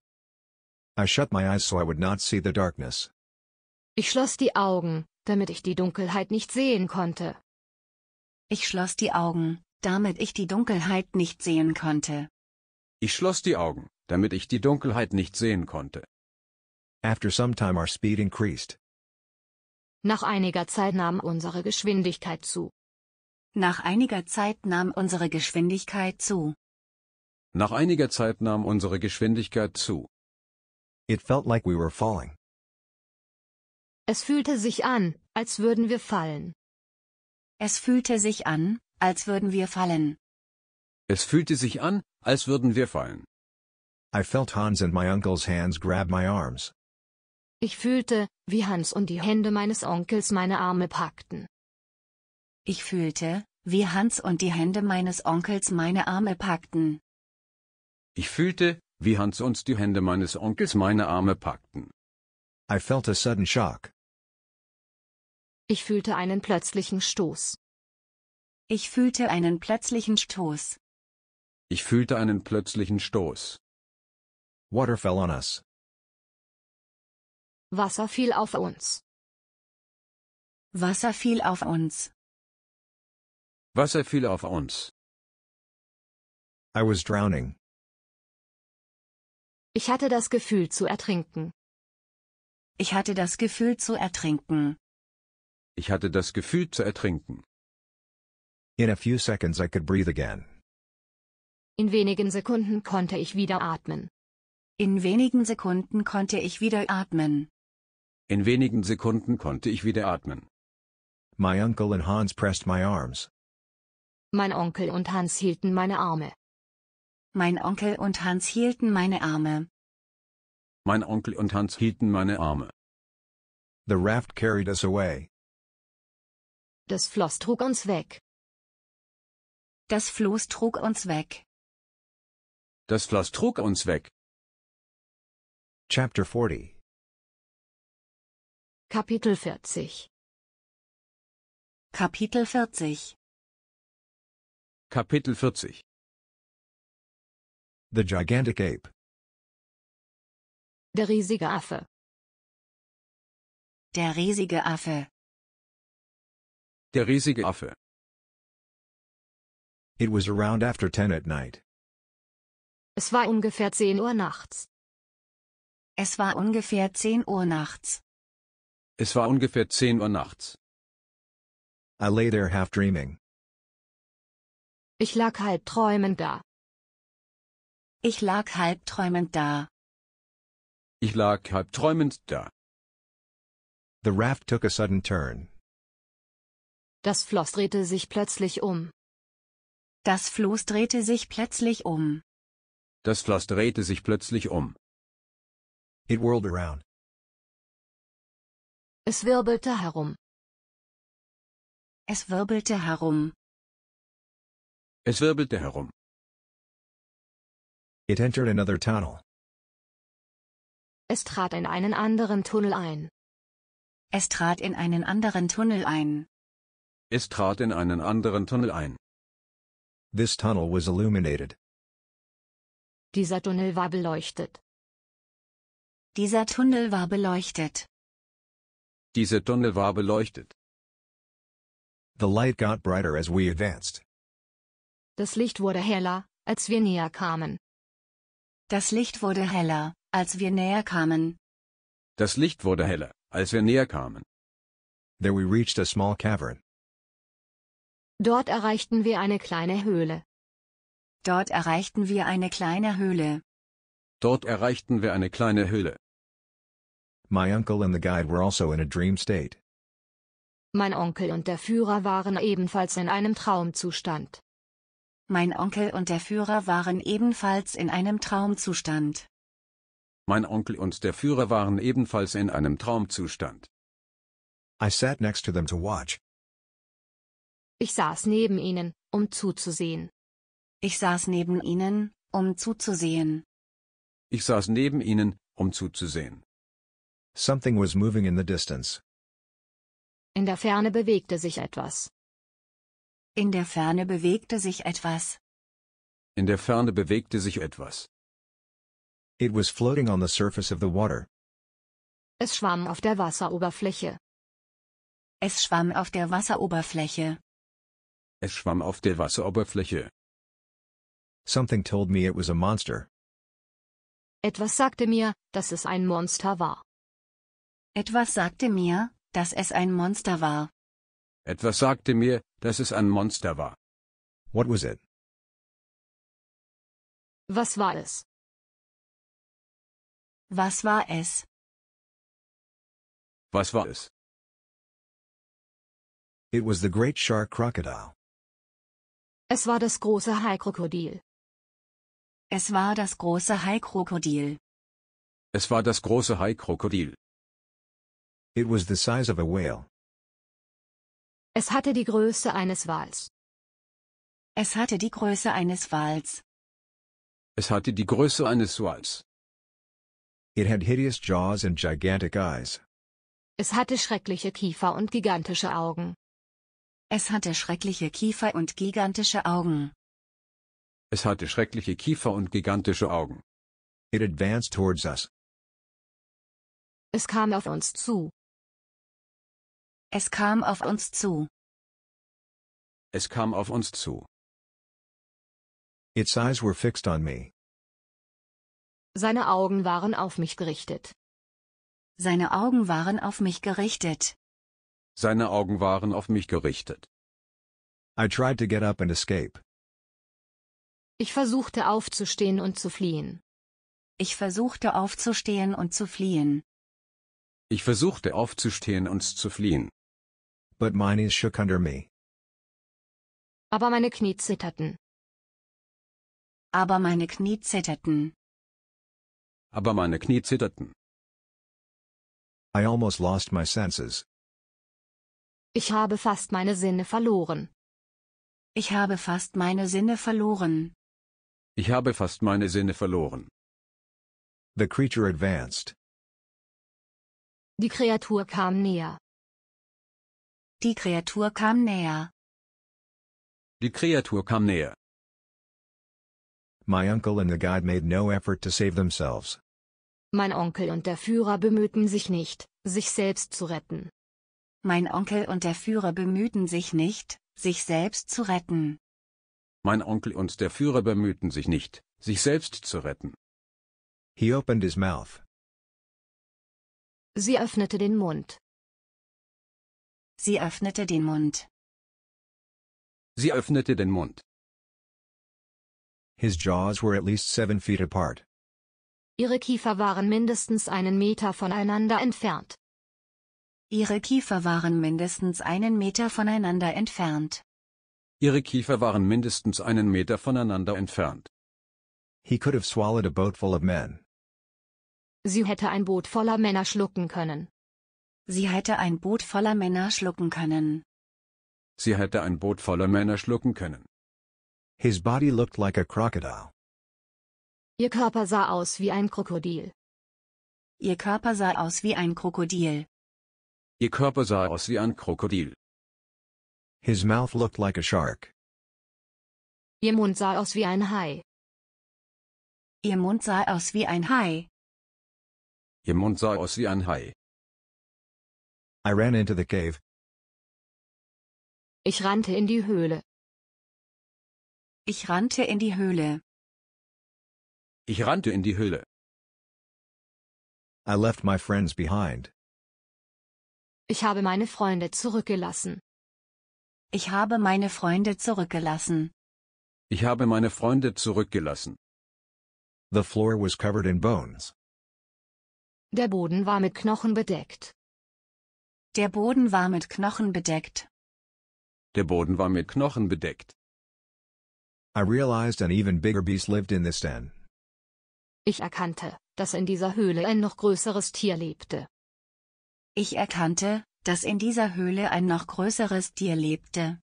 I shut my eyes so I would not see the darkness. Ich schloss die Augen, damit ich die Dunkelheit nicht sehen konnte. Ich schloss die Augen, damit ich die Dunkelheit nicht sehen konnte. Ich schloss die Augen, damit ich die Dunkelheit nicht sehen konnte. After some time our speed increased. Nach einiger Zeit nahm unsere Geschwindigkeit zu. Nach einiger Zeit nahm unsere Geschwindigkeit zu. Nach einiger Zeit nahm unsere Geschwindigkeit zu. It felt like we were falling. Es fühlte sich an, als würden wir fallen. Es fühlte sich an, als würden wir fallen. Es fühlte sich an, als würden wir fallen. I felt Hans and my uncle's hands grab my arms. Ich fühlte, wie Hans und die Hände meines Onkels meine Arme packten. Ich fühlte, wie Hans und die Hände meines Onkels meine Arme packten. Ich fühlte, wie Hans und die Hände meines Onkels meine Arme packten. I felt a sudden shock. Ich fühlte einen plötzlichen Stoß. Ich fühlte einen plötzlichen Stoß. Ich fühlte einen plötzlichen Stoß. Water fell on us. Wasser fiel auf uns. Wasser fiel auf uns. Wasser fiel auf uns. I was drowning. Ich hatte das Gefühl zu ertrinken. Ich hatte das Gefühl zu ertrinken. Ich hatte das Gefühl zu ertrinken. In a few seconds I could breathe again. In wenigen Sekunden konnte ich wieder atmen. In wenigen Sekunden konnte ich wieder atmen. In wenigen Sekunden konnte ich wieder atmen. My uncle and Hans pressed my arms. Mein Onkel und Hans hielten meine Arme. Mein Onkel und Hans hielten meine Arme. Mein Onkel und Hans hielten meine Arme. The raft carried us away. Das Floß trug uns weg. Das Floß trug uns weg. Das Floß trug uns weg. Chapter 40 Kapitel 40 Kapitel 40 Kapitel 40 The Gigantic Ape Der riesige Affe Der riesige Affe der riesige Affe. It was around after 10 at night. Es war ungefähr 10 Uhr nachts. Es war ungefähr 10 Uhr nachts. Es war ungefähr 10 Uhr nachts. I lay there half dreaming. Ich lag halb träumend da. Ich lag halb träumend da. Ich lag halb träumend da. The raft took a sudden turn. Das Floss drehte sich plötzlich um. Das Floß drehte sich plötzlich um. Das Floss drehte sich plötzlich um. It whirled around. Es wirbelte herum. Es wirbelte herum. Es wirbelte herum. It entered another tunnel. Es trat in einen anderen Tunnel ein. Es trat in einen anderen Tunnel ein. Es trat in einen anderen Tunnel ein. This tunnel was illuminated. Dieser Tunnel war beleuchtet. Dieser Tunnel war beleuchtet. Dieser Tunnel war beleuchtet. The light got brighter as we advanced. Das Licht wurde heller, als wir näher kamen. Das Licht wurde heller, als wir näher kamen. Das Licht wurde heller, als wir näher kamen. There we reached a small cavern. Dort erreichten wir eine kleine Höhle. Dort erreichten wir eine kleine Höhle. Dort erreichten wir eine kleine Höhle. My uncle and the guide were also in a dream state. Mein Onkel und der Führer waren ebenfalls in einem Traumzustand. Mein Onkel und der Führer waren ebenfalls in einem Traumzustand. Mein Onkel und der Führer waren ebenfalls in einem Traumzustand. I sat next to them to watch. Ich saß neben ihnen, um zuzusehen. Ich saß neben ihnen, um zuzusehen. Ich saß neben ihnen, um zuzusehen. Something was moving in the distance. In der Ferne bewegte sich etwas. In der Ferne bewegte sich etwas. In der Ferne bewegte sich etwas. It was floating on the surface of the water. Es schwamm auf der Wasseroberfläche. Es schwamm auf der Wasseroberfläche. Es schwamm auf der Wasseroberfläche. Something told me it was a monster. Etwas sagte mir, dass es ein Monster war. Etwas sagte mir, dass es ein Monster war. Etwas sagte mir, dass es ein Monster war. What was it? Was war es? Was war es? Was war es? It was the great shark crocodile. Es war das große Haikrokodil. Es war das große Haikrokodil. Es war das große Haikrokodil. It was the size of a whale. Es hatte die Größe eines Wals. Es hatte die Größe eines Wals. Es hatte die Größe eines Wals. It had hideous jaws and gigantic eyes. Es hatte schreckliche Kiefer und gigantische Augen. Es hatte schreckliche Kiefer und gigantische Augen. Es hatte schreckliche Kiefer und gigantische Augen. It advanced towards us. Es kam auf uns zu. Es kam auf uns zu. Es kam auf uns zu. Its eyes were fixed on me. Seine Augen waren auf mich gerichtet. Seine Augen waren auf mich gerichtet. Seine Augen waren auf mich gerichtet. I tried to get up and escape. Ich versuchte aufzustehen und zu fliehen. Ich versuchte aufzustehen und zu fliehen. Ich versuchte aufzustehen und zu fliehen. But my knees shook under me. Aber meine Knie zitterten. Aber meine Knie zitterten. Aber meine Knie zitterten. I almost lost my senses. Ich habe fast meine Sinne verloren. Ich habe fast meine Sinne verloren. Ich habe fast meine Sinne verloren. The creature advanced. Die Kreatur kam näher. Die Kreatur kam näher. Die Kreatur kam näher. My uncle and the guide made no effort to save themselves. Mein Onkel und der Führer bemühten sich nicht, sich selbst zu retten. Mein Onkel und der Führer bemühten sich nicht, sich selbst zu retten. Mein Onkel und der Führer bemühten sich nicht, sich selbst zu retten. He opened his mouth. Sie öffnete den Mund. Sie öffnete den Mund. Sie öffnete den Mund. His jaws were at least seven feet apart. Ihre Kiefer waren mindestens einen Meter voneinander entfernt. Ihre Kiefer waren mindestens einen Meter voneinander entfernt. Ihre Kiefer waren mindestens einen Meter voneinander entfernt. He could have swallowed a boat full of men. Sie hätte ein Boot voller Männer schlucken können. Sie hätte ein Boot voller Männer schlucken können. Sie hätte ein Boot voller Männer schlucken können. His body looked like a crocodile. Ihr Körper sah aus wie ein Krokodil. Ihr Körper sah aus wie ein Krokodil. Ihr Körper sah aus wie ein Krokodil. His mouth looked like a shark. Ihr Mund sah aus wie ein Hai. Ihr Mund sah aus wie ein Hai. Ihr Mund sah aus wie ein Hai. I ran into the cave. Ich rannte in die Höhle. Ich rannte in die Höhle. Ich rannte in die Höhle. I left my friends behind. Ich habe meine Freunde zurückgelassen. Ich habe meine Freunde zurückgelassen. Ich habe meine Freunde zurückgelassen. The floor was covered in bones. Der Boden war mit Knochen bedeckt. Der Boden war mit Knochen bedeckt. Der Boden war mit Knochen bedeckt. I realized an even bigger beast lived in this den. Ich erkannte, dass in dieser Höhle ein noch größeres Tier lebte. Ich erkannte, dass in dieser Höhle ein noch größeres Tier lebte.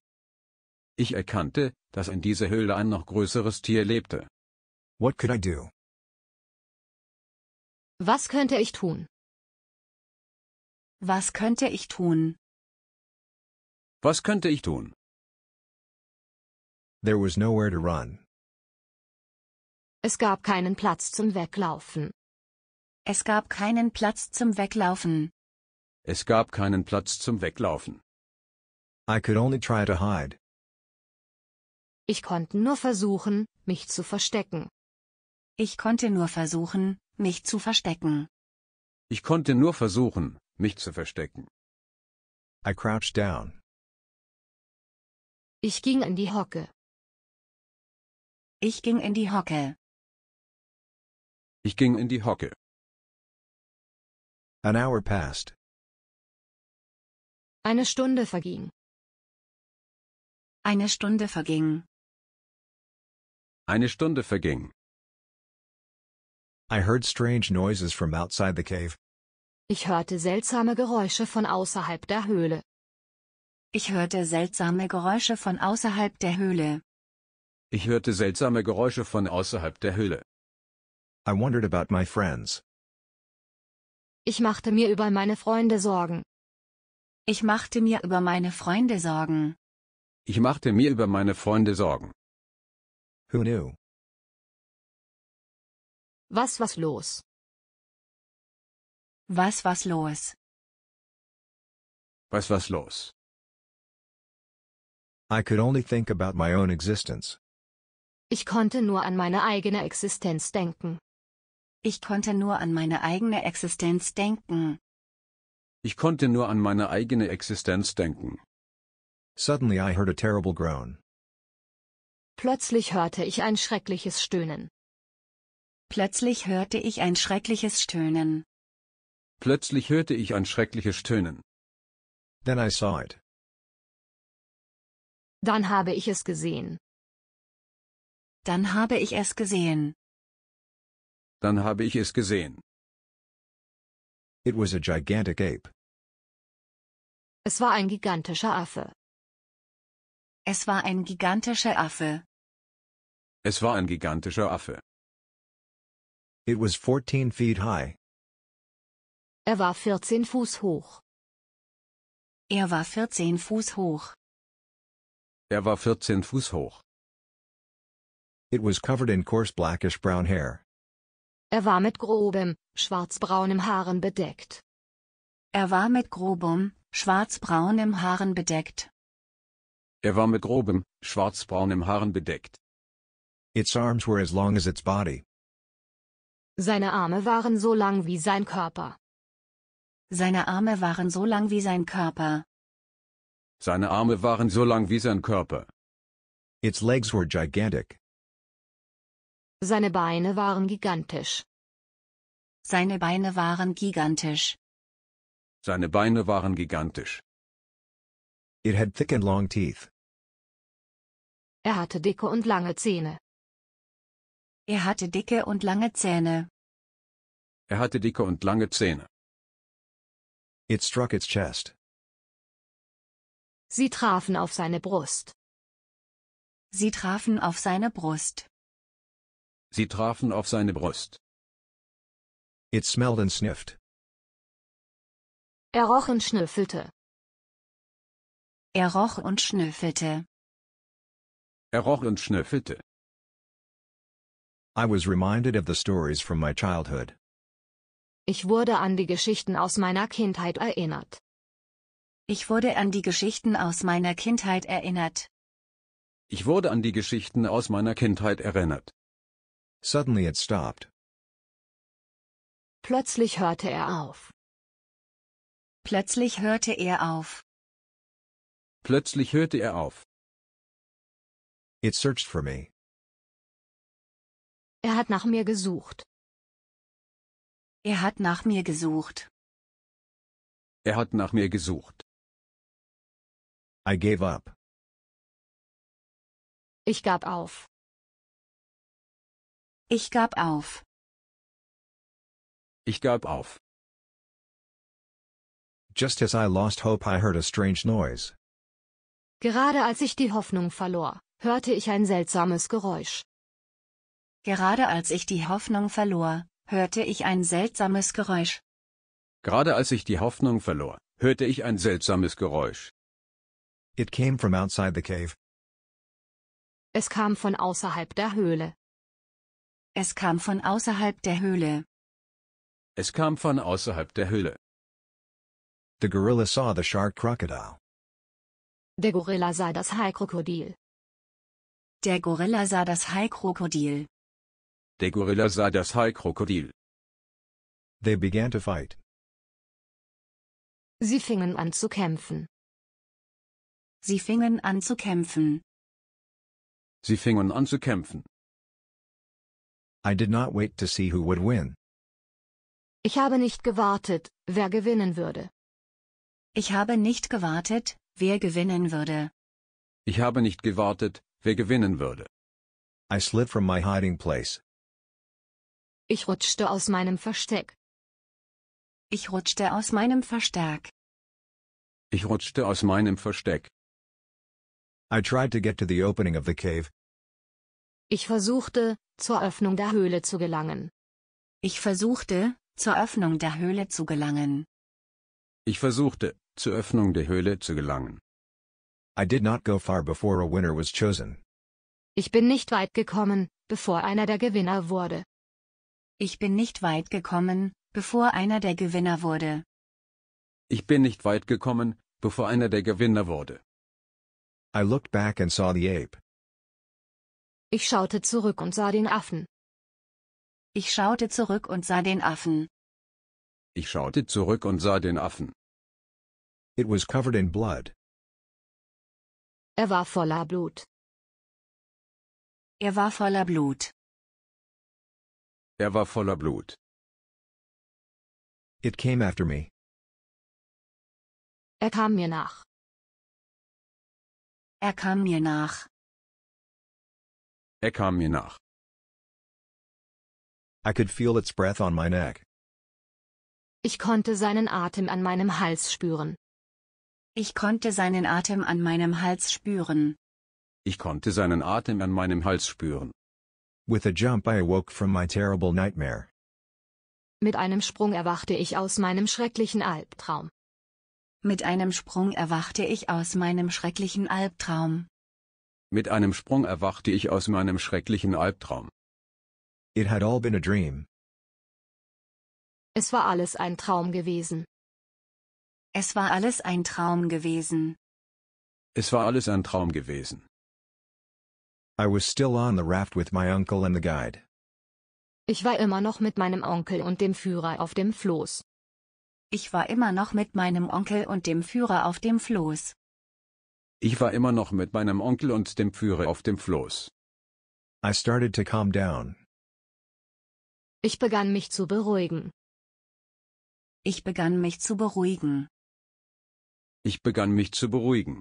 Ich erkannte, dass in dieser Höhle ein noch größeres Tier lebte. What could I do? Was könnte ich tun? Was könnte ich tun? Was könnte ich tun? There was nowhere to run. Es gab keinen Platz zum Weglaufen. Es gab keinen Platz zum Weglaufen. Es gab keinen Platz zum Weglaufen. I could only try to hide. Ich konnte nur versuchen, mich zu verstecken. Ich konnte nur versuchen, mich zu verstecken. Ich konnte nur versuchen, mich zu verstecken. I crouched down. Ich ging in die Hocke. Ich ging in die Hocke. Ich ging in die Hocke. An hour passed. Eine Stunde verging. Eine Stunde verging. Eine Stunde verging. I heard strange noises from outside the cave. Ich hörte seltsame Geräusche von außerhalb der Höhle. Ich hörte seltsame Geräusche von außerhalb der Höhle. Ich hörte seltsame Geräusche von außerhalb der Höhle. I wondered about my friends. Ich machte mir über meine Freunde Sorgen. Ich machte mir über meine Freunde Sorgen. Ich machte mir über meine Freunde Sorgen. Who knew? Was was los? Was was los? Was was los? I could only think about my own existence. Ich konnte nur an meine eigene Existenz denken. Ich konnte nur an meine eigene Existenz denken. Ich konnte nur an meine eigene Existenz denken. Suddenly I heard a terrible groan. Plötzlich hörte ich ein schreckliches Stöhnen. Plötzlich hörte ich ein schreckliches Stöhnen. Plötzlich hörte ich ein schreckliches Stöhnen. Then I saw it. Dann habe ich es gesehen. Dann habe ich es gesehen. Dann habe ich es gesehen. It was a gigantic ape. Es war ein gigantischer Affe. Es war ein gigantischer Affe. Es war ein gigantischer Affe. It was 14 feet high. Er war 14 Fuß hoch. Er war 14 Fuß hoch. Er war 14 Fuß hoch. It was covered in coarse blackish brown hair. Er war mit grobem, schwarzbraunem Haaren bedeckt. Er war mit grobem, schwarzbraunem Haaren bedeckt. Er war mit grobem, schwarzbraunem Haaren bedeckt. Its arms were as long as its body. Seine Arme waren so lang wie sein Körper. Seine Arme waren so lang wie sein Körper. Seine Arme waren so lang wie sein Körper. Its legs were gigantic. Seine Beine waren gigantisch. Seine Beine waren gigantisch. Seine Beine waren gigantisch. It had thick and long teeth. Er hatte dicke und lange Zähne. Er hatte dicke und lange Zähne. Er hatte dicke und lange Zähne. It struck its chest. Sie trafen auf seine Brust. Sie trafen auf seine Brust. Sie trafen auf seine Brust. It smelled and sniffed. Er roch und schnüffelte. Er roch und schnüffelte. Er roch und schnüffelte. I was reminded of the stories from my childhood. Ich wurde an die Geschichten aus meiner Kindheit erinnert. Ich wurde an die Geschichten aus meiner Kindheit erinnert. Ich wurde an die Geschichten aus meiner Kindheit erinnert. Suddenly it stopped. Plötzlich hörte er auf. Plötzlich hörte er auf. Plötzlich hörte er auf. It searched for me. Er hat nach mir gesucht. Er hat nach mir gesucht. Er hat nach mir gesucht. I gave up. Ich gab auf. Ich gab auf. Ich gab auf. Just as I lost hope I heard a strange noise. Gerade als ich die Hoffnung verlor, hörte ich ein seltsames Geräusch. Gerade als ich die Hoffnung verlor, hörte ich ein seltsames Geräusch. Gerade als ich die Hoffnung verlor, hörte ich ein seltsames Geräusch. It came from outside the cave. Es kam von außerhalb der Höhle. Es kam von außerhalb der Höhle. Es kam von außerhalb der Höhle. The gorilla saw the shark crocodile. Der Gorilla sah das Haikrokodil. Der Gorilla sah das Haikrokodil. Der Gorilla sah das Haikrokodil. They began to fight. Sie fingen an zu kämpfen. Sie fingen an zu kämpfen. Sie fingen an zu kämpfen. I did not wait to see who would win. Ich habe nicht gewartet, wer gewinnen würde. Ich habe nicht gewartet, wer gewinnen würde. Ich habe nicht gewartet, wer gewinnen würde. I slid from my hiding place. Ich rutschte aus meinem Versteck. Ich rutschte aus meinem Versteck. Ich rutschte aus meinem Versteck. I tried to get to the opening of the cave, Ich versuchte, zur Öffnung der Höhle zu gelangen. Ich versuchte, zur Öffnung der Höhle zu gelangen. Ich versuchte, zur Öffnung der Höhle zu gelangen. I did not go far before a winner was chosen. Ich bin nicht weit gekommen, bevor einer der Gewinner wurde. Ich bin nicht weit gekommen, bevor einer der Gewinner wurde. Ich bin nicht weit gekommen, bevor einer der Gewinner wurde. I looked back and saw the ape. Ich schaute zurück und sah den Affen. Ich schaute zurück und sah den Affen. Ich schaute zurück und sah den Affen. It was covered in blood. Er war voller Blut. Er war voller Blut. Er war voller Blut. It came after me. Er kam mir nach. Er kam mir nach. Er kam mir nach. I could feel its breath on my neck. Ich konnte seinen Atem an meinem Hals spüren. Ich konnte seinen Atem an meinem Hals spüren. Ich konnte seinen Atem an meinem Hals spüren. With a jump I awoke from my terrible nightmare. Mit einem Sprung erwachte ich aus meinem schrecklichen Albtraum. Mit einem Sprung erwachte ich aus meinem schrecklichen Albtraum. Mit einem Sprung erwachte ich aus meinem schrecklichen Albtraum. It had all been a dream. Es war alles ein Traum gewesen. Es war alles ein Traum gewesen. Es war alles ein Traum gewesen. I was still on the raft with my uncle and the guide. Ich war immer noch mit meinem Onkel und dem Führer auf dem Floß. Ich war immer noch mit meinem Onkel und dem Führer auf dem Floß. Ich war immer noch mit meinem Onkel und dem Führer auf dem Floß. I started to calm down. Ich begann mich zu beruhigen. Ich begann mich zu beruhigen. Ich begann mich zu beruhigen.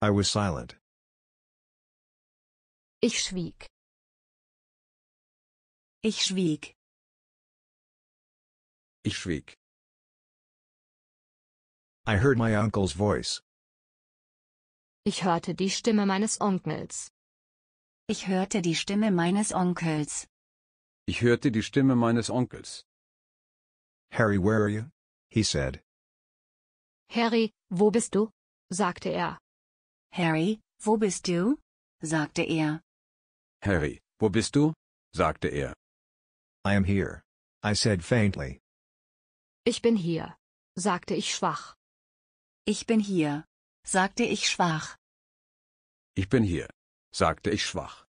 I was silent. Ich schwieg. Ich schwieg. Ich schwieg. I heard my uncle's voice. Ich hörte die Stimme meines Onkels. Ich hörte die Stimme meines Onkels. Ich hörte die Stimme meines Onkels. Harry, where are you? he said. Harry, wo bist du? sagte er. Harry, wo bist du? sagte er. Harry, wo bist du? sagte er. I am here, I said faintly. Ich bin hier, sagte ich schwach. Ich bin hier, sagte ich schwach. Ich bin hier, sagte ich schwach.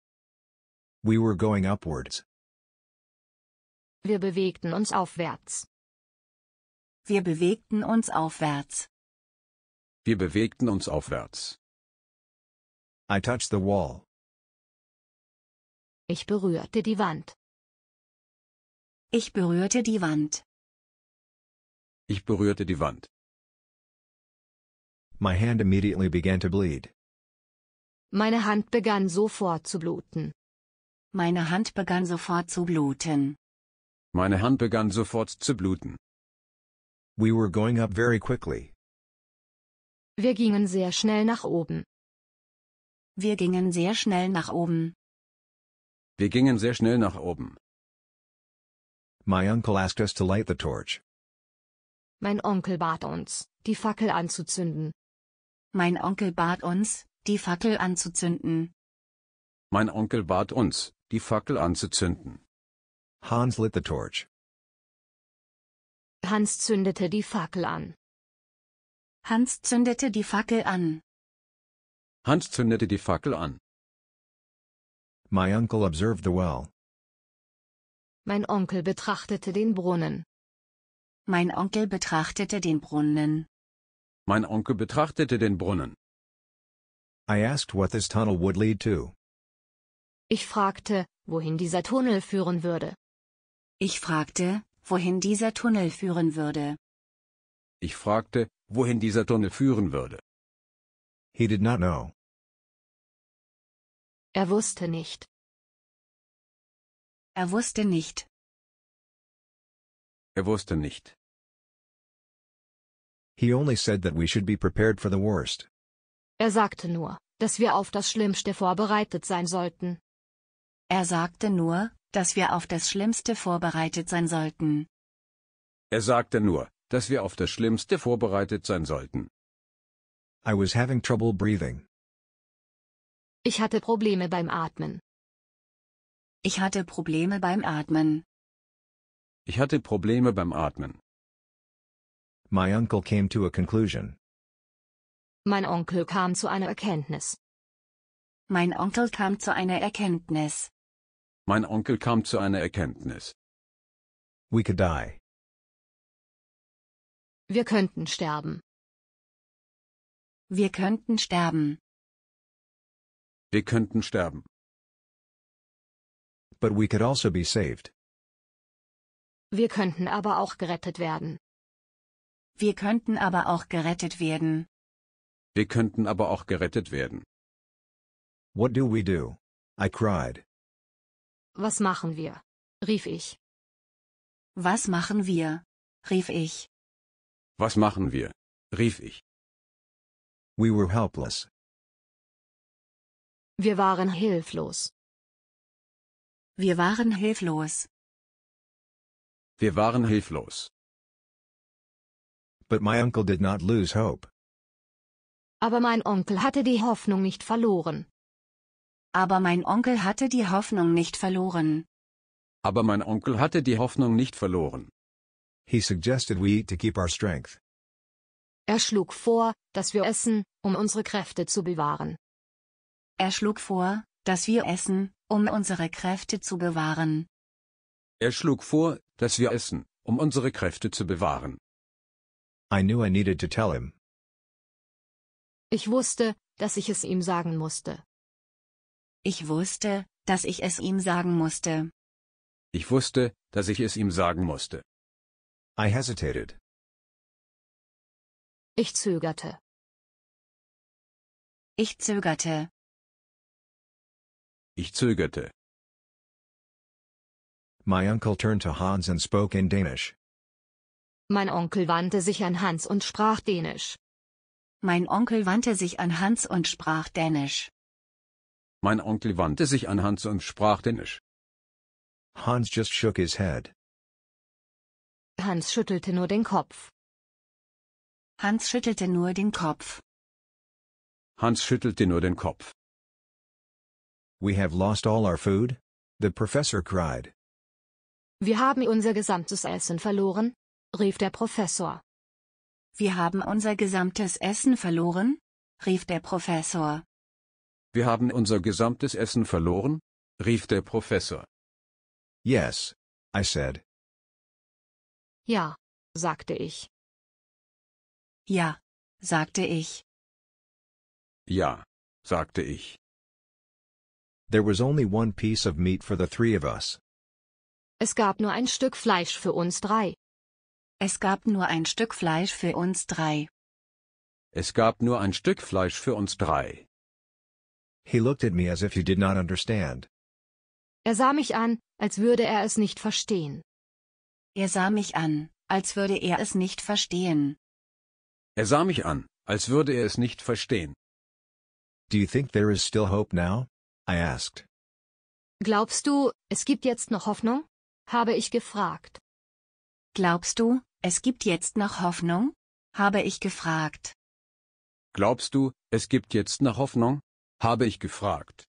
We were going upwards. Wir bewegten uns aufwärts. Wir bewegten uns aufwärts. Wir bewegten uns aufwärts. I touched the wall. Ich berührte die Wand. Ich berührte die Wand. Ich berührte die Wand. My hand immediately began to bleed. Meine Hand begann sofort zu bluten. Meine Hand begann sofort zu bluten. Meine Hand begann sofort zu bluten. We were going up very quickly. Wir gingen sehr schnell nach oben. Wir gingen sehr schnell nach oben. Wir gingen sehr schnell nach oben. My uncle asked us to light the torch. Mein Onkel bat uns, die Fackel anzuzünden. Mein Onkel bat uns, die Fackel anzuzünden. Mein Onkel bat uns, die Fackel anzuzünden. Hans lit the torch. Hans zündete die Fackel an. Hans zündete die Fackel an. Hans zündete die Fackel an. My uncle observed the well. Mein Onkel betrachtete den Brunnen. Mein Onkel betrachtete den Brunnen. Mein Onkel betrachtete den Brunnen. I asked what this tunnel would lead to. Ich fragte, wohin dieser Tunnel führen würde. Ich fragte, wohin dieser Tunnel führen würde. Ich fragte, wohin dieser Tunnel führen würde. He did not know. Er wusste nicht. Er wusste nicht. Er wusste nicht. He only said that we should be prepared for the worst. Er sagte nur, dass wir auf das Schlimmste vorbereitet sein sollten. Er sagte nur, dass wir auf das Schlimmste vorbereitet sein sollten. Er sagte nur, dass wir auf das Schlimmste vorbereitet sein sollten. I was having trouble breathing. Ich hatte Probleme beim Atmen. Ich hatte Probleme beim Atmen. Ich hatte Probleme beim Atmen. My uncle came to a conclusion. Mein Onkel kam zu einer Erkenntnis. Mein Onkel kam zu einer Erkenntnis. Mein Onkel kam zu einer Erkenntnis. We could die. Wir könnten sterben. Wir könnten sterben. Wir könnten sterben. But we could also be saved. Wir könnten aber auch gerettet werden. Wir könnten aber auch gerettet werden. Wir könnten aber auch gerettet werden. What do we do? I cried. Was machen wir? rief ich. Was machen wir? rief ich. Was machen wir? rief ich. We were helpless. Wir waren hilflos. Wir waren hilflos. Wir waren hilflos. But my uncle did not lose hope. Aber mein Onkel hatte die Hoffnung nicht verloren. Aber mein Onkel hatte die Hoffnung nicht verloren. Aber mein Onkel hatte die Hoffnung nicht verloren. He suggested we eat to keep our strength. Er schlug vor, dass wir essen, um unsere Kräfte zu bewahren. Er schlug vor, dass wir essen, um unsere Kräfte zu bewahren. Er schlug vor, dass wir essen, um unsere Kräfte zu bewahren. I knew I needed to tell him. Ich wusste, dass ich es ihm sagen musste. Ich wusste, dass ich es ihm sagen musste. Ich wusste, dass ich es ihm sagen musste. I hesitated. Ich zögerte. Ich zögerte. Ich zögerte. My uncle turned to Hans and spoke in Danish. Mein Onkel wandte sich an Hans und sprach Dänisch. Mein Onkel wandte sich an Hans und sprach Dänisch. Mein Onkel wandte sich an Hans und sprach Dänisch. Hans just shook his head. Hans schüttelte nur den Kopf. Hans schüttelte nur den Kopf. Hans schüttelte nur den Kopf. We have lost all our food? The professor cried. Wir haben unser gesamtes Essen verloren, rief der Professor. Wir haben unser gesamtes Essen verloren? rief der Professor. Wir haben unser gesamtes Essen verloren? rief der Professor. Yes, I said. Ja, sagte ich. Ja, sagte ich. Ja, sagte ich. There was only one piece of meat for the three of us. Es gab nur ein Stück Fleisch für uns drei. Es gab nur ein Stück Fleisch für uns drei. Es gab nur ein Stück Fleisch für uns drei. He looked at me as if he did not understand. Er sah mich an, als würde er es nicht verstehen. Er sah mich an, als würde er es nicht verstehen. Er sah mich an, als würde er es nicht verstehen. Do you think there is still hope now? I asked. Glaubst du, es gibt jetzt noch Hoffnung? habe ich gefragt. Glaubst du, es gibt jetzt noch Hoffnung? habe ich gefragt. Glaubst du, es gibt jetzt noch Hoffnung? habe ich gefragt.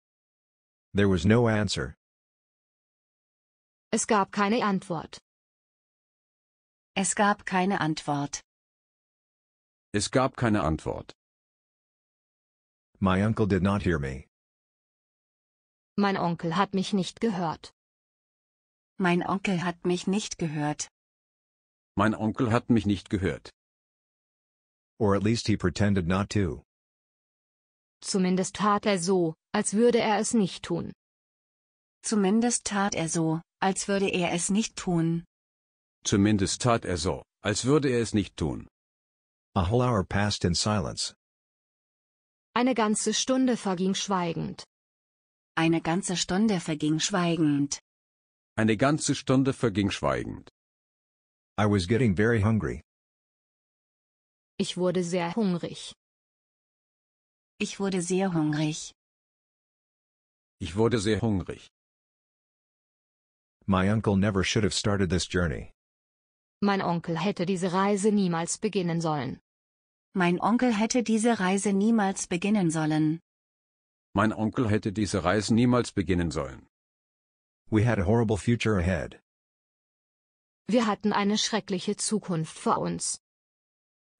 There was no answer. Es gab keine Antwort. Es gab keine Antwort. Es gab keine Antwort. My uncle did not hear me. Mein Onkel hat mich nicht gehört. Mein Onkel hat mich nicht gehört. Mein Onkel hat mich nicht gehört. Or at least he pretended not to. Zumindest tat er so, als würde er es nicht tun. Zumindest tat er so, als würde er es nicht tun. Zumindest tat er so, als würde er es nicht tun. A whole hour passed in silence. Eine ganze Stunde verging schweigend. Eine ganze Stunde verging schweigend. Eine ganze Stunde verging schweigend. I was getting very hungry. Ich wurde sehr hungrig. Ich wurde sehr hungrig. Ich wurde sehr hungrig. My uncle never should have started this journey. Mein Onkel hätte diese Reise niemals beginnen sollen. Mein Onkel hätte diese Reise niemals beginnen sollen. Mein Onkel hätte diese Reise niemals beginnen sollen. We had a horrible future ahead. Wir hatten eine schreckliche Zukunft vor uns.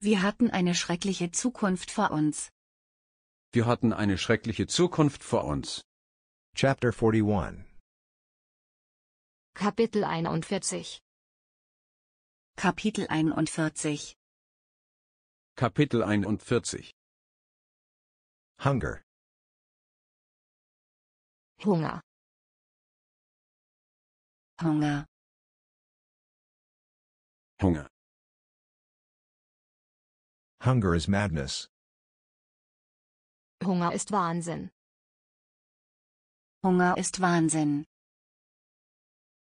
Wir hatten eine schreckliche Zukunft vor uns. Wir hatten eine schreckliche Zukunft vor uns. Chapter 41 Kapitel 41 Kapitel 41 Kapitel 41 Hunger Hunger Hunger Hunger. Hunger is madness. Hunger ist Wahnsinn. Hunger ist Wahnsinn.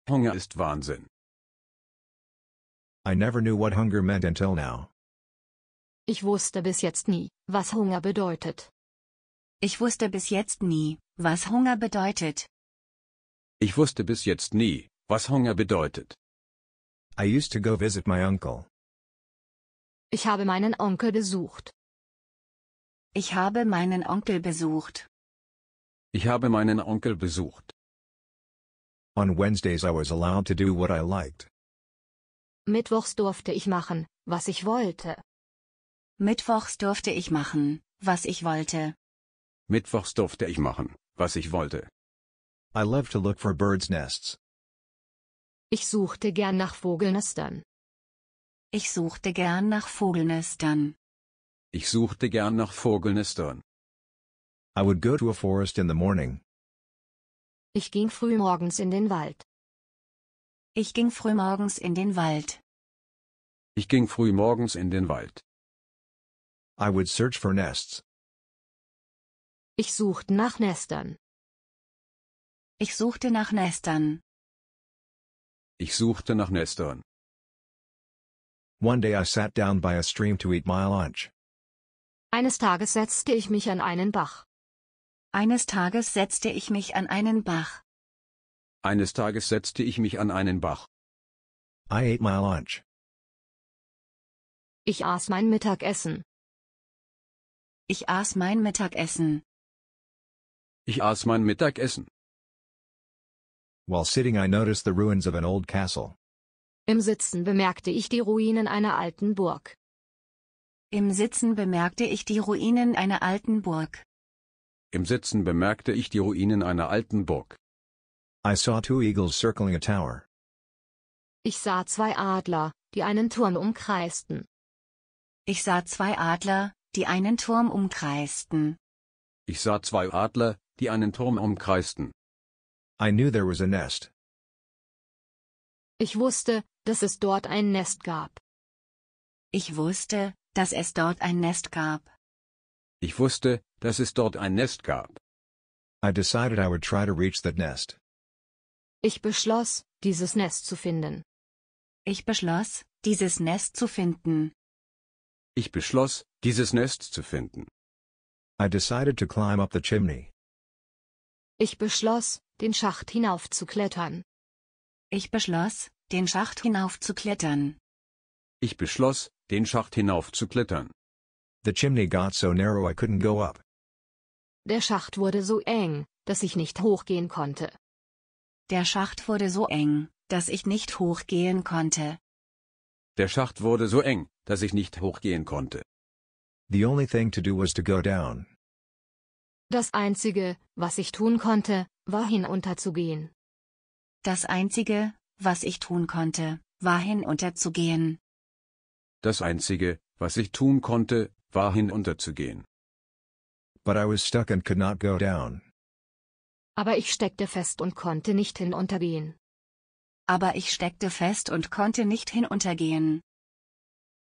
Hunger ist Wahnsinn. I never knew what hunger meant until now. Ich wusste bis jetzt nie, was Hunger bedeutet. Ich wusste bis jetzt nie, was Hunger bedeutet. Ich wusste bis jetzt nie, was Hunger bedeutet. I used to go visit my uncle. Ich habe meinen Onkel besucht. Ich habe meinen Onkel besucht. Ich habe meinen Onkel besucht. On Wednesdays I was allowed to do what I liked. Mittwochs durfte ich machen, was ich wollte. Mittwochs durfte ich machen, was ich wollte. Mittwochs durfte ich machen, was ich wollte. I love to look for birds' nests. Ich suchte gern nach Vogelnestern. Ich suchte gern nach Vogelnestern. Ich suchte gern nach Vogelnestern. I would go to a forest in the morning. Ich ging frühmorgens in den Wald. Ich ging frühmorgens in den Wald. Ich ging frühmorgens in den Wald. I would search for nests. Ich suchte nach Nestern. Ich suchte nach Nestern. Ich suchte nach Nestern. One day I sat down by a stream to eat my lunch. Eines Tages setzte ich mich an einen Bach. Eines Tages setzte ich mich an einen Bach. Eines Tages setzte ich mich an einen Bach. I ate my lunch. Ich aß mein Mittagessen. Ich aß mein Mittagessen. Ich aß mein Mittagessen. While sitting I noticed the ruins of an old castle. Im Sitzen bemerkte ich die Ruinen einer alten Burg. Im Sitzen bemerkte ich die Ruinen einer alten Burg. Im Sitzen bemerkte ich die Ruinen einer alten Burg. I saw two eagles circling a tower. Ich sah zwei Adler, die einen Turm umkreisten. Ich sah zwei Adler, die einen Turm umkreisten. Ich sah zwei Adler, die einen Turm umkreisten. I knew there was a nest. Ich wusste, dass es dort ein Nest gab. Ich wusste, dass es dort ein Nest gab. Ich wusste, dass es dort ein Nest gab. I decided I would try to reach that nest. Ich beschloss, dieses Nest zu finden. Ich beschloss, dieses Nest zu finden. Ich beschloss, dieses Nest zu finden. I decided to climb up the chimney. Ich beschloss, den Schacht hinaufzuklettern. Ich beschloss, den Schacht hinaufzuklettern. Ich beschloss, den Schacht hinaufzuklettern. The chimney got so narrow I couldn't go up. Der Schacht wurde so eng, dass ich nicht hochgehen konnte. Der Schacht wurde so eng, dass ich nicht hochgehen konnte. Der Schacht wurde so eng, dass ich nicht hochgehen konnte. The only thing to do was to go down. Das einzige, was ich tun konnte, war hinunterzugehen. Das Einzige, was ich tun konnte, war hinunterzugehen. Das Einzige, was ich tun konnte, war hinunterzugehen. But I was stuck and could not go down. Aber ich steckte fest und konnte nicht hinuntergehen. Aber ich steckte fest und konnte nicht hinuntergehen.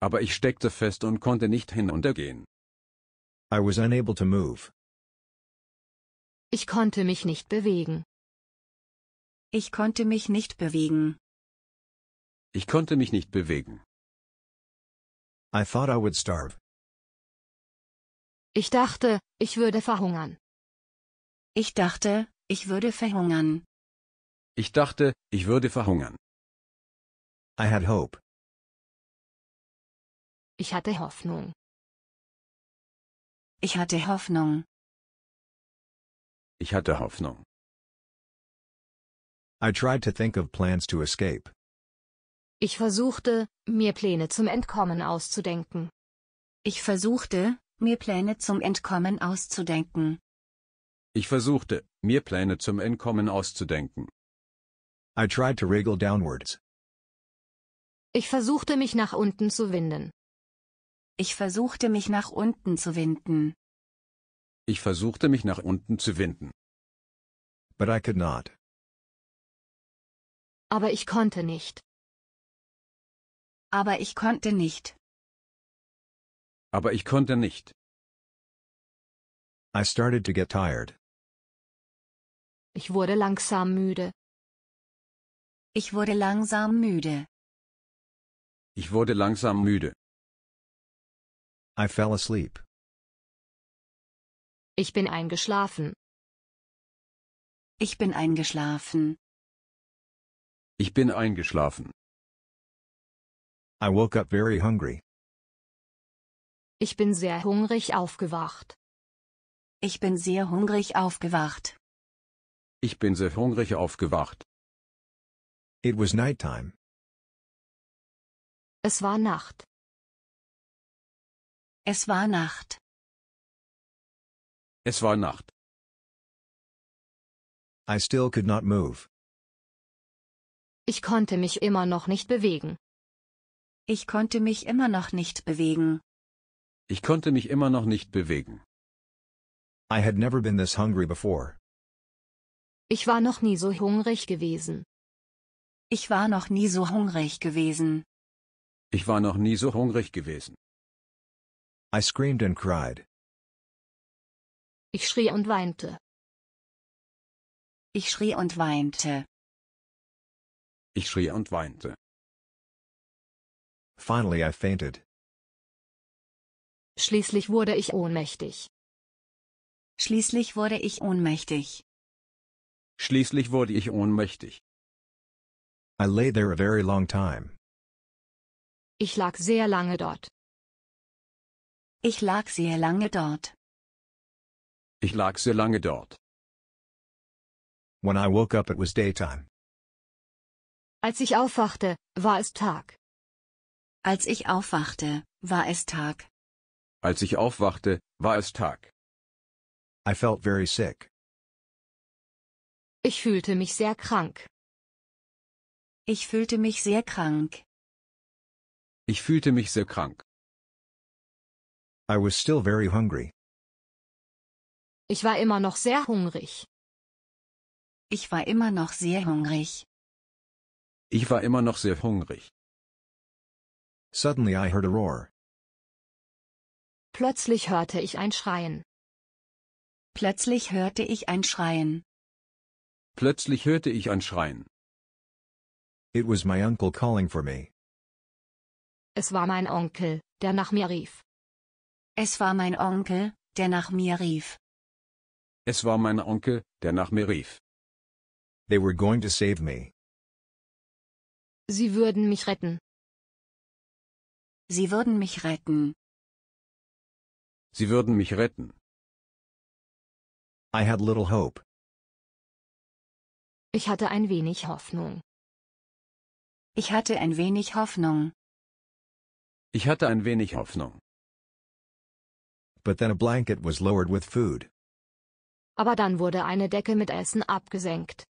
Aber ich steckte fest und konnte nicht hinuntergehen. I was unable to move. Ich konnte mich nicht bewegen. Ich konnte mich nicht bewegen. Ich konnte mich nicht bewegen. I thought I would starve. Ich dachte, ich würde verhungern. Ich dachte, ich würde verhungern. Ich dachte, ich würde verhungern. I had hope. Ich hatte Hoffnung. Ich hatte Hoffnung. Ich hatte Hoffnung. I tried to think of plans to escape. Ich versuchte, mir Pläne zum Entkommen auszudenken. Ich versuchte, mir Pläne zum Entkommen auszudenken. Ich versuchte, mir Pläne zum Entkommen auszudenken. I tried to wriggle downwards. Ich versuchte mich nach unten zu winden. Ich versuchte mich nach unten zu winden. Ich versuchte mich nach unten zu winden. But I could not. Aber ich konnte nicht. Aber ich konnte nicht. Aber ich konnte nicht. I started to get tired. Ich wurde langsam müde. Ich wurde langsam müde. Ich wurde langsam müde. I fell asleep. Ich bin eingeschlafen. Ich bin eingeschlafen. Ich bin eingeschlafen. I woke up very hungry. Ich bin sehr hungrig aufgewacht. Ich bin sehr hungrig aufgewacht. Ich bin sehr hungrig aufgewacht. It was nighttime. Es war Nacht. Es war Nacht. Es war Nacht. I still could not move. Ich konnte mich immer noch nicht bewegen. Ich konnte mich immer noch nicht bewegen. Ich konnte mich immer noch nicht bewegen. I had never been this hungry before. Ich war noch nie so hungrig gewesen. Ich war noch nie so hungrig gewesen. Ich war noch nie so hungrig gewesen. I screamed and cried. Ich schrie und weinte. Ich schrie und weinte. Ich schrie und weinte. Finally I fainted. Schließlich wurde ich ohnmächtig. Schließlich wurde ich ohnmächtig. Schließlich wurde ich ohnmächtig. I lay there a very long time. Ich lag sehr lange dort. Ich lag sehr lange dort. Ich lag sehr lange dort. When I woke up it was daytime. Als ich aufwachte, war es Tag. Als ich aufwachte, war es Tag. Als ich aufwachte, war es Tag. I felt very sick. Ich fühlte mich sehr krank. Ich fühlte mich sehr krank. Ich fühlte mich sehr krank. I was still very hungry. Ich war immer noch sehr hungrig. Ich war immer noch sehr hungrig. Ich war immer noch sehr hungrig. Suddenly I heard a roar. Plötzlich hörte ich ein Schreien. Plötzlich hörte ich ein Schreien. Plötzlich hörte ich ein Schreien. It was my uncle calling for me. Es war mein Onkel, der nach mir rief. Es war mein Onkel, der nach mir rief. Es war mein Onkel, der nach mir rief. They were going to save me. Sie würden mich retten. Sie würden mich retten. Sie würden mich retten. I had little hope. Ich hatte ein wenig Hoffnung. Ich hatte ein wenig Hoffnung. Ich hatte ein wenig Hoffnung. But then a blanket was lowered with food. Aber dann wurde eine Decke mit Essen abgesenkt.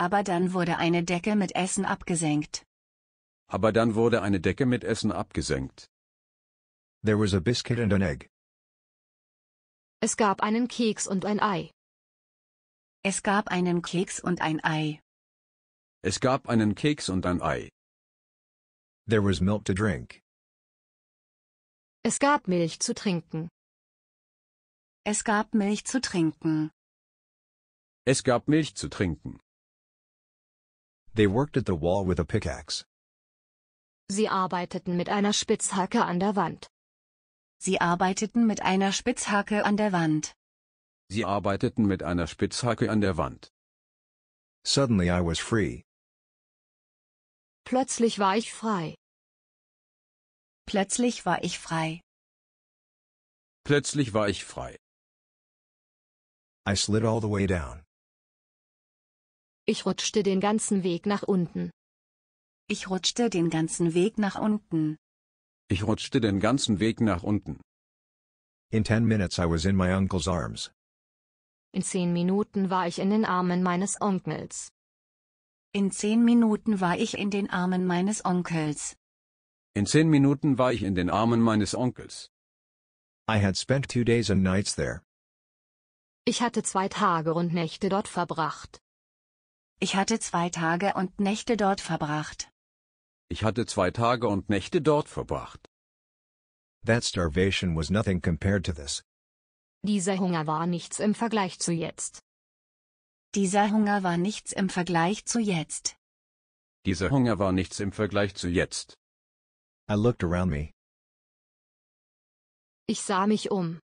Aber dann wurde eine Decke mit Essen abgesenkt. Aber dann wurde eine Decke mit Essen abgesenkt. There was a biscuit and an egg. Es gab einen Keks und ein Ei. Es gab einen Keks und ein Ei. Es gab einen Keks und ein Ei. There was milk to drink. Es gab Milch zu trinken. Es gab Milch zu trinken. Es gab Milch zu trinken. They worked at the wall with a pickaxe. Sie arbeiteten mit einer Spitzhacke an der Wand. Sie arbeiteten mit einer Spitzhacke an der Wand. Sie arbeiteten mit einer Spitzhacke an der Wand. Suddenly I was free. Plötzlich war ich frei. Plötzlich war ich frei. Plötzlich war ich frei. I slid all the way down. Ich rutschte den ganzen Weg nach unten. Ich rutschte den ganzen Weg nach unten. Ich rutschte den ganzen Weg nach unten. In 10 minutes I was in my uncle's arms. In zehn Minuten war ich in den Armen meines Onkels. In 10 Minuten war ich in den Armen meines Onkels. In 10 Minuten war ich in den Armen meines Onkels. I had spent two days and nights there. Ich hatte zwei Tage und Nächte dort verbracht. Ich hatte zwei Tage und Nächte dort verbracht. Ich hatte zwei Tage und Nächte dort verbracht. That starvation was nothing compared to this. Dieser Hunger war nichts im Vergleich zu jetzt. Dieser Hunger war nichts im Vergleich zu jetzt. Dieser Hunger war nichts im Vergleich zu jetzt. I looked around me. Ich sah mich um.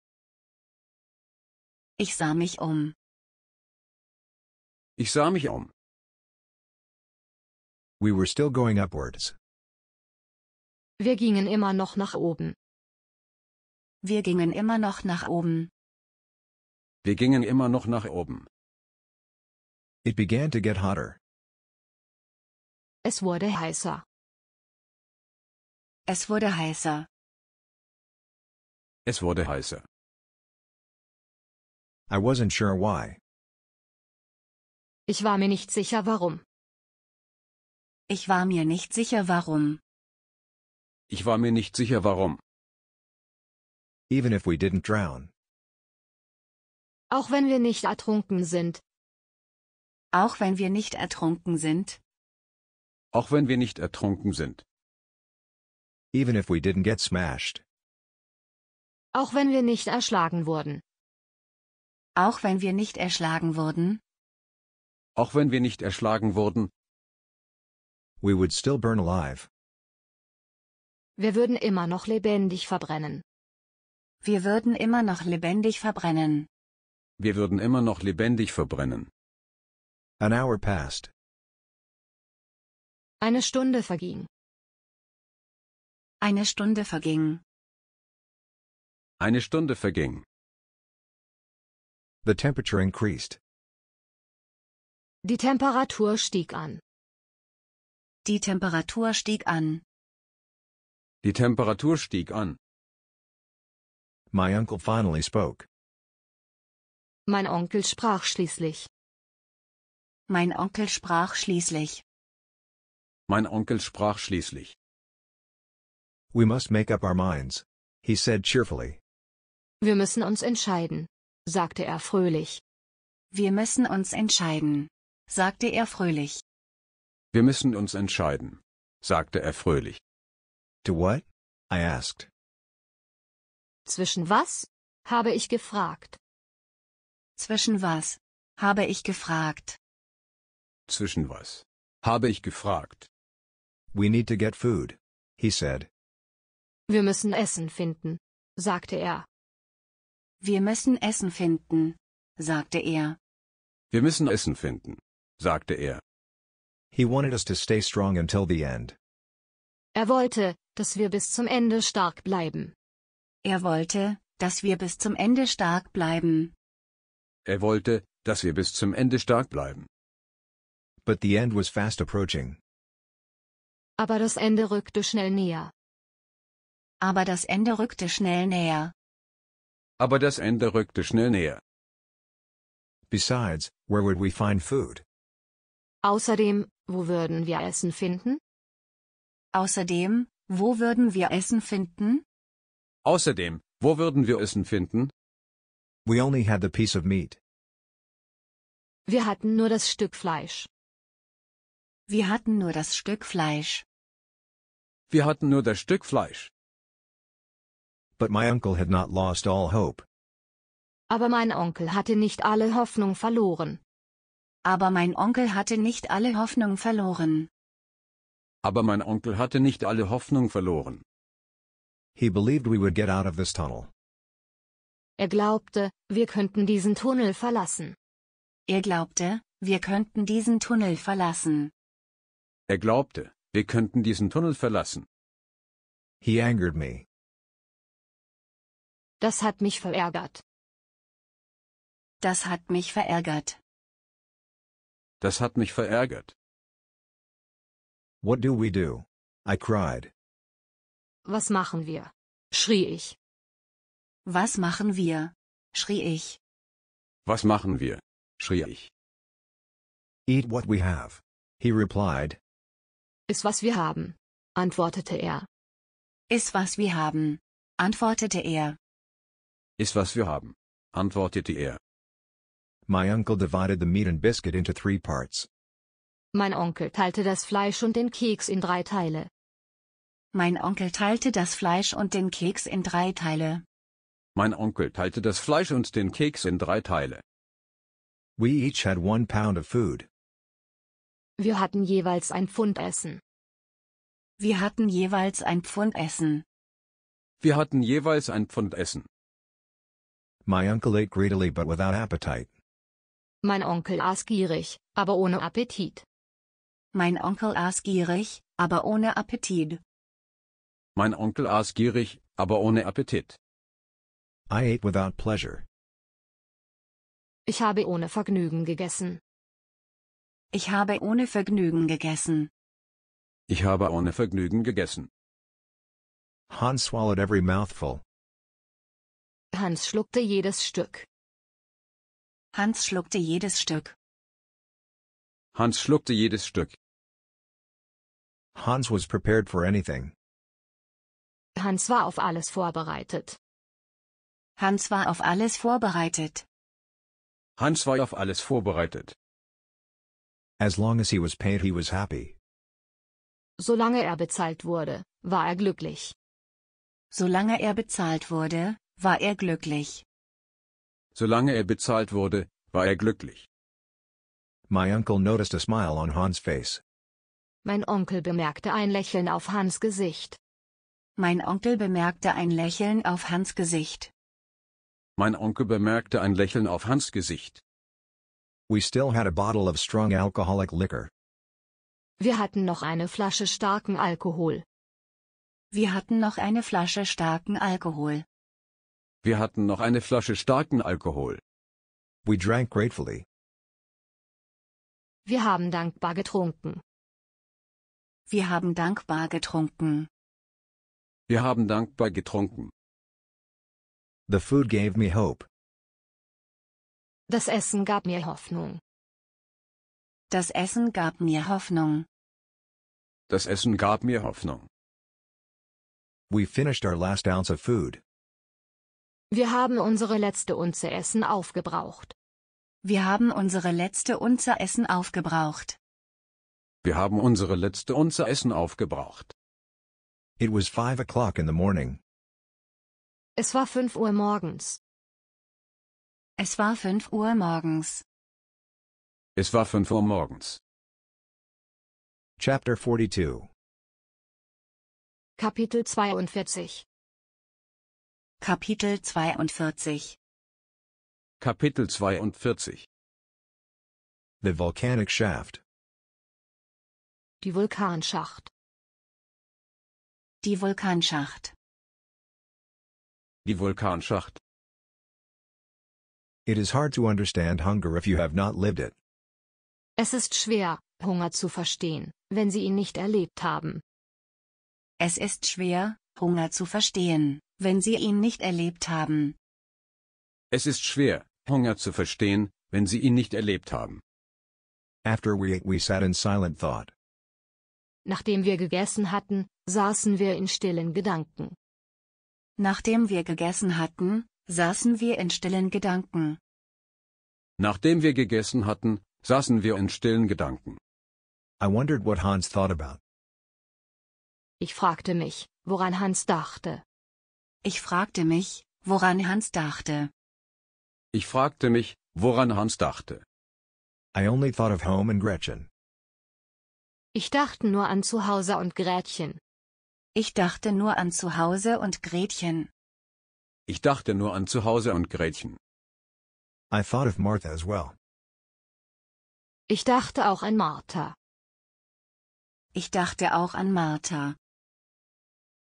Ich sah mich um. Ich sah mich um. We were still going upwards. Wir gingen immer noch nach oben. Wir gingen immer noch nach oben. Wir gingen immer noch nach oben. It began to get hotter. Es wurde heißer. Es wurde heißer. Es wurde heißer. I wasn't sure why. Ich war mir nicht sicher warum. Ich war mir nicht sicher warum. Ich war mir nicht sicher warum. Even if we didn't drown. Auch wenn wir nicht ertrunken sind. Auch wenn wir nicht ertrunken sind. Auch wenn wir nicht ertrunken sind. Even if we didn't get smashed. Auch wenn wir nicht erschlagen wurden. Auch wenn wir nicht erschlagen wurden? Auch wenn wir nicht erschlagen wurden? We would still burn alive. Wir würden immer noch lebendig verbrennen. Wir würden immer noch lebendig verbrennen. Wir würden immer noch lebendig verbrennen. An hour passed. Eine Stunde verging. Eine Stunde verging. Eine Stunde verging. The temperature increased. Die Temperatur stieg an. Die Temperatur stieg an. Die Temperatur stieg an. My uncle finally spoke. Mein Onkel sprach schließlich. Mein Onkel sprach schließlich. Mein Onkel sprach schließlich. We must make up our minds, he said cheerfully. Wir müssen uns entscheiden, sagte er fröhlich. Wir müssen uns entscheiden, sagte er fröhlich. Wir müssen uns entscheiden, sagte er fröhlich. To what? I asked. Zwischen was? habe ich gefragt. Zwischen was? habe ich gefragt. Zwischen was? habe ich gefragt. We need to get food, he said. Wir müssen Essen finden, sagte er. Wir müssen Essen finden, sagte er. Wir müssen Essen finden, sagte er. He wanted us to stay strong until the end. Er wollte, dass wir bis zum Ende stark bleiben. Er wollte, dass wir bis zum Ende stark bleiben. Er wollte, dass wir bis zum Ende stark bleiben. But the end was fast approaching. Aber das Ende rückte schnell näher. Aber das Ende rückte schnell näher aber das Ende rückte schnell näher. Besides, where would we find food? Außerdem, wo würden wir Essen finden? Außerdem, wo würden wir Essen finden? Außerdem, wo würden wir Essen finden? We only had the piece of meat. Wir hatten nur das Stück Fleisch. Wir hatten nur das Stück Fleisch. Wir hatten nur das Stück Fleisch. But my uncle had not lost all hope. Aber mein Onkel hatte nicht alle Hoffnung verloren. Aber mein Onkel hatte nicht alle Hoffnung verloren. Aber mein Onkel hatte nicht alle Hoffnung verloren. He believed we would get out of this tunnel. Er glaubte, wir könnten diesen Tunnel verlassen. Er glaubte, wir könnten diesen Tunnel verlassen. Er glaubte, wir könnten diesen Tunnel verlassen. He angered me. Das hat mich verärgert. Das hat mich verärgert. Das hat mich verärgert. What do we do? I cried. Was machen wir? schrie ich. Was machen wir? schrie ich. Was machen wir? schrie ich. Eat what we have, he replied. Iss was wir haben, antwortete er. Iss was wir haben, antwortete er ist was wir haben, antwortete er. My uncle divided the meat and biscuit into three parts. Mein Onkel teilte das Fleisch und den Keks in drei Teile. Mein Onkel teilte das Fleisch und den Keks in drei Teile. Mein Onkel teilte das Fleisch und den Keks in drei Teile. We each had one pound of food. Wir hatten jeweils ein Pfund Essen. Wir hatten jeweils ein Pfund Essen. Wir hatten jeweils ein Pfund Essen. My uncle ate greedily but without appetite. Mein Onkel aß gierig, aber ohne Appetit. Mein Onkel aß gierig, aber ohne Appetit. Mein Onkel aß gierig, aber ohne Appetit. I ate without pleasure. Ich habe ohne Vergnügen gegessen. Ich habe ohne Vergnügen gegessen. Ich habe ohne Vergnügen gegessen. Han swallowed every mouthful. Hans schluckte jedes Stück. Hans schluckte jedes Stück. Hans schluckte jedes Stück. Hans was prepared for anything. Hans war auf alles vorbereitet. Hans war auf alles vorbereitet. Hans war auf alles vorbereitet. As long as he was paid he was happy. Solange er bezahlt wurde, war er glücklich. Solange er bezahlt wurde, war er glücklich. Solange er bezahlt wurde, war er glücklich. My uncle noticed a smile on Hans' face. Mein Onkel bemerkte ein Lächeln auf Hans Gesicht. Mein Onkel bemerkte ein Lächeln auf Hans Gesicht. Mein Onkel bemerkte ein Lächeln auf Hans Gesicht. We still had a bottle of strong alcoholic liquor. Wir hatten noch eine Flasche starken Alkohol. Wir hatten noch eine Flasche starken Alkohol. Wir hatten noch eine Flasche starken Alkohol. We drank gratefully. Wir haben dankbar getrunken. Wir haben dankbar getrunken. Wir haben dankbar getrunken. The food gave me hope. Das Essen gab mir Hoffnung. Das Essen gab mir Hoffnung. Das Essen gab mir Hoffnung. We finished our last ounce of food. Wir haben unsere letzte Unze Essen aufgebraucht. Wir haben unsere letzte Unze Essen aufgebraucht. Wir haben unsere letzte Unze Essen aufgebraucht. It was five o'clock in the morning. Es war fünf Uhr morgens. Es war fünf Uhr morgens. Es war fünf Uhr morgens. Chapter 42 Kapitel 42 Kapitel 42 Kapitel 42 The volcanic shaft Die Vulkanschacht Die Vulkanschacht Die Vulkanschacht It is hard to understand hunger if you have not lived it. Es ist schwer, Hunger zu verstehen, wenn Sie ihn nicht erlebt haben. Es ist schwer, Hunger zu verstehen, wenn Sie ihn nicht erlebt haben. Es ist schwer, Hunger zu verstehen, wenn Sie ihn nicht erlebt haben. After we ate we sat in silent thought. Nachdem wir gegessen hatten, saßen wir in stillen Gedanken. Nachdem wir gegessen hatten, saßen wir in stillen Gedanken. Nachdem wir gegessen hatten, saßen wir in stillen Gedanken. I wondered what Hans thought about. Ich fragte mich, woran Hans dachte. Ich fragte mich, woran Hans dachte. Ich fragte mich, woran Hans dachte. I only thought of home and Gretchen. Ich dachte nur an Zuhause und Gretchen. Ich dachte nur an Zuhause und Gretchen. Ich dachte nur an Zuhause und Gretchen. I thought of Martha as well. Ich dachte auch an Martha. Ich dachte auch an Martha.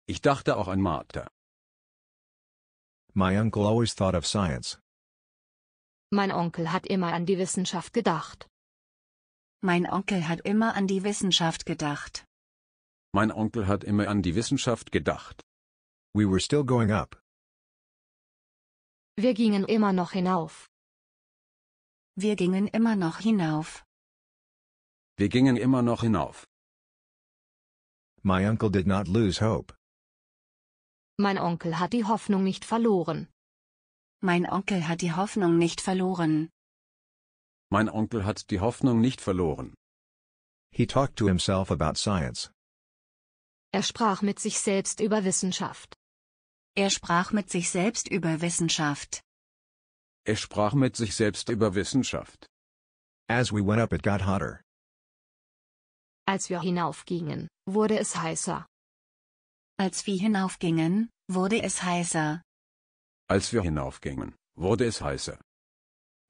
Ich dachte auch an Martha. My uncle always thought of science. Mein Onkel hat immer an die Wissenschaft gedacht. Mein Onkel hat immer an die Wissenschaft gedacht. Mein Onkel hat immer an die Wissenschaft gedacht. We were still going up. Wir gingen immer noch hinauf. Wir gingen immer noch hinauf. Wir gingen immer noch hinauf. My uncle did not lose hope. Mein Onkel hat die Hoffnung nicht verloren. Mein Onkel hat die Hoffnung nicht verloren. Mein Onkel hat die Hoffnung nicht verloren. He talked to himself about science. Er sprach mit sich selbst über Wissenschaft. Er sprach mit sich selbst über Wissenschaft. Er sprach mit sich selbst über Wissenschaft. As we went up it got hotter. Als wir hinaufgingen, wurde es heißer. Als wir hinaufgingen, wurde es heißer. Als wir hinaufgingen, wurde es heißer.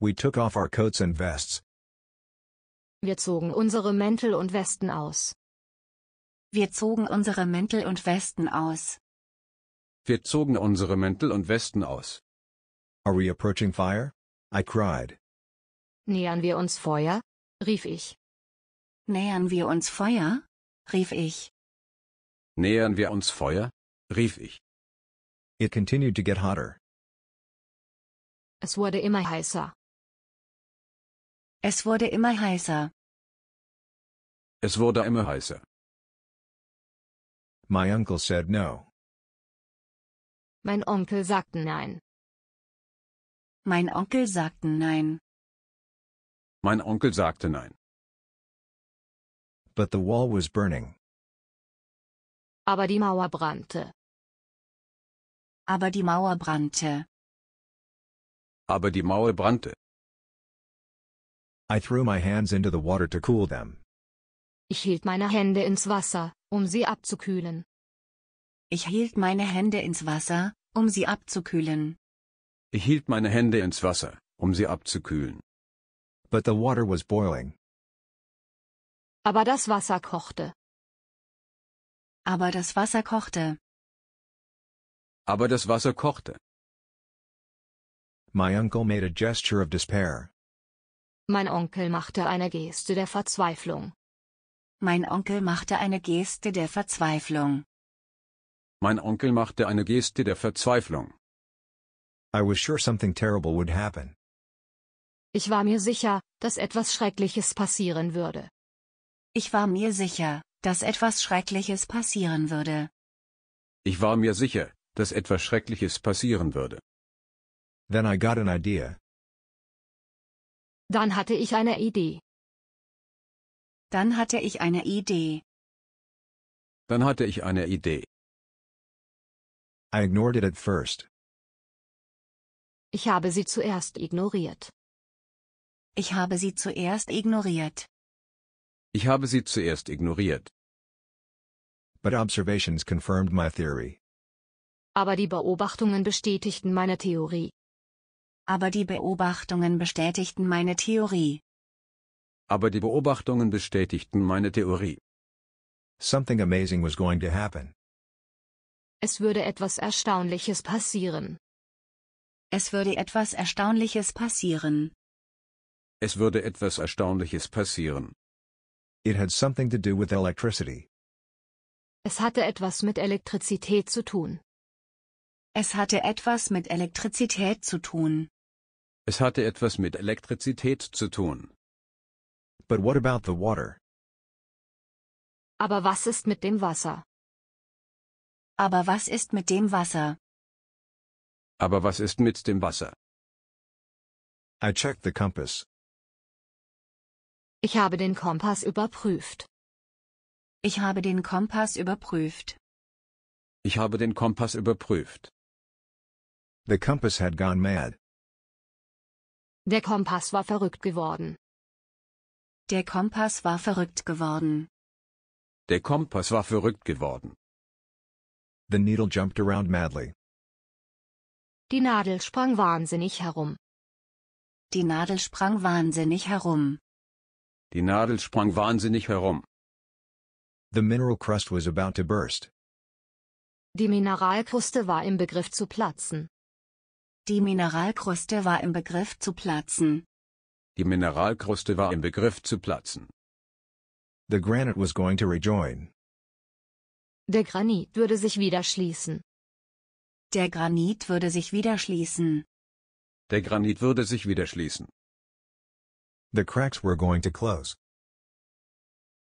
We took off our coats and vests. Wir zogen unsere Mäntel und Westen aus. Wir zogen unsere Mäntel und Westen aus. Wir zogen unsere Mäntel und Westen aus. Are we approaching fire? I cried. Nähern wir uns Feuer? rief ich. Nähern wir uns Feuer? rief ich. Nähern wir uns Feuer? rief ich. It continued to get hotter. Es wurde immer heißer. Es wurde immer heißer. Es wurde immer heißer. My uncle said no. Mein Onkel sagte nein. Mein Onkel sagte nein. Mein Onkel sagte nein. But the wall was burning. Aber die Mauer brannte. Aber die Mauer brannte. Aber die Mauer brannte. I threw my hands into the water to cool them. Ich hielt meine Hände ins Wasser, um sie abzukühlen. Ich hielt meine Hände ins Wasser, um sie abzukühlen. Ich hielt meine Hände ins Wasser, um sie abzukühlen. But the water was boiling. Aber das Wasser kochte. Aber das Wasser kochte. Aber das Wasser kochte. My uncle made a gesture of despair. Mein Onkel machte eine Geste der Verzweiflung. Mein Onkel machte eine Geste der Verzweiflung. Mein Onkel machte eine Geste der Verzweiflung. I was sure something terrible would happen. Ich war mir sicher, dass etwas Schreckliches passieren würde. Ich war mir sicher, dass etwas Schreckliches passieren würde. Ich war mir sicher, dass etwas Schreckliches passieren würde. Then I got an idea. Dann hatte ich eine Idee. Dann hatte ich eine Idee. Dann hatte ich eine Idee. I ignored it at first. Ich habe sie zuerst ignoriert. Ich habe sie zuerst ignoriert. Ich habe sie zuerst ignoriert but observations confirmed my theory. Aber die Beobachtungen bestätigten meine Theorie. Aber die Beobachtungen bestätigten meine Theorie. Aber die Beobachtungen bestätigten meine Theorie. Something amazing was going to happen. Es würde etwas Erstaunliches passieren. Es würde etwas Erstaunliches passieren. Es würde etwas Erstaunliches passieren. It had something to do with electricity. Es hatte etwas mit Elektrizität zu tun. Es hatte etwas mit Elektrizität zu tun. Es hatte etwas mit Elektrizität zu tun. But what about the water? Aber was ist mit dem Wasser? Aber was ist mit dem Wasser? Aber was ist mit dem Wasser? I checked the compass. Ich habe den Kompass überprüft. Ich habe den Kompass überprüft. Ich habe den Kompass überprüft. The compass had gone mad. Der Kompass war verrückt geworden. Der Kompass war verrückt geworden. Der Kompass war verrückt geworden. The needle jumped around madly. Die Nadel sprang wahnsinnig herum. Die Nadel sprang wahnsinnig herum. Die Nadel sprang wahnsinnig herum. The mineral crust was about to burst. Die Mineralkruste war im Begriff zu platzen. Die Mineralkruste war im Begriff zu platzen. Die Mineralkruste war im Begriff zu platzen. The granite was going to rejoin. Der Granit würde sich wieder schließen. Der Granit würde sich wieder schließen. Der Granit würde sich wieder schließen. The cracks were going to close.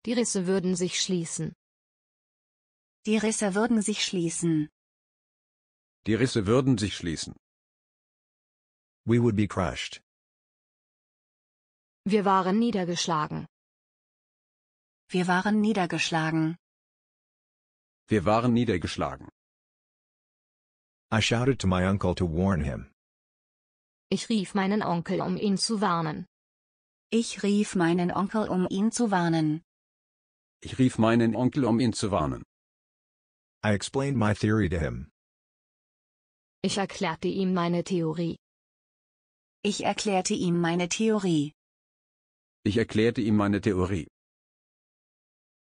Die Risse würden sich schließen. Die Risse würden sich schließen. Die Risse würden sich schließen. We would be crushed. Wir waren niedergeschlagen. Wir waren niedergeschlagen. Wir waren niedergeschlagen. I shouted to my uncle to warn him. Ich rief meinen Onkel, um ihn zu warnen. Ich rief meinen Onkel, um ihn zu warnen. Ich rief meinen Onkel, um ihn zu warnen. I explained my theory to him. Ich erklärte ihm meine Theorie. Ich erklärte ihm meine Theorie. Ich erklärte ihm meine Theorie.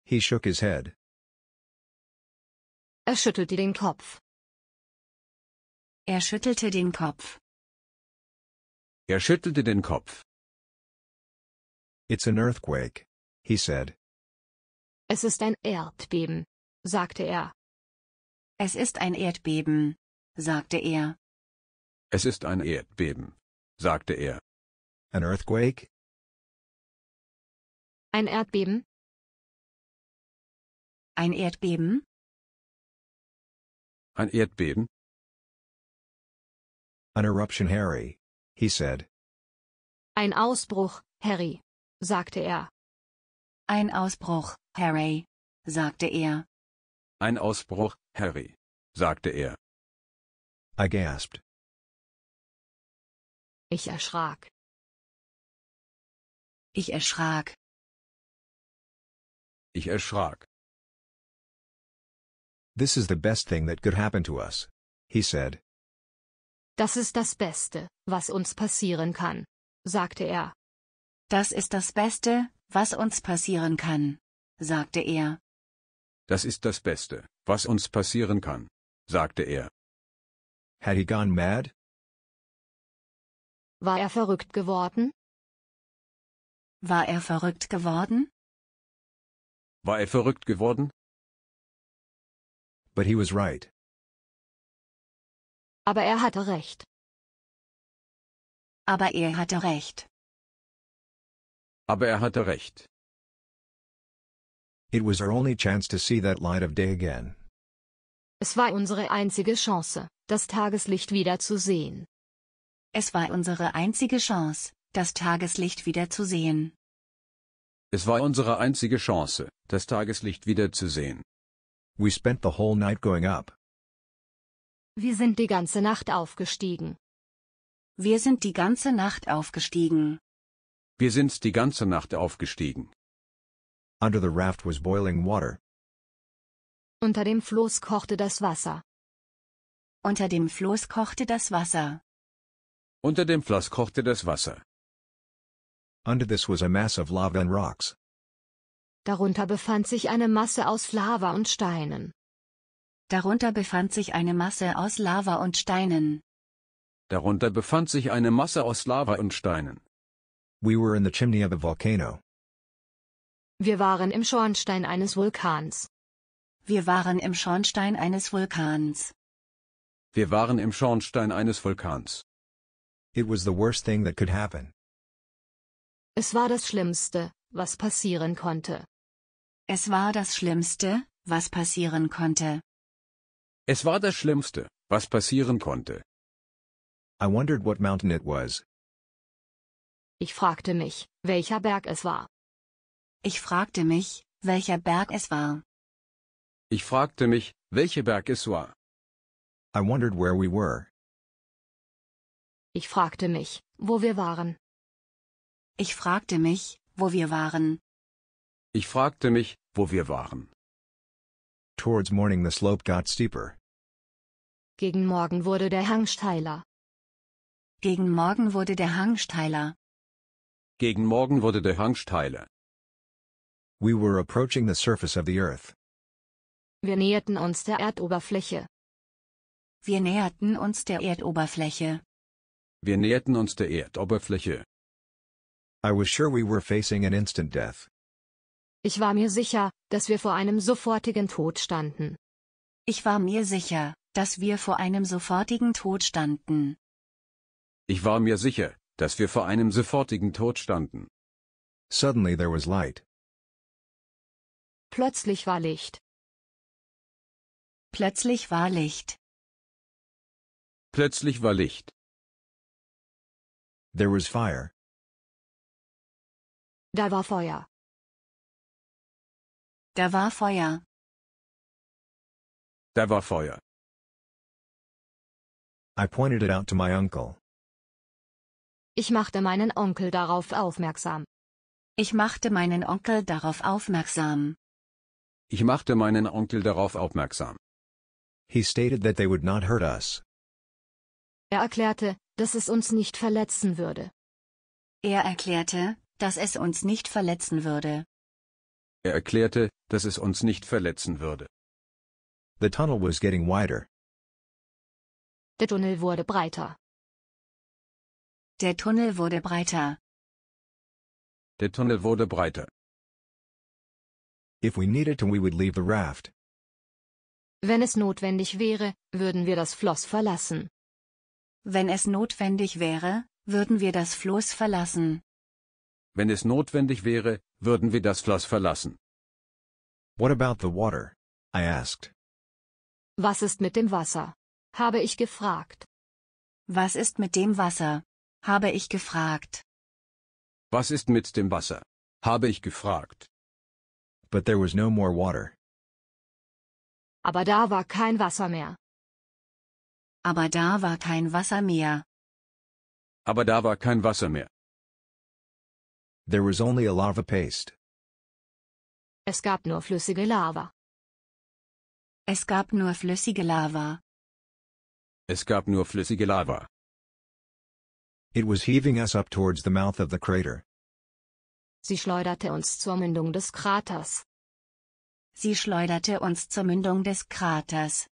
He shook his head. Er schüttelte den Kopf. Er schüttelte den Kopf. Er schüttelte den Kopf. It's an earthquake, he said. Es ist ein Erdbeben, sagte er. Es ist ein Erdbeben, sagte er. Es ist ein Erdbeben, sagte er. An earthquake? Ein Erdbeben? Ein Erdbeben? Ein Erdbeben? An eruption, Harry, he said. Ein Ausbruch, Harry, sagte er. Ein Ausbruch, Harry, sagte er. Ein Ausbruch, Harry, sagte er. I gasped. Ich erschrak. Ich erschrak. Ich erschrak. This is the best thing that could happen to us, he said. Das ist das Beste, was uns passieren kann, sagte er. Das ist das Beste, was uns passieren kann, sagte er. Das ist das Beste, was uns passieren kann, sagte er. Had he gone mad? War er verrückt geworden? War er verrückt geworden? War er verrückt geworden? But he was right. Aber er hatte recht. Aber er hatte recht. Aber er hatte recht. It was our only chance to see that light of day again. Es war unsere einzige Chance, das Tageslicht wieder zu sehen. Es war unsere einzige Chance, das Tageslicht wieder zu sehen. Es war unsere einzige Chance, das Tageslicht wieder zu sehen. We spent the whole night going up. Wir sind die ganze Nacht aufgestiegen. Wir sind die ganze Nacht aufgestiegen. Wir sind die ganze Nacht aufgestiegen. Under the raft was boiling water. Unter dem Floß kochte das Wasser. Unter dem Floß kochte das Wasser. Unter dem Floß kochte das Wasser. Under this was a mass of lava and rocks. Darunter befand sich eine Masse aus Lava und Steinen. Darunter befand sich eine Masse aus Lava und Steinen. Darunter befand sich eine Masse aus Lava und Steinen. We were in the chimney of a volcano. Wir waren im Schornstein eines Vulkans. Wir waren im Schornstein eines Vulkans. Wir waren im Schornstein eines Vulkans. It was the worst thing that could happen. Es war das Schlimmste, was passieren konnte. Es war das Schlimmste, was passieren konnte. Es war das Schlimmste, was passieren konnte. I wondered what mountain it was. Ich fragte mich, welcher Berg es war. Ich fragte mich, welcher Berg es war. Ich fragte mich, welcher Berg es war. I wondered where we were. Ich fragte mich, wo wir waren. Ich fragte mich, wo wir waren. Ich fragte mich, wo wir waren. Towards morning the slope got steeper. Gegen Morgen wurde der Hang steiler. Gegen Morgen wurde der Hang steiler. Gegen Morgen wurde der Hang steiler. We were approaching the surface of the earth. Wir näherten uns der Erdoberfläche. Wir näherten uns der Erdoberfläche. Wir näherten uns der Erdoberfläche. I was sure we were facing an instant death. Ich war mir sicher, dass wir vor einem sofortigen Tod standen. Ich war mir sicher, dass wir vor einem sofortigen Tod standen. Ich war mir sicher, dass wir vor einem sofortigen Tod standen. Suddenly there was light. Plötzlich war Licht. Plötzlich war Licht. Plötzlich war Licht. There was fire. Da war Feuer. Da war Feuer. Da war Feuer. I pointed it out to my uncle. Ich machte meinen Onkel darauf aufmerksam. Ich machte meinen Onkel darauf aufmerksam. Ich machte meinen Onkel darauf aufmerksam. He stated that they would not hurt us. Er erklärte, dass es uns nicht verletzen würde. Er erklärte, dass es uns nicht verletzen würde. Er erklärte, dass es uns nicht verletzen würde. The tunnel was getting wider. Der Tunnel wurde breiter. Der Tunnel wurde breiter. Der Tunnel wurde breiter. If we needed to we would leave the raft. Wenn es notwendig wäre, würden wir das Floss verlassen. Wenn es notwendig wäre, würden wir das Floß verlassen. Wenn es notwendig wäre, würden wir das Floss verlassen. What about the water? I asked. Was ist mit dem Wasser? habe ich gefragt. Was ist mit dem Wasser? habe ich gefragt. Was ist mit dem Wasser? habe ich gefragt. But there was no more water. Aber da war kein Wasser mehr. Aber da war kein Wasser mehr. Aber da war kein Wasser mehr. There was only a lava paste. Es gab nur flüssige Lava. Es gab nur flüssige Lava. Es gab nur flüssige Lava. It was heaving us up towards the mouth of the crater. Sie schleuderte uns zur Mündung des Kraters. Sie schleuderte uns zur Mündung des Kraters.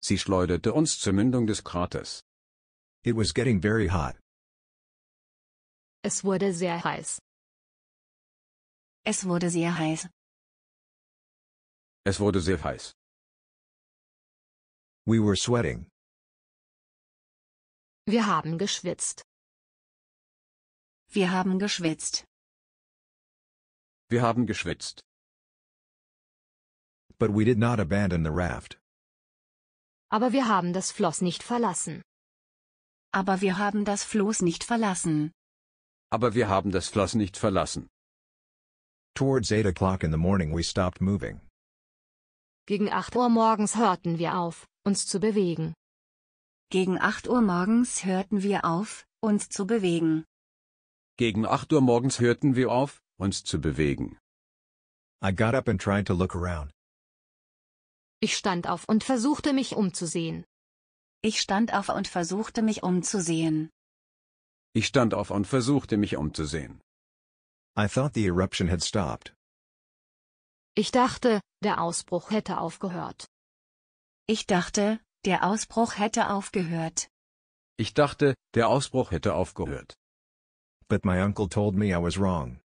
Sie schleuderte uns zur Mündung des Kraters. It was getting very hot. Es wurde sehr heiß. Es wurde sehr heiß. Es wurde sehr heiß. We were sweating. Wir haben geschwitzt. Wir haben geschwitzt. Wir haben geschwitzt. But we did not abandon the raft. Aber wir haben das Floss nicht verlassen. Aber wir haben das Floß nicht verlassen. Aber wir haben das Floss nicht verlassen. Towards 8 o'clock in the morning we stopped moving. Gegen 8 Uhr morgens hörten wir auf, uns zu bewegen. Gegen 8 Uhr morgens hörten wir auf, uns zu bewegen. Gegen 8 Uhr morgens hörten wir auf, uns zu bewegen. I got up and tried to look around. Ich stand auf und versuchte mich umzusehen. Ich stand auf und versuchte mich umzusehen. Ich stand auf und versuchte mich umzusehen. I thought the eruption had stopped. Ich dachte, der Ausbruch hätte aufgehört. Ich dachte, der Ausbruch hätte aufgehört. Ich dachte, der Ausbruch hätte aufgehört. But my uncle told me I was wrong.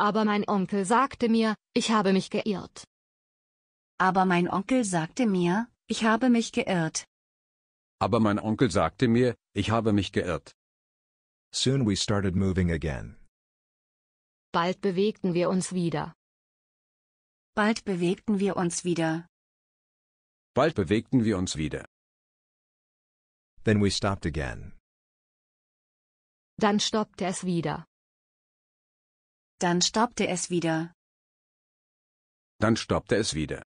Aber mein Onkel sagte mir, ich habe mich geirrt. Aber mein Onkel sagte mir, ich habe mich geirrt. Aber mein Onkel sagte mir, ich habe mich geirrt. Soon we started moving again. Bald bewegten wir uns wieder. Bald bewegten wir uns wieder. Bald bewegten wir uns wieder. Then we stopped again. Dann stoppte es wieder. Dann stoppte es wieder. Dann stoppte es wieder.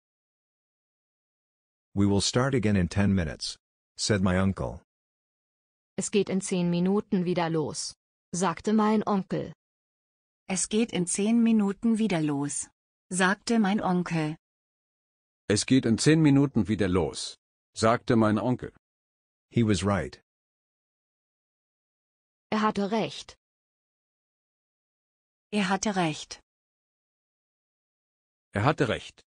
We will start again in 10 minutes, said my uncle. Es geht in 10 Minuten wieder los, sagte mein Onkel. Es geht in 10 Minuten wieder los, sagte mein Onkel. Es geht in 10 Minuten wieder los, sagte mein Onkel. He was right. Er hatte recht. Er hatte recht. Er hatte recht.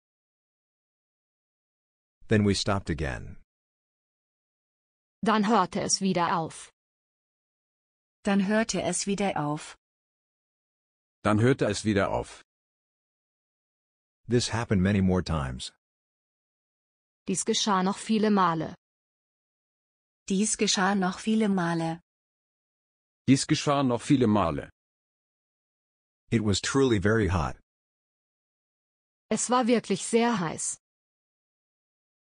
Then we stopped again. Dann hörte es wieder auf. Dann hörte es wieder auf. Dann hörte es wieder auf. This happened many more times. Dies geschah noch viele Male. Dies geschah noch viele Male. Dies geschah noch viele Male. It was truly very hot. Es war wirklich sehr heiß.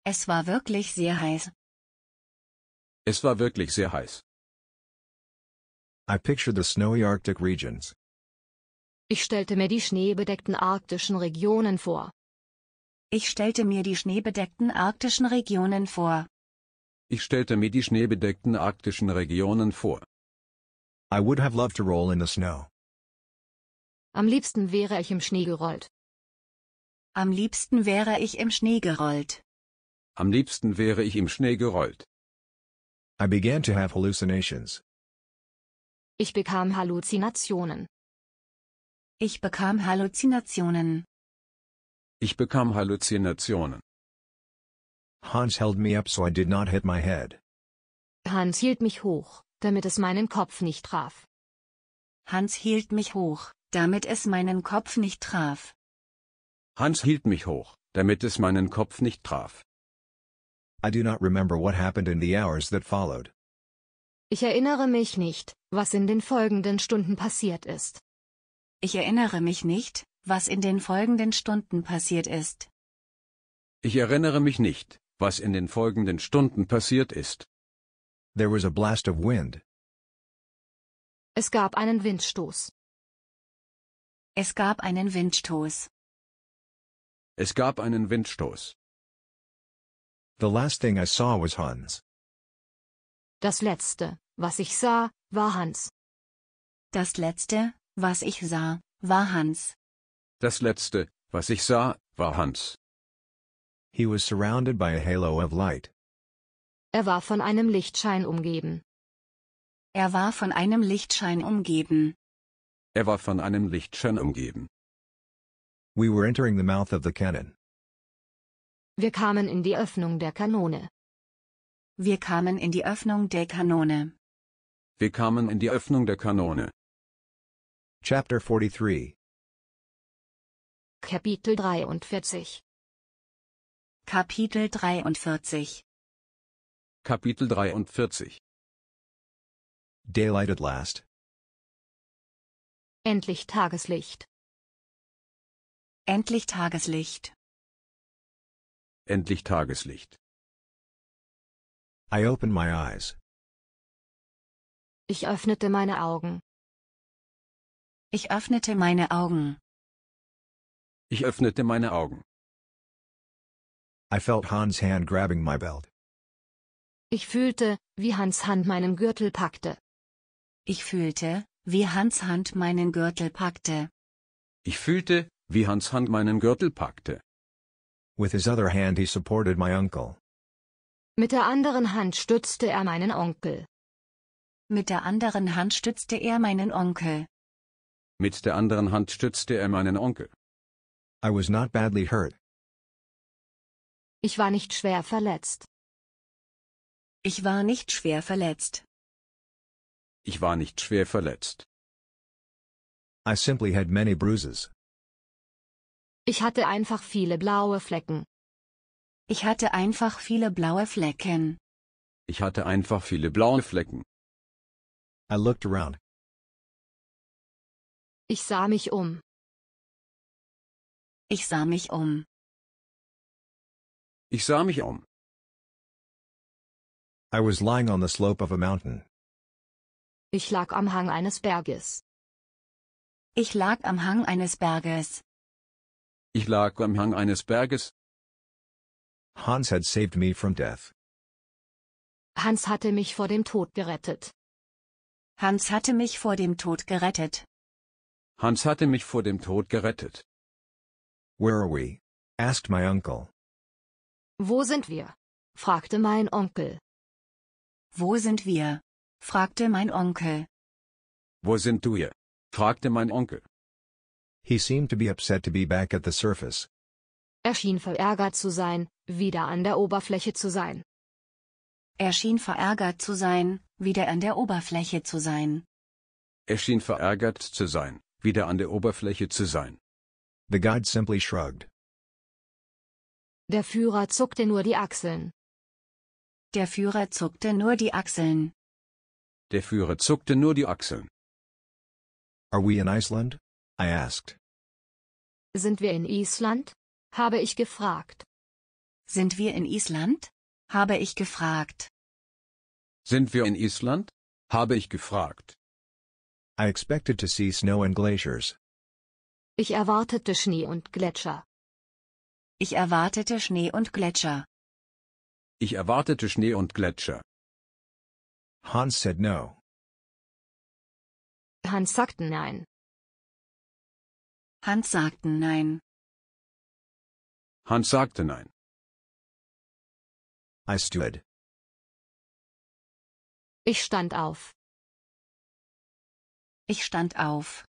Es war wirklich sehr heiß. Es war wirklich sehr heiß. I picture the snowy Arctic regions. Ich stellte mir die schneebedeckten arktischen Regionen vor. Ich stellte mir die schneebedeckten arktischen Regionen vor. Ich stellte mir die schneebedeckten arktischen Regionen vor. I would have loved to roll in the snow. Am liebsten wäre ich im Schnee gerollt. Am liebsten wäre ich im Schnee gerollt. Am liebsten wäre ich im Schnee gerollt. I began to have hallucinations. Ich bekam Halluzinationen. Ich bekam Halluzinationen. Ich bekam Halluzinationen. Hans held me up so I did not hit my head. Hans hielt mich hoch, damit es meinen Kopf nicht traf. Hans hielt mich hoch, damit es meinen Kopf nicht traf. Hans hielt mich hoch, damit es meinen Kopf nicht traf. I do not remember what happened in the hours that followed. Ich erinnere mich nicht, was in den folgenden Stunden passiert ist. Ich erinnere mich nicht, was in den folgenden Stunden passiert ist. Ich erinnere mich nicht, was in den folgenden Stunden passiert ist. There was a blast of wind. Es gab einen Windstoß. Es gab einen Windstoß. Es gab einen Windstoß. The last thing I saw was Hans. Das letzte, was ich sah, war Hans. Das letzte, was ich sah, war Hans. Das letzte, was ich sah, war Hans. He was surrounded by a halo of light. Er war von einem Lichtschein umgeben. Er war von einem Lichtschein umgeben. Er war von einem Lichtschirm umgeben. We were entering the mouth of the cannon. Wir kamen in die Öffnung der Kanone. Wir kamen in die Öffnung der Kanone. Wir kamen in die Öffnung der Kanone. Chapter 43 Kapitel 43 Kapitel 43 Kapitel 43 Daylight at last. Endlich Tageslicht. Endlich Tageslicht. Endlich Tageslicht. I open my eyes. Ich öffnete meine Augen. Ich öffnete meine Augen. Ich öffnete meine Augen. I felt Hans' hand grabbing my belt. Ich fühlte, wie Hans Hand meinen Gürtel packte. Ich fühlte, wie Hans Hand meinen Gürtel packte. Ich fühlte, wie Hans Hand meinen Gürtel packte. With his other hand he supported my uncle. Mit der anderen Hand stützte er meinen Onkel. Mit der anderen Hand stützte er meinen Onkel. Mit der anderen Hand stützte er meinen Onkel. I was not badly hurt. Ich war nicht schwer verletzt. Ich war nicht schwer verletzt. Ich war nicht schwer verletzt. I simply had many bruises. Ich hatte einfach viele blaue Flecken. Ich hatte einfach viele blaue Flecken. Ich hatte einfach viele blaue Flecken. I looked around. Ich sah mich um. Ich sah mich um. Ich sah mich um. I was lying on the slope of a mountain. Ich lag am Hang eines Berges. Ich lag am Hang eines Berges. Ich lag am Hang eines Berges. Hans had saved me from death. Hans hatte mich vor dem Tod gerettet. Hans hatte mich vor dem Tod gerettet. Hans hatte mich vor dem Tod gerettet. Where are we? asked my uncle. Wo sind wir? fragte mein Onkel. Wo sind wir? fragte mein Onkel. Wo sind du hier? fragte mein Onkel. He seemed to be upset to be back at the surface. Er schien verärgert zu sein, wieder an der Oberfläche zu sein. Er schien verärgert zu sein, wieder an der Oberfläche zu sein. Er schien verärgert zu sein, wieder an der Oberfläche zu sein. The guide simply shrugged. Der Führer zuckte nur die Achseln. Der Führer zuckte nur die Achseln. Der Führer zuckte nur die Achseln. Are we in Iceland? I asked. Sind wir in Island? habe ich gefragt. Sind wir in Island? habe ich gefragt. Sind wir in Island? habe ich gefragt. I expected to see snow and glaciers. Ich erwartete Schnee und Gletscher. Ich erwartete Schnee und Gletscher. Ich erwartete Schnee und Gletscher. Hans said no. Hans sagten nein. Hans sagten nein. Hans sagte nein. I stood. Ich stand auf. Ich stand auf.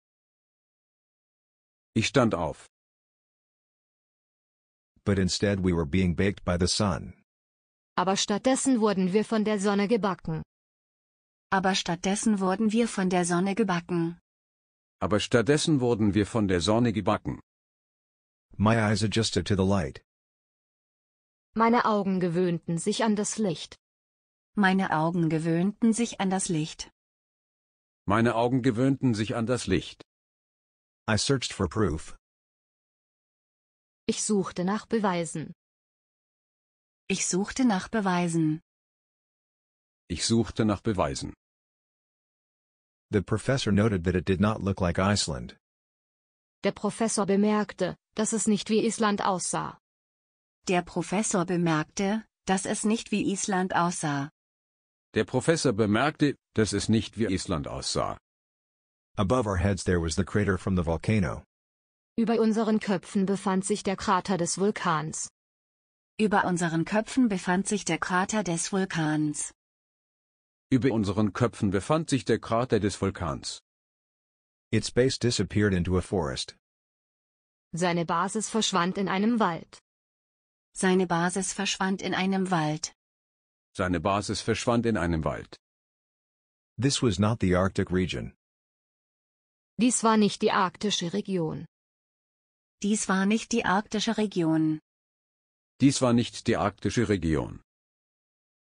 Ich stand auf. But instead we were being baked by the sun. Aber stattdessen wurden wir von der Sonne gebacken aber stattdessen wurden wir von der Sonne gebacken. Aber stattdessen wurden wir von der Sonne gebacken. My eyes adjusted to the light. Meine Augen gewöhnten sich an das Licht. Meine Augen gewöhnten sich an das Licht. Meine Augen gewöhnten sich an das Licht. I searched for proof. Ich suchte nach Beweisen. Ich suchte nach Beweisen. Ich suchte nach Beweisen. The professor noted that it did not look like Iceland. Der Professor bemerkte, dass es nicht wie Island aussah. Der Professor bemerkte, dass es nicht wie Island aussah. Der Professor bemerkte, dass es nicht wie Island aussah. Above our heads there was the crater from the volcano. Über unseren Köpfen befand sich der Krater des Vulkans. Über unseren Köpfen befand sich der Krater des Vulkans. Über unseren Köpfen befand sich der Krater des Vulkans. Its base disappeared into a forest. Seine Basis verschwand in einem Wald. Seine Basis verschwand in einem Wald. Seine Basis verschwand in einem Wald. This was not the Arctic region. Dies war nicht die arktische Region. Dies war nicht die arktische Region. Dies war nicht die arktische Region.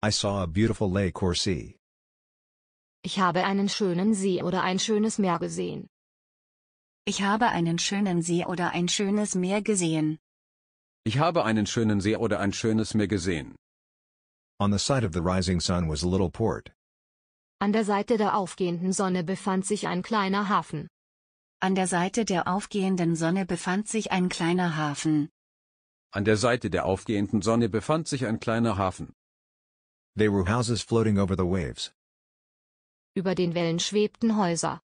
I saw a beautiful lake or sea. Ich habe einen schönen See oder ein schönes Meer gesehen. Ich habe einen schönen See oder ein schönes Meer gesehen. Ich habe einen schönen See oder ein schönes Meer gesehen. On the side of the rising sun was a little port. An der Seite der aufgehenden Sonne befand sich ein kleiner Hafen. An der Seite der aufgehenden Sonne befand sich ein kleiner Hafen. An der Seite der aufgehenden Sonne befand sich ein kleiner Hafen. There were houses floating over the waves. Über den Wellen schwebten Häuser.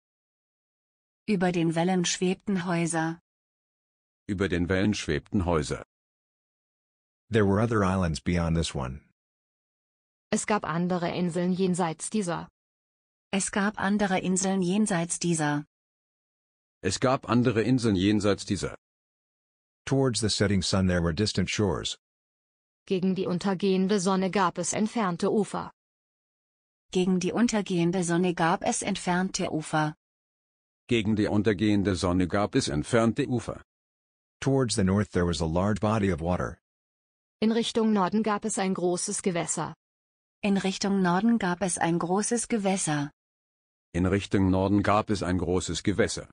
Über den Wellen schwebten Häuser. Über den Wellen schwebten Häuser. There were other islands beyond this one. Es gab andere Inseln jenseits dieser. Es gab andere Inseln jenseits dieser. Es gab andere Inseln jenseits dieser. Towards the setting sun there were distant shores. Gegen die untergehende Sonne gab es entfernte Ufer. Gegen die untergehende Sonne gab es entfernte Ufer. Gegen die untergehende Sonne gab es entfernte Ufer. Towards the north there was a large body of water. In Richtung Norden gab es ein großes Gewässer. In Richtung Norden gab es ein großes Gewässer. In Richtung Norden gab es ein großes Gewässer.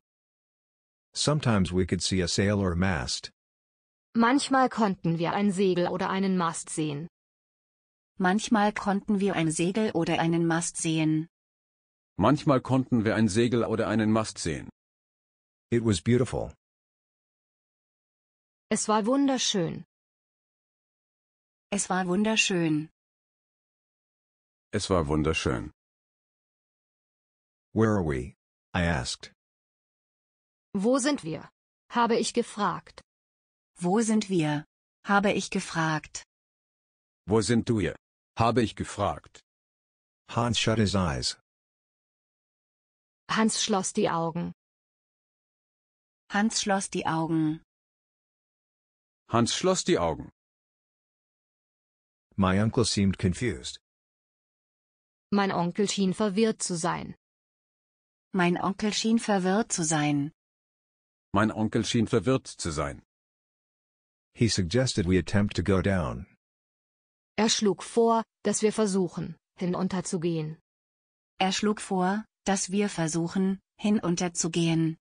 Sometimes we could see a sail or mast. Manchmal konnten wir ein Segel oder einen Mast sehen. Manchmal konnten wir ein Segel oder einen Mast sehen. Manchmal konnten wir ein Segel oder einen Mast sehen. It was beautiful. Es war wunderschön. Es war wunderschön. Es war wunderschön. Where are we? I asked. Wo sind wir? habe ich gefragt. Wo sind wir? habe ich gefragt. Wo sind du hier? Habe ich gefragt. Hans shut his eyes. Hans schloss die Augen. Hans schloss die Augen. Hans schloss die Augen. My uncle seemed confused. Mein Onkel schien verwirrt zu sein. Mein Onkel schien verwirrt zu sein. Mein Onkel schien verwirrt zu sein. He suggested we attempt to go down. Er schlug vor, dass wir versuchen, hinunterzugehen. Er schlug vor, dass wir versuchen, hinunterzugehen.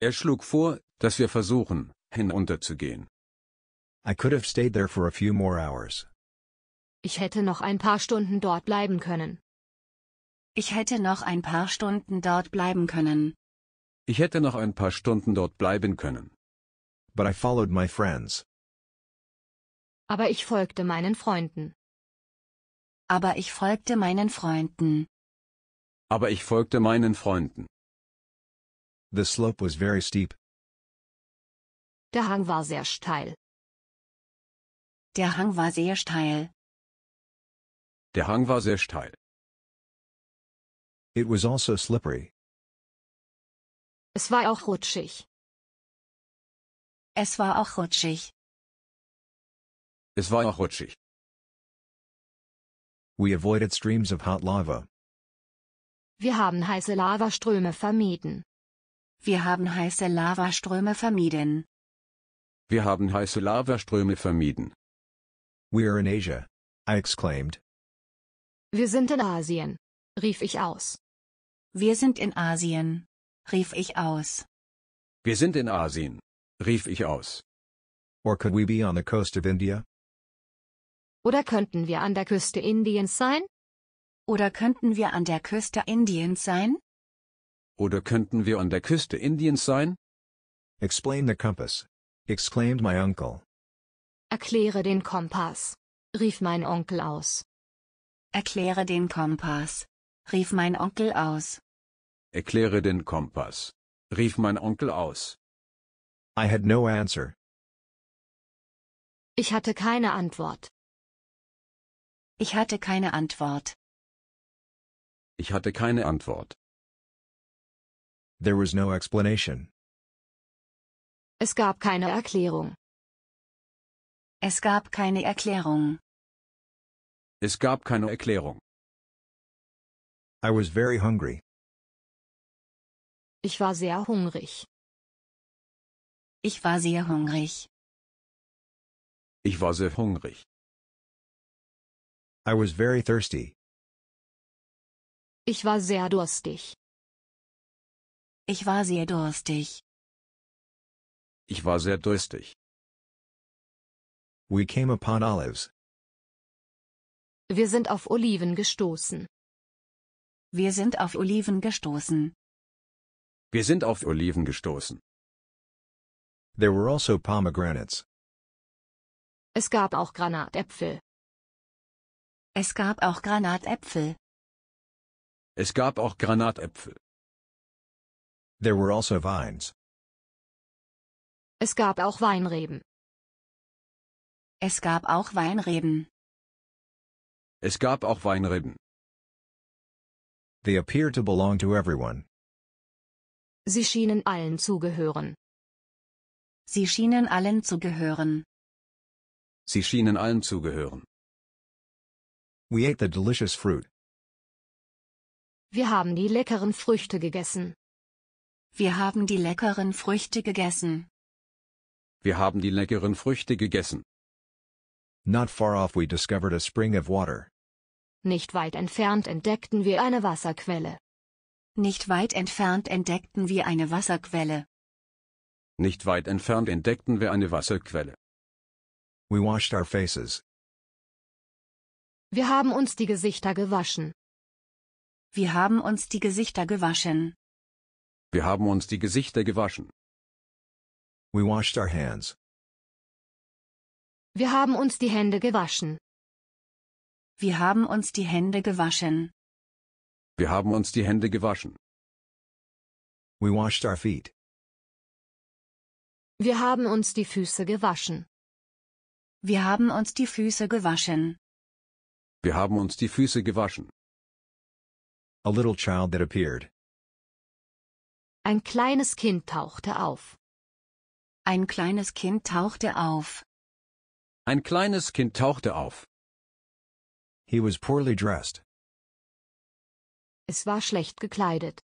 Er schlug vor, dass wir versuchen, hinunterzugehen. I could have stayed there for a few more hours. Ich hätte noch ein paar Stunden dort bleiben können. Ich hätte noch ein paar Stunden dort bleiben können. Ich hätte noch ein paar Stunden dort bleiben können. But I followed my friends. Aber ich folgte meinen Freunden. Aber ich folgte meinen Freunden. Aber ich folgte meinen Freunden. The slope was very steep. Der Hang war sehr steil. Der Hang war sehr steil. Der Hang war sehr steil. It was also slippery. Es war auch rutschig. Es war auch rutschig. Es war auch rutschig. We avoided streams of hot lava. Wir haben heiße Lavaströme vermieden. Wir haben heiße Lavaströme vermieden. Wir haben heiße Lavaströme vermieden. We are in Asia. I exclaimed. Wir sind in Asien, rief ich aus. Wir sind in Asien, rief ich aus. Wir sind in Asien, rief ich aus. Or could we be on the coast of India? Oder könnten wir an der Küste Indiens sein? Oder könnten wir an der Küste Indiens sein? Oder könnten wir an der Küste Indiens sein? Explain the compass. exclaimed my uncle. Erkläre den Kompass, rief mein Onkel aus. Erkläre den Kompass, rief mein Onkel aus. Erkläre den Kompass, rief mein Onkel aus. I had no answer. Ich hatte keine Antwort. Ich hatte keine Antwort. Ich hatte keine Antwort. There was no explanation. Es gab keine Erklärung. Es gab keine Erklärung. Es gab keine Erklärung. I was very hungry. Ich war sehr hungrig. Ich war sehr hungrig. Ich war sehr hungrig. I was very thirsty. Ich war sehr durstig. Ich war sehr durstig. Ich war sehr durstig. We came upon olives. Wir sind auf Oliven gestoßen. Wir sind auf Oliven gestoßen. Wir sind auf Oliven gestoßen. There were also pomegranates. Es gab auch Granatäpfel. Es gab auch Granatäpfel. Es gab auch Granatäpfel. There were also vines. Es gab auch Weinreben. Es gab auch Weinreben. Es gab auch Weinreben. They appear to belong to everyone. Sie schienen allen zugehören. Sie schienen allen zugehören. Sie schienen allen zugehören. gehören. We ate the delicious fruit. Wir haben die leckeren Früchte gegessen. Wir haben die leckeren Früchte gegessen. Wir haben die leckeren Früchte gegessen. Not far off we discovered a spring of water. Nicht weit entfernt entdeckten wir eine Wasserquelle. Nicht weit entfernt entdeckten wir eine Wasserquelle. Nicht weit entfernt entdeckten wir eine Wasserquelle. We washed our faces. Wir haben uns die Gesichter gewaschen. Wir haben uns die Gesichter gewaschen. Wir haben uns die Gesichter gewaschen. We washed our hands. Wir haben uns die Hände gewaschen. Wir haben uns die Hände gewaschen. Wir haben uns die Hände gewaschen. We washed our feet. Wir haben uns die Füße gewaschen. Wir haben uns die Füße gewaschen. Wir haben uns die Füße gewaschen. A little child that appeared. Ein kleines Kind tauchte auf. Ein kleines Kind tauchte auf. Ein kleines Kind tauchte auf. He was poorly dressed. Es war schlecht gekleidet.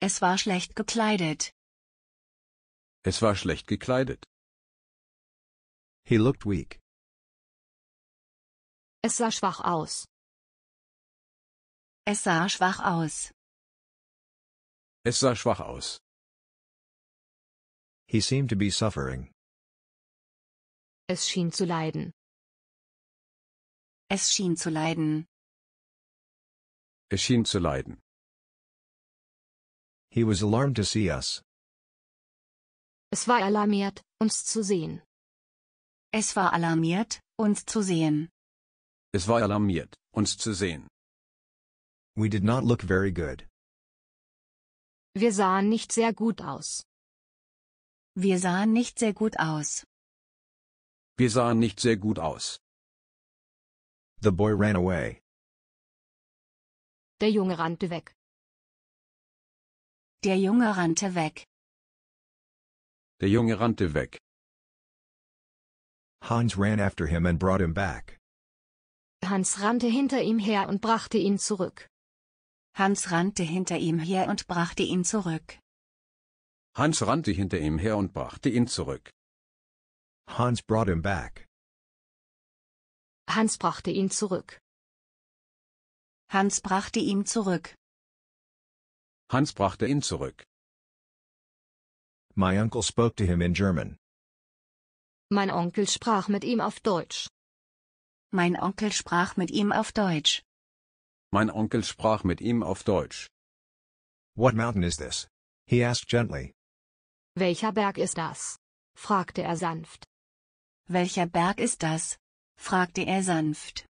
Es war schlecht gekleidet. Es war schlecht gekleidet. He looked weak. Es sah schwach aus. Es sah schwach aus. Es sah schwach aus. He seemed to be suffering. Es schien zu leiden. Es schien zu leiden. Es schien zu leiden. He was alarmed to see us. Es war alarmiert, uns zu sehen. Es war alarmiert, uns zu sehen. Es war alarmiert, uns zu sehen. We did not look very good. Wir sahen nicht sehr gut aus. Wir sahen nicht sehr gut aus. Wir sahen nicht sehr gut aus. The boy ran away. Der Junge rannte weg. Der Junge rannte weg. Der Junge rannte weg. Hans ran after him and brought him back. Hans rannte hinter ihm her und brachte ihn zurück. Hans rannte hinter ihm her und brachte ihn zurück. Hans rannte hinter ihm her und brachte ihn zurück. Hans brought him back. Hans brachte ihn zurück. Hans brachte ihn zurück. Hans brachte ihn zurück. My uncle spoke to him in German. Mein Onkel sprach mit ihm auf Deutsch. Mein Onkel sprach mit ihm auf Deutsch. Mein Onkel sprach mit ihm auf Deutsch. What mountain is this? He asked gently. Welcher Berg ist das? fragte er sanft. Welcher Berg ist das? fragte er sanft.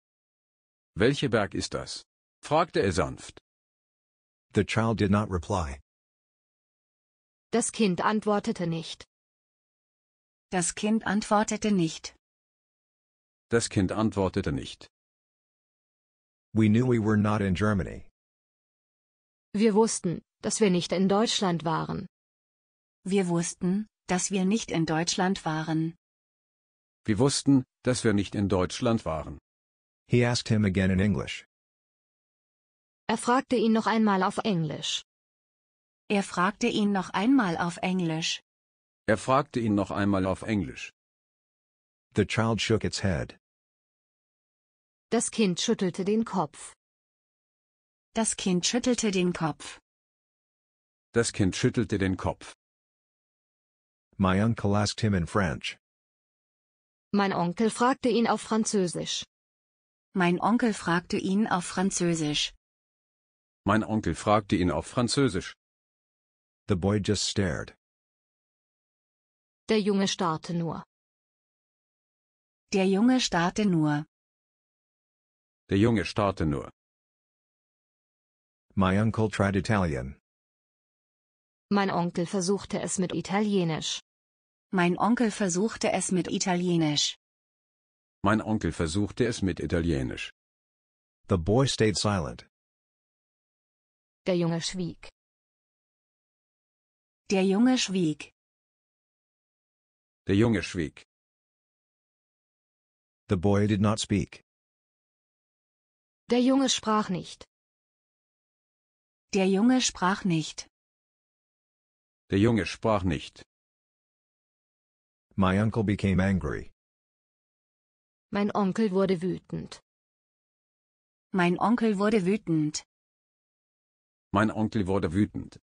Welcher Berg ist das? fragte er sanft. The child did not reply. Das Kind antwortete nicht. Das Kind antwortete nicht. Das Kind antwortete nicht. We knew we were not in Germany. Wir wussten, dass wir nicht in Deutschland waren. Wir wussten, dass wir nicht in Deutschland waren. Wir wussten, dass wir nicht in Deutschland waren. He asked him again in English. Er fragte ihn noch einmal auf Englisch. Er fragte ihn noch einmal auf Englisch. Er fragte ihn noch einmal auf Englisch. The child shook its head. Das Kind schüttelte den Kopf. Das Kind schüttelte den Kopf. Das Kind schüttelte den Kopf. My uncle asked him in French. Mein Onkel fragte ihn auf Französisch. Mein Onkel fragte ihn auf Französisch. Mein Onkel fragte ihn auf Französisch. The boy just stared. Der Junge starrte nur. Der Junge starrte nur. Der Junge starrte nur. My uncle tried Italian. Mein Onkel versuchte es mit Italienisch. Mein Onkel versuchte es mit Italienisch. Mein Onkel versuchte es mit Italienisch. The boy stayed silent. Der Junge schwieg. Der Junge schwieg. Der Junge schwieg. The boy did not speak. Der Junge sprach nicht. Der Junge sprach nicht. Der Junge sprach nicht. My uncle became angry. Mein Onkel wurde wütend. Mein Onkel wurde wütend. Mein Onkel wurde wütend.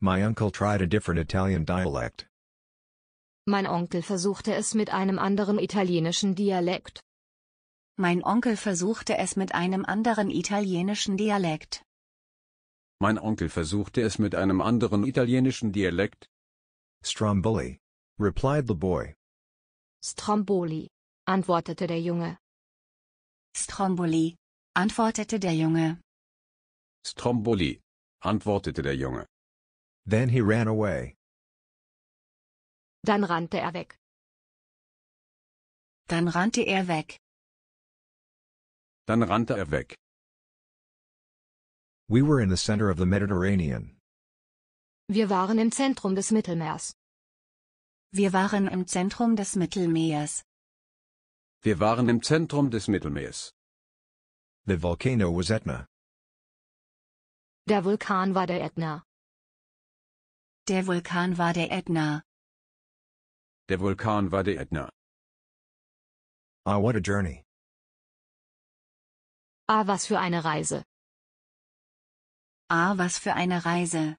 My uncle tried a different Italian dialect. Mein Onkel versuchte es mit einem anderen italienischen Dialekt. Mein Onkel versuchte es mit einem anderen italienischen Dialekt. Mein Onkel versuchte es mit einem anderen italienischen Dialekt. Stromboli, replied the boy. Stromboli, antwortete der Junge. Stromboli, antwortete der Junge. Stromboli, antwortete der Junge. Then he ran away. Dann rannte er weg. Dann rannte er weg. Dann rannte er weg. We were in the center of the Mediterranean. Wir waren im Zentrum des Mittelmeers. Wir waren im Zentrum des Mittelmeers. Wir waren im Zentrum des Mittelmeers. The volcano was Etna. Der Vulkan war der Ätna. Der Vulkan war der Ätna. Der Vulkan war der Ätna. Ah, what a journey. Ah, was für eine Reise. Ah, was für eine Reise.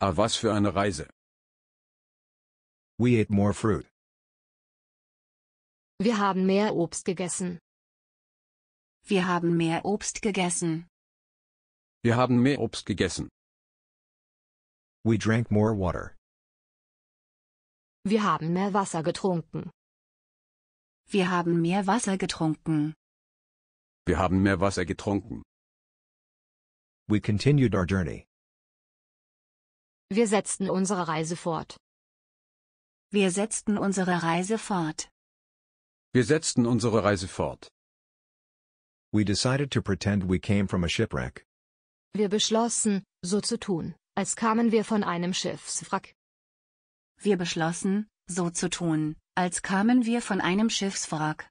Ah, was für eine Reise. We ate more fruit. Wir haben mehr Obst gegessen. Wir haben mehr Obst gegessen. Wir haben mehr Obst gegessen. We drank more water. Wir haben mehr Wasser getrunken. Wir haben mehr Wasser getrunken. Wir haben mehr Wasser getrunken. We continued our journey. Wir setzten unsere Reise fort. Wir setzten unsere Reise fort. Wir setzten unsere Reise fort. We decided to pretend we came from a shipwreck. Wir beschlossen, so zu tun, als kamen wir von einem Schiffswrack. Wir beschlossen, so zu tun, als kamen wir von einem Schiffswrack.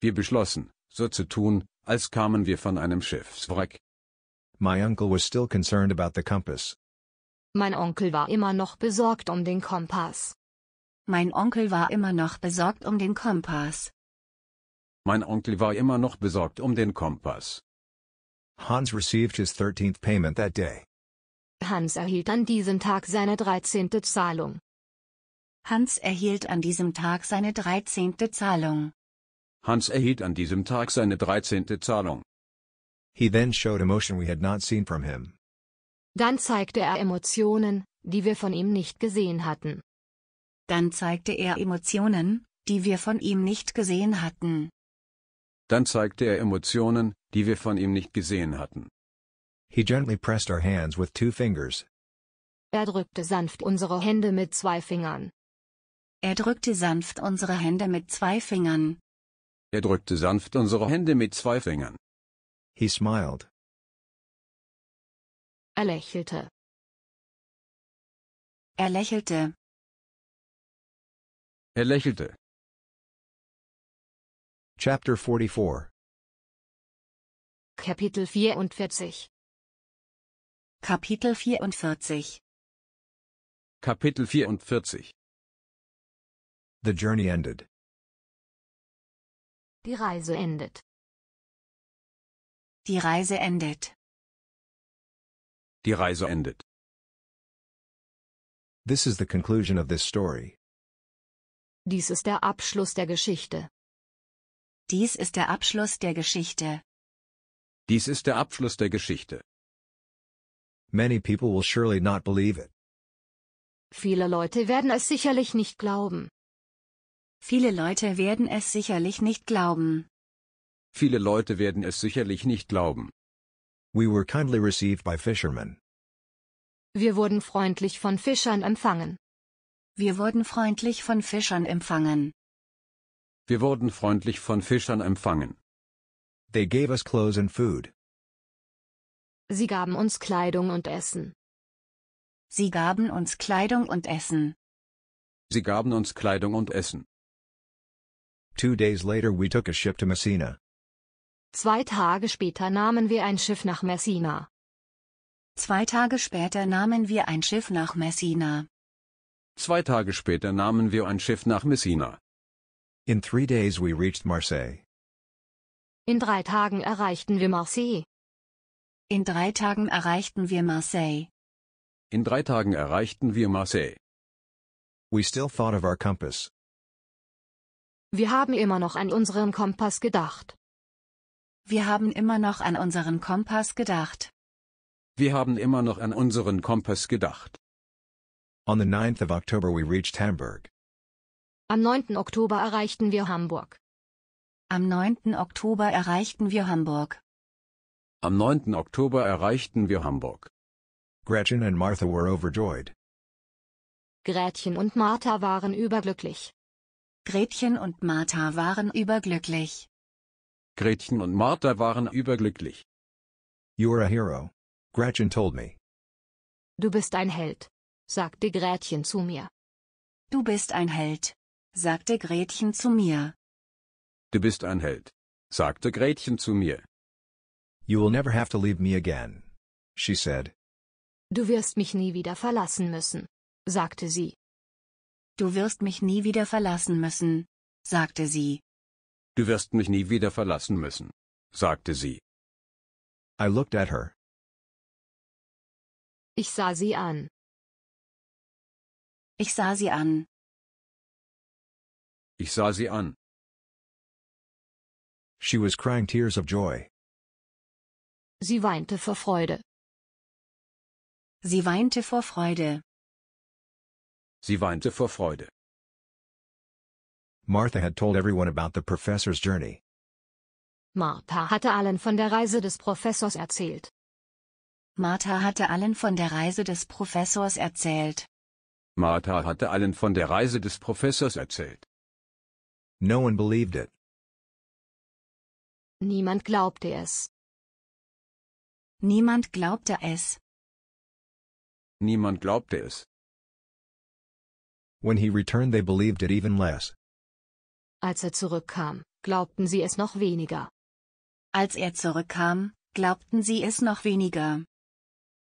Wir beschlossen, so zu tun, als kamen wir von einem Schiffswrack. My uncle was still concerned about the compass. Mein Onkel war immer noch besorgt um den Kompass. Mein Onkel war immer noch besorgt um den Kompass. Mein Onkel war immer noch besorgt um den Kompass. Hans received his 13th payment that day. Hans erhielt an diesem Tag seine 13. Zahlung. Hans erhielt an diesem Tag seine 13. Zahlung. Hans erhielt an diesem Tag seine 13. Zahlung. He then showed emotion we had not seen from him. Dann zeigte er Emotionen, die wir von ihm nicht gesehen hatten. Dann zeigte er Emotionen, die wir von ihm nicht gesehen hatten. Dann zeigte er Emotionen, die wir von ihm nicht gesehen hatten. He gently pressed our hands with two fingers. Er drückte sanft unsere Hände mit zwei Fingern. Er drückte sanft unsere Hände mit zwei Fingern. Er drückte sanft unsere Hände mit zwei Fingern. He smiled. Er lächelte. Er lächelte. Er lächelte. Chapter 44 Kapitel 44 Kapitel 44 Kapitel 44 The journey ended. Die Reise endet. Die Reise endet. Die Reise endet. This is the conclusion of this story. Dies ist der Abschluss der Geschichte. Dies ist der Abschluss der Geschichte. Dies ist der Abschluss der Geschichte. Many people will surely not believe it. Viele Leute werden es sicherlich nicht glauben. Viele Leute werden es sicherlich nicht glauben. Viele Leute werden es sicherlich nicht glauben. We were kindly received by fishermen. Wir wurden freundlich von Fischern empfangen. Wir wurden freundlich von Fischern empfangen. Wir wurden freundlich von Fischern empfangen. They gave us clothes and food. Sie gaben uns Kleidung und Essen. Sie gaben uns Kleidung und Essen. Sie gaben uns Kleidung und Essen. Two days later we took a ship to Messina. Zwei Tage später nahmen wir ein Schiff nach Messina. Zwei Tage später nahmen wir ein Schiff nach Messina. Zwei Tage später nahmen wir ein Schiff nach Messina. In three days we reached Marseille. In drei Tagen erreichten wir Marseille. In drei Tagen erreichten wir Marseille. In drei Tagen erreichten wir Marseille. We still thought of our compass. Wir haben immer noch an unseren Kompass gedacht. Wir haben immer noch an unseren Kompass gedacht. Wir haben immer noch an unseren Kompass gedacht. On the 9th of October we reached Hamburg. Am 9. Oktober erreichten wir Hamburg. Am 9. Oktober erreichten wir Hamburg. Am 9. Oktober erreichten wir Hamburg. Gretchen and Martha were overjoyed. Gretchen und Martha waren überglücklich. Gretchen und Martha waren überglücklich. Gretchen und Martha waren überglücklich. You are a hero. Gretchen told me. Du bist ein Held, sagte Gretchen zu mir. Du bist ein Held, sagte Gretchen zu mir. Du bist ein Held, sagte Gretchen zu mir. You will never have to leave me again. She said. Du wirst mich nie wieder verlassen müssen, sagte sie. Du wirst mich nie wieder verlassen müssen, sagte sie. Du wirst mich nie wieder verlassen müssen, sagte sie. I looked at her. Ich sah sie an. Ich sah sie an. Ich sah sie an. She was crying tears of joy. Sie weinte vor Freude. Sie weinte vor Freude. Sie weinte vor Freude. Martha had told everyone about the professor's journey. Martha hatte allen von der Reise des Professors erzählt. Martha hatte allen von der Reise des Professors erzählt. Martha hatte allen von der Reise des Professors erzählt. No one believed it. Niemand glaubte es. Niemand glaubte es. Niemand glaubte es. When he returned they believed it even less. Als er zurückkam, glaubten sie es noch weniger. Als er zurückkam, glaubten sie es noch weniger.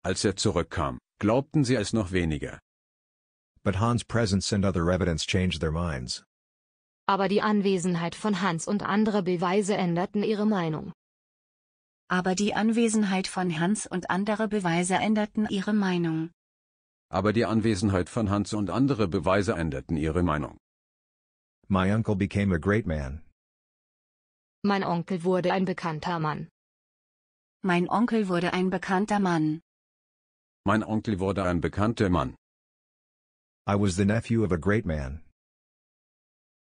Als er zurückkam, glaubten sie es noch weniger. But Hans' presence and other evidence changed their minds. Aber die Anwesenheit von Hans und andere Beweise änderten ihre Meinung aber die Anwesenheit von Hans und andere Beweise änderten ihre Meinung. Aber die Anwesenheit von Hans und andere Beweise änderten ihre Meinung. My uncle became a great man. Mein Onkel wurde ein bekannter Mann. Mein Onkel wurde ein bekannter Mann. Mein Onkel wurde ein bekannter Mann. I was the nephew of a great man.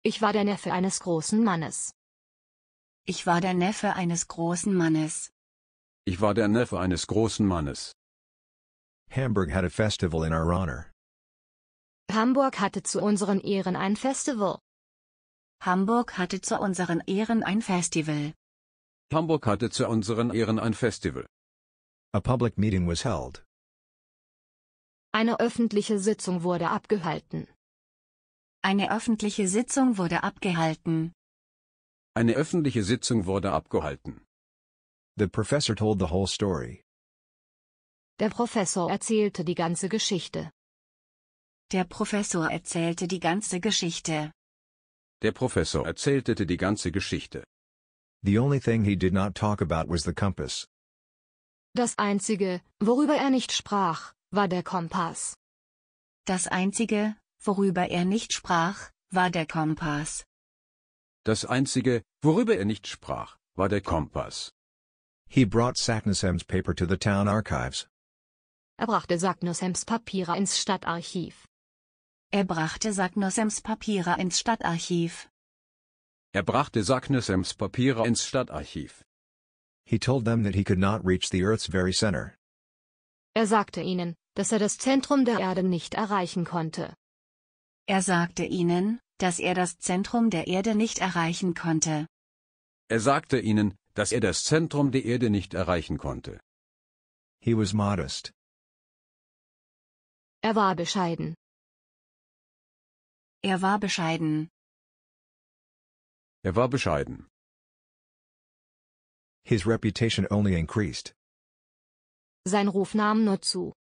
Ich war der Neffe eines großen Mannes. Ich war der Neffe eines großen Mannes. Ich war der Neffe eines großen Mannes. Hamburg had a festival in our honor. Hamburg hatte zu unseren Ehren ein Festival. Hamburg hatte zu unseren Ehren ein Festival. Hamburg hatte zu unseren Ehren ein Festival. A public meeting was held. Eine öffentliche Sitzung wurde abgehalten. Eine öffentliche Sitzung wurde abgehalten. Eine öffentliche Sitzung wurde abgehalten. The professor told the whole story. Der Professor erzählte die ganze Geschichte. Der Professor erzählte die ganze Geschichte. Der Professor erzählte die ganze Geschichte. The only thing he did not talk about was the compass. Das einzige, worüber er nicht sprach, war der Kompass. Das einzige, worüber er nicht sprach, war der Kompass. Das einzige, worüber er nicht sprach, war der Kompass. He brought Saknussemm's paper to the town archives. Er brachte Saknussemm's Papiere ins Stadtarchiv. Er brachte Saknussemm's Papiere ins Stadtarchiv. Er brachte Saknussemm's Papiere ins Stadtarchiv. He told them that he could not reach the Earth's very center. Er sagte ihnen, dass er das Zentrum der Erde nicht erreichen konnte. Er sagte ihnen, dass er das Zentrum der Erde nicht erreichen konnte. Er sagte ihnen, dass er das Zentrum der Erde nicht erreichen konnte. He was modest. Er war bescheiden. Er war bescheiden. Er war bescheiden. His reputation only increased. Sein Ruf nahm nur zu.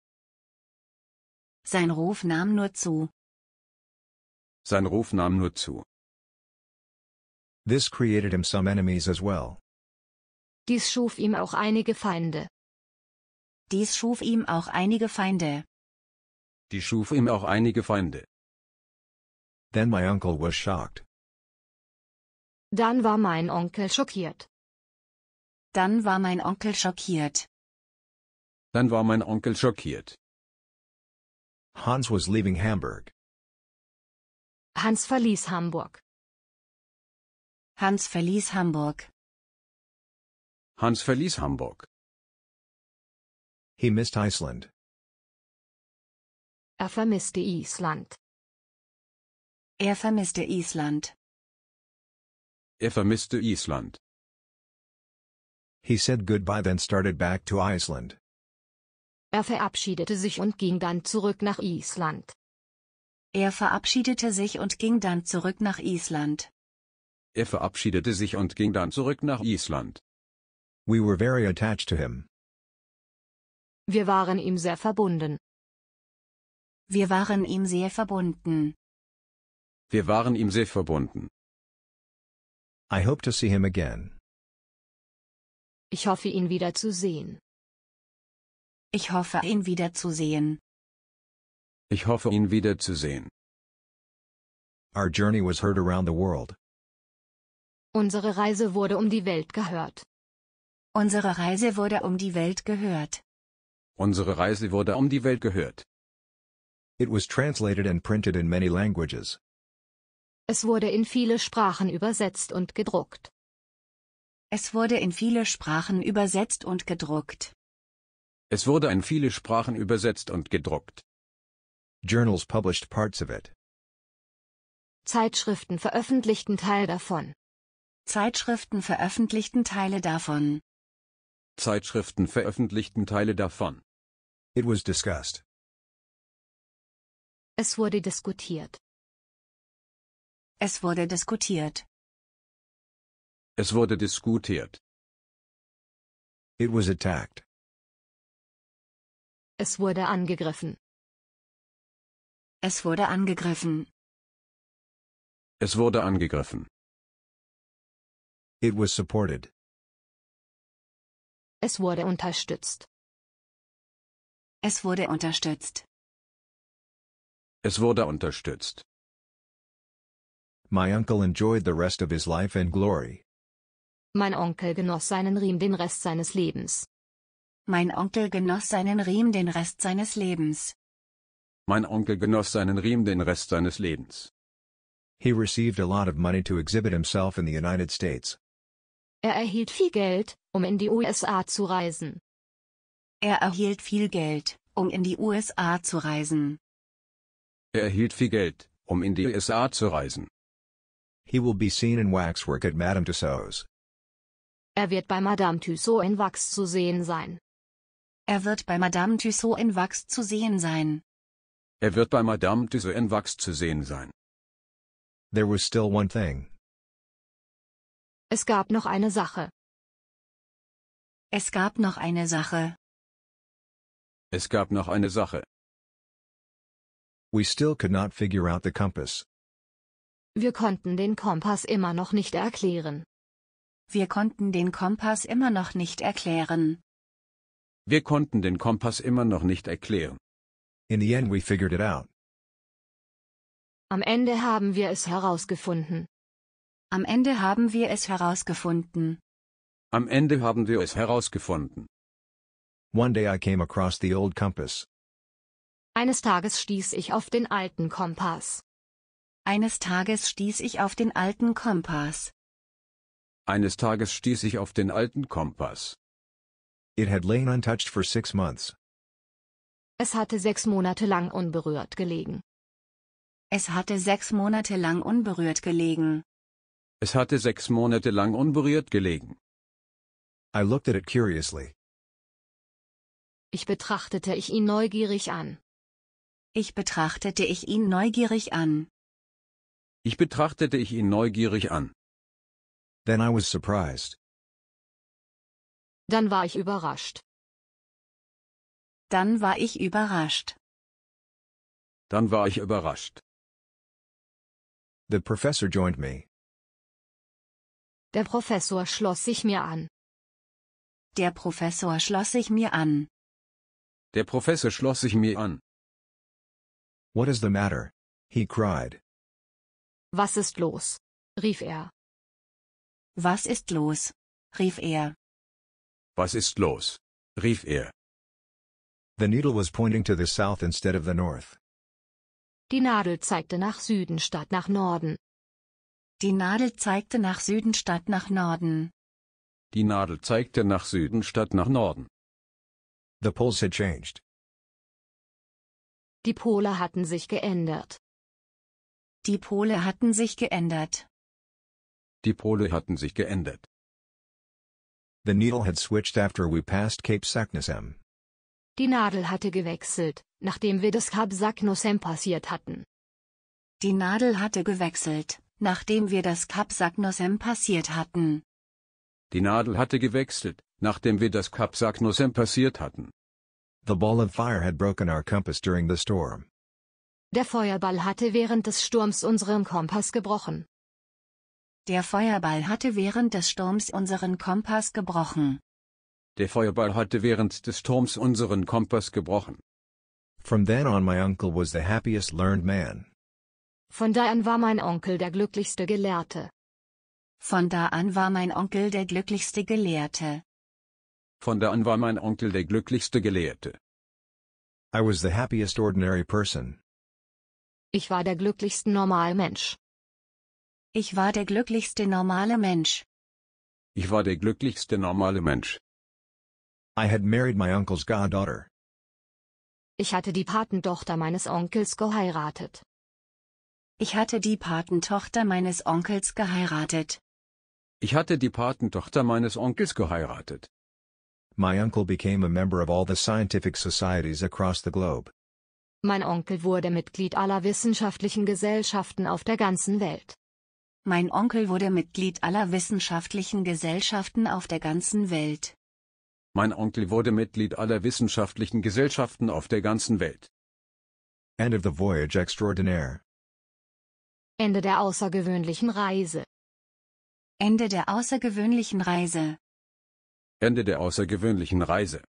Sein Ruf nahm nur zu. Sein Ruf nahm nur zu. This created him some enemies as well. Dies schuf ihm auch einige Feinde. Dies schuf ihm auch einige Feinde. Die schuf ihm auch einige Feinde. Then my uncle was shocked. Dann war mein Onkel schockiert. Dann war mein Onkel schockiert. Dann war mein Onkel schockiert. Hans was leaving Hamburg. Hans verließ Hamburg. Hans verließ Hamburg. Hans verließ Hamburg. He missed Iceland. Er vermisste Island. Er vermisste Island. Er vermisste Island. He said goodbye then started back to Iceland. Er verabschiedete sich und ging dann zurück nach Island. Er verabschiedete sich und ging dann zurück nach Island. Er verabschiedete sich und ging dann zurück nach Island. We were very attached to him. Wir waren ihm sehr verbunden. Wir waren ihm sehr verbunden. Wir waren ihm sehr verbunden. I hope to see him again. Ich hoffe ihn wieder zu sehen. Ich hoffe ihn wieder zu sehen. Ich hoffe ihn wieder zu sehen. Our journey was heard around the world. Unsere Reise wurde um die Welt gehört. Unsere Reise wurde um die Welt gehört. Unsere Reise wurde um die Welt gehört. It was translated and printed in many languages. Es wurde in viele Sprachen übersetzt und gedruckt. Es wurde in viele Sprachen übersetzt und gedruckt. Es wurde in viele Sprachen übersetzt und gedruckt. Journals published parts of it. Zeitschriften veröffentlichten Teil davon. Zeitschriften veröffentlichten Teile davon. Zeitschriften veröffentlichten Teile davon. It was discussed. Es wurde diskutiert. Es wurde diskutiert. Es wurde diskutiert. It was attacked. Es wurde angegriffen. Es wurde angegriffen. Es wurde angegriffen. It was supported. Es wurde unterstützt. Es wurde unterstützt. Es wurde unterstützt. My uncle enjoyed the rest of his life and glory. Mein Onkel genoss seinen Riem den Rest seines Lebens. Mein Onkel genoss seinen Riem den Rest seines Lebens. Mein Onkel genoss seinen Riem den Rest seines Lebens. He received a lot of money to exhibit himself in the United States. Er erhielt viel Geld, um in die USA zu reisen. Er erhielt viel Geld, um in die USA zu reisen. Er erhielt viel Geld, um in die USA zu reisen. He will be seen in waxwork at Madame Tussauds. Er wird bei Madame Tussauds in Wachs zu sehen sein. Er wird bei Madame Tussauds in Wachs zu sehen sein. Er wird bei Madame Tussauds in Wachs zu sehen sein. There was still one thing, es gab noch eine Sache. Es gab noch eine Sache. Es gab noch eine Sache. We still could not figure out the compass. Wir konnten den Kompass immer noch nicht erklären. Wir konnten den Kompass immer noch nicht erklären. Wir konnten den Kompass immer noch nicht erklären. In the end we figured it out. Am Ende haben wir es herausgefunden. Am Ende haben wir es herausgefunden. Am Ende haben wir es herausgefunden. One day I came across the old compass. Eines Tages stieß ich auf den alten Kompass. Eines Tages stieß ich auf den alten Kompass. Eines Tages stieß ich auf den alten Kompass. It had lain untouched for six months. Es hatte sechs Monate lang unberührt gelegen. Es hatte sechs Monate lang unberührt gelegen. Es hatte sechs Monate lang unberührt gelegen. I looked at it curiously. Ich betrachtete ich ihn neugierig an. Ich betrachtete ich ihn neugierig an. Ich betrachtete ich ihn neugierig an. Then I was surprised. Dann war ich überrascht. Dann war ich überrascht. Dann war ich überrascht. The professor joined me. Der Professor schloss sich mir an. Der Professor schloss sich mir an. Der Professor schloss sich mir an. What is the matter? He cried. Was ist los? rief er. Was ist los? rief er. Was ist los? rief er. The needle was pointing to the south instead of the north. Die Nadel zeigte nach Süden statt nach Norden. Die Nadel zeigte nach Süden statt nach Norden. Die Nadel zeigte nach Süden statt nach Norden. The poles had changed. Die Pole hatten sich geändert. Die Pole hatten sich geändert. Die Pole hatten sich geändert. The needle had switched after we passed Cape Saknussemm. Die Nadel hatte gewechselt, nachdem wir das Kap Saknussemm passiert hatten. Die Nadel hatte gewechselt, nachdem wir das Kap Sagnosem passiert hatten. Die Nadel hatte gewechselt, nachdem wir das Kap Sagnosem passiert hatten. The ball of fire had broken our compass during the storm. Der Feuerball hatte während des Sturms unseren Kompass gebrochen. Der Feuerball hatte während des Sturms unseren Kompass gebrochen. Der Feuerball hatte während des Sturms unseren Kompass gebrochen. From then on my uncle was the happiest learned man. Von da an war mein Onkel der glücklichste Gelehrte. Von da an war mein Onkel der glücklichste Gelehrte. Von da an war mein Onkel der glücklichste Gelehrte. I was the happiest ordinary person. Ich war der glücklichste normale Mensch. Ich war der glücklichste normale Mensch. Ich war der glücklichste normale Mensch. I had married my uncle's goddaughter. Ich hatte die Patentochter meines Onkels geheiratet. Ich hatte die Patentochter meines Onkels geheiratet. Ich hatte die Patentochter meines Onkels geheiratet. My uncle became a member of all the scientific societies across the globe. Mein Onkel wurde Mitglied aller wissenschaftlichen Gesellschaften auf der ganzen Welt. Mein Onkel wurde Mitglied aller wissenschaftlichen Gesellschaften auf der ganzen Welt. Mein Onkel wurde Mitglied aller wissenschaftlichen Gesellschaften auf der ganzen Welt. End of the voyage extraordinaire. Ende der außergewöhnlichen Reise. Ende der außergewöhnlichen Reise. Ende der außergewöhnlichen Reise.